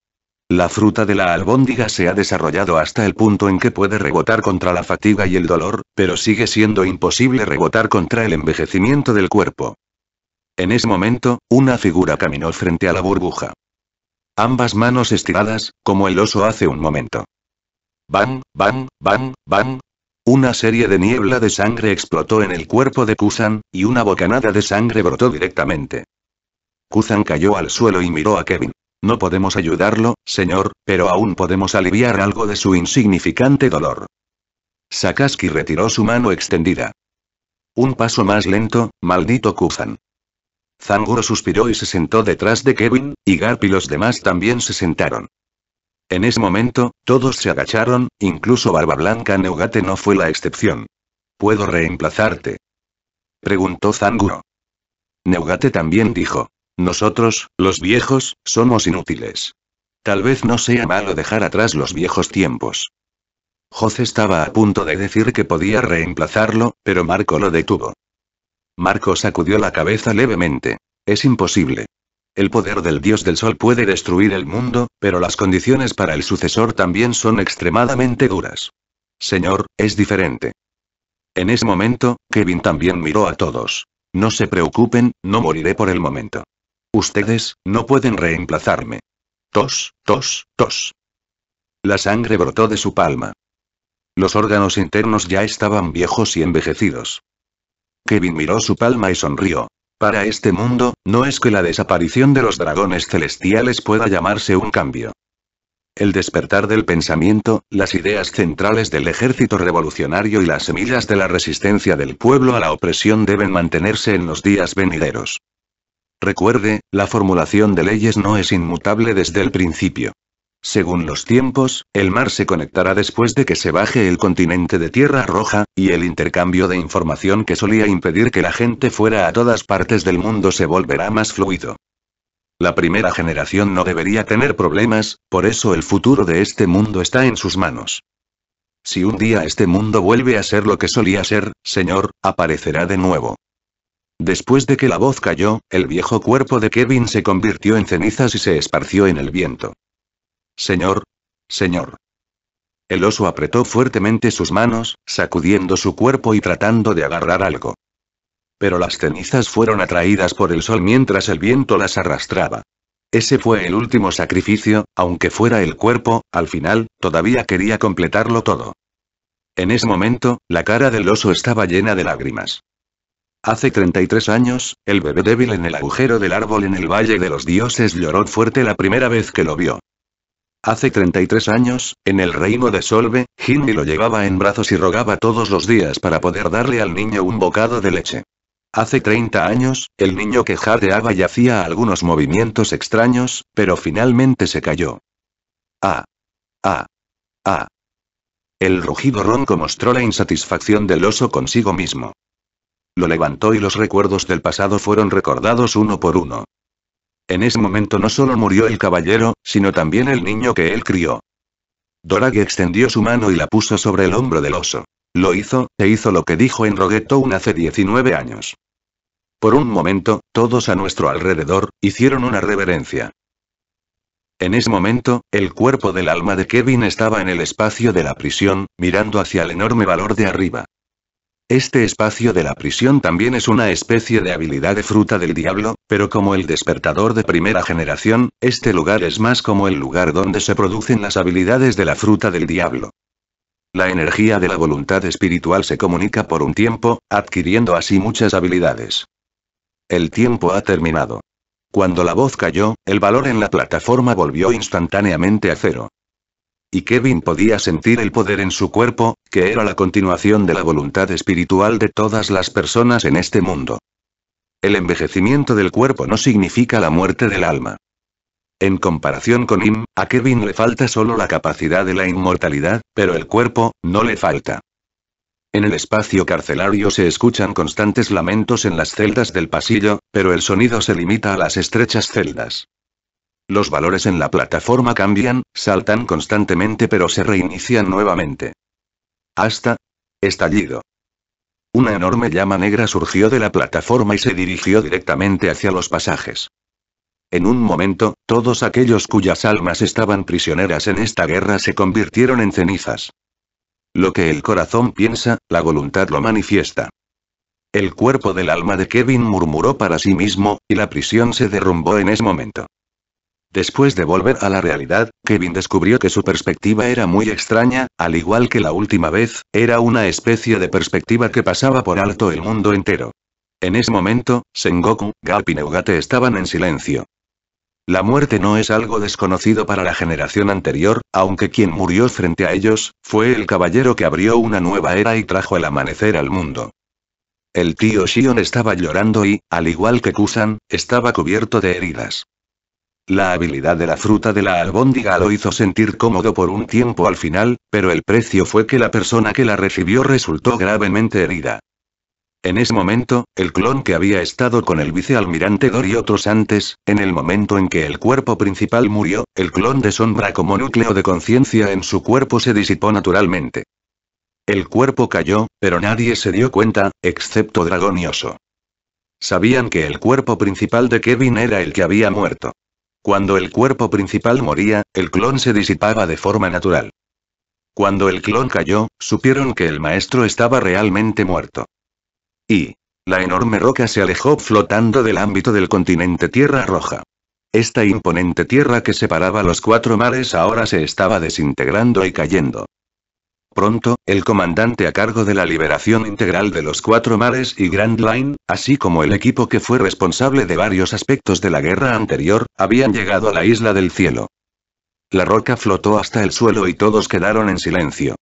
La fruta de la albóndiga se ha desarrollado hasta el punto en que puede rebotar contra la fatiga y el dolor, pero sigue siendo imposible rebotar contra el envejecimiento del cuerpo. En ese momento, una figura caminó frente a la burbuja. Ambas manos estiradas, como el oso hace un momento. Bang, bang, bang, bang. Una serie de niebla de sangre explotó en el cuerpo de Kusan, y una bocanada de sangre brotó directamente. Kuzan cayó al suelo y miró a Kevin. No podemos ayudarlo, señor, pero aún podemos aliviar algo de su insignificante dolor. Sakaski retiró su mano extendida. Un paso más lento, maldito Kuzan. Zanguro suspiró y se sentó detrás de Kevin, y Garp y los demás también se sentaron. En ese momento, todos se agacharon, incluso Barba Blanca Neugate no fue la excepción. ¿Puedo reemplazarte? Preguntó Zanguro. Neugate también dijo. Nosotros, los viejos, somos inútiles. Tal vez no sea malo dejar atrás los viejos tiempos. José estaba a punto de decir que podía reemplazarlo, pero Marco lo detuvo. Marco sacudió la cabeza levemente. Es imposible. El poder del dios del sol puede destruir el mundo, pero las condiciones para el sucesor también son extremadamente duras. Señor, es diferente. En ese momento, Kevin también miró a todos. No se preocupen, no moriré por el momento. Ustedes, no pueden reemplazarme. Tos, tos, tos. La sangre brotó de su palma. Los órganos internos ya estaban viejos y envejecidos. Kevin miró su palma y sonrió. Para este mundo, no es que la desaparición de los dragones celestiales pueda llamarse un cambio. El despertar del pensamiento, las ideas centrales del ejército revolucionario y las semillas de la resistencia del pueblo a la opresión deben mantenerse en los días venideros. Recuerde, la formulación de leyes no es inmutable desde el principio. Según los tiempos, el mar se conectará después de que se baje el continente de Tierra Roja, y el intercambio de información que solía impedir que la gente fuera a todas partes del mundo se volverá más fluido. La primera generación no debería tener problemas, por eso el futuro de este mundo está en sus manos. Si un día este mundo vuelve a ser lo que solía ser, Señor, aparecerá de nuevo. Después de que la voz cayó, el viejo cuerpo de Kevin se convirtió en cenizas y se esparció en el viento. Señor. Señor. El oso apretó fuertemente sus manos, sacudiendo su cuerpo y tratando de agarrar algo. Pero las cenizas fueron atraídas por el sol mientras el viento las arrastraba. Ese fue el último sacrificio, aunque fuera el cuerpo, al final, todavía quería completarlo todo. En ese momento, la cara del oso estaba llena de lágrimas. Hace 33 años, el bebé débil en el agujero del árbol en el Valle de los Dioses lloró fuerte la primera vez que lo vio. Hace 33 años, en el reino de Solve, Hindi lo llevaba en brazos y rogaba todos los días para poder darle al niño un bocado de leche. Hace 30 años, el niño que y hacía algunos movimientos extraños, pero finalmente se cayó. Ah. Ah. Ah. El rugido ronco mostró la insatisfacción del oso consigo mismo. Lo levantó y los recuerdos del pasado fueron recordados uno por uno. En ese momento no solo murió el caballero, sino también el niño que él crió. Dorag extendió su mano y la puso sobre el hombro del oso. Lo hizo, e hizo lo que dijo en Roguetón hace 19 años. Por un momento, todos a nuestro alrededor, hicieron una reverencia. En ese momento, el cuerpo del alma de Kevin estaba en el espacio de la prisión, mirando hacia el enorme valor de arriba. Este espacio de la prisión también es una especie de habilidad de fruta del diablo, pero como el despertador de primera generación, este lugar es más como el lugar donde se producen las habilidades de la fruta del diablo. La energía de la voluntad espiritual se comunica por un tiempo, adquiriendo así muchas habilidades. El tiempo ha terminado. Cuando la voz cayó, el valor en la plataforma volvió instantáneamente a cero. Y Kevin podía sentir el poder en su cuerpo, que era la continuación de la voluntad espiritual de todas las personas en este mundo. El envejecimiento del cuerpo no significa la muerte del alma. En comparación con Im, a Kevin le falta solo la capacidad de la inmortalidad, pero el cuerpo, no le falta. En el espacio carcelario se escuchan constantes lamentos en las celdas del pasillo, pero el sonido se limita a las estrechas celdas. Los valores en la plataforma cambian, saltan constantemente pero se reinician nuevamente. Hasta... Estallido. Una enorme llama negra surgió de la plataforma y se dirigió directamente hacia los pasajes. En un momento, todos aquellos cuyas almas estaban prisioneras en esta guerra se convirtieron en cenizas. Lo que el corazón piensa, la voluntad lo manifiesta. El cuerpo del alma de Kevin murmuró para sí mismo, y la prisión se derrumbó en ese momento. Después de volver a la realidad, Kevin descubrió que su perspectiva era muy extraña, al igual que la última vez, era una especie de perspectiva que pasaba por alto el mundo entero. En ese momento, Sengoku, Gap y Neugate estaban en silencio. La muerte no es algo desconocido para la generación anterior, aunque quien murió frente a ellos, fue el caballero que abrió una nueva era y trajo el amanecer al mundo. El tío Shion estaba llorando y, al igual que Kusan, estaba cubierto de heridas. La habilidad de la fruta de la albóndiga lo hizo sentir cómodo por un tiempo al final, pero el precio fue que la persona que la recibió resultó gravemente herida. En ese momento, el clon que había estado con el vicealmirante Dor y otros antes, en el momento en que el cuerpo principal murió, el clon de sombra como núcleo de conciencia en su cuerpo se disipó naturalmente. El cuerpo cayó, pero nadie se dio cuenta, excepto Dragonioso. Sabían que el cuerpo principal de Kevin era el que había muerto. Cuando el cuerpo principal moría, el clon se disipaba de forma natural. Cuando el clon cayó, supieron que el maestro estaba realmente muerto. Y la enorme roca se alejó flotando del ámbito del continente Tierra Roja. Esta imponente tierra que separaba los cuatro mares ahora se estaba desintegrando y cayendo. Pronto, el comandante a cargo de la liberación integral de los cuatro mares y Grand Line, así como el equipo que fue responsable de varios aspectos de la guerra anterior, habían llegado a la isla del cielo. La roca flotó hasta el suelo y todos quedaron en silencio.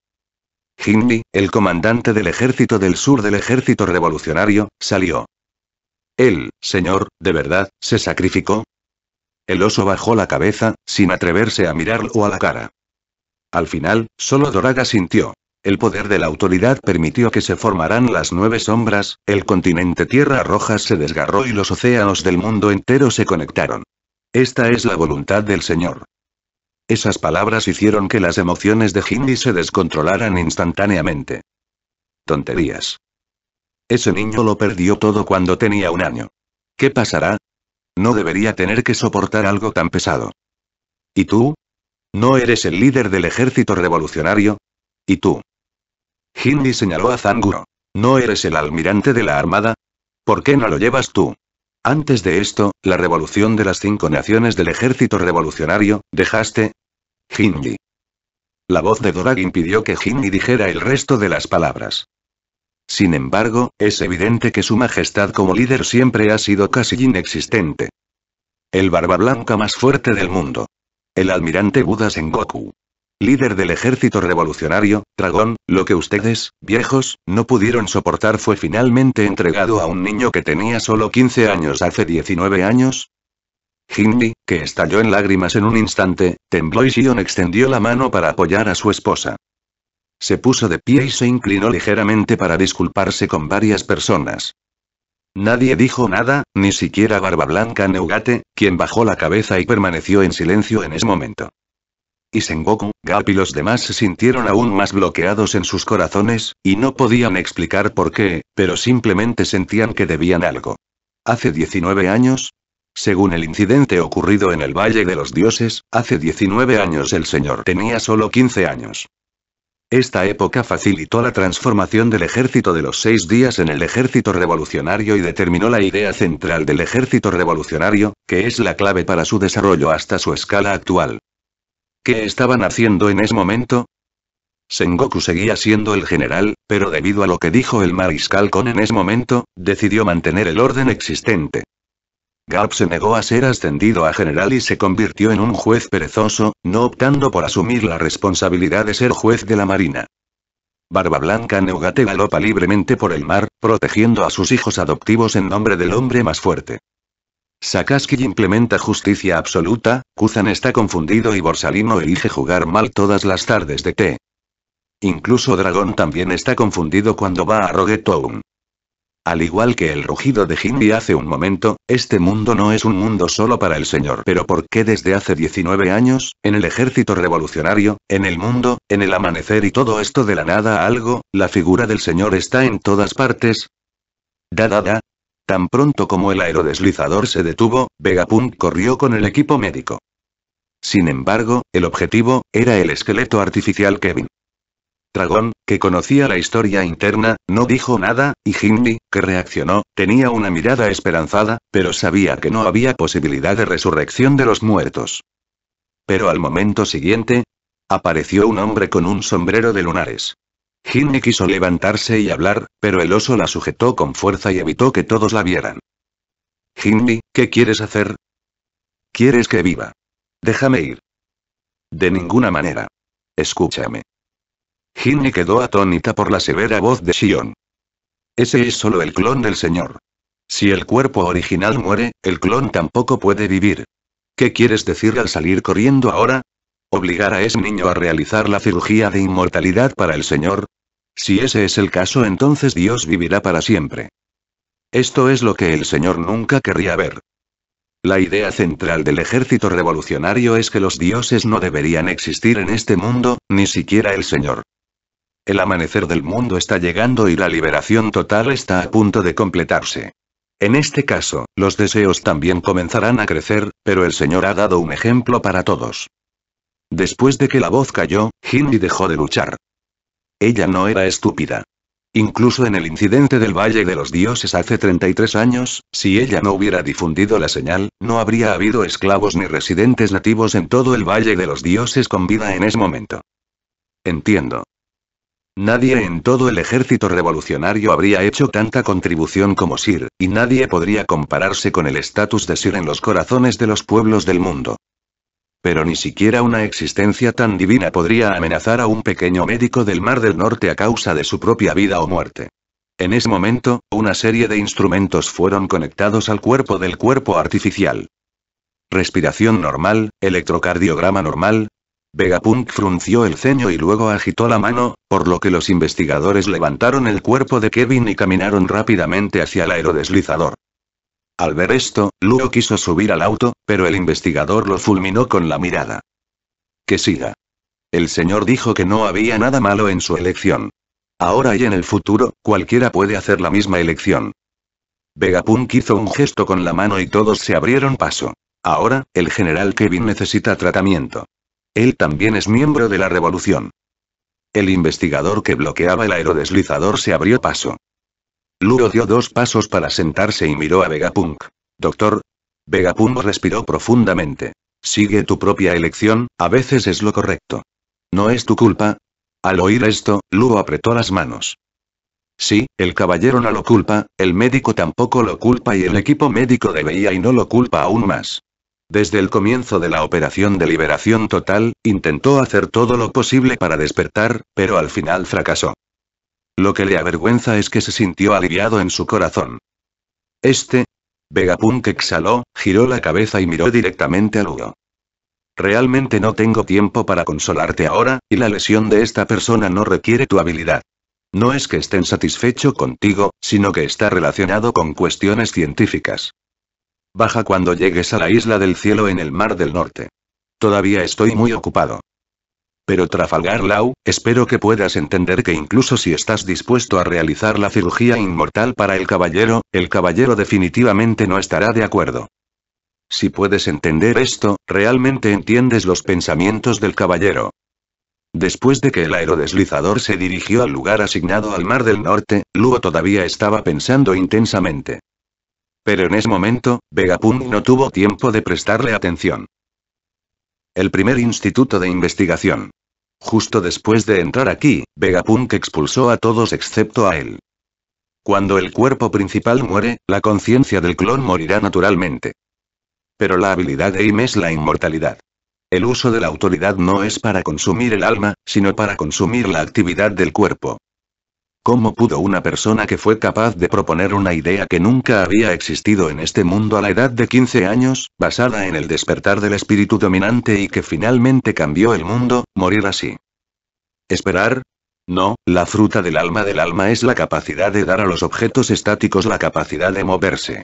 Hindley, el comandante del ejército del sur del ejército revolucionario, salió. Él, señor, de verdad, se sacrificó. El oso bajó la cabeza, sin atreverse a mirarlo a la cara. Al final, solo Doraga sintió. El poder de la autoridad permitió que se formaran las nueve sombras, el continente Tierra Roja se desgarró y los océanos del mundo entero se conectaron. Esta es la voluntad del Señor. Esas palabras hicieron que las emociones de Hindi se descontrolaran instantáneamente. Tonterías. Ese niño lo perdió todo cuando tenía un año. ¿Qué pasará? No debería tener que soportar algo tan pesado. ¿Y tú? ¿No eres el líder del ejército revolucionario? ¿Y tú? Hindi señaló a Zanguro. ¿No eres el almirante de la Armada? ¿Por qué no lo llevas tú? Antes de esto, la revolución de las cinco naciones del ejército revolucionario, dejaste... Hindi. La voz de Dorag impidió que Hindi dijera el resto de las palabras. Sin embargo, es evidente que su majestad como líder siempre ha sido casi inexistente. El barba blanca más fuerte del mundo. El almirante Buda Sengoku. Líder del ejército revolucionario, dragón, lo que ustedes, viejos, no pudieron soportar fue finalmente entregado a un niño que tenía solo 15 años hace 19 años, Hindi, que estalló en lágrimas en un instante, tembló y Xion extendió la mano para apoyar a su esposa. Se puso de pie y se inclinó ligeramente para disculparse con varias personas. Nadie dijo nada, ni siquiera Barba Blanca Neugate, quien bajó la cabeza y permaneció en silencio en ese momento. Y Sengoku, Gap y los demás se sintieron aún más bloqueados en sus corazones, y no podían explicar por qué, pero simplemente sentían que debían algo. Hace 19 años, según el incidente ocurrido en el Valle de los Dioses, hace 19 años el señor tenía solo 15 años. Esta época facilitó la transformación del ejército de los seis días en el ejército revolucionario y determinó la idea central del ejército revolucionario, que es la clave para su desarrollo hasta su escala actual. ¿Qué estaban haciendo en ese momento? Sengoku seguía siendo el general, pero debido a lo que dijo el mariscal Kon en ese momento, decidió mantener el orden existente. Garp se negó a ser ascendido a general y se convirtió en un juez perezoso, no optando por asumir la responsabilidad de ser juez de la Marina. Barba Blanca Neugate galopa libremente por el mar, protegiendo a sus hijos adoptivos en nombre del hombre más fuerte. Sakaski implementa justicia absoluta, Kuzan está confundido y Borsalino elige jugar mal todas las tardes de té. Incluso Dragón también está confundido cuando va a Rogue al igual que el rugido de Hindi hace un momento, este mundo no es un mundo solo para el Señor. Pero ¿por qué desde hace 19 años, en el ejército revolucionario, en el mundo, en el amanecer y todo esto de la nada a algo, la figura del Señor está en todas partes? Da da da. Tan pronto como el aerodeslizador se detuvo, Vegapunk corrió con el equipo médico. Sin embargo, el objetivo, era el esqueleto artificial Kevin. Dragón, que conocía la historia interna, no dijo nada, y hindi que reaccionó, tenía una mirada esperanzada, pero sabía que no había posibilidad de resurrección de los muertos. Pero al momento siguiente, apareció un hombre con un sombrero de lunares. Himli quiso levantarse y hablar, pero el oso la sujetó con fuerza y evitó que todos la vieran. hindi ¿qué quieres hacer? ¿Quieres que viva? Déjame ir. De ninguna manera. Escúchame. Ginny quedó atónita por la severa voz de Shion. Ese es solo el clon del señor. Si el cuerpo original muere, el clon tampoco puede vivir. ¿Qué quieres decir al salir corriendo ahora? ¿Obligar a ese niño a realizar la cirugía de inmortalidad para el señor? Si ese es el caso entonces Dios vivirá para siempre. Esto es lo que el señor nunca querría ver. La idea central del ejército revolucionario es que los dioses no deberían existir en este mundo, ni siquiera el señor. El amanecer del mundo está llegando y la liberación total está a punto de completarse. En este caso, los deseos también comenzarán a crecer, pero el Señor ha dado un ejemplo para todos. Después de que la voz cayó, Hindi dejó de luchar. Ella no era estúpida. Incluso en el incidente del Valle de los Dioses hace 33 años, si ella no hubiera difundido la señal, no habría habido esclavos ni residentes nativos en todo el Valle de los Dioses con vida en ese momento. Entiendo. Nadie en todo el ejército revolucionario habría hecho tanta contribución como Sir, y nadie podría compararse con el estatus de Sir en los corazones de los pueblos del mundo. Pero ni siquiera una existencia tan divina podría amenazar a un pequeño médico del Mar del Norte a causa de su propia vida o muerte. En ese momento, una serie de instrumentos fueron conectados al cuerpo del cuerpo artificial. Respiración normal, electrocardiograma normal, Vegapunk frunció el ceño y luego agitó la mano, por lo que los investigadores levantaron el cuerpo de Kevin y caminaron rápidamente hacia el aerodeslizador. Al ver esto, Luo quiso subir al auto, pero el investigador lo fulminó con la mirada. Que siga. El señor dijo que no había nada malo en su elección. Ahora y en el futuro, cualquiera puede hacer la misma elección. Vegapunk hizo un gesto con la mano y todos se abrieron paso. Ahora, el general Kevin necesita tratamiento. Él también es miembro de la revolución. El investigador que bloqueaba el aerodeslizador se abrió paso. Luo dio dos pasos para sentarse y miró a Vegapunk. Doctor. Vegapunk respiró profundamente. Sigue tu propia elección, a veces es lo correcto. No es tu culpa. Al oír esto, Luo apretó las manos. Sí, el caballero no lo culpa, el médico tampoco lo culpa y el equipo médico de BIA y no lo culpa aún más. Desde el comienzo de la operación de liberación total, intentó hacer todo lo posible para despertar, pero al final fracasó. Lo que le avergüenza es que se sintió aliviado en su corazón. Este... Vegapunk exhaló, giró la cabeza y miró directamente al Lugo. Realmente no tengo tiempo para consolarte ahora, y la lesión de esta persona no requiere tu habilidad. No es que estén satisfecho contigo, sino que está relacionado con cuestiones científicas. Baja cuando llegues a la isla del cielo en el Mar del Norte. Todavía estoy muy ocupado. Pero Trafalgar Lau, espero que puedas entender que incluso si estás dispuesto a realizar la cirugía inmortal para el caballero, el caballero definitivamente no estará de acuerdo. Si puedes entender esto, realmente entiendes los pensamientos del caballero. Después de que el aerodeslizador se dirigió al lugar asignado al Mar del Norte, Luo todavía estaba pensando intensamente. Pero en ese momento, Vegapunk no tuvo tiempo de prestarle atención. El primer instituto de investigación. Justo después de entrar aquí, Vegapunk expulsó a todos excepto a él. Cuando el cuerpo principal muere, la conciencia del clon morirá naturalmente. Pero la habilidad de Aim es la inmortalidad. El uso de la autoridad no es para consumir el alma, sino para consumir la actividad del cuerpo. ¿Cómo pudo una persona que fue capaz de proponer una idea que nunca había existido en este mundo a la edad de 15 años, basada en el despertar del espíritu dominante y que finalmente cambió el mundo, morir así? ¿Esperar? No, la fruta del alma del alma es la capacidad de dar a los objetos estáticos la capacidad de moverse.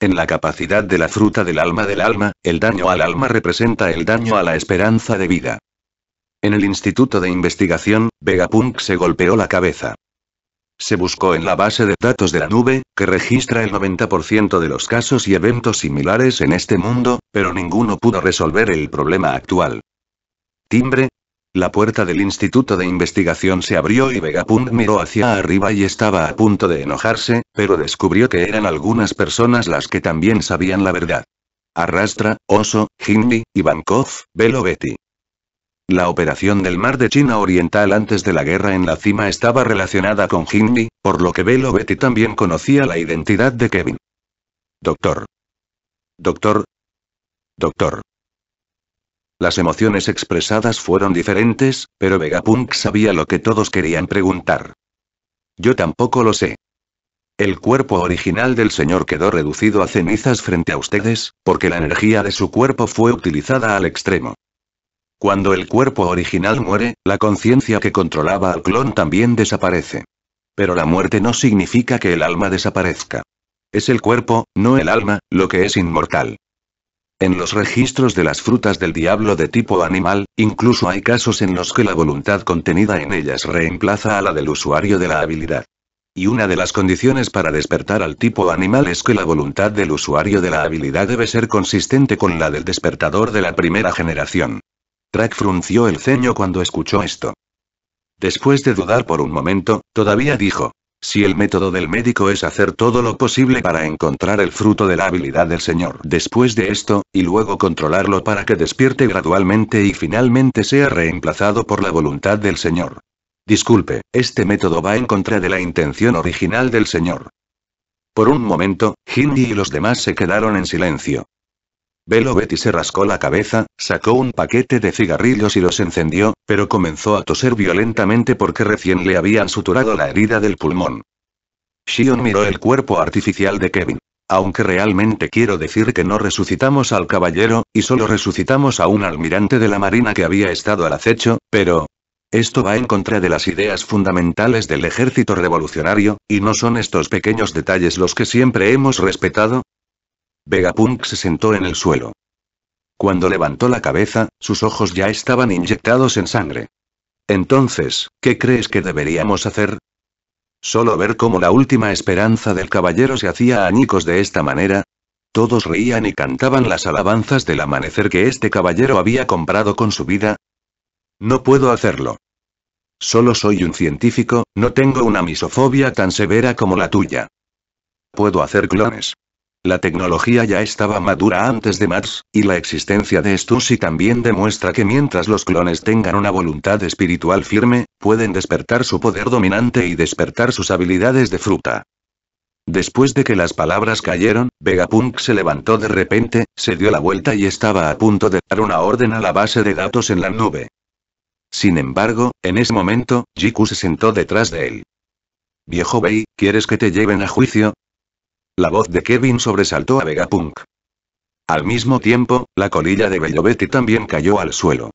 En la capacidad de la fruta del alma del alma, el daño al alma representa el daño a la esperanza de vida. En el Instituto de Investigación, Vegapunk se golpeó la cabeza. Se buscó en la base de datos de la nube, que registra el 90% de los casos y eventos similares en este mundo, pero ninguno pudo resolver el problema actual. Timbre. La puerta del Instituto de Investigación se abrió y Vegapunk miró hacia arriba y estaba a punto de enojarse, pero descubrió que eran algunas personas las que también sabían la verdad. Arrastra, Oso, Hindi y Velo Betty. La operación del Mar de China Oriental antes de la guerra en la cima estaba relacionada con Hindley, por lo que Belo Betty también conocía la identidad de Kevin. Doctor. Doctor. Doctor. Las emociones expresadas fueron diferentes, pero Vegapunk sabía lo que todos querían preguntar. Yo tampoco lo sé. El cuerpo original del señor quedó reducido a cenizas frente a ustedes, porque la energía de su cuerpo fue utilizada al extremo. Cuando el cuerpo original muere, la conciencia que controlaba al clon también desaparece. Pero la muerte no significa que el alma desaparezca. Es el cuerpo, no el alma, lo que es inmortal. En los registros de las frutas del diablo de tipo animal, incluso hay casos en los que la voluntad contenida en ellas reemplaza a la del usuario de la habilidad. Y una de las condiciones para despertar al tipo animal es que la voluntad del usuario de la habilidad debe ser consistente con la del despertador de la primera generación frunció el ceño cuando escuchó esto. Después de dudar por un momento, todavía dijo, si el método del médico es hacer todo lo posible para encontrar el fruto de la habilidad del Señor después de esto, y luego controlarlo para que despierte gradualmente y finalmente sea reemplazado por la voluntad del Señor. Disculpe, este método va en contra de la intención original del Señor. Por un momento, Hindi y los demás se quedaron en silencio. Velo Betty se rascó la cabeza, sacó un paquete de cigarrillos y los encendió, pero comenzó a toser violentamente porque recién le habían suturado la herida del pulmón. Shion miró el cuerpo artificial de Kevin. Aunque realmente quiero decir que no resucitamos al caballero, y solo resucitamos a un almirante de la marina que había estado al acecho, pero... Esto va en contra de las ideas fundamentales del ejército revolucionario, y no son estos pequeños detalles los que siempre hemos respetado, Vegapunk se sentó en el suelo. Cuando levantó la cabeza, sus ojos ya estaban inyectados en sangre. Entonces, ¿qué crees que deberíamos hacer? Solo ver cómo la última esperanza del caballero se hacía añicos de esta manera. Todos reían y cantaban las alabanzas del amanecer que este caballero había comprado con su vida. No puedo hacerlo. Solo soy un científico, no tengo una misofobia tan severa como la tuya. Puedo hacer clones. La tecnología ya estaba madura antes de Mars, y la existencia de Stussy también demuestra que mientras los clones tengan una voluntad espiritual firme, pueden despertar su poder dominante y despertar sus habilidades de fruta. Después de que las palabras cayeron, Vegapunk se levantó de repente, se dio la vuelta y estaba a punto de dar una orden a la base de datos en la nube. Sin embargo, en ese momento, Jiku se sentó detrás de él. Viejo Bey, ¿quieres que te lleven a juicio? La voz de Kevin sobresaltó a Vegapunk. Al mismo tiempo, la colilla de Bellovetti también cayó al suelo.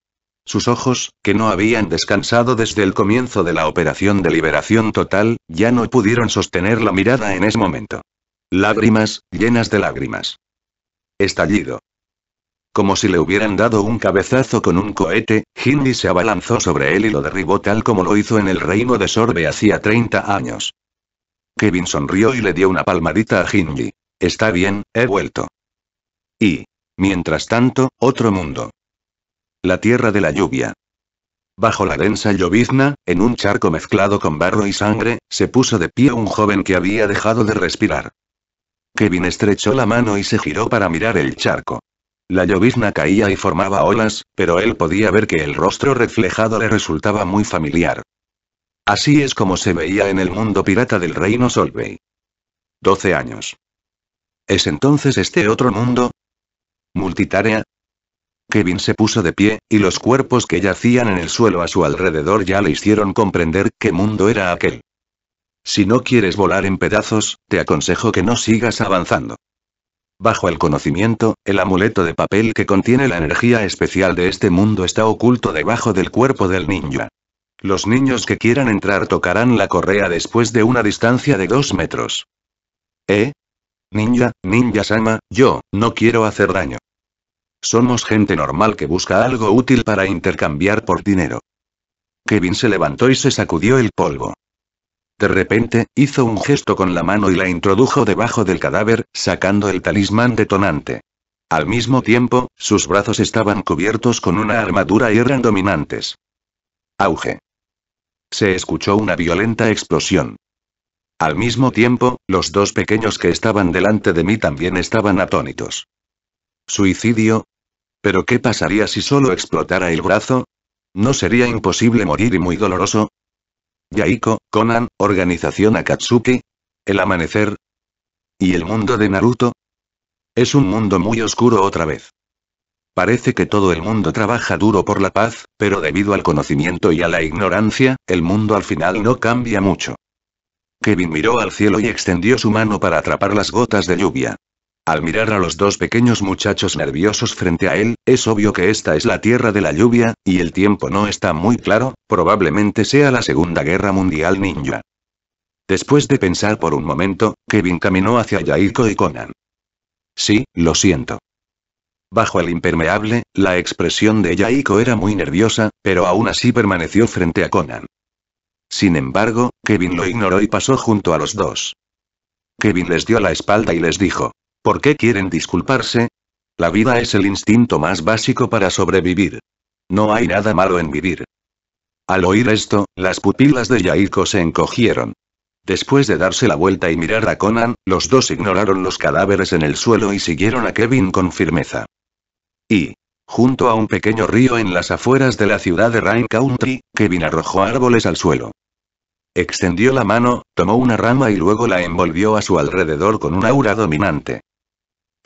Sus ojos, que no habían descansado desde el comienzo de la operación de liberación total, ya no pudieron sostener la mirada en ese momento. Lágrimas, llenas de lágrimas. Estallido. Como si le hubieran dado un cabezazo con un cohete, Hindi se abalanzó sobre él y lo derribó tal como lo hizo en el reino de Sorbe hacía 30 años. Kevin sonrió y le dio una palmadita a Hindley. Está bien, he vuelto. Y, mientras tanto, otro mundo. La tierra de la lluvia. Bajo la densa llovizna, en un charco mezclado con barro y sangre, se puso de pie un joven que había dejado de respirar. Kevin estrechó la mano y se giró para mirar el charco. La llovizna caía y formaba olas, pero él podía ver que el rostro reflejado le resultaba muy familiar. Así es como se veía en el mundo pirata del reino Solvey. 12 años. ¿Es entonces este otro mundo? Multitarea. Kevin se puso de pie, y los cuerpos que yacían en el suelo a su alrededor ya le hicieron comprender qué mundo era aquel. Si no quieres volar en pedazos, te aconsejo que no sigas avanzando. Bajo el conocimiento, el amuleto de papel que contiene la energía especial de este mundo está oculto debajo del cuerpo del ninja. Los niños que quieran entrar tocarán la correa después de una distancia de dos metros. ¿Eh? Ninja, ninja Sama, yo, no quiero hacer daño. Somos gente normal que busca algo útil para intercambiar por dinero. Kevin se levantó y se sacudió el polvo. De repente, hizo un gesto con la mano y la introdujo debajo del cadáver, sacando el talismán detonante. Al mismo tiempo, sus brazos estaban cubiertos con una armadura y eran dominantes. Auge. Se escuchó una violenta explosión. Al mismo tiempo, los dos pequeños que estaban delante de mí también estaban atónitos. ¿Suicidio? ¿Pero qué pasaría si solo explotara el brazo? ¿No sería imposible morir y muy doloroso? Yaiko, Conan, Organización Akatsuki. El amanecer. ¿Y el mundo de Naruto? Es un mundo muy oscuro otra vez. Parece que todo el mundo trabaja duro por la paz, pero debido al conocimiento y a la ignorancia, el mundo al final no cambia mucho. Kevin miró al cielo y extendió su mano para atrapar las gotas de lluvia. Al mirar a los dos pequeños muchachos nerviosos frente a él, es obvio que esta es la tierra de la lluvia, y el tiempo no está muy claro, probablemente sea la Segunda Guerra Mundial Ninja. Después de pensar por un momento, Kevin caminó hacia Yaiko y Conan. Sí, lo siento. Bajo el impermeable, la expresión de Yaiko era muy nerviosa, pero aún así permaneció frente a Conan. Sin embargo, Kevin lo ignoró y pasó junto a los dos. Kevin les dio la espalda y les dijo, ¿por qué quieren disculparse? La vida es el instinto más básico para sobrevivir. No hay nada malo en vivir. Al oír esto, las pupilas de Yaiko se encogieron. Después de darse la vuelta y mirar a Conan, los dos ignoraron los cadáveres en el suelo y siguieron a Kevin con firmeza. Y, junto a un pequeño río en las afueras de la ciudad de Rain Country, Kevin arrojó árboles al suelo. Extendió la mano, tomó una rama y luego la envolvió a su alrededor con un aura dominante.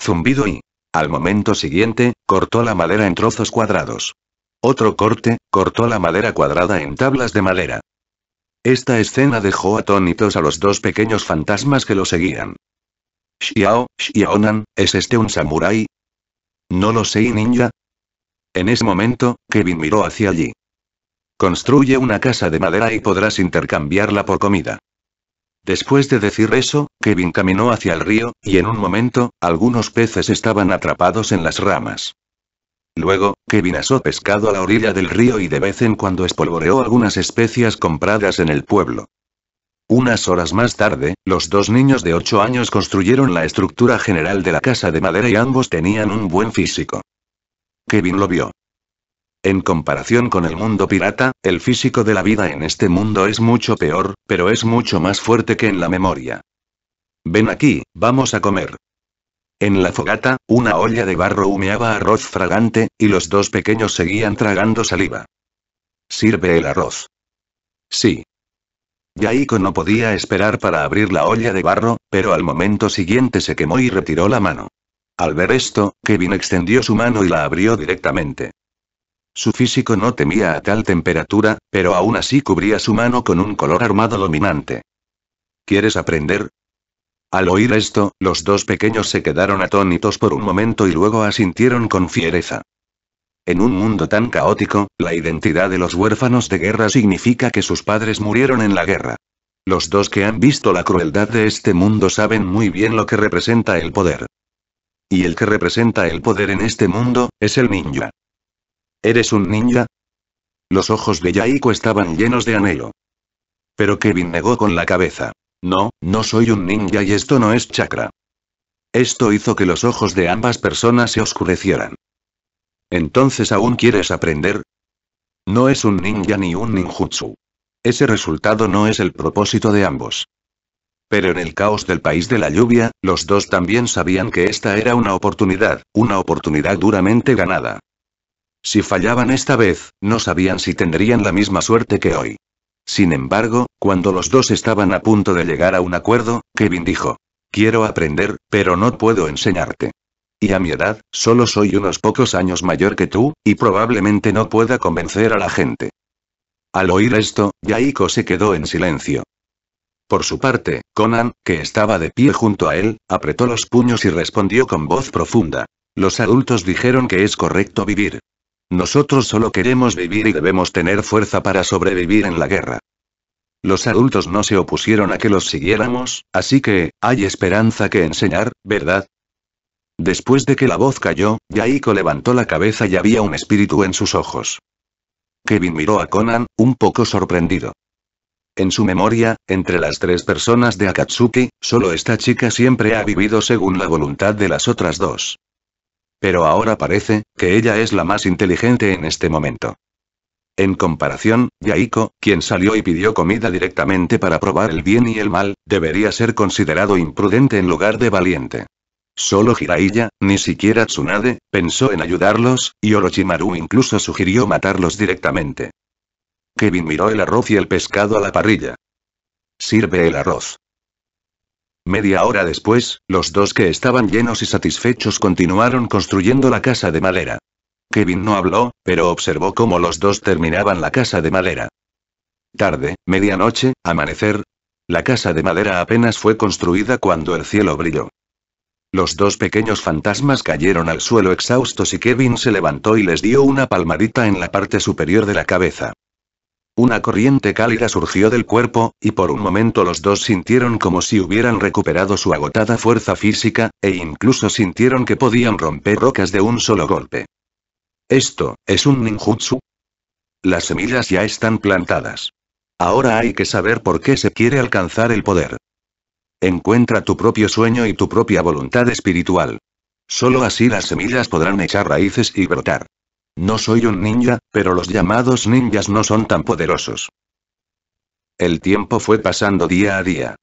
Zumbido y, al momento siguiente, cortó la madera en trozos cuadrados. Otro corte, cortó la madera cuadrada en tablas de madera. Esta escena dejó atónitos a los dos pequeños fantasmas que lo seguían. Xiao, Xiaonan, ¿es este un samurái? No lo sé, ninja. En ese momento, Kevin miró hacia allí. Construye una casa de madera y podrás intercambiarla por comida. Después de decir eso, Kevin caminó hacia el río, y en un momento, algunos peces estaban atrapados en las ramas. Luego, Kevin asó pescado a la orilla del río y de vez en cuando espolvoreó algunas especias compradas en el pueblo. Unas horas más tarde, los dos niños de 8 años construyeron la estructura general de la casa de madera y ambos tenían un buen físico. Kevin lo vio. En comparación con el mundo pirata, el físico de la vida en este mundo es mucho peor, pero es mucho más fuerte que en la memoria. Ven aquí, vamos a comer. En la fogata, una olla de barro humeaba arroz fragante, y los dos pequeños seguían tragando saliva. Sirve el arroz. Sí, Yaiko no podía esperar para abrir la olla de barro, pero al momento siguiente se quemó y retiró la mano. Al ver esto, Kevin extendió su mano y la abrió directamente. Su físico no temía a tal temperatura, pero aún así cubría su mano con un color armado dominante. ¿Quieres aprender? Al oír esto, los dos pequeños se quedaron atónitos por un momento y luego asintieron con fiereza. En un mundo tan caótico, la identidad de los huérfanos de guerra significa que sus padres murieron en la guerra. Los dos que han visto la crueldad de este mundo saben muy bien lo que representa el poder. Y el que representa el poder en este mundo, es el ninja. ¿Eres un ninja? Los ojos de Yaiko estaban llenos de anhelo. Pero Kevin negó con la cabeza. No, no soy un ninja y esto no es chakra. Esto hizo que los ojos de ambas personas se oscurecieran. ¿Entonces aún quieres aprender? No es un ninja ni un ninjutsu. Ese resultado no es el propósito de ambos. Pero en el caos del país de la lluvia, los dos también sabían que esta era una oportunidad, una oportunidad duramente ganada. Si fallaban esta vez, no sabían si tendrían la misma suerte que hoy. Sin embargo, cuando los dos estaban a punto de llegar a un acuerdo, Kevin dijo, Quiero aprender, pero no puedo enseñarte. Y a mi edad, solo soy unos pocos años mayor que tú, y probablemente no pueda convencer a la gente. Al oír esto, Yaiko se quedó en silencio. Por su parte, Conan, que estaba de pie junto a él, apretó los puños y respondió con voz profunda. Los adultos dijeron que es correcto vivir. Nosotros solo queremos vivir y debemos tener fuerza para sobrevivir en la guerra. Los adultos no se opusieron a que los siguiéramos, así que, hay esperanza que enseñar, ¿verdad? Después de que la voz cayó, Yaiko levantó la cabeza y había un espíritu en sus ojos. Kevin miró a Conan, un poco sorprendido. En su memoria, entre las tres personas de Akatsuki, solo esta chica siempre ha vivido según la voluntad de las otras dos. Pero ahora parece, que ella es la más inteligente en este momento. En comparación, Yaiko, quien salió y pidió comida directamente para probar el bien y el mal, debería ser considerado imprudente en lugar de valiente. Solo Jiraiya, ni siquiera Tsunade, pensó en ayudarlos, y Orochimaru incluso sugirió matarlos directamente. Kevin miró el arroz y el pescado a la parrilla. Sirve el arroz. Media hora después, los dos que estaban llenos y satisfechos continuaron construyendo la casa de madera. Kevin no habló, pero observó cómo los dos terminaban la casa de madera. Tarde, medianoche, amanecer. La casa de madera apenas fue construida cuando el cielo brilló. Los dos pequeños fantasmas cayeron al suelo exhaustos y Kevin se levantó y les dio una palmadita en la parte superior de la cabeza. Una corriente cálida surgió del cuerpo, y por un momento los dos sintieron como si hubieran recuperado su agotada fuerza física, e incluso sintieron que podían romper rocas de un solo golpe. ¿Esto, es un ninjutsu? Las semillas ya están plantadas. Ahora hay que saber por qué se quiere alcanzar el poder. Encuentra tu propio sueño y tu propia voluntad espiritual. Solo así las semillas podrán echar raíces y brotar. No soy un ninja, pero los llamados ninjas no son tan poderosos. El tiempo fue pasando día a día.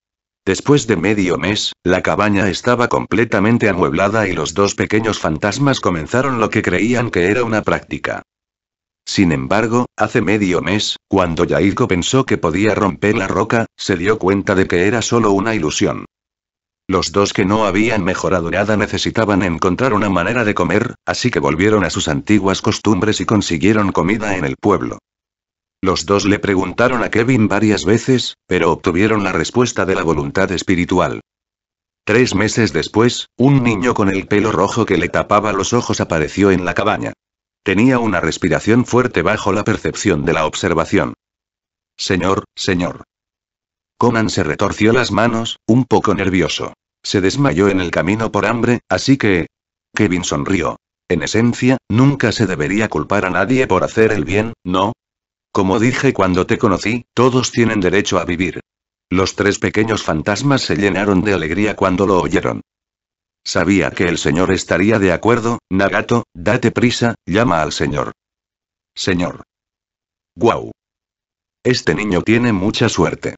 Después de medio mes, la cabaña estaba completamente amueblada y los dos pequeños fantasmas comenzaron lo que creían que era una práctica. Sin embargo, hace medio mes, cuando Yaiko pensó que podía romper la roca, se dio cuenta de que era solo una ilusión. Los dos que no habían mejorado nada necesitaban encontrar una manera de comer, así que volvieron a sus antiguas costumbres y consiguieron comida en el pueblo. Los dos le preguntaron a Kevin varias veces, pero obtuvieron la respuesta de la voluntad espiritual. Tres meses después, un niño con el pelo rojo que le tapaba los ojos apareció en la cabaña. Tenía una respiración fuerte bajo la percepción de la observación. Señor, señor. Conan se retorció las manos, un poco nervioso. Se desmayó en el camino por hambre, así que... Kevin sonrió. En esencia, nunca se debería culpar a nadie por hacer el bien, ¿no? Como dije cuando te conocí, todos tienen derecho a vivir. Los tres pequeños fantasmas se llenaron de alegría cuando lo oyeron. Sabía que el señor estaría de acuerdo, Nagato, date prisa, llama al señor. Señor. Guau. Este niño tiene mucha suerte.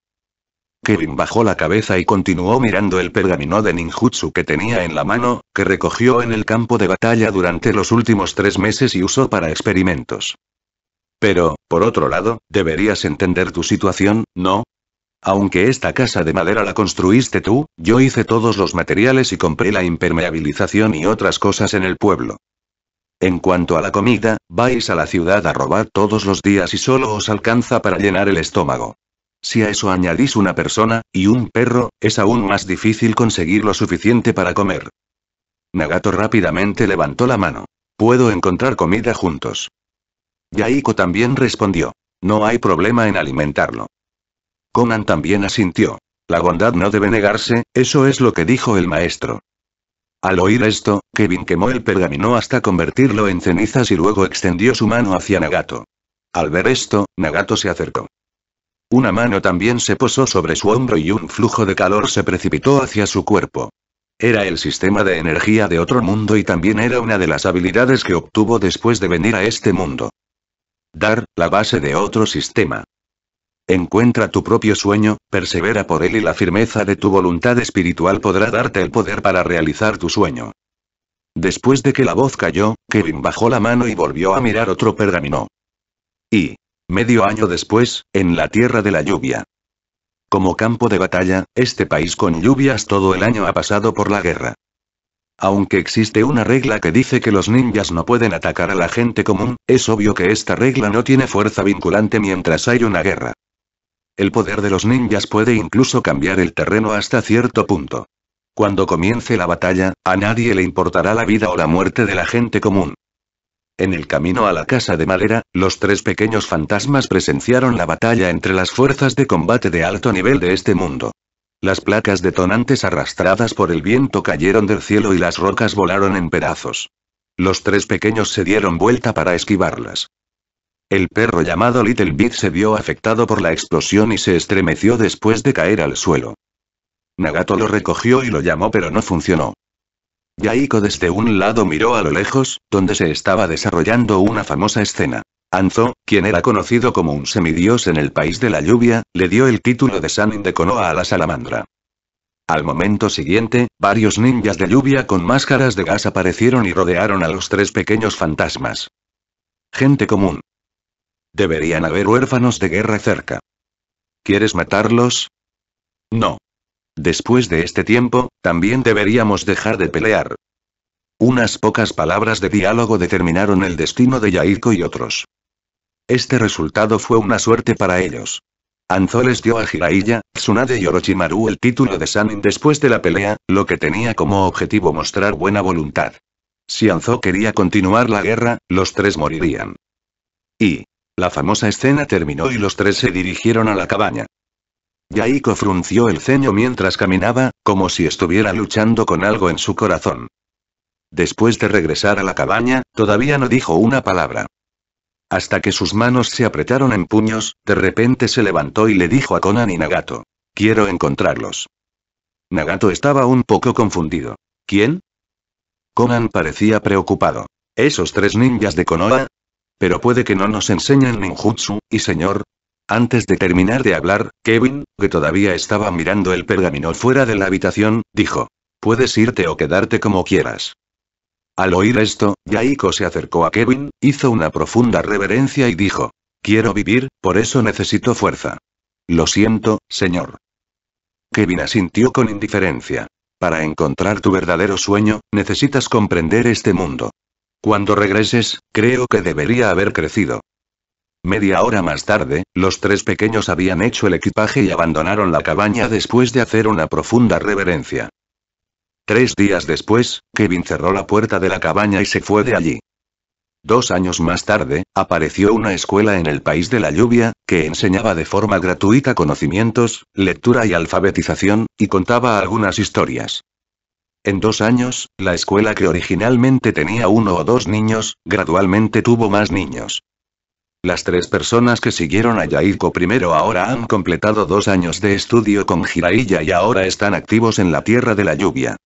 Kevin bajó la cabeza y continuó mirando el pergamino de ninjutsu que tenía en la mano, que recogió en el campo de batalla durante los últimos tres meses y usó para experimentos. Pero, por otro lado, deberías entender tu situación, ¿no? Aunque esta casa de madera la construiste tú, yo hice todos los materiales y compré la impermeabilización y otras cosas en el pueblo. En cuanto a la comida, vais a la ciudad a robar todos los días y solo os alcanza para llenar el estómago. Si a eso añadís una persona, y un perro, es aún más difícil conseguir lo suficiente para comer. Nagato rápidamente levantó la mano. Puedo encontrar comida juntos. Yaiko también respondió. No hay problema en alimentarlo. Conan también asintió. La bondad no debe negarse, eso es lo que dijo el maestro. Al oír esto, Kevin quemó el pergamino hasta convertirlo en cenizas y luego extendió su mano hacia Nagato. Al ver esto, Nagato se acercó. Una mano también se posó sobre su hombro y un flujo de calor se precipitó hacia su cuerpo. Era el sistema de energía de otro mundo y también era una de las habilidades que obtuvo después de venir a este mundo. Dar, la base de otro sistema. Encuentra tu propio sueño, persevera por él y la firmeza de tu voluntad espiritual podrá darte el poder para realizar tu sueño. Después de que la voz cayó, Kevin bajó la mano y volvió a mirar otro pergamino. Y, medio año después, en la tierra de la lluvia. Como campo de batalla, este país con lluvias todo el año ha pasado por la guerra. Aunque existe una regla que dice que los ninjas no pueden atacar a la gente común, es obvio que esta regla no tiene fuerza vinculante mientras hay una guerra. El poder de los ninjas puede incluso cambiar el terreno hasta cierto punto. Cuando comience la batalla, a nadie le importará la vida o la muerte de la gente común. En el camino a la casa de madera, los tres pequeños fantasmas presenciaron la batalla entre las fuerzas de combate de alto nivel de este mundo. Las placas detonantes arrastradas por el viento cayeron del cielo y las rocas volaron en pedazos. Los tres pequeños se dieron vuelta para esquivarlas. El perro llamado Little Bit se vio afectado por la explosión y se estremeció después de caer al suelo. Nagato lo recogió y lo llamó pero no funcionó. Yaiko desde un lado miró a lo lejos, donde se estaba desarrollando una famosa escena. Anzo, quien era conocido como un semidios en el país de la lluvia, le dio el título de Sanin de Konoha a la salamandra. Al momento siguiente, varios ninjas de lluvia con máscaras de gas aparecieron y rodearon a los tres pequeños fantasmas. Gente común, Deberían haber huérfanos de guerra cerca. ¿Quieres matarlos? No. Después de este tiempo, también deberíamos dejar de pelear. Unas pocas palabras de diálogo determinaron el destino de Yaiko y otros. Este resultado fue una suerte para ellos. Anzo les dio a Jiraiya, Tsunade y Orochimaru el título de Sanin después de la pelea, lo que tenía como objetivo mostrar buena voluntad. Si Anzo quería continuar la guerra, los tres morirían. Y, la famosa escena terminó y los tres se dirigieron a la cabaña. Yaiko frunció el ceño mientras caminaba, como si estuviera luchando con algo en su corazón. Después de regresar a la cabaña, todavía no dijo una palabra. Hasta que sus manos se apretaron en puños, de repente se levantó y le dijo a Conan y Nagato. Quiero encontrarlos. Nagato estaba un poco confundido. ¿Quién? Conan parecía preocupado. ¿Esos tres ninjas de Konoha? Pero puede que no nos enseñen ninjutsu, y señor. Antes de terminar de hablar, Kevin, que todavía estaba mirando el pergamino fuera de la habitación, dijo. Puedes irte o quedarte como quieras. Al oír esto, Yaiko se acercó a Kevin, hizo una profunda reverencia y dijo. Quiero vivir, por eso necesito fuerza. Lo siento, señor. Kevin asintió con indiferencia. Para encontrar tu verdadero sueño, necesitas comprender este mundo. Cuando regreses, creo que debería haber crecido. Media hora más tarde, los tres pequeños habían hecho el equipaje y abandonaron la cabaña después de hacer una profunda reverencia. Tres días después, Kevin cerró la puerta de la cabaña y se fue de allí. Dos años más tarde, apareció una escuela en el país de la lluvia, que enseñaba de forma gratuita conocimientos, lectura y alfabetización, y contaba algunas historias. En dos años, la escuela que originalmente tenía uno o dos niños, gradualmente tuvo más niños. Las tres personas que siguieron a Yaiko primero ahora han completado dos años de estudio con Jiraiya y ahora están activos en la Tierra de la Lluvia.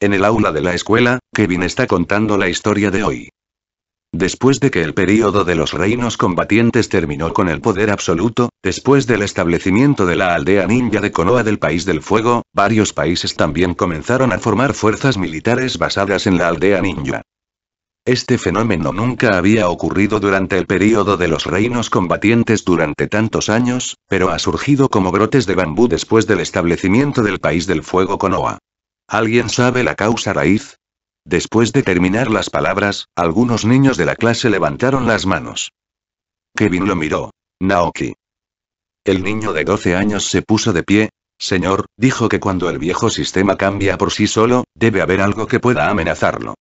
En el aula de la escuela, Kevin está contando la historia de hoy. Después de que el período de los reinos combatientes terminó con el poder absoluto, después del establecimiento de la aldea ninja de Konoha del País del Fuego, varios países también comenzaron a formar fuerzas militares basadas en la aldea ninja. Este fenómeno nunca había ocurrido durante el período de los reinos combatientes durante tantos años, pero ha surgido como brotes de bambú después del establecimiento del País del Fuego Konoha. ¿Alguien sabe la causa raíz? Después de terminar las palabras, algunos niños de la clase levantaron las manos. Kevin lo miró. Naoki. El niño de 12 años se puso de pie. Señor, dijo que cuando el viejo sistema cambia por sí solo, debe haber algo que pueda amenazarlo.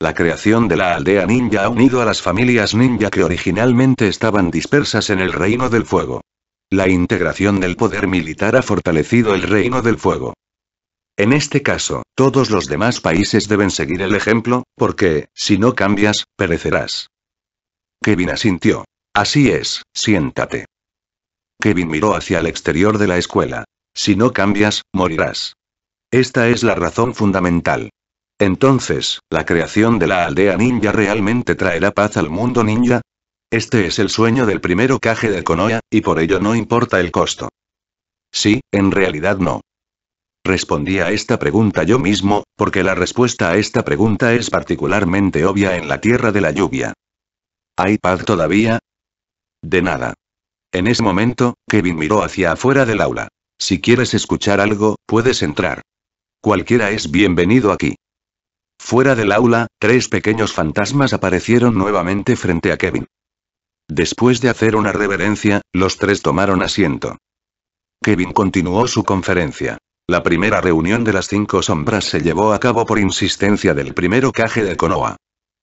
La creación de la aldea ninja ha unido a las familias ninja que originalmente estaban dispersas en el reino del fuego. La integración del poder militar ha fortalecido el reino del fuego. En este caso, todos los demás países deben seguir el ejemplo, porque, si no cambias, perecerás. Kevin asintió. Así es, siéntate. Kevin miró hacia el exterior de la escuela. Si no cambias, morirás. Esta es la razón fundamental. Entonces, ¿la creación de la aldea ninja realmente traerá paz al mundo ninja? Este es el sueño del primer caje de Konoha, y por ello no importa el costo. Sí, en realidad no. Respondí a esta pregunta yo mismo, porque la respuesta a esta pregunta es particularmente obvia en la tierra de la lluvia. ¿Hay paz todavía? De nada. En ese momento, Kevin miró hacia afuera del aula. Si quieres escuchar algo, puedes entrar. Cualquiera es bienvenido aquí. Fuera del aula, tres pequeños fantasmas aparecieron nuevamente frente a Kevin. Después de hacer una reverencia, los tres tomaron asiento. Kevin continuó su conferencia. La primera reunión de las cinco sombras se llevó a cabo por insistencia del primero Caje de Konoha.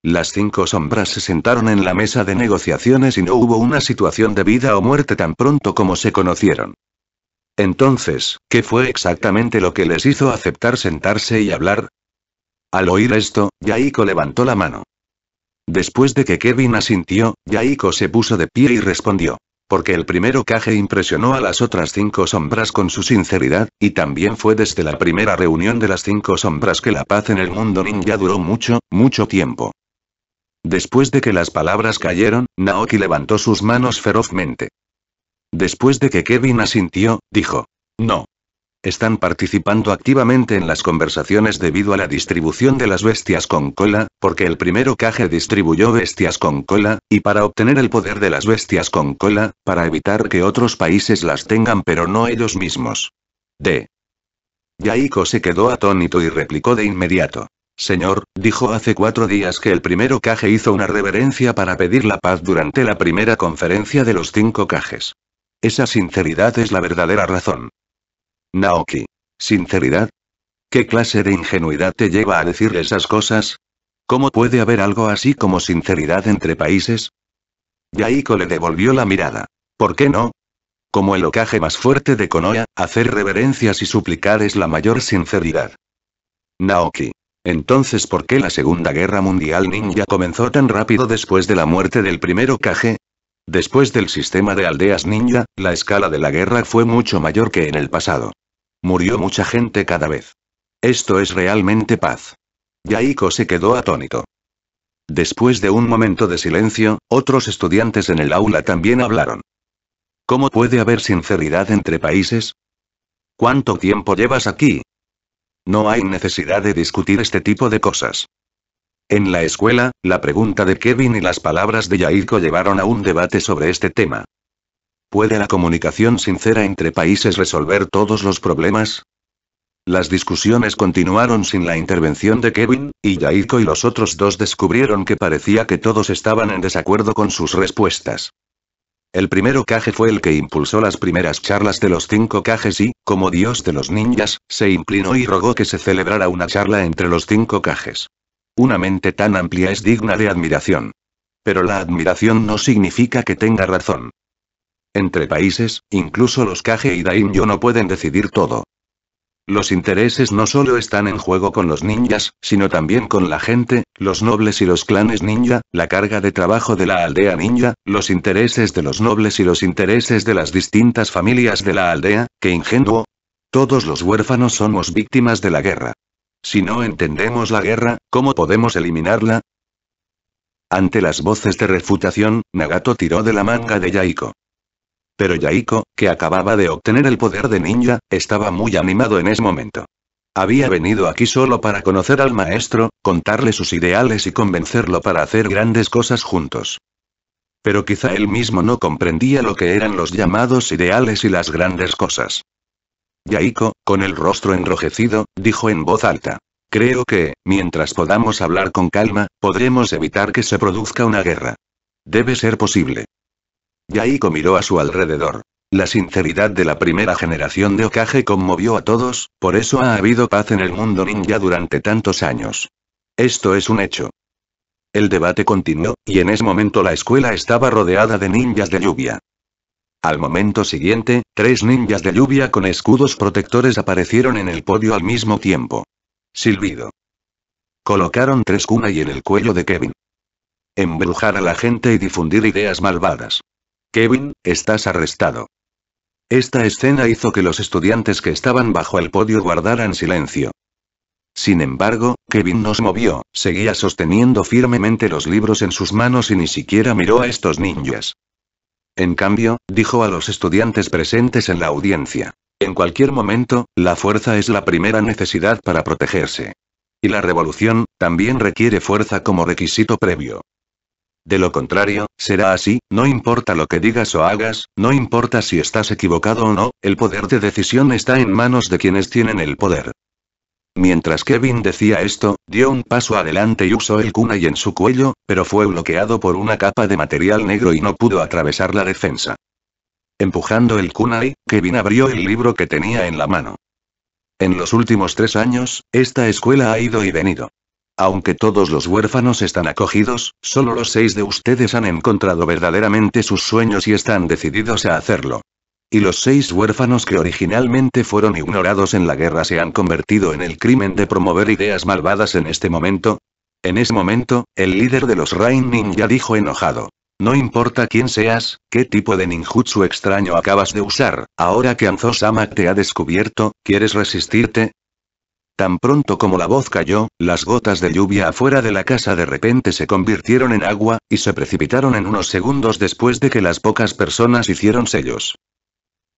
Las cinco sombras se sentaron en la mesa de negociaciones y no hubo una situación de vida o muerte tan pronto como se conocieron. Entonces, ¿qué fue exactamente lo que les hizo aceptar sentarse y hablar? Al oír esto, Yaiko levantó la mano. Después de que Kevin asintió, Yaiko se puso de pie y respondió porque el primero caje impresionó a las otras cinco sombras con su sinceridad, y también fue desde la primera reunión de las cinco sombras que la paz en el mundo ninja duró mucho, mucho tiempo. Después de que las palabras cayeron, Naoki levantó sus manos ferozmente. Después de que Kevin asintió, dijo. No están participando activamente en las conversaciones debido a la distribución de las bestias con cola, porque el primero caje distribuyó bestias con cola, y para obtener el poder de las bestias con cola, para evitar que otros países las tengan pero no ellos mismos. D. Yaiko se quedó atónito y replicó de inmediato. Señor, dijo hace cuatro días que el primero caje hizo una reverencia para pedir la paz durante la primera conferencia de los cinco Cajes. Esa sinceridad es la verdadera razón. Naoki. ¿Sinceridad? ¿Qué clase de ingenuidad te lleva a decir esas cosas? ¿Cómo puede haber algo así como sinceridad entre países? Yaiko le devolvió la mirada. ¿Por qué no? Como el ocaje más fuerte de Konoha, hacer reverencias y suplicar es la mayor sinceridad. Naoki. Entonces, ¿por qué la Segunda Guerra Mundial Ninja comenzó tan rápido después de la muerte del primer ocaje? Después del sistema de aldeas ninja, la escala de la guerra fue mucho mayor que en el pasado. Murió mucha gente cada vez. Esto es realmente paz. Yaiko se quedó atónito. Después de un momento de silencio, otros estudiantes en el aula también hablaron. ¿Cómo puede haber sinceridad entre países? ¿Cuánto tiempo llevas aquí? No hay necesidad de discutir este tipo de cosas. En la escuela, la pregunta de Kevin y las palabras de Yaiko llevaron a un debate sobre este tema. ¿Puede la comunicación sincera entre países resolver todos los problemas? Las discusiones continuaron sin la intervención de Kevin, y Yaiko y los otros dos descubrieron que parecía que todos estaban en desacuerdo con sus respuestas. El primero caje fue el que impulsó las primeras charlas de los cinco Kages y, como dios de los ninjas, se inclinó y rogó que se celebrara una charla entre los cinco Kages. Una mente tan amplia es digna de admiración. Pero la admiración no significa que tenga razón. Entre países, incluso los Kage y Daimyo no pueden decidir todo. Los intereses no solo están en juego con los ninjas, sino también con la gente, los nobles y los clanes ninja, la carga de trabajo de la aldea ninja, los intereses de los nobles y los intereses de las distintas familias de la aldea, que ingenuo. Todos los huérfanos somos víctimas de la guerra. Si no entendemos la guerra, ¿cómo podemos eliminarla? Ante las voces de refutación, Nagato tiró de la manga de Yaiko. Pero Yaiko, que acababa de obtener el poder de ninja, estaba muy animado en ese momento. Había venido aquí solo para conocer al maestro, contarle sus ideales y convencerlo para hacer grandes cosas juntos. Pero quizá él mismo no comprendía lo que eran los llamados ideales y las grandes cosas. Yaiko, con el rostro enrojecido, dijo en voz alta. Creo que, mientras podamos hablar con calma, podremos evitar que se produzca una guerra. Debe ser posible. Yaiko miró a su alrededor. La sinceridad de la primera generación de Okage conmovió a todos, por eso ha habido paz en el mundo ninja durante tantos años. Esto es un hecho. El debate continuó, y en ese momento la escuela estaba rodeada de ninjas de lluvia. Al momento siguiente, tres ninjas de lluvia con escudos protectores aparecieron en el podio al mismo tiempo. Silbido. Colocaron tres kunai en el cuello de Kevin. Embrujar a la gente y difundir ideas malvadas. Kevin, estás arrestado. Esta escena hizo que los estudiantes que estaban bajo el podio guardaran silencio. Sin embargo, Kevin no se movió, seguía sosteniendo firmemente los libros en sus manos y ni siquiera miró a estos ninjas. En cambio, dijo a los estudiantes presentes en la audiencia. En cualquier momento, la fuerza es la primera necesidad para protegerse. Y la revolución, también requiere fuerza como requisito previo. De lo contrario, será así, no importa lo que digas o hagas, no importa si estás equivocado o no, el poder de decisión está en manos de quienes tienen el poder. Mientras Kevin decía esto, dio un paso adelante y usó el kunai en su cuello, pero fue bloqueado por una capa de material negro y no pudo atravesar la defensa. Empujando el kunai, Kevin abrió el libro que tenía en la mano. En los últimos tres años, esta escuela ha ido y venido. Aunque todos los huérfanos están acogidos, solo los seis de ustedes han encontrado verdaderamente sus sueños y están decididos a hacerlo. Y los seis huérfanos que originalmente fueron ignorados en la guerra se han convertido en el crimen de promover ideas malvadas en este momento. En ese momento, el líder de los Rain Ninja dijo enojado. No importa quién seas, qué tipo de ninjutsu extraño acabas de usar, ahora que Anzo-sama te ha descubierto, ¿quieres resistirte? Tan pronto como la voz cayó, las gotas de lluvia afuera de la casa de repente se convirtieron en agua, y se precipitaron en unos segundos después de que las pocas personas hicieron sellos.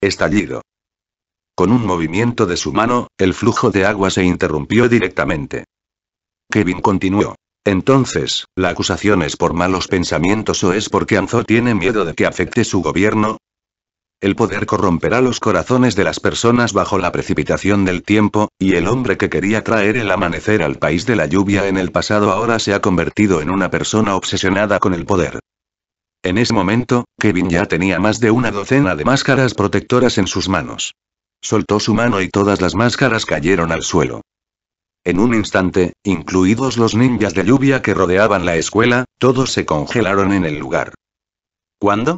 Estallido. Con un movimiento de su mano, el flujo de agua se interrumpió directamente. Kevin continuó. Entonces, ¿la acusación es por malos pensamientos o es porque Anzo tiene miedo de que afecte su gobierno? El poder corromperá los corazones de las personas bajo la precipitación del tiempo, y el hombre que quería traer el amanecer al país de la lluvia en el pasado ahora se ha convertido en una persona obsesionada con el poder. En ese momento, Kevin ya tenía más de una docena de máscaras protectoras en sus manos. Soltó su mano y todas las máscaras cayeron al suelo. En un instante, incluidos los ninjas de lluvia que rodeaban la escuela, todos se congelaron en el lugar. ¿Cuándo?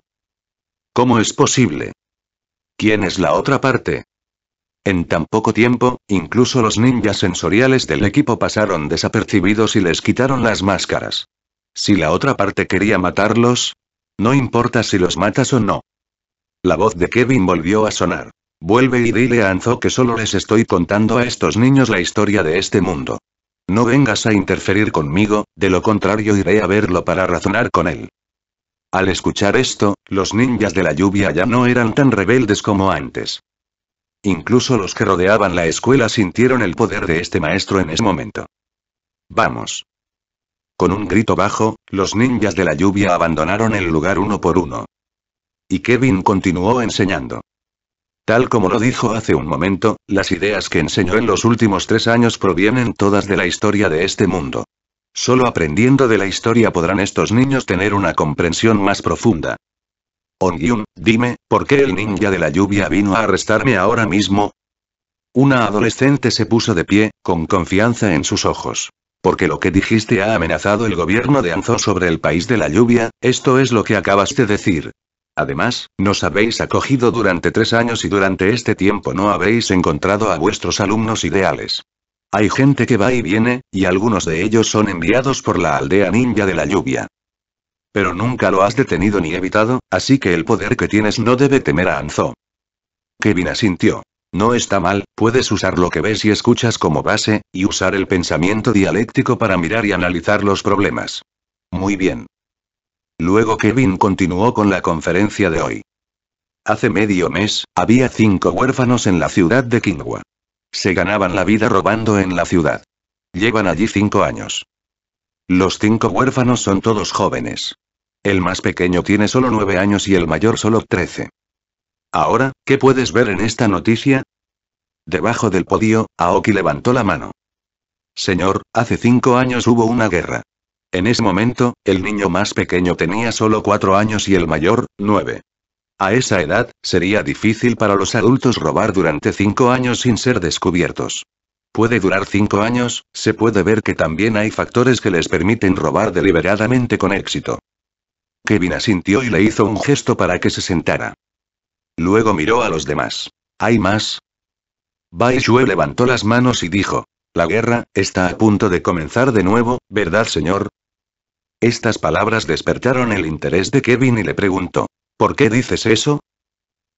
¿Cómo es posible? ¿Quién es la otra parte? En tan poco tiempo, incluso los ninjas sensoriales del equipo pasaron desapercibidos y les quitaron las máscaras. Si la otra parte quería matarlos, no importa si los matas o no. La voz de Kevin volvió a sonar. Vuelve y dile a Anzo que solo les estoy contando a estos niños la historia de este mundo. No vengas a interferir conmigo, de lo contrario iré a verlo para razonar con él. Al escuchar esto, los ninjas de la lluvia ya no eran tan rebeldes como antes. Incluso los que rodeaban la escuela sintieron el poder de este maestro en ese momento. Vamos. Con un grito bajo, los ninjas de la lluvia abandonaron el lugar uno por uno. Y Kevin continuó enseñando. Tal como lo dijo hace un momento, las ideas que enseñó en los últimos tres años provienen todas de la historia de este mundo. Solo aprendiendo de la historia podrán estos niños tener una comprensión más profunda. Ongyun, dime, ¿por qué el ninja de la lluvia vino a arrestarme ahora mismo? Una adolescente se puso de pie, con confianza en sus ojos. Porque lo que dijiste ha amenazado el gobierno de Anzo sobre el país de la lluvia, esto es lo que acabaste de decir. Además, nos habéis acogido durante tres años y durante este tiempo no habéis encontrado a vuestros alumnos ideales. Hay gente que va y viene, y algunos de ellos son enviados por la aldea ninja de la lluvia. Pero nunca lo has detenido ni evitado, así que el poder que tienes no debe temer a Anzo. Kevin asintió. No está mal, puedes usar lo que ves y escuchas como base, y usar el pensamiento dialéctico para mirar y analizar los problemas. Muy bien. Luego Kevin continuó con la conferencia de hoy. Hace medio mes, había cinco huérfanos en la ciudad de Kingwa. Se ganaban la vida robando en la ciudad. Llevan allí cinco años. Los cinco huérfanos son todos jóvenes. El más pequeño tiene solo nueve años y el mayor solo trece. Ahora, ¿qué puedes ver en esta noticia? Debajo del podio, Aoki levantó la mano. Señor, hace cinco años hubo una guerra. En ese momento, el niño más pequeño tenía solo cuatro años y el mayor, nueve. A esa edad, sería difícil para los adultos robar durante cinco años sin ser descubiertos. Puede durar cinco años, se puede ver que también hay factores que les permiten robar deliberadamente con éxito. Kevin asintió y le hizo un gesto para que se sentara. Luego miró a los demás. ¿Hay más? Bai levantó las manos y dijo. La guerra, está a punto de comenzar de nuevo, ¿verdad señor? Estas palabras despertaron el interés de Kevin y le preguntó. ¿Por qué dices eso?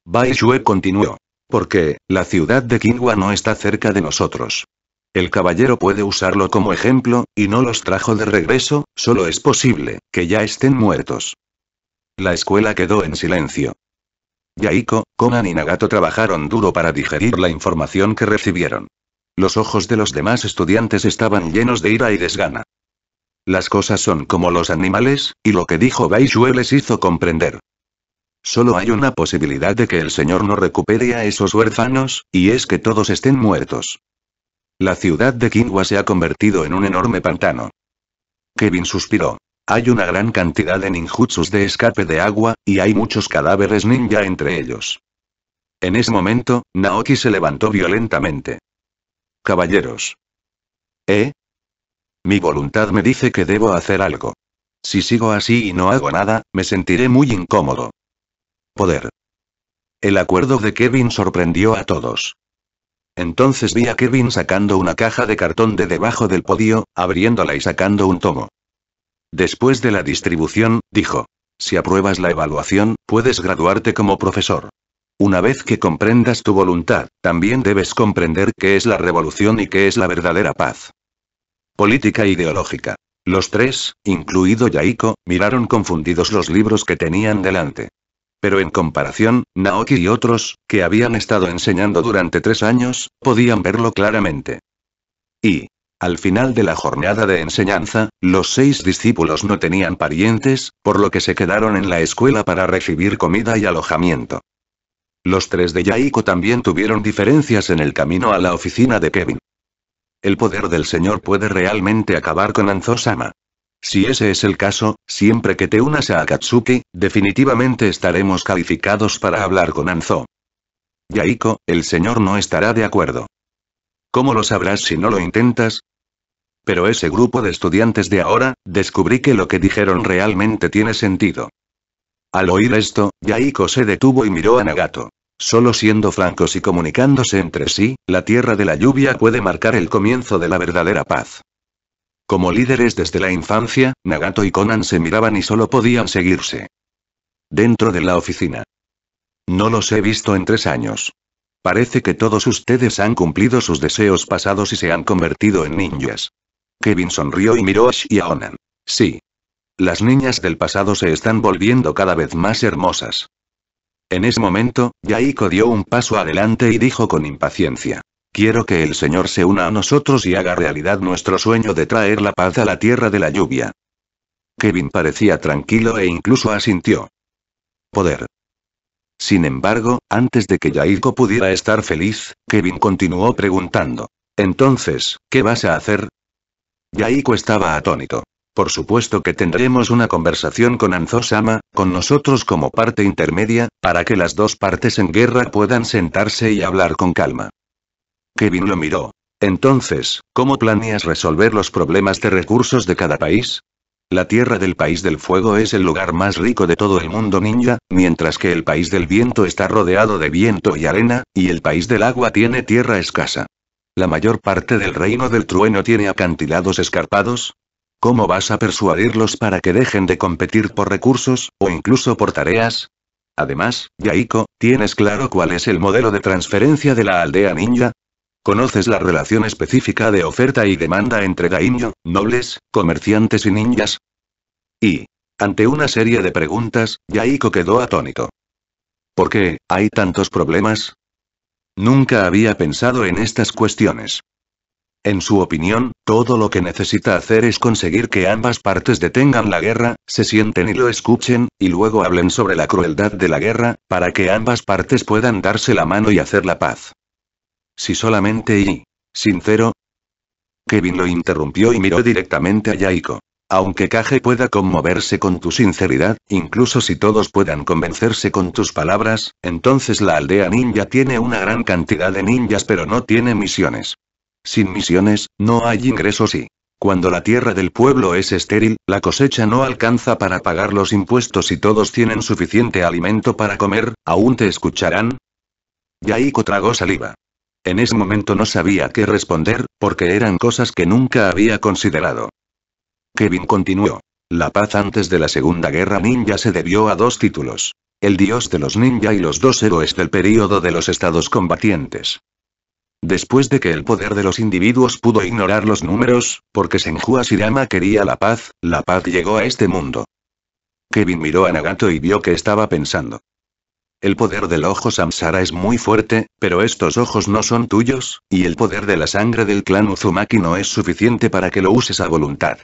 Bai continuó. Porque, la ciudad de Qinghua no está cerca de nosotros. El caballero puede usarlo como ejemplo, y no los trajo de regreso, solo es posible, que ya estén muertos. La escuela quedó en silencio. Yaiko, Conan y Nagato trabajaron duro para digerir la información que recibieron. Los ojos de los demás estudiantes estaban llenos de ira y desgana. Las cosas son como los animales, y lo que dijo Bai les hizo comprender. Solo hay una posibilidad de que el Señor no recupere a esos huérfanos, y es que todos estén muertos. La ciudad de Kingwa se ha convertido en un enorme pantano. Kevin suspiró. Hay una gran cantidad de ninjutsus de escape de agua, y hay muchos cadáveres ninja entre ellos. En ese momento, Naoki se levantó violentamente. Caballeros. ¿Eh? Mi voluntad me dice que debo hacer algo. Si sigo así y no hago nada, me sentiré muy incómodo poder. El acuerdo de Kevin sorprendió a todos. Entonces vi a Kevin sacando una caja de cartón de debajo del podio, abriéndola y sacando un tomo. Después de la distribución, dijo. Si apruebas la evaluación, puedes graduarte como profesor. Una vez que comprendas tu voluntad, también debes comprender qué es la revolución y qué es la verdadera paz. Política ideológica. Los tres, incluido Yaiko, miraron confundidos los libros que tenían delante. Pero en comparación, Naoki y otros, que habían estado enseñando durante tres años, podían verlo claramente. Y, al final de la jornada de enseñanza, los seis discípulos no tenían parientes, por lo que se quedaron en la escuela para recibir comida y alojamiento. Los tres de Yaiko también tuvieron diferencias en el camino a la oficina de Kevin. El poder del Señor puede realmente acabar con Anzosama. Si ese es el caso, siempre que te unas a Akatsuki, definitivamente estaremos calificados para hablar con Anzo. Yaiko, el señor no estará de acuerdo. ¿Cómo lo sabrás si no lo intentas? Pero ese grupo de estudiantes de ahora, descubrí que lo que dijeron realmente tiene sentido. Al oír esto, Yaiko se detuvo y miró a Nagato. Solo siendo francos y comunicándose entre sí, la tierra de la lluvia puede marcar el comienzo de la verdadera paz. Como líderes desde la infancia, Nagato y Conan se miraban y solo podían seguirse. Dentro de la oficina. No los he visto en tres años. Parece que todos ustedes han cumplido sus deseos pasados y se han convertido en ninjas. Kevin sonrió y miró a Onan. Sí. Las niñas del pasado se están volviendo cada vez más hermosas. En ese momento, Yaiko dio un paso adelante y dijo con impaciencia. Quiero que el Señor se una a nosotros y haga realidad nuestro sueño de traer la paz a la tierra de la lluvia. Kevin parecía tranquilo e incluso asintió. Poder. Sin embargo, antes de que Yaiko pudiera estar feliz, Kevin continuó preguntando. Entonces, ¿qué vas a hacer? Yaiko estaba atónito. Por supuesto que tendremos una conversación con Anzo-sama, con nosotros como parte intermedia, para que las dos partes en guerra puedan sentarse y hablar con calma. Kevin lo miró. Entonces, ¿cómo planeas resolver los problemas de recursos de cada país? La tierra del país del fuego es el lugar más rico de todo el mundo ninja, mientras que el país del viento está rodeado de viento y arena, y el país del agua tiene tierra escasa. La mayor parte del reino del trueno tiene acantilados escarpados. ¿Cómo vas a persuadirlos para que dejen de competir por recursos, o incluso por tareas? Además, Yaiko, ¿tienes claro cuál es el modelo de transferencia de la aldea ninja? Conoces la relación específica de oferta y demanda entre daimyo, nobles, comerciantes y ninjas. Y, ante una serie de preguntas, Yaiko quedó atónito. ¿Por qué, hay tantos problemas? Nunca había pensado en estas cuestiones. En su opinión, todo lo que necesita hacer es conseguir que ambas partes detengan la guerra, se sienten y lo escuchen, y luego hablen sobre la crueldad de la guerra, para que ambas partes puedan darse la mano y hacer la paz. Si solamente y... sincero. Kevin lo interrumpió y miró directamente a Yaiko. Aunque Kage pueda conmoverse con tu sinceridad, incluso si todos puedan convencerse con tus palabras, entonces la aldea ninja tiene una gran cantidad de ninjas pero no tiene misiones. Sin misiones, no hay ingresos y... Cuando la tierra del pueblo es estéril, la cosecha no alcanza para pagar los impuestos y todos tienen suficiente alimento para comer, ¿aún te escucharán? Yaiko tragó saliva. En ese momento no sabía qué responder, porque eran cosas que nunca había considerado. Kevin continuó. La paz antes de la Segunda Guerra Ninja se debió a dos títulos. El dios de los ninja y los dos héroes del período de los estados combatientes. Después de que el poder de los individuos pudo ignorar los números, porque Senju Asirama quería la paz, la paz llegó a este mundo. Kevin miró a Nagato y vio que estaba pensando. El poder del ojo Samsara es muy fuerte, pero estos ojos no son tuyos, y el poder de la sangre del clan Uzumaki no es suficiente para que lo uses a voluntad.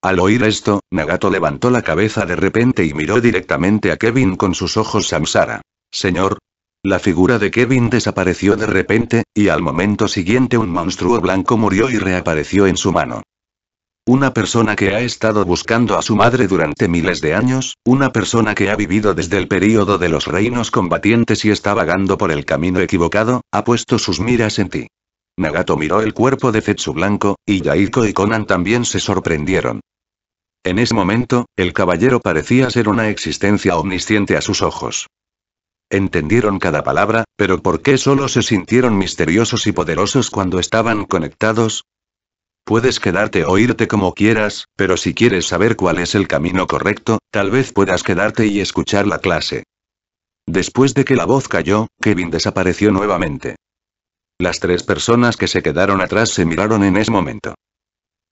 Al oír esto, Nagato levantó la cabeza de repente y miró directamente a Kevin con sus ojos Samsara. Señor. La figura de Kevin desapareció de repente, y al momento siguiente un monstruo blanco murió y reapareció en su mano. Una persona que ha estado buscando a su madre durante miles de años, una persona que ha vivido desde el período de los reinos combatientes y está vagando por el camino equivocado, ha puesto sus miras en ti. Nagato miró el cuerpo de fetsu blanco, y Yaiko y Conan también se sorprendieron. En ese momento, el caballero parecía ser una existencia omnisciente a sus ojos. Entendieron cada palabra, pero ¿por qué solo se sintieron misteriosos y poderosos cuando estaban conectados? Puedes quedarte o irte como quieras, pero si quieres saber cuál es el camino correcto, tal vez puedas quedarte y escuchar la clase. Después de que la voz cayó, Kevin desapareció nuevamente. Las tres personas que se quedaron atrás se miraron en ese momento.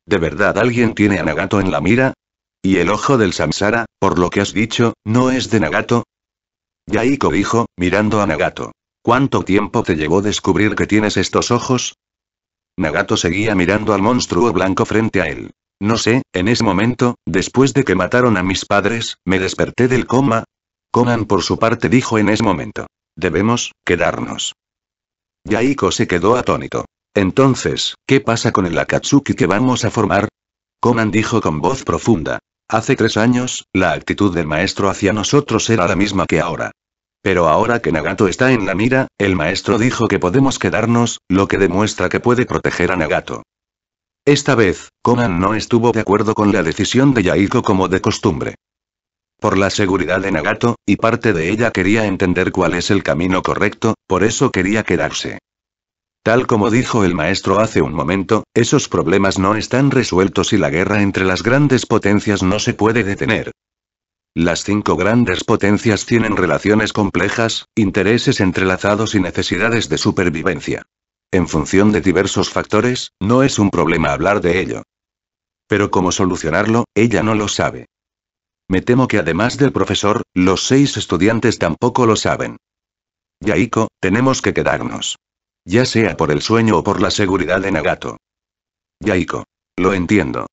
¿De verdad alguien tiene a Nagato en la mira? ¿Y el ojo del Samsara, por lo que has dicho, no es de Nagato? Yaiko dijo, mirando a Nagato. ¿Cuánto tiempo te llevó descubrir que tienes estos ojos? Nagato seguía mirando al monstruo blanco frente a él. No sé, en ese momento, después de que mataron a mis padres, me desperté del coma. Conan por su parte dijo en ese momento. Debemos, quedarnos. Yaiko se quedó atónito. Entonces, ¿qué pasa con el Akatsuki que vamos a formar? Conan dijo con voz profunda. Hace tres años, la actitud del maestro hacia nosotros era la misma que ahora. Pero ahora que Nagato está en la mira, el maestro dijo que podemos quedarnos, lo que demuestra que puede proteger a Nagato. Esta vez, Conan no estuvo de acuerdo con la decisión de Yaiko como de costumbre. Por la seguridad de Nagato, y parte de ella quería entender cuál es el camino correcto, por eso quería quedarse. Tal como dijo el maestro hace un momento, esos problemas no están resueltos y la guerra entre las grandes potencias no se puede detener, las cinco grandes potencias tienen relaciones complejas, intereses entrelazados y necesidades de supervivencia. En función de diversos factores, no es un problema hablar de ello. Pero cómo solucionarlo, ella no lo sabe. Me temo que además del profesor, los seis estudiantes tampoco lo saben. Yaiko, tenemos que quedarnos. Ya sea por el sueño o por la seguridad de Nagato. Yaiko. Lo entiendo.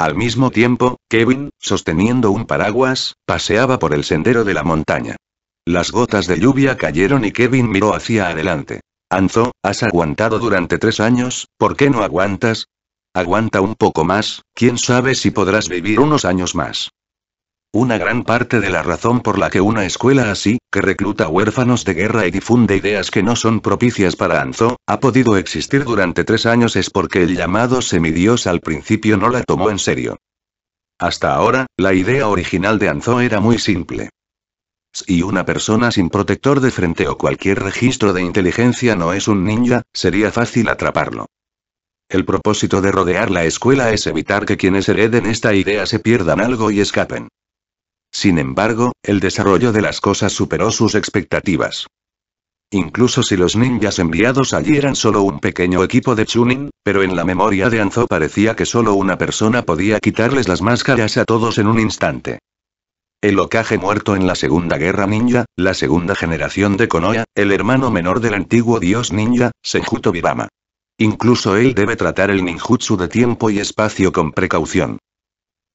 Al mismo tiempo, Kevin, sosteniendo un paraguas, paseaba por el sendero de la montaña. Las gotas de lluvia cayeron y Kevin miró hacia adelante. Anzo, has aguantado durante tres años, ¿por qué no aguantas? Aguanta un poco más, quién sabe si podrás vivir unos años más. Una gran parte de la razón por la que una escuela así, que recluta huérfanos de guerra y difunde ideas que no son propicias para Anzo, ha podido existir durante tres años es porque el llamado semidios al principio no la tomó en serio. Hasta ahora, la idea original de Anzo era muy simple. Si una persona sin protector de frente o cualquier registro de inteligencia no es un ninja, sería fácil atraparlo. El propósito de rodear la escuela es evitar que quienes hereden esta idea se pierdan algo y escapen. Sin embargo, el desarrollo de las cosas superó sus expectativas. Incluso si los ninjas enviados allí eran solo un pequeño equipo de Chunin, pero en la memoria de Anzo parecía que solo una persona podía quitarles las máscaras a todos en un instante. El Okage muerto en la Segunda Guerra Ninja, la segunda generación de Konoha, el hermano menor del antiguo dios ninja, Senjuto Bibama. Incluso él debe tratar el ninjutsu de tiempo y espacio con precaución.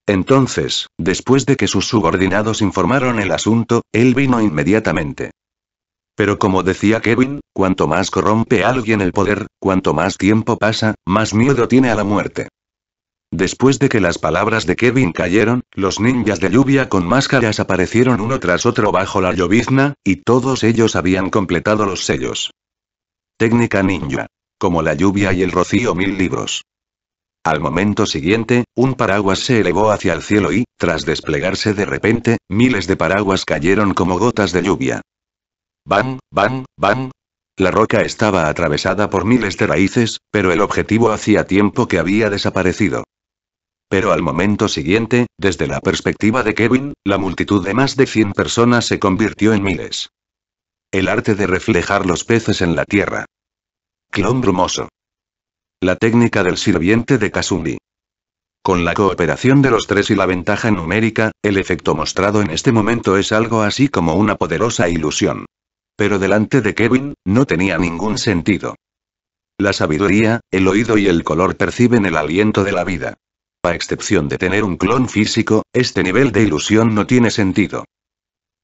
Entonces, después de que sus subordinados informaron el asunto, él vino inmediatamente. Pero como decía Kevin, cuanto más corrompe alguien el poder, cuanto más tiempo pasa, más miedo tiene a la muerte. Después de que las palabras de Kevin cayeron, los ninjas de lluvia con máscaras aparecieron uno tras otro bajo la llovizna, y todos ellos habían completado los sellos. Técnica ninja. Como la lluvia y el rocío mil libros. Al momento siguiente, un paraguas se elevó hacia el cielo y, tras desplegarse de repente, miles de paraguas cayeron como gotas de lluvia. ¡Van, van, van! La roca estaba atravesada por miles de raíces, pero el objetivo hacía tiempo que había desaparecido. Pero al momento siguiente, desde la perspectiva de Kevin, la multitud de más de 100 personas se convirtió en miles. El arte de reflejar los peces en la tierra. Clon brumoso. La técnica del sirviente de Kasumi. Con la cooperación de los tres y la ventaja numérica, el efecto mostrado en este momento es algo así como una poderosa ilusión. Pero delante de Kevin, no tenía ningún sentido. La sabiduría, el oído y el color perciben el aliento de la vida. A excepción de tener un clon físico, este nivel de ilusión no tiene sentido.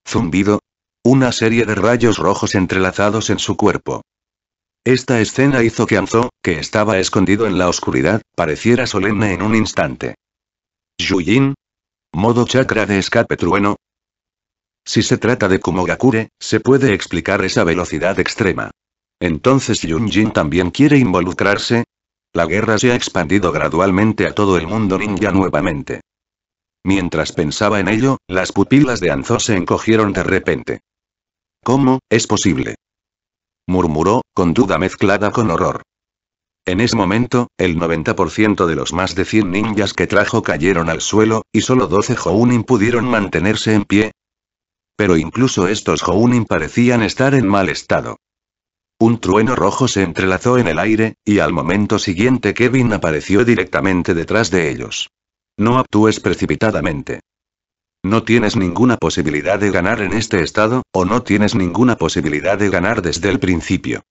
Zumbido. Una serie de rayos rojos entrelazados en su cuerpo. Esta escena hizo que Anzo, que estaba escondido en la oscuridad, pareciera solemne en un instante. ¿Yujin? Modo chakra de escape trueno. Si se trata de Kumogakure, se puede explicar esa velocidad extrema. Entonces Yunjin también quiere involucrarse. La guerra se ha expandido gradualmente a todo el mundo ninja nuevamente. Mientras pensaba en ello, las pupilas de Anzo se encogieron de repente. ¿Cómo, es posible? murmuró, con duda mezclada con horror. En ese momento, el 90% de los más de 100 ninjas que trajo cayeron al suelo, y solo 12 Hounin pudieron mantenerse en pie. Pero incluso estos Hounin parecían estar en mal estado. Un trueno rojo se entrelazó en el aire, y al momento siguiente Kevin apareció directamente detrás de ellos. No actúes precipitadamente. No tienes ninguna posibilidad de ganar en este estado, o no tienes ninguna posibilidad de ganar desde el principio.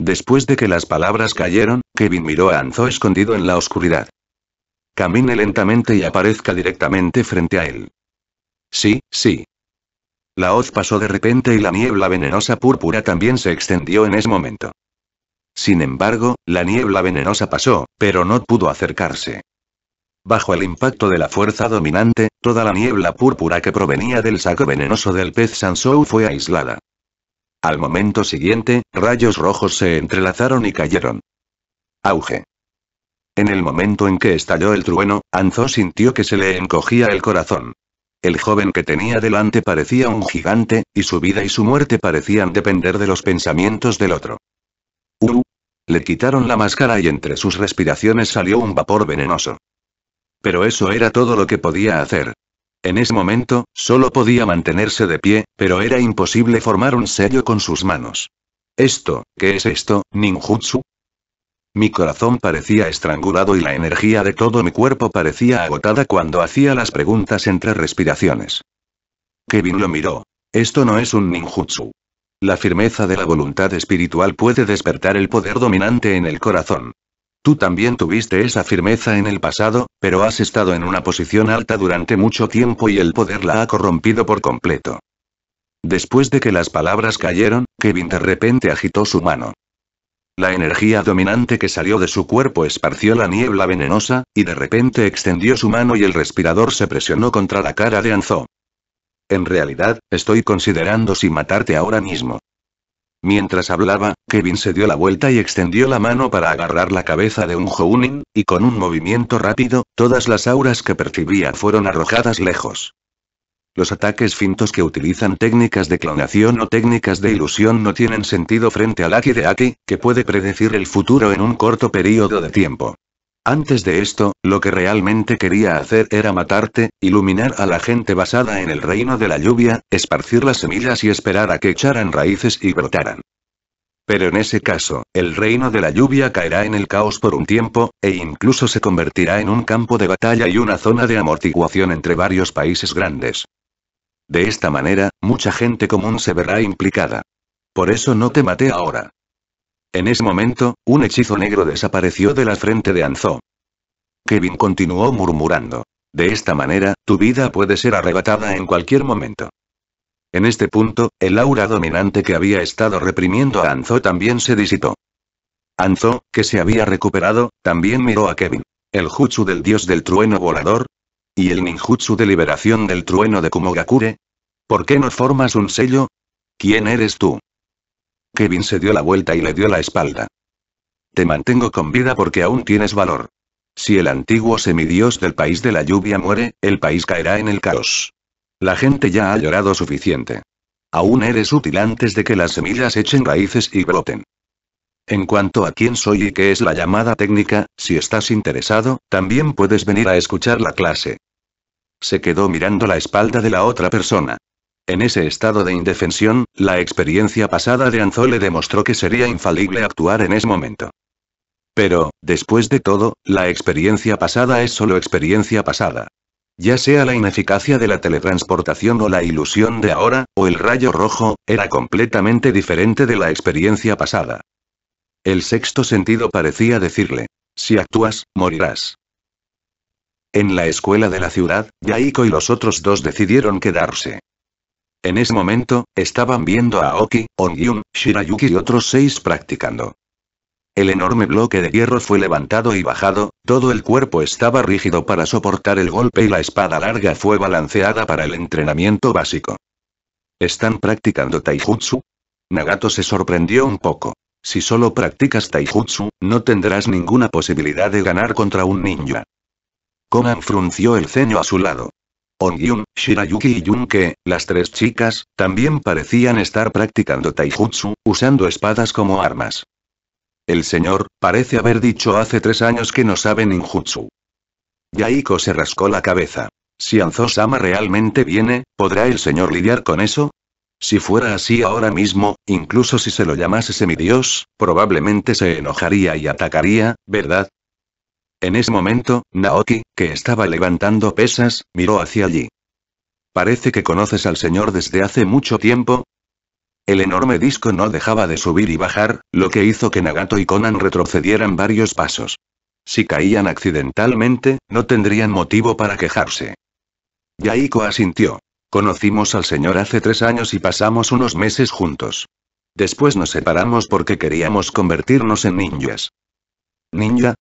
Después de que las palabras cayeron, Kevin miró a Anzo escondido en la oscuridad. Camine lentamente y aparezca directamente frente a él. Sí, sí. La hoz pasó de repente y la niebla venenosa púrpura también se extendió en ese momento. Sin embargo, la niebla venenosa pasó, pero no pudo acercarse. Bajo el impacto de la fuerza dominante, Toda la niebla púrpura que provenía del saco venenoso del pez Sansou fue aislada. Al momento siguiente, rayos rojos se entrelazaron y cayeron. Auge. En el momento en que estalló el trueno, Anzo sintió que se le encogía el corazón. El joven que tenía delante parecía un gigante, y su vida y su muerte parecían depender de los pensamientos del otro. Uh, le quitaron la máscara y entre sus respiraciones salió un vapor venenoso pero eso era todo lo que podía hacer. En ese momento, solo podía mantenerse de pie, pero era imposible formar un sello con sus manos. ¿Esto, qué es esto, ninjutsu? Mi corazón parecía estrangulado y la energía de todo mi cuerpo parecía agotada cuando hacía las preguntas entre respiraciones. Kevin lo miró. Esto no es un ninjutsu. La firmeza de la voluntad espiritual puede despertar el poder dominante en el corazón. Tú también tuviste esa firmeza en el pasado, pero has estado en una posición alta durante mucho tiempo y el poder la ha corrompido por completo. Después de que las palabras cayeron, Kevin de repente agitó su mano. La energía dominante que salió de su cuerpo esparció la niebla venenosa, y de repente extendió su mano y el respirador se presionó contra la cara de Anzo. En realidad, estoy considerando si matarte ahora mismo. Mientras hablaba, Kevin se dio la vuelta y extendió la mano para agarrar la cabeza de un Jounin, y con un movimiento rápido, todas las auras que percibía fueron arrojadas lejos. Los ataques fintos que utilizan técnicas de clonación o técnicas de ilusión no tienen sentido frente al Aki de Aki, que puede predecir el futuro en un corto periodo de tiempo. Antes de esto, lo que realmente quería hacer era matarte, iluminar a la gente basada en el reino de la lluvia, esparcir las semillas y esperar a que echaran raíces y brotaran. Pero en ese caso, el reino de la lluvia caerá en el caos por un tiempo, e incluso se convertirá en un campo de batalla y una zona de amortiguación entre varios países grandes. De esta manera, mucha gente común se verá implicada. Por eso no te maté ahora. En ese momento, un hechizo negro desapareció de la frente de Anzo. Kevin continuó murmurando. De esta manera, tu vida puede ser arrebatada en cualquier momento. En este punto, el aura dominante que había estado reprimiendo a Anzo también se disipó. Anzo, que se había recuperado, también miró a Kevin. El jutsu del dios del trueno volador. ¿Y el ninjutsu de liberación del trueno de Kumogakure? ¿Por qué no formas un sello? ¿Quién eres tú? Kevin se dio la vuelta y le dio la espalda. Te mantengo con vida porque aún tienes valor. Si el antiguo semidios del país de la lluvia muere, el país caerá en el caos. La gente ya ha llorado suficiente. Aún eres útil antes de que las semillas echen raíces y broten. En cuanto a quién soy y qué es la llamada técnica, si estás interesado, también puedes venir a escuchar la clase. Se quedó mirando la espalda de la otra persona. En ese estado de indefensión, la experiencia pasada de Anzole le demostró que sería infalible actuar en ese momento. Pero, después de todo, la experiencia pasada es solo experiencia pasada. Ya sea la ineficacia de la teletransportación o la ilusión de ahora, o el rayo rojo, era completamente diferente de la experiencia pasada. El sexto sentido parecía decirle, si actúas, morirás. En la escuela de la ciudad, Yaiko y los otros dos decidieron quedarse. En ese momento, estaban viendo a Oki, Ongyun, Shirayuki y otros seis practicando. El enorme bloque de hierro fue levantado y bajado, todo el cuerpo estaba rígido para soportar el golpe y la espada larga fue balanceada para el entrenamiento básico. ¿Están practicando taijutsu? Nagato se sorprendió un poco. Si solo practicas taijutsu, no tendrás ninguna posibilidad de ganar contra un ninja. Conan frunció el ceño a su lado. Ongyun, Shirayuki y Yunke, las tres chicas, también parecían estar practicando taijutsu, usando espadas como armas. El señor, parece haber dicho hace tres años que no sabe ninjutsu. Yaiko se rascó la cabeza. Si Anzo-sama realmente viene, ¿podrá el señor lidiar con eso? Si fuera así ahora mismo, incluso si se lo llamase semidios, probablemente se enojaría y atacaría, ¿verdad? En ese momento, Naoki, que estaba levantando pesas, miró hacia allí. Parece que conoces al señor desde hace mucho tiempo. El enorme disco no dejaba de subir y bajar, lo que hizo que Nagato y Conan retrocedieran varios pasos. Si caían accidentalmente, no tendrían motivo para quejarse. Yaiko asintió. Conocimos al señor hace tres años y pasamos unos meses juntos. Después nos separamos porque queríamos convertirnos en ninjas. ¿Ninja?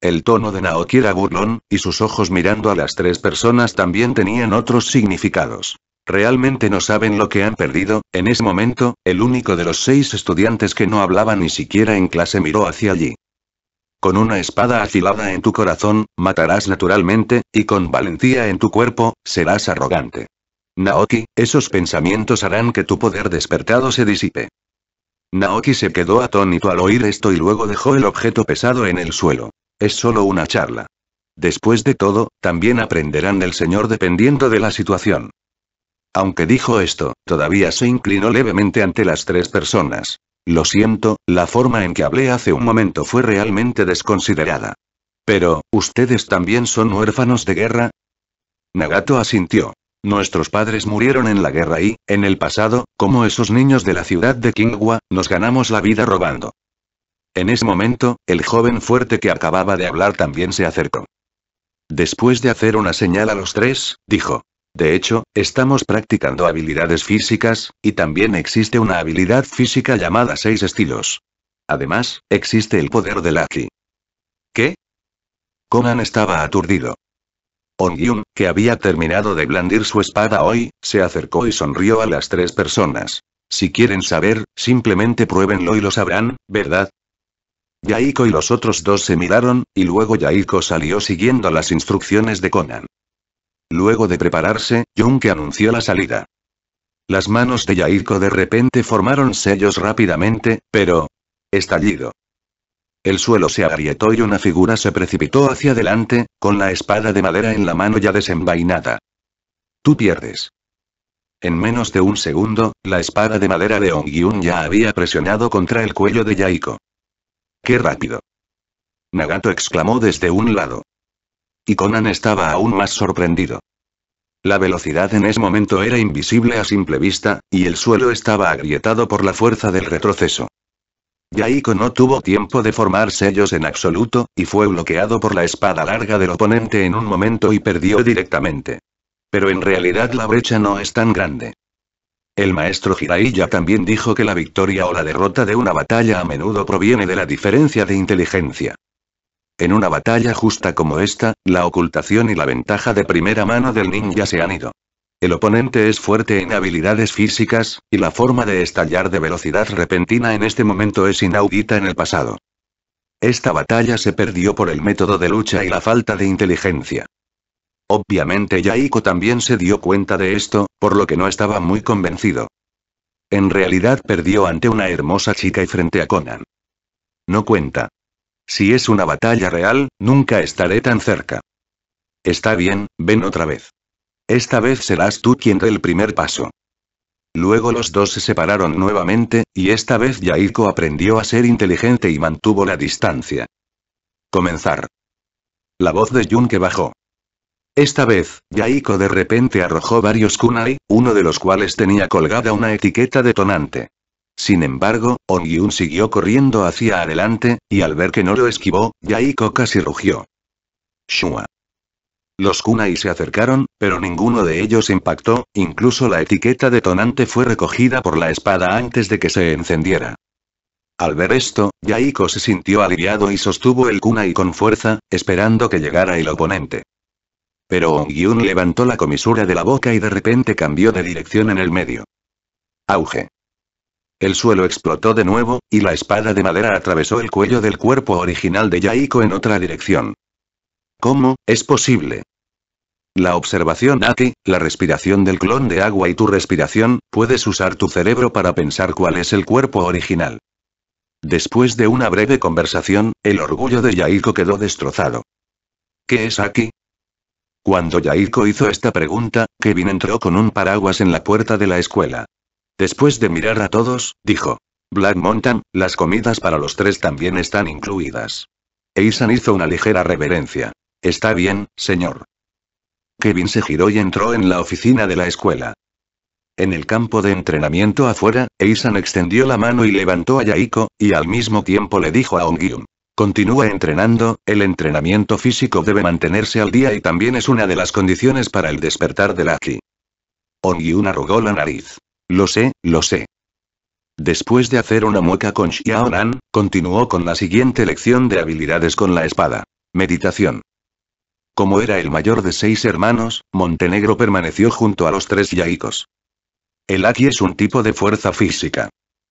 El tono de Naoki era burlón, y sus ojos mirando a las tres personas también tenían otros significados. Realmente no saben lo que han perdido, en ese momento, el único de los seis estudiantes que no hablaba ni siquiera en clase miró hacia allí. Con una espada afilada en tu corazón, matarás naturalmente, y con valentía en tu cuerpo, serás arrogante. Naoki, esos pensamientos harán que tu poder despertado se disipe. Naoki se quedó atónito al oír esto y luego dejó el objeto pesado en el suelo. Es solo una charla. Después de todo, también aprenderán del Señor dependiendo de la situación. Aunque dijo esto, todavía se inclinó levemente ante las tres personas. Lo siento, la forma en que hablé hace un momento fue realmente desconsiderada. Pero, ¿ustedes también son huérfanos de guerra? Nagato asintió. Nuestros padres murieron en la guerra y, en el pasado, como esos niños de la ciudad de Kingwa, nos ganamos la vida robando. En ese momento, el joven fuerte que acababa de hablar también se acercó. Después de hacer una señal a los tres, dijo. De hecho, estamos practicando habilidades físicas, y también existe una habilidad física llamada seis estilos. Además, existe el poder del Aki. ¿Qué? Conan estaba aturdido. Ongyun, que había terminado de blandir su espada hoy, se acercó y sonrió a las tres personas. Si quieren saber, simplemente pruébenlo y lo sabrán, ¿verdad? Yaiko y los otros dos se miraron, y luego Yaiko salió siguiendo las instrucciones de Conan. Luego de prepararse, que anunció la salida. Las manos de Yaiko de repente formaron sellos rápidamente, pero... estallido. El suelo se agrietó y una figura se precipitó hacia adelante, con la espada de madera en la mano ya desenvainada. Tú pierdes. En menos de un segundo, la espada de madera de Ongyun ya había presionado contra el cuello de Yaiko. ¡Qué rápido! Nagato exclamó desde un lado. Y Conan estaba aún más sorprendido. La velocidad en ese momento era invisible a simple vista, y el suelo estaba agrietado por la fuerza del retroceso. Yaiko no tuvo tiempo de formar sellos en absoluto, y fue bloqueado por la espada larga del oponente en un momento y perdió directamente. Pero en realidad la brecha no es tan grande. El maestro Jiraiya también dijo que la victoria o la derrota de una batalla a menudo proviene de la diferencia de inteligencia. En una batalla justa como esta, la ocultación y la ventaja de primera mano del ninja se han ido. El oponente es fuerte en habilidades físicas, y la forma de estallar de velocidad repentina en este momento es inaudita en el pasado. Esta batalla se perdió por el método de lucha y la falta de inteligencia. Obviamente Yaiko también se dio cuenta de esto, por lo que no estaba muy convencido. En realidad perdió ante una hermosa chica y frente a Conan. No cuenta. Si es una batalla real, nunca estaré tan cerca. Está bien, ven otra vez. Esta vez serás tú quien dé el primer paso. Luego los dos se separaron nuevamente, y esta vez Yaiko aprendió a ser inteligente y mantuvo la distancia. Comenzar. La voz de Jun que bajó. Esta vez, Yaiko de repente arrojó varios kunai, uno de los cuales tenía colgada una etiqueta detonante. Sin embargo, Ongyun siguió corriendo hacia adelante, y al ver que no lo esquivó, Yaiko casi rugió. Shua. Los kunai se acercaron, pero ninguno de ellos impactó, incluso la etiqueta detonante fue recogida por la espada antes de que se encendiera. Al ver esto, Yaiko se sintió aliviado y sostuvo el kunai con fuerza, esperando que llegara el oponente. Pero ong levantó la comisura de la boca y de repente cambió de dirección en el medio. Auge. El suelo explotó de nuevo, y la espada de madera atravesó el cuello del cuerpo original de Yaiko en otra dirección. ¿Cómo, es posible? La observación Aki, la respiración del clon de agua y tu respiración, puedes usar tu cerebro para pensar cuál es el cuerpo original. Después de una breve conversación, el orgullo de Yaiko quedó destrozado. ¿Qué es Aki? Cuando Yaiko hizo esta pregunta, Kevin entró con un paraguas en la puerta de la escuela. Después de mirar a todos, dijo. Black Mountain, las comidas para los tres también están incluidas. Eisan hizo una ligera reverencia. Está bien, señor. Kevin se giró y entró en la oficina de la escuela. En el campo de entrenamiento afuera, Eisan extendió la mano y levantó a Yaiko, y al mismo tiempo le dijo a Ongyun. Continúa entrenando, el entrenamiento físico debe mantenerse al día y también es una de las condiciones para el despertar del Aki. una rogó la nariz. Lo sé, lo sé. Después de hacer una mueca con Xiaonan, continuó con la siguiente lección de habilidades con la espada. Meditación. Como era el mayor de seis hermanos, Montenegro permaneció junto a los tres yaicos. El Aki es un tipo de fuerza física.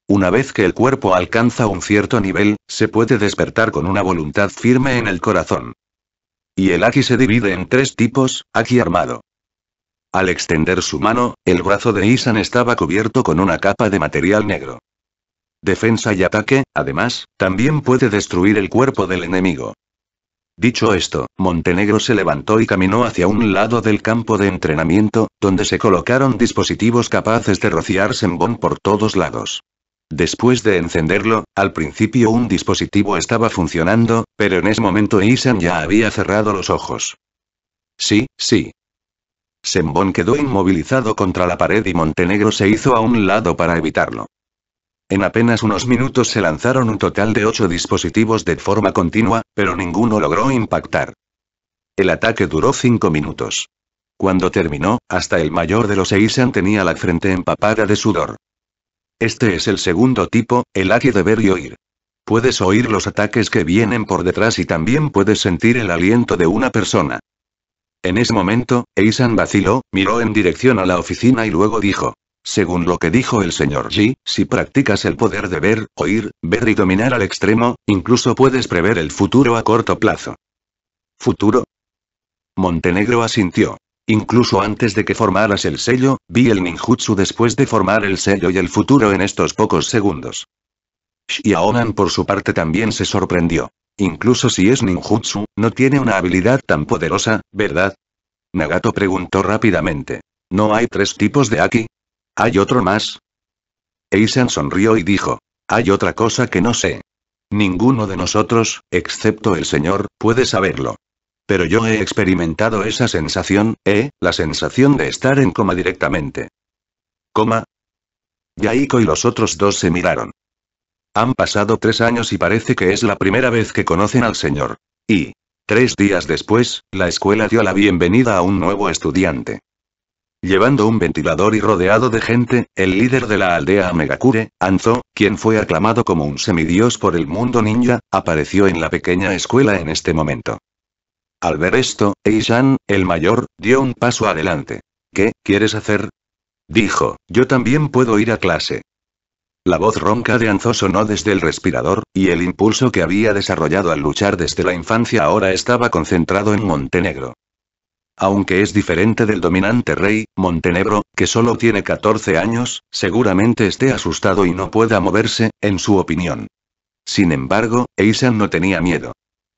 Una vez que el cuerpo alcanza un cierto nivel, se puede despertar con una voluntad firme en el corazón. Y el Aki se divide en tres tipos, Aki armado. Al extender su mano, el brazo de Isan estaba cubierto con una capa de material negro. Defensa y ataque, además, también puede destruir el cuerpo del enemigo. Dicho esto, Montenegro se levantó y caminó hacia un lado del campo de entrenamiento, donde se colocaron dispositivos capaces de rociar sembón por todos lados. Después de encenderlo, al principio un dispositivo estaba funcionando, pero en ese momento Isan ya había cerrado los ojos. Sí, sí. Sembón quedó inmovilizado contra la pared y Montenegro se hizo a un lado para evitarlo. En apenas unos minutos se lanzaron un total de ocho dispositivos de forma continua, pero ninguno logró impactar. El ataque duró cinco minutos. Cuando terminó, hasta el mayor de los Ethan tenía la frente empapada de sudor. Este es el segundo tipo, el área de ver y oír. Puedes oír los ataques que vienen por detrás y también puedes sentir el aliento de una persona. En ese momento, Eisan vaciló, miró en dirección a la oficina y luego dijo. Según lo que dijo el señor Ji, si practicas el poder de ver, oír, ver y dominar al extremo, incluso puedes prever el futuro a corto plazo. ¿Futuro? Montenegro asintió. Incluso antes de que formaras el sello, vi el ninjutsu después de formar el sello y el futuro en estos pocos segundos. Xiaonan por su parte también se sorprendió. Incluso si es ninjutsu, no tiene una habilidad tan poderosa, ¿verdad? Nagato preguntó rápidamente. ¿No hay tres tipos de Aki? ¿Hay otro más? Eisen sonrió y dijo. Hay otra cosa que no sé. Ninguno de nosotros, excepto el señor, puede saberlo. Pero yo he experimentado esa sensación, eh, la sensación de estar en coma directamente. ¿Coma? Yaiko y los otros dos se miraron. Han pasado tres años y parece que es la primera vez que conocen al señor. Y, tres días después, la escuela dio la bienvenida a un nuevo estudiante. Llevando un ventilador y rodeado de gente, el líder de la aldea Megakure, Anzo, quien fue aclamado como un semidios por el mundo ninja, apareció en la pequeña escuela en este momento. Al ver esto, Eishan, el mayor, dio un paso adelante. ¿Qué quieres hacer? Dijo, yo también puedo ir a clase. La voz ronca de Anzo sonó desde el respirador, y el impulso que había desarrollado al luchar desde la infancia ahora estaba concentrado en Montenegro. Aunque es diferente del dominante rey, Montenegro, que solo tiene 14 años, seguramente esté asustado y no pueda moverse, en su opinión. Sin embargo, Eisan no tenía miedo.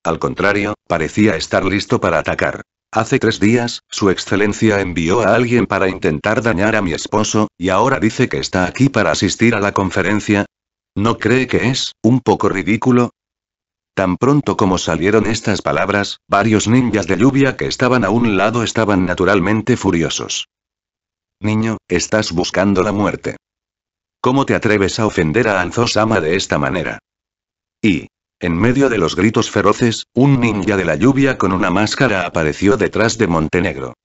Al contrario, parecía estar listo para atacar. Hace tres días, Su Excelencia envió a alguien para intentar dañar a mi esposo, y ahora dice que está aquí para asistir a la conferencia. ¿No cree que es, un poco ridículo? Tan pronto como salieron estas palabras, varios ninjas de lluvia que estaban a un lado estaban naturalmente furiosos. Niño, estás buscando la muerte. ¿Cómo te atreves a ofender a Anzosama de esta manera? Y, en medio de los gritos feroces, un ninja de la lluvia con una máscara apareció detrás de Montenegro.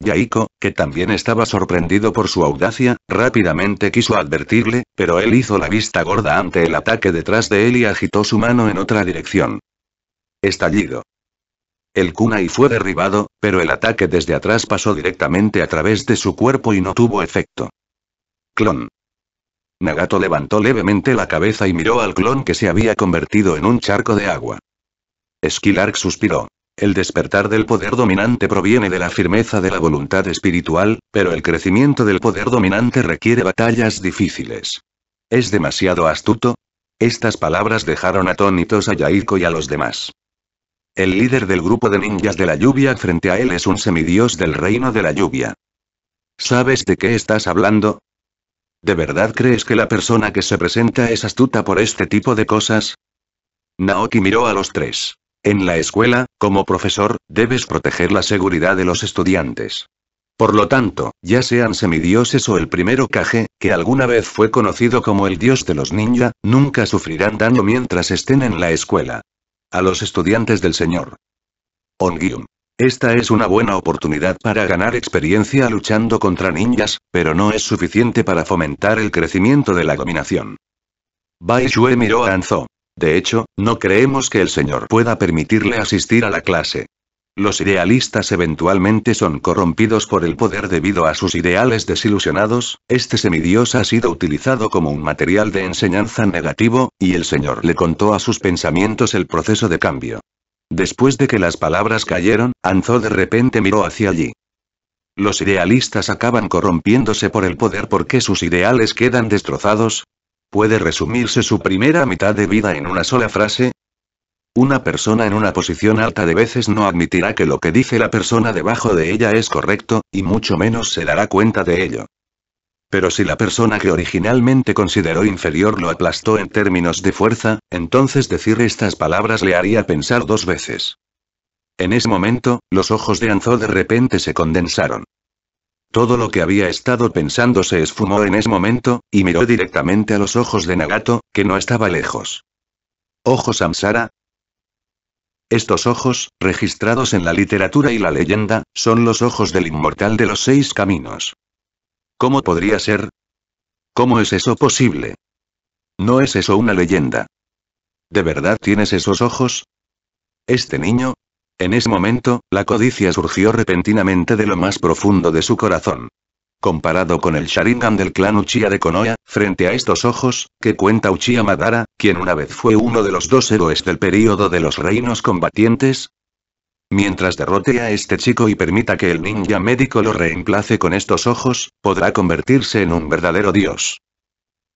Yaiko, que también estaba sorprendido por su audacia, rápidamente quiso advertirle, pero él hizo la vista gorda ante el ataque detrás de él y agitó su mano en otra dirección. Estallido. El kunai fue derribado, pero el ataque desde atrás pasó directamente a través de su cuerpo y no tuvo efecto. Clon. Nagato levantó levemente la cabeza y miró al clon que se había convertido en un charco de agua. Skylark suspiró. El despertar del poder dominante proviene de la firmeza de la voluntad espiritual, pero el crecimiento del poder dominante requiere batallas difíciles. ¿Es demasiado astuto? Estas palabras dejaron atónitos a Yaiko y a los demás. El líder del grupo de ninjas de la lluvia frente a él es un semidios del reino de la lluvia. ¿Sabes de qué estás hablando? ¿De verdad crees que la persona que se presenta es astuta por este tipo de cosas? Naoki miró a los tres. En la escuela, como profesor, debes proteger la seguridad de los estudiantes. Por lo tanto, ya sean semidioses o el primero Kage, que alguna vez fue conocido como el dios de los ninja, nunca sufrirán daño mientras estén en la escuela. A los estudiantes del señor. Ongyun. Esta es una buena oportunidad para ganar experiencia luchando contra ninjas, pero no es suficiente para fomentar el crecimiento de la dominación. Bai miró a Anzo. De hecho, no creemos que el señor pueda permitirle asistir a la clase. Los idealistas eventualmente son corrompidos por el poder debido a sus ideales desilusionados, este semidios ha sido utilizado como un material de enseñanza negativo, y el señor le contó a sus pensamientos el proceso de cambio. Después de que las palabras cayeron, Anzó de repente miró hacia allí. Los idealistas acaban corrompiéndose por el poder porque sus ideales quedan destrozados. ¿Puede resumirse su primera mitad de vida en una sola frase? Una persona en una posición alta de veces no admitirá que lo que dice la persona debajo de ella es correcto, y mucho menos se dará cuenta de ello. Pero si la persona que originalmente consideró inferior lo aplastó en términos de fuerza, entonces decir estas palabras le haría pensar dos veces. En ese momento, los ojos de Anzo de repente se condensaron. Todo lo que había estado pensando se esfumó en ese momento, y miró directamente a los ojos de Nagato, que no estaba lejos. ¿Ojos Samsara? Estos ojos, registrados en la literatura y la leyenda, son los ojos del inmortal de los seis caminos. ¿Cómo podría ser? ¿Cómo es eso posible? ¿No es eso una leyenda? ¿De verdad tienes esos ojos? Este niño. En ese momento, la codicia surgió repentinamente de lo más profundo de su corazón. Comparado con el Sharingan del clan Uchiha de Konoha, frente a estos ojos, que cuenta Uchiha Madara, quien una vez fue uno de los dos héroes del período de los reinos combatientes, Mientras derrote a este chico y permita que el ninja médico lo reemplace con estos ojos, podrá convertirse en un verdadero dios.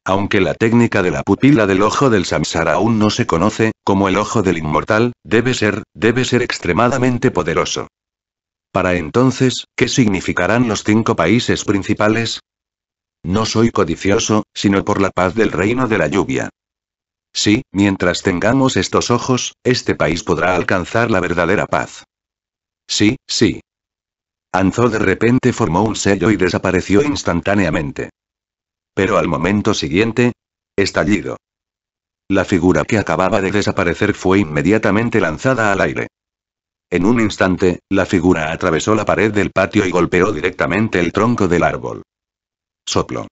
Aunque la técnica de la pupila del ojo del samsara aún no se conoce, como el ojo del inmortal, debe ser, debe ser extremadamente poderoso. Para entonces, ¿qué significarán los cinco países principales? No soy codicioso, sino por la paz del reino de la lluvia. Sí, mientras tengamos estos ojos, este país podrá alcanzar la verdadera paz. Sí, sí. Anzó de repente formó un sello y desapareció instantáneamente. Pero al momento siguiente, estallido. La figura que acababa de desaparecer fue inmediatamente lanzada al aire. En un instante, la figura atravesó la pared del patio y golpeó directamente el tronco del árbol. Soplo.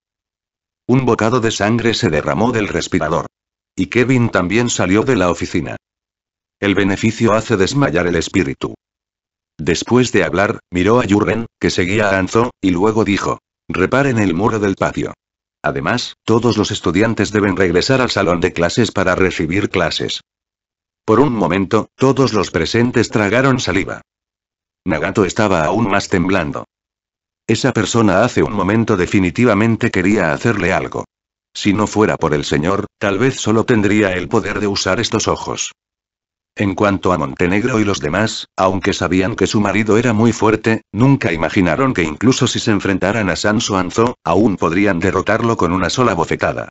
Un bocado de sangre se derramó del respirador. Y Kevin también salió de la oficina. El beneficio hace desmayar el espíritu. Después de hablar, miró a Yuren, que seguía a Anzo, y luego dijo. Reparen el muro del patio. Además, todos los estudiantes deben regresar al salón de clases para recibir clases. Por un momento, todos los presentes tragaron saliva. Nagato estaba aún más temblando. Esa persona hace un momento definitivamente quería hacerle algo. Si no fuera por el Señor, tal vez solo tendría el poder de usar estos ojos. En cuanto a Montenegro y los demás, aunque sabían que su marido era muy fuerte, nunca imaginaron que incluso si se enfrentaran a Sanso Anzo, aún podrían derrotarlo con una sola bofetada.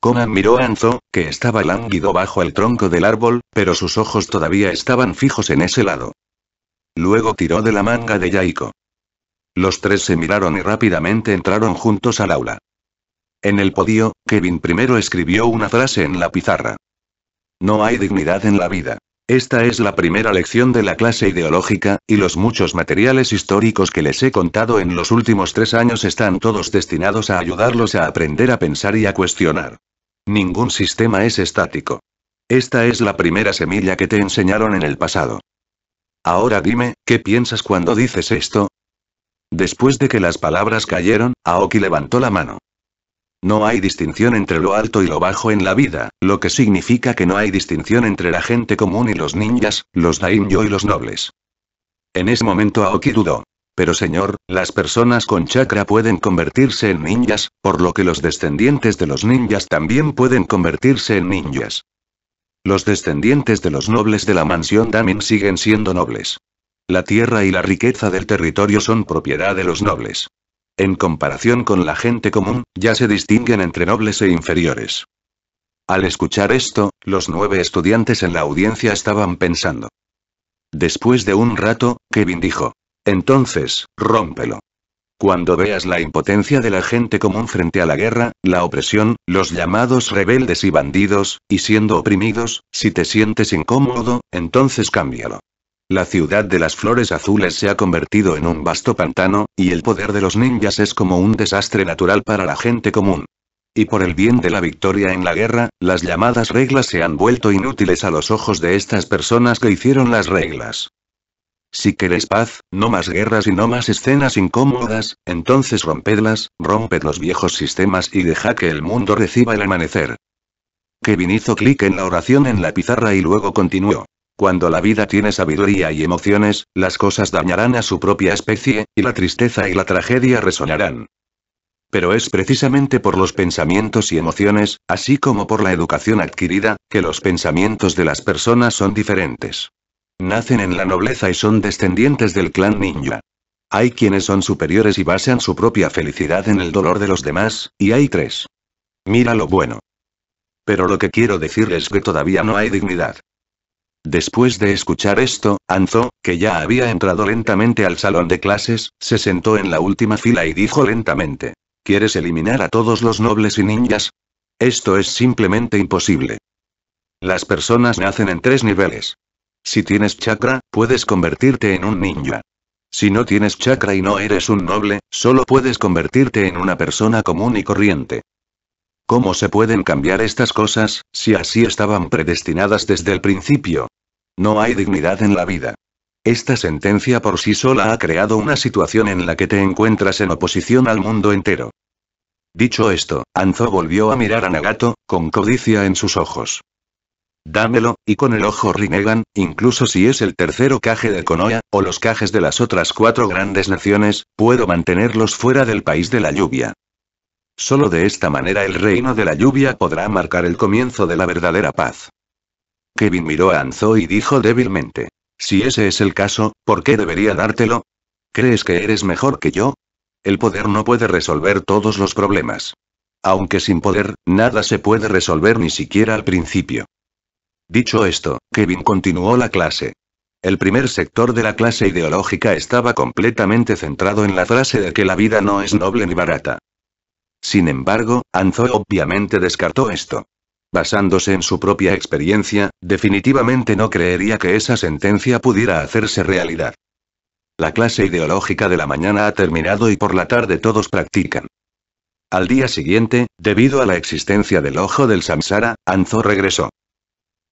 Conan miró a Anzo, que estaba lánguido bajo el tronco del árbol, pero sus ojos todavía estaban fijos en ese lado. Luego tiró de la manga de Yaiko. Los tres se miraron y rápidamente entraron juntos al aula. En el podio, Kevin primero escribió una frase en la pizarra. No hay dignidad en la vida. Esta es la primera lección de la clase ideológica, y los muchos materiales históricos que les he contado en los últimos tres años están todos destinados a ayudarlos a aprender a pensar y a cuestionar. Ningún sistema es estático. Esta es la primera semilla que te enseñaron en el pasado. Ahora dime, ¿qué piensas cuando dices esto? Después de que las palabras cayeron, Aoki levantó la mano. No hay distinción entre lo alto y lo bajo en la vida, lo que significa que no hay distinción entre la gente común y los ninjas, los daimyo y los nobles. En ese momento Aoki dudó. Pero señor, las personas con chakra pueden convertirse en ninjas, por lo que los descendientes de los ninjas también pueden convertirse en ninjas. Los descendientes de los nobles de la mansión Damin siguen siendo nobles. La tierra y la riqueza del territorio son propiedad de los nobles en comparación con la gente común, ya se distinguen entre nobles e inferiores. Al escuchar esto, los nueve estudiantes en la audiencia estaban pensando. Después de un rato, Kevin dijo. Entonces, rómpelo. Cuando veas la impotencia de la gente común frente a la guerra, la opresión, los llamados rebeldes y bandidos, y siendo oprimidos, si te sientes incómodo, entonces cámbialo. La ciudad de las flores azules se ha convertido en un vasto pantano, y el poder de los ninjas es como un desastre natural para la gente común. Y por el bien de la victoria en la guerra, las llamadas reglas se han vuelto inútiles a los ojos de estas personas que hicieron las reglas. Si queréis paz, no más guerras y no más escenas incómodas, entonces rompedlas, romped los viejos sistemas y deja que el mundo reciba el amanecer. Kevin hizo clic en la oración en la pizarra y luego continuó. Cuando la vida tiene sabiduría y emociones, las cosas dañarán a su propia especie, y la tristeza y la tragedia resonarán. Pero es precisamente por los pensamientos y emociones, así como por la educación adquirida, que los pensamientos de las personas son diferentes. Nacen en la nobleza y son descendientes del clan ninja. Hay quienes son superiores y basan su propia felicidad en el dolor de los demás, y hay tres. Mira lo bueno. Pero lo que quiero decir es que todavía no hay dignidad. Después de escuchar esto, Anzo, que ya había entrado lentamente al salón de clases, se sentó en la última fila y dijo lentamente. ¿Quieres eliminar a todos los nobles y ninjas? Esto es simplemente imposible. Las personas nacen en tres niveles. Si tienes chakra, puedes convertirte en un ninja. Si no tienes chakra y no eres un noble, solo puedes convertirte en una persona común y corriente. ¿Cómo se pueden cambiar estas cosas, si así estaban predestinadas desde el principio? No hay dignidad en la vida. Esta sentencia por sí sola ha creado una situación en la que te encuentras en oposición al mundo entero. Dicho esto, Anzo volvió a mirar a Nagato, con codicia en sus ojos. Dámelo, y con el ojo Rinnegan, incluso si es el tercero caje de Konoya, o los cajes de las otras cuatro grandes naciones, puedo mantenerlos fuera del país de la lluvia. Solo de esta manera el reino de la lluvia podrá marcar el comienzo de la verdadera paz. Kevin miró a Anzo y dijo débilmente. Si ese es el caso, ¿por qué debería dártelo? ¿Crees que eres mejor que yo? El poder no puede resolver todos los problemas. Aunque sin poder, nada se puede resolver ni siquiera al principio. Dicho esto, Kevin continuó la clase. El primer sector de la clase ideológica estaba completamente centrado en la frase de que la vida no es noble ni barata. Sin embargo, Anzo obviamente descartó esto basándose en su propia experiencia, definitivamente no creería que esa sentencia pudiera hacerse realidad. La clase ideológica de la mañana ha terminado y por la tarde todos practican. Al día siguiente, debido a la existencia del ojo del samsara, Anzo regresó.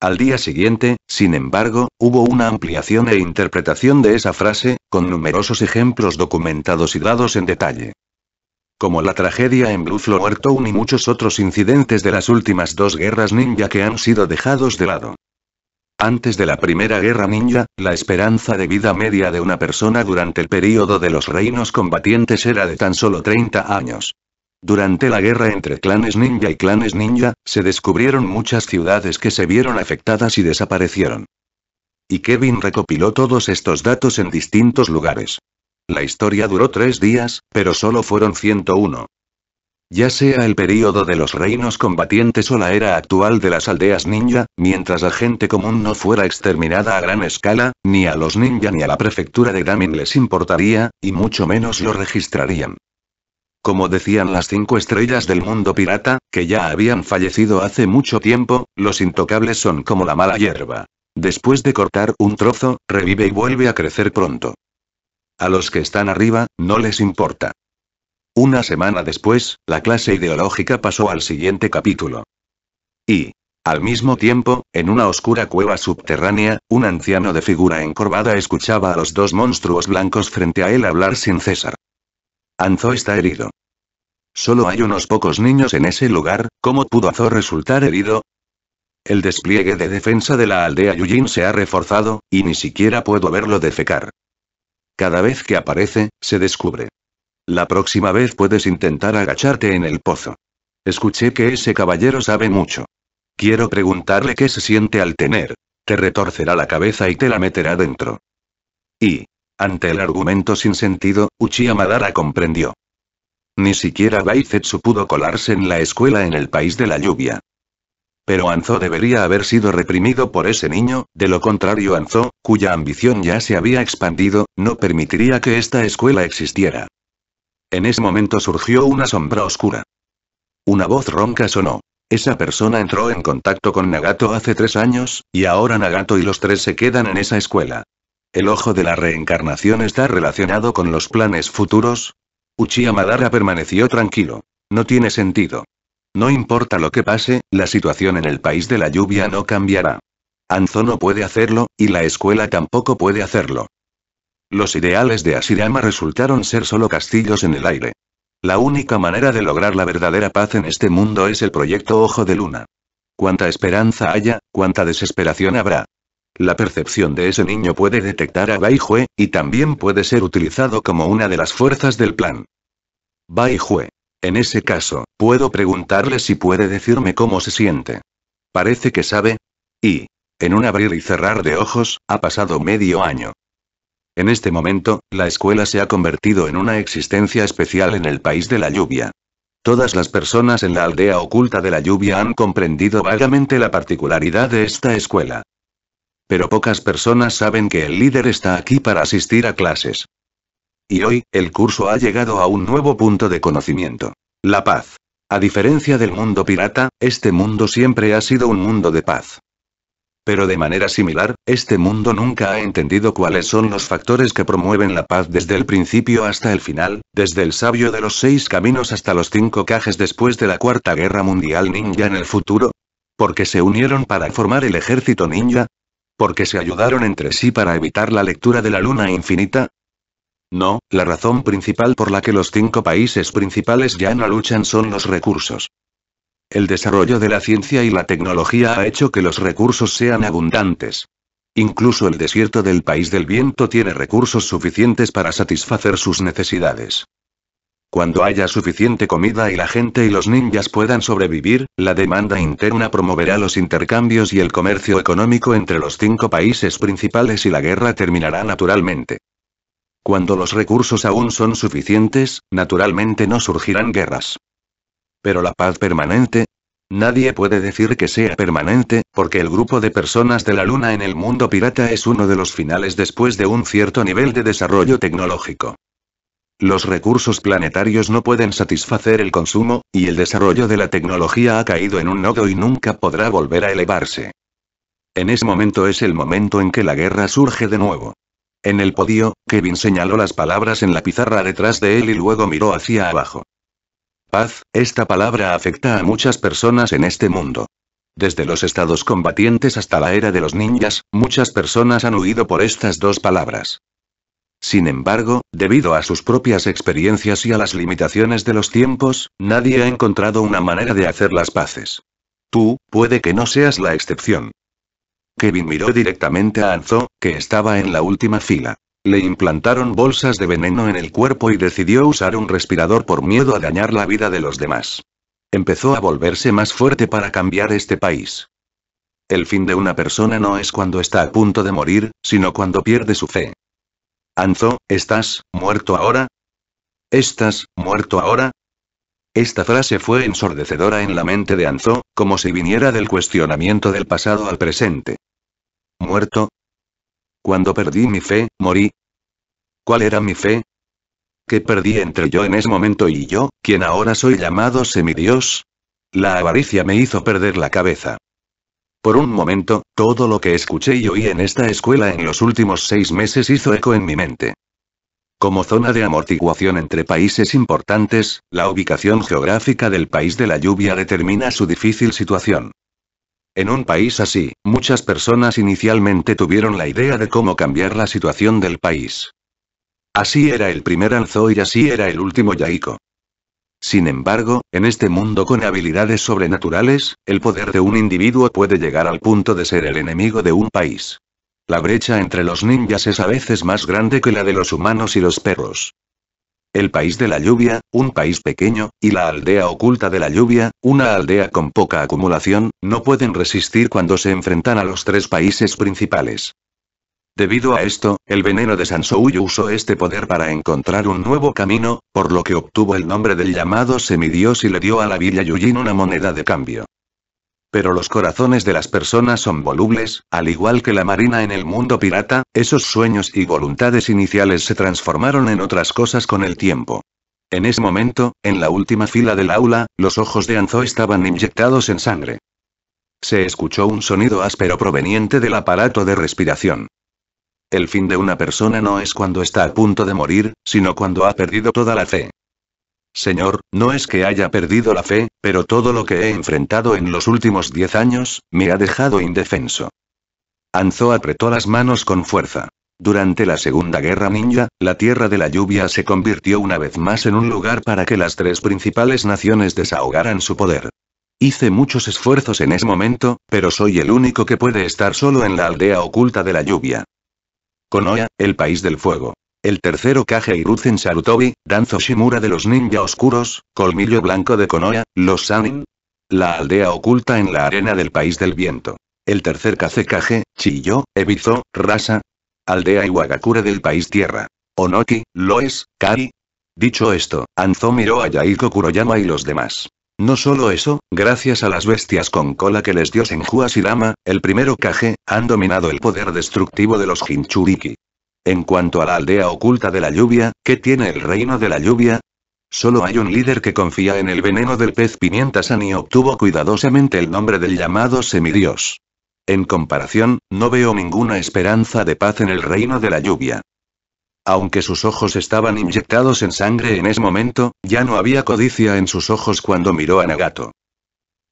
Al día siguiente, sin embargo, hubo una ampliación e interpretación de esa frase, con numerosos ejemplos documentados y dados en detalle como la tragedia en Flower Town y muchos otros incidentes de las últimas dos guerras ninja que han sido dejados de lado. Antes de la Primera Guerra Ninja, la esperanza de vida media de una persona durante el período de los reinos combatientes era de tan solo 30 años. Durante la guerra entre clanes ninja y clanes ninja, se descubrieron muchas ciudades que se vieron afectadas y desaparecieron. Y Kevin recopiló todos estos datos en distintos lugares. La historia duró tres días, pero solo fueron 101. Ya sea el período de los reinos combatientes o la era actual de las aldeas ninja, mientras la gente común no fuera exterminada a gran escala, ni a los ninja ni a la prefectura de Damin les importaría, y mucho menos lo registrarían. Como decían las cinco estrellas del mundo pirata, que ya habían fallecido hace mucho tiempo, los intocables son como la mala hierba. Después de cortar un trozo, revive y vuelve a crecer pronto. A los que están arriba, no les importa. Una semana después, la clase ideológica pasó al siguiente capítulo. Y, al mismo tiempo, en una oscura cueva subterránea, un anciano de figura encorvada escuchaba a los dos monstruos blancos frente a él hablar sin cesar. Anzo está herido. Solo hay unos pocos niños en ese lugar, ¿cómo pudo Anzo resultar herido? El despliegue de defensa de la aldea Yujin se ha reforzado, y ni siquiera puedo verlo defecar. Cada vez que aparece, se descubre. La próxima vez puedes intentar agacharte en el pozo. Escuché que ese caballero sabe mucho. Quiero preguntarle qué se siente al tener. Te retorcerá la cabeza y te la meterá dentro. Y, ante el argumento sin sentido, Uchiha Madara comprendió. Ni siquiera Baizetsu pudo colarse en la escuela en el país de la lluvia pero Anzo debería haber sido reprimido por ese niño, de lo contrario Anzo, cuya ambición ya se había expandido, no permitiría que esta escuela existiera. En ese momento surgió una sombra oscura. Una voz ronca sonó. Esa persona entró en contacto con Nagato hace tres años, y ahora Nagato y los tres se quedan en esa escuela. El ojo de la reencarnación está relacionado con los planes futuros. Uchiha Madara permaneció tranquilo. No tiene sentido. No importa lo que pase, la situación en el país de la lluvia no cambiará. Anzo no puede hacerlo, y la escuela tampoco puede hacerlo. Los ideales de Asirama resultaron ser solo castillos en el aire. La única manera de lograr la verdadera paz en este mundo es el proyecto Ojo de Luna. Cuanta esperanza haya, cuanta desesperación habrá. La percepción de ese niño puede detectar a Baijue, y también puede ser utilizado como una de las fuerzas del plan. Baijue. En ese caso, puedo preguntarle si puede decirme cómo se siente. Parece que sabe. Y, en un abrir y cerrar de ojos, ha pasado medio año. En este momento, la escuela se ha convertido en una existencia especial en el país de la lluvia. Todas las personas en la aldea oculta de la lluvia han comprendido vagamente la particularidad de esta escuela. Pero pocas personas saben que el líder está aquí para asistir a clases. Y hoy, el curso ha llegado a un nuevo punto de conocimiento. La paz. A diferencia del mundo pirata, este mundo siempre ha sido un mundo de paz. Pero de manera similar, este mundo nunca ha entendido cuáles son los factores que promueven la paz desde el principio hasta el final, desde el sabio de los seis caminos hasta los cinco cajes después de la Cuarta Guerra Mundial Ninja en el futuro. Porque se unieron para formar el ejército ninja, porque se ayudaron entre sí para evitar la lectura de la luna infinita, no, la razón principal por la que los cinco países principales ya no luchan son los recursos. El desarrollo de la ciencia y la tecnología ha hecho que los recursos sean abundantes. Incluso el desierto del país del viento tiene recursos suficientes para satisfacer sus necesidades. Cuando haya suficiente comida y la gente y los ninjas puedan sobrevivir, la demanda interna promoverá los intercambios y el comercio económico entre los cinco países principales y la guerra terminará naturalmente. Cuando los recursos aún son suficientes, naturalmente no surgirán guerras. Pero la paz permanente, Nadie puede decir que sea permanente, porque el grupo de personas de la Luna en el mundo pirata es uno de los finales después de un cierto nivel de desarrollo tecnológico. Los recursos planetarios no pueden satisfacer el consumo, y el desarrollo de la tecnología ha caído en un nodo y nunca podrá volver a elevarse. En ese momento es el momento en que la guerra surge de nuevo. En el podio, Kevin señaló las palabras en la pizarra detrás de él y luego miró hacia abajo. Paz, esta palabra afecta a muchas personas en este mundo. Desde los estados combatientes hasta la era de los ninjas, muchas personas han huido por estas dos palabras. Sin embargo, debido a sus propias experiencias y a las limitaciones de los tiempos, nadie ha encontrado una manera de hacer las paces. Tú, puede que no seas la excepción. Kevin miró directamente a Anzo, que estaba en la última fila. Le implantaron bolsas de veneno en el cuerpo y decidió usar un respirador por miedo a dañar la vida de los demás. Empezó a volverse más fuerte para cambiar este país. El fin de una persona no es cuando está a punto de morir, sino cuando pierde su fe. Anzo, ¿estás muerto ahora? ¿Estás muerto ahora? Esta frase fue ensordecedora en la mente de Anzo, como si viniera del cuestionamiento del pasado al presente muerto? Cuando perdí mi fe, morí. ¿Cuál era mi fe? ¿Qué perdí entre yo en ese momento y yo, quien ahora soy llamado semidios? La avaricia me hizo perder la cabeza. Por un momento, todo lo que escuché y oí en esta escuela en los últimos seis meses hizo eco en mi mente. Como zona de amortiguación entre países importantes, la ubicación geográfica del país de la lluvia determina su difícil situación. En un país así, muchas personas inicialmente tuvieron la idea de cómo cambiar la situación del país. Así era el primer Anzo y así era el último Yaiko. Sin embargo, en este mundo con habilidades sobrenaturales, el poder de un individuo puede llegar al punto de ser el enemigo de un país. La brecha entre los ninjas es a veces más grande que la de los humanos y los perros. El país de la lluvia, un país pequeño, y la aldea oculta de la lluvia, una aldea con poca acumulación, no pueden resistir cuando se enfrentan a los tres países principales. Debido a esto, el veneno de Sansouy usó este poder para encontrar un nuevo camino, por lo que obtuvo el nombre del llamado semidios y le dio a la villa Yuyin una moneda de cambio. Pero los corazones de las personas son volubles, al igual que la marina en el mundo pirata, esos sueños y voluntades iniciales se transformaron en otras cosas con el tiempo. En ese momento, en la última fila del aula, los ojos de Anzo estaban inyectados en sangre. Se escuchó un sonido áspero proveniente del aparato de respiración. El fin de una persona no es cuando está a punto de morir, sino cuando ha perdido toda la fe. Señor, no es que haya perdido la fe, pero todo lo que he enfrentado en los últimos diez años, me ha dejado indefenso. Anzo apretó las manos con fuerza. Durante la Segunda Guerra Ninja, la Tierra de la Lluvia se convirtió una vez más en un lugar para que las tres principales naciones desahogaran su poder. Hice muchos esfuerzos en ese momento, pero soy el único que puede estar solo en la aldea oculta de la lluvia. Konoha, el país del fuego. El tercero Kage Ruzen Sarutobi, Danzo Shimura de los ninja oscuros, Colmillo Blanco de Konoha, los Sanin. La aldea oculta en la arena del país del viento. El tercer Kaze Chiyo, Ebizo, Rasa. Aldea Wagakure del país tierra. Onoki, Loes, Kari. Dicho esto, Anzo miró a Yaiko Kuroyama y los demás. No solo eso, gracias a las bestias con cola que les dio Senju Asirama, el primero Kage, han dominado el poder destructivo de los Hinchuriki. En cuanto a la aldea oculta de la lluvia, ¿qué tiene el reino de la lluvia? Solo hay un líder que confía en el veneno del pez San y obtuvo cuidadosamente el nombre del llamado semidios. En comparación, no veo ninguna esperanza de paz en el reino de la lluvia. Aunque sus ojos estaban inyectados en sangre en ese momento, ya no había codicia en sus ojos cuando miró a Nagato.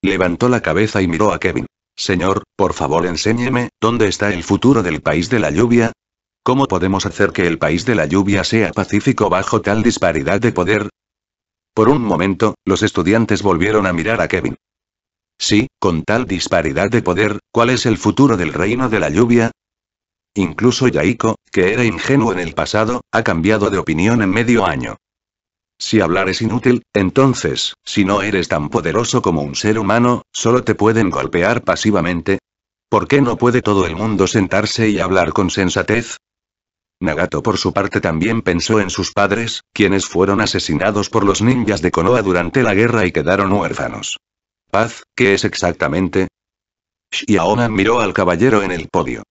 Levantó la cabeza y miró a Kevin. Señor, por favor enséñeme, ¿dónde está el futuro del país de la lluvia? ¿Cómo podemos hacer que el país de la lluvia sea pacífico bajo tal disparidad de poder? Por un momento, los estudiantes volvieron a mirar a Kevin. Sí, con tal disparidad de poder, ¿cuál es el futuro del reino de la lluvia? Incluso Yaiko, que era ingenuo en el pasado, ha cambiado de opinión en medio año. Si hablar es inútil, entonces, si no eres tan poderoso como un ser humano, solo te pueden golpear pasivamente. ¿Por qué no puede todo el mundo sentarse y hablar con sensatez? Nagato por su parte también pensó en sus padres, quienes fueron asesinados por los ninjas de Konoha durante la guerra y quedaron huérfanos. Paz, ¿qué es exactamente? Xiaoma miró al caballero en el podio.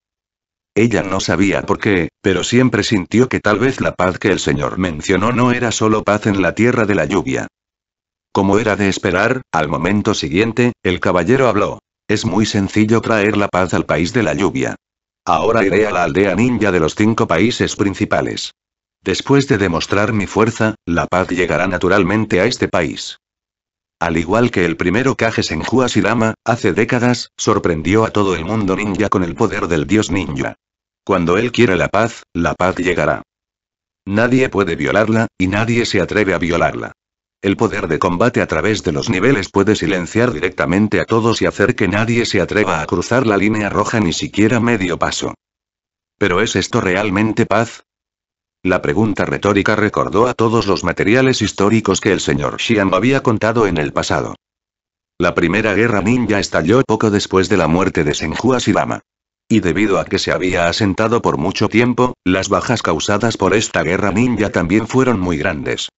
Ella no sabía por qué, pero siempre sintió que tal vez la paz que el señor mencionó no era solo paz en la tierra de la lluvia. Como era de esperar, al momento siguiente, el caballero habló. Es muy sencillo traer la paz al país de la lluvia. Ahora iré a la aldea ninja de los cinco países principales. Después de demostrar mi fuerza, la paz llegará naturalmente a este país. Al igual que el primero Kage en hace décadas, sorprendió a todo el mundo ninja con el poder del dios ninja. Cuando él quiere la paz, la paz llegará. Nadie puede violarla, y nadie se atreve a violarla. El poder de combate a través de los niveles puede silenciar directamente a todos y hacer que nadie se atreva a cruzar la línea roja ni siquiera medio paso. ¿Pero es esto realmente paz? La pregunta retórica recordó a todos los materiales históricos que el señor Xiang había contado en el pasado. La primera guerra ninja estalló poco después de la muerte de Senju Lama. Y debido a que se había asentado por mucho tiempo, las bajas causadas por esta guerra ninja también fueron muy grandes.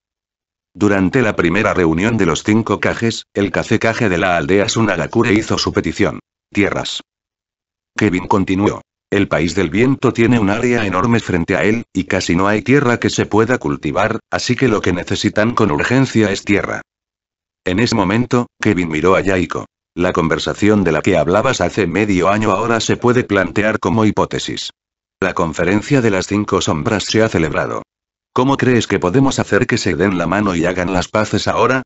Durante la primera reunión de los cinco cajes, el casecaje de la aldea Sunagakure hizo su petición. Tierras. Kevin continuó. El país del viento tiene un área enorme frente a él, y casi no hay tierra que se pueda cultivar, así que lo que necesitan con urgencia es tierra. En ese momento, Kevin miró a Yaiko. La conversación de la que hablabas hace medio año ahora se puede plantear como hipótesis. La conferencia de las cinco sombras se ha celebrado. ¿Cómo crees que podemos hacer que se den la mano y hagan las paces ahora?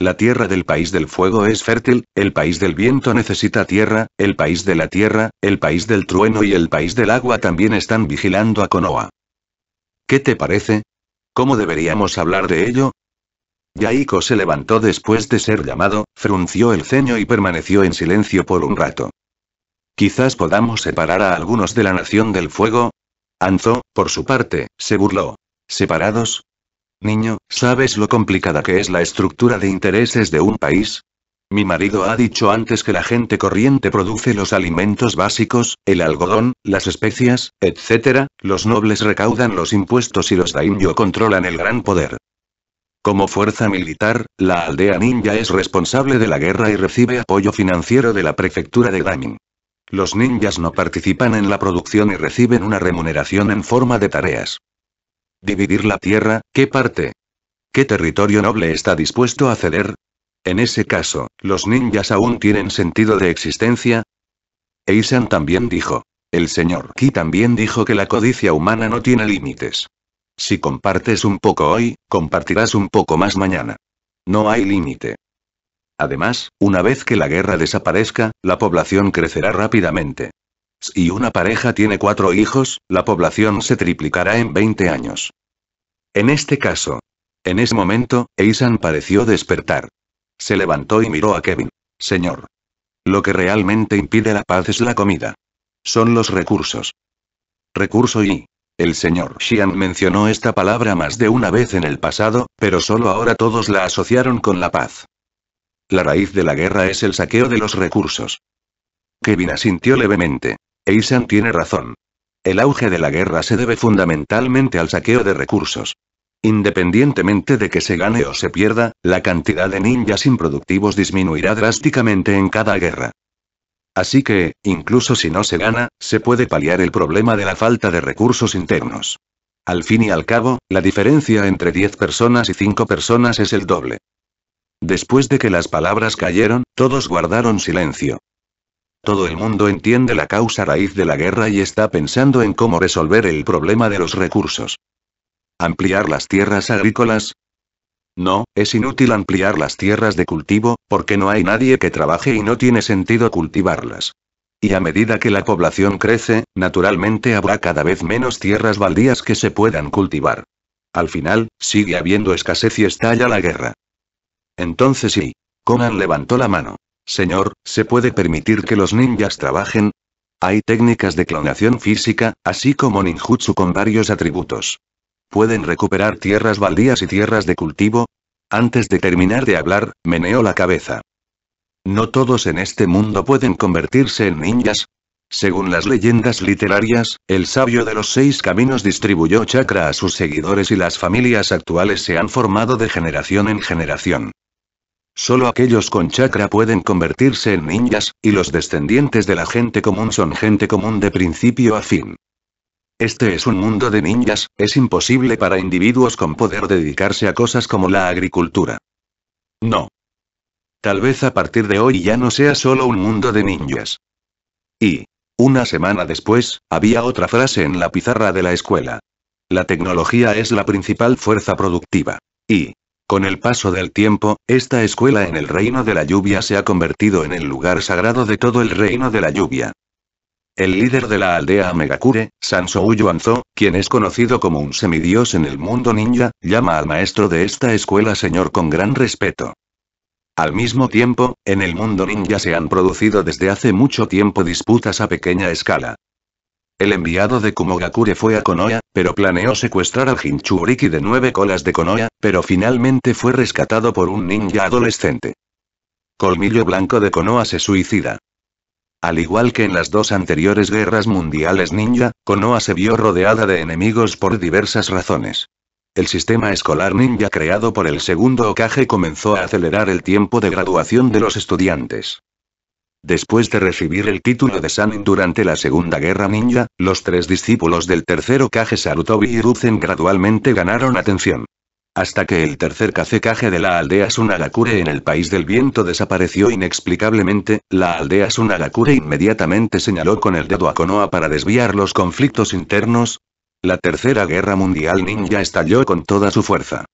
La tierra del país del fuego es fértil, el país del viento necesita tierra, el país de la tierra, el país del trueno y el país del agua también están vigilando a Konoha. ¿Qué te parece? ¿Cómo deberíamos hablar de ello? Yaiko se levantó después de ser llamado, frunció el ceño y permaneció en silencio por un rato. Quizás podamos separar a algunos de la nación del fuego. Anzo, por su parte, se burló. ¿Separados? Niño, ¿sabes lo complicada que es la estructura de intereses de un país? Mi marido ha dicho antes que la gente corriente produce los alimentos básicos, el algodón, las especias, etc., los nobles recaudan los impuestos y los daimyo controlan el gran poder. Como fuerza militar, la aldea ninja es responsable de la guerra y recibe apoyo financiero de la prefectura de Damin. Los ninjas no participan en la producción y reciben una remuneración en forma de tareas. Dividir la tierra, ¿qué parte? ¿Qué territorio noble está dispuesto a ceder? En ese caso, ¿los ninjas aún tienen sentido de existencia? eisen también dijo. El señor Ki también dijo que la codicia humana no tiene límites. Si compartes un poco hoy, compartirás un poco más mañana. No hay límite. Además, una vez que la guerra desaparezca, la población crecerá rápidamente. Si una pareja tiene cuatro hijos, la población se triplicará en 20 años. En este caso. En ese momento, Eisan pareció despertar. Se levantó y miró a Kevin. Señor. Lo que realmente impide la paz es la comida. Son los recursos. Recurso y. El señor Xian mencionó esta palabra más de una vez en el pasado, pero solo ahora todos la asociaron con la paz. La raíz de la guerra es el saqueo de los recursos. Kevin asintió levemente. Eisen tiene razón. El auge de la guerra se debe fundamentalmente al saqueo de recursos. Independientemente de que se gane o se pierda, la cantidad de ninjas improductivos disminuirá drásticamente en cada guerra. Así que, incluso si no se gana, se puede paliar el problema de la falta de recursos internos. Al fin y al cabo, la diferencia entre 10 personas y 5 personas es el doble. Después de que las palabras cayeron, todos guardaron silencio. Todo el mundo entiende la causa raíz de la guerra y está pensando en cómo resolver el problema de los recursos. ¿Ampliar las tierras agrícolas? No, es inútil ampliar las tierras de cultivo, porque no hay nadie que trabaje y no tiene sentido cultivarlas. Y a medida que la población crece, naturalmente habrá cada vez menos tierras baldías que se puedan cultivar. Al final, sigue habiendo escasez y estalla la guerra. Entonces sí. Conan levantó la mano. Señor, ¿se puede permitir que los ninjas trabajen? Hay técnicas de clonación física, así como ninjutsu con varios atributos. ¿Pueden recuperar tierras baldías y tierras de cultivo? Antes de terminar de hablar, meneó la cabeza. No todos en este mundo pueden convertirse en ninjas, según las leyendas literarias, el sabio de los seis caminos distribuyó chakra a sus seguidores y las familias actuales se han formado de generación en generación. Solo aquellos con chakra pueden convertirse en ninjas, y los descendientes de la gente común son gente común de principio a fin. Este es un mundo de ninjas, es imposible para individuos con poder dedicarse a cosas como la agricultura. No. Tal vez a partir de hoy ya no sea solo un mundo de ninjas. Y, una semana después, había otra frase en la pizarra de la escuela. La tecnología es la principal fuerza productiva. Y, con el paso del tiempo, esta escuela en el reino de la lluvia se ha convertido en el lugar sagrado de todo el reino de la lluvia. El líder de la aldea Megakure, Sansou Yuanzo, quien es conocido como un semidios en el mundo ninja, llama al maestro de esta escuela señor con gran respeto. Al mismo tiempo, en el mundo ninja se han producido desde hace mucho tiempo disputas a pequeña escala. El enviado de Kumogakure fue a Konoha, pero planeó secuestrar al Jinchuriki de nueve colas de Konoha, pero finalmente fue rescatado por un ninja adolescente. Colmillo Blanco de Konoha se suicida. Al igual que en las dos anteriores guerras mundiales ninja, Konoha se vio rodeada de enemigos por diversas razones. El sistema escolar ninja creado por el segundo Okage comenzó a acelerar el tiempo de graduación de los estudiantes. Después de recibir el título de Sanin durante la Segunda Guerra Ninja, los tres discípulos del tercero Kage Sarutobi y Ruzen gradualmente ganaron atención. Hasta que el tercer Kage de la aldea Sunagakure en el País del Viento desapareció inexplicablemente, la aldea Sunagakure inmediatamente señaló con el dedo a Konoha para desviar los conflictos internos. La Tercera Guerra Mundial Ninja estalló con toda su fuerza.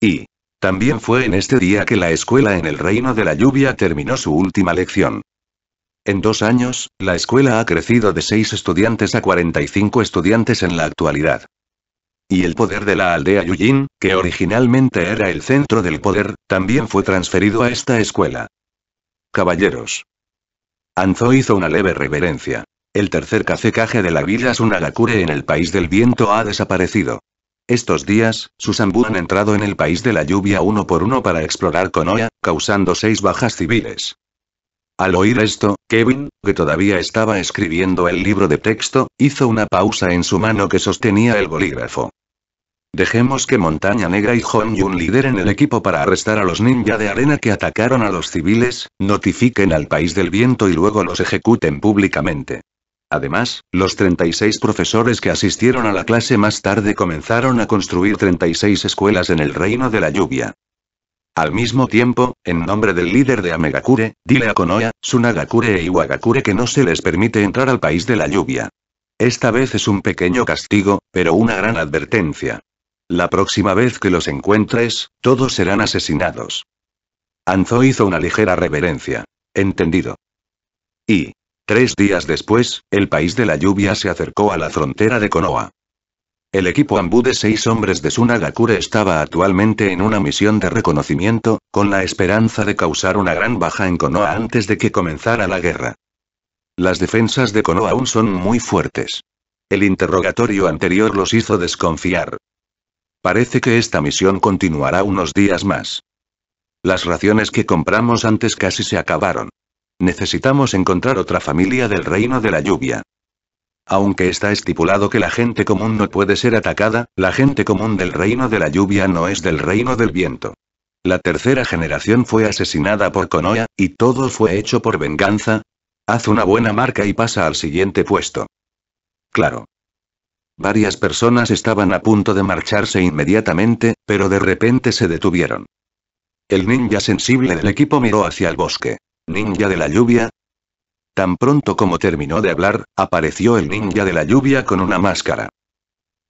Y, también fue en este día que la escuela en el Reino de la Lluvia terminó su última lección. En dos años, la escuela ha crecido de seis estudiantes a 45 estudiantes en la actualidad. Y el poder de la aldea Yujin, que originalmente era el centro del poder, también fue transferido a esta escuela. Caballeros. Anzo hizo una leve reverencia. El tercer cacecaje de la villa Sunagakure en el país del viento ha desaparecido. Estos días, Susanbu han entrado en el país de la lluvia uno por uno para explorar Konoha, causando seis bajas civiles. Al oír esto, Kevin, que todavía estaba escribiendo el libro de texto, hizo una pausa en su mano que sostenía el bolígrafo. Dejemos que Montaña Negra y Hon Yun lideren el equipo para arrestar a los ninja de arena que atacaron a los civiles, notifiquen al país del viento y luego los ejecuten públicamente. Además, los 36 profesores que asistieron a la clase más tarde comenzaron a construir 36 escuelas en el reino de la lluvia. Al mismo tiempo, en nombre del líder de Amegakure, dile a Konoha, Sunagakure e Iwagakure que no se les permite entrar al país de la lluvia. Esta vez es un pequeño castigo, pero una gran advertencia. La próxima vez que los encuentres, todos serán asesinados. Anzo hizo una ligera reverencia. Entendido. Y, Tres días después, el país de la lluvia se acercó a la frontera de Konoha. El equipo ambú de seis hombres de Sunagakure estaba actualmente en una misión de reconocimiento, con la esperanza de causar una gran baja en Konoha antes de que comenzara la guerra. Las defensas de Konoha aún son muy fuertes. El interrogatorio anterior los hizo desconfiar. Parece que esta misión continuará unos días más. Las raciones que compramos antes casi se acabaron. Necesitamos encontrar otra familia del reino de la lluvia. Aunque está estipulado que la gente común no puede ser atacada, la gente común del reino de la lluvia no es del reino del viento. La tercera generación fue asesinada por Konoya, y todo fue hecho por venganza. Haz una buena marca y pasa al siguiente puesto. Claro. Varias personas estaban a punto de marcharse inmediatamente, pero de repente se detuvieron. El ninja sensible del equipo miró hacia el bosque. Ninja de la lluvia. Tan pronto como terminó de hablar, apareció el ninja de la lluvia con una máscara.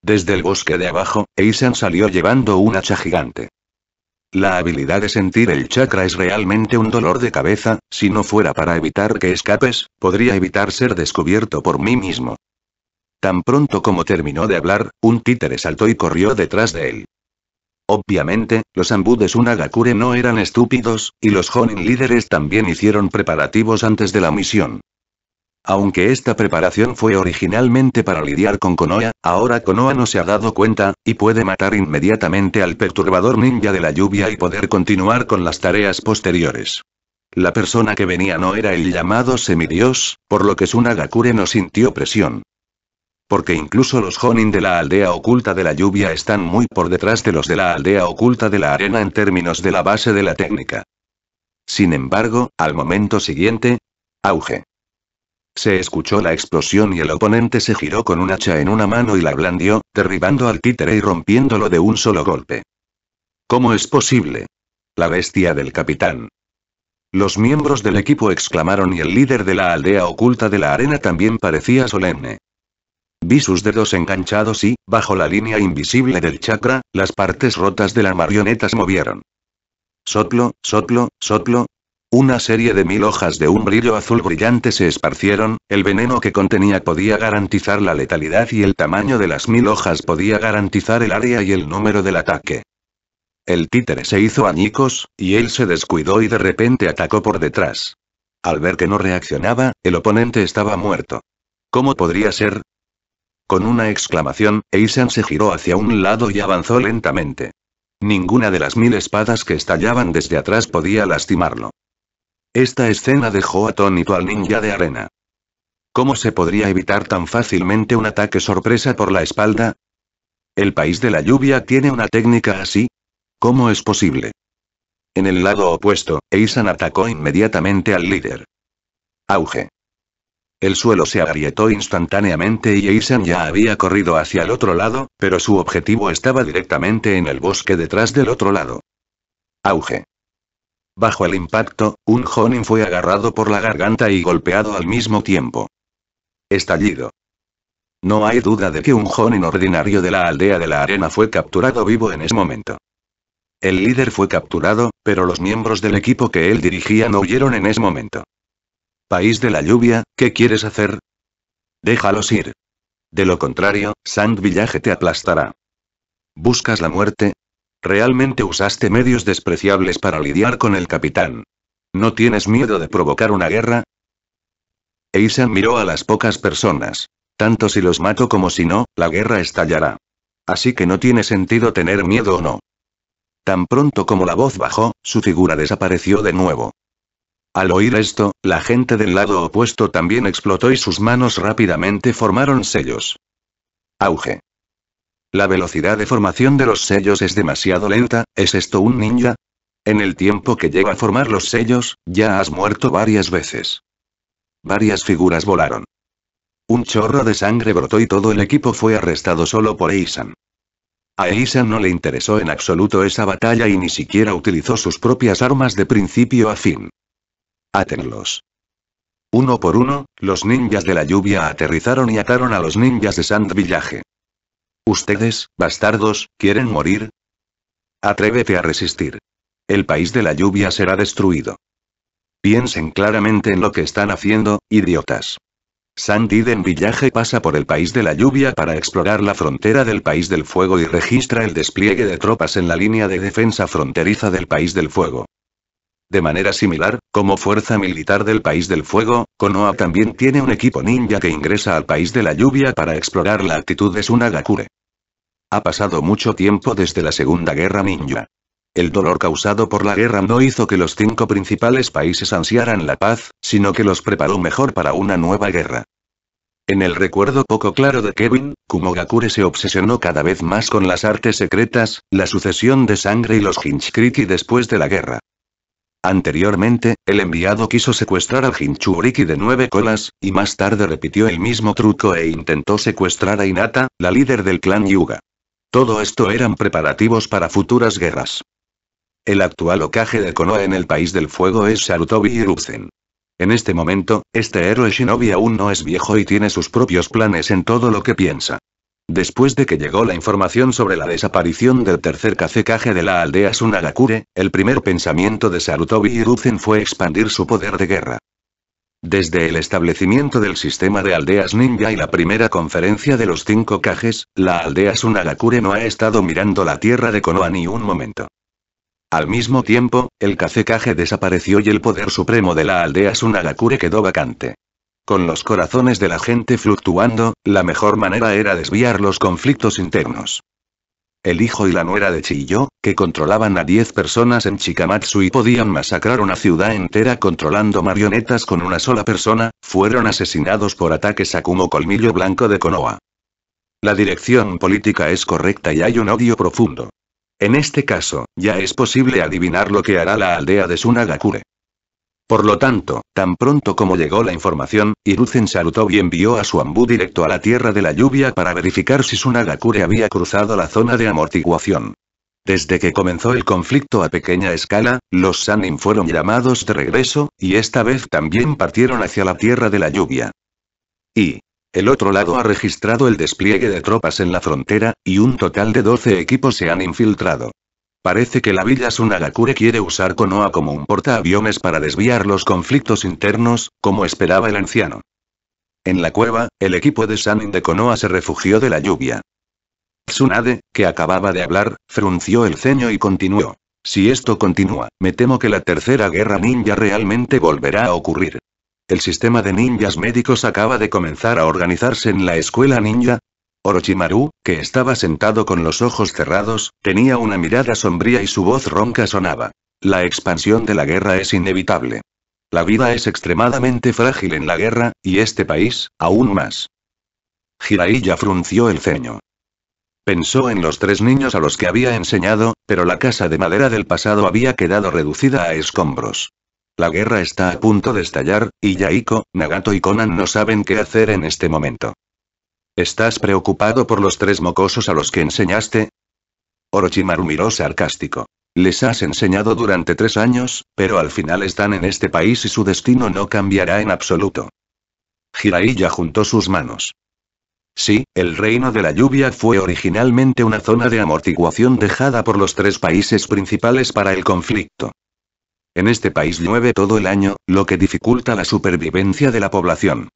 Desde el bosque de abajo, Eisen salió llevando un hacha gigante. La habilidad de sentir el chakra es realmente un dolor de cabeza, si no fuera para evitar que escapes, podría evitar ser descubierto por mí mismo. Tan pronto como terminó de hablar, un títere saltó y corrió detrás de él. Obviamente, los de Sunagakure no eran estúpidos, y los Honin líderes también hicieron preparativos antes de la misión. Aunque esta preparación fue originalmente para lidiar con Konoha, ahora Konoha no se ha dado cuenta, y puede matar inmediatamente al perturbador ninja de la lluvia y poder continuar con las tareas posteriores. La persona que venía no era el llamado semidios, por lo que Sunagakure no sintió presión. Porque incluso los Honin de la aldea oculta de la lluvia están muy por detrás de los de la aldea oculta de la arena en términos de la base de la técnica. Sin embargo, al momento siguiente, auge. Se escuchó la explosión y el oponente se giró con un hacha en una mano y la blandió, derribando al títere y rompiéndolo de un solo golpe. ¿Cómo es posible? La bestia del capitán. Los miembros del equipo exclamaron y el líder de la aldea oculta de la arena también parecía solemne. Vi sus dedos enganchados y, bajo la línea invisible del chakra, las partes rotas de la marioneta se movieron. Soplo, soplo, soplo. Una serie de mil hojas de un brillo azul brillante se esparcieron, el veneno que contenía podía garantizar la letalidad y el tamaño de las mil hojas podía garantizar el área y el número del ataque. El títere se hizo añicos, y él se descuidó y de repente atacó por detrás. Al ver que no reaccionaba, el oponente estaba muerto. ¿Cómo podría ser? Con una exclamación, Eisan se giró hacia un lado y avanzó lentamente. Ninguna de las mil espadas que estallaban desde atrás podía lastimarlo. Esta escena dejó atónito al ninja de arena. ¿Cómo se podría evitar tan fácilmente un ataque sorpresa por la espalda? ¿El país de la lluvia tiene una técnica así? ¿Cómo es posible? En el lado opuesto, Eisan atacó inmediatamente al líder. Auge. El suelo se agrietó instantáneamente y Jason ya había corrido hacia el otro lado, pero su objetivo estaba directamente en el bosque detrás del otro lado. Auge. Bajo el impacto, un Jonin fue agarrado por la garganta y golpeado al mismo tiempo. Estallido. No hay duda de que un Jonin ordinario de la aldea de la arena fue capturado vivo en ese momento. El líder fue capturado, pero los miembros del equipo que él dirigía no huyeron en ese momento. País de la lluvia, ¿qué quieres hacer? Déjalos ir. De lo contrario, Sand Village te aplastará. ¿Buscas la muerte? Realmente usaste medios despreciables para lidiar con el capitán. ¿No tienes miedo de provocar una guerra? Eisa miró a las pocas personas. Tanto si los mato como si no, la guerra estallará. Así que no tiene sentido tener miedo o no. Tan pronto como la voz bajó, su figura desapareció de nuevo. Al oír esto, la gente del lado opuesto también explotó y sus manos rápidamente formaron sellos. Auge. La velocidad de formación de los sellos es demasiado lenta, ¿es esto un ninja? En el tiempo que lleva a formar los sellos, ya has muerto varias veces. Varias figuras volaron. Un chorro de sangre brotó y todo el equipo fue arrestado solo por Eisan. A Eisan no le interesó en absoluto esa batalla y ni siquiera utilizó sus propias armas de principio a fin. Átenlos. Uno por uno, los ninjas de la lluvia aterrizaron y ataron a los ninjas de Sand Village. Ustedes, bastardos, ¿quieren morir? Atrévete a resistir. El país de la lluvia será destruido. Piensen claramente en lo que están haciendo, idiotas. Sandiden Village pasa por el país de la lluvia para explorar la frontera del país del fuego y registra el despliegue de tropas en la línea de defensa fronteriza del país del fuego. De manera similar, como fuerza militar del País del Fuego, Konoha también tiene un equipo ninja que ingresa al País de la Lluvia para explorar la actitud de Sunagakure. Ha pasado mucho tiempo desde la Segunda Guerra Ninja. El dolor causado por la guerra no hizo que los cinco principales países ansiaran la paz, sino que los preparó mejor para una nueva guerra. En el recuerdo poco claro de Kevin, Kumogakure se obsesionó cada vez más con las artes secretas, la sucesión de sangre y los Hinchkriti después de la guerra. Anteriormente, el enviado quiso secuestrar al Jinchuriki de nueve colas, y más tarde repitió el mismo truco e intentó secuestrar a Inata, la líder del clan Yuga. Todo esto eran preparativos para futuras guerras. El actual Okage de Konoha en el País del Fuego es Sarutobi Hiruzen. En este momento, este héroe shinobi aún no es viejo y tiene sus propios planes en todo lo que piensa. Después de que llegó la información sobre la desaparición del tercer cacecaje de la aldea Sunagakure, el primer pensamiento de Sarutobi y fue expandir su poder de guerra. Desde el establecimiento del sistema de aldeas ninja y la primera conferencia de los cinco cajes, la aldea Sunagakure no ha estado mirando la tierra de Konoha ni un momento. Al mismo tiempo, el cacecaje desapareció y el poder supremo de la aldea Sunagakure quedó vacante. Con los corazones de la gente fluctuando, la mejor manera era desviar los conflictos internos. El hijo y la nuera de Chiyo, que controlaban a 10 personas en Chikamatsu y podían masacrar una ciudad entera controlando marionetas con una sola persona, fueron asesinados por ataques a Kumo Colmillo Blanco de Konoha. La dirección política es correcta y hay un odio profundo. En este caso, ya es posible adivinar lo que hará la aldea de Sunagakure. Por lo tanto, tan pronto como llegó la información, Irucen salutó y envió a su ambú directo a la Tierra de la Lluvia para verificar si su Nagakure había cruzado la zona de amortiguación. Desde que comenzó el conflicto a pequeña escala, los Sanin fueron llamados de regreso, y esta vez también partieron hacia la Tierra de la Lluvia. Y, el otro lado ha registrado el despliegue de tropas en la frontera, y un total de 12 equipos se han infiltrado. Parece que la Villa Sunagakure quiere usar Konoha como un portaaviones para desviar los conflictos internos, como esperaba el anciano. En la cueva, el equipo de Sanin de Konoha se refugió de la lluvia. Tsunade, que acababa de hablar, frunció el ceño y continuó. Si esto continúa, me temo que la tercera guerra ninja realmente volverá a ocurrir. El sistema de ninjas médicos acaba de comenzar a organizarse en la escuela ninja, Orochimaru, que estaba sentado con los ojos cerrados, tenía una mirada sombría y su voz ronca sonaba. La expansión de la guerra es inevitable. La vida es extremadamente frágil en la guerra, y este país, aún más. Jiraiya frunció el ceño. Pensó en los tres niños a los que había enseñado, pero la casa de madera del pasado había quedado reducida a escombros. La guerra está a punto de estallar, y Yaiko, Nagato y Conan no saben qué hacer en este momento. ¿Estás preocupado por los tres mocosos a los que enseñaste? Orochimaru miró sarcástico. Les has enseñado durante tres años, pero al final están en este país y su destino no cambiará en absoluto. Jiraiya juntó sus manos. Sí, el reino de la lluvia fue originalmente una zona de amortiguación dejada por los tres países principales para el conflicto. En este país llueve todo el año, lo que dificulta la supervivencia de la población.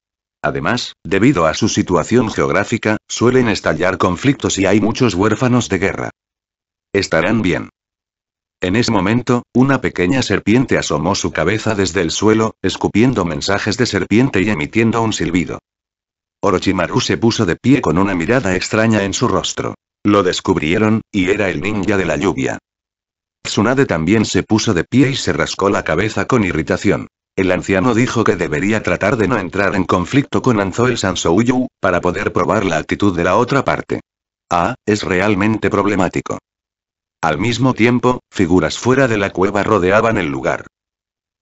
Además, debido a su situación geográfica, suelen estallar conflictos y hay muchos huérfanos de guerra. Estarán bien. En ese momento, una pequeña serpiente asomó su cabeza desde el suelo, escupiendo mensajes de serpiente y emitiendo un silbido. Orochimaru se puso de pie con una mirada extraña en su rostro. Lo descubrieron, y era el ninja de la lluvia. Tsunade también se puso de pie y se rascó la cabeza con irritación. El anciano dijo que debería tratar de no entrar en conflicto con Anzoel Sansouyu, para poder probar la actitud de la otra parte. Ah, es realmente problemático. Al mismo tiempo, figuras fuera de la cueva rodeaban el lugar.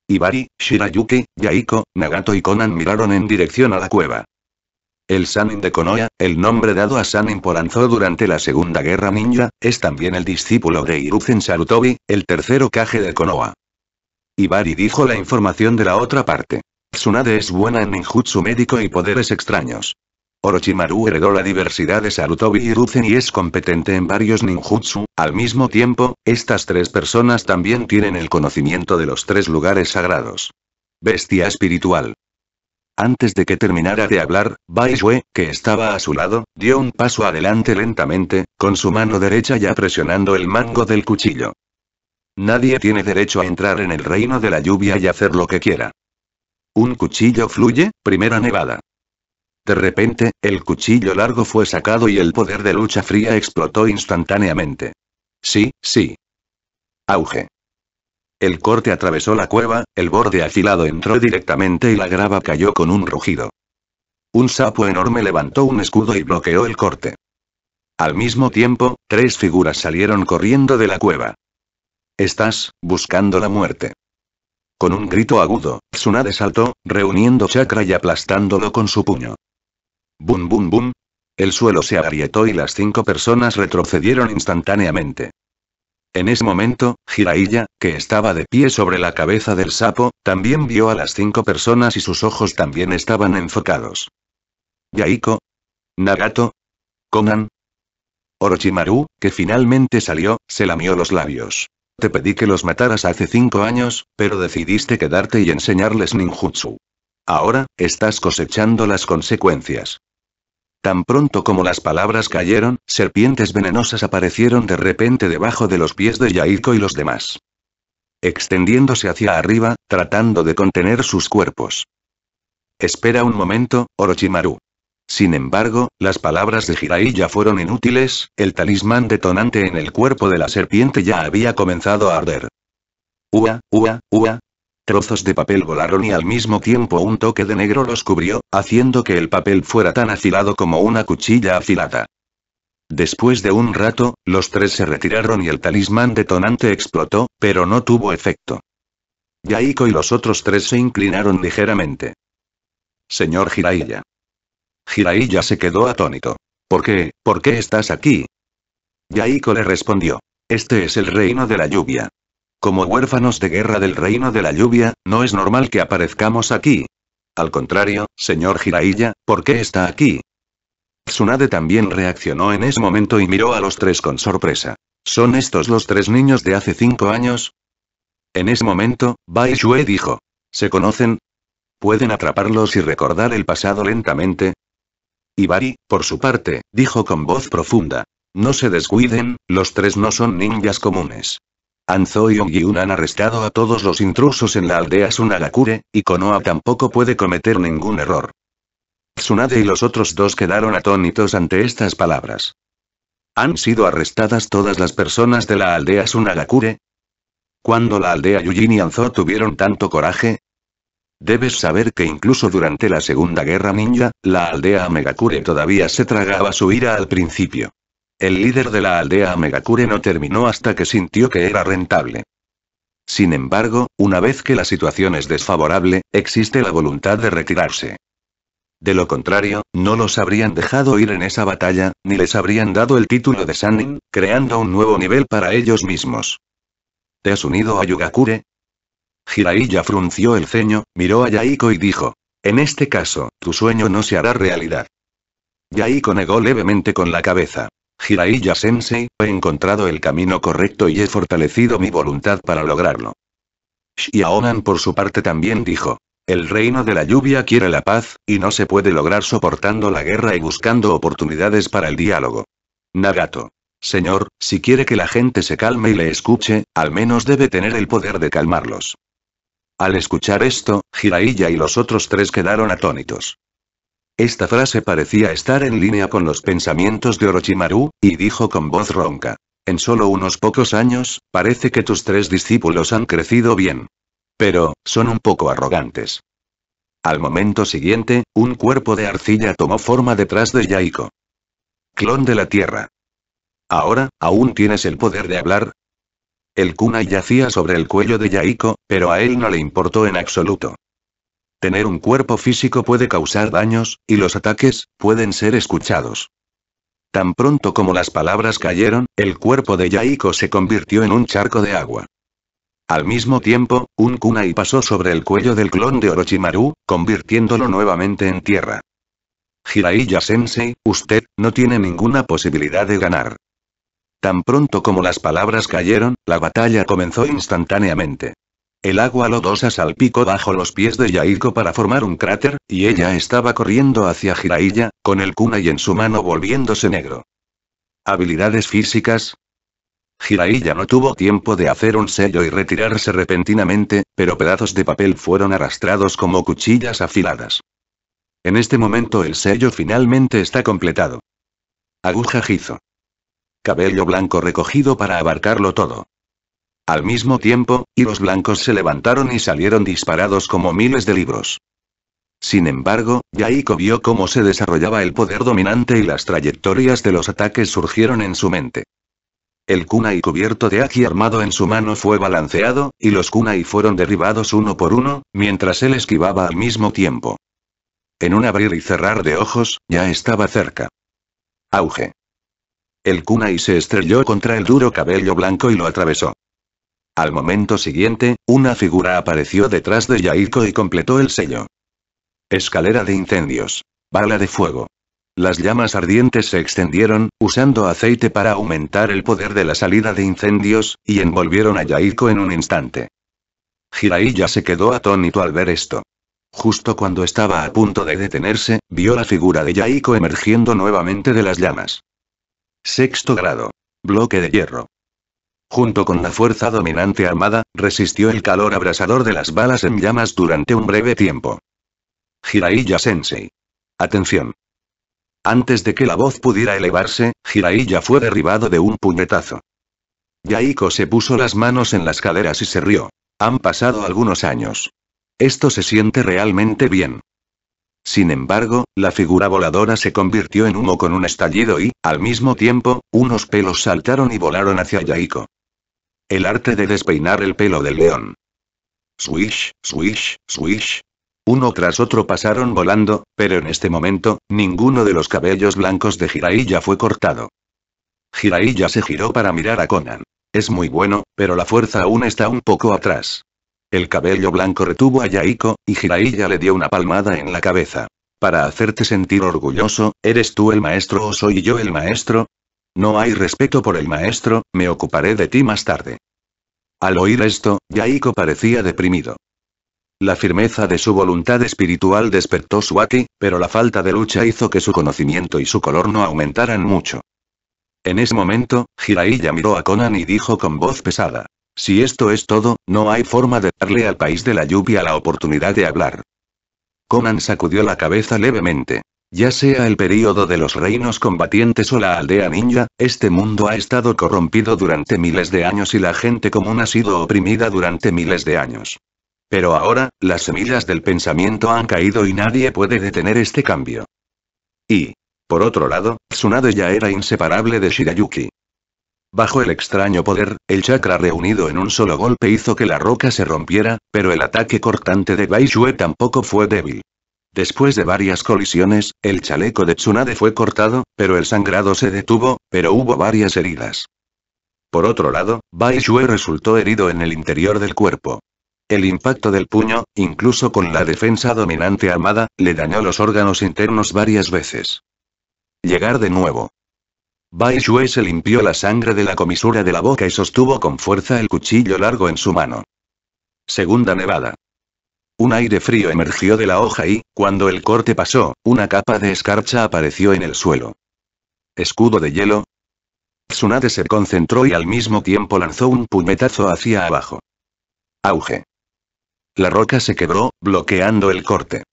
Ibari, Shirayuki, Yaiko, Nagato y Conan miraron en dirección a la cueva. El Sanin de Konoha, el nombre dado a Sanin por Anzo durante la Segunda Guerra Ninja, es también el discípulo de Hiruzen Sarutobi, el tercero Kage de Konoha. Ibari dijo la información de la otra parte. Tsunade es buena en ninjutsu médico y poderes extraños. Orochimaru heredó la diversidad de Sarutobi y Ruzen y es competente en varios ninjutsu, al mismo tiempo, estas tres personas también tienen el conocimiento de los tres lugares sagrados. Bestia espiritual. Antes de que terminara de hablar, Baishue, que estaba a su lado, dio un paso adelante lentamente, con su mano derecha ya presionando el mango del cuchillo. Nadie tiene derecho a entrar en el reino de la lluvia y hacer lo que quiera. Un cuchillo fluye, primera nevada. De repente, el cuchillo largo fue sacado y el poder de lucha fría explotó instantáneamente. Sí, sí. Auge. El corte atravesó la cueva, el borde afilado entró directamente y la grava cayó con un rugido. Un sapo enorme levantó un escudo y bloqueó el corte. Al mismo tiempo, tres figuras salieron corriendo de la cueva. Estás, buscando la muerte. Con un grito agudo, Tsunade saltó, reuniendo chakra y aplastándolo con su puño. Bum bum bum. El suelo se agrietó y las cinco personas retrocedieron instantáneamente. En ese momento, Jiraiya, que estaba de pie sobre la cabeza del sapo, también vio a las cinco personas y sus ojos también estaban enfocados. Yaiko. Nagato. Conan. Orochimaru, que finalmente salió, se lamió los labios. Te pedí que los mataras hace cinco años, pero decidiste quedarte y enseñarles ninjutsu. Ahora, estás cosechando las consecuencias. Tan pronto como las palabras cayeron, serpientes venenosas aparecieron de repente debajo de los pies de Yaiko y los demás. Extendiéndose hacia arriba, tratando de contener sus cuerpos. Espera un momento, Orochimaru. Sin embargo, las palabras de Jiraiya fueron inútiles, el talismán detonante en el cuerpo de la serpiente ya había comenzado a arder. Ua, ua, ua. Trozos de papel volaron y al mismo tiempo un toque de negro los cubrió, haciendo que el papel fuera tan afilado como una cuchilla afilada. Después de un rato, los tres se retiraron y el talismán detonante explotó, pero no tuvo efecto. Yaiko y los otros tres se inclinaron ligeramente. Señor Jiraiya. Jiraiya se quedó atónito. ¿Por qué, por qué estás aquí? Yaiko le respondió. Este es el reino de la lluvia. Como huérfanos de guerra del reino de la lluvia, no es normal que aparezcamos aquí. Al contrario, señor Jiraiya, ¿por qué está aquí? Tsunade también reaccionó en ese momento y miró a los tres con sorpresa. ¿Son estos los tres niños de hace cinco años? En ese momento, Bai dijo. ¿Se conocen? Pueden atraparlos y recordar el pasado lentamente, Ibari, por su parte, dijo con voz profunda. No se descuiden, los tres no son ninjas comunes. Anzo y Ongyun han arrestado a todos los intrusos en la aldea Sunagakure, y Konoha tampoco puede cometer ningún error. Tsunade y los otros dos quedaron atónitos ante estas palabras. ¿Han sido arrestadas todas las personas de la aldea Sunagakure? Cuando la aldea Yujin y Anzo tuvieron tanto coraje, Debes saber que incluso durante la Segunda Guerra Ninja, la aldea Megakure todavía se tragaba su ira al principio. El líder de la aldea Megakure no terminó hasta que sintió que era rentable. Sin embargo, una vez que la situación es desfavorable, existe la voluntad de retirarse. De lo contrario, no los habrían dejado ir en esa batalla, ni les habrían dado el título de Sanin, creando un nuevo nivel para ellos mismos. ¿Te has unido a Yugakure? Jiraiya frunció el ceño, miró a Yaiko y dijo. En este caso, tu sueño no se hará realidad. Yaiko negó levemente con la cabeza. Jiraiya sensei, he encontrado el camino correcto y he fortalecido mi voluntad para lograrlo. Xiaonan por su parte también dijo. El reino de la lluvia quiere la paz, y no se puede lograr soportando la guerra y buscando oportunidades para el diálogo. Nagato. Señor, si quiere que la gente se calme y le escuche, al menos debe tener el poder de calmarlos. Al escuchar esto, Jiraiya y los otros tres quedaron atónitos. Esta frase parecía estar en línea con los pensamientos de Orochimaru, y dijo con voz ronca. En solo unos pocos años, parece que tus tres discípulos han crecido bien. Pero, son un poco arrogantes. Al momento siguiente, un cuerpo de arcilla tomó forma detrás de Yaiko. Clon de la Tierra. Ahora, ¿aún tienes el poder de hablar? El kunai yacía sobre el cuello de Yaiko, pero a él no le importó en absoluto. Tener un cuerpo físico puede causar daños, y los ataques, pueden ser escuchados. Tan pronto como las palabras cayeron, el cuerpo de Yaiko se convirtió en un charco de agua. Al mismo tiempo, un kunai pasó sobre el cuello del clon de Orochimaru, convirtiéndolo nuevamente en tierra. Jiraiya-sensei, usted, no tiene ninguna posibilidad de ganar. Tan pronto como las palabras cayeron, la batalla comenzó instantáneamente. El agua lodosa salpicó bajo los pies de Yaiko para formar un cráter, y ella estaba corriendo hacia Jiraiya, con el kunai en su mano volviéndose negro. Habilidades físicas, Jiraiya no tuvo tiempo de hacer un sello y retirarse repentinamente, pero pedazos de papel fueron arrastrados como cuchillas afiladas. En este momento el sello finalmente está completado. Aguja Gizo cabello blanco recogido para abarcarlo todo. Al mismo tiempo, y los blancos se levantaron y salieron disparados como miles de libros. Sin embargo, Yaiko vio cómo se desarrollaba el poder dominante y las trayectorias de los ataques surgieron en su mente. El kunai cubierto de Aki armado en su mano fue balanceado, y los kunai fueron derribados uno por uno, mientras él esquivaba al mismo tiempo. En un abrir y cerrar de ojos, ya estaba cerca. Auge. El kunai se estrelló contra el duro cabello blanco y lo atravesó. Al momento siguiente, una figura apareció detrás de Yaiko y completó el sello. Escalera de incendios. Bala de fuego. Las llamas ardientes se extendieron, usando aceite para aumentar el poder de la salida de incendios, y envolvieron a Yaiko en un instante. Jiraiya se quedó atónito al ver esto. Justo cuando estaba a punto de detenerse, vio la figura de Yaiko emergiendo nuevamente de las llamas. Sexto grado. Bloque de hierro. Junto con la fuerza dominante armada, resistió el calor abrasador de las balas en llamas durante un breve tiempo. Jiraiya Sensei. Atención. Antes de que la voz pudiera elevarse, Jiraiya fue derribado de un puñetazo. Yaiko se puso las manos en las caderas y se rió. Han pasado algunos años. Esto se siente realmente bien. Sin embargo, la figura voladora se convirtió en humo con un estallido y, al mismo tiempo, unos pelos saltaron y volaron hacia Yaiko. El arte de despeinar el pelo del león. Swish, swish, swish. Uno tras otro pasaron volando, pero en este momento, ninguno de los cabellos blancos de Jiraiya fue cortado. Jiraiya se giró para mirar a Conan. Es muy bueno, pero la fuerza aún está un poco atrás. El cabello blanco retuvo a Yaiko, y Jiraiya le dio una palmada en la cabeza. Para hacerte sentir orgulloso, ¿eres tú el maestro o soy yo el maestro? No hay respeto por el maestro, me ocuparé de ti más tarde. Al oír esto, Yaiko parecía deprimido. La firmeza de su voluntad espiritual despertó su pero la falta de lucha hizo que su conocimiento y su color no aumentaran mucho. En ese momento, Jiraiya miró a Conan y dijo con voz pesada. Si esto es todo, no hay forma de darle al país de la lluvia la oportunidad de hablar. Conan sacudió la cabeza levemente. Ya sea el período de los reinos combatientes o la aldea ninja, este mundo ha estado corrompido durante miles de años y la gente común ha sido oprimida durante miles de años. Pero ahora, las semillas del pensamiento han caído y nadie puede detener este cambio. Y, por otro lado, Tsunade ya era inseparable de Shirayuki. Bajo el extraño poder, el chakra reunido en un solo golpe hizo que la roca se rompiera, pero el ataque cortante de Bai tampoco fue débil. Después de varias colisiones, el chaleco de Tsunade fue cortado, pero el sangrado se detuvo, pero hubo varias heridas. Por otro lado, Bai resultó herido en el interior del cuerpo. El impacto del puño, incluso con la defensa dominante armada, le dañó los órganos internos varias veces. Llegar de nuevo. Bai se limpió la sangre de la comisura de la boca y sostuvo con fuerza el cuchillo largo en su mano. Segunda nevada. Un aire frío emergió de la hoja y, cuando el corte pasó, una capa de escarcha apareció en el suelo. ¿Escudo de hielo? Tsunade se concentró y al mismo tiempo lanzó un puñetazo hacia abajo. Auge. La roca se quebró, bloqueando el corte.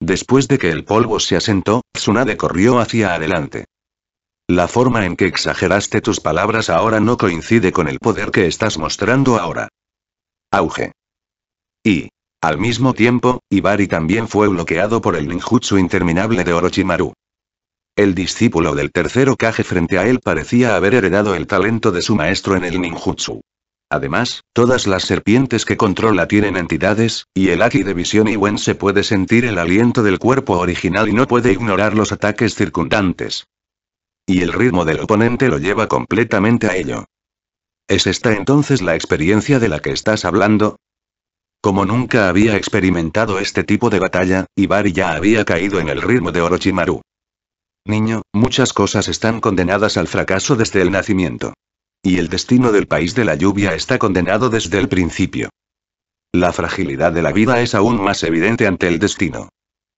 Después de que el polvo se asentó, Tsunade corrió hacia adelante. La forma en que exageraste tus palabras ahora no coincide con el poder que estás mostrando ahora. Auge. Y, al mismo tiempo, Ibari también fue bloqueado por el ninjutsu interminable de Orochimaru. El discípulo del tercero Kage frente a él parecía haber heredado el talento de su maestro en el ninjutsu. Además, todas las serpientes que controla tienen entidades, y el Aki de Visión Wen se puede sentir el aliento del cuerpo original y no puede ignorar los ataques circundantes. Y el ritmo del oponente lo lleva completamente a ello. ¿Es esta entonces la experiencia de la que estás hablando? Como nunca había experimentado este tipo de batalla, Ibari ya había caído en el ritmo de Orochimaru. Niño, muchas cosas están condenadas al fracaso desde el nacimiento. Y el destino del país de la lluvia está condenado desde el principio. La fragilidad de la vida es aún más evidente ante el destino.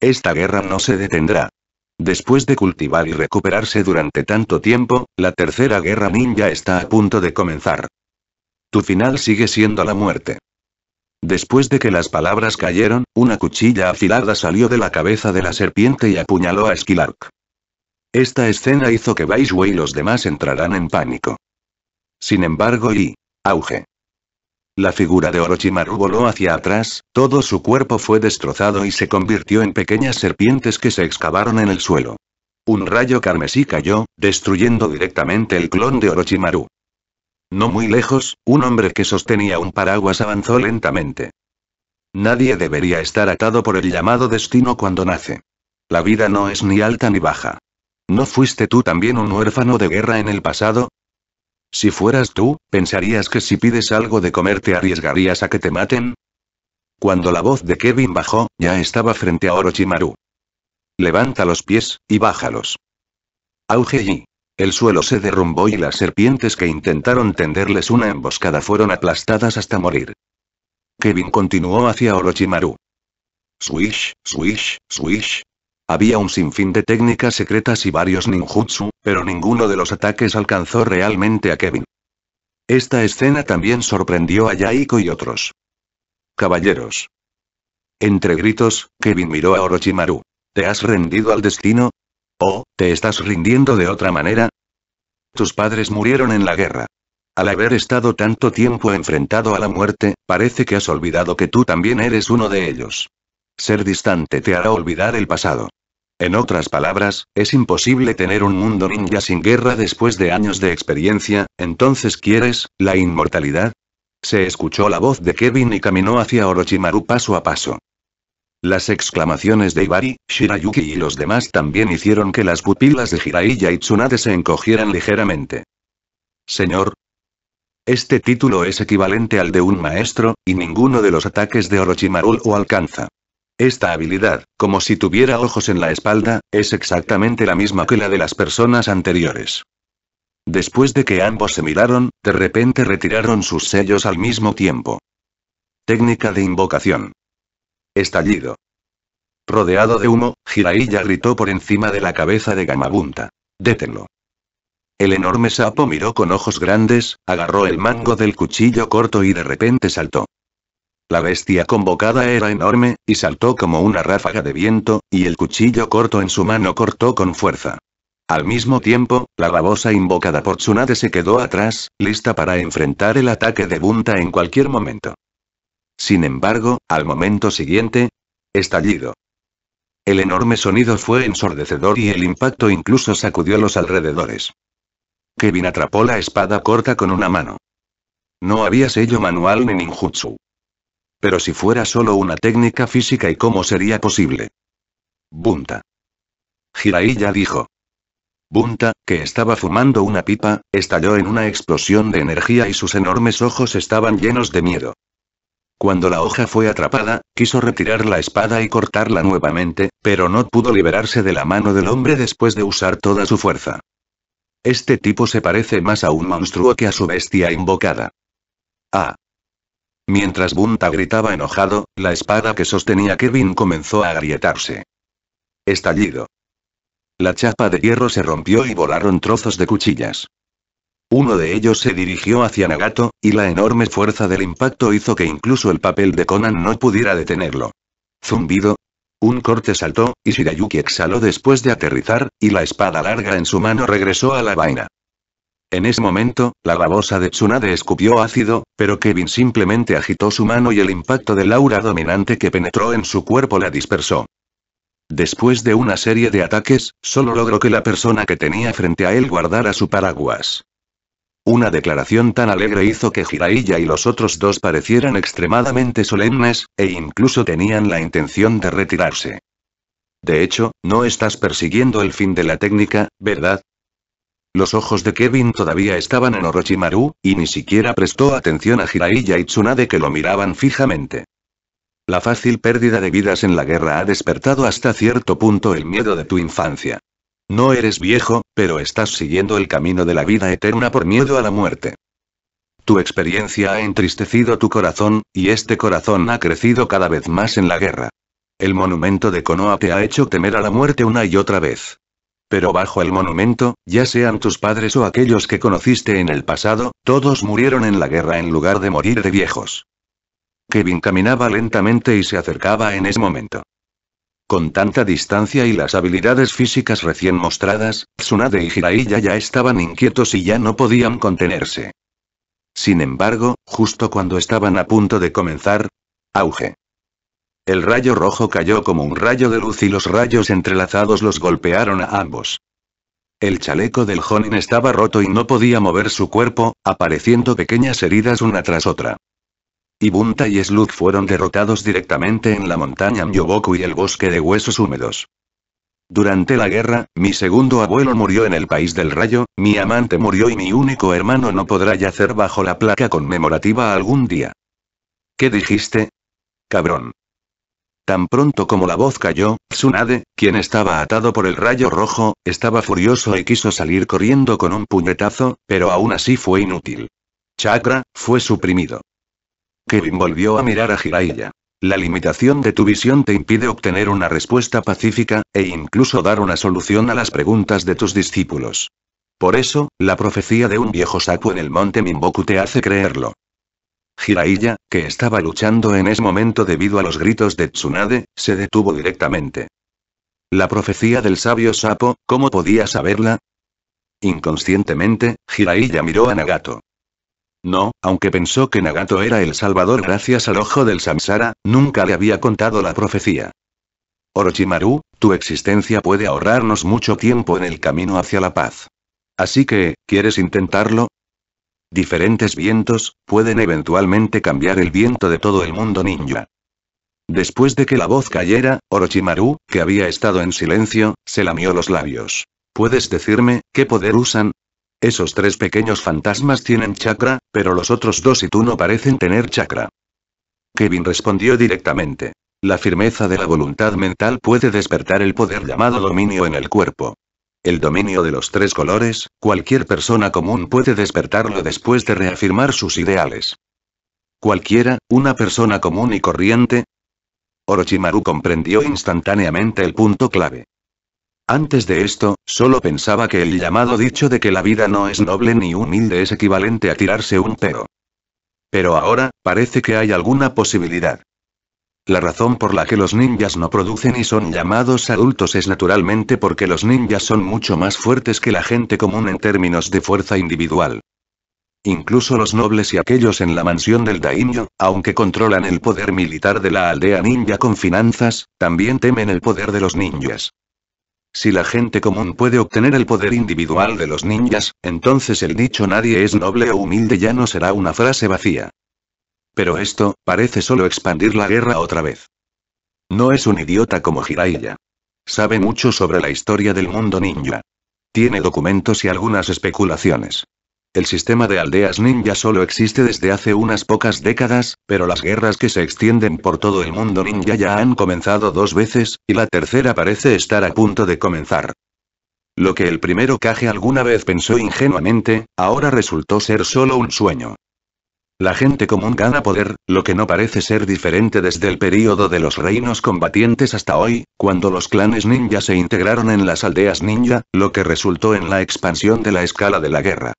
Esta guerra no se detendrá. Después de cultivar y recuperarse durante tanto tiempo, la tercera guerra ninja está a punto de comenzar. Tu final sigue siendo la muerte. Después de que las palabras cayeron, una cuchilla afilada salió de la cabeza de la serpiente y apuñaló a Skylark. Esta escena hizo que way y los demás entraran en pánico. Sin embargo y... auge. La figura de Orochimaru voló hacia atrás, todo su cuerpo fue destrozado y se convirtió en pequeñas serpientes que se excavaron en el suelo. Un rayo carmesí cayó, destruyendo directamente el clon de Orochimaru. No muy lejos, un hombre que sostenía un paraguas avanzó lentamente. Nadie debería estar atado por el llamado destino cuando nace. La vida no es ni alta ni baja. ¿No fuiste tú también un huérfano de guerra en el pasado? Si fueras tú, ¿pensarías que si pides algo de comer te arriesgarías a que te maten? Cuando la voz de Kevin bajó, ya estaba frente a Orochimaru. Levanta los pies, y bájalos. Auge y. El suelo se derrumbó y las serpientes que intentaron tenderles una emboscada fueron aplastadas hasta morir. Kevin continuó hacia Orochimaru. Swish, swish, swish, había un sinfín de técnicas secretas y varios ninjutsu, pero ninguno de los ataques alcanzó realmente a Kevin. Esta escena también sorprendió a Yaiko y otros. Caballeros. Entre gritos, Kevin miró a Orochimaru. ¿Te has rendido al destino? ¿O, te estás rindiendo de otra manera? Tus padres murieron en la guerra. Al haber estado tanto tiempo enfrentado a la muerte, parece que has olvidado que tú también eres uno de ellos. Ser distante te hará olvidar el pasado. En otras palabras, es imposible tener un mundo ninja sin guerra después de años de experiencia, entonces ¿quieres, la inmortalidad? Se escuchó la voz de Kevin y caminó hacia Orochimaru paso a paso. Las exclamaciones de Ibari, Shirayuki y los demás también hicieron que las pupilas de Jiraiya y Tsunade se encogieran ligeramente. Señor. Este título es equivalente al de un maestro, y ninguno de los ataques de Orochimaru lo alcanza. Esta habilidad, como si tuviera ojos en la espalda, es exactamente la misma que la de las personas anteriores. Después de que ambos se miraron, de repente retiraron sus sellos al mismo tiempo. Técnica de invocación. Estallido. Rodeado de humo, Jiraiya gritó por encima de la cabeza de Gamabunta. Détenlo. El enorme sapo miró con ojos grandes, agarró el mango del cuchillo corto y de repente saltó. La bestia convocada era enorme, y saltó como una ráfaga de viento, y el cuchillo corto en su mano cortó con fuerza. Al mismo tiempo, la babosa invocada por Tsunade se quedó atrás, lista para enfrentar el ataque de Bunta en cualquier momento. Sin embargo, al momento siguiente, estallido. El enorme sonido fue ensordecedor y el impacto incluso sacudió los alrededores. Kevin atrapó la espada corta con una mano. No había sello manual ni ninjutsu. Pero si fuera solo una técnica física y cómo sería posible. Bunta. Jiraiya dijo. Bunta, que estaba fumando una pipa, estalló en una explosión de energía y sus enormes ojos estaban llenos de miedo. Cuando la hoja fue atrapada, quiso retirar la espada y cortarla nuevamente, pero no pudo liberarse de la mano del hombre después de usar toda su fuerza. Este tipo se parece más a un monstruo que a su bestia invocada. Ah. Mientras Bunta gritaba enojado, la espada que sostenía Kevin comenzó a agrietarse. Estallido. La chapa de hierro se rompió y volaron trozos de cuchillas. Uno de ellos se dirigió hacia Nagato, y la enorme fuerza del impacto hizo que incluso el papel de Conan no pudiera detenerlo. Zumbido. Un corte saltó, y Shirayuki exhaló después de aterrizar, y la espada larga en su mano regresó a la vaina. En ese momento, la babosa de Tsunade escupió ácido, pero Kevin simplemente agitó su mano y el impacto del aura dominante que penetró en su cuerpo la dispersó. Después de una serie de ataques, solo logró que la persona que tenía frente a él guardara su paraguas. Una declaración tan alegre hizo que Jiraiya y los otros dos parecieran extremadamente solemnes, e incluso tenían la intención de retirarse. De hecho, no estás persiguiendo el fin de la técnica, ¿verdad? Los ojos de Kevin todavía estaban en Orochimaru, y ni siquiera prestó atención a Jiraiya y Tsunade que lo miraban fijamente. La fácil pérdida de vidas en la guerra ha despertado hasta cierto punto el miedo de tu infancia. No eres viejo, pero estás siguiendo el camino de la vida eterna por miedo a la muerte. Tu experiencia ha entristecido tu corazón, y este corazón ha crecido cada vez más en la guerra. El monumento de Konoha te ha hecho temer a la muerte una y otra vez. Pero bajo el monumento, ya sean tus padres o aquellos que conociste en el pasado, todos murieron en la guerra en lugar de morir de viejos. Kevin caminaba lentamente y se acercaba en ese momento. Con tanta distancia y las habilidades físicas recién mostradas, Tsunade y Jiraiya ya estaban inquietos y ya no podían contenerse. Sin embargo, justo cuando estaban a punto de comenzar, auge. El rayo rojo cayó como un rayo de luz y los rayos entrelazados los golpearon a ambos. El chaleco del Jonin estaba roto y no podía mover su cuerpo, apareciendo pequeñas heridas una tras otra. Ibunta y Slug fueron derrotados directamente en la montaña Myoboku y el bosque de huesos húmedos. Durante la guerra, mi segundo abuelo murió en el país del rayo, mi amante murió y mi único hermano no podrá yacer bajo la placa conmemorativa algún día. ¿Qué dijiste? Cabrón. Tan pronto como la voz cayó, Tsunade, quien estaba atado por el rayo rojo, estaba furioso y quiso salir corriendo con un puñetazo, pero aún así fue inútil. Chakra, fue suprimido. Kevin volvió a mirar a Jiraiya. La limitación de tu visión te impide obtener una respuesta pacífica, e incluso dar una solución a las preguntas de tus discípulos. Por eso, la profecía de un viejo sapo en el monte Mimboku te hace creerlo. Jiraiya, que estaba luchando en ese momento debido a los gritos de Tsunade, se detuvo directamente. La profecía del sabio sapo, ¿cómo podía saberla? Inconscientemente, Jiraiya miró a Nagato. No, aunque pensó que Nagato era el salvador gracias al ojo del Samsara, nunca le había contado la profecía. Orochimaru, tu existencia puede ahorrarnos mucho tiempo en el camino hacia la paz. Así que, ¿quieres intentarlo? Diferentes vientos, pueden eventualmente cambiar el viento de todo el mundo ninja. Después de que la voz cayera, Orochimaru, que había estado en silencio, se lamió los labios. ¿Puedes decirme, qué poder usan? Esos tres pequeños fantasmas tienen chakra, pero los otros dos y tú no parecen tener chakra. Kevin respondió directamente. La firmeza de la voluntad mental puede despertar el poder llamado dominio en el cuerpo. El dominio de los tres colores, cualquier persona común puede despertarlo después de reafirmar sus ideales. Cualquiera, una persona común y corriente. Orochimaru comprendió instantáneamente el punto clave. Antes de esto, solo pensaba que el llamado dicho de que la vida no es noble ni humilde es equivalente a tirarse un pero. Pero ahora, parece que hay alguna posibilidad. La razón por la que los ninjas no producen y son llamados adultos es naturalmente porque los ninjas son mucho más fuertes que la gente común en términos de fuerza individual. Incluso los nobles y aquellos en la mansión del daimyo, aunque controlan el poder militar de la aldea ninja con finanzas, también temen el poder de los ninjas. Si la gente común puede obtener el poder individual de los ninjas, entonces el dicho nadie es noble o humilde ya no será una frase vacía. Pero esto, parece solo expandir la guerra otra vez. No es un idiota como Jiraiya. Sabe mucho sobre la historia del mundo ninja. Tiene documentos y algunas especulaciones. El sistema de aldeas ninja solo existe desde hace unas pocas décadas, pero las guerras que se extienden por todo el mundo ninja ya han comenzado dos veces, y la tercera parece estar a punto de comenzar. Lo que el primero Kage alguna vez pensó ingenuamente, ahora resultó ser solo un sueño. La gente común gana poder, lo que no parece ser diferente desde el período de los reinos combatientes hasta hoy, cuando los clanes ninja se integraron en las aldeas ninja, lo que resultó en la expansión de la escala de la guerra.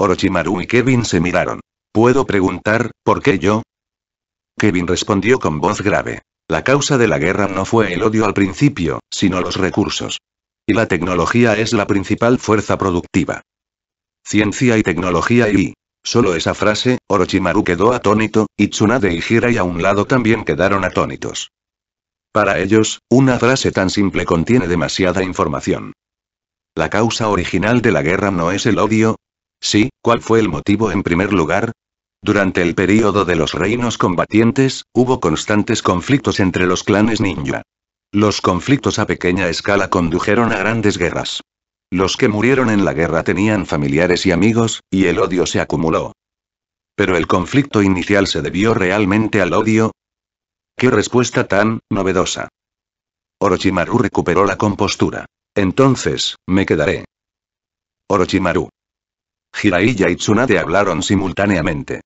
Orochimaru y Kevin se miraron. ¿Puedo preguntar, por qué yo? Kevin respondió con voz grave. La causa de la guerra no fue el odio al principio, sino los recursos. Y la tecnología es la principal fuerza productiva. Ciencia y tecnología y Solo esa frase, Orochimaru quedó atónito, y Tsunade y Jirai a un lado también quedaron atónitos. Para ellos, una frase tan simple contiene demasiada información. ¿La causa original de la guerra no es el odio? Sí, ¿cuál fue el motivo en primer lugar? Durante el período de los reinos combatientes, hubo constantes conflictos entre los clanes ninja. Los conflictos a pequeña escala condujeron a grandes guerras. Los que murieron en la guerra tenían familiares y amigos, y el odio se acumuló. Pero el conflicto inicial se debió realmente al odio. ¡Qué respuesta tan novedosa! Orochimaru recuperó la compostura. Entonces, me quedaré. Orochimaru. Hiraiya y Tsunade hablaron simultáneamente.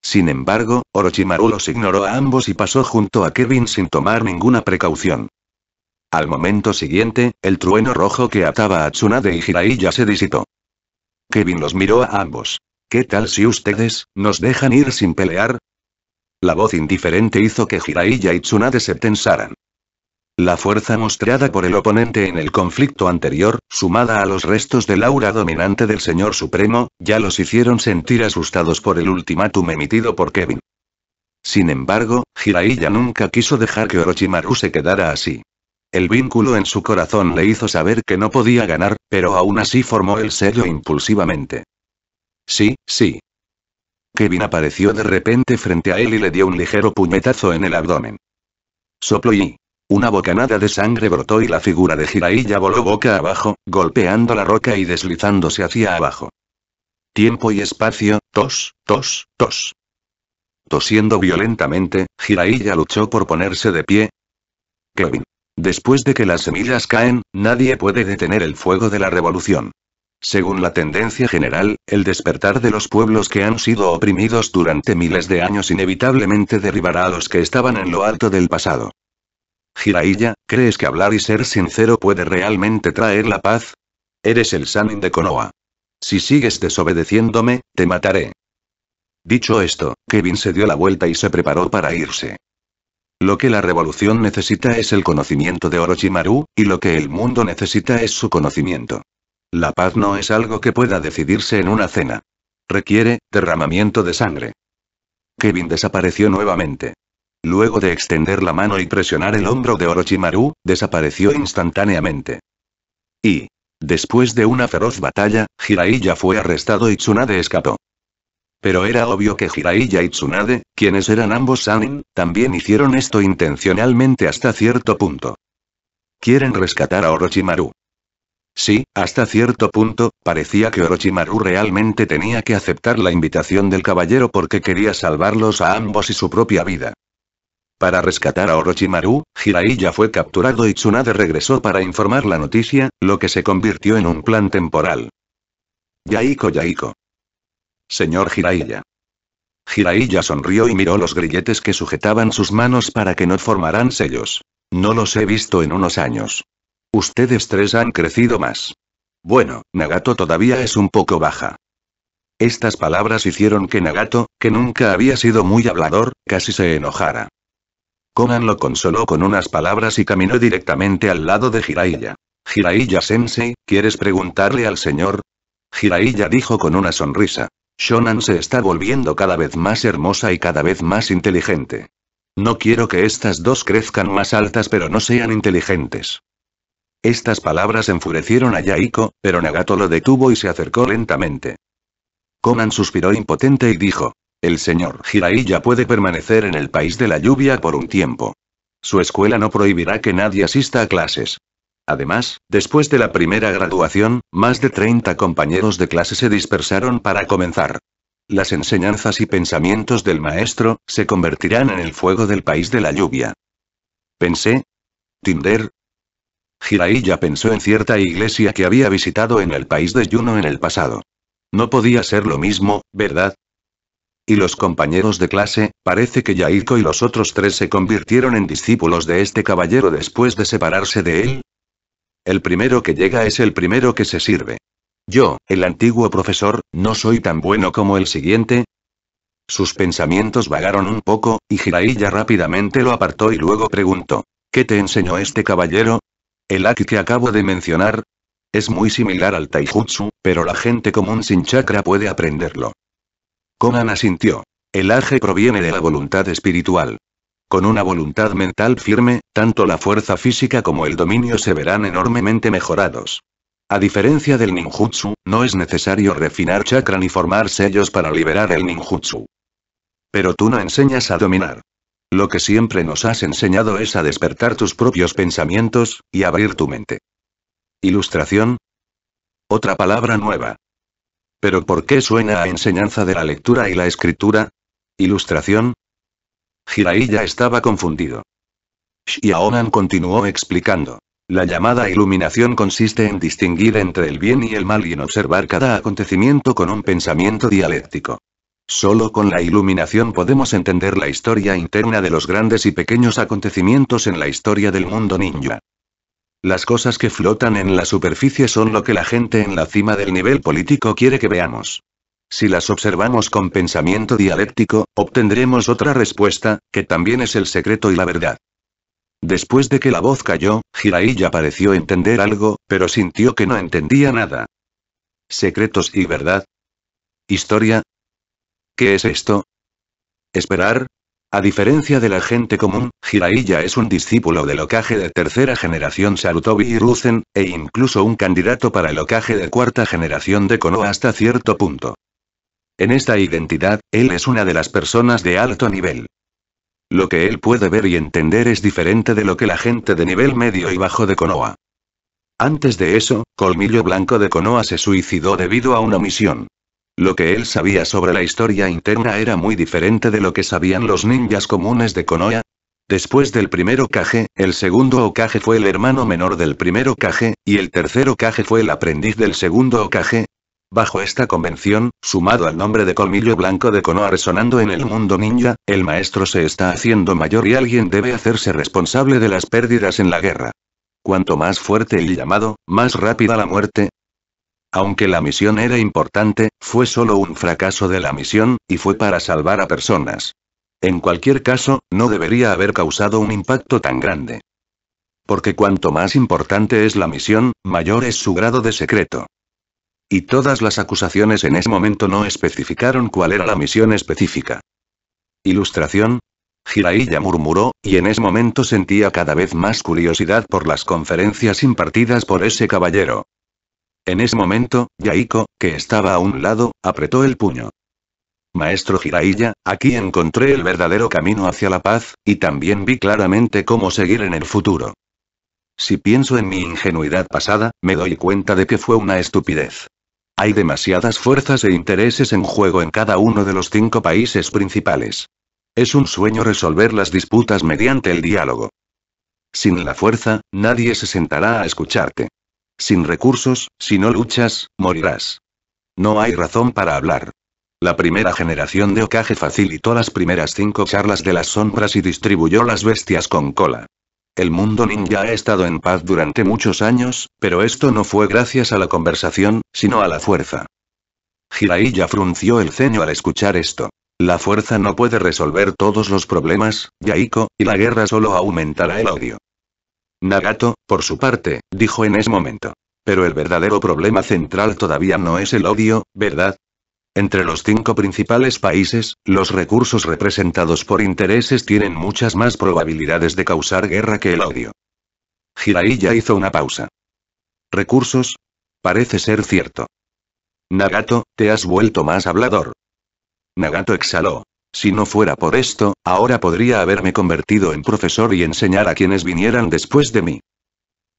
Sin embargo, Orochimaru los ignoró a ambos y pasó junto a Kevin sin tomar ninguna precaución. Al momento siguiente, el trueno rojo que ataba a Tsunade y Jiraiya se disipó. Kevin los miró a ambos. ¿Qué tal si ustedes, nos dejan ir sin pelear? La voz indiferente hizo que Jiraiya y Tsunade se tensaran. La fuerza mostrada por el oponente en el conflicto anterior, sumada a los restos del aura dominante del Señor Supremo, ya los hicieron sentir asustados por el ultimátum emitido por Kevin. Sin embargo, Jiraiya nunca quiso dejar que Orochimaru se quedara así. El vínculo en su corazón le hizo saber que no podía ganar, pero aún así formó el sello impulsivamente. Sí, sí. Kevin apareció de repente frente a él y le dio un ligero puñetazo en el abdomen. Soplo y... Una bocanada de sangre brotó y la figura de Jiraiya voló boca abajo, golpeando la roca y deslizándose hacia abajo. Tiempo y espacio, tos, tos, tos. Tosiendo violentamente, Jiraiya luchó por ponerse de pie. Kevin. Después de que las semillas caen, nadie puede detener el fuego de la revolución. Según la tendencia general, el despertar de los pueblos que han sido oprimidos durante miles de años inevitablemente derribará a los que estaban en lo alto del pasado. Jiraiya, ¿crees que hablar y ser sincero puede realmente traer la paz? Eres el Sanin de Konoha. Si sigues desobedeciéndome, te mataré. Dicho esto, Kevin se dio la vuelta y se preparó para irse. Lo que la revolución necesita es el conocimiento de Orochimaru, y lo que el mundo necesita es su conocimiento. La paz no es algo que pueda decidirse en una cena. Requiere, derramamiento de sangre. Kevin desapareció nuevamente. Luego de extender la mano y presionar el hombro de Orochimaru, desapareció instantáneamente. Y, después de una feroz batalla, Hiraiya fue arrestado y Tsunade escapó. Pero era obvio que Jiraiya y Tsunade, quienes eran ambos Sanin, también hicieron esto intencionalmente hasta cierto punto. Quieren rescatar a Orochimaru. Sí, hasta cierto punto, parecía que Orochimaru realmente tenía que aceptar la invitación del caballero porque quería salvarlos a ambos y su propia vida. Para rescatar a Orochimaru, Jiraiya fue capturado y Tsunade regresó para informar la noticia, lo que se convirtió en un plan temporal. Yaiko Yaiko. Señor Jiraiya. Jiraiya sonrió y miró los grilletes que sujetaban sus manos para que no formaran sellos. No los he visto en unos años. Ustedes tres han crecido más. Bueno, Nagato todavía es un poco baja. Estas palabras hicieron que Nagato, que nunca había sido muy hablador, casi se enojara. Conan lo consoló con unas palabras y caminó directamente al lado de Jiraiya. Jiraiya sensei, ¿quieres preguntarle al señor? Jiraiya dijo con una sonrisa. Shonan se está volviendo cada vez más hermosa y cada vez más inteligente. No quiero que estas dos crezcan más altas pero no sean inteligentes. Estas palabras enfurecieron a Yaiko, pero Nagato lo detuvo y se acercó lentamente. Conan suspiró impotente y dijo, el señor Jiraiya ya puede permanecer en el país de la lluvia por un tiempo. Su escuela no prohibirá que nadie asista a clases. Además, después de la primera graduación, más de 30 compañeros de clase se dispersaron para comenzar. Las enseñanzas y pensamientos del maestro se convertirán en el fuego del país de la lluvia. Pensé. Tinder. ya pensó en cierta iglesia que había visitado en el país de Yuno en el pasado. No podía ser lo mismo, ¿verdad? y los compañeros de clase, parece que Yaiko y los otros tres se convirtieron en discípulos de este caballero después de separarse de él, el primero que llega es el primero que se sirve. Yo, el antiguo profesor, no soy tan bueno como el siguiente. Sus pensamientos vagaron un poco, y Jiraiya rápidamente lo apartó y luego preguntó. ¿Qué te enseñó este caballero? El Aki que acabo de mencionar. Es muy similar al Taijutsu, pero la gente común sin chakra puede aprenderlo. Konan asintió. El Aje proviene de la voluntad espiritual. Con una voluntad mental firme, tanto la fuerza física como el dominio se verán enormemente mejorados. A diferencia del ninjutsu, no es necesario refinar chakra ni formar sellos para liberar el ninjutsu. Pero tú no enseñas a dominar. Lo que siempre nos has enseñado es a despertar tus propios pensamientos, y abrir tu mente. Ilustración. Otra palabra nueva. Pero ¿por qué suena a enseñanza de la lectura y la escritura? Ilustración, Jiraiya estaba confundido. Xiaonan continuó explicando. La llamada iluminación consiste en distinguir entre el bien y el mal y en observar cada acontecimiento con un pensamiento dialéctico. Solo con la iluminación podemos entender la historia interna de los grandes y pequeños acontecimientos en la historia del mundo ninja. Las cosas que flotan en la superficie son lo que la gente en la cima del nivel político quiere que veamos. Si las observamos con pensamiento dialéctico, obtendremos otra respuesta, que también es el secreto y la verdad. Después de que la voz cayó, Jiraiya pareció entender algo, pero sintió que no entendía nada. Secretos y verdad. Historia. ¿Qué es esto? Esperar. A diferencia de la gente común, Jiraiya es un discípulo del ocaje de tercera generación Sarutobi y e incluso un candidato para el ocaje de cuarta generación de Konoha hasta cierto punto. En esta identidad, él es una de las personas de alto nivel. Lo que él puede ver y entender es diferente de lo que la gente de nivel medio y bajo de Konoha. Antes de eso, Colmillo Blanco de Konoha se suicidó debido a una omisión. Lo que él sabía sobre la historia interna era muy diferente de lo que sabían los ninjas comunes de Konoha. Después del primer Kage, el segundo Okage fue el hermano menor del primer Okage, y el tercer Kage fue el aprendiz del segundo Okage, Bajo esta convención, sumado al nombre de colmillo blanco de Konoha resonando en el mundo ninja, el maestro se está haciendo mayor y alguien debe hacerse responsable de las pérdidas en la guerra. Cuanto más fuerte el llamado, más rápida la muerte. Aunque la misión era importante, fue solo un fracaso de la misión, y fue para salvar a personas. En cualquier caso, no debería haber causado un impacto tan grande. Porque cuanto más importante es la misión, mayor es su grado de secreto. Y todas las acusaciones en ese momento no especificaron cuál era la misión específica. Ilustración. Jiraiya murmuró, y en ese momento sentía cada vez más curiosidad por las conferencias impartidas por ese caballero. En ese momento, Yaiko, que estaba a un lado, apretó el puño. Maestro Jiraiya, aquí encontré el verdadero camino hacia la paz, y también vi claramente cómo seguir en el futuro. Si pienso en mi ingenuidad pasada, me doy cuenta de que fue una estupidez. Hay demasiadas fuerzas e intereses en juego en cada uno de los cinco países principales. Es un sueño resolver las disputas mediante el diálogo. Sin la fuerza, nadie se sentará a escucharte. Sin recursos, si no luchas, morirás. No hay razón para hablar. La primera generación de Okage facilitó las primeras cinco charlas de las sombras y distribuyó las bestias con cola. El mundo ninja ha estado en paz durante muchos años, pero esto no fue gracias a la conversación, sino a la fuerza. Jiraiya frunció el ceño al escuchar esto. La fuerza no puede resolver todos los problemas, Yaiko, y la guerra solo aumentará el odio. Nagato, por su parte, dijo en ese momento. Pero el verdadero problema central todavía no es el odio, ¿verdad? Entre los cinco principales países, los recursos representados por intereses tienen muchas más probabilidades de causar guerra que el odio. Jiraiya hizo una pausa. ¿Recursos? Parece ser cierto. Nagato, te has vuelto más hablador. Nagato exhaló. Si no fuera por esto, ahora podría haberme convertido en profesor y enseñar a quienes vinieran después de mí.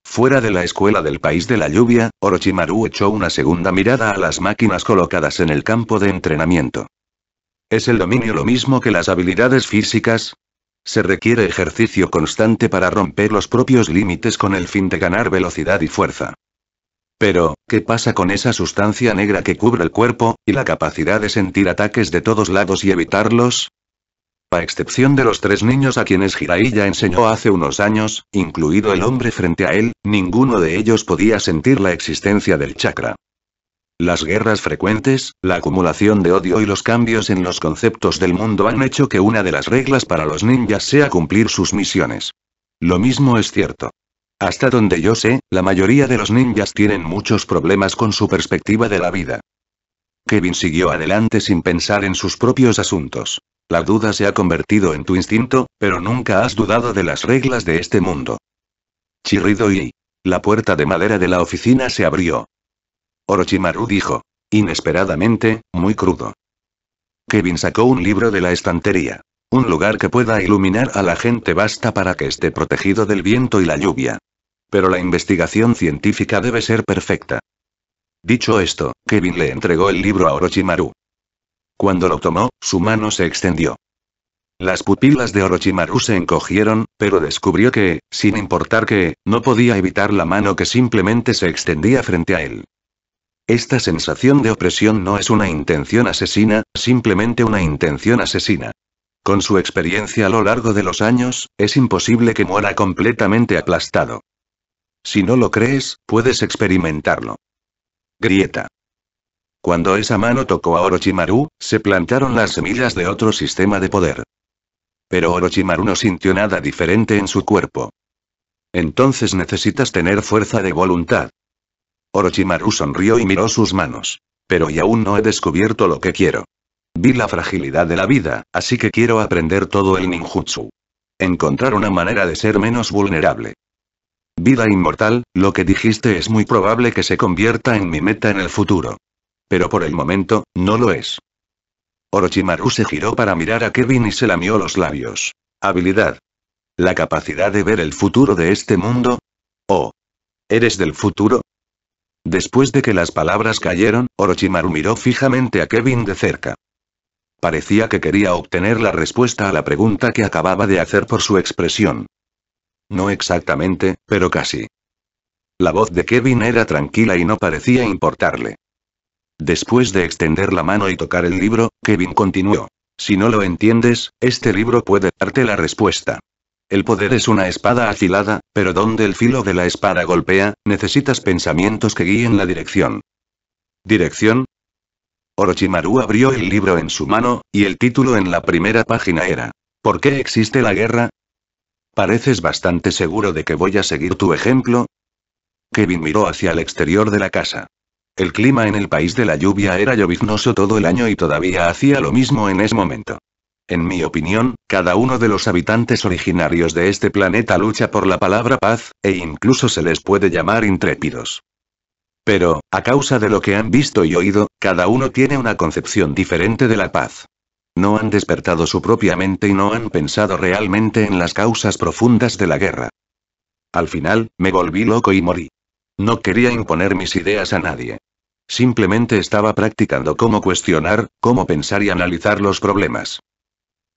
Fuera de la escuela del país de la lluvia, Orochimaru echó una segunda mirada a las máquinas colocadas en el campo de entrenamiento. ¿Es el dominio lo mismo que las habilidades físicas? Se requiere ejercicio constante para romper los propios límites con el fin de ganar velocidad y fuerza. Pero, ¿qué pasa con esa sustancia negra que cubre el cuerpo, y la capacidad de sentir ataques de todos lados y evitarlos? a excepción de los tres niños a quienes Jiraiya enseñó hace unos años, incluido el hombre frente a él, ninguno de ellos podía sentir la existencia del chakra. Las guerras frecuentes, la acumulación de odio y los cambios en los conceptos del mundo han hecho que una de las reglas para los ninjas sea cumplir sus misiones. Lo mismo es cierto. Hasta donde yo sé, la mayoría de los ninjas tienen muchos problemas con su perspectiva de la vida. Kevin siguió adelante sin pensar en sus propios asuntos. La duda se ha convertido en tu instinto, pero nunca has dudado de las reglas de este mundo. Chirrido y... La puerta de madera de la oficina se abrió. Orochimaru dijo. Inesperadamente, muy crudo. Kevin sacó un libro de la estantería. Un lugar que pueda iluminar a la gente basta para que esté protegido del viento y la lluvia. Pero la investigación científica debe ser perfecta. Dicho esto, Kevin le entregó el libro a Orochimaru. Cuando lo tomó, su mano se extendió. Las pupilas de Orochimaru se encogieron, pero descubrió que, sin importar qué, no podía evitar la mano que simplemente se extendía frente a él. Esta sensación de opresión no es una intención asesina, simplemente una intención asesina. Con su experiencia a lo largo de los años, es imposible que muera completamente aplastado. Si no lo crees, puedes experimentarlo. Grieta. Cuando esa mano tocó a Orochimaru, se plantaron las semillas de otro sistema de poder. Pero Orochimaru no sintió nada diferente en su cuerpo. Entonces necesitas tener fuerza de voluntad. Orochimaru sonrió y miró sus manos. Pero y aún no he descubierto lo que quiero. Vi la fragilidad de la vida, así que quiero aprender todo el ninjutsu. Encontrar una manera de ser menos vulnerable. Vida inmortal, lo que dijiste es muy probable que se convierta en mi meta en el futuro pero por el momento, no lo es. Orochimaru se giró para mirar a Kevin y se lamió los labios. Habilidad. La capacidad de ver el futuro de este mundo. Oh. ¿Eres del futuro? Después de que las palabras cayeron, Orochimaru miró fijamente a Kevin de cerca. Parecía que quería obtener la respuesta a la pregunta que acababa de hacer por su expresión. No exactamente, pero casi. La voz de Kevin era tranquila y no parecía importarle. Después de extender la mano y tocar el libro, Kevin continuó. Si no lo entiendes, este libro puede darte la respuesta. El poder es una espada afilada, pero donde el filo de la espada golpea, necesitas pensamientos que guíen la dirección. ¿Dirección? Orochimaru abrió el libro en su mano, y el título en la primera página era, ¿Por qué existe la guerra? Pareces bastante seguro de que voy a seguir tu ejemplo. Kevin miró hacia el exterior de la casa. El clima en el país de la lluvia era lloviznoso todo el año y todavía hacía lo mismo en ese momento. En mi opinión, cada uno de los habitantes originarios de este planeta lucha por la palabra paz, e incluso se les puede llamar intrépidos. Pero, a causa de lo que han visto y oído, cada uno tiene una concepción diferente de la paz. No han despertado su propia mente y no han pensado realmente en las causas profundas de la guerra. Al final, me volví loco y morí. No quería imponer mis ideas a nadie. Simplemente estaba practicando cómo cuestionar, cómo pensar y analizar los problemas.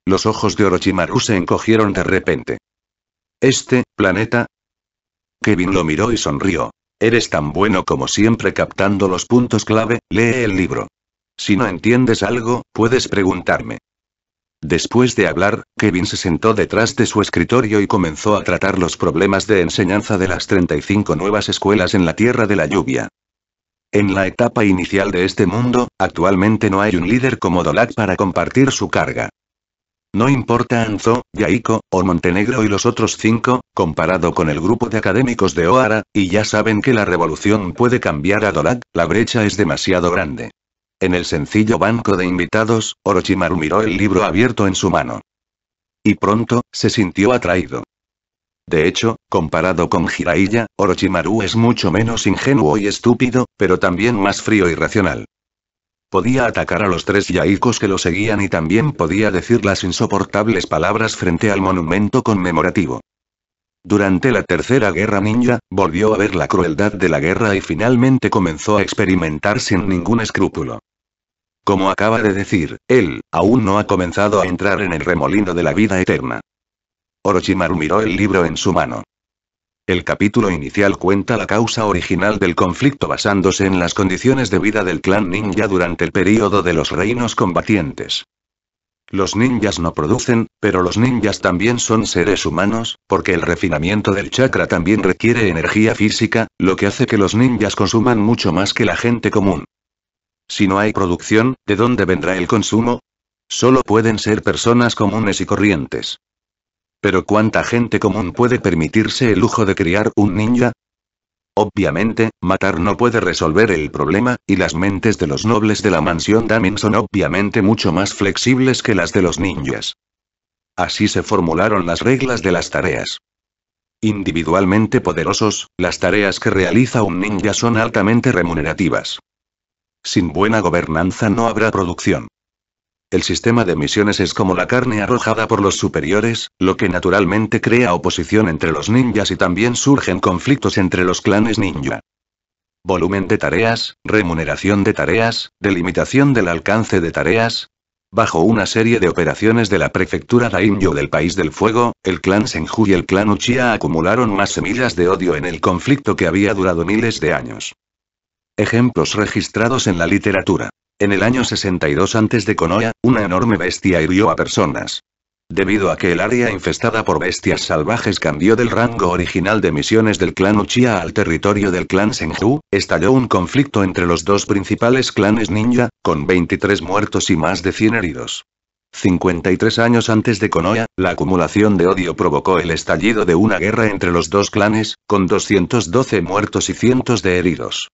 Los ojos de Orochimaru se encogieron de repente. ¿Este, planeta? Kevin lo miró y sonrió. Eres tan bueno como siempre captando los puntos clave, lee el libro. Si no entiendes algo, puedes preguntarme. Después de hablar, Kevin se sentó detrás de su escritorio y comenzó a tratar los problemas de enseñanza de las 35 nuevas escuelas en la Tierra de la Lluvia. En la etapa inicial de este mundo, actualmente no hay un líder como Dolak para compartir su carga. No importa Anzo, Yaiko, o Montenegro y los otros cinco, comparado con el grupo de académicos de Oara, y ya saben que la revolución puede cambiar a Dolak, la brecha es demasiado grande. En el sencillo banco de invitados, Orochimaru miró el libro abierto en su mano. Y pronto, se sintió atraído. De hecho, comparado con Jiraiya, Orochimaru es mucho menos ingenuo y estúpido, pero también más frío y racional. Podía atacar a los tres yaicos que lo seguían y también podía decir las insoportables palabras frente al monumento conmemorativo. Durante la Tercera Guerra Ninja, volvió a ver la crueldad de la guerra y finalmente comenzó a experimentar sin ningún escrúpulo. Como acaba de decir, él, aún no ha comenzado a entrar en el remolino de la vida eterna. Orochimaru miró el libro en su mano. El capítulo inicial cuenta la causa original del conflicto basándose en las condiciones de vida del clan ninja durante el período de los reinos combatientes. Los ninjas no producen, pero los ninjas también son seres humanos, porque el refinamiento del chakra también requiere energía física, lo que hace que los ninjas consuman mucho más que la gente común. Si no hay producción, ¿de dónde vendrá el consumo? Solo pueden ser personas comunes y corrientes. Pero ¿cuánta gente común puede permitirse el lujo de criar un ninja? Obviamente, matar no puede resolver el problema, y las mentes de los nobles de la mansión Damien son obviamente mucho más flexibles que las de los ninjas. Así se formularon las reglas de las tareas. Individualmente poderosos, las tareas que realiza un ninja son altamente remunerativas. Sin buena gobernanza no habrá producción. El sistema de misiones es como la carne arrojada por los superiores, lo que naturalmente crea oposición entre los ninjas y también surgen conflictos entre los clanes ninja. Volumen de tareas, remuneración de tareas, delimitación del alcance de tareas. Bajo una serie de operaciones de la prefectura Daimyo del País del Fuego, el clan Senju y el clan Uchiha acumularon más semillas de odio en el conflicto que había durado miles de años. Ejemplos registrados en la literatura. En el año 62 antes de Konoha, una enorme bestia hirió a personas. Debido a que el área infestada por bestias salvajes cambió del rango original de misiones del clan Uchiha al territorio del clan Senju, estalló un conflicto entre los dos principales clanes ninja, con 23 muertos y más de 100 heridos. 53 años antes de Konoha, la acumulación de odio provocó el estallido de una guerra entre los dos clanes, con 212 muertos y cientos de heridos.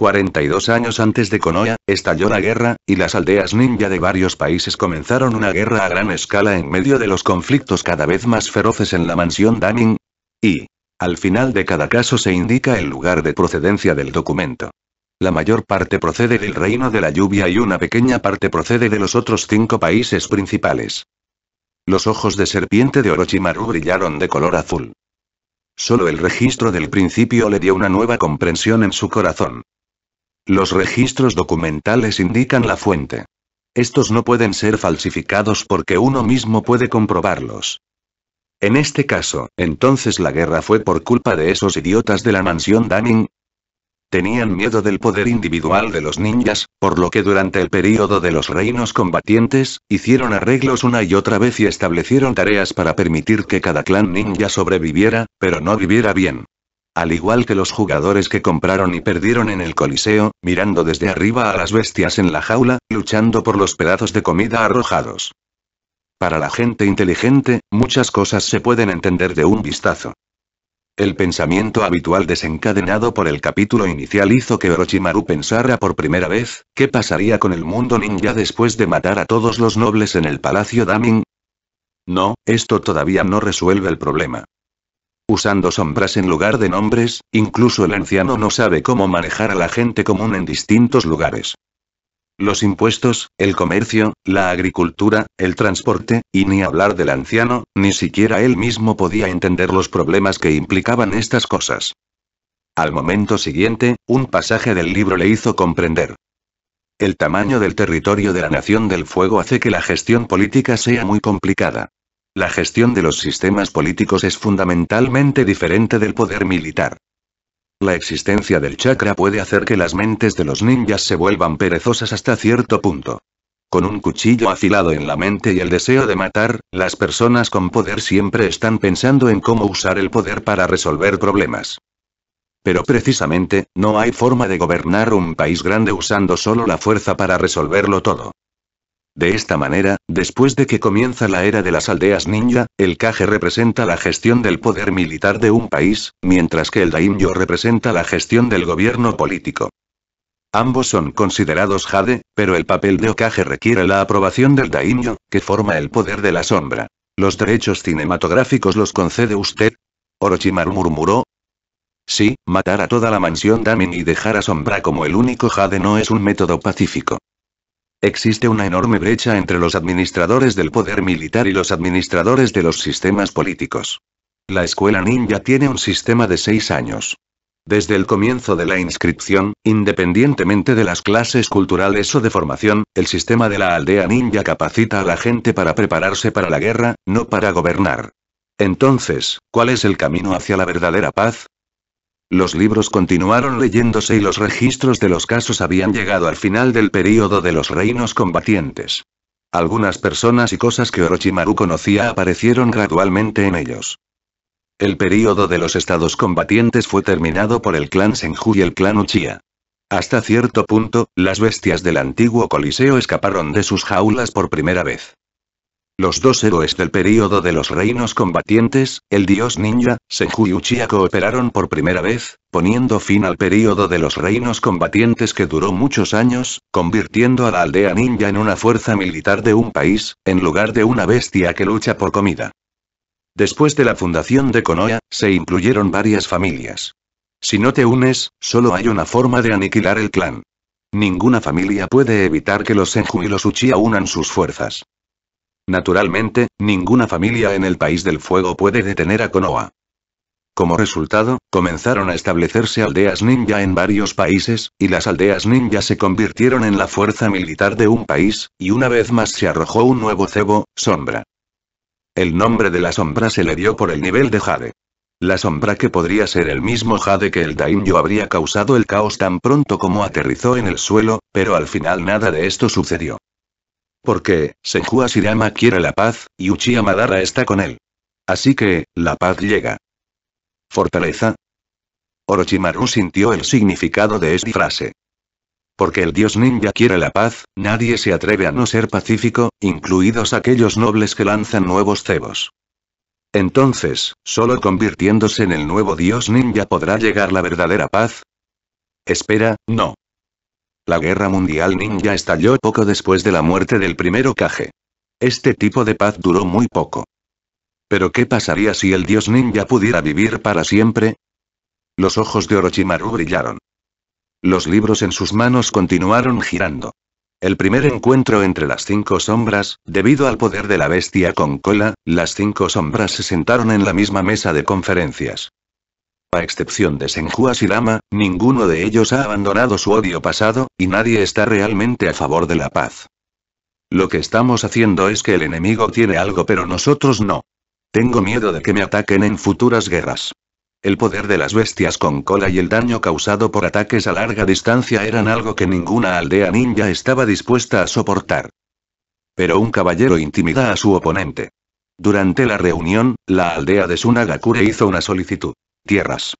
42 años antes de Konoha, estalló la guerra, y las aldeas ninja de varios países comenzaron una guerra a gran escala en medio de los conflictos cada vez más feroces en la mansión Daming. Y, al final de cada caso se indica el lugar de procedencia del documento. La mayor parte procede del reino de la lluvia y una pequeña parte procede de los otros cinco países principales. Los ojos de serpiente de Orochimaru brillaron de color azul. Solo el registro del principio le dio una nueva comprensión en su corazón. Los registros documentales indican la fuente. Estos no pueden ser falsificados porque uno mismo puede comprobarlos. En este caso, entonces la guerra fue por culpa de esos idiotas de la mansión Daming. Tenían miedo del poder individual de los ninjas, por lo que durante el período de los reinos combatientes, hicieron arreglos una y otra vez y establecieron tareas para permitir que cada clan ninja sobreviviera, pero no viviera bien al igual que los jugadores que compraron y perdieron en el Coliseo, mirando desde arriba a las bestias en la jaula, luchando por los pedazos de comida arrojados. Para la gente inteligente, muchas cosas se pueden entender de un vistazo. El pensamiento habitual desencadenado por el capítulo inicial hizo que Orochimaru pensara por primera vez, ¿qué pasaría con el mundo ninja después de matar a todos los nobles en el Palacio Daming? No, esto todavía no resuelve el problema usando sombras en lugar de nombres, incluso el anciano no sabe cómo manejar a la gente común en distintos lugares. Los impuestos, el comercio, la agricultura, el transporte, y ni hablar del anciano, ni siquiera él mismo podía entender los problemas que implicaban estas cosas. Al momento siguiente, un pasaje del libro le hizo comprender. El tamaño del territorio de la Nación del Fuego hace que la gestión política sea muy complicada. La gestión de los sistemas políticos es fundamentalmente diferente del poder militar. La existencia del chakra puede hacer que las mentes de los ninjas se vuelvan perezosas hasta cierto punto. Con un cuchillo afilado en la mente y el deseo de matar, las personas con poder siempre están pensando en cómo usar el poder para resolver problemas. Pero precisamente, no hay forma de gobernar un país grande usando solo la fuerza para resolverlo todo. De esta manera, después de que comienza la era de las aldeas ninja, el Kage representa la gestión del poder militar de un país, mientras que el Daimyo representa la gestión del gobierno político. Ambos son considerados Jade, pero el papel de Okage requiere la aprobación del Daimyo, que forma el poder de la sombra. ¿Los derechos cinematográficos los concede usted? Orochimaru murmuró. Sí, matar a toda la mansión Damin y dejar a Sombra como el único Jade no es un método pacífico. Existe una enorme brecha entre los administradores del poder militar y los administradores de los sistemas políticos. La escuela ninja tiene un sistema de seis años. Desde el comienzo de la inscripción, independientemente de las clases culturales o de formación, el sistema de la aldea ninja capacita a la gente para prepararse para la guerra, no para gobernar. Entonces, ¿cuál es el camino hacia la verdadera paz? Los libros continuaron leyéndose y los registros de los casos habían llegado al final del período de los reinos combatientes. Algunas personas y cosas que Orochimaru conocía aparecieron gradualmente en ellos. El período de los estados combatientes fue terminado por el clan Senju y el clan Uchiha. Hasta cierto punto, las bestias del antiguo Coliseo escaparon de sus jaulas por primera vez. Los dos héroes del período de los reinos combatientes, el dios ninja, Senju y Uchiha cooperaron por primera vez, poniendo fin al período de los reinos combatientes que duró muchos años, convirtiendo a la aldea ninja en una fuerza militar de un país, en lugar de una bestia que lucha por comida. Después de la fundación de Konoha, se incluyeron varias familias. Si no te unes, solo hay una forma de aniquilar el clan. Ninguna familia puede evitar que los Senju y los Uchiha unan sus fuerzas. Naturalmente, ninguna familia en el País del Fuego puede detener a Konoha. Como resultado, comenzaron a establecerse aldeas ninja en varios países, y las aldeas ninja se convirtieron en la fuerza militar de un país, y una vez más se arrojó un nuevo cebo, sombra. El nombre de la sombra se le dio por el nivel de Jade. La sombra que podría ser el mismo Jade que el Daimyo habría causado el caos tan pronto como aterrizó en el suelo, pero al final nada de esto sucedió. Porque, Senju Shirama quiere la paz, y Uchiha Madara está con él. Así que, la paz llega. Fortaleza. Orochimaru sintió el significado de esta frase. Porque el dios ninja quiere la paz, nadie se atreve a no ser pacífico, incluidos aquellos nobles que lanzan nuevos cebos. Entonces, solo convirtiéndose en el nuevo dios ninja podrá llegar la verdadera paz. Espera, no. La Guerra Mundial Ninja estalló poco después de la muerte del primero Kage. Este tipo de paz duró muy poco. Pero ¿qué pasaría si el dios ninja pudiera vivir para siempre? Los ojos de Orochimaru brillaron. Los libros en sus manos continuaron girando. El primer encuentro entre las cinco sombras, debido al poder de la bestia con cola, las cinco sombras se sentaron en la misma mesa de conferencias. A excepción de Senjuas y ninguno de ellos ha abandonado su odio pasado, y nadie está realmente a favor de la paz. Lo que estamos haciendo es que el enemigo tiene algo pero nosotros no. Tengo miedo de que me ataquen en futuras guerras. El poder de las bestias con cola y el daño causado por ataques a larga distancia eran algo que ninguna aldea ninja estaba dispuesta a soportar. Pero un caballero intimida a su oponente. Durante la reunión, la aldea de Sunagakure hizo una solicitud tierras.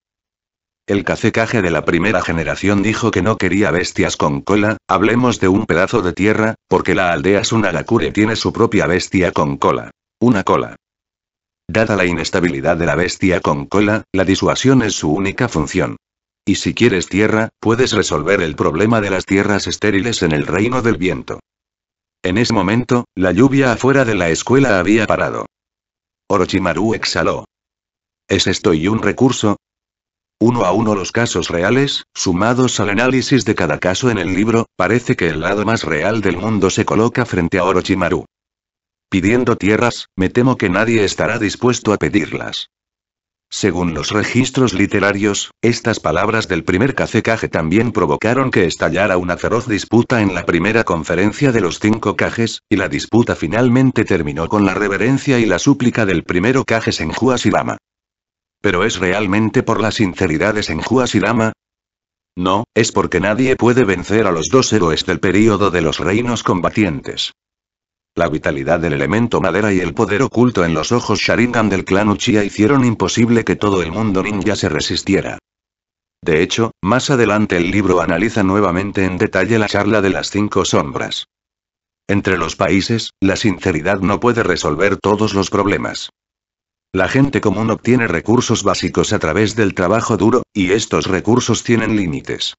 El cacecaje de la primera generación dijo que no quería bestias con cola, hablemos de un pedazo de tierra, porque la aldea Sunagakure tiene su propia bestia con cola. Una cola. Dada la inestabilidad de la bestia con cola, la disuasión es su única función. Y si quieres tierra, puedes resolver el problema de las tierras estériles en el reino del viento. En ese momento, la lluvia afuera de la escuela había parado. Orochimaru exhaló. ¿Es esto y un recurso? Uno a uno los casos reales, sumados al análisis de cada caso en el libro, parece que el lado más real del mundo se coloca frente a Orochimaru. Pidiendo tierras, me temo que nadie estará dispuesto a pedirlas. Según los registros literarios, estas palabras del primer Kage también provocaron que estallara una feroz disputa en la primera conferencia de los cinco cajes, y la disputa finalmente terminó con la reverencia y la súplica del primero Kage Senju Shirama. ¿Pero es realmente por las sinceridades en Juas y Dama? No, es porque nadie puede vencer a los dos héroes del período de los reinos combatientes. La vitalidad del elemento madera y el poder oculto en los ojos Sharingan del clan Uchiha hicieron imposible que todo el mundo ninja se resistiera. De hecho, más adelante el libro analiza nuevamente en detalle la charla de las cinco sombras. Entre los países, la sinceridad no puede resolver todos los problemas. La gente común obtiene recursos básicos a través del trabajo duro, y estos recursos tienen límites.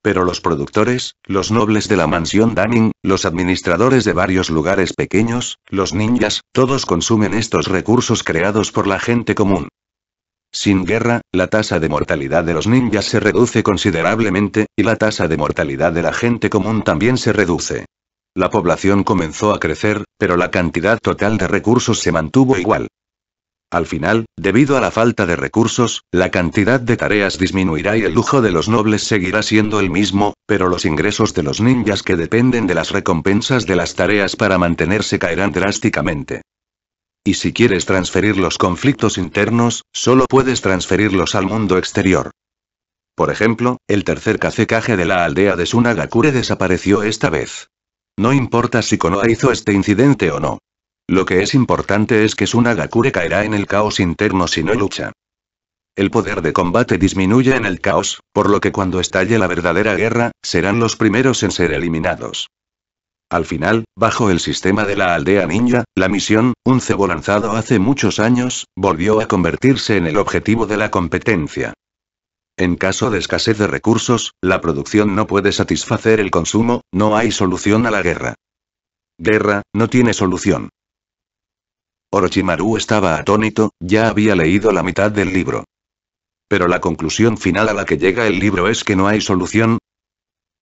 Pero los productores, los nobles de la mansión Daming, los administradores de varios lugares pequeños, los ninjas, todos consumen estos recursos creados por la gente común. Sin guerra, la tasa de mortalidad de los ninjas se reduce considerablemente, y la tasa de mortalidad de la gente común también se reduce. La población comenzó a crecer, pero la cantidad total de recursos se mantuvo igual. Al final, debido a la falta de recursos, la cantidad de tareas disminuirá y el lujo de los nobles seguirá siendo el mismo, pero los ingresos de los ninjas que dependen de las recompensas de las tareas para mantenerse caerán drásticamente. Y si quieres transferir los conflictos internos, solo puedes transferirlos al mundo exterior. Por ejemplo, el tercer cacecaje de la aldea de Sunagakure desapareció esta vez. No importa si Konoha hizo este incidente o no. Lo que es importante es que Sunagakure caerá en el caos interno si no lucha. El poder de combate disminuye en el caos, por lo que cuando estalle la verdadera guerra, serán los primeros en ser eliminados. Al final, bajo el sistema de la aldea ninja, la misión, un cebo lanzado hace muchos años, volvió a convertirse en el objetivo de la competencia. En caso de escasez de recursos, la producción no puede satisfacer el consumo, no hay solución a la guerra. Guerra, no tiene solución. Orochimaru estaba atónito, ya había leído la mitad del libro. Pero la conclusión final a la que llega el libro es que no hay solución.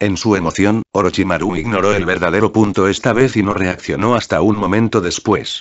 En su emoción, Orochimaru ignoró el verdadero punto esta vez y no reaccionó hasta un momento después.